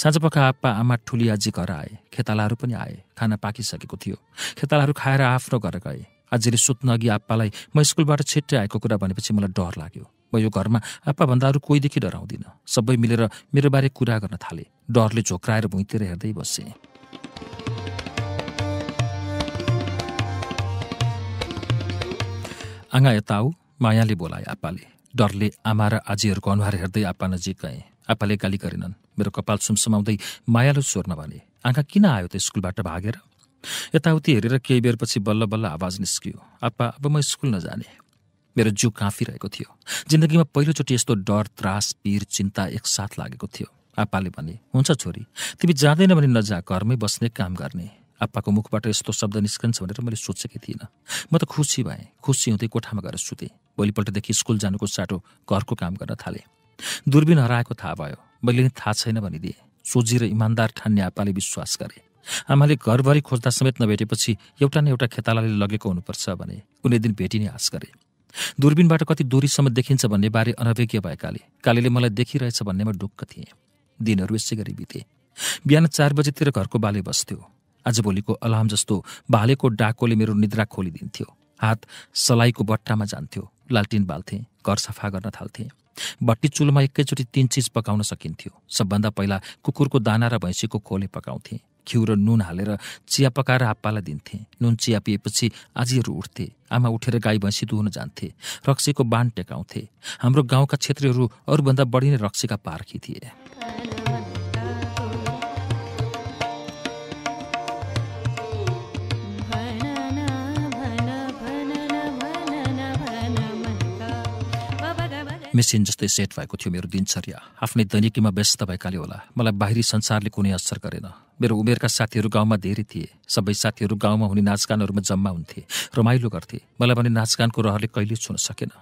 साँझ पख आप्पा आमा ठुली आजी घर आए खेतालाहरू पनि आए खाना पाकिसकेको थियो खेतालाहरू खाएर आफ्नो घर गए आजले सुत्न अघि आप्पालाई म स्कुलबाट छिट्टै आएको कुरा भनेपछि मलाई डर लाग्यो म यो घरमा आप्पाभन्दा अरू कोहीदेखि डराउँदिनँ सबै मिलेर मेरो बारे कुरा गर्न थाले डरले झोक्राएर भुइँतिर हेर्दै बसेँ आँगा यता आऊ मायाले बोलाए आप्पाले डरले आमा र आजीहरूको अनुहार हेर्दै आप्पा नजिक गएँ आप्पाले गाली गरेनन् मेरो कपाल सुमसुमाउँदै मायालो स्वरमा भने आँखा किन आयो त स्कुलबाट भागेर यताउति हेरेर केही बेरपछि बल्ल बल्ल आवाज निस्कियो आप्पा अब म स्कुल नजाने मेरो जिउ काँपिरहेको थियो जिन्दगीमा पहिलोचोटि यस्तो डर त्रास पिर चिन्ता एकसाथ लागेको थियो आप्पाले भने हुन्छ छोरी तिमी जाँदैन भने नजा घरमै बस्ने काम गर्ने आप्पाको मुखबाट यस्तो शब्द निस्कन्छ भनेर मैले सोचेकै थिइनँ म त खुसी भएँ खुसी हुँदै कोठामा गएर सुतेँ भोलिपल्टदेखि स्कुल जानुको साटो घरको काम गर्न थालेँ दुर्बिन हराएको थाहा भयो मैले नै थाहा छैन भनिदिएँ सोझी र इमान्दार ठान्ने आप्पाले विश्वास गरेँ आमाले घरभरि खोज्दा समेत नभेटेपछि एउटा न एउटा खेतालाले लगेको हुनुपर्छ भने कुनै दिन भेटिने आश गरे दूरबीनबाट कति दूरीसम्म देखिन्छ भन्ने बारे अनभिज्ञ भएकाले कालीले मलाई देखिरहेछ भन्नेमा ढुक्क थिए दिनहरू यसै गरी बिते बिहान चार बजेतिर घरको बाले बस्थ्यो आजभोलिको अलार्म जस्तो भालेको डाकोले मेरो निद्रा खोलिदिन्थ्यो हात सलाइको बट्टामा जान्थ्यो लालटिन बाल्थे घर सफा गर्न थाल्थे बट्टी चुलमा एकैचोटि तीन चिज पकाउन सकिन्थ्यो सबभन्दा पहिला कुकुरको दाना र भैँसीको खोले पकाउँथे घिउ र नुन हालेर चिया पकाएर आप्पालाई दिन्थे नुन चिया पिएपछि आजीहरू उठ्थे आमा उठेर गाई भैँसी दुहुन जान्थे रक्सीको बाण टेकाउँथे हाम्रो गाउँका क्षेत्रीहरू अरूभन्दा बढी नै रक्सीका पार्खी थिए मेसिन जस्तै सेट भएको थियो मेरो दिनचर्या आफ्नै दैनिकीमा व्यस्त भएकाले होला मलाई बाहिरी संसारले कुनै असर गरेन मेरो उमेरका साथीहरू गाउँमा धेरै थिए सबै साथीहरू गाउँमा हुने नाचगानहरूमा जम्मा हुन्थे रमाइलो गर्थे मलाई भने नाचगानको रहरले कहिले छुन सकेन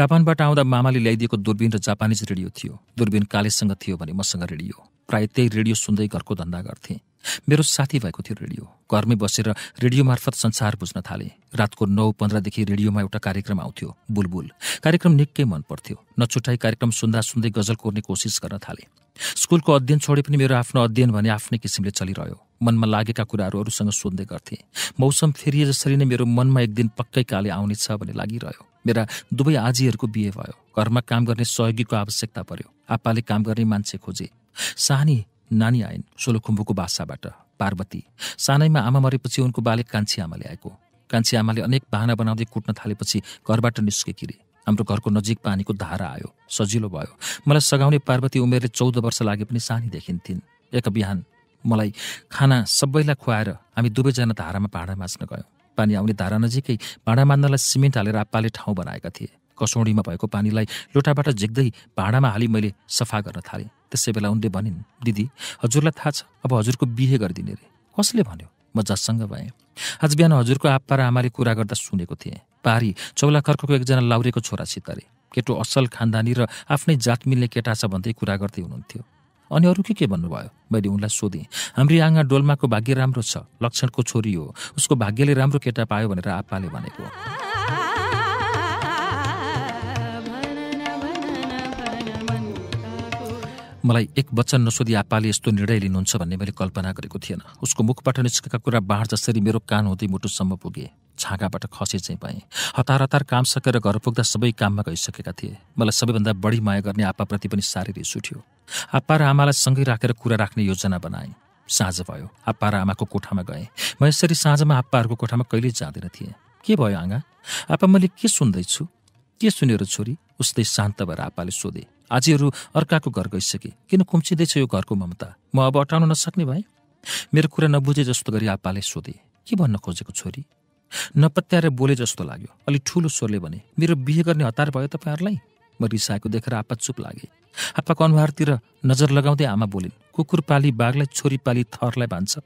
जापानबाट आउँदा मामाले ल्याइदिएको दूरबिन र जापानिज रेडियो थियो दूरबिन कालेसँग थियो भने मसँग रेडियो प्रायः त्यही रेडियो सुन्दै घरको धन्दा गर्थे मेरो साथी भएको थियो रेडियो घरमै बसेर रेडियो मार्फत संसार बुझ्न थालेँ रातको नौ पन्ध्रदेखि रेडियोमा एउटा कार्यक्रम आउँथ्यो बुलबुल कार्यक्रम निकै मनपर्थ्यो पर्थ्यो नछुटाई कार्यक्रम सुन्दा सुन्दै गजल कोर्ने कोसिस गर्न थालेँ स्कुलको अध्ययन छोडे पनि मेरो आफ्नो अध्ययन भने आफ्नै किसिमले चलिरह्यो मनमा लागेका कुराहरू अरूसँग सोध्दै गर्थे मौसम फेरिए जसरी नै मेरो मनमा एक दिन पक्कै काले आउनेछ भन्ने लागिरह्यो मेरा दुवै आजीहरूको बिहे भयो घरमा काम गर्ने सहयोगीको आवश्यकता पर्यो आप्पाले काम गर्ने मान्छे खोजे सानी नानी आइन् सोलोखुम्बुको बासाबाट पार्वती सानैमा आमा मरेपछि उनको बालक कान्छी आमाले आएको कान्छी आमाले अनेक बाहना बनाउँदै कुट्न थालेपछि घरबाट निस्केकी किरे हाम्रो घरको नजिक पानीको धारा आयो सजिलो भयो मलाई सघाउने पार्वती उमेरले चौध वर्ष लागे पनि सानी देखिन्थिन् एक बिहान मलाई खाना सबैलाई खुवाएर हामी दुवैजना धारामा भाँडा माझ्न गयौँ पानी आउने धारा नजिकै भाँडा माझ्नलाई सिमेन्ट हालेर आप्पाले ठाउँ बनाएका थिए कसौडीमा भएको पानीलाई लोटाबाट झिक्दै भाँडामा हाली मैले सफा गर्न थालेँ त्यसै बेला उनले भनिन् दिदी हजुरलाई थाहा छ अब हजुरको बिहे गरिदिने रे कसले भन्यो म जससँग भएँ आज बिहान हजुरको आप्पा र आमाले कुरा गर्दा सुनेको थिएँ पारी चौला खर्कको एकजना लाउरेको छोरा सितारे केटो असल खानदानी र आफ्नै जात मिल्ने केटा छ भन्दै कुरा गर्दै हुनुहुन्थ्यो अनि अरू के के भन्नुभयो मैले उनलाई सोधेँ हाम्री आँगा डोल्माको भाग्य राम्रो छ लक्षणको छोरी हो उसको भाग्यले राम्रो केटा पायो भनेर आप्पाले भनेको मलाई एक वचन नसोधी आप्पाले यस्तो निर्णय लिनुहुन्छ भन्ने मैले कल्पना गरेको थिएन उसको मुखबाट निस्केका कुरा बाँड जसरी मेरो कान हुँदै मुटुसम्म पुगे छाँगाबाट खसे चाहिँ पाएँ हतार हतार काम सकेर घर पुग्दा सबै काममा गइसकेका थिए मलाई सबैभन्दा बढी माया गर्ने आप्पाप्रति पनि साह्रै रिस उठ्यो आप्पा र आमालाई सँगै राखेर कुरा राख्ने योजना बनाएँ साँझ भयो आप्पा र आमाको कोठामा गएँ म यसरी साँझमा आप्पाहरूको कोठामा कहिल्यै जाँदैन थिएँ के भयो आँगा आप्पा मैले के सुन्दैछु के सुनेर छोरी उस्तै शान्त भएर आप्पाले सोधेँ आजहरू अर्काको घर गइसके किन कुम्चिँदैछ यो घरको ममता म अब अटाउन नसक्ने भएँ मेरो कुरा नबुझे जस्तो गरी आप्पाले सोधे के भन्न खोजेको छोरी नपत्याएर बोले जस्तो लाग्यो अलि ठुलो स्वरले भने मेरो बिहे गर्ने हतार भयो तपाईँहरूलाई म रिसाएको देखेर आप्पा चुप लागे आप्पाको अनुहारतिर नजर लगाउँदै आमा बोलिन् कुकुर पाली बाघलाई छोरी पाली थरलाई भान्छ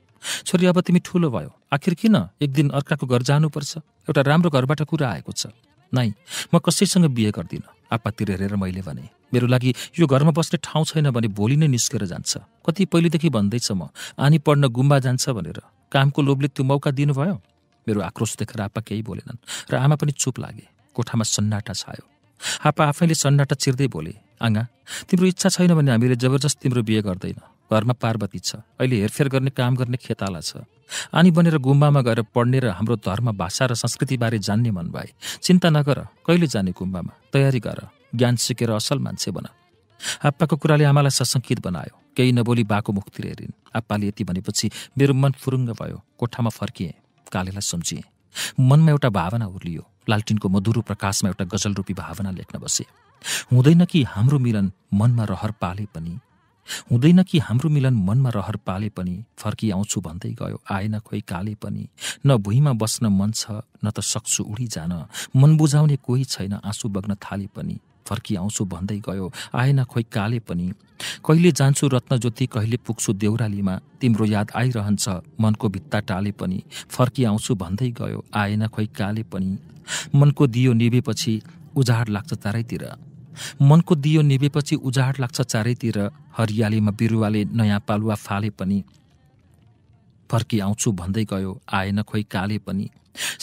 छोरी अब तिमी ठुलो भयो आखिर किन एक दिन अर्काको घर जानुपर्छ एउटा राम्रो घरबाट कुरा आएको छ नाइ म कसैसँग बिहे गर्दिनँ आप्पातिर हेरेर मैले भने मेरो लागि यो घरमा बस्ने ठाउँ छैन भने भोलि नै निस्केर जान्छ कति पहिलेदेखि भन्दैछ म आनी पढ्न गुम्बा जान्छ भनेर कामको लोभले त्यो मौका दिनुभयो मेरो आक्रोश देखेर आप्पा केही बोलेनन् र आमा पनि चुप लागे कोठामा सन्नाटा छायो आप्पा आफैले सन्नाटा चिर्दै बोले आँगा तिम्रो इच्छा छैन भने हामीले जबरजस्त तिम्रो बिहे गर्दैन घरमा पार्वती छ अहिले हेरफेर गर्ने काम गर्ने खेताला छ आनी बनेर गुम्बामा गएर पढ्ने र हाम्रो धर्म भाषा र संस्कृतिबारे जान्ने मन भए चिन्ता नगर कहिले जाने गुम्बामा तयारी गर ज्ञान सिकेर असल मान्छे बन आप्पाको कुराले आमालाई सशङ्कित बनायो केही नबोली बाको मुखतिर हेरिन् आप्पाले यति भनेपछि मेरो मन फुरुङ्ग भयो कोठामा फर्किए कालेलाई सम्झिएँ मनमा एउटा भावना उर्लियो लालटिनको मधुरो प्रकाशमा एउटा गजल रूपी भावना लेख्न बसे हुँदैन कि हाम्रो मिलन मनमा रहर पाले पनि हुँदैन कि हाम्रो मिलन मनमा रहर पाले पनि फर्किआउँछु भन्दै गयो आएन खोइ काले पनि न भुइँमा बस्न मन छ न त सक्छु उडी जान मन बुझाउने कोही छैन आँसु बग्न थाले पनि फर्किआउँछु भन्दै गयो आएन खोइ काले पनि कहिले जान्छु रत्नज्योति कहिले पुग्छु देउरालीमा तिम्रो याद आइरहन्छ मनको भित्ता टाले पनि फर्किआउँछु भन्दै गयो आएन खोइ काले पनि मनको दियो निभेपछि उजाड लाग्छ चारैतिर मनको दियो निभेपछि उजाड लाग्छ चारैतिर हरियालीमा बिरुवाले नयाँ पालुवा फाले पनि फर्किआउँछु भन्दै गयो आएन खोइ काले पनि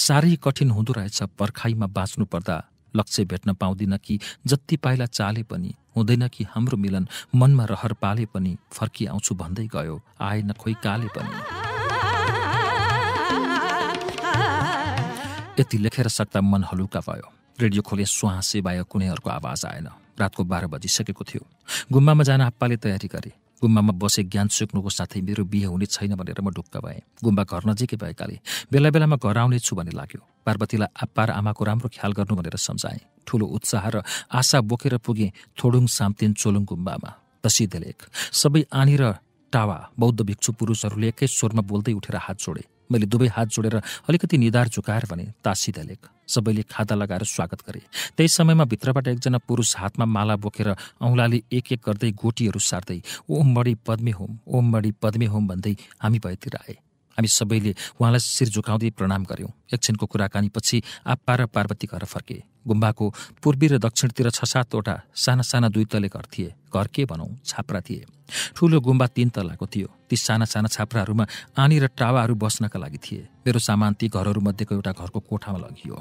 साह्रै कठिन हुँदो रहेछ पर्खाइमा बाँच्नु पर्दा लक्ष्य भेट्न पाउँदिन कि जति पाइला चाले पनि हुँदैन कि हाम्रो मिलन मनमा रहर पाले पनि फर्किआउँछु भन्दै गयो आएन खोइ काले पनि यति लेखेर सक्दा मन हलुका भयो रेडियो खोले सुहाँसे बाहेक कुनैहरूको आवाज आएन रातको बाह्र बजिसकेको थियो गुम्बामा जान आप्पाले तयारी गरे गुम्बामा बसे ज्ञान सुक्नुको साथै मेरो बिहे हुने छैन भनेर म ढुक्क भएँ गुम्बा घर नजिकै भएकाले बेला बेलामा घर आउनेछु भन्ने लाग्यो पार्वतीलाई आप्पा र आमाको राम्रो ख्याल गर्नु भनेर सम्झाएँ ठुलो उत्साह र आशा बोकेर पुगेँ थोडुङ साम्तेन चोलुङ गुम्बामा प्रसिद्ध लेख सबै आनी र टावा बौद्ध भिक्षु पुरुषहरूले एकै स्वरमा बोल्दै उठेर हात जोडे मैले दुवै हात जोडेर अलिकति निधार झुकाएर भने तासिदा लेख सबैले खाता लगाएर स्वागत गरे त्यही समयमा भित्रबाट एकजना पुरुष हातमा माला बोकेर औँलाले एक एक गर्दै गोटीहरू सार्दै ओम मणि पद्मे होम ओम मणि पद्मे होम भन्दै हामी भएतिर आए हामी सबैले उहाँलाई शिर झुकाउँदै प्रणाम गऱ्यौँ एकछिनको कुराकानीपछि आप्पा र पार्वती घर फर्के गुम्बाको पूर्वी र दक्षिणतिर छ सातवटा साना साना दुई तले घर थिए घर के भनौँ छाप्रा थिए ठूलो गुम्बा तीन तलाको थियो ती साना साना छाप्राहरूमा आनी र टावाहरू बस्नका लागि थिए मेरो सामान ती घरहरूमध्येको एउटा घरको कोठामा लगियो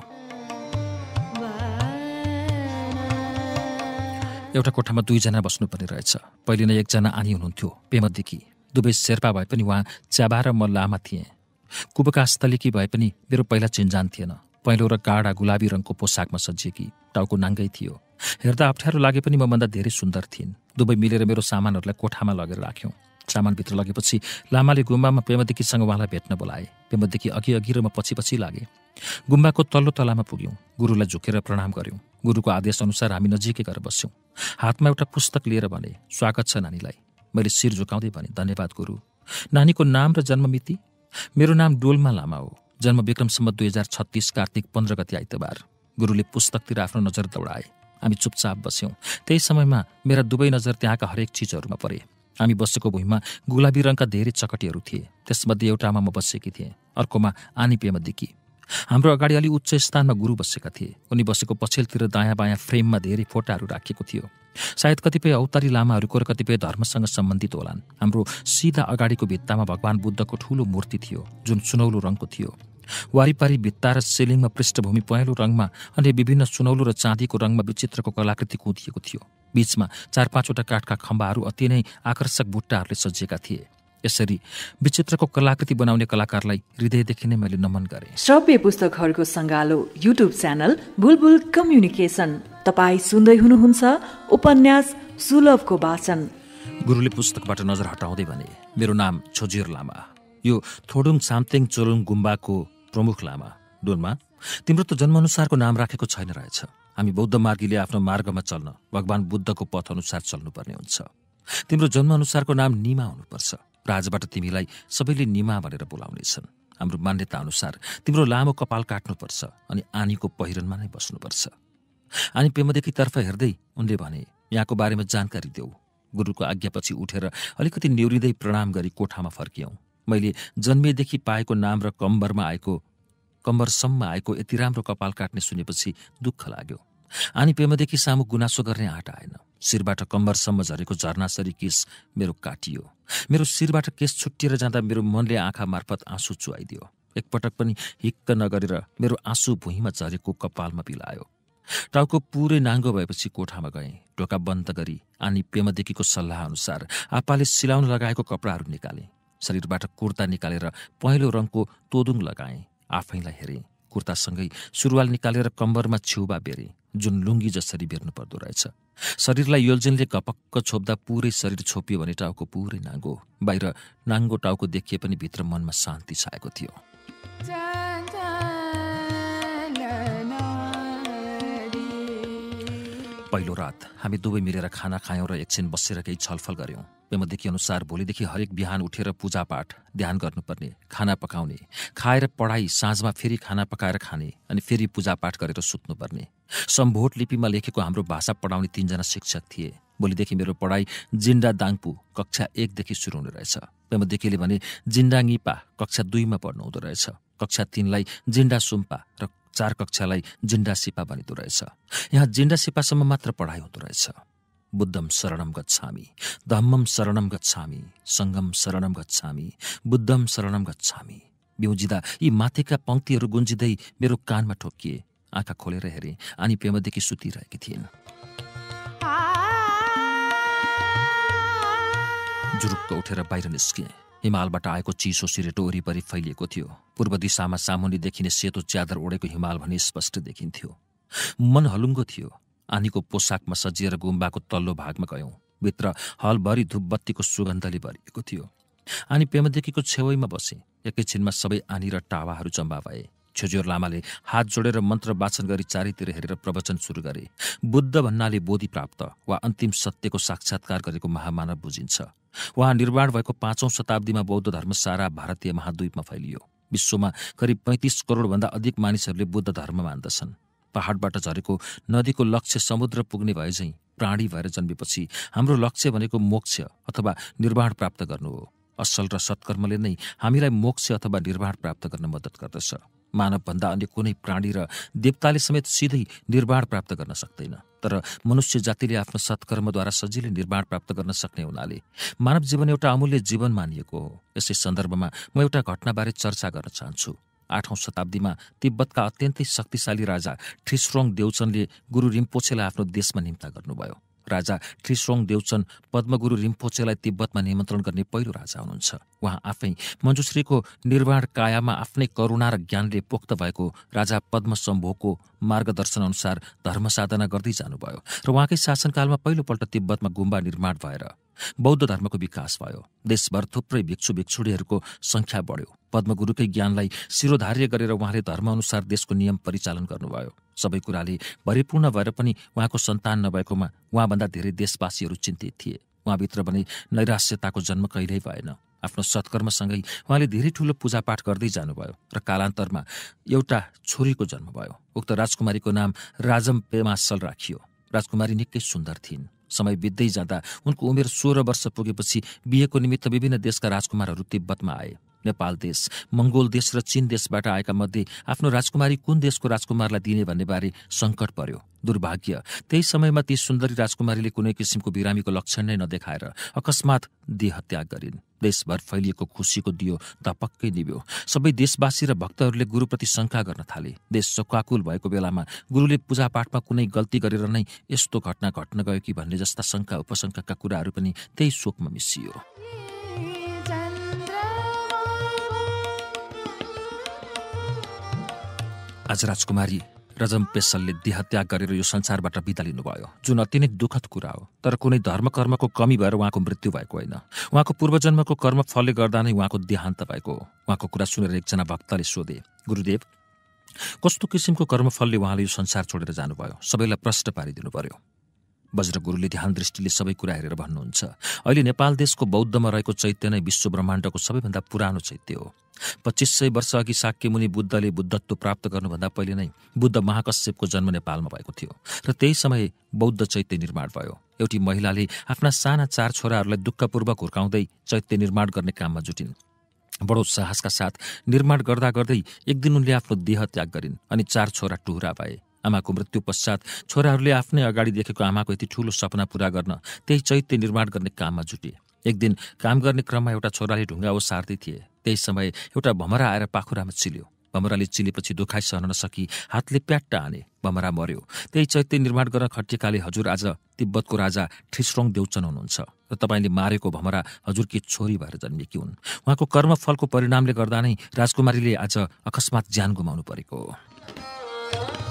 एउटा कोठामा दुईजना बस्नुपर्ने रहेछ पहिले नै एकजना आनी हुनुहुन्थ्यो पेमदेखि दुवै शेर्पा भए पनि उहाँ च्याबा र म लामा थिएँ कुबका स्थलीकी भए पनि मेरो पहिला चिन्जान थिएन पहेँलो र गाढा गुलाबी रङको पोसाकमा सजिएकी टाउको नाङ्गै थियो हेर्दा अप्ठ्यारो लागे पनि मभन्दा धेरै सुन्दर थिइन् दुवै मिलेर मेरो सामानहरूलाई कोठामा लगेर राख्यौँ सामानभित्र लगेपछि लामाले गुम्बामा पेमदेखिसँग उहाँलाई भेट्न बोलाए पेमदेखि अघि अघि र म पछि पछि लागेँ गुम्बाको तल्लो तलामा पुग्यौँ गुरुलाई झुकेर प्रणाम गऱ्यौँ गुरुको आदेश अनुसार हामी नजिकै गएर बस्यौँ हातमा एउटा पुस्तक लिएर भने स्वागत छ नानीलाई मैले शिर झुकाउँदै भने धन्यवाद गुरु नानीको नाम र जन्ममिति मेरो नाम डोल्मा लामा हो जन्म विक्रमसम्म दुई हजार छत्तिस कार्तिक पन्ध्र गति आइतबार गुरुले पुस्तकतिर आफ्नो नजर दौडाए हामी चुपचाप बस्यौँ त्यही समयमा मेरा दुवै नजर त्यहाँका हरेक चिजहरूमा परे हामी बसेको भुइँमा गुलाबी रङका धेरै चकटीहरू थिए त्यसमध्ये एउटामा म बसेकी थिएँ अर्कोमा आनी पेमा पेमदिकी हाम्रो अगाडि अलि उच्च स्थानमा गुरु बसेका थिए उनी बसेको पछिल्लोतिर दायाँ बायाँ फ्रेममा धेरै फोटाहरू राखिएको थियो सायद कतिपय औतारी लामाहरूको र कतिपय धर्मसँग सम्बन्धित होलान् हाम्रो सिधा अगाडिको भित्तामा भगवान् बुद्धको ठूलो मूर्ति थियो जुन सुनौलो रङको थियो वारिपारी भित्ता र सेलिङमा पृष्ठभूमि पहेँलो रङमा अनि विभिन्न सुनौलो र चाँदीको रङमा विचित्रको कलाकृति कुदिएको थियो बीचमा चार पाँचवटा काठका खम्बाहरू अति नै आकर्षक बुट्टाहरूले सजिएका थिए यसरी विचित्रको कलाकृति बनाउने कलाकारलाई हृदयदेखि नै मैले नमन गरेँ श्रव्य पुस्तकहरूको सङ्गालो युट्युब च्यानल बुलबुल कम्युनिकेसन तपाईँ सुन्दै हुनुहुन्छ उपन्यास सुलभको वाचन गुरुले पुस्तकबाट नजर हटाउँदै भने मेरो नाम छोजिर लामा यो थोडुङ साम्तेङ चोलुङ गुम्बाको प्रमुख लामा डोलमा तिम्रो त जन्मअनुसारको नाम राखेको छैन रहेछ हामी बौद्ध मार्गीले आफ्नो मार्गमा चल्न भगवान बुद्धको पथ अनुसार चल्नुपर्ने हुन्छ तिम्रो जन्मअनुसारको नाम निमा हुनुपर्छ र आजबाट तिमीलाई सबैले निमा भनेर बोलाउनेछन् हाम्रो मान्यताअनुसार तिम्रो लामो कपाल काट्नुपर्छ अनि आनीको पहिरनमा नै बस्नुपर्छ आनी पेमदेखितर्फ हेर्दै उनले भने यहाँको बारेमा जानकारी देऊ गुरुको आज्ञापछि उठेर अलिकति नेउरिँदै प्रणाम गरी कोठामा फर्कियौँ मैले जन्मेदेखि पाएको नाम र कम्बरमा आएको कम्बरसम्म आएको यति राम्रो कपाल काट्ने सुनेपछि दुःख लाग्यो आनी पेमदेखि सामु गुनासो गर्ने आँट आएन शिरबाट कम्बरसम्म झरेको झर्नासरी केस मेरो काटियो मेरो शिरबाट केस छुट्टिएर जाँदा मेरो मनले आँखा मार्फत आँसु चुहाइदियो एकपटक पनि हिक्क नगरेर मेरो आँसु भुइँमा झरेको कपालमा पिलायो टाउको पुरै नाङ्गो भएपछि कोठामा गएँ टोका बन्द गरी अनि पेमदेखिको सल्लाह अनुसार आप्पाले सिलाउन लगाएको कपडाहरू निकालेँ शरीरबाट कुर्ता निकालेर पहेँलो रङको तोदुङ लगाएँ आफैलाई हेरेँ कुर्तासँगै सुरुवाल निकालेर कम्बरमा छेउबा बेरेँ जुन लुङ्गी जसरी बेर्नु पर्दो रहेछ शरीरलाई योल्जेनले घपक्क छोप्दा पुरै शरीर छोपियो भने टाउको पुरै नाङ्गो बाहिर नाङ्गो टाउको देखिए पनि भित्र मनमा शान्ति छाएको थियो पहिलो रात हामी दुवै मिलेर खाना खायौँ र एकछिन बसेर केही छलफल गऱ्यौँ पेमदेखि अनुसार भोलिदेखि हरेक बिहान उठेर पूजापाठ ध्यान गर्नुपर्ने खाना पकाउने खाएर पढाइ साँझमा फेरि खाना पकाएर खाने अनि फेरि पूजापाठ गरेर सुत्नुपर्ने सम्भोट लिपिमा लेखेको हाम्रो भाषा पढाउने तिनजना शिक्षक थिए भोलिदेखि मेरो पढाइ जिन्डा दाङपु कक्षा एकदेखि सुरु हुने रहेछ पेमदेखिले भने जिन्डा निपा कक्षा दुईमा पढ्नु हुँदो रहेछ कक्षा तिनलाई जिन्डा सुम्पा र चार कक्षालाई जिन्डा सिपा भनिँदो रहेछ यहाँ जिन्डा सिपासम्म मात्र पढाइ हुँदो रहेछ बुद्धम शरणम गच्छामी धम्मम शरणम गच्छामी सङ्गम शरणम गच्छामी बुद्धम शरणम गच्छामी बिउजिँदा यी माथिका पङ्क्तिहरू गुन्जिँदै मेरो कानमा ठोकिए आँखा खोलेर हेरेँ अनि पेमादेखि सुतिरहेकी थिइन् जुरुक्क उठेर बाहिर निस्किएँ हिमालबाट आएको चिसो सिरेटो वरिपरि फैलिएको थियो पूर्व दिशामा सामुन्ने देखिने सेतो च्यादर ओढेको हिमाल भने स्पष्ट देखिन्थ्यो मन हलुङ्गो थियो आनीको पोसाकमा सजिएर गुम्बाको तल्लो भागमा गयौँ भित्र हलभरि धुपबत्तीको सुगन्धले भरिएको थियो आनी पेमदेखिको छेउमा बसेँ एकैछिनमा सबै आनी र टावाहरू जम्बा भए छेजुर लामाले हात जोडेर मन्त्र वाचन गरी चारैतिर हेरेर प्रवचन सुरु गरे बुद्ध भन्नाले बोधि प्राप्त वा अन्तिम सत्यको साक्षात्कार गरेको महामानव बुझिन्छ उहाँ निर्माण भएको पाँचौं शताब्दीमा बौद्ध धर्म सारा भारतीय महाद्वीपमा फैलियो विश्वमा करिब पैँतिस करोडभन्दा अधिक मानिसहरूले बुद्ध धर्म मान्दछन् पहाडबाट झरेको नदीको लक्ष्य समुद्र पुग्ने भए झैँ प्राणी भएर जन्मेपछि हाम्रो लक्ष्य भनेको मोक्ष अथवा निर्वाण प्राप्त गर्नु हो असल र सत्कर्मले नै हामीलाई मोक्ष अथवा निर्वाण प्राप्त गर्न मद्दत गर्दछ मानवभन्दा अन्य कुनै प्राणी र देवताले समेत सिधै निर्माण प्राप्त गर्न सक्दैन तर मनुष्य जातिले आफ्नो सत्कर्मद्वारा सजिलै निर्माण प्राप्त गर्न सक्ने हुनाले मानव जीवन एउटा अमूल्य जीवन मानिएको हो यसै सन्दर्भमा म एउटा घटनाबारे चर्चा गर्न चाहन्छु आठौँ शताब्दीमा तिब्बतका अत्यन्तै शक्तिशाली राजा ठिस्रोङ देउचनले गुरु रिम्पोछेलाई आफ्नो देशमा निम्ता गर्नुभयो राजा ट्रिसोङ देउचन पद्मगुरु रिम्पोचेलाई तिब्बतमा निमन्त्रण गर्ने पहिलो राजा हुनुहुन्छ उहाँ आफै मञ्जुश्रीको निर्वाण कायामा आफ्नै करुणा र ज्ञानले पोख्त भएको राजा पद्मशम्भोको मार्गदर्शन अनुसार धर्म साधना गर्दै जानुभयो र उहाँकै शासनकालमा पहिलोपल्ट तिब्बतमा गुम्बा निर्माण भएर बौद्ध धर्मको विकास भयो देशभर थुप्रै भिक्षु भिक्षुडीहरूको सङ्ख्या बढ्यो पद्मगुरुकै ज्ञानलाई शिरोधार्य गरेर उहाँले धर्मअनुसार देशको नियम परिचालन गर्नुभयो सबै कुराले भरिपूर्ण भएर पनि उहाँको सन्तान नभएकोमा उहाँभन्दा धेरै देशवासीहरू चिन्तित थिए उहाँभित्र भने नैराश्यताको जन्म कहिल्यै भएन आफ्नो सत्कर्मसँगै उहाँले धेरै ठुलो पूजापाठ गर्दै जानुभयो र कालान्तरमा एउटा छोरीको जन्म भयो उक्त राजकुमारीको नाम राजम पेमासल राखियो राजकुमारी निकै सुन्दर थिइन् समय बित्दै जाँदा उनको उमेर सोह्र वर्ष पुगेपछि बिहेको निमित्त विभिन्न देशका राजकुमारहरू तिब्बतमा आए नेपाल देश मंगोल देश र चीन देशबाट आएका मध्ये आफ्नो राजकुमारी कुन देशको राजकुमारलाई दिने भन्ने बारे सङ्कट पर्यो दुर्भाग्य त्यही समयमा ती सुन्दरी राजकुमारीले कुनै किसिमको बिरामीको लक्षण नै नदेखाएर अकस्मात देहत्याग गरिन् देशभर फैलिएको खुसीको दियो तपक्कै निभ्यो सबै देशवासी र भक्तहरूले गुरुप्रति शङ्का गर्न थाले देश शोकाकुल भएको बेलामा गुरुले पूजापाठमा कुनै गल्ती गरेर नै यस्तो घटना घट्न गयो कि भन्ने जस्ता शङ्का उपशङ्काका कुराहरू पनि त्यही शोकमा मिसियो आज राजकुमारी रजम पेसलले देहत्याग गरेर यो संसारबाट बिदा लिनुभयो जुन अति नै दुःखद कुरा हो तर कुनै धर्म कर्मको कमी भएर उहाँको मृत्यु भएको होइन उहाँको पूर्वजन्मको कर्मफलले गर्दा नै उहाँको देहान्त भएको हो उहाँको कुरा सुनेर एकजना भक्तले सोधे गुरुदेव कस्तो किसिमको कर्मफलले उहाँले यो संसार छोडेर जानुभयो सबैलाई प्रश्न पारिदिनु पर्यो वज्रगुरुले ध्यान दृष्टिले सबै कुरा हेरेर भन्नुहुन्छ अहिले नेपाल देशको बौद्धमा रहेको चैत्य नै विश्व ब्रह्माण्डको सबैभन्दा पुरानो चैत्य हो पच्चिस सय वर्ष अघि साक्यमुनि बुद्धले बुद्धत्व प्राप्त गर्नुभन्दा पहिले नै बुद्ध महाकश्यपको जन्म नेपालमा भएको थियो र त्यही समय बौद्ध चैत्य निर्माण भयो एउटी महिलाले आफ्ना साना चार छोराहरूलाई दुःखपूर्वक हुर्काउँदै चैत्य निर्माण गर्ने काममा जुटिन् बडो साहसका साथ निर्माण गर्दा गर्दै एक दिन उनले आफ्नो देह त्याग गरिन् अनि चार छोरा टुहुरा भए आमाको मृत्यु पश्चात छोराहरूले आफ्नै अगाडि देखेको आमाको यति ठूलो सपना पूरा गर्न त्यही चैत्य निर्माण गर्ने काममा जुटे एक दिन काम गर्ने क्रममा एउटा छोराले ढुङ्गा ओसार्दै थिए त्यही समय एउटा भमरा आएर पाखुरामा चिल्यो भमराले चिलेपछि दुखाइ सहन नसकी हातले प्याट्टा हाने भमरा मर्यो त्यही चैत्य निर्माण गर्न खटिएकाले हजुर आज तिब्बतको राजा ठिस्रोङ देउचन हुनुहुन्छ र तपाईँले मारेको भमरा हजुरकी छोरी भएर जन्मेकी हुन् उहाँको कर्मफलको परिणामले गर्दा नै राजकुमारीले आज अकस्मात ज्यान गुमाउनु परेको हो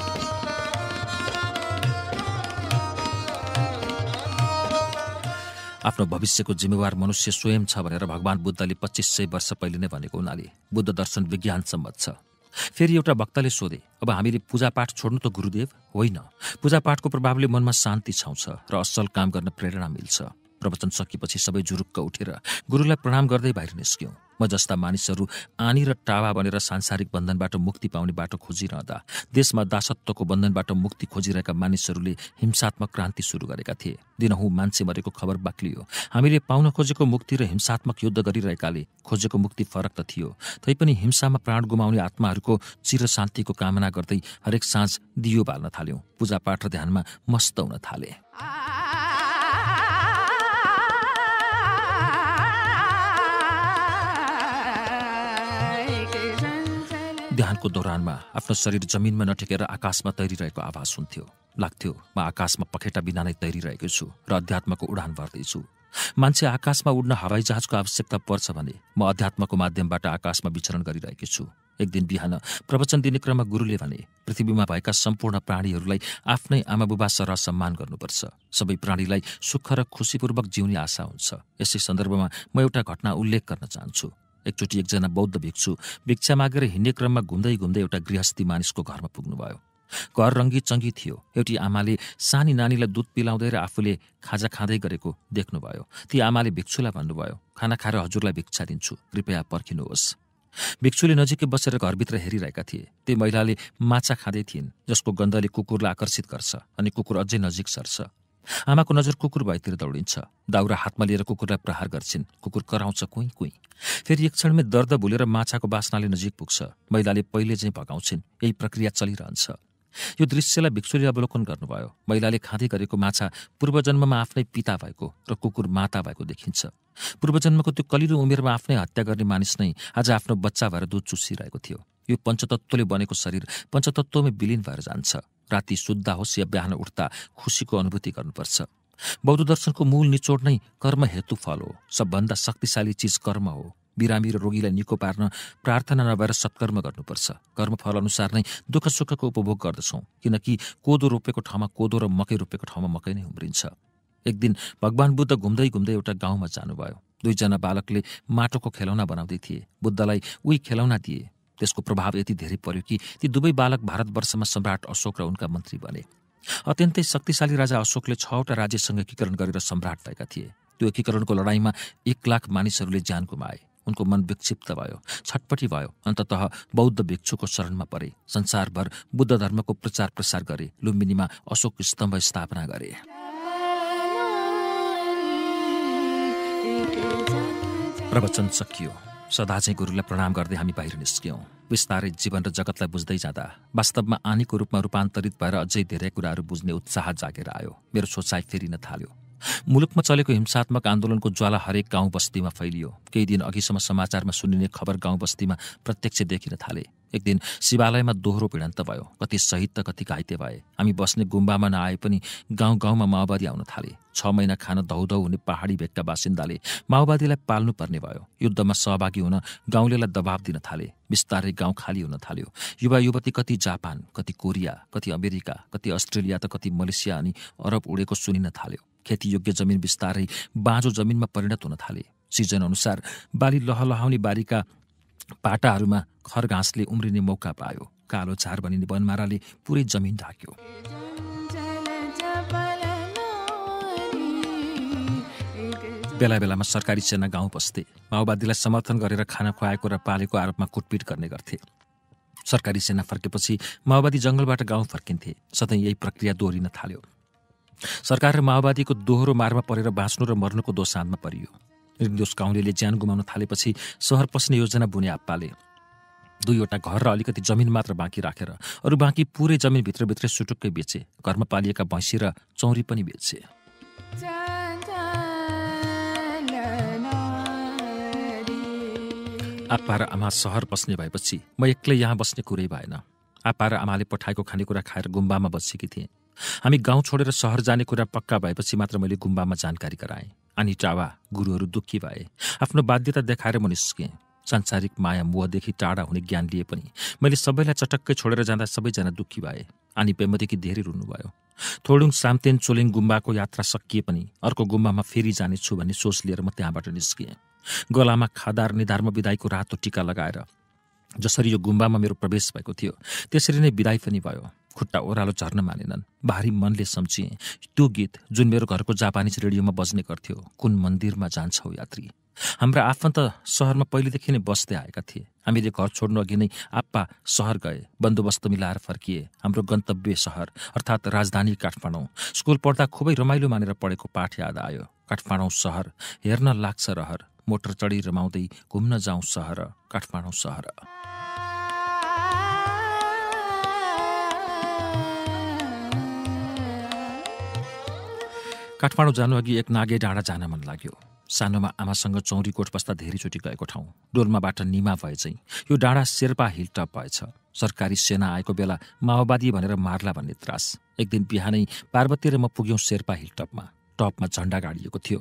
आफ्नो भविष्यको जिम्मेवार मनुष्य स्वयं छ भनेर भगवान् बुद्धले पच्चिस सय वर्ष पहिले नै भनेको हुनाले बुद्ध दर्शन विज्ञान सम्मत छ फेरि एउटा भक्तले सोधे अब हामीले पूजापाठ छोड्नु त गुरुदेव होइन पूजापाठको प्रभावले मनमा शान्ति छाउँछ र असल काम गर्न प्रेरणा मिल्छ प्रवचन सकिएपछि सबै जुरुक्क उठेर गुरुलाई प्रणाम गर्दै बाहिर निस्क्यौँ म जस्ता मानिसहरू आनी र टावा बनेर सांसारिक बन्धनबाट मुक्ति पाउने बाटो खोजिरहँदा देशमा दासत्वको बन्धनबाट मुक्ति खोजिरहेका मानिसहरूले हिंसात्मक क्रान्ति सुरु गरेका थिए दिनहुँ मान्छे मरेको खबर बाक्लियो हामीले पाउन खोजेको मुक्ति र हिंसात्मक युद्ध गरिरहेकाले खोजेको मुक्ति फरक त थियो तैपनि हिंसामा प्राण गुमाउने आत्माहरूको चिर शान्तिको कामना गर्दै हरेक साँझ दियो बाल्न थाल्यौँ पूजापाठ र ध्यानमा मस्त हुन थाले बिहानको दौरानमा आफ्नो शरीर जमिनमा नठेकेर आकाशमा तैरिरहेको आवाज सुन्थ्यो लाग्थ्यो म आकाशमा पखेटा बिना नै तैरिरहेको छु र अध्यात्मको उडान भर्दैछु मान्छे आकाशमा उड्न हवाई जहाजको आवश्यकता पर्छ भने म अध्यात्मको माध्यमबाट आकाशमा विचरण गरिरहेको छु एक दिन बिहान प्रवचन दिने क्रममा गुरुले भने पृथ्वीमा भएका सम्पूर्ण प्राणीहरूलाई आफ्नै आमा बुबा सरह सम्मान गर्नुपर्छ सबै प्राणीलाई सुख र खुसीपूर्वक जिउने आशा हुन्छ यसै सन्दर्भमा म एउटा घटना उल्लेख गर्न चाहन्छु एकचोटि एकजना बौद्ध भिक्षु भिक्षा मागेर हिँड्ने क्रममा घुम्दै घुम्दै एउटा गृहस्थी मानिसको घरमा पुग्नुभयो घर रङ्गी चङ्गी थियो एउटी आमाले सानी नानीलाई दुध पिलाउँदै र आफूले खाजा खाँदै गरेको देख्नुभयो ती आमाले भिक्षुलाई भन्नुभयो खाना खाएर हजुरलाई भिक्षा दिन्छु कृपया पर्खिनुहोस् भिक्षुले नजिकै बसेर घरभित्र हेरिरहेका थिए ती महिलाले माछा खाँदै थिइन् जसको गन्धले कुकुरलाई आकर्षित गर्छ अनि कुकुर अझै नजिक सर्छ आमाको नजर कुकुर भएतिर दौडिन्छ दाउरा हातमा लिएर कुकुरलाई प्रहार गर्छिन् कुकुर कराउँछ कुइ कुइ फेरि एक क्षणमै दर्द भुलेर माछाको बास्नाले नजिक पुग्छ महिलाले पहिले चाहिँ भगाउँछिन् यही प्रक्रिया चलिरहन्छ यो दृश्यलाई भिक्षुले अवलोकन गर्नुभयो महिलाले खाँदै गरेको माछा पूर्वजन्ममा आफ्नै पिता भएको र कुकुर माता भएको देखिन्छ पूर्वजन्मको त्यो कलिलो उमेरमा आफ्नै हत्या गर्ने मानिस नै आज आफ्नो बच्चा भएर दुध चुसिरहेको थियो यो पञ्चतत्त्वले बनेको शरीर पञ्चतत्वमै विलिन भएर जान्छ राति सुत्दा होस् या बिहान उठ्दा खुसीको अनुभूति गर्नुपर्छ बौद्ध दर्शनको मूल निचोड नै कर्म हेतु फल हो सबभन्दा शक्तिशाली चिज कर्म हो बिरामी र रोगीलाई निको पार्न प्रार्थना नभएर सत्कर्म गर्नुपर्छ कर्मफल अनुसार नै दुःख सुखको उपभोग गर्दछौँ किनकि कोदो रोपेको ठाउँमा कोदो र मकै रोपेको ठाउँमा मकै नै उम्रिन्छ एक दिन भगवान् बुद्ध घुम्दै घुम्दै एउटा गाउँमा जानुभयो दुईजना बालकले माटोको खेलौना बनाउँदै थिए बुद्धलाई उही खेलौना दिए त्यसको प्रभाव यति धेरै पर्यो कि ती दुवै बालक भारतवर्षमा सम्राट अशोक र उनका मन्त्री बने अत्यन्तै शक्तिशाली राजा अशोकले छवटा राज्यसँग एकीकरण गरेर सम्राट भएका थिए त्यो एकीकरणको लडाईँमा एक लाख मानिसहरूले ज्यान गुमाए उनको मन विक्षिप्त भयो छटपटी भयो अन्तत बौद्ध भिक्षुको शरणमा परे संसारभर बुद्ध धर्मको प्रचार प्रसार गरे लुम्बिनीमा अशोक स्तम्भ स्थापना गरे प्रवचन सकियो सदा चाहिँ गुरुलाई प्रणाम गर्दै हामी बाहिर निस्क्यौँ बिस्तारै जीवन र जगतलाई बुझ्दै जाँदा वास्तवमा आनीको रूपमा रूपान्तरित भएर अझै धेरै कुराहरू बुझ्ने उत्साह जागेर आयो मेरो सोचाइ फेरिन थाल्यो मुलुकमा चलेको हिंसात्मक आन्दोलनको ज्वाला हरेक गाउँ बस्तीमा फैलियो केही दिन अघिसम्म समाचारमा सुनिने खबर गाउँ बस्तीमा प्रत्यक्ष देखिन थाले एक दिन शिवालयमा दोहोरो भिडन्त भयो कति शहीद त कति घाइते भए हामी बस्ने गुम्बामा नआए पनि गाउँ गाउँमा माओवादी आउन थाले छ महिना खान धौधौ हुने पहाडी भेगका बासिन्दाले माओवादीलाई पाल्नुपर्ने भयो युद्धमा सहभागी हुन गाउँलेलाई दबाब दिन थाले बिस्तारै गाउँ खाली हुन थाल्यो युवा युवती कति जापान कति कोरिया कति अमेरिका कति अस्ट्रेलिया त कति मलेसिया अनि अरब उडेको सुनिन थाल्यो खेतीयोग्य जमिन बिस्तारै बाँझो जमिनमा परिणत हुन थाले सिजनअनुसार बाली लहलहाउने बारीका पाटाहरूमा खर घाँसले उम्रिने मौका पायो कालो झार भनिने वनमाराले पुरै जमिन ढाक्यो बेला बेलामा सरकारी सेना गाउँ बस्थे माओवादीलाई समर्थन गरेर खाना खुवाएको र पालेको आरोपमा कुटपिट गर्ने गर्थे सरकारी सेना फर्केपछि माओवादी जङ्गलबाट गाउँ फर्किन्थे सधैँ यही प्रक्रिया दोहोरिन थाल्यो सरकार र माओवादीको दोहोरो मारमा परेर बाँच्नु र मर्नुको दोष परियो निर्दोष काउलेले ज्यान गुमाउन थालेपछि सहर पस्ने योजना बुने आप्पाले दुईवटा घर र अलिकति जमिन मात्र बाँकी राखेर रा। अरू बाँकी पुरै जमिनभित्रभित्रै सुटुक्कै बेचे घरमा पालिएका भैँसी र चौरी पनि बेचे आप्पा र आमा सहर बस्ने भएपछि म एक्लै यहाँ बस्ने कुरै भएन आप्पा र आमाले पठाएको खानेकुरा खाएर गुम्बामा बसेकी थिएँ हामी गाउँ छोडेर सहर जाने कुरा पक्का भएपछि मात्र मैले गुम्बामा जानकारी गराएँ अनि टावा गुरुहरू दुःखी भए आफ्नो बाध्यता देखाएर म निस्केँ सांसारिक माया मुहदेखि टाढा हुने ज्ञान लिए पनि मैले सबैलाई चटक्कै छोडेर जाँदा सबैजना दुःखी भए अनि पेमदेखि धेरै रुनु भयो थोडुङ साम्तेन चोलिङ गुम्बाको यात्रा सकिए पनि अर्को गुम्बामा फेरि जानेछु भन्ने सोच लिएर म त्यहाँबाट निस्किएँ गलामा खादार निधारमा विदाईको रातो टिका लगाएर जसरी यो गुम्बामा मेरो प्रवेश भएको थियो त्यसरी नै विदाई पनि भयो खुट्टा ओह्रालो झर्न मानेनन् भारी मनले सम्झिए त्यो गीत जुन मेरो घरको जापानिज रेडियोमा बज्ने गर्थ्यो कुन मन्दिरमा जान्छौ यात्री हाम्रा आफन्त सहरमा पहिलेदेखि नै बस्दै आएका थिए हामीले घर छोड्नु अघि नै आप्पा सहर गए बन्दोबस्त मिलाएर फर्किए हाम्रो गन्तव्य सहर अर्थात् राजधानी काठमाडौँ स्कुल पढ्दा खुबै रमाइलो मानेर पढेको पाठ याद आयो काठमाडौँ सहर हेर्न लाग्छ रहर मोटर चढी रमाउँदै घुम्न जाउँ सहर काठमाडौँ सहर काठमाडौँ जानु अघि एक नागे डाँडा जान मन लाग्यो सानोमा आमासँग चौरीकोट बस्दा धेरैचोटि गएको ठाउँ डोल्माबाट निमा भए चाहिँ यो डाँडा शेर्पा हिलटप भएछ सरकारी सेना आएको बेला माओवादी भनेर मार्ला भन्ने त्रास एक दिन बिहानै पार्वती र म पुग्यौँ शेर्पा हिलटपमा टपमा झन्डा गाडिएको थियो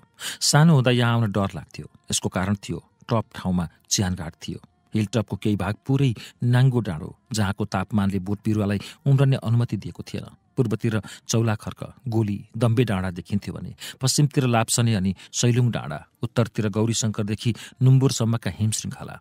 सानो हुँदा यहाँ आउन डर लाग्थ्यो यसको कारण थियो टप ठाउँमा चियानघाट थियो हिलटपको केही भाग पुरै नाङ्गो डाँडो जहाँको तापमानले बोट बिरुवालाई उम्रने अनुमति दिएको थिएन पूर्वतिर चौलाखर्क गोली दम्बे डाँडा देखिन्थ्यो भने पश्चिमतिर लाप्सने अनि सैलुङ डाँडा उत्तरतिर गौरी शङ्करदेखि नुम्बुरसम्मका हिमशृङ्खला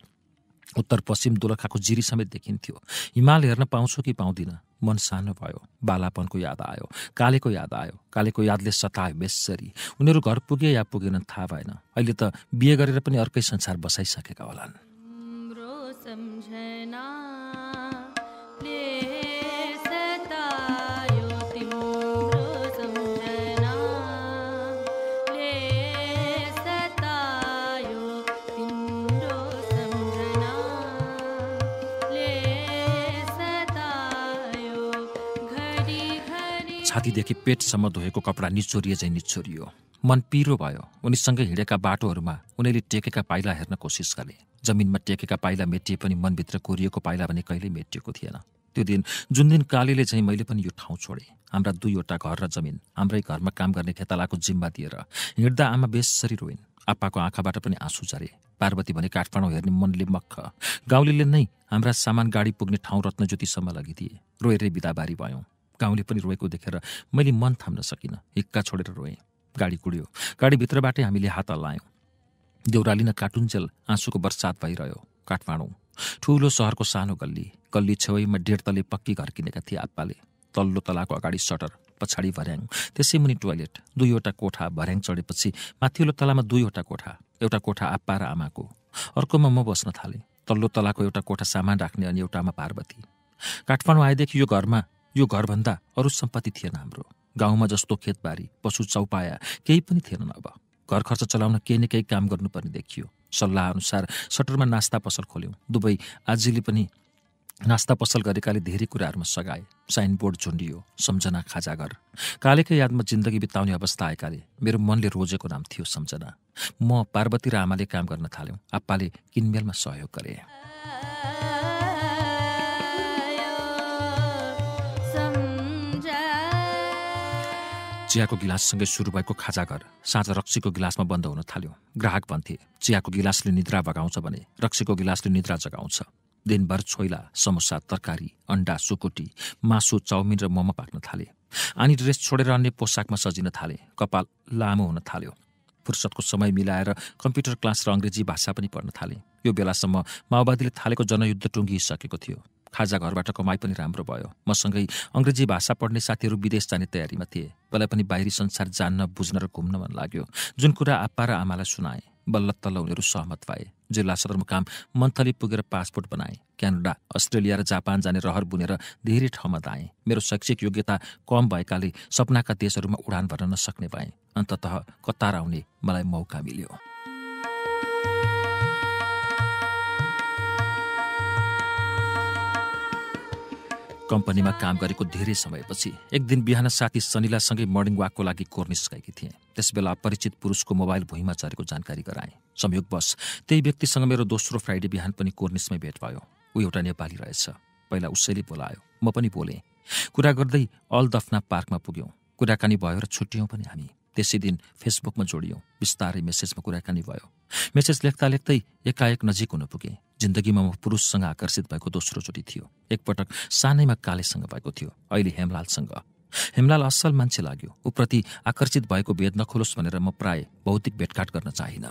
उत्तर पश्चिम दोलखाको जिरी समेत देखिन्थ्यो हिमाल हेर्न पाउँछु कि पाउँदिन मन सानो भयो बालापनको याद आयो कालेको याद आयो कालेको यादले सतायो बेसरी उनीहरू घर पुगे या पुगेन थाहा भएन अहिले त बिहे गरेर पनि अर्कै संसार बसाइसकेका होलान् छातीदेखि पेटसम्म धोएको कपडा निचोरिए झै निचोरियो मन पिरो भयो उनीसँगै हिँडेका बाटोहरूमा उनीले टेकेका पाइला हेर्न कोसिस गरे जमिनमा टेकेका पाइला मेटिए पनि मनभित्र कोरिएको पाइला भने कहिल्यै मेटिएको थिएन त्यो दिन जुन दिन कालीले चाहिँ मैले पनि यो ठाउँ छोडेँ हाम्रा दुईवटा घर र जमिन हाम्रै घरमा काम गर्ने खेतालाको जिम्मा दिएर हिँड्दा आमा बेसरी रोइन् आप्पाको आँखाबाट पनि आँसु झरे पार्वती भने काठमाडौँ हेर्ने मनले मक्ख गाउँले नै हाम्रा सामान गाडी पुग्ने ठाउँ रत्नज्योतिसम्म लगिदिए रोएरै बिदाबारी भयौँ गाउँले पनि रोएको देखेर मैले मन थाम्न सकिनँ हिक्का छोडेर रोएँ गाडी कुड्यो गाडीभित्रबाटै हामीले हात हल्लायौँ देउरालिन काटुन्जेल आँसुको बर्सात भइरह्यो काठमाडौँ ठुलो सहरको सानो गल्ली गल्ली छेउमा डेढ तले पक्की घर किनेका थिए आप्पाले तल्लो तलाको अगाडि सटर पछाडि भर्याङ त्यसै मुनि टोयलेट दुईवटा कोठा भर्याङ चढेपछि माथिल्लो तलामा दुईवटा कोठा एउटा कोठा आप्पा र आमाको अर्कोमा म बस्न थालेँ तल्लो तलाको एउटा कोठा सामान राख्ने अनि एउटामा पार्वती काठमाडौँ आएदेखि यो घरमा यो घरभन्दा अरू सम्पत्ति थिएन हाम्रो गाउँमा जस्तो खेतबारी पशु चौपाया केही पनि थिएनन् अब घर खर्च चलाउन केही न केही काम गर्नुपर्ने देखियो सल्लाह अनुसार सटरमा नास्ता पसल खोल्यौँ दुवै आजले पनि नास्ता पसल गरेकाले धेरै कुराहरूमा सघाए साइनबोर्ड झुन्डियो सम्झना खाजाघर कालेकै यादमा जिन्दगी बिताउने अवस्था आएकाले मेरो मनले रोजेको नाम थियो सम्झना म पार्वती र आमाले काम गर्न थाल्यौँ आप्पाले किनमेलमा सहयोग गरे चियाको गिलाससँगै सुरु भएको खाजा घर साँझ रक्सीको गिलासमा बन्द हुन थाल्यो ग्राहक भन्थे चियाको गिलासले निद्रा भगाउँछ भने रक्सीको गिलासले निद्रा जगाउँछ दिनभर छोइला समोसा तरकारी अन्डा सुकुटी मासु चाउमिन र मोमो पाक्न थाले अनि ड्रेस छोडेर अन्य पोसाकमा सजिन थाले कपाल लामो हुन थाल्यो फुर्सदको समय मिलाएर कम्प्युटर क्लास र अङ्ग्रेजी भाषा पनि पढ्न थाले यो बेलासम्म माओवादीले थालेको जनयुद्ध टुङ्गिसकेको थियो खाजा घरबाट कमाइ पनि राम्रो भयो मसँगै अङ्ग्रेजी भाषा पढ्ने साथीहरू विदेश जाने तयारीमा थिए मलाई पनि बाहिरी संसार जान्न बुझ्न र घुम्न मन लाग्यो जुन कुरा आप्पा र आमालाई सुनाएँ बल्ल तल्ल उनीहरू सहमत पाए जिल्ला सदरमुकाम मन्थली पुगेर पासपोर्ट बनाएँ क्यानाडा अस्ट्रेलिया र जापान जाने रहर बुनेर धेरै ठाउँमा दाएँ मेरो शैक्षिक योग्यता कम भएकाले सपनाका देशहरूमा उडान भर्न नसक्ने भएँ अन्तत कतार आउने मलाई मौका मिल्यो कम्पनीमा काम गरेको धेरै समयपछि एक दिन बिहान साथी सनिलासँगै मर्निङ वाकको लागि कोर्निस गएकी थिएँ त्यसबेला परिचित पुरुषको मोबाइल भुइँमा चरेको जानकारी गराएँ संयोगवश त्यही व्यक्तिसँग मेरो दोस्रो फ्राइडे बिहान पनि कोर्निसमै भेट भयो ऊ एउटा नेपाली रहेछ पहिला उसैले बोलायो म पनि बोलेँ कुरा गर्दै अल दफना पार्कमा पुग्यौँ कुराकानी भयो र छुट्यौँ पनि हामी त्यसै दिन फेसबुकमा जोडियौँ बिस्तारै मेसेजमा कुराकानी भयो मेसेज लेख्दा लेख्दै एकाएक नजिक हुन पुगेँ जिन्दगीमा म पुरुषसँग आकर्षित भएको दोस्रोचोटि थियो एकपटक सानैमा कालेसँग भएको थियो अहिले हेमलालसँग हेमलाल असल मान्छे लाग्यो ऊप्रति आकर्षित भएको भेद नखोलोस् भनेर म प्राय भौतिक भेटघाट गर्न चाहिन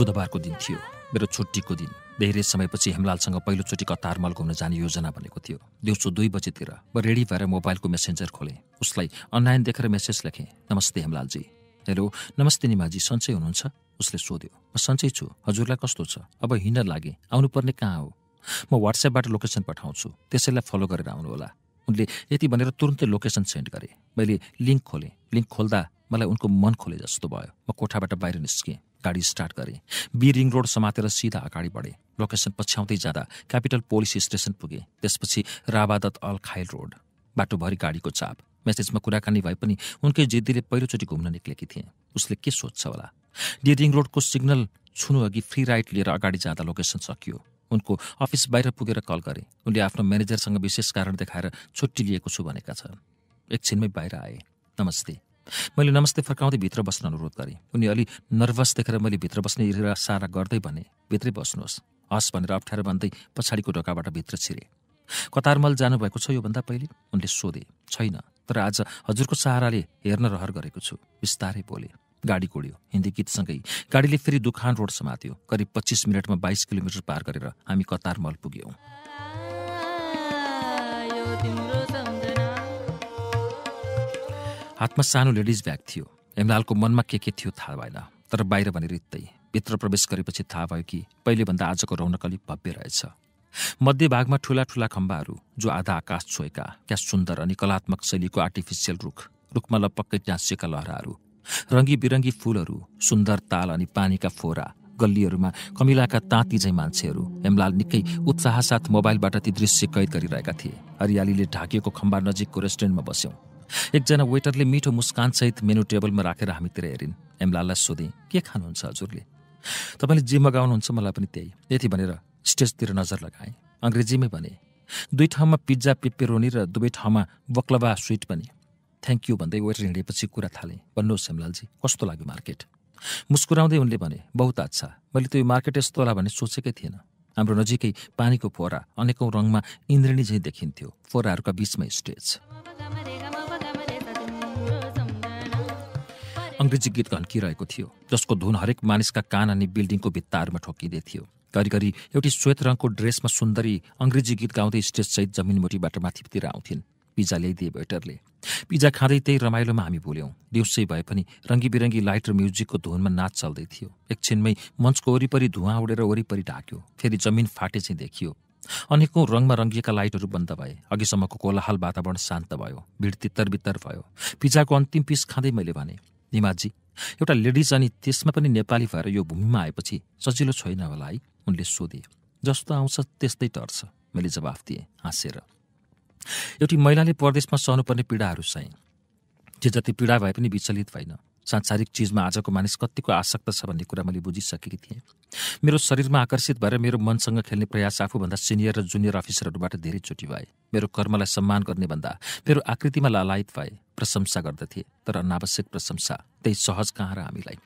बुधबारको दिन थियो मेरो छुट्टीको दिन धेरै समयपछि हेमलालसँग पहिलोचोटि कतारमल घुम्न जाने योजना बनेको थियो दिउँसो दुई बजीतिर म रेडी भएर मोबाइलको मेसेन्जर खोलेँ उसलाई अनलाइन देखेर मेसेज लेखेँ नमस्ते हेमलालजी हेलो नमस्ते निमाजी सन्चै हुनुहुन्छ उसले सोध्यो म सन्चै छु हजुरलाई कस्तो छ अब हिँड्न लागेँ आउनुपर्ने कहाँ हो म वाट्सएपबाट लोकेसन पठाउँछु त्यसैलाई फलो गरेर आउनुहोला उनले यति भनेर तुरुन्तै लोकेसन सेन्ड गरेँ मैले लिङ्क खोलेँ लिङ्क खोल्दा मलाई उनको मन खोले जस्तो भयो म कोठाबाट बाहिर निस्केँ गाडी स्टार्ट गरे बी रिङ रोड समातेर सिधा अगाडि बढे लोकेसन पछ्याउँदै जाँदा क्यापिटल पोलिस स्टेसन पुगे त्यसपछि राबादत अल खाइल रोड बाटोभरि गाडीको चाप म्यासेजमा कुराकानी भए पनि उनकै जिद्दीले पहिलोचोटि घुम्न निक्लेकी थिए उसले के सोध्छ होला डी रिङ रोडको सिग्नल छुनु अघि फ्री राइड लिएर अगाडि जाँदा लोकेसन सकियो उनको अफिस बाहिर पुगेर कल गरे उनले आफ्नो म्यानेजरसँग विशेष कारण देखाएर छुट्टी लिएको छु भनेका छन् एकछिनमै बाहिर आए नमस्ते मैले नमस्ते फर्काउँदै भित्र बस्न अनुरोध गरेँ उनी अलि नर्भस देखेर मैले भित्र बस्ने इरा सारा गर्दै भने भित्रै बस्नुहोस् हस् भनेर अप्ठ्यारो भन्दै पछाडिको ढोकाबाट भित्र छिरे कतारमल जानुभएको छ योभन्दा पहिले उनले सोधे छैन तर आज हजुरको सहाराले हेर्न रहर गरेको छु बिस्तारै बोले गाडी कोड्यो हिन्दी गीतसँगै गाडीले फेरि दुखान रोड समात्यो करिब पच्चिस मिनटमा बाइस किलोमिटर पार गरेर हामी कतारमल पुग्यौँ हातमा सानो लेडिज ब्याग थियो हेमलालको मनमा के के थियो थाहा भएन तर बाहिर भने रित्तै भित्र प्रवेश गरेपछि थाहा भयो कि पहिलेभन्दा आजको रौनक अलिक भव्य रहेछ मध्यभागमा ठुला ठुला खम्बाहरू जो आधा आकाश छोएका क्या सुन्दर अनि कलात्मक शैलीको आर्टिफिसियल रुख रुखमा लपक्कै टाँसिएका लहराहरू रङ्गी बिरङ्गी फुलहरू सुन्दर ताल अनि पानीका फोरा गल्लीहरूमा कमिलाका ताँती झैँ मान्छेहरू हेमलाल निकै साथ मोबाइलबाट ती दृश्य कैद गरिरहेका थिए हरियालीले ढाकिएको खम्बा नजिकको रेस्टुरेन्टमा बस्यौँ एकजना वेटरले मिठो मुस्कानसहित मेनु टेबलमा राखेर हामीतिर हेरिन् एमलाललाई सोधेँ के खानुहुन्छ हजुरले तपाईँले जे मगाउनुहुन्छ मलाई पनि त्यही यति भनेर स्टेजतिर नजर लगाएँ अङ्ग्रेजीमै भने दुई ठाउँमा पिज्जा पेपेरोनी र दुवै ठाउँमा बक्लबा स्विट पनि थ्याङ्क यू भन्दै वेटर हिँडेपछि कुरा थालेँ भन्नुहोस् हेमलालजी कस्तो लाग्यो मार्केट मुस्कुराउँदै उनले भने बहुत अच्छा मैले त यो मार्केट यस्तो होला भन्ने सोचेकै थिएन हाम्रो नजिकै पानीको फोहरा अनेकौँ रङमा इन्द्रिणी झैँ देखिन्थ्यो फोहराहरूका बिचमै स्टेज अङ्ग्रेजी गीत घन्किरहेको थियो जसको धुन हरेक मानिसका कान अनि बिल्डिङको भित्ताहरूमा ठोकिँदै थियो घरिघरि एउटी श्वेत रङको ड्रेसमा सुन्दरी अङ्ग्रेजी गीत गाउँदै स्टेजसहित जमिनमुटीबाट माथितिर आउँथिन् पिज्जा ल्याइदिए वेटरले पिज्जा खाँदै त्यही रमाइलोमा हामी भुल्यौँ दिउँसै भए पनि रङ्गी बिरङ्गी लाइट र म्युजिकको धुनमा नाच चल्दै थियो एकछिनमै मञ्चको वरिपरि धुवाँ उडेर वरिपरि ढाक्यो फेरि जमिन फाटे चाहिँ देखियो अनेकौँ रङमा रङ्गिएका लाइटहरू बन्द भए अघिसम्मको कोलाहाल वातावरण शान्त भयो भिड तित्तर भयो पिज्जाको अन्तिम पिस खाँदै मैले भने निमाजी एउटा लेडिज अनि त्यसमा पनि नेपाली भएर यो भूमिमा आएपछि सजिलो छैन होला है उनले सोधे जस्तो आउँछ त्यस्तै टर्छ मैले जवाफ दिएँ हाँसेर एउटी महिलाले परदेशमा सहनुपर्ने पीडाहरू सहेँ जे जति पीडा भए पनि विचलित भएन सांसारिक चिजमा आजको मानिस कतिको आसक्त छ भन्ने कुरा मैले बुझिसकेकी थिएँ मेरो शरीरमा आकर्षित भएर मेरो मनसँग खेल्ने प्रयास आफूभन्दा सिनियर र जुनियर अफिसरहरूबाट धेरैचोटि भए मेरो कर्मलाई सम्मान गर्ने भन्दा मेरो आकृतिमा लालायित भए प्रशंसा गर्दथे तर अनावश्यक प्रशंसा त्यही सहज कहाँ र हामीलाई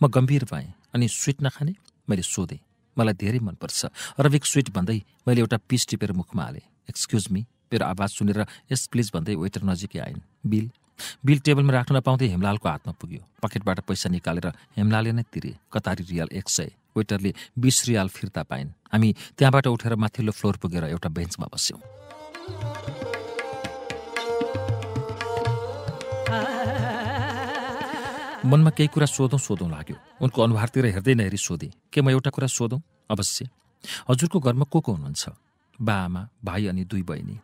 म गम्भीर भएँ अनि स्विट नखाने मैले सोधेँ मलाई धेरै मनपर्छ अरबिक स्विट भन्दै मैले एउटा पिस टिपेर मुखमा हालेँ एक्सक्युज मी मेरो आवाज सुनेर यस प्लिज भन्दै वेटर नजिकै आइन् बिल बिल टेबलमा राख्न नपाउँदै हेमलालको हातमा पुग्यो पकेटबाट पैसा निकालेर हेमलालले नै तिरे कतारी रियाल एक सय वेटरले बिस रियाल फिर्ता पाइन् हामी त्यहाँबाट उठेर माथिल्लो फ्लोर पुगेर एउटा बेन्चमा बस्यौँ मनमा केही कुरा सोधौँ सोधौँ लाग्यो उनको अनुहारतिर हेर्दै नहेरी सोधेँ के म एउटा कुरा सोधौँ अवश्य हजुरको घरमा को को हुनुहुन्छ बा आमा भाइ अनि दुई बहिनी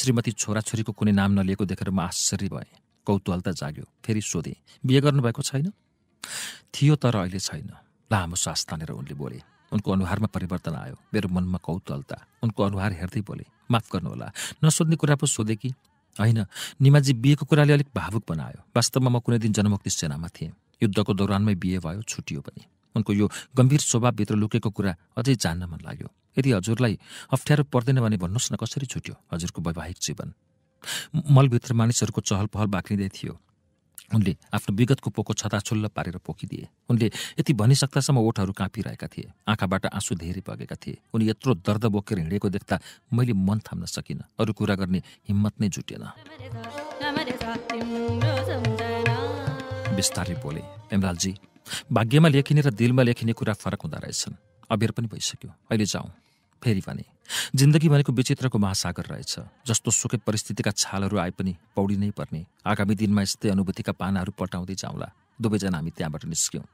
श्रीमती छोराछोरीको कुनै नाम नलिएको देखेर म आश्चर्य भएँ कौतूहलता जाग्यो फेरि सोधे बिहे गर्नुभएको छैन थियो तर अहिले छैन लामो सास तानेर उनले बोले उनको अनुहारमा परिवर्तन आयो मेरो मनमा कौतूहलता उनको अनुहार हेर्दै बोले माफ गर्नुहोला नसोध्ने कुरा पो सोधे कि होइन निमाजी बिहेको कुराले अलिक भावुक बनायो वास्तवमा म कुनै दिन जनमुक्ति सेनामा थिएँ युद्धको दौरानमै बिहे भयो छुटियो पनि उनको यो गम्भीर स्वभावभित्र लुकेको कुरा अझै जान्न मन लाग्यो यदि हजुरलाई अप्ठ्यारो पर्दैन भने भन्नुहोस् न कसरी छुट्यो हजुरको वैवाहिक जीवन मलभित्र मानिसहरूको चहल पहल बाँकिँदै थियो उनले आफ्नो विगतको पोको छताछुल्ल पारेर पोखिदिए उनले यति भनिसक्दासम्म ओठहरू काँपिरहेका थिए आँखाबाट आँसु धेरै बगेका थिए उनी यत्रो दर्द बोकेर हिँडेको देख्दा मैले मन थाम्न सकिनँ अरू कुरा गर्ने हिम्मत नै जुटेन बिस्तारै बोले एमरालजी भाग्यमा लेखिने र दिलमा लेखिने कुरा फरक हुँदो रहेछन् अबेर पनि भइसक्यो अहिले जाउँ फेरि भने जिन्दगी भनेको विचित्रको महासागर रहेछ जस्तो सुकै परिस्थितिका छालहरू आए पनि पौडी नै पर्ने आगामी दिनमा यस्तै अनुभूतिका पानाहरू पटाउँदै जाउँला दुवैजना हामी त्यहाँबाट निस्क्यौँ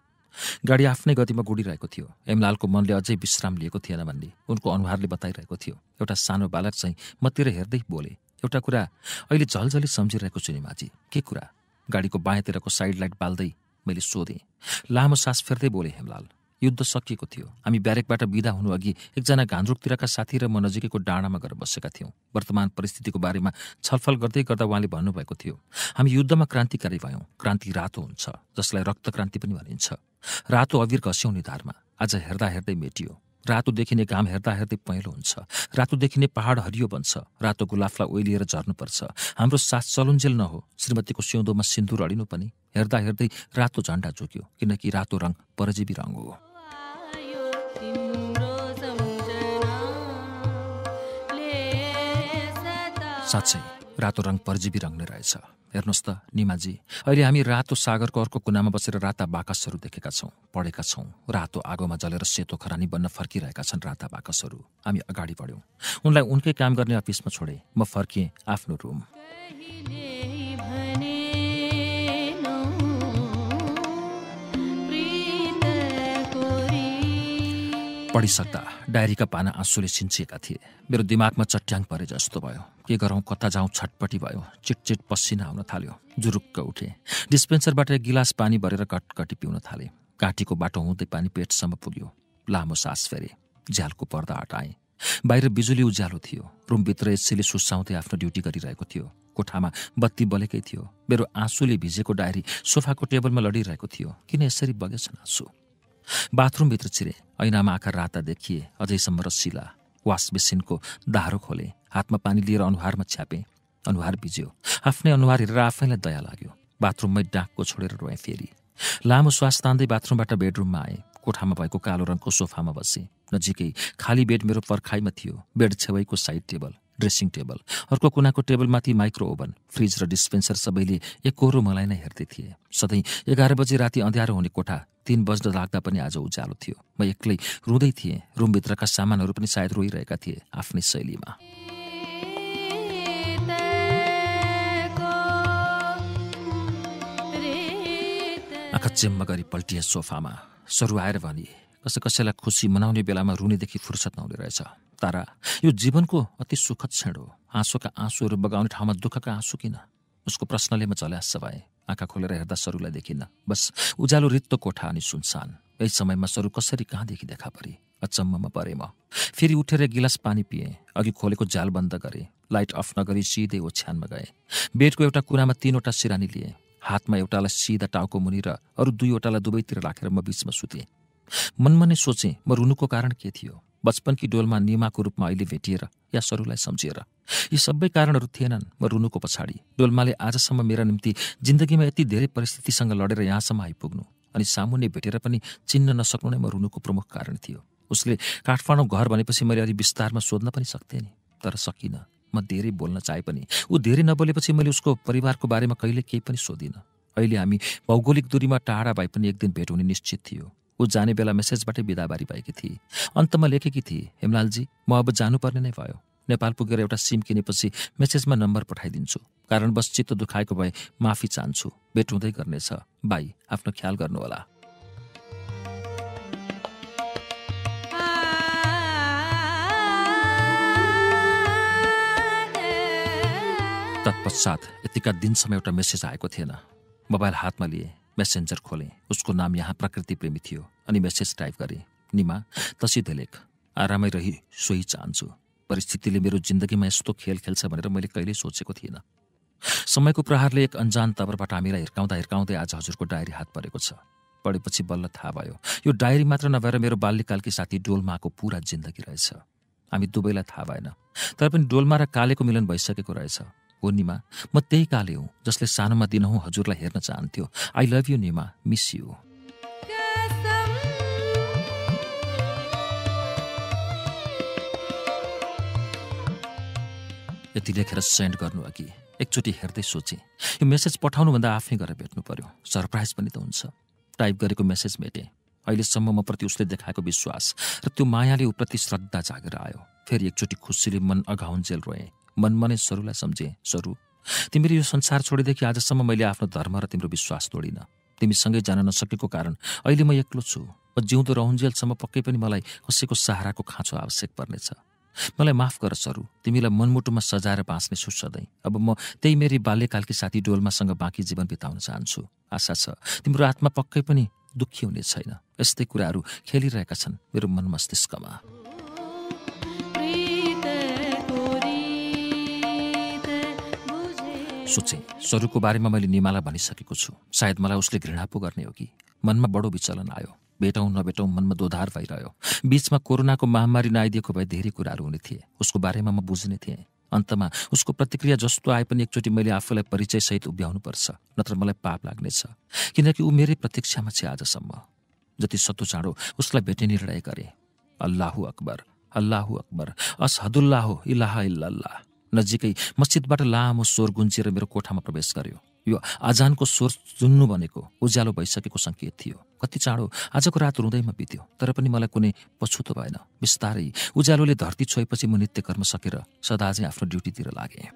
गाडी आफ्नै गतिमा गुडिरहेको थियो एमलालको मनले अझै विश्राम लिएको थिएन भन्ने उनको अनुहारले बताइरहेको थियो एउटा सानो बालक चाहिँ मतिर हेर्दै बोले एउटा कुरा अहिले झलझली सम्झिरहेको छु नि माझी के कुरा गाडीको बायाँतिरको साइड लाइट बाल्दै मैले सोधेँ लामो सास फेर्दै बोले हेमलाल युद्ध सकिएको थियो हामी ब्यारेकबाट विदा हुनुअघि एकजना घान्द्रुकतिरका साथी र म नजिकैको डाँडामा गएर बसेका थियौँ वर्तमान परिस्थितिको बारेमा छलफल गर्दै गर्दा उहाँले भन्नुभएको थियो हामी युद्धमा क्रान्तिकारी भयौँ क्रान्ति रातो हुन्छ जसलाई रक्तक्रान्ति पनि भनिन्छ रातो अबिर घस्याउने धारमा आज हेर्दा हेर्दै मेटियो रातो देखिने घाम हेर्दा हेर्दै पहेँलो हुन्छ रातो देखिने पहाड हरियो बन्छ रातो गुलाफलाई ओइलिएर झर्नुपर्छ हाम्रो सास चलुन्जेल नहो श्रीमतीको सिउँदोमा सिन्दुर अडिनु पनि हेर्दा हेर्दै रातो झन्डा झुक्यो किनकि रातो रङ परजीवी रङ हो साँच्चै रातो रङ परजीवी रङ नै रहेछ हेर्नुहोस् त निमाजी अहिले हामी रातो सागरको अर्को कुनामा बसेर राता बाकसहरू देखेका छौँ पढेका छौँ रातो आगोमा जलेर सेतो खरानी बन्न फर्किरहेका छन् राता बाकसहरू हामी अगाडि बढ्यौँ उनलाई उनकै काम गर्ने अफिसमा छोडेँ म फर्किएँ आफ्नो रुम पढिसक्दा डायरीका पाना आँसुले छिन्चिएका थिए मेरो दिमागमा चट्याङ परे जस्तो भयो के गरौँ कता जाउँ छटपटी भयो चिटचिट पसिना आउन थाल्यो जुरुक्क उठे डिस्पेन्सरबाट एक गिलास पानी भरेर कटकटी पिउन थाले काँटीको बाटो हुँदै पानी पेटसम्म पुग्यो लामो सास फेरे झ्यालको पर्दा हटाएँ बाहिर बिजुली उज्यालो थियो रुमभित्र एसीले सुसाउँदै आफ्नो ड्युटी गरिरहेको थियो कोठामा बत्ती बलेकै थियो मेरो आँसुले भिजेको डायरी सोफाको टेबलमा लडिरहेको थियो किन यसरी बगेछन् आँसु बाथरुमभित्र छिरे ऐनामा आँखा राता देखिए अझैसम्म रसिला वास बेसिनको दाह्रो खोले हातमा पानी लिएर अनुहारमा छ्यापे अनुहार बिज्यो आफ्नै अनुहार हेरेर आफैलाई दया लाग्यो बाथरुममै डाकको छोडेर रोएँ फेरि लामो श्वास तान्दै बाथरुमबाट बेडरुममा आएँ कोठामा भएको कालो रङको सोफामा बसेँ नजिकै खाली बेड मेरो पर्खाइमा थियो बेड छेउको साइड टेबल ड्रेसिङ टेबल अर्को कुनाको टेबलमाथि माइक्रो ओभन फ्रिज र डिस्पेन्सर सबैले एकरो मलाई नै हेर्दै थिए सधैँ एघार बजे राति अँध्यारो हुने कोठा तिन बज्न लाग्दा पनि आज उज्यालो थियो म एक्लै रुँदै थिएँ रुमभित्रका सामानहरू पनि सायद रोइरहेका थिए आफ्नै शैलीमा आँखा चेम्मा गरी पल्टिए सोफामा सरु आएर भने कसै कसैलाई खुसी मनाउने बेलामा रुनेदेखि फुर्सद नहुने रहेछ तर यो जीवनको अति सुखद क्षण हो आँसुका आँसुहरू बगाउने ठाउँमा दुःखका आँसु किन उसको प्रश्नले म चल्यास भए आँखा खोलेर हेर्दा सरूलाई देखिनँ बस उज्यालो रित्तो कोठा अनि सुनसान यही समयमा सरू कसरी कहाँदेखि देखा परे अचम्ममा परे म फेरि उठेर गिलास पानी पिएँ अघि खोलेको जाल बन्द गरेँ लाइट अफ नगरी सिधै ओछ्यानमा गएँ बेडको एउटा कुरामा तिनवटा सिरानी लिएँ हातमा एउटालाई सिधा टाउको मुनि र अरू दुईवटालाई दुवैतिर राखेर म बिचमा सुतेँ मनमा नै सोचेँ म रुनुको कारण के थियो बचपनकी डोलमा निमाको रूपमा अहिले भेटिएर या सरूलाई सम्झिएर यी सबै कारणहरू थिएनन् म रुनुको पछाडि डोलमाले आजसम्म मेरा निम्ति जिन्दगीमा यति धेरै परिस्थितिसँग लडेर यहाँसम्म आइपुग्नु अनि सामुन्ने भेटेर पनि चिन्न नसक्नु नै म रुनुको प्रमुख कारण थियो उसले काठमाडौँ घर भनेपछि मैले अलि विस्तारमा सोध्न पनि सक्थेँ नि तर सकिनँ म धेरै बोल्न चाहे पनि ऊ धेरै नबोलेपछि मैले उसको परिवारको बारेमा कहिले केही पनि सोधिनँ अहिले हामी भौगोलिक दूरीमा टाढा भए पनि एक दिन भेट हुने निश्चित थियो ऊ जाने बेला मेसेजबाटै बिदाबारी भएकी थिए अन्तमा लेखेकी थिए हेमलालजी म अब जानुपर्ने नै भयो नेपाल पुगेर एउटा सिम किनेपछि मेसेजमा नम्बर पठाइदिन्छु कारण बस चित्त दुखाएको भए माफी चाहन्छु भेट हुँदै गर्नेछ बाई आफ्नो ख्याल गर्नुहोला तत्पश्चात यतिका दिनसम्म एउटा मेसेज आएको थिएन मोबाइल हातमा लिएँ मेसेन्जर खोलेँ उसको नाम यहाँ प्रकृति प्रेमी थियो अनि मेसेज टाइप गरेँ निमा तसित लेख आरामै रही सोही चाहन्छु परिस्थितिले मेरो जिन्दगीमा यस्तो खेल खेल्छ भनेर मैले कहिल्यै सोचेको थिइनँ समयको प्रहारले एक अन्जान तवरबाट हामीलाई हिर्काउँदा हिर्काउँदै आज हजुरको डायरी हात परेको छ पढेपछि बल्ल थाहा भयो यो डायरी मात्र नभएर मेरो बाल्यकालकी साथी डोलमाको पुरा जिन्दगी रहेछ हामी दुवैलाई थाहा भएन तर पनि डोलमा र कालेको मिलन भइसकेको रहेछ हो निमा म त्यही काले हुँ जसले सानोमा दिनहुँ हजुरलाई हेर्न चाहन्थ्यो I love you Nima miss you यति लेखेर सेन्ड गर्नु अघि एकचोटि हेर्दै सोचेँ यो मेसेज पठाउनुभन्दा आफै गरेर भेट्नु पर्यो सरप्राइज पनि त हुन्छ टाइप गरेको मेसेज मेटेँ अहिलेसम्म म प्रति उसले देखाएको विश्वास र त्यो मायाले उप्रति श्रद्धा जागेर आयो फेरि एकचोटि खुसीले मन अघाउन्जेल रोएँ मन नै सरूलाई सम्झेँ सरू तिमीले यो संसार छोडेदेखि आजसम्म मैले आफ्नो धर्म र तिम्रो विश्वास तोडिनँ तिमीसँगै जान नसकेको कारण अहिले म एक्लो छु म जिउँदो रहन्जेलसम्म पक्कै पनि मलाई कसैको सहाराको खाँचो आवश्यक पर्नेछ मलाई माफ गर सरु तिमीलाई मनमुटुमा सजाएर बाँच्ने छु सधैँ अब म त्यही मेरो बाल्यकालकी साथी डोल्मासँग बाँकी जीवन बिताउन चाहन्छु आशा छ तिम्रो आत्मा पक्कै पनि दुःखी हुने छैन यस्तै कुराहरू खेलिरहेका छन् मेरो मन मस्तिष्कमा सोचे सरुको बारेमा मैले निमालाई भनिसकेको छु सायद मलाई उसले घृणा पो गर्ने हो कि मनमा बडो विचलन आयो भेटौँ नभेटौँ मनमा दोधार भइरह्यो बिचमा कोरोनाको महामारी नआइदिएको भए धेरै कुराहरू हुने थिए उसको बारेमा म बुझ्ने थिएँ अन्तमा उसको प्रतिक्रिया जस्तो आए पनि एकचोटि मैले आफूलाई परिचयसहित पर्छ नत्र मलाई पाप लाग्नेछ किनकि ऊ मेरै प्रतीक्षामा छ आजसम्म जति सत्तो चाँडो उसलाई भेट्ने निर्णय गरे अल्लाहु अकबर अल्लाहु अकबर अस इलाह इल्लाह नजिकै मस्जिदबाट लामो स्वर गुन्जिएर मेरो कोठामा प्रवेश गर्यो यो आजानको स्वर सुन्नु भनेको उज्यालो भइसकेको सङ्केत थियो कति चाँडो आजको रात रुँदैमा बित्यो तर पनि मलाई कुनै पछुतो भएन बिस्तारै उज्यालोले धरती छोएपछि म नित्य कर्म सकेर सदा चाहिँ आफ्नो ड्युटीतिर लागेँ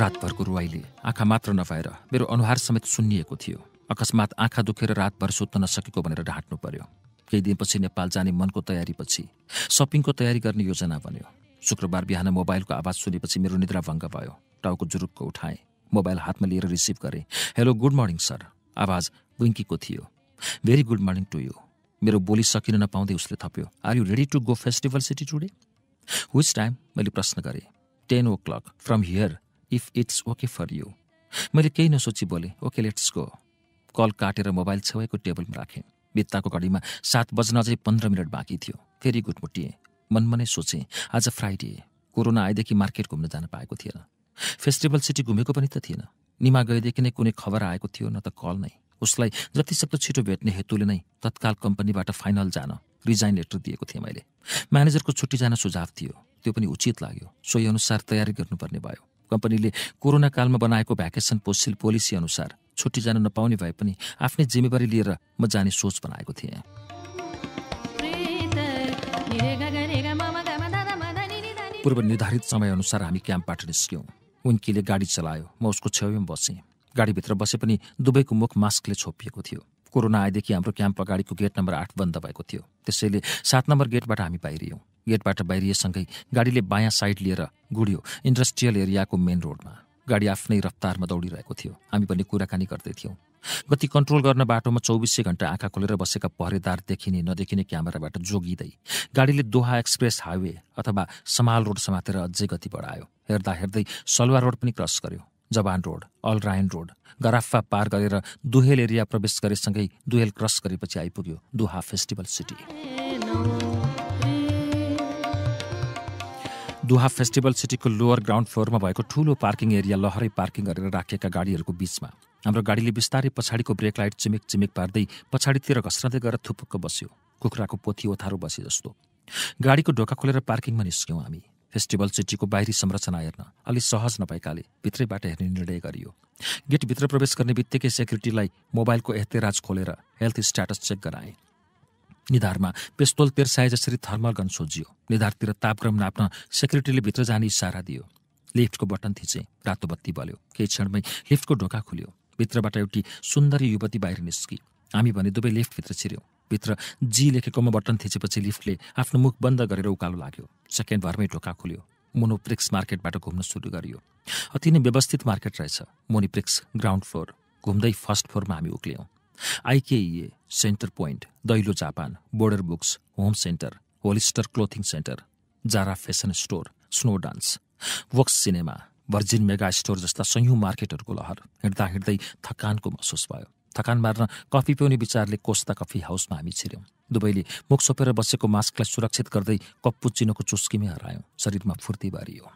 रातभरको रुवाईले आँखा मात्र नभएर मेरो अनुहार समेत सुन्निएको थियो अकस्मात आँखा दुखेर रातभर सुत्न नसकेको भनेर ढाँट्नु पर्यो केही दिनपछि नेपाल जाने मनको तयारीपछि सपिङको तयारी गर्ने योजना बन्यो शुक्रबार बिहान मोबाइलको आवाज सुनेपछि मेरो निद्रा भङ्ग भयो टाउको जुरुक्क उठाएँ मोबाइल हातमा लिएर रिसिभ गरेँ हेलो गुड मर्निङ सर आवाज विङ्कीको थियो very good morning to you मेरो बोली सकिन नपाउँदै उसले थप्यो are you ready to go festival city today which time मैले प्रश्न गरेँ ten o'clock from here if it's okay for you मैले केही नसोची बोलेँ ओके लेट्स गो कल काटेर मोबाइल छेउको टेबलमा राखेँ बित्ताको घडीमा सात बज्न अझै पन्ध्र मिनट बाँकी थियो फेरि गुटमुटिएँ मन मनै सोचेँ आज फ्राइडे कोरोना आएदेखि मार्केट घुम्न जान पाएको थिएन फेस्टिभल सिटी घुमेको पनि त थिएन निमा गएदेखि नै कुनै खबर आएको थियो न त कल नै उसलाई जतिसक्दो छिटो भेट्ने हेतुले नै तत्काल कम्पनीबाट फाइनल जान रिजाइन लेटर दिएको थिएँ मैले म्यानेजरको छुट्टी जान सुझाव थियो त्यो पनि उचित लाग्यो सोही अनुसार तयारी गर्नुपर्ने भयो कम्पनीले कोरोना कालमा बनाएको भ्याकेसन पोसिल पोलिसी अनुसार छुट्टी जान नपाउने भए पनि आफ्नै जिम्मेवारी लिएर म जाने सोच बनाएको थिएँ पूर्व निर्धारित समयअनुसार हामी क्याम्पबाट निस्क्यौँ उन्कीले गाडी चलायो म उसको छेउमा बसेँ गाडीभित्र बसे पनि दुवैको मुख मास्कले छोपिएको थियो कोरोना आएदेखि हाम्रो क्याम्प अगाडिको गेट नम्बर आठ बन्द भएको थियो त्यसैले सात नम्बर गेटबाट हामी बाहिरियौँ गेटबाट बाहिरिएसँगै गाडीले बायाँ साइड लिएर गुड्यो इन्डस्ट्रियल एरियाको मेन रोडमा गाडी आफ्नै रफ्तारमा दौडिरहेको थियो हामी पनि कुराकानी गर्दै थियौँ गति कन्ट्रोल गर्न बाटोमा चौबिसै घण्टा आँखा खोलेर बसेका पहरेदार देखिने नदेखिने क्यामेराबाट जोगिँदै गाडीले दोहा एक्सप्रेस हाइवे अथवा समाल रोड समातेर अझै गति बढायो हेर्दा हेर्दै सलवार रोड पनि क्रस गर्यो जवान रोड अलरायन रोड गराफा पार गरेर दुहेल एरिया प्रवेश गरेसँगै दुहेल क्रस गरेपछि आइपुग्यो Doha festival city Doha festival सिटीको लोवर ग्राउन्ड फ्लोरमा भएको ठुलो पार्किङ एरिया लहरै पार्किङ गरेर राखिएका गाडीहरूको बिचमा हाम्रो गाडीले बिस्तारै पछाडिको ब्रेक लाइट चिमिक चिमिक पार्दै पछाडितिर घस्रँदै गएर थुपुक्क बस्यो कुखुराको पोथी ओथारो बसे जस्तो गाडीको ढोका खोलेर पार्किङमा निस्क्यौँ हामी फेस्टिभल सिटीको बाहिरी संरचना हेर्न अलि सहज नभएकाले भित्रैबाट हेर्ने निर्णय गरियो गेटभित्र प्रवेश गर्ने बित्तिकै सेक्युरिटीलाई मोबाइलको एहतेराज खोलेर हेल्थ स्ट्याटस चेक गराएँ निधारमा पेस्तोल तेर्साए जसरी थर्मल गन सोझियो निधारतिर तापक्रम नाप्न सेक्रेटरीले भित्र जाने इसारा दियो लिफ्टको बटन थिचे रातो बत्ती बल्यो केही क्षणमै लिफ्टको ढोका खुल्यो भित्रबाट एउटी सुन्दरी युवती बाहिर निस्की हामी भने दुवै लिफ्टभित्र छिर्यौँ भित्र जी लेखेकोमा बटन थिचेपछि लिफ्टले आफ्नो मुख बन्द गरेर उकालो लाग्यो सेकेन्डभरमै ढोका खुल्यो मोनोप्रिक्स मार्केटबाट घुम्न सुरु गरियो अति नै व्यवस्थित मार्केट रहेछ मोनिप्रिक्स ग्राउन्ड फ्लोर घुम्दै फर्स्ट फ्लोरमा हामी उक्ल्यौँ आइकेइए सेन्टर पोइन्ट दैलो Japan border books home centre Hollister clothing centre Zara fashion store snow dance works cinema Virgin mega store जस्ता सयौँ मार्केटहरूको लहर हिँड्दा हिँड्दै थकानको महसुस भयो थकान मार्न कफी पिउने विचारले कोस्ता कफी हाउसमा हामी छिर्यौँ दुवैले मुख सोपेर बसेको मास्कलाई सुरक्षित गर्दै कप्पु चिनोको चुस्कीमै हरायौँ शरीरमा फुर्ती बारियो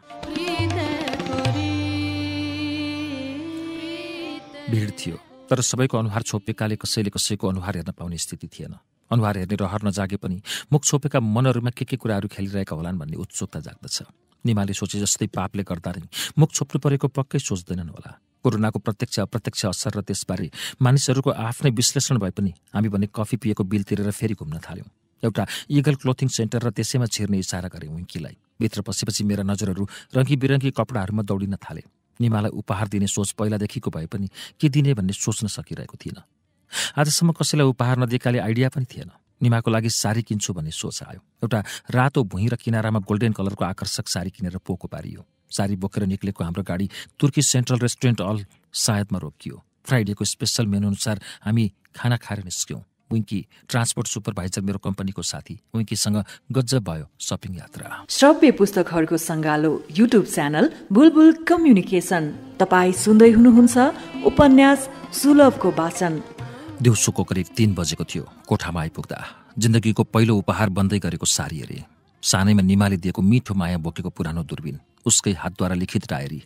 भिड थियो तर सबैको अनुहार छोपेकाले कसैले कसैको अनुहार हेर्न पाउने स्थिति थिएन अनुहार हेर्ने रहर नजागे पनि मुख छोपेका मनहरूमा के के कुराहरू खेलिरहेका होलान् भन्ने उत्सुकता जाग्दछ निमाले सोचे जस्तै पापले गर्दा नै मुख छोप्नु परेको पक्कै सोच्दैनन् होला कोरोनाको प्रत्यक्ष अप्रत्यक्ष असर र त्यसबारे मानिसहरूको आफ्नै विश्लेषण भए पनि हामी भने कफी पिएको बिल तिरेर फेरि घुम्न थाल्यौँ एउटा इगल क्लोथिङ सेन्टर र त्यसैमा छिर्ने इसारा गरेँ विङ्कीलाई भित्र पसेपछि मेरा नजरहरू रङ्गी बिरङ्गी कपडाहरूमा दौडिन थाले निमालाई उपहार दिने सोच पहिलादेखिको भए पनि के दिने भन्ने सोच्न सकिरहेको थिएन आजसम्म कसैलाई उपहार नदिएकाले आइडिया पनि थिएन निमाको लागि सारी किन्छु भन्ने सोच आयो एउटा रातो भुइँ र किनारामा गोल्डेन कलरको आकर्षक सारी किनेर पोको पारियो सारी बोकेर निक्लेको हाम्रो गाडी तुर्की सेन्ट्रल रेस्टुरेन्ट अल सायदमा रोकियो फ्राइडेको स्पेसल मेनुअनुसार हामी खाना खाएर निस्क्यौँ विङ्की ट्रान्सपोर्ट सुपरभाइजर मेरो कम्पनीको साथी विङ्कीसँग गजब भयो सपिङ यात्रा श्रव्य पुस्तकहरूको सङ्गालो युट्युब च्यानल बुलबुल कम्युनिकेसन तपाईँ सुन्दै हुनुहुन्छ उपन्यास सुलभको वाचन दिउँसोको करिब तिन बजेको थियो कोठामा आइपुग्दा जिन्दगीको पहिलो उपहार बन्दै गरेको सारी हेरे सानैमा निमाले दिएको मिठो माया बोकेको पुरानो दुर्बिन उसकै हातद्वारा लिखित डायरी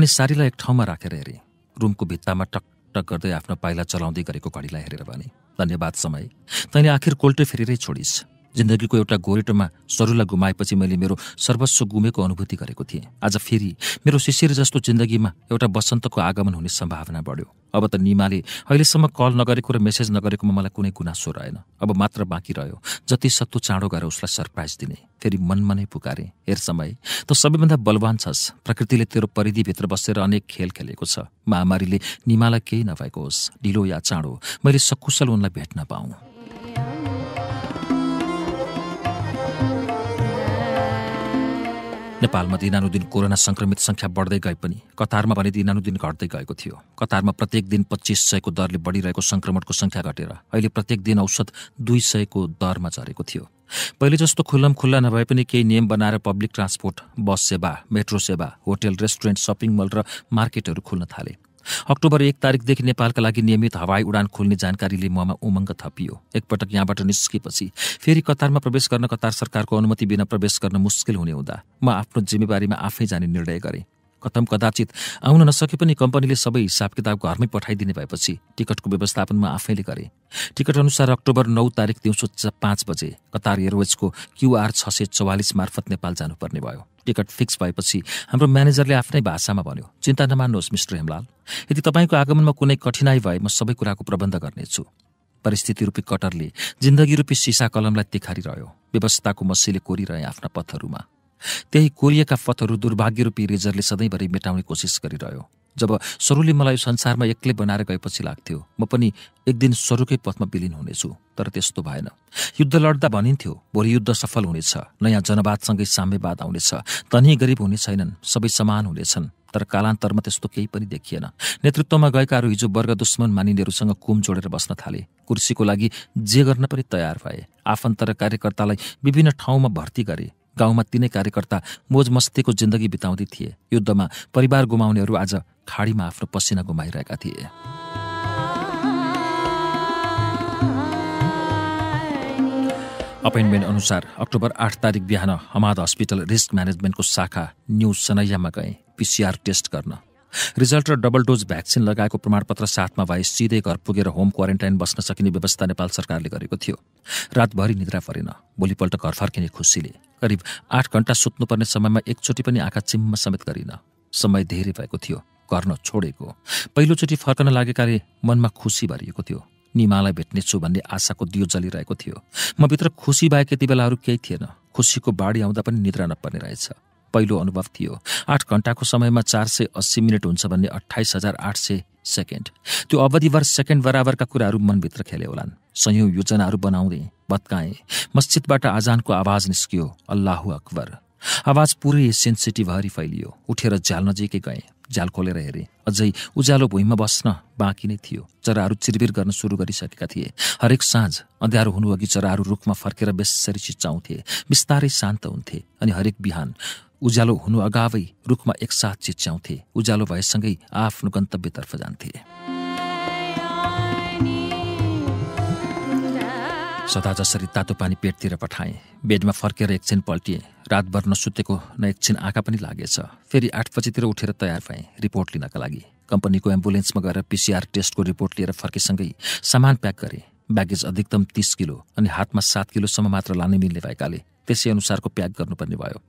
अनि सारीलाई एक ठाउँमा राखेर हेरे रुमको भित्तामा टक प्रश्न गर्दै आफ्नो पाइला चलाउँदै गरेको घडीलाई हेरेर भने धन्यवाद समय तैँले आखिर कोल्टो फेरि छोडिस् जिन्दगीको एउटा गोरेटोमा सरुला गुमाएपछि मैले मेरो सर्वस्व गुमेको अनुभूति गरेको थिएँ आज फेरि मेरो शिशिर जस्तो जिन्दगीमा एउटा वसन्तको आगमन हुने सम्भावना बढ्यो अब त निमाले अहिलेसम्म कल नगरेको र मेसेज नगरेकोमा मलाई कुनै गुनासो रहेन अब मात्र बाँकी रह्यो जति सक्दो चाँडो गएर उसलाई सरप्राइज दिने फेरि मनमा नै पुकारे हेर समय त सबैभन्दा बलवान छस् प्रकृतिले तेरो परिधिभित्र बसेर अनेक खेल खेलेको छ महामारीले निमालाई केही नभएको होस् ढिलो या चाँडो मैले सकुशल उनलाई भेट्न पाऊँ नेपालमा दिनानुदिन कोरोना संक्रमित संख्या बढ्दै गए पनि कतारमा भने दिनानुदिन घट्दै गएको थियो कतारमा प्रत्येक दिन पच्चिस सयको दरले बढिरहेको संक्रमणको संख्या घटेर अहिले प्रत्येक दिन औसत दुई सयको दरमा झरेको थियो पहिले जस्तो खुल्लम खुल्ला नभए पनि केही नियम बनाएर पब्लिक ट्रान्सपोर्ट बस सेवा मेट्रो सेवा होटेल रेस्टुरेन्ट सपिङ मल र मार्केटहरू खुल्न थाले अक्टोबर एक तारिकदेखि नेपालका लागि नियमित हवाई उडान खोल्ने जानकारीले ममा उमङ्ग थपियो एकपटक यहाँबाट निस्केपछि फेरि कतारमा प्रवेश गर्न कतार सरकारको अनुमति बिना प्रवेश गर्न मुस्किल हुने हुँदा म आफ्नो जिम्मेवारीमा आफै जाने निर्णय गरेँ कतम कदाचित आउन नसके पनि कम्पनीले सबै हिसाब किताब घरमै पठाइदिने भएपछि टिकटको व्यवस्थापन म आफैले गरेँ टिकट अनुसार अक्टोबर नौ तारिक दिउँसो पाँच बजे कतार एयरवेजको क्युआर छ सय चौवालिस मार्फत नेपाल जानुपर्ने भयो टिकट फिक्स भएपछि हाम्रो म्यानेजरले आफ्नै भाषामा भन्यो चिन्ता नमान्नुहोस् मिस्टर हेमलाल यदि तपाईँको आगमनमा कुनै कठिनाई भए म सबै कुराको प्रबन्ध गर्नेछु परिस्थिति रूपी कटरले जिन्दगी रूपी सिसा कलमलाई तिखारिरह्यो व्यवस्थाको मसीले कोरिरहे आफ्ना पथहरूमा त्यही कोरिएका पथहरू दुर्भाग्यरूपी रेजरले सधैँभरि मेटाउने कोसिस गरिरह्यो जब सरूले मलाई संसारमा एक्लै बनाएर गएपछि लाग्थ्यो म पनि एक दिन सरूकै पथमा विलिन हुनेछु तर त्यस्तो भएन युद्ध लड्दा भनिन्थ्यो भोलि युद्ध सफल हुनेछ नयाँ जनवादसँगै साम्यवाद आउनेछ धनी गरिब हुने छैनन् सबै समान हुनेछन् तर कालान्तरमा त्यस्तो केही पनि देखिएन नेतृत्वमा गएकाहरू हिजो वर्ग दुश्मन मानिनेहरूसँग कुम जोडेर बस्न थाले कुर्सीको लागि जे गर्न पनि तयार भए आफन्त र कार्यकर्तालाई विभिन्न ठाउँमा भर्ती गरे गाउँमा तिनै कार्यकर्ता मोज मस्तीको जिन्दगी बिताउँदै थिए युद्धमा परिवार गुमाउनेहरू आज खाडीमा आफ्नो पसिना गुमाइरहेका थिए अपोइन्टमेन्ट अनुसार अक्टोबर आठ तारिक बिहान हमाद हस्पिटल रिस्क म्यानेजमेन्टको शाखा न्यू सनैयामा गए पिसिआर टेस्ट गर्न रिजल्ट र डबल डोज भ्याक्सिन लगाएको प्रमाणपत्र साथमा भए सिधै घर पुगेर होम क्वारेन्टाइन बस्न सकिने व्यवस्था नेपाल सरकारले गरेको थियो रातभरि निद्रा परेन भोलिपल्ट घर फर्किने खुसीले करिब आठ घण्टा सुत्नुपर्ने समयमा एकचोटि पनि आँखा चिम्म समेत गरिन समय धेरै भएको थियो घर नछोडेको पहिलोचोटि फर्कन लागेकाले मनमा खुसी भरिएको थियो निमालाई भेट्नेछु भन्ने आशाको दियो जलिरहेको थियो म भित्र खुसी बाहेक यति बेलाहरू केही थिएन खुसीको बाढी आउँदा पनि निद्रा नपर्ने रहेछ पहिलो अनुभव थियो आठ घण्टाको समयमा चार सय अस्सी मिनट हुन्छ भन्ने अठाइस हजार आठ सय सेकेन्ड त्यो अवधिभर सेकेन्ड बराबरका कुराहरू मनभित्र खेले होलान् सयौँ योजनाहरू बनाउँदै भत्काएँ मस्जिदबाट आजानको आवाज निस्कियो अल्लाहु अकबर आवाज पुरै सेन्सिटिभरी फैलियो उठेर झ्याल नजिकै गएँ झ्याल खोलेर हेरेँ अझै उज्यालो भुइँमा बस्न बाँकी नै थियो चराहरू चिरबिर गर्न सुरु गरिसकेका थिए हरेक साँझ अँध्यारो हुनु अघि चराहरू रुखमा फर्केर बेसरी चिच्चाउँथे बिस्तारै शान्त हुन्थे अनि हरेक बिहान उज्यालो हुनु अगावै रुखमा एकसाथ चिच्याउँथे उज्यालो भएसँगै आफ्नो गन्तव्यतर्फ जान्थे सदा जसरी तातो पानी पेटतिर पठाएँ बेडमा फर्केर एकछिन पल्टिएँ रातभर नसुतेको न एकछिन आँखा पनि लागेछ फेरि आठ बजीतिर उठेर तयार भएँ रिपोर्ट लिनका लागि कम्पनीको एम्बुलेन्समा गएर पिसिआर टेस्टको रिपोर्ट लिएर फर्केसँगै सामान प्याक गरेँ ब्यागेज अधिकतम तिस किलो अनि हातमा सात किलोसम्म मात्र लाने मिल्ने भएकाले त्यसै अनुसारको प्याक गर्नुपर्ने भयो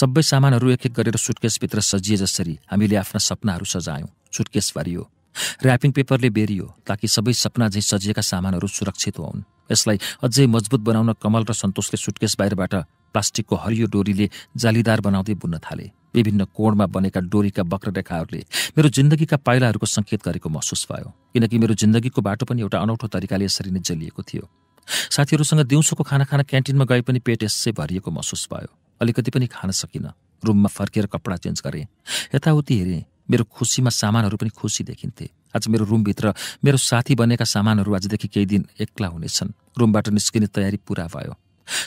सबै सामानहरू एक एक गरेर सुटकेसभित्र सजिए जसरी हामीले आफ्ना सपनाहरू सजायौँ सुटकेस भरियो ऱ्यापिङ पेपरले बेरियो ताकि सबै सपना झैँ सजिएका सामानहरू सुरक्षित होन् यसलाई अझै मजबुत बनाउन कमल र सन्तोषले सुटकेस बाहिरबाट प्लास्टिकको हरियो डोरीले जालीदार बनाउँदै बुन्न थाले विभिन्न कोणमा बनेका डोरीका वक्र रेखाहरूले मेरो जिन्दगीका पाइलाहरूको सङ्केत गरेको महसुस भयो किनकि मेरो जिन्दगीको बाटो पनि एउटा अनौठो तरिकाले यसरी नै जलिएको थियो साथीहरूसँग दिउँसोको खाना खाना क्यान्टिनमा गए पनि पेट यसै भरिएको महसुस भयो अलिकति पनि खान सकिनँ रुममा फर्केर कपडा चेन्ज गरेँ यताउति हेरेँ मेरो खुसीमा सामानहरू पनि खुसी देखिन्थे आज मेरो रुमभित्र मेरो साथी बनेका सामानहरू आजदेखि केही दिन एक्ला हुनेछन् रुमबाट निस्किने तयारी पुरा भयो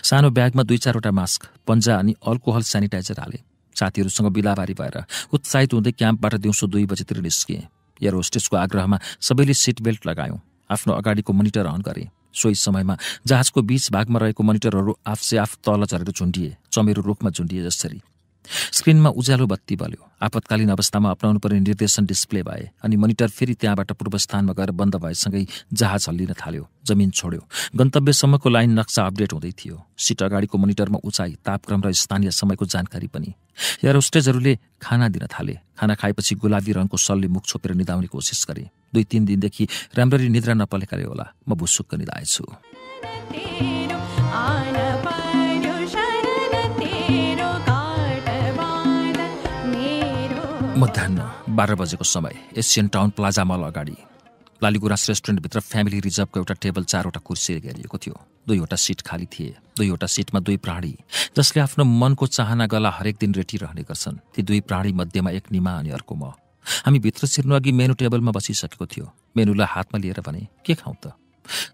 सानो ब्यागमा दुई चारवटा मास्क पन्जा अनि अल्कोहल सेनिटाइजर हालेँ साथीहरूसँग बिलाबारी भएर उत्साहित हुँदै क्याम्पबाट दिउँसो दुई बजीतिर निस्किएँ एयर होस्टेसको आग्रहमा सबैले सिट बेल्ट लगायौँ आफ्नो अगाडिको मोनिटर अन गरेँ सोही समयमा जहाजको बीच भागमा रहेको मनिटरहरू आफसे आफ तल झरेर झुन्डिए चमेरो रुखमा झुन्डिए जसरी स्क्रिनमा उज्यालो बत्ती बल्यो आपतकालीन अवस्थामा अप्नाउनु पर्ने निर्देशन डिस्प्ले भए अनि मनिटर फेरि त्यहाँबाट पूर्वस्थानमा गएर बन्द भएसँगै जहाज हल्लिन थाल्यो जमिन छोड्यो गन्तव्यसम्मको लाइन नक्सा अपडेट हुँदै थियो सिट अगाडिको मनिटरमा उचाइ तापक्रम र स्थानीय समयको जानकारी पनि एयर होस्टेजहरूले खाना दिन थाले खाना खाएपछि गुलाबी रङको सलले मुख छोपेर निधाउने कोसिस गरे दुई तिन दिनदेखि राम्ररी निद्रा नपलेकाले होला म भुसुक्क निधाएछु मध्याह बाह्र बजेको समय एसियन टाउन प्लाजा मल अगाडि लालीगुराँस रेस्टुरेन्टभित्र फ्यामिली रिजर्भको एउटा टेबल चारवटा कुर्सी घेरिएको थियो दुईवटा सिट खाली थिए दुईवटा सिटमा दुई प्राणी जसले आफ्नो मनको चाहना गला हरेक दिन रेटिरहने गर्छन् ती दुई प्राणी मध्येमा एक निमा अनि अर्को म हामी भित्र छिर्नु अघि मेनु टेबलमा बसिसकेको थियो मेनुलाई हातमा लिएर भने के खाउँ त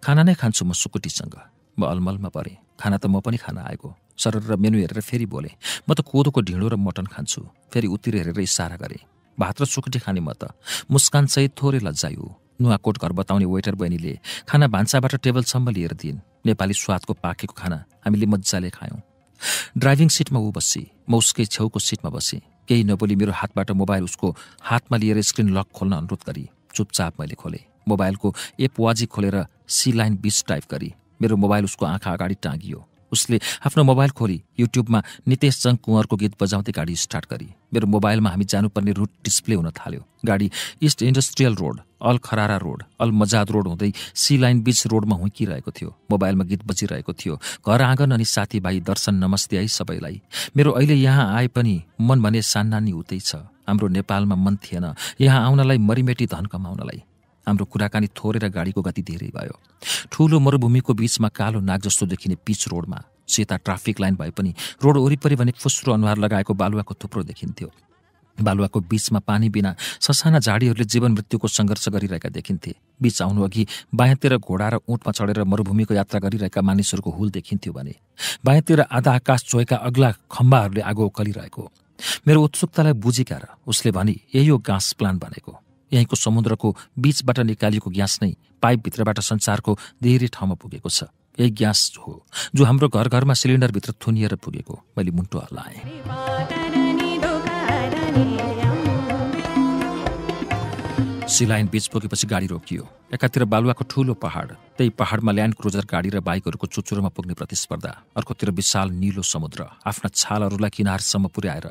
खाना नै खान्छु म सुकुटीसँग म अलमलमा परेँ खाना त म पनि खान आएको सरर र मेनु हेरेर फेरि बोले म त कोदोको ढिँडो र मटन खान्छु फेरि उतिर हेरेर इसारा गरेँ भात र सुकुटी खाने म त मुस्कानसहित थोरै लज्जायो नुवाकोट घर बताउने वेटर बहिनीले खाना भान्साबाट टेबलसम्म लिएर दिइन् नेपाली स्वादको पाकेको खाना हामीले मजाले खायौँ ड्राइभिङ सिटमा ऊ बसी म उसकै छेउको सिटमा बसेँ केही नबोली मेरो हातबाट मोबाइल उसको हातमा लिएर स्क्रिन लक खोल्न अनुरोध गरी चुपचाप मैले खोलेँ मोबाइलको एप वाजी खोलेर सी लाइन बिच टाइप गरी मेरो मोबाइल उसको आँखा अगाडि टाँगियो उसले आफ्नो मोबाइल खोली युट्युबमा नितेश चङ कुँवरको गीत बजाउँदै गाडी स्टार्ट गरी मेरो मोबाइलमा हामी जानुपर्ने रुट डिस्प्ले हुन थाल्यो गाडी इस्ट इन्डस्ट्रियल रोड अल खरारा रोड अल मजाद रोड हुँदै सी लाइन बिच रोडमा हुँकिरहेको थियो मोबाइलमा गीत बजिरहेको थियो घर आँगन अनि साथीभाइ दर्शन नमस्ते है सबैलाई मेरो अहिले यहाँ आए पनि मन भने सान्नानी उतै छ हाम्रो नेपालमा मन थिएन यहाँ आउनलाई मरिमेटी धन कमाउनलाई हाम्रो कुराकानी थोरेर गाडीको गति धेरै भयो ठुलो मरुभूमिको बीचमा कालो नाग जस्तो देखिने पिच रोडमा सेता ट्राफिक लाइन भए पनि रोड वरिपरि भने फुस्रो अनुहार लगाएको बालुवाको थुप्रो देखिन्थ्यो बालुवाको बीचमा पानी बिना ससाना झाडीहरूले जीवन मृत्युको सङ्घर्ष गरिरहेका देखिन्थे बीच आउनु अघि बायाँतिर घोडा र उँटमा चढेर मरुभूमिको यात्रा गरिरहेका मानिसहरूको हुल देखिन्थ्यो भने बायाँतिर आधा आकाश चोएका अग्ला खम्बाहरूले आगो उकलिरहेको मेरो उत्सुकतालाई बुझिका र उसले भने यही हो गाँस प्लान भनेको यहीँको समुद्रको बीचबाट निकालिएको ग्यास नै पाइपभित्रबाट संसारको धेरै ठाउँमा पुगेको छ यही ग्यास हो जो हाम्रो घर घरमा सिलिन्डरभित्र थुनिएर पुगेको मैले मुन्टो हल्लाएँ सिलाइन बीच पुगेपछि गाडी रोकियो एकातिर बालुवाको ठुलो पहाड त्यही पहाडमा ल्यान्ड क्रुजर गाडी र बाइकहरूको चुचुरोमा पुग्ने प्रतिस्पर्धा अर्कोतिर विशाल निलो समुद्र आफ्ना छालहरूलाई किनारसम्म पुर्याएर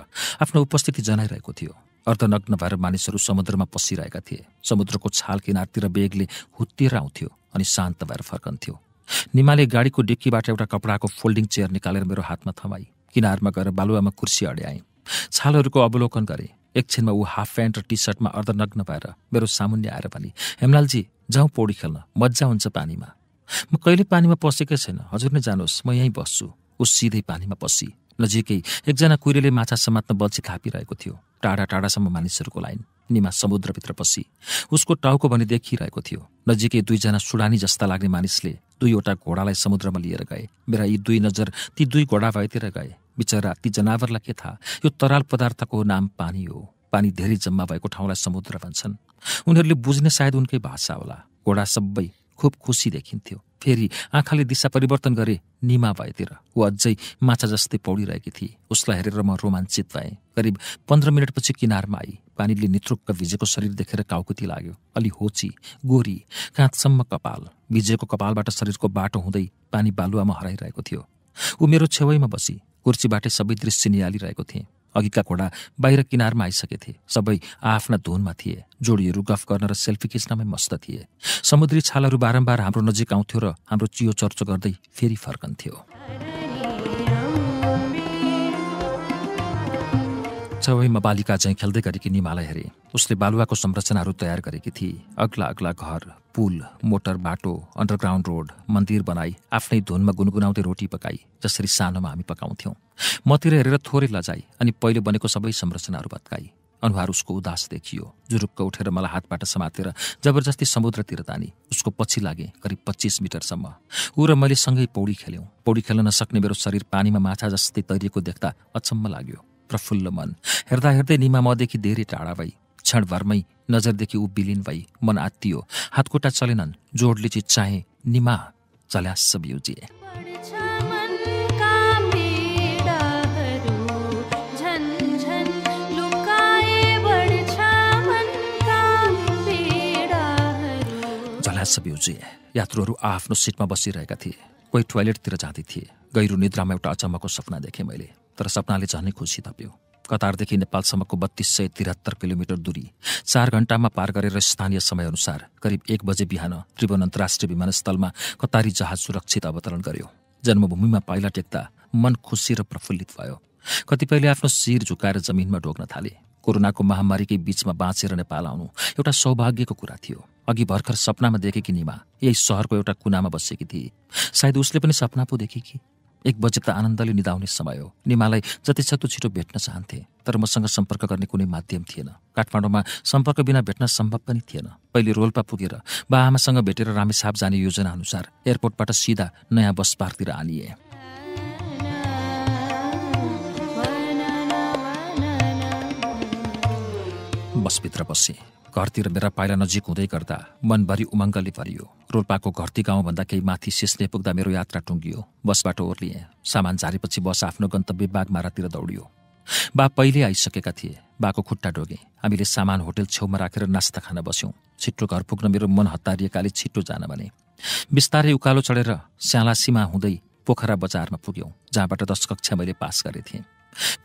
आफ्नो उपस्थिति जनाइरहेको थियो अर्धनग्न भएर मानिसहरू समुद्रमा पसिरहेका थिए समुद्रको छाल किनारतिर बेगले हुत्तिएर आउँथ्यो अनि शान्त भएर फर्कन्थ्यो निमाले गाडीको डिक्कीबाट एउटा कपडाको फोल्डिङ चेयर निकालेर मेरो हातमा थमाई किनारमा गएर बालुवामा कुर्सी अड्याएँ छालहरूको अवलोकन गरे एकछिनमा ऊ हाफ प्यान्ट र टी सर्टमा अर्धनग्न भएर मेरो सामुन्ने आएर भने हेमलालजी जाउँ पौडी खेल्न मजा हुन्छ पानीमा म कहिले पानीमा पसेकै छैन हजुर नै जानुहोस् म यहीँ बस्छु ऊ सिधै पानीमा पसी नजिकै एकजना कुहिरेले माछा समात्न बल्छी थापिरहेको थियो टाढा टाढासम्म मानिसहरूको लाइन निमा समुद्रभित्र पसी उसको टाउको भने देखिरहेको थियो नजिकै दुईजना सुडानी जस्ता लाग्ने मानिसले दुईवटा घोडालाई समुद्रमा लिएर गए मेरा यी दुई नजर ती दुई घोडा भएतिर गए बिचरा ती जनावरलाई के थाहा यो तराल पदार्थको नाम पानी हो पानी धेरै जम्मा भएको ठाउँलाई समुद्र भन्छन् उनीहरूले बुझ्ने सायद उनकै भाषा होला घोडा सबै खुब खुसी देखिन्थ्यो फेरि आँखाले दिशा परिवर्तन गरे निमा भएतिर ऊ अझै माछा जस्तै पौडिरहेकी थिए उसलाई हेरेर म रोमाञ्चित भएँ करिब पन्ध्र मिनटपछि किनारमा आई पानीले नित्रुक्क भिजेको शरीर देखेर काउकुती लाग्यो अलि होची गोरी काँधसम्म कपाल भिजेको कपालबाट शरीरको बाटो हुँदै पानी बालुवामा हराइरहेको थियो ऊ मेरो छेवैमा बसी कुर्सीबाटै सबै दृश्य निहालिरहेको थिएँ अघिका घोडा बाहिर किनारमा आइसकेथे सबै आफ्ना धुनमा थिए जोडीहरू गफ गर्न र सेल्फी खिच्नमै मस्त थिए समुद्री छालहरू बारम्बार हाम्रो नजिक आउँथ्यो र हाम्रो चियो चर्चो गर्दै फेरि फर्कन्थ्यो सबैमा बालिका चाहिँ खेल्दै गरेकी निमालाई हेरेँ उसले बालुवाको संरचनाहरू तयार गरेकी थिए अग्ला अग्ला घर पुल मोटर बाटो अन्डरग्राउन्ड रोड मन्दिर बनाई आफ्नै धुनमा गुनगुनाउँदै रोटी पकाई जसरी सानोमा हामी पकाउँथ्यौँ मतिर हेरेर थोरै लजाई अनि पहिले बनेको सबै संरचनाहरू भत्काई अनुहार उसको उदास देखियो जुरुक्क उठेर मलाई हातबाट समातेर जबरजस्ती समुद्रतिर तानी उसको पछि लागे करिब पच्चिस मिटरसम्म ऊ र मैले सँगै पौडी खेल्यौँ पौडी खेल्न नसक्ने मेरो शरीर पानीमा माछा जस्तै तैरिएको देख्दा अचम्म लाग्यो प्रफुल्ल मन हेर्दा हेर्दै निमा मदेखि धेरै टाढा भई क्षणभरमै नजरदेखि ऊ बिलिन भई मन आत्तियो हातखुट्टा चलेनन् जोडले चिच्चाए निमा चल्यास बिउजिए झल्यास यात्रुहरू आफ्नो सिटमा बसिरहेका थिए कोही टोयलेटतिर जाँदै थिए गहिरो निद्रामा एउटा अचम्मको सपना देखेँ मैले तर सपनाले झनै खुसी थप्यो कतारदेखि नेपालसम्मको बत्तीस सय त्रिहत्तर किलोमिटर दूरी चार घण्टामा पार गरेर स्थानीय समयअनुसार करिब एक बजे बिहान त्रिभुवन अन्तर्राष्ट्रिय विमानस्थलमा कतारी जहाज सुरक्षित अवतरण गर्यो जन्मभूमिमा पाइला टेक्दा मन खुसी र प्रफुल्लित भयो कतिपयले आफ्नो शिर झुकाएर जमिनमा डोग्न थाले कोरोनाको महामारीकै बीचमा बाँचेर नेपाल आउनु एउटा सौभाग्यको कुरा थियो अघि भर्खर सपनामा देखेकी निमा यही सहरको एउटा कुनामा बसेकी थिए सायद उसले पनि सपना पो देखेकी एक बजे त आनन्दले निदाउने समय हो निमालाई जतिसक्दो छिटो भेट्न चाहन्थे तर मसँग सम्पर्क गर्ने कुनै माध्यम थिएन काठमाडौँमा सम्पर्क बिना भेट्न सम्भव पनि थिएन पहिले रोल्पा पुगेर बा आमासँग भेटेर रामेसाप जाने योजना अनुसार एयरपोर्टबाट सिधा नयाँ बस पार्कतिर आनिए बसभित्र बसेँ घरतिर मेरा पाइला नजिक हुँदै गर्दा मनभरि उमङ्गले भरियो रोल्पाको घरती गाउँभन्दा केही माथि सिस्ने पुग्दा मेरो यात्रा टुङ्गियो बसबाट ओर्लिएँ सामान झारेपछि बस आफ्नो गन्तव्य बाघमारातिर दौडियो बा पहिले आइसकेका थिए बाको खुट्टा डोगे हामीले सामान होटेल छेउमा राखेर नास्ता खान बस्यौँ छिट्टो घर पुग्न मेरो मन हतारिएकाले छिट्टो जान भने बिस्तारै उकालो चढेर स्याला सीमा हुँदै पोखरा बजारमा पुग्यौँ जहाँबाट दस कक्षा मैले पास गरेको थिएँ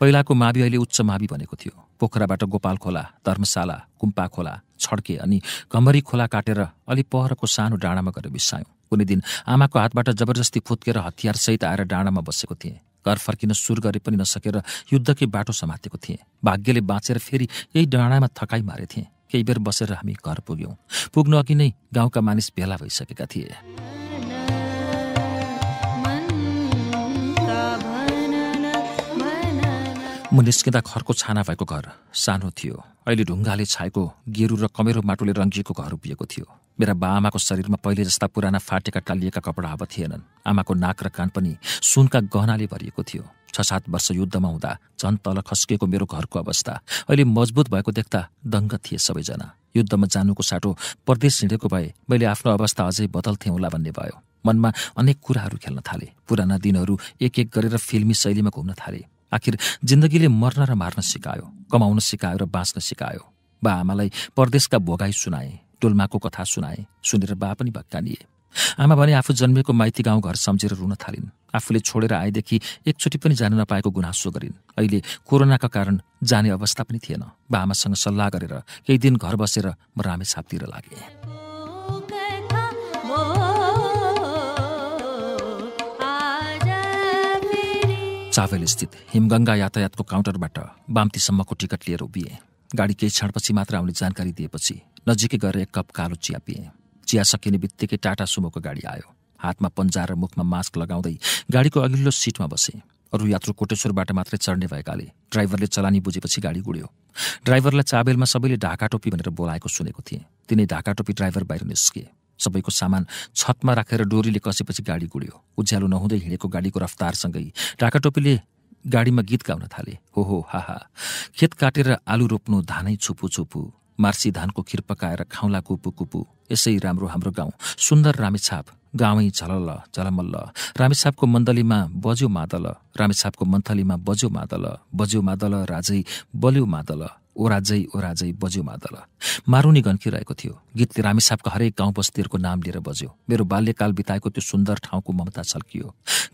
पहिलाको मावि अहिले उच्च मावि भनेको थियो पोखराबाट गोपाल खोला धर्मशाला कुम्पा खोला छड्के अनि घमरी खोला काटेर अलि पहरको सानो डाँडामा गएर बिर्सायौँ कुनै दिन आमाको हातबाट जबरजस्ती फुत्केर हतियारसहित आएर डाँडामा बसेको थिएँ घर फर्किन सुर गरे पनि नसकेर युद्धकै बाटो समातेको थिएँ भाग्यले बाँचेर फेरि यही डाँडामा थकाइ थिएँ केही बेर बसेर हामी घर पुग्यौँ पुग्नु अघि नै गाउँका मानिस भेला भइसकेका थिए म निस्किँदा खरको छाना भएको घर सानो थियो अहिले ढुङ्गाले छाएको गेरु र कमेरो माटोले रङ्गिएको घर उभिएको थियो मेरा बाआमाको शरीरमा पहिले जस्ता पुराना फाटेका टालिएका कपडा अब थिएनन् आमाको नाक र कान पनि सुनका गहनाले भरिएको थियो छ सात वर्ष युद्धमा हुँदा झन् तल खस्किएको मेरो घरको अवस्था अहिले मजबुत भएको देख्दा दङ्ग थिए सबैजना युद्धमा जानुको साटो परदेश हिँडेको भए मैले आफ्नो अवस्था अझै बदल्थेँ होला भन्ने भयो मनमा अनेक कुराहरू खेल्न थाले पुराना दिनहरू एक एक गरेर फिल्मी शैलीमा घुम्न थाले आखिर जिन्दगीले मर्न र मार्न सिकायो कमाउन सिकायो र बाँच्न सिकायो बा आमालाई परदेशका भोगाई सुनाए टोलमाको कथा सुनाए सुनेर बा पनि भक्कानिए आमा भने आफू जन्मेको माइती गाउँ घर सम्झेर रुन थालिन् आफूले छोडेर आएदेखि एकचोटि पनि जान नपाएको गुनासो गरिन् अहिले कोरोनाका कारण जाने अवस्था पनि थिएन बा आमासँग सल्लाह गरेर केही दिन घर बसेर म रामेछापतिर लागेँ स्थित हिमगङ्गा यातायातको काउन्टरबाट बाम्तीसम्मको टिकट लिएर उभिए गाडी केही क्षणपछि मात्र आउने जानकारी दिएपछि नजिकै गएर एक कप कालो चिया पिएँ चिया सकिने बित्तिकै टाटा सुमोको गाडी आयो हातमा पन्जा र मुखमा मास्क लगाउँदै गाडीको अघिल्लो सिटमा बसेँ अरू यात्रु कोटेश्वरबाट मात्रै चढ्ने भएकाले ड्राइभरले चलानी बुझेपछि गाडी गुड्यो ड्राइभरलाई चाबेलमा सबैले ढाका टोपी भनेर बोलाएको सुनेको थिएँ तिनै ढाका टोपी ड्राइभर बाहिर निस्किए सबैको सामान छतमा राखेर डोरीले कसेपछि गाडी गुड्यो उज्यालो नहुँदै हिँडेको गाडीको रफ्तारसँगै टाकाटोपीले गाडीमा गीत गाउन थाले हो हो हा हा खेत काटेर आलु रोप्नु धानै छुपु छुपु मार्सी धानको खिर पकाएर खाउँला कुपु कुपु यसै राम्रो हाम्रो गाउँ सुन्दर रामेछाप गाउँ झलल झलमल्ल रामेछापको मन्दलीमा बज्यो मादल रामेछापको मन्थलीमा बज्यो मादल बज्यो मादल राजै बल्यो मादल ओराजै ओराजै बज्यो मादल मारुनी गन्किरहेको थियो गीतले रामेसापका हरेक गाउँ बस्तीहरूको नाम लिएर बज्यो मेरो बाल्यकाल बिताएको त्यो सुन्दर ठाउँको ममता छल्कियो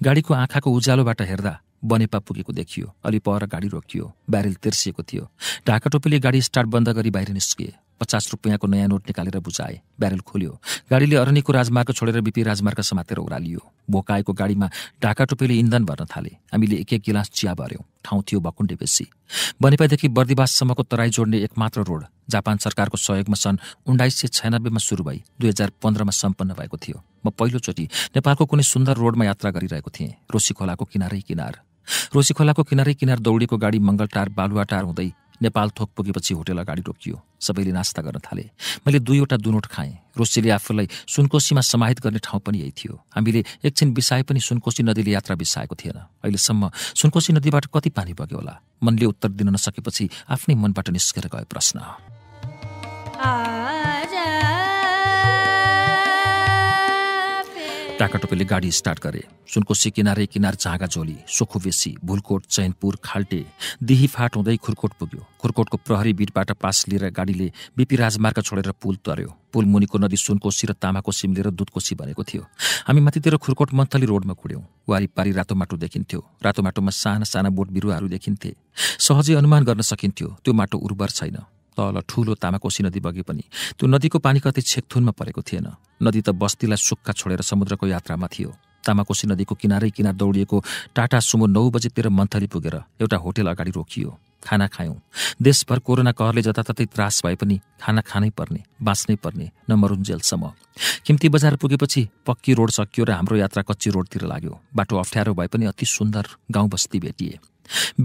गाडीको आँखाको उज्यालोबाट हेर्दा बनेपा पुगेको देखियो अलि पर गाडी रोकियो ब्यारेल तिर्सिएको थियो टोपीले गाडी स्टार्ट बन्द गरी बाहिर निस्किए पचास रुपियाँको नयाँ नोट निकालेर बुझाए ब्यारेल खोल्यो गाडीले अरणीको राजमार्ग छोडेर बिपी राजमार्ग समातेर ओह्रालियो भोकाएको गाडीमा ढाका टोपीले इन्धन भर्न थाले हामीले एक एक गिलास चिया भर्यौँ ठाउँ थियो बकुण्डे बेसी बनेपादेखि बर्दिवाससम्मको तराई जोड्ने एकमात्र रोड जापान सरकारको सहयोगमा सन् उन्नाइस सय छयानब्बेमा सुरु भई दुई हजार पन्ध्रमा सम्पन्न भएको थियो म पहिलोचोटि नेपालको कुनै सुन्दर रोडमा यात्रा गरिरहेको थिएँ रोसी खोलाको किनारै किनार रोसी खोलाको किनारै किनार दौडेको गाडी मङ्गलटार बालुवाटार हुँदै नेपाल थोक पुगेपछि होटेल अगाडि रोकियो सबैले नास्ता गर्न थाले मैले दुईवटा दुनोट खाएँ रोसीले आफूलाई सुनकोसीमा समाहित गर्ने ठाउँ पनि यही थियो हामीले एकछिन बिसाए पनि सुनकोसी नदीले यात्रा बिसाएको थिएन अहिलेसम्म सुनकोसी नदीबाट कति पानी बग्यो होला मनले उत्तर दिन नसकेपछि आफ्नै मनबाट निस्केर गयो प्रश्न टाकाटोपीले गाडी स्टार्ट गरे सुनकोसी किनारे किनार झोली सोखुबेसी भुलकोट चैनपुर खाल्टे दिही फाट हुँदै खुर्कोट पुग्यो खुर्कोटको प्रहरी बिटबाट पास लिएर गाडीले बिपी राजमार्ग छोडेर पुल तर्यो पुल मुनिको नदी सुनकोसी र तामाको मिलेर दुधकोशी बनेको थियो हामी माथितिर खुर्कोट मन्थली रोडमा कुड्यौँ वारीपारी रातो माटो देखिन्थ्यो रातो माटोमा साना साना बोट बिरुवाहरू देखिन्थे सहजै अनुमान गर्न सकिन्थ्यो त्यो माटो उर्वर छैन तल ठुलो तामाकोसी नदी बगे पनि त्यो नदीको पानी कति छेकथुनमा परेको थिएन नदी त बस्तीलाई सुक्खा छोडेर समुद्रको यात्रामा थियो तामाकोशी नदीको किनारै किनार दौडिएको टाटा सुमो नौ बजेतिर मन्थली पुगेर एउटा होटेल अगाडि रोकियो खाना खायौँ देशभर कोरोना कहरले जताततै त्रास भए पनि खाना खानै पर्ने बाँच्नै पर्ने नमरुन्जेलसम्म किम्ती बजार पुगेपछि पक्की रोड सकियो र हाम्रो यात्रा कच्ची रोडतिर लाग्यो बाटो अप्ठ्यारो भए पनि अति सुन्दर गाउँ बस्ती भेटिए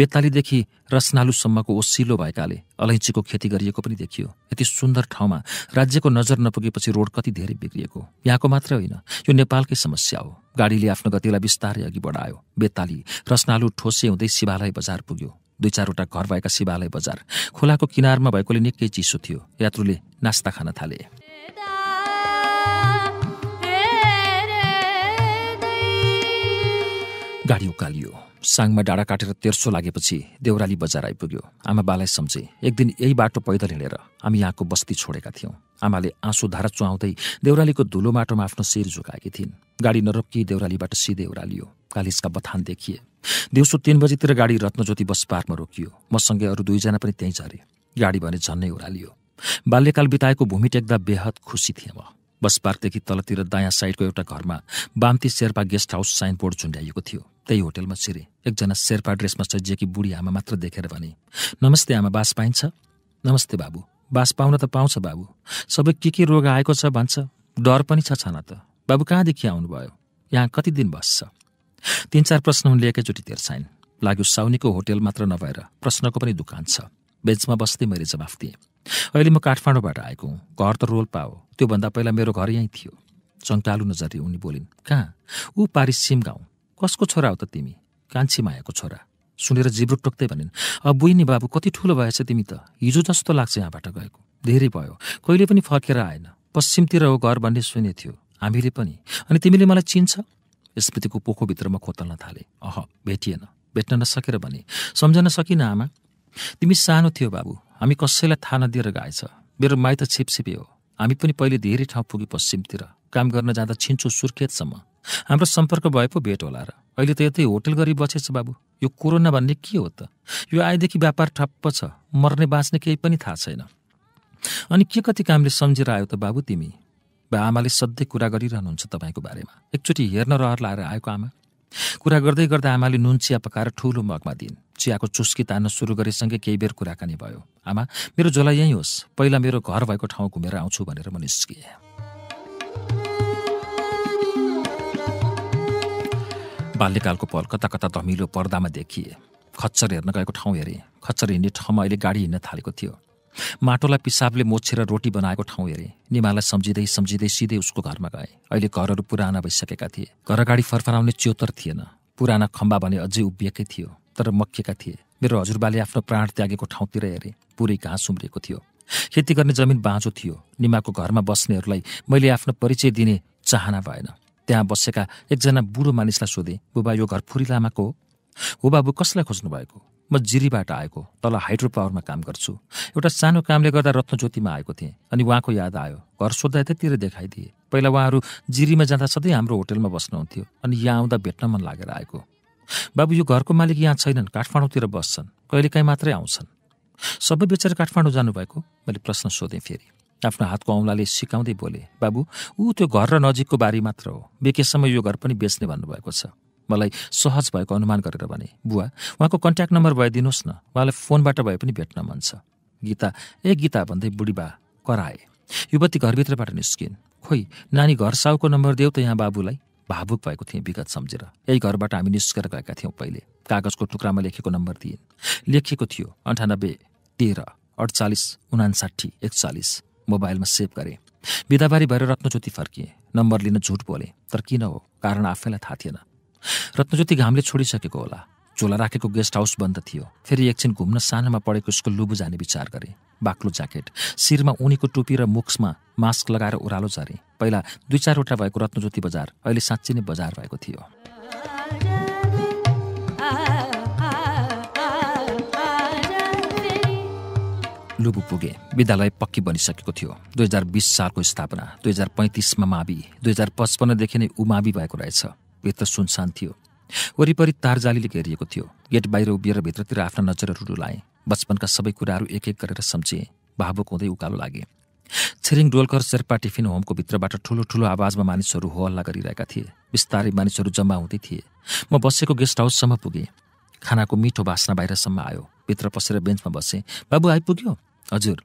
बेतालीदेखि रसनालुसम्मको ओसिलो भएकाले अलैँचीको खेती गरिएको पनि देखियो यति सुन्दर ठाउँमा राज्यको नजर नपुगेपछि रोड कति धेरै बिग्रिएको यहाँको मात्र होइन यो नेपालकै समस्या हो गाडीले आफ्नो गतिलाई बिस्तारै अघि बढायो बेताली रसनालु ठोसे हुँदै शिवालय बजार पुग्यो दुई चारवटा घर भएका शिवालय बजार खोलाको किनारमा भएकोले निकै चिसो थियो यात्रुले नास्ता खान थाले गाडी उकालियो साङमा डाँडा काटेर तेर्सो लागेपछि देउराली बजार आइपुग्यो आमा बालाई सम्झे एक दिन यही बाटो पैदल हिँडेर हामी यहाँको बस्ती छोडेका थियौँ आमाले आँसु धारा चुहाउँदै देउरालीको धुलो माटोमा आफ्नो शिर झुकाएकी थिइन् गाडी नरोकी देउरालीबाट सिधै ओह्रालियो कालिजका बथान देखिए दिउँसो तिन बजीतिर गाडी रत्नज्योति बस पार्कमा रोकियो मसँगै अरू दुईजना पनि त्यहीँ झरे गाडी भने झन्नै ओह्रालियो बाल्यकाल बिताएको भूमि टेक्दा बेहद खुसी थिएँ म बस पार्कदेखि तलतिर दायाँ साइडको एउटा घरमा Bamti Sherpa guest house signboard झुन्ड्याइएको थियो त्यही होटेलमा छिरे एकजना शेर्पा ड्रेसमा छ सजिएकी बुढी आमा मात्र देखेर भने नमस्ते आमा बास पाइन्छ नमस्ते बाबु बास पाउन त पाउँछ बाबु सबै के के रोग आएको छ भन्छ डर पनि छ छन त बाबु कहाँदेखि आउनुभयो यहाँ कति दिन बस्छ तिन चार प्रश्न उनले एकैचोटि तेर्साइन् लाग्यो साउनीको होटेल मात्र नभएर प्रश्नको पनि दुकान छ बेन्चमा बस्दै मैले जवाफ दिएँ अहिले म काठमाडौँबाट आएको हुँ घर त रोल्पा हो त्योभन्दा पहिला मेरो घर यहीँ थियो सङ्तालु नजरी उनी बोलिन् कहाँ ऊ पारिसिम गाउँ कसको छोरा हो त तिमी कान्छी मायाको छोरा सुनेर जिब्रो टोक्दै भनिन् अब बुइनी बाबु कति ठुलो भएछ तिमी त हिजो जस्तो लाग्छ यहाँबाट गएको धेरै भयो कहिले पनि फर्केर आएन पश्चिमतिर हो घर भन्ने सुने थियो हामीले पनि अनि तिमीले मलाई चिन्छ स्मृतिको पोखोभित्र म खोतल्न थालेँ अह भेटिएन भेट्न नसकेर भने सम्झन सकिनँ आमा तिमी सानो थियो बाबु हामी कसैलाई थाहा नदिएर गएछ मेरो माइत छिपछिपे हो हामी पनि पहिले धेरै ठाउँ पुग्यौँ पश्चिमतिर काम गर्न जाँदा छिन्चो सुर्खेतसम्म हाम्रो सम्पर्क भए पो भेट होला र अहिले त यतै होटल गरी बसेछ बाबु यो कोरोना भन्ने के हो त यो आएदेखि व्यापार ठप्प छ मर्ने बाँच्ने केही पनि थाहा छैन अनि के कति कामले सम्झेर आयो त बाबु तिमी बा आमाले सधैँ कुरा गरिरहनुहुन्छ तपाईँको बारेमा एकचोटि हेर्न रहर लाएर आएको आमा कुरा गर्दै गर्दा आमाले नुन चिया पकाएर ठुलो मगमा दिइन् चियाको चुस्की तान्न सुरु गरेसँगै केही बेर कुराकानी भयो आमा मेरो झोला यहीँ होस् पहिला मेरो घर भएको ठाउँ घुमेर आउँछु भनेर म निस्किएँ बाल्यकालको पल कता कता धमिलो पर्दामा देखिए खच्चर हेर्न गएको ठाउँ हेरेँ खच्चर हिँड्ने ठाउँमा अहिले गाडी हिँड्न थालेको थियो माटोलाई पिसाबले मोछेर रोटी बनाएको ठाउँ हेरेँ निमालाई सम्झिँदै सम्झिँदै सिधै उसको घरमा गएँ अहिले घरहरू पुराना भइसकेका थिए घर अगाडि फरफराउने च्योतर थिएन पुराना खम्बा भने अझै उभिएकै थियो तर मक्केका थिए मेरो हजुरबाले आफ्नो प्राण त्यागेको ठाउँतिर हेरे पुरै घाँस उम्रिएको थियो खेती गर्ने जमिन बाँझो थियो निमाको घरमा बस्नेहरूलाई मैले आफ्नो परिचय दिने चाहना भएन त्यहाँ बसेका एकजना बुढो मानिसलाई सोधेँ बुबा यो घर फुरी लामाको हो बाबु कसलाई खोज्नु भएको म जिरीबाट आएको तल हाइड्रो पावरमा काम गर्छु एउटा सानो कामले गर्दा रत्नज्योतिमा आएको थिएँ अनि उहाँको याद आयो घर सोद्धा त्यतिर देखाइदिए पहिला उहाँहरू जिरीमा जाँदा सधैँ हाम्रो होटेलमा बस्नुहुन्थ्यो अनि यहाँ आउँदा भेट्न मन लागेर आएको बाबु यो घरको मालिक यहाँ छैनन् काठमाडौँतिर बस्छन् कहिलेकाहीँ मात्रै आउँछन् सबै बेचेर काठमाडौँ जानुभएको मैले प्रश्न सोधेँ फेरि आफ्नो हातको औँलाले सिकाउँदै बोले बाबु ऊ त्यो घर र नजिकको बारी मात्र हो बेकेसम्म यो घर पनि बेच्ने भन्नुभएको छ मलाई सहज भएको अनुमान गरेर भने बुवा उहाँको कन्ट्याक्ट नम्बर भइदिनुहोस् न उहाँलाई फोनबाट भए पनि भेट्न मन छ गीता ए गीता भन्दै बुढीबा कराए युवती घरभित्रबाट निस्किन् खोइ नानी घर साउको नम्बर देऊ त यहाँ बाबुलाई भावुक भएको थिएँ विगत सम्झेर यही घरबाट हामी निस्केर गएका थियौँ पहिले कागजको टुक्रामा लेखेको नम्बर दिइन् लेखिएको थियो अन्ठानब्बे तेह्र अडचालिस उनासाठी एकचालिस मोबाइलमा सेभ गरेँ बिदाबारी भएर रत्नज्योति फर्किएँ नम्बर लिन झुट बोलेँ तर किन हो कारण आफैलाई थाहा थिएन रत्नज्योति घामले छोडिसकेको होला चोला राखेको गेस्ट हाउस बन्द थियो फेरि एकछिन घुम्न सानोमा पढेको स्कुल लुबु जाने विचार गरे बाक्लो ज्याकेट शिरमा उनीको टोपी र मुक्समा मास्क लगाएर ओह्रालो झरे पहिला दुई चारवटा भएको रत्नज्योति बजार अहिले साँच्ची नै बजार भएको थियो लुबु पुगे विद्यालय पक्की बनिसकेको थियो दुई हजार बिस सालको स्थापना दुई हजार पैँतिसमा मावि दुई हजार पचपन्नदेखि नै उमावि भएको रहेछ भित्र सुनसान थियो वरिपरि तारजालीले घेरिएको थियो गेट बाहिर उभिएर भित्रतिर आफ्ना नजरहरू डुलाएँ बचपनका सबै कुराहरू एक एक गरेर सम्झिएँ भावुक हुँदै उकालो लागे छिरिङ डोलकर शेर्पा टिफिन होमको भित्रबाट ठुलो ठुलो आवाजमा मानिसहरू हो हल्ला गरिरहेका थिए बिस्तारै मानिसहरू जम्मा हुँदै थिए म बसेको गेस्ट हाउससम्म पुगेँ खानाको मिठो बासना बाहिरसम्म आयो भित्र पसेर बेन्चमा बसेँ बाबु आइपुग्यो हजुर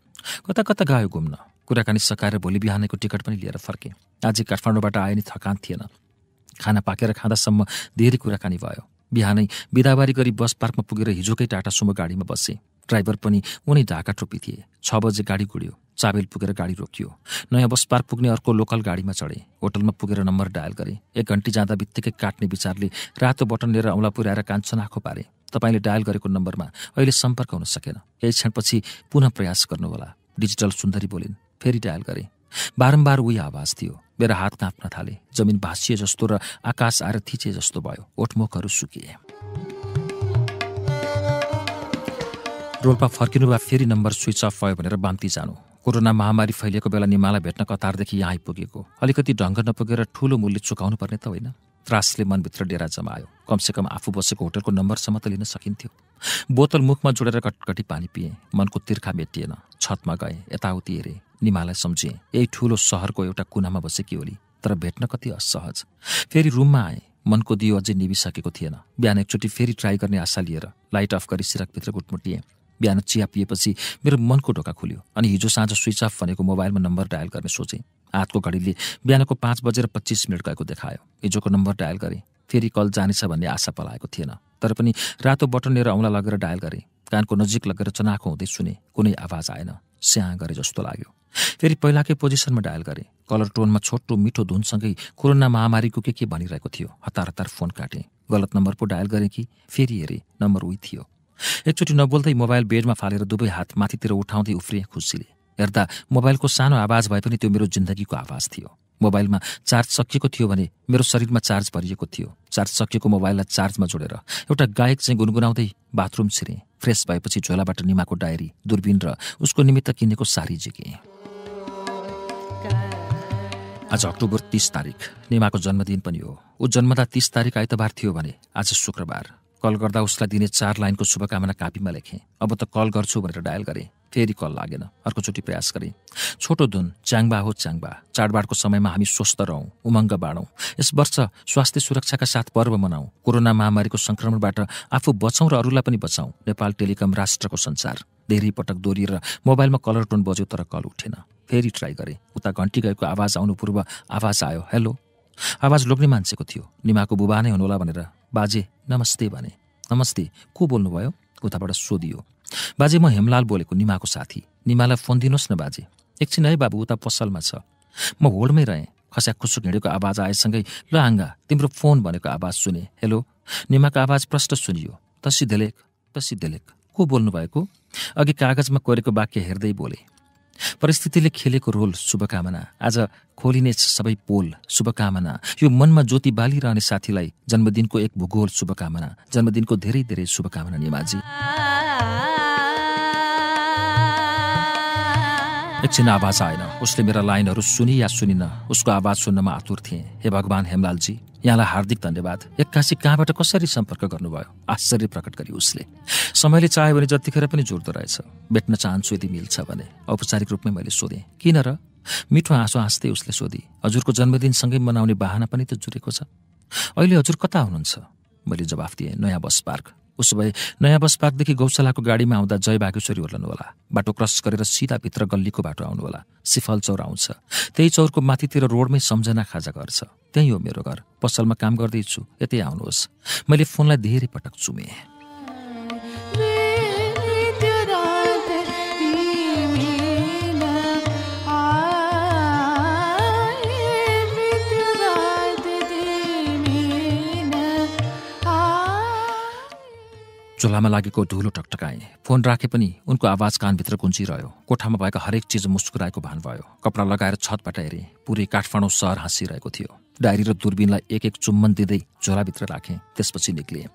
कता कता गयो घुम्न कुराकानी सकाएर भोलि बिहानैको टिकट पनि लिएर फर्केँ आज काठमाडौँबाट आए नि थकान थिएन खाना पाकेर खाँदासम्म धेरै कुराकानी भयो बिहानै बिदाबारी गरी बस पार्कमा पुगेर हिजोकै टाटा सुमो गाडीमा बसेँ ड्राइभर पनि उनी ढाका टोपी थिए छ बजे गाडी गुड्यो चाबेल पुगेर गाडी रोकियो नयाँ बस पार्क पुग्ने अर्को लोकल गाडीमा चढे होटलमा पुगेर नम्बर डायल गरे एक घन्टी जाँदा बित्तिकै काट्ने विचारले रातो बटन लिएर औँला पुर्याएर कान्छन आँखो पारे तपाईँले डायल गरेको नम्बरमा अहिले सम्पर्क हुन सकेन केही क्षणपछि पुनः प्रयास गर्नुहोला डिजिटल सुन्दरी बोलिन् फेरि डायल गरे बारम्बार उही आवाज थियो मेरो हात काँप्न थाले जमिन भाँसिए जस्तो र आकाश आएर थिचे जस्तो भयो ओठमुखहरू सुकिए रोल्पा फर्किनु वा फेरि नम्बर स्विच अफ भयो भनेर बाम्ती जानु कोरोना महामारी फैलिएको बेला निमालाई भेट्न कतारदेखि यहाँ आइपुगेको अलिकति ढङ्ग नपुगेर ठुलो मूल्य चुकाउनु पर्ने त होइन त्रासले मनभित्र डेरा जमायो कमसेकम आफू बसेको होटलको नम्बरसम्म त लिन सकिन्थ्यो बोतल मुखमा जोडेर कटकटी पानी पिएँ मनको तिर्खा मेटिएन छतमा गएँ यताउति हेरेँ निमालाई सम्झेँ यही ठुलो सहरको एउटा कुनामा बसेकी ओली तर भेट्न कति असहज फेरि रुममा आएँ मनको दियो अझै निभिसकेको थिएन बिहान एकचोटि फेरि ट्राई गर्ने आशा लिएर लाइट अफ गरी सिरकभित्र गुटमुटिएँ बिहान चिया पिएपछि मेरो मनको ढोका खुल्यो अनि हिजो साँझ स्विच अफ भनेको मोबाइलमा नम्बर डायल गर्ने सोचेँ हातको घडीले बिहानको पाँच बजेर पच्चिस मिनट गएको देखायो हिजोको नम्बर डायल गरेँ फेरि कल जानेछ भन्ने आशा पलाएको थिएन तर पनि रातो बटन लिएर औँला लगेर डायल गरेँ कानको नजिक लगेर चनाखो हुँदै सुने कुनै आवाज आएन स्याहाँ गरे जस्तो लाग्यो फेरि पहिलाकै पोजिसनमा डायल गरेँ कलर टोनमा छोटो मिठो धुनसँगै कोरोना महामारीको के के भनिरहेको थियो हतार हतार फोन काटेँ गलत नम्बर पो डायल गरेँ कि फेरि हेरेँ नम्बर उही थियो एकचोटि नबोल्दै मोबाइल बेडमा फालेर दुवै हात माथितिर उठाउँदै उफ्रिए खुसीले हेर्दा मोबाइलको सानो आवाज भए पनि त्यो मेरो जिन्दगीको आवाज थियो मोबाइलमा चार्ज सकिएको थियो भने मेरो शरीरमा चार्ज भरिएको थियो चार्ज सकिएको मोबाइललाई चार्जमा जोडेर एउटा गायक चाहिँ गुनगुनाउँदै बाथरुम छिरेँ फ्रेस भएपछि झोलाबाट निमाको डायरी दूरबीन र उसको निमित्त किनेको सारी झिकेँ आज अक्टोबर तिस तारिक निमाको जन्मदिन पनि हो ऊ जन्मदा तिस तारिक आइतबार थियो भने आज शुक्रबार कल गर्दा उसलाई दिने चार लाइनको शुभकामना कापीमा लेखेँ अब त कल गर्छु भनेर डायल गरेँ फेरि कल लागेन अर्कोचोटि प्रयास गरेँ छोटो धुन च्याङबा हो च्याङबा चाडबाडको समयमा हामी स्वस्थ रहौँ उमङ्ग बाँडौँ यस वर्ष स्वास्थ्य सुरक्षाका साथ पर्व मनाउँ कोरोना महामारीको सङ्क्रमणबाट आफू बचौँ र अरूलाई पनि बचाउँ नेपाल टेलिकम राष्ट्रको संसार धेरै पटक दोहोरिएर मोबाइलमा कलर टोन बज्यो तर कल उठेन फेरि ट्राई गरेँ उता घन्टी गएको आवाज आउनु पूर्व आवाज आयो हेलो आवाज लोग्ने मान्छेको थियो निमाको बुबा नै हुनुहोला भनेर बाजे नमस्ते भने नमस्ते को बोल्नुभयो उताबाट सोधियो बाजे म हेमलाल बोलेको निमाको साथी निमालाई फोन दिनुहोस् न बाजे एकछिन है बाबु उता पसलमा छ म होडमै रहेँ खस्या खुसुक हिँडेको आवाज आएसँगै ल आङ्गा तिम्रो फोन भनेको आवाज सुने हेलो निमाको आवाज प्रष्ट सुनियो त धेलेक त धेलेक को बोल्नु भएको अघि कागजमा कोरेको वाक्य हेर्दै बोले परिस्थितिले खेलेको रोल शुभकामना आज खोलिने सबै पोल शुभकामना यो मनमा ज्योति बालिरहने साथीलाई जन्मदिनको एक भूगोल शुभकामना जन्मदिनको धेरै धेरै शुभकामना निमाजी एकछिन आवाज आएन उसले मेरा लाइनहरू सुनि या सुनिन उसको आवाज सुन्नमा आतुर थिएँ हे भगवान् हेमलालजी यहाँलाई हार्दिक धन्यवाद एक्कासी कहाँबाट कसरी सम्पर्क गर्नुभयो आश्चर्य प्रकट गरी उसले समयले चाह्यो भने जतिखेर पनि जोड्दो रहेछ भेट्न चाहन्छु यदि मिल्छ भने औपचारिक रूपमै मैले सोधेँ किन र मिठो हाँसो हाँस्दै उसले सोधी हजुरको जन्मदिनसँगै मनाउने बाहना पनि त जुरेको छ अहिले हजुर कता हुनुहुन्छ मैले जवाफ दिएँ नयाँ बस पार्क उसो भए नयाँ बस पार्कदेखि गौशालाको गाडीमा आउँदा जय बागेश्वरी होला बाटो क्रस गरेर सिधाभित्र गल्लीको बाटो आउनु होला सिफल चौर आउँछ त्यही चौरको माथितिर रोडमै सम्झना खाजा गर्छ छ त्यहीँ हो मेरो घर पसलमा काम गर्दैछु यतै आउनुहोस् मैले फोनलाई धेरै पटक चुमेँ चुल्हामा लागेको धुलो टकटकाएँ फोन राखे पनि उनको आवाज कानभित्र गुन्जिरह्यो कोठामा भएका हरेक चिज मुस्कुराएको भान भयो कपडा लगाएर छतबाट हेरेँ पुरै काठमाडौँ सहर हाँसिरहेको थियो डायरी र दुर्बिनलाई एक एक चुम्बन दिँदै झोलाभित्र राखेँ त्यसपछि निक्लिएँ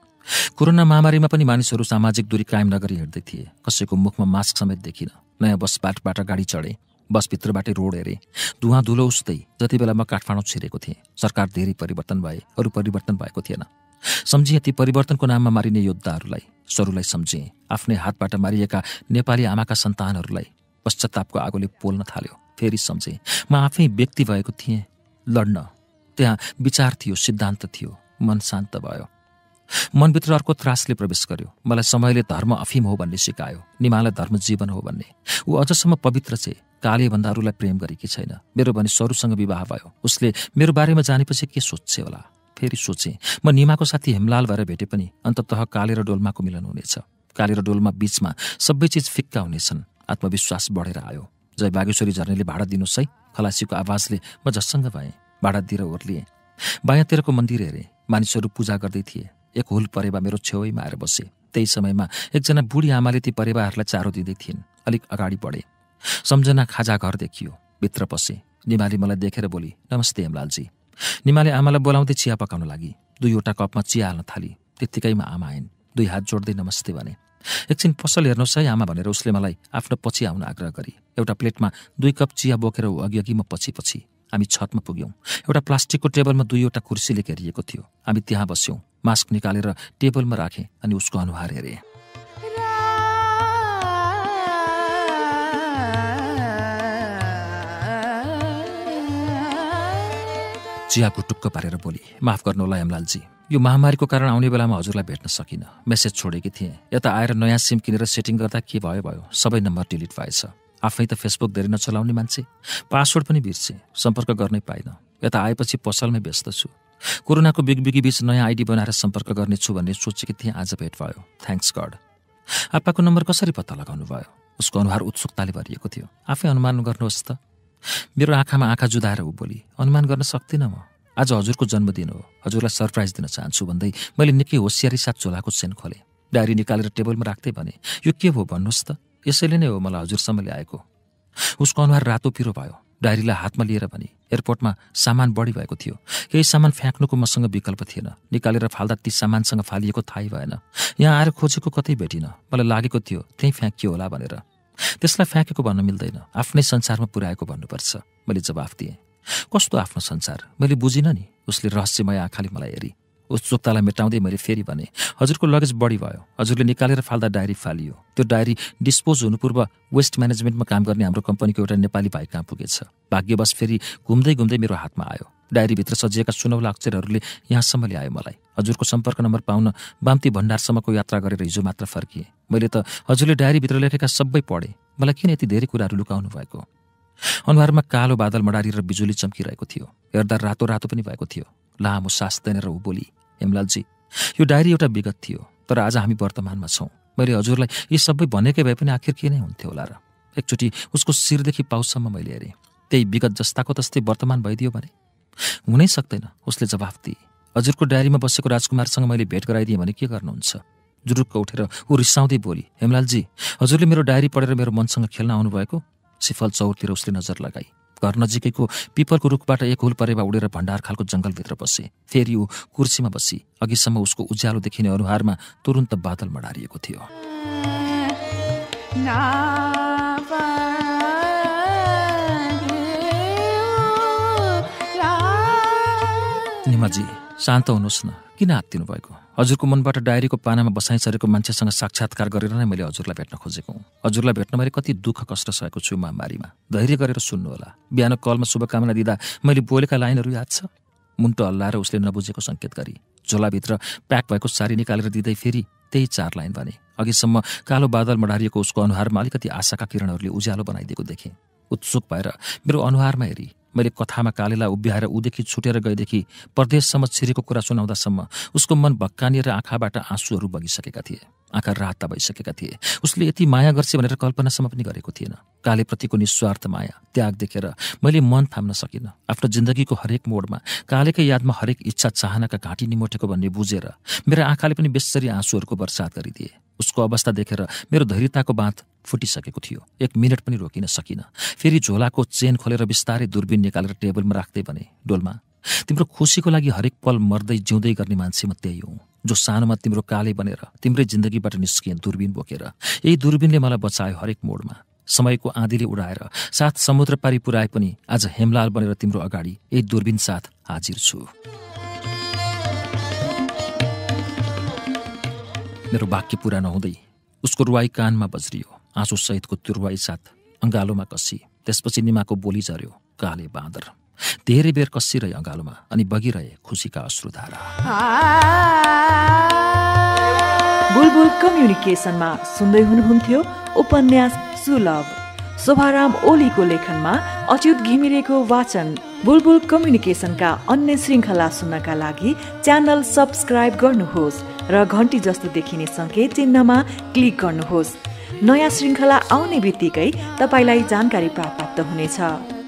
कोरोना महामारीमा पनि मानिसहरू सामाजिक दूरी कायम नगरी हिँड्दै थिए कसैको मुखमा मास्क समेत देखिन नयाँ बस बाटबाट गाडी चढे बसभित्रबाटै रोड हेरेँ धुवाँ धुलो उस्दै जति बेला म काठमाडौँ छिरेको थिएँ सरकार धेरै परिवर्तन भए अरू परिवर्तन भएको थिएन सम्झिए ती परिवर्तनको नाममा मारिने योद्धाहरूलाई स्वरूलाई सम्झिए आफ्नै हातबाट मारिएका नेपाली आमाका सन्तानहरूलाई पश्चातापको आगोले पोल्न थाल्यो फेरि सम्झेँ म आफै व्यक्ति भएको थिएँ लड्न त्यहाँ विचार थियो सिद्धान्त थियो मन शान्त भयो मनभित्र अर्को त्रासले प्रवेश गर्यो मलाई समयले धर्म अफिम हो भन्ने सिकायो निमालाई धर्म जीवन हो भन्ने ऊ अझसम्म पवित्र छे कालेभन्दा अरूलाई प्रेम गरेकी छैन मेरो भने स्वरूसँग विवाह भयो उसले मेरो बारेमा जानेपछि के सोच्छ होला फेरि सोचेँ म निमाको साथी हेमलाल भएर भेटे पनि अन्ततः काले र डोल्माको मिलन हुनेछ काले र डोल्मा बीचमा सबै चिज फिक्का हुनेछन् आत्मविश्वास बढेर आयो जय बागेश्वरी झर्नेले भाडा दिनुहोस् है खलासीको आवाजले म जसँग भएँ भाडा दिएर ओर्लिएँ बायाँतिरको मन्दिर हेरेँ मानिसहरू पूजा गर्दै थिए एक हुल परेवा मेरो छेउमा आएर बसे त्यही समयमा एकजना बुढी आमाले ती परेवाहरूलाई चारो दिँदै थिइन् अलिक अगाडि बढे सम्झना खाजा घर देखियो भित्र पसे निमाले मलाई देखेर बोली नमस्ते हेमलालजी निमाले आमालाई बोलाउँदै चिया पकाउन लागि दुईवटा कपमा चिया हाल्न थाली त्यत्तिकैमा आमा आइन् दुई हात जोड्दै नमस्ते भने एकछिन पसल हेर्नुहोस् है आमा भनेर उसले मलाई आफ्नो पछि आउन आग्रह गरे एउटा प्लेटमा दुई कप चिया बोकेर ऊ अघिअघि म पछि पछि हामी छतमा पुग्यौँ एउटा प्लास्टिकको टेबलमा दुईवटा कुर्सीले घेरिएको थियो हामी त्यहाँ बस्यौँ मास्क निकालेर टेबलमा राखेँ अनि उसको अनुहार हेरेँ चियाको टुक्क पारेर बोली माफ गर्नु होला हेमलालजी यो महामारीको कारण आउने बेलामा हजुरलाई भेट्न सकिनँ मेसेज छोडेकी थिएँ यता आएर नयाँ सिम किनेर सेटिङ गर्दा के भयो भयो सबै नम्बर डिलिट भएछ आफै त फेसबुक धेरै नचलाउने मान्छे पासवर्ड पनि बिर्सेँ सम्पर्क गर्नै पाइनँ यता आएपछि पसलमै व्यस्त छु कोरोनाको बिगबिगी बीच नयाँ आइडी बनाएर सम्पर्क गर्नेछु भन्ने सोचेकी थिएँ आज भेट भयो थ्याङ्क्स गड आप्पाको नम्बर कसरी पत्ता लगाउनु भयो उसको अनुहार उत्सुकताले भरिएको थियो आफै अनुमान गर्नुहोस् त मेरो आँखामा आँखा जुदाएर ऊ बोली अनुमान गर्न सक्दिनँ म आज हजुरको जन्मदिन हो हजुरलाई सरप्राइज दिन चाहन्छु भन्दै मैले निकै होसियारी साथ चोलाको सेन खोलेँ डायरी निकालेर टेबलमा राख्दै भने यो के हो भन्नुहोस् त यसैले नै हो मलाई हजुरसम्म ल्याएको उसको अनुहार रातो पिरो भयो डायरीलाई हातमा लिएर भने एयरपोर्टमा सामान बढी भएको थियो केही सामान फ्याँक्नुको मसँग विकल्प थिएन निकालेर फाल्दा ती सामानसँग फालिएको थाहै भएन यहाँ आएर खोजेको कतै भेटिनँ मलाई लागेको थियो त्यहीँ फ्याँकियो होला भनेर त्यसलाई फ्याँकेको भन्न मिल्दैन आफ्नै संसारमा पुर्याएको भन्नुपर्छ मैले जवाफ दिएँ कस्तो आफ्नो संसार मैले बुझिनँ नि उसले रहस्यमय आँखाले मलाई हेरी उस चोक्तालाई मेटाउँदै मैले फेरि भने हजुरको लगेज बढी भयो हजुरले निकालेर फाल्दा डायरी फालियो त्यो डायरी डिस्पोज हुनु पूर्व वेस्ट म्यानेजमेन्टमा काम गर्ने हाम्रो कम्पनीको एउटा नेपाली भाइ कहाँ पुगेछ भाग्यवश फेरि घुम्दै घुम्दै मेरो हातमा आयो डायरीभित्र सजिएका सुनौला अक्षरहरूले यहाँसम्म ल्यायो मलाई हजुरको सम्पर्क नम्बर पाउन बाम्ती भण्डारसम्मको यात्रा गरेर हिजो मात्र फर्किएँ मैले त हजुरले डायरीभित्र लेखेका सबै पढेँ मलाई किन यति धेरै कुराहरू लुकाउनु भएको अनुहारमा कालो बादल मडारिएर बिजुली चम्किरहेको थियो हेर्दा रातो रातो पनि भएको थियो लामो सास तैनेर ऊ बोली हेमलालजी यो डायरी एउटा विगत थियो तर आज हामी वर्तमानमा छौँ मैले हजुरलाई यी सबै भनेकै भए पनि आखिर के नै हुन्थ्यो होला र एकचोटि उसको शिरदेखि पाउसम्म मैले हेरेँ त्यही विगत जस्ताको तस्तै वर्तमान भइदियो भने हुनै सक्दैन उसले जवाफ दिए हजुरको डायरीमा बसेको राजकुमारसँग मैले भेट गराइदिएँ भने के गर्नुहुन्छ जुरुक्क उठेर ऊ रिसाउँदै बोली हेमलालजी हजुरले मेरो डायरी पढेर मेरो मनसँग खेल्न आउनुभएको सिफल चौरतिर उसले नजर लगाई घर नजिकैको पिपलको रुखबाट एक हुल परेवा उडेर भण्डार खालको जङ्गलभित्र बसे फेरि ऊ कुर्सीमा बसी अघिसम्म उसको उज्यालो देखिने अनुहारमा तुरुन्त बादल मडारिएको थियो ना। शर्माजी शान्त हुनुहोस् न किन हात भएको हजुरको मनबाट डायरीको पानामा बसाइसरेको मान्छेसँग साक्षात्कार गरेर नै मैले हजुरलाई भेट्न खोजेको हुँ हजुरलाई भेट्न मैले कति दुःख कष्ट सहेको छु महामारीमा धैर्य गरेर सुन्नु होला बिहान कलमा शुभकामना दिँदा मैले बोलेका लाइनहरू याद छ मुन्टो हल्लाएर उसले नबुझेको सङ्केत गरी झोलाभित्र प्याक भएको सारी निकालेर दिँदै फेरि त्यही चार लाइन भने अघिसम्म कालो बादल मडारिएको उसको अनुहारमा अलिकति आशाका किरणहरूले उज्यालो बनाइदिएको देखेँ उत्सुक भएर मेरो अनुहारमा हेरी मैले कथामा कालेलाई उभ्याएर ऊदेखि छुटेर गएदेखि परदेशसम्म छिरेको कुरा सुनाउँदासम्म उसको मन भक्कानी र आँखाबाट आँसुहरू बगिसकेका थिए आँखा राता भइसकेका थिए उसले यति माया गर्छ भनेर कल्पनासम्म पनि गरेको थिएन कालेप्रतिको निस्वार्थ माया त्याग देखेर मैले मन थाम्न सकिनँ आफ्नो जिन्दगीको हरेक मोडमा कालेकै यादमा हरेक इच्छा चाहनाका घाँटी निमोटेको भन्ने बुझेर मेरो आँखाले पनि बेसरी आँसुहरूको वर्षात गरिदिए उसको अवस्था देखेर मेरो धैर्यताको बाँध फुटिसकेको थियो एक मिनट पनि रोकिन सकिनँ फेरि झोलाको चेन खोलेर बिस्तारै दुर्बिन निकालेर टेबलमा राख्दै भने डोलमा तिम्रो खुसीको लागि हरेक पल मर्दै जिउँदै गर्ने मान्छे म त्यही हुँ जो सानोमा तिम्रो काले बनेर तिम्रै जिन्दगीबाट निस्किएँ दुर्बिन बोकेर यही दुर्बिनले मलाई बचायो हरेक मोडमा समयको आँधीले उडाएर साथ समुद्र पारि पुर्याए पनि आज हेमलाल बनेर तिम्रो अगाडि यही दुर्बिन साथ हाजिर छु मेरो वाक्य पुरा नहुँदै उसको रुवाई कानमा बज्रियो आँसुसहितको तुर्वा साथ अँगालोमा कसी त्यसपछि निमाको बोली झऱ्यो काले बाँदर धेरै बेर कसिरहे अँगालोमा अनि बगिरहे खुसीका अश्रुधारा बुलबुल कम्युनिकेसनमा सुन्दै हुनुहुन्थ्यो उपन्यास सुलभ शोभाराम ओलीको लेखनमा अच्युत घिमिरेको वाचन बुलबुल कम्युनिकेसनका अन्य श्रृङ्खला सुन्नका लागि च्यानल सब्सक्राइब गर्नुहोस् र घन्टी जस्तो देखिने सङ्केत चिन्हमा क्लिक गर्नुहोस् नयाँ श्रृङ्खला आउने बित्तिकै तपाईँलाई जानकारी प्राप्त हुनेछ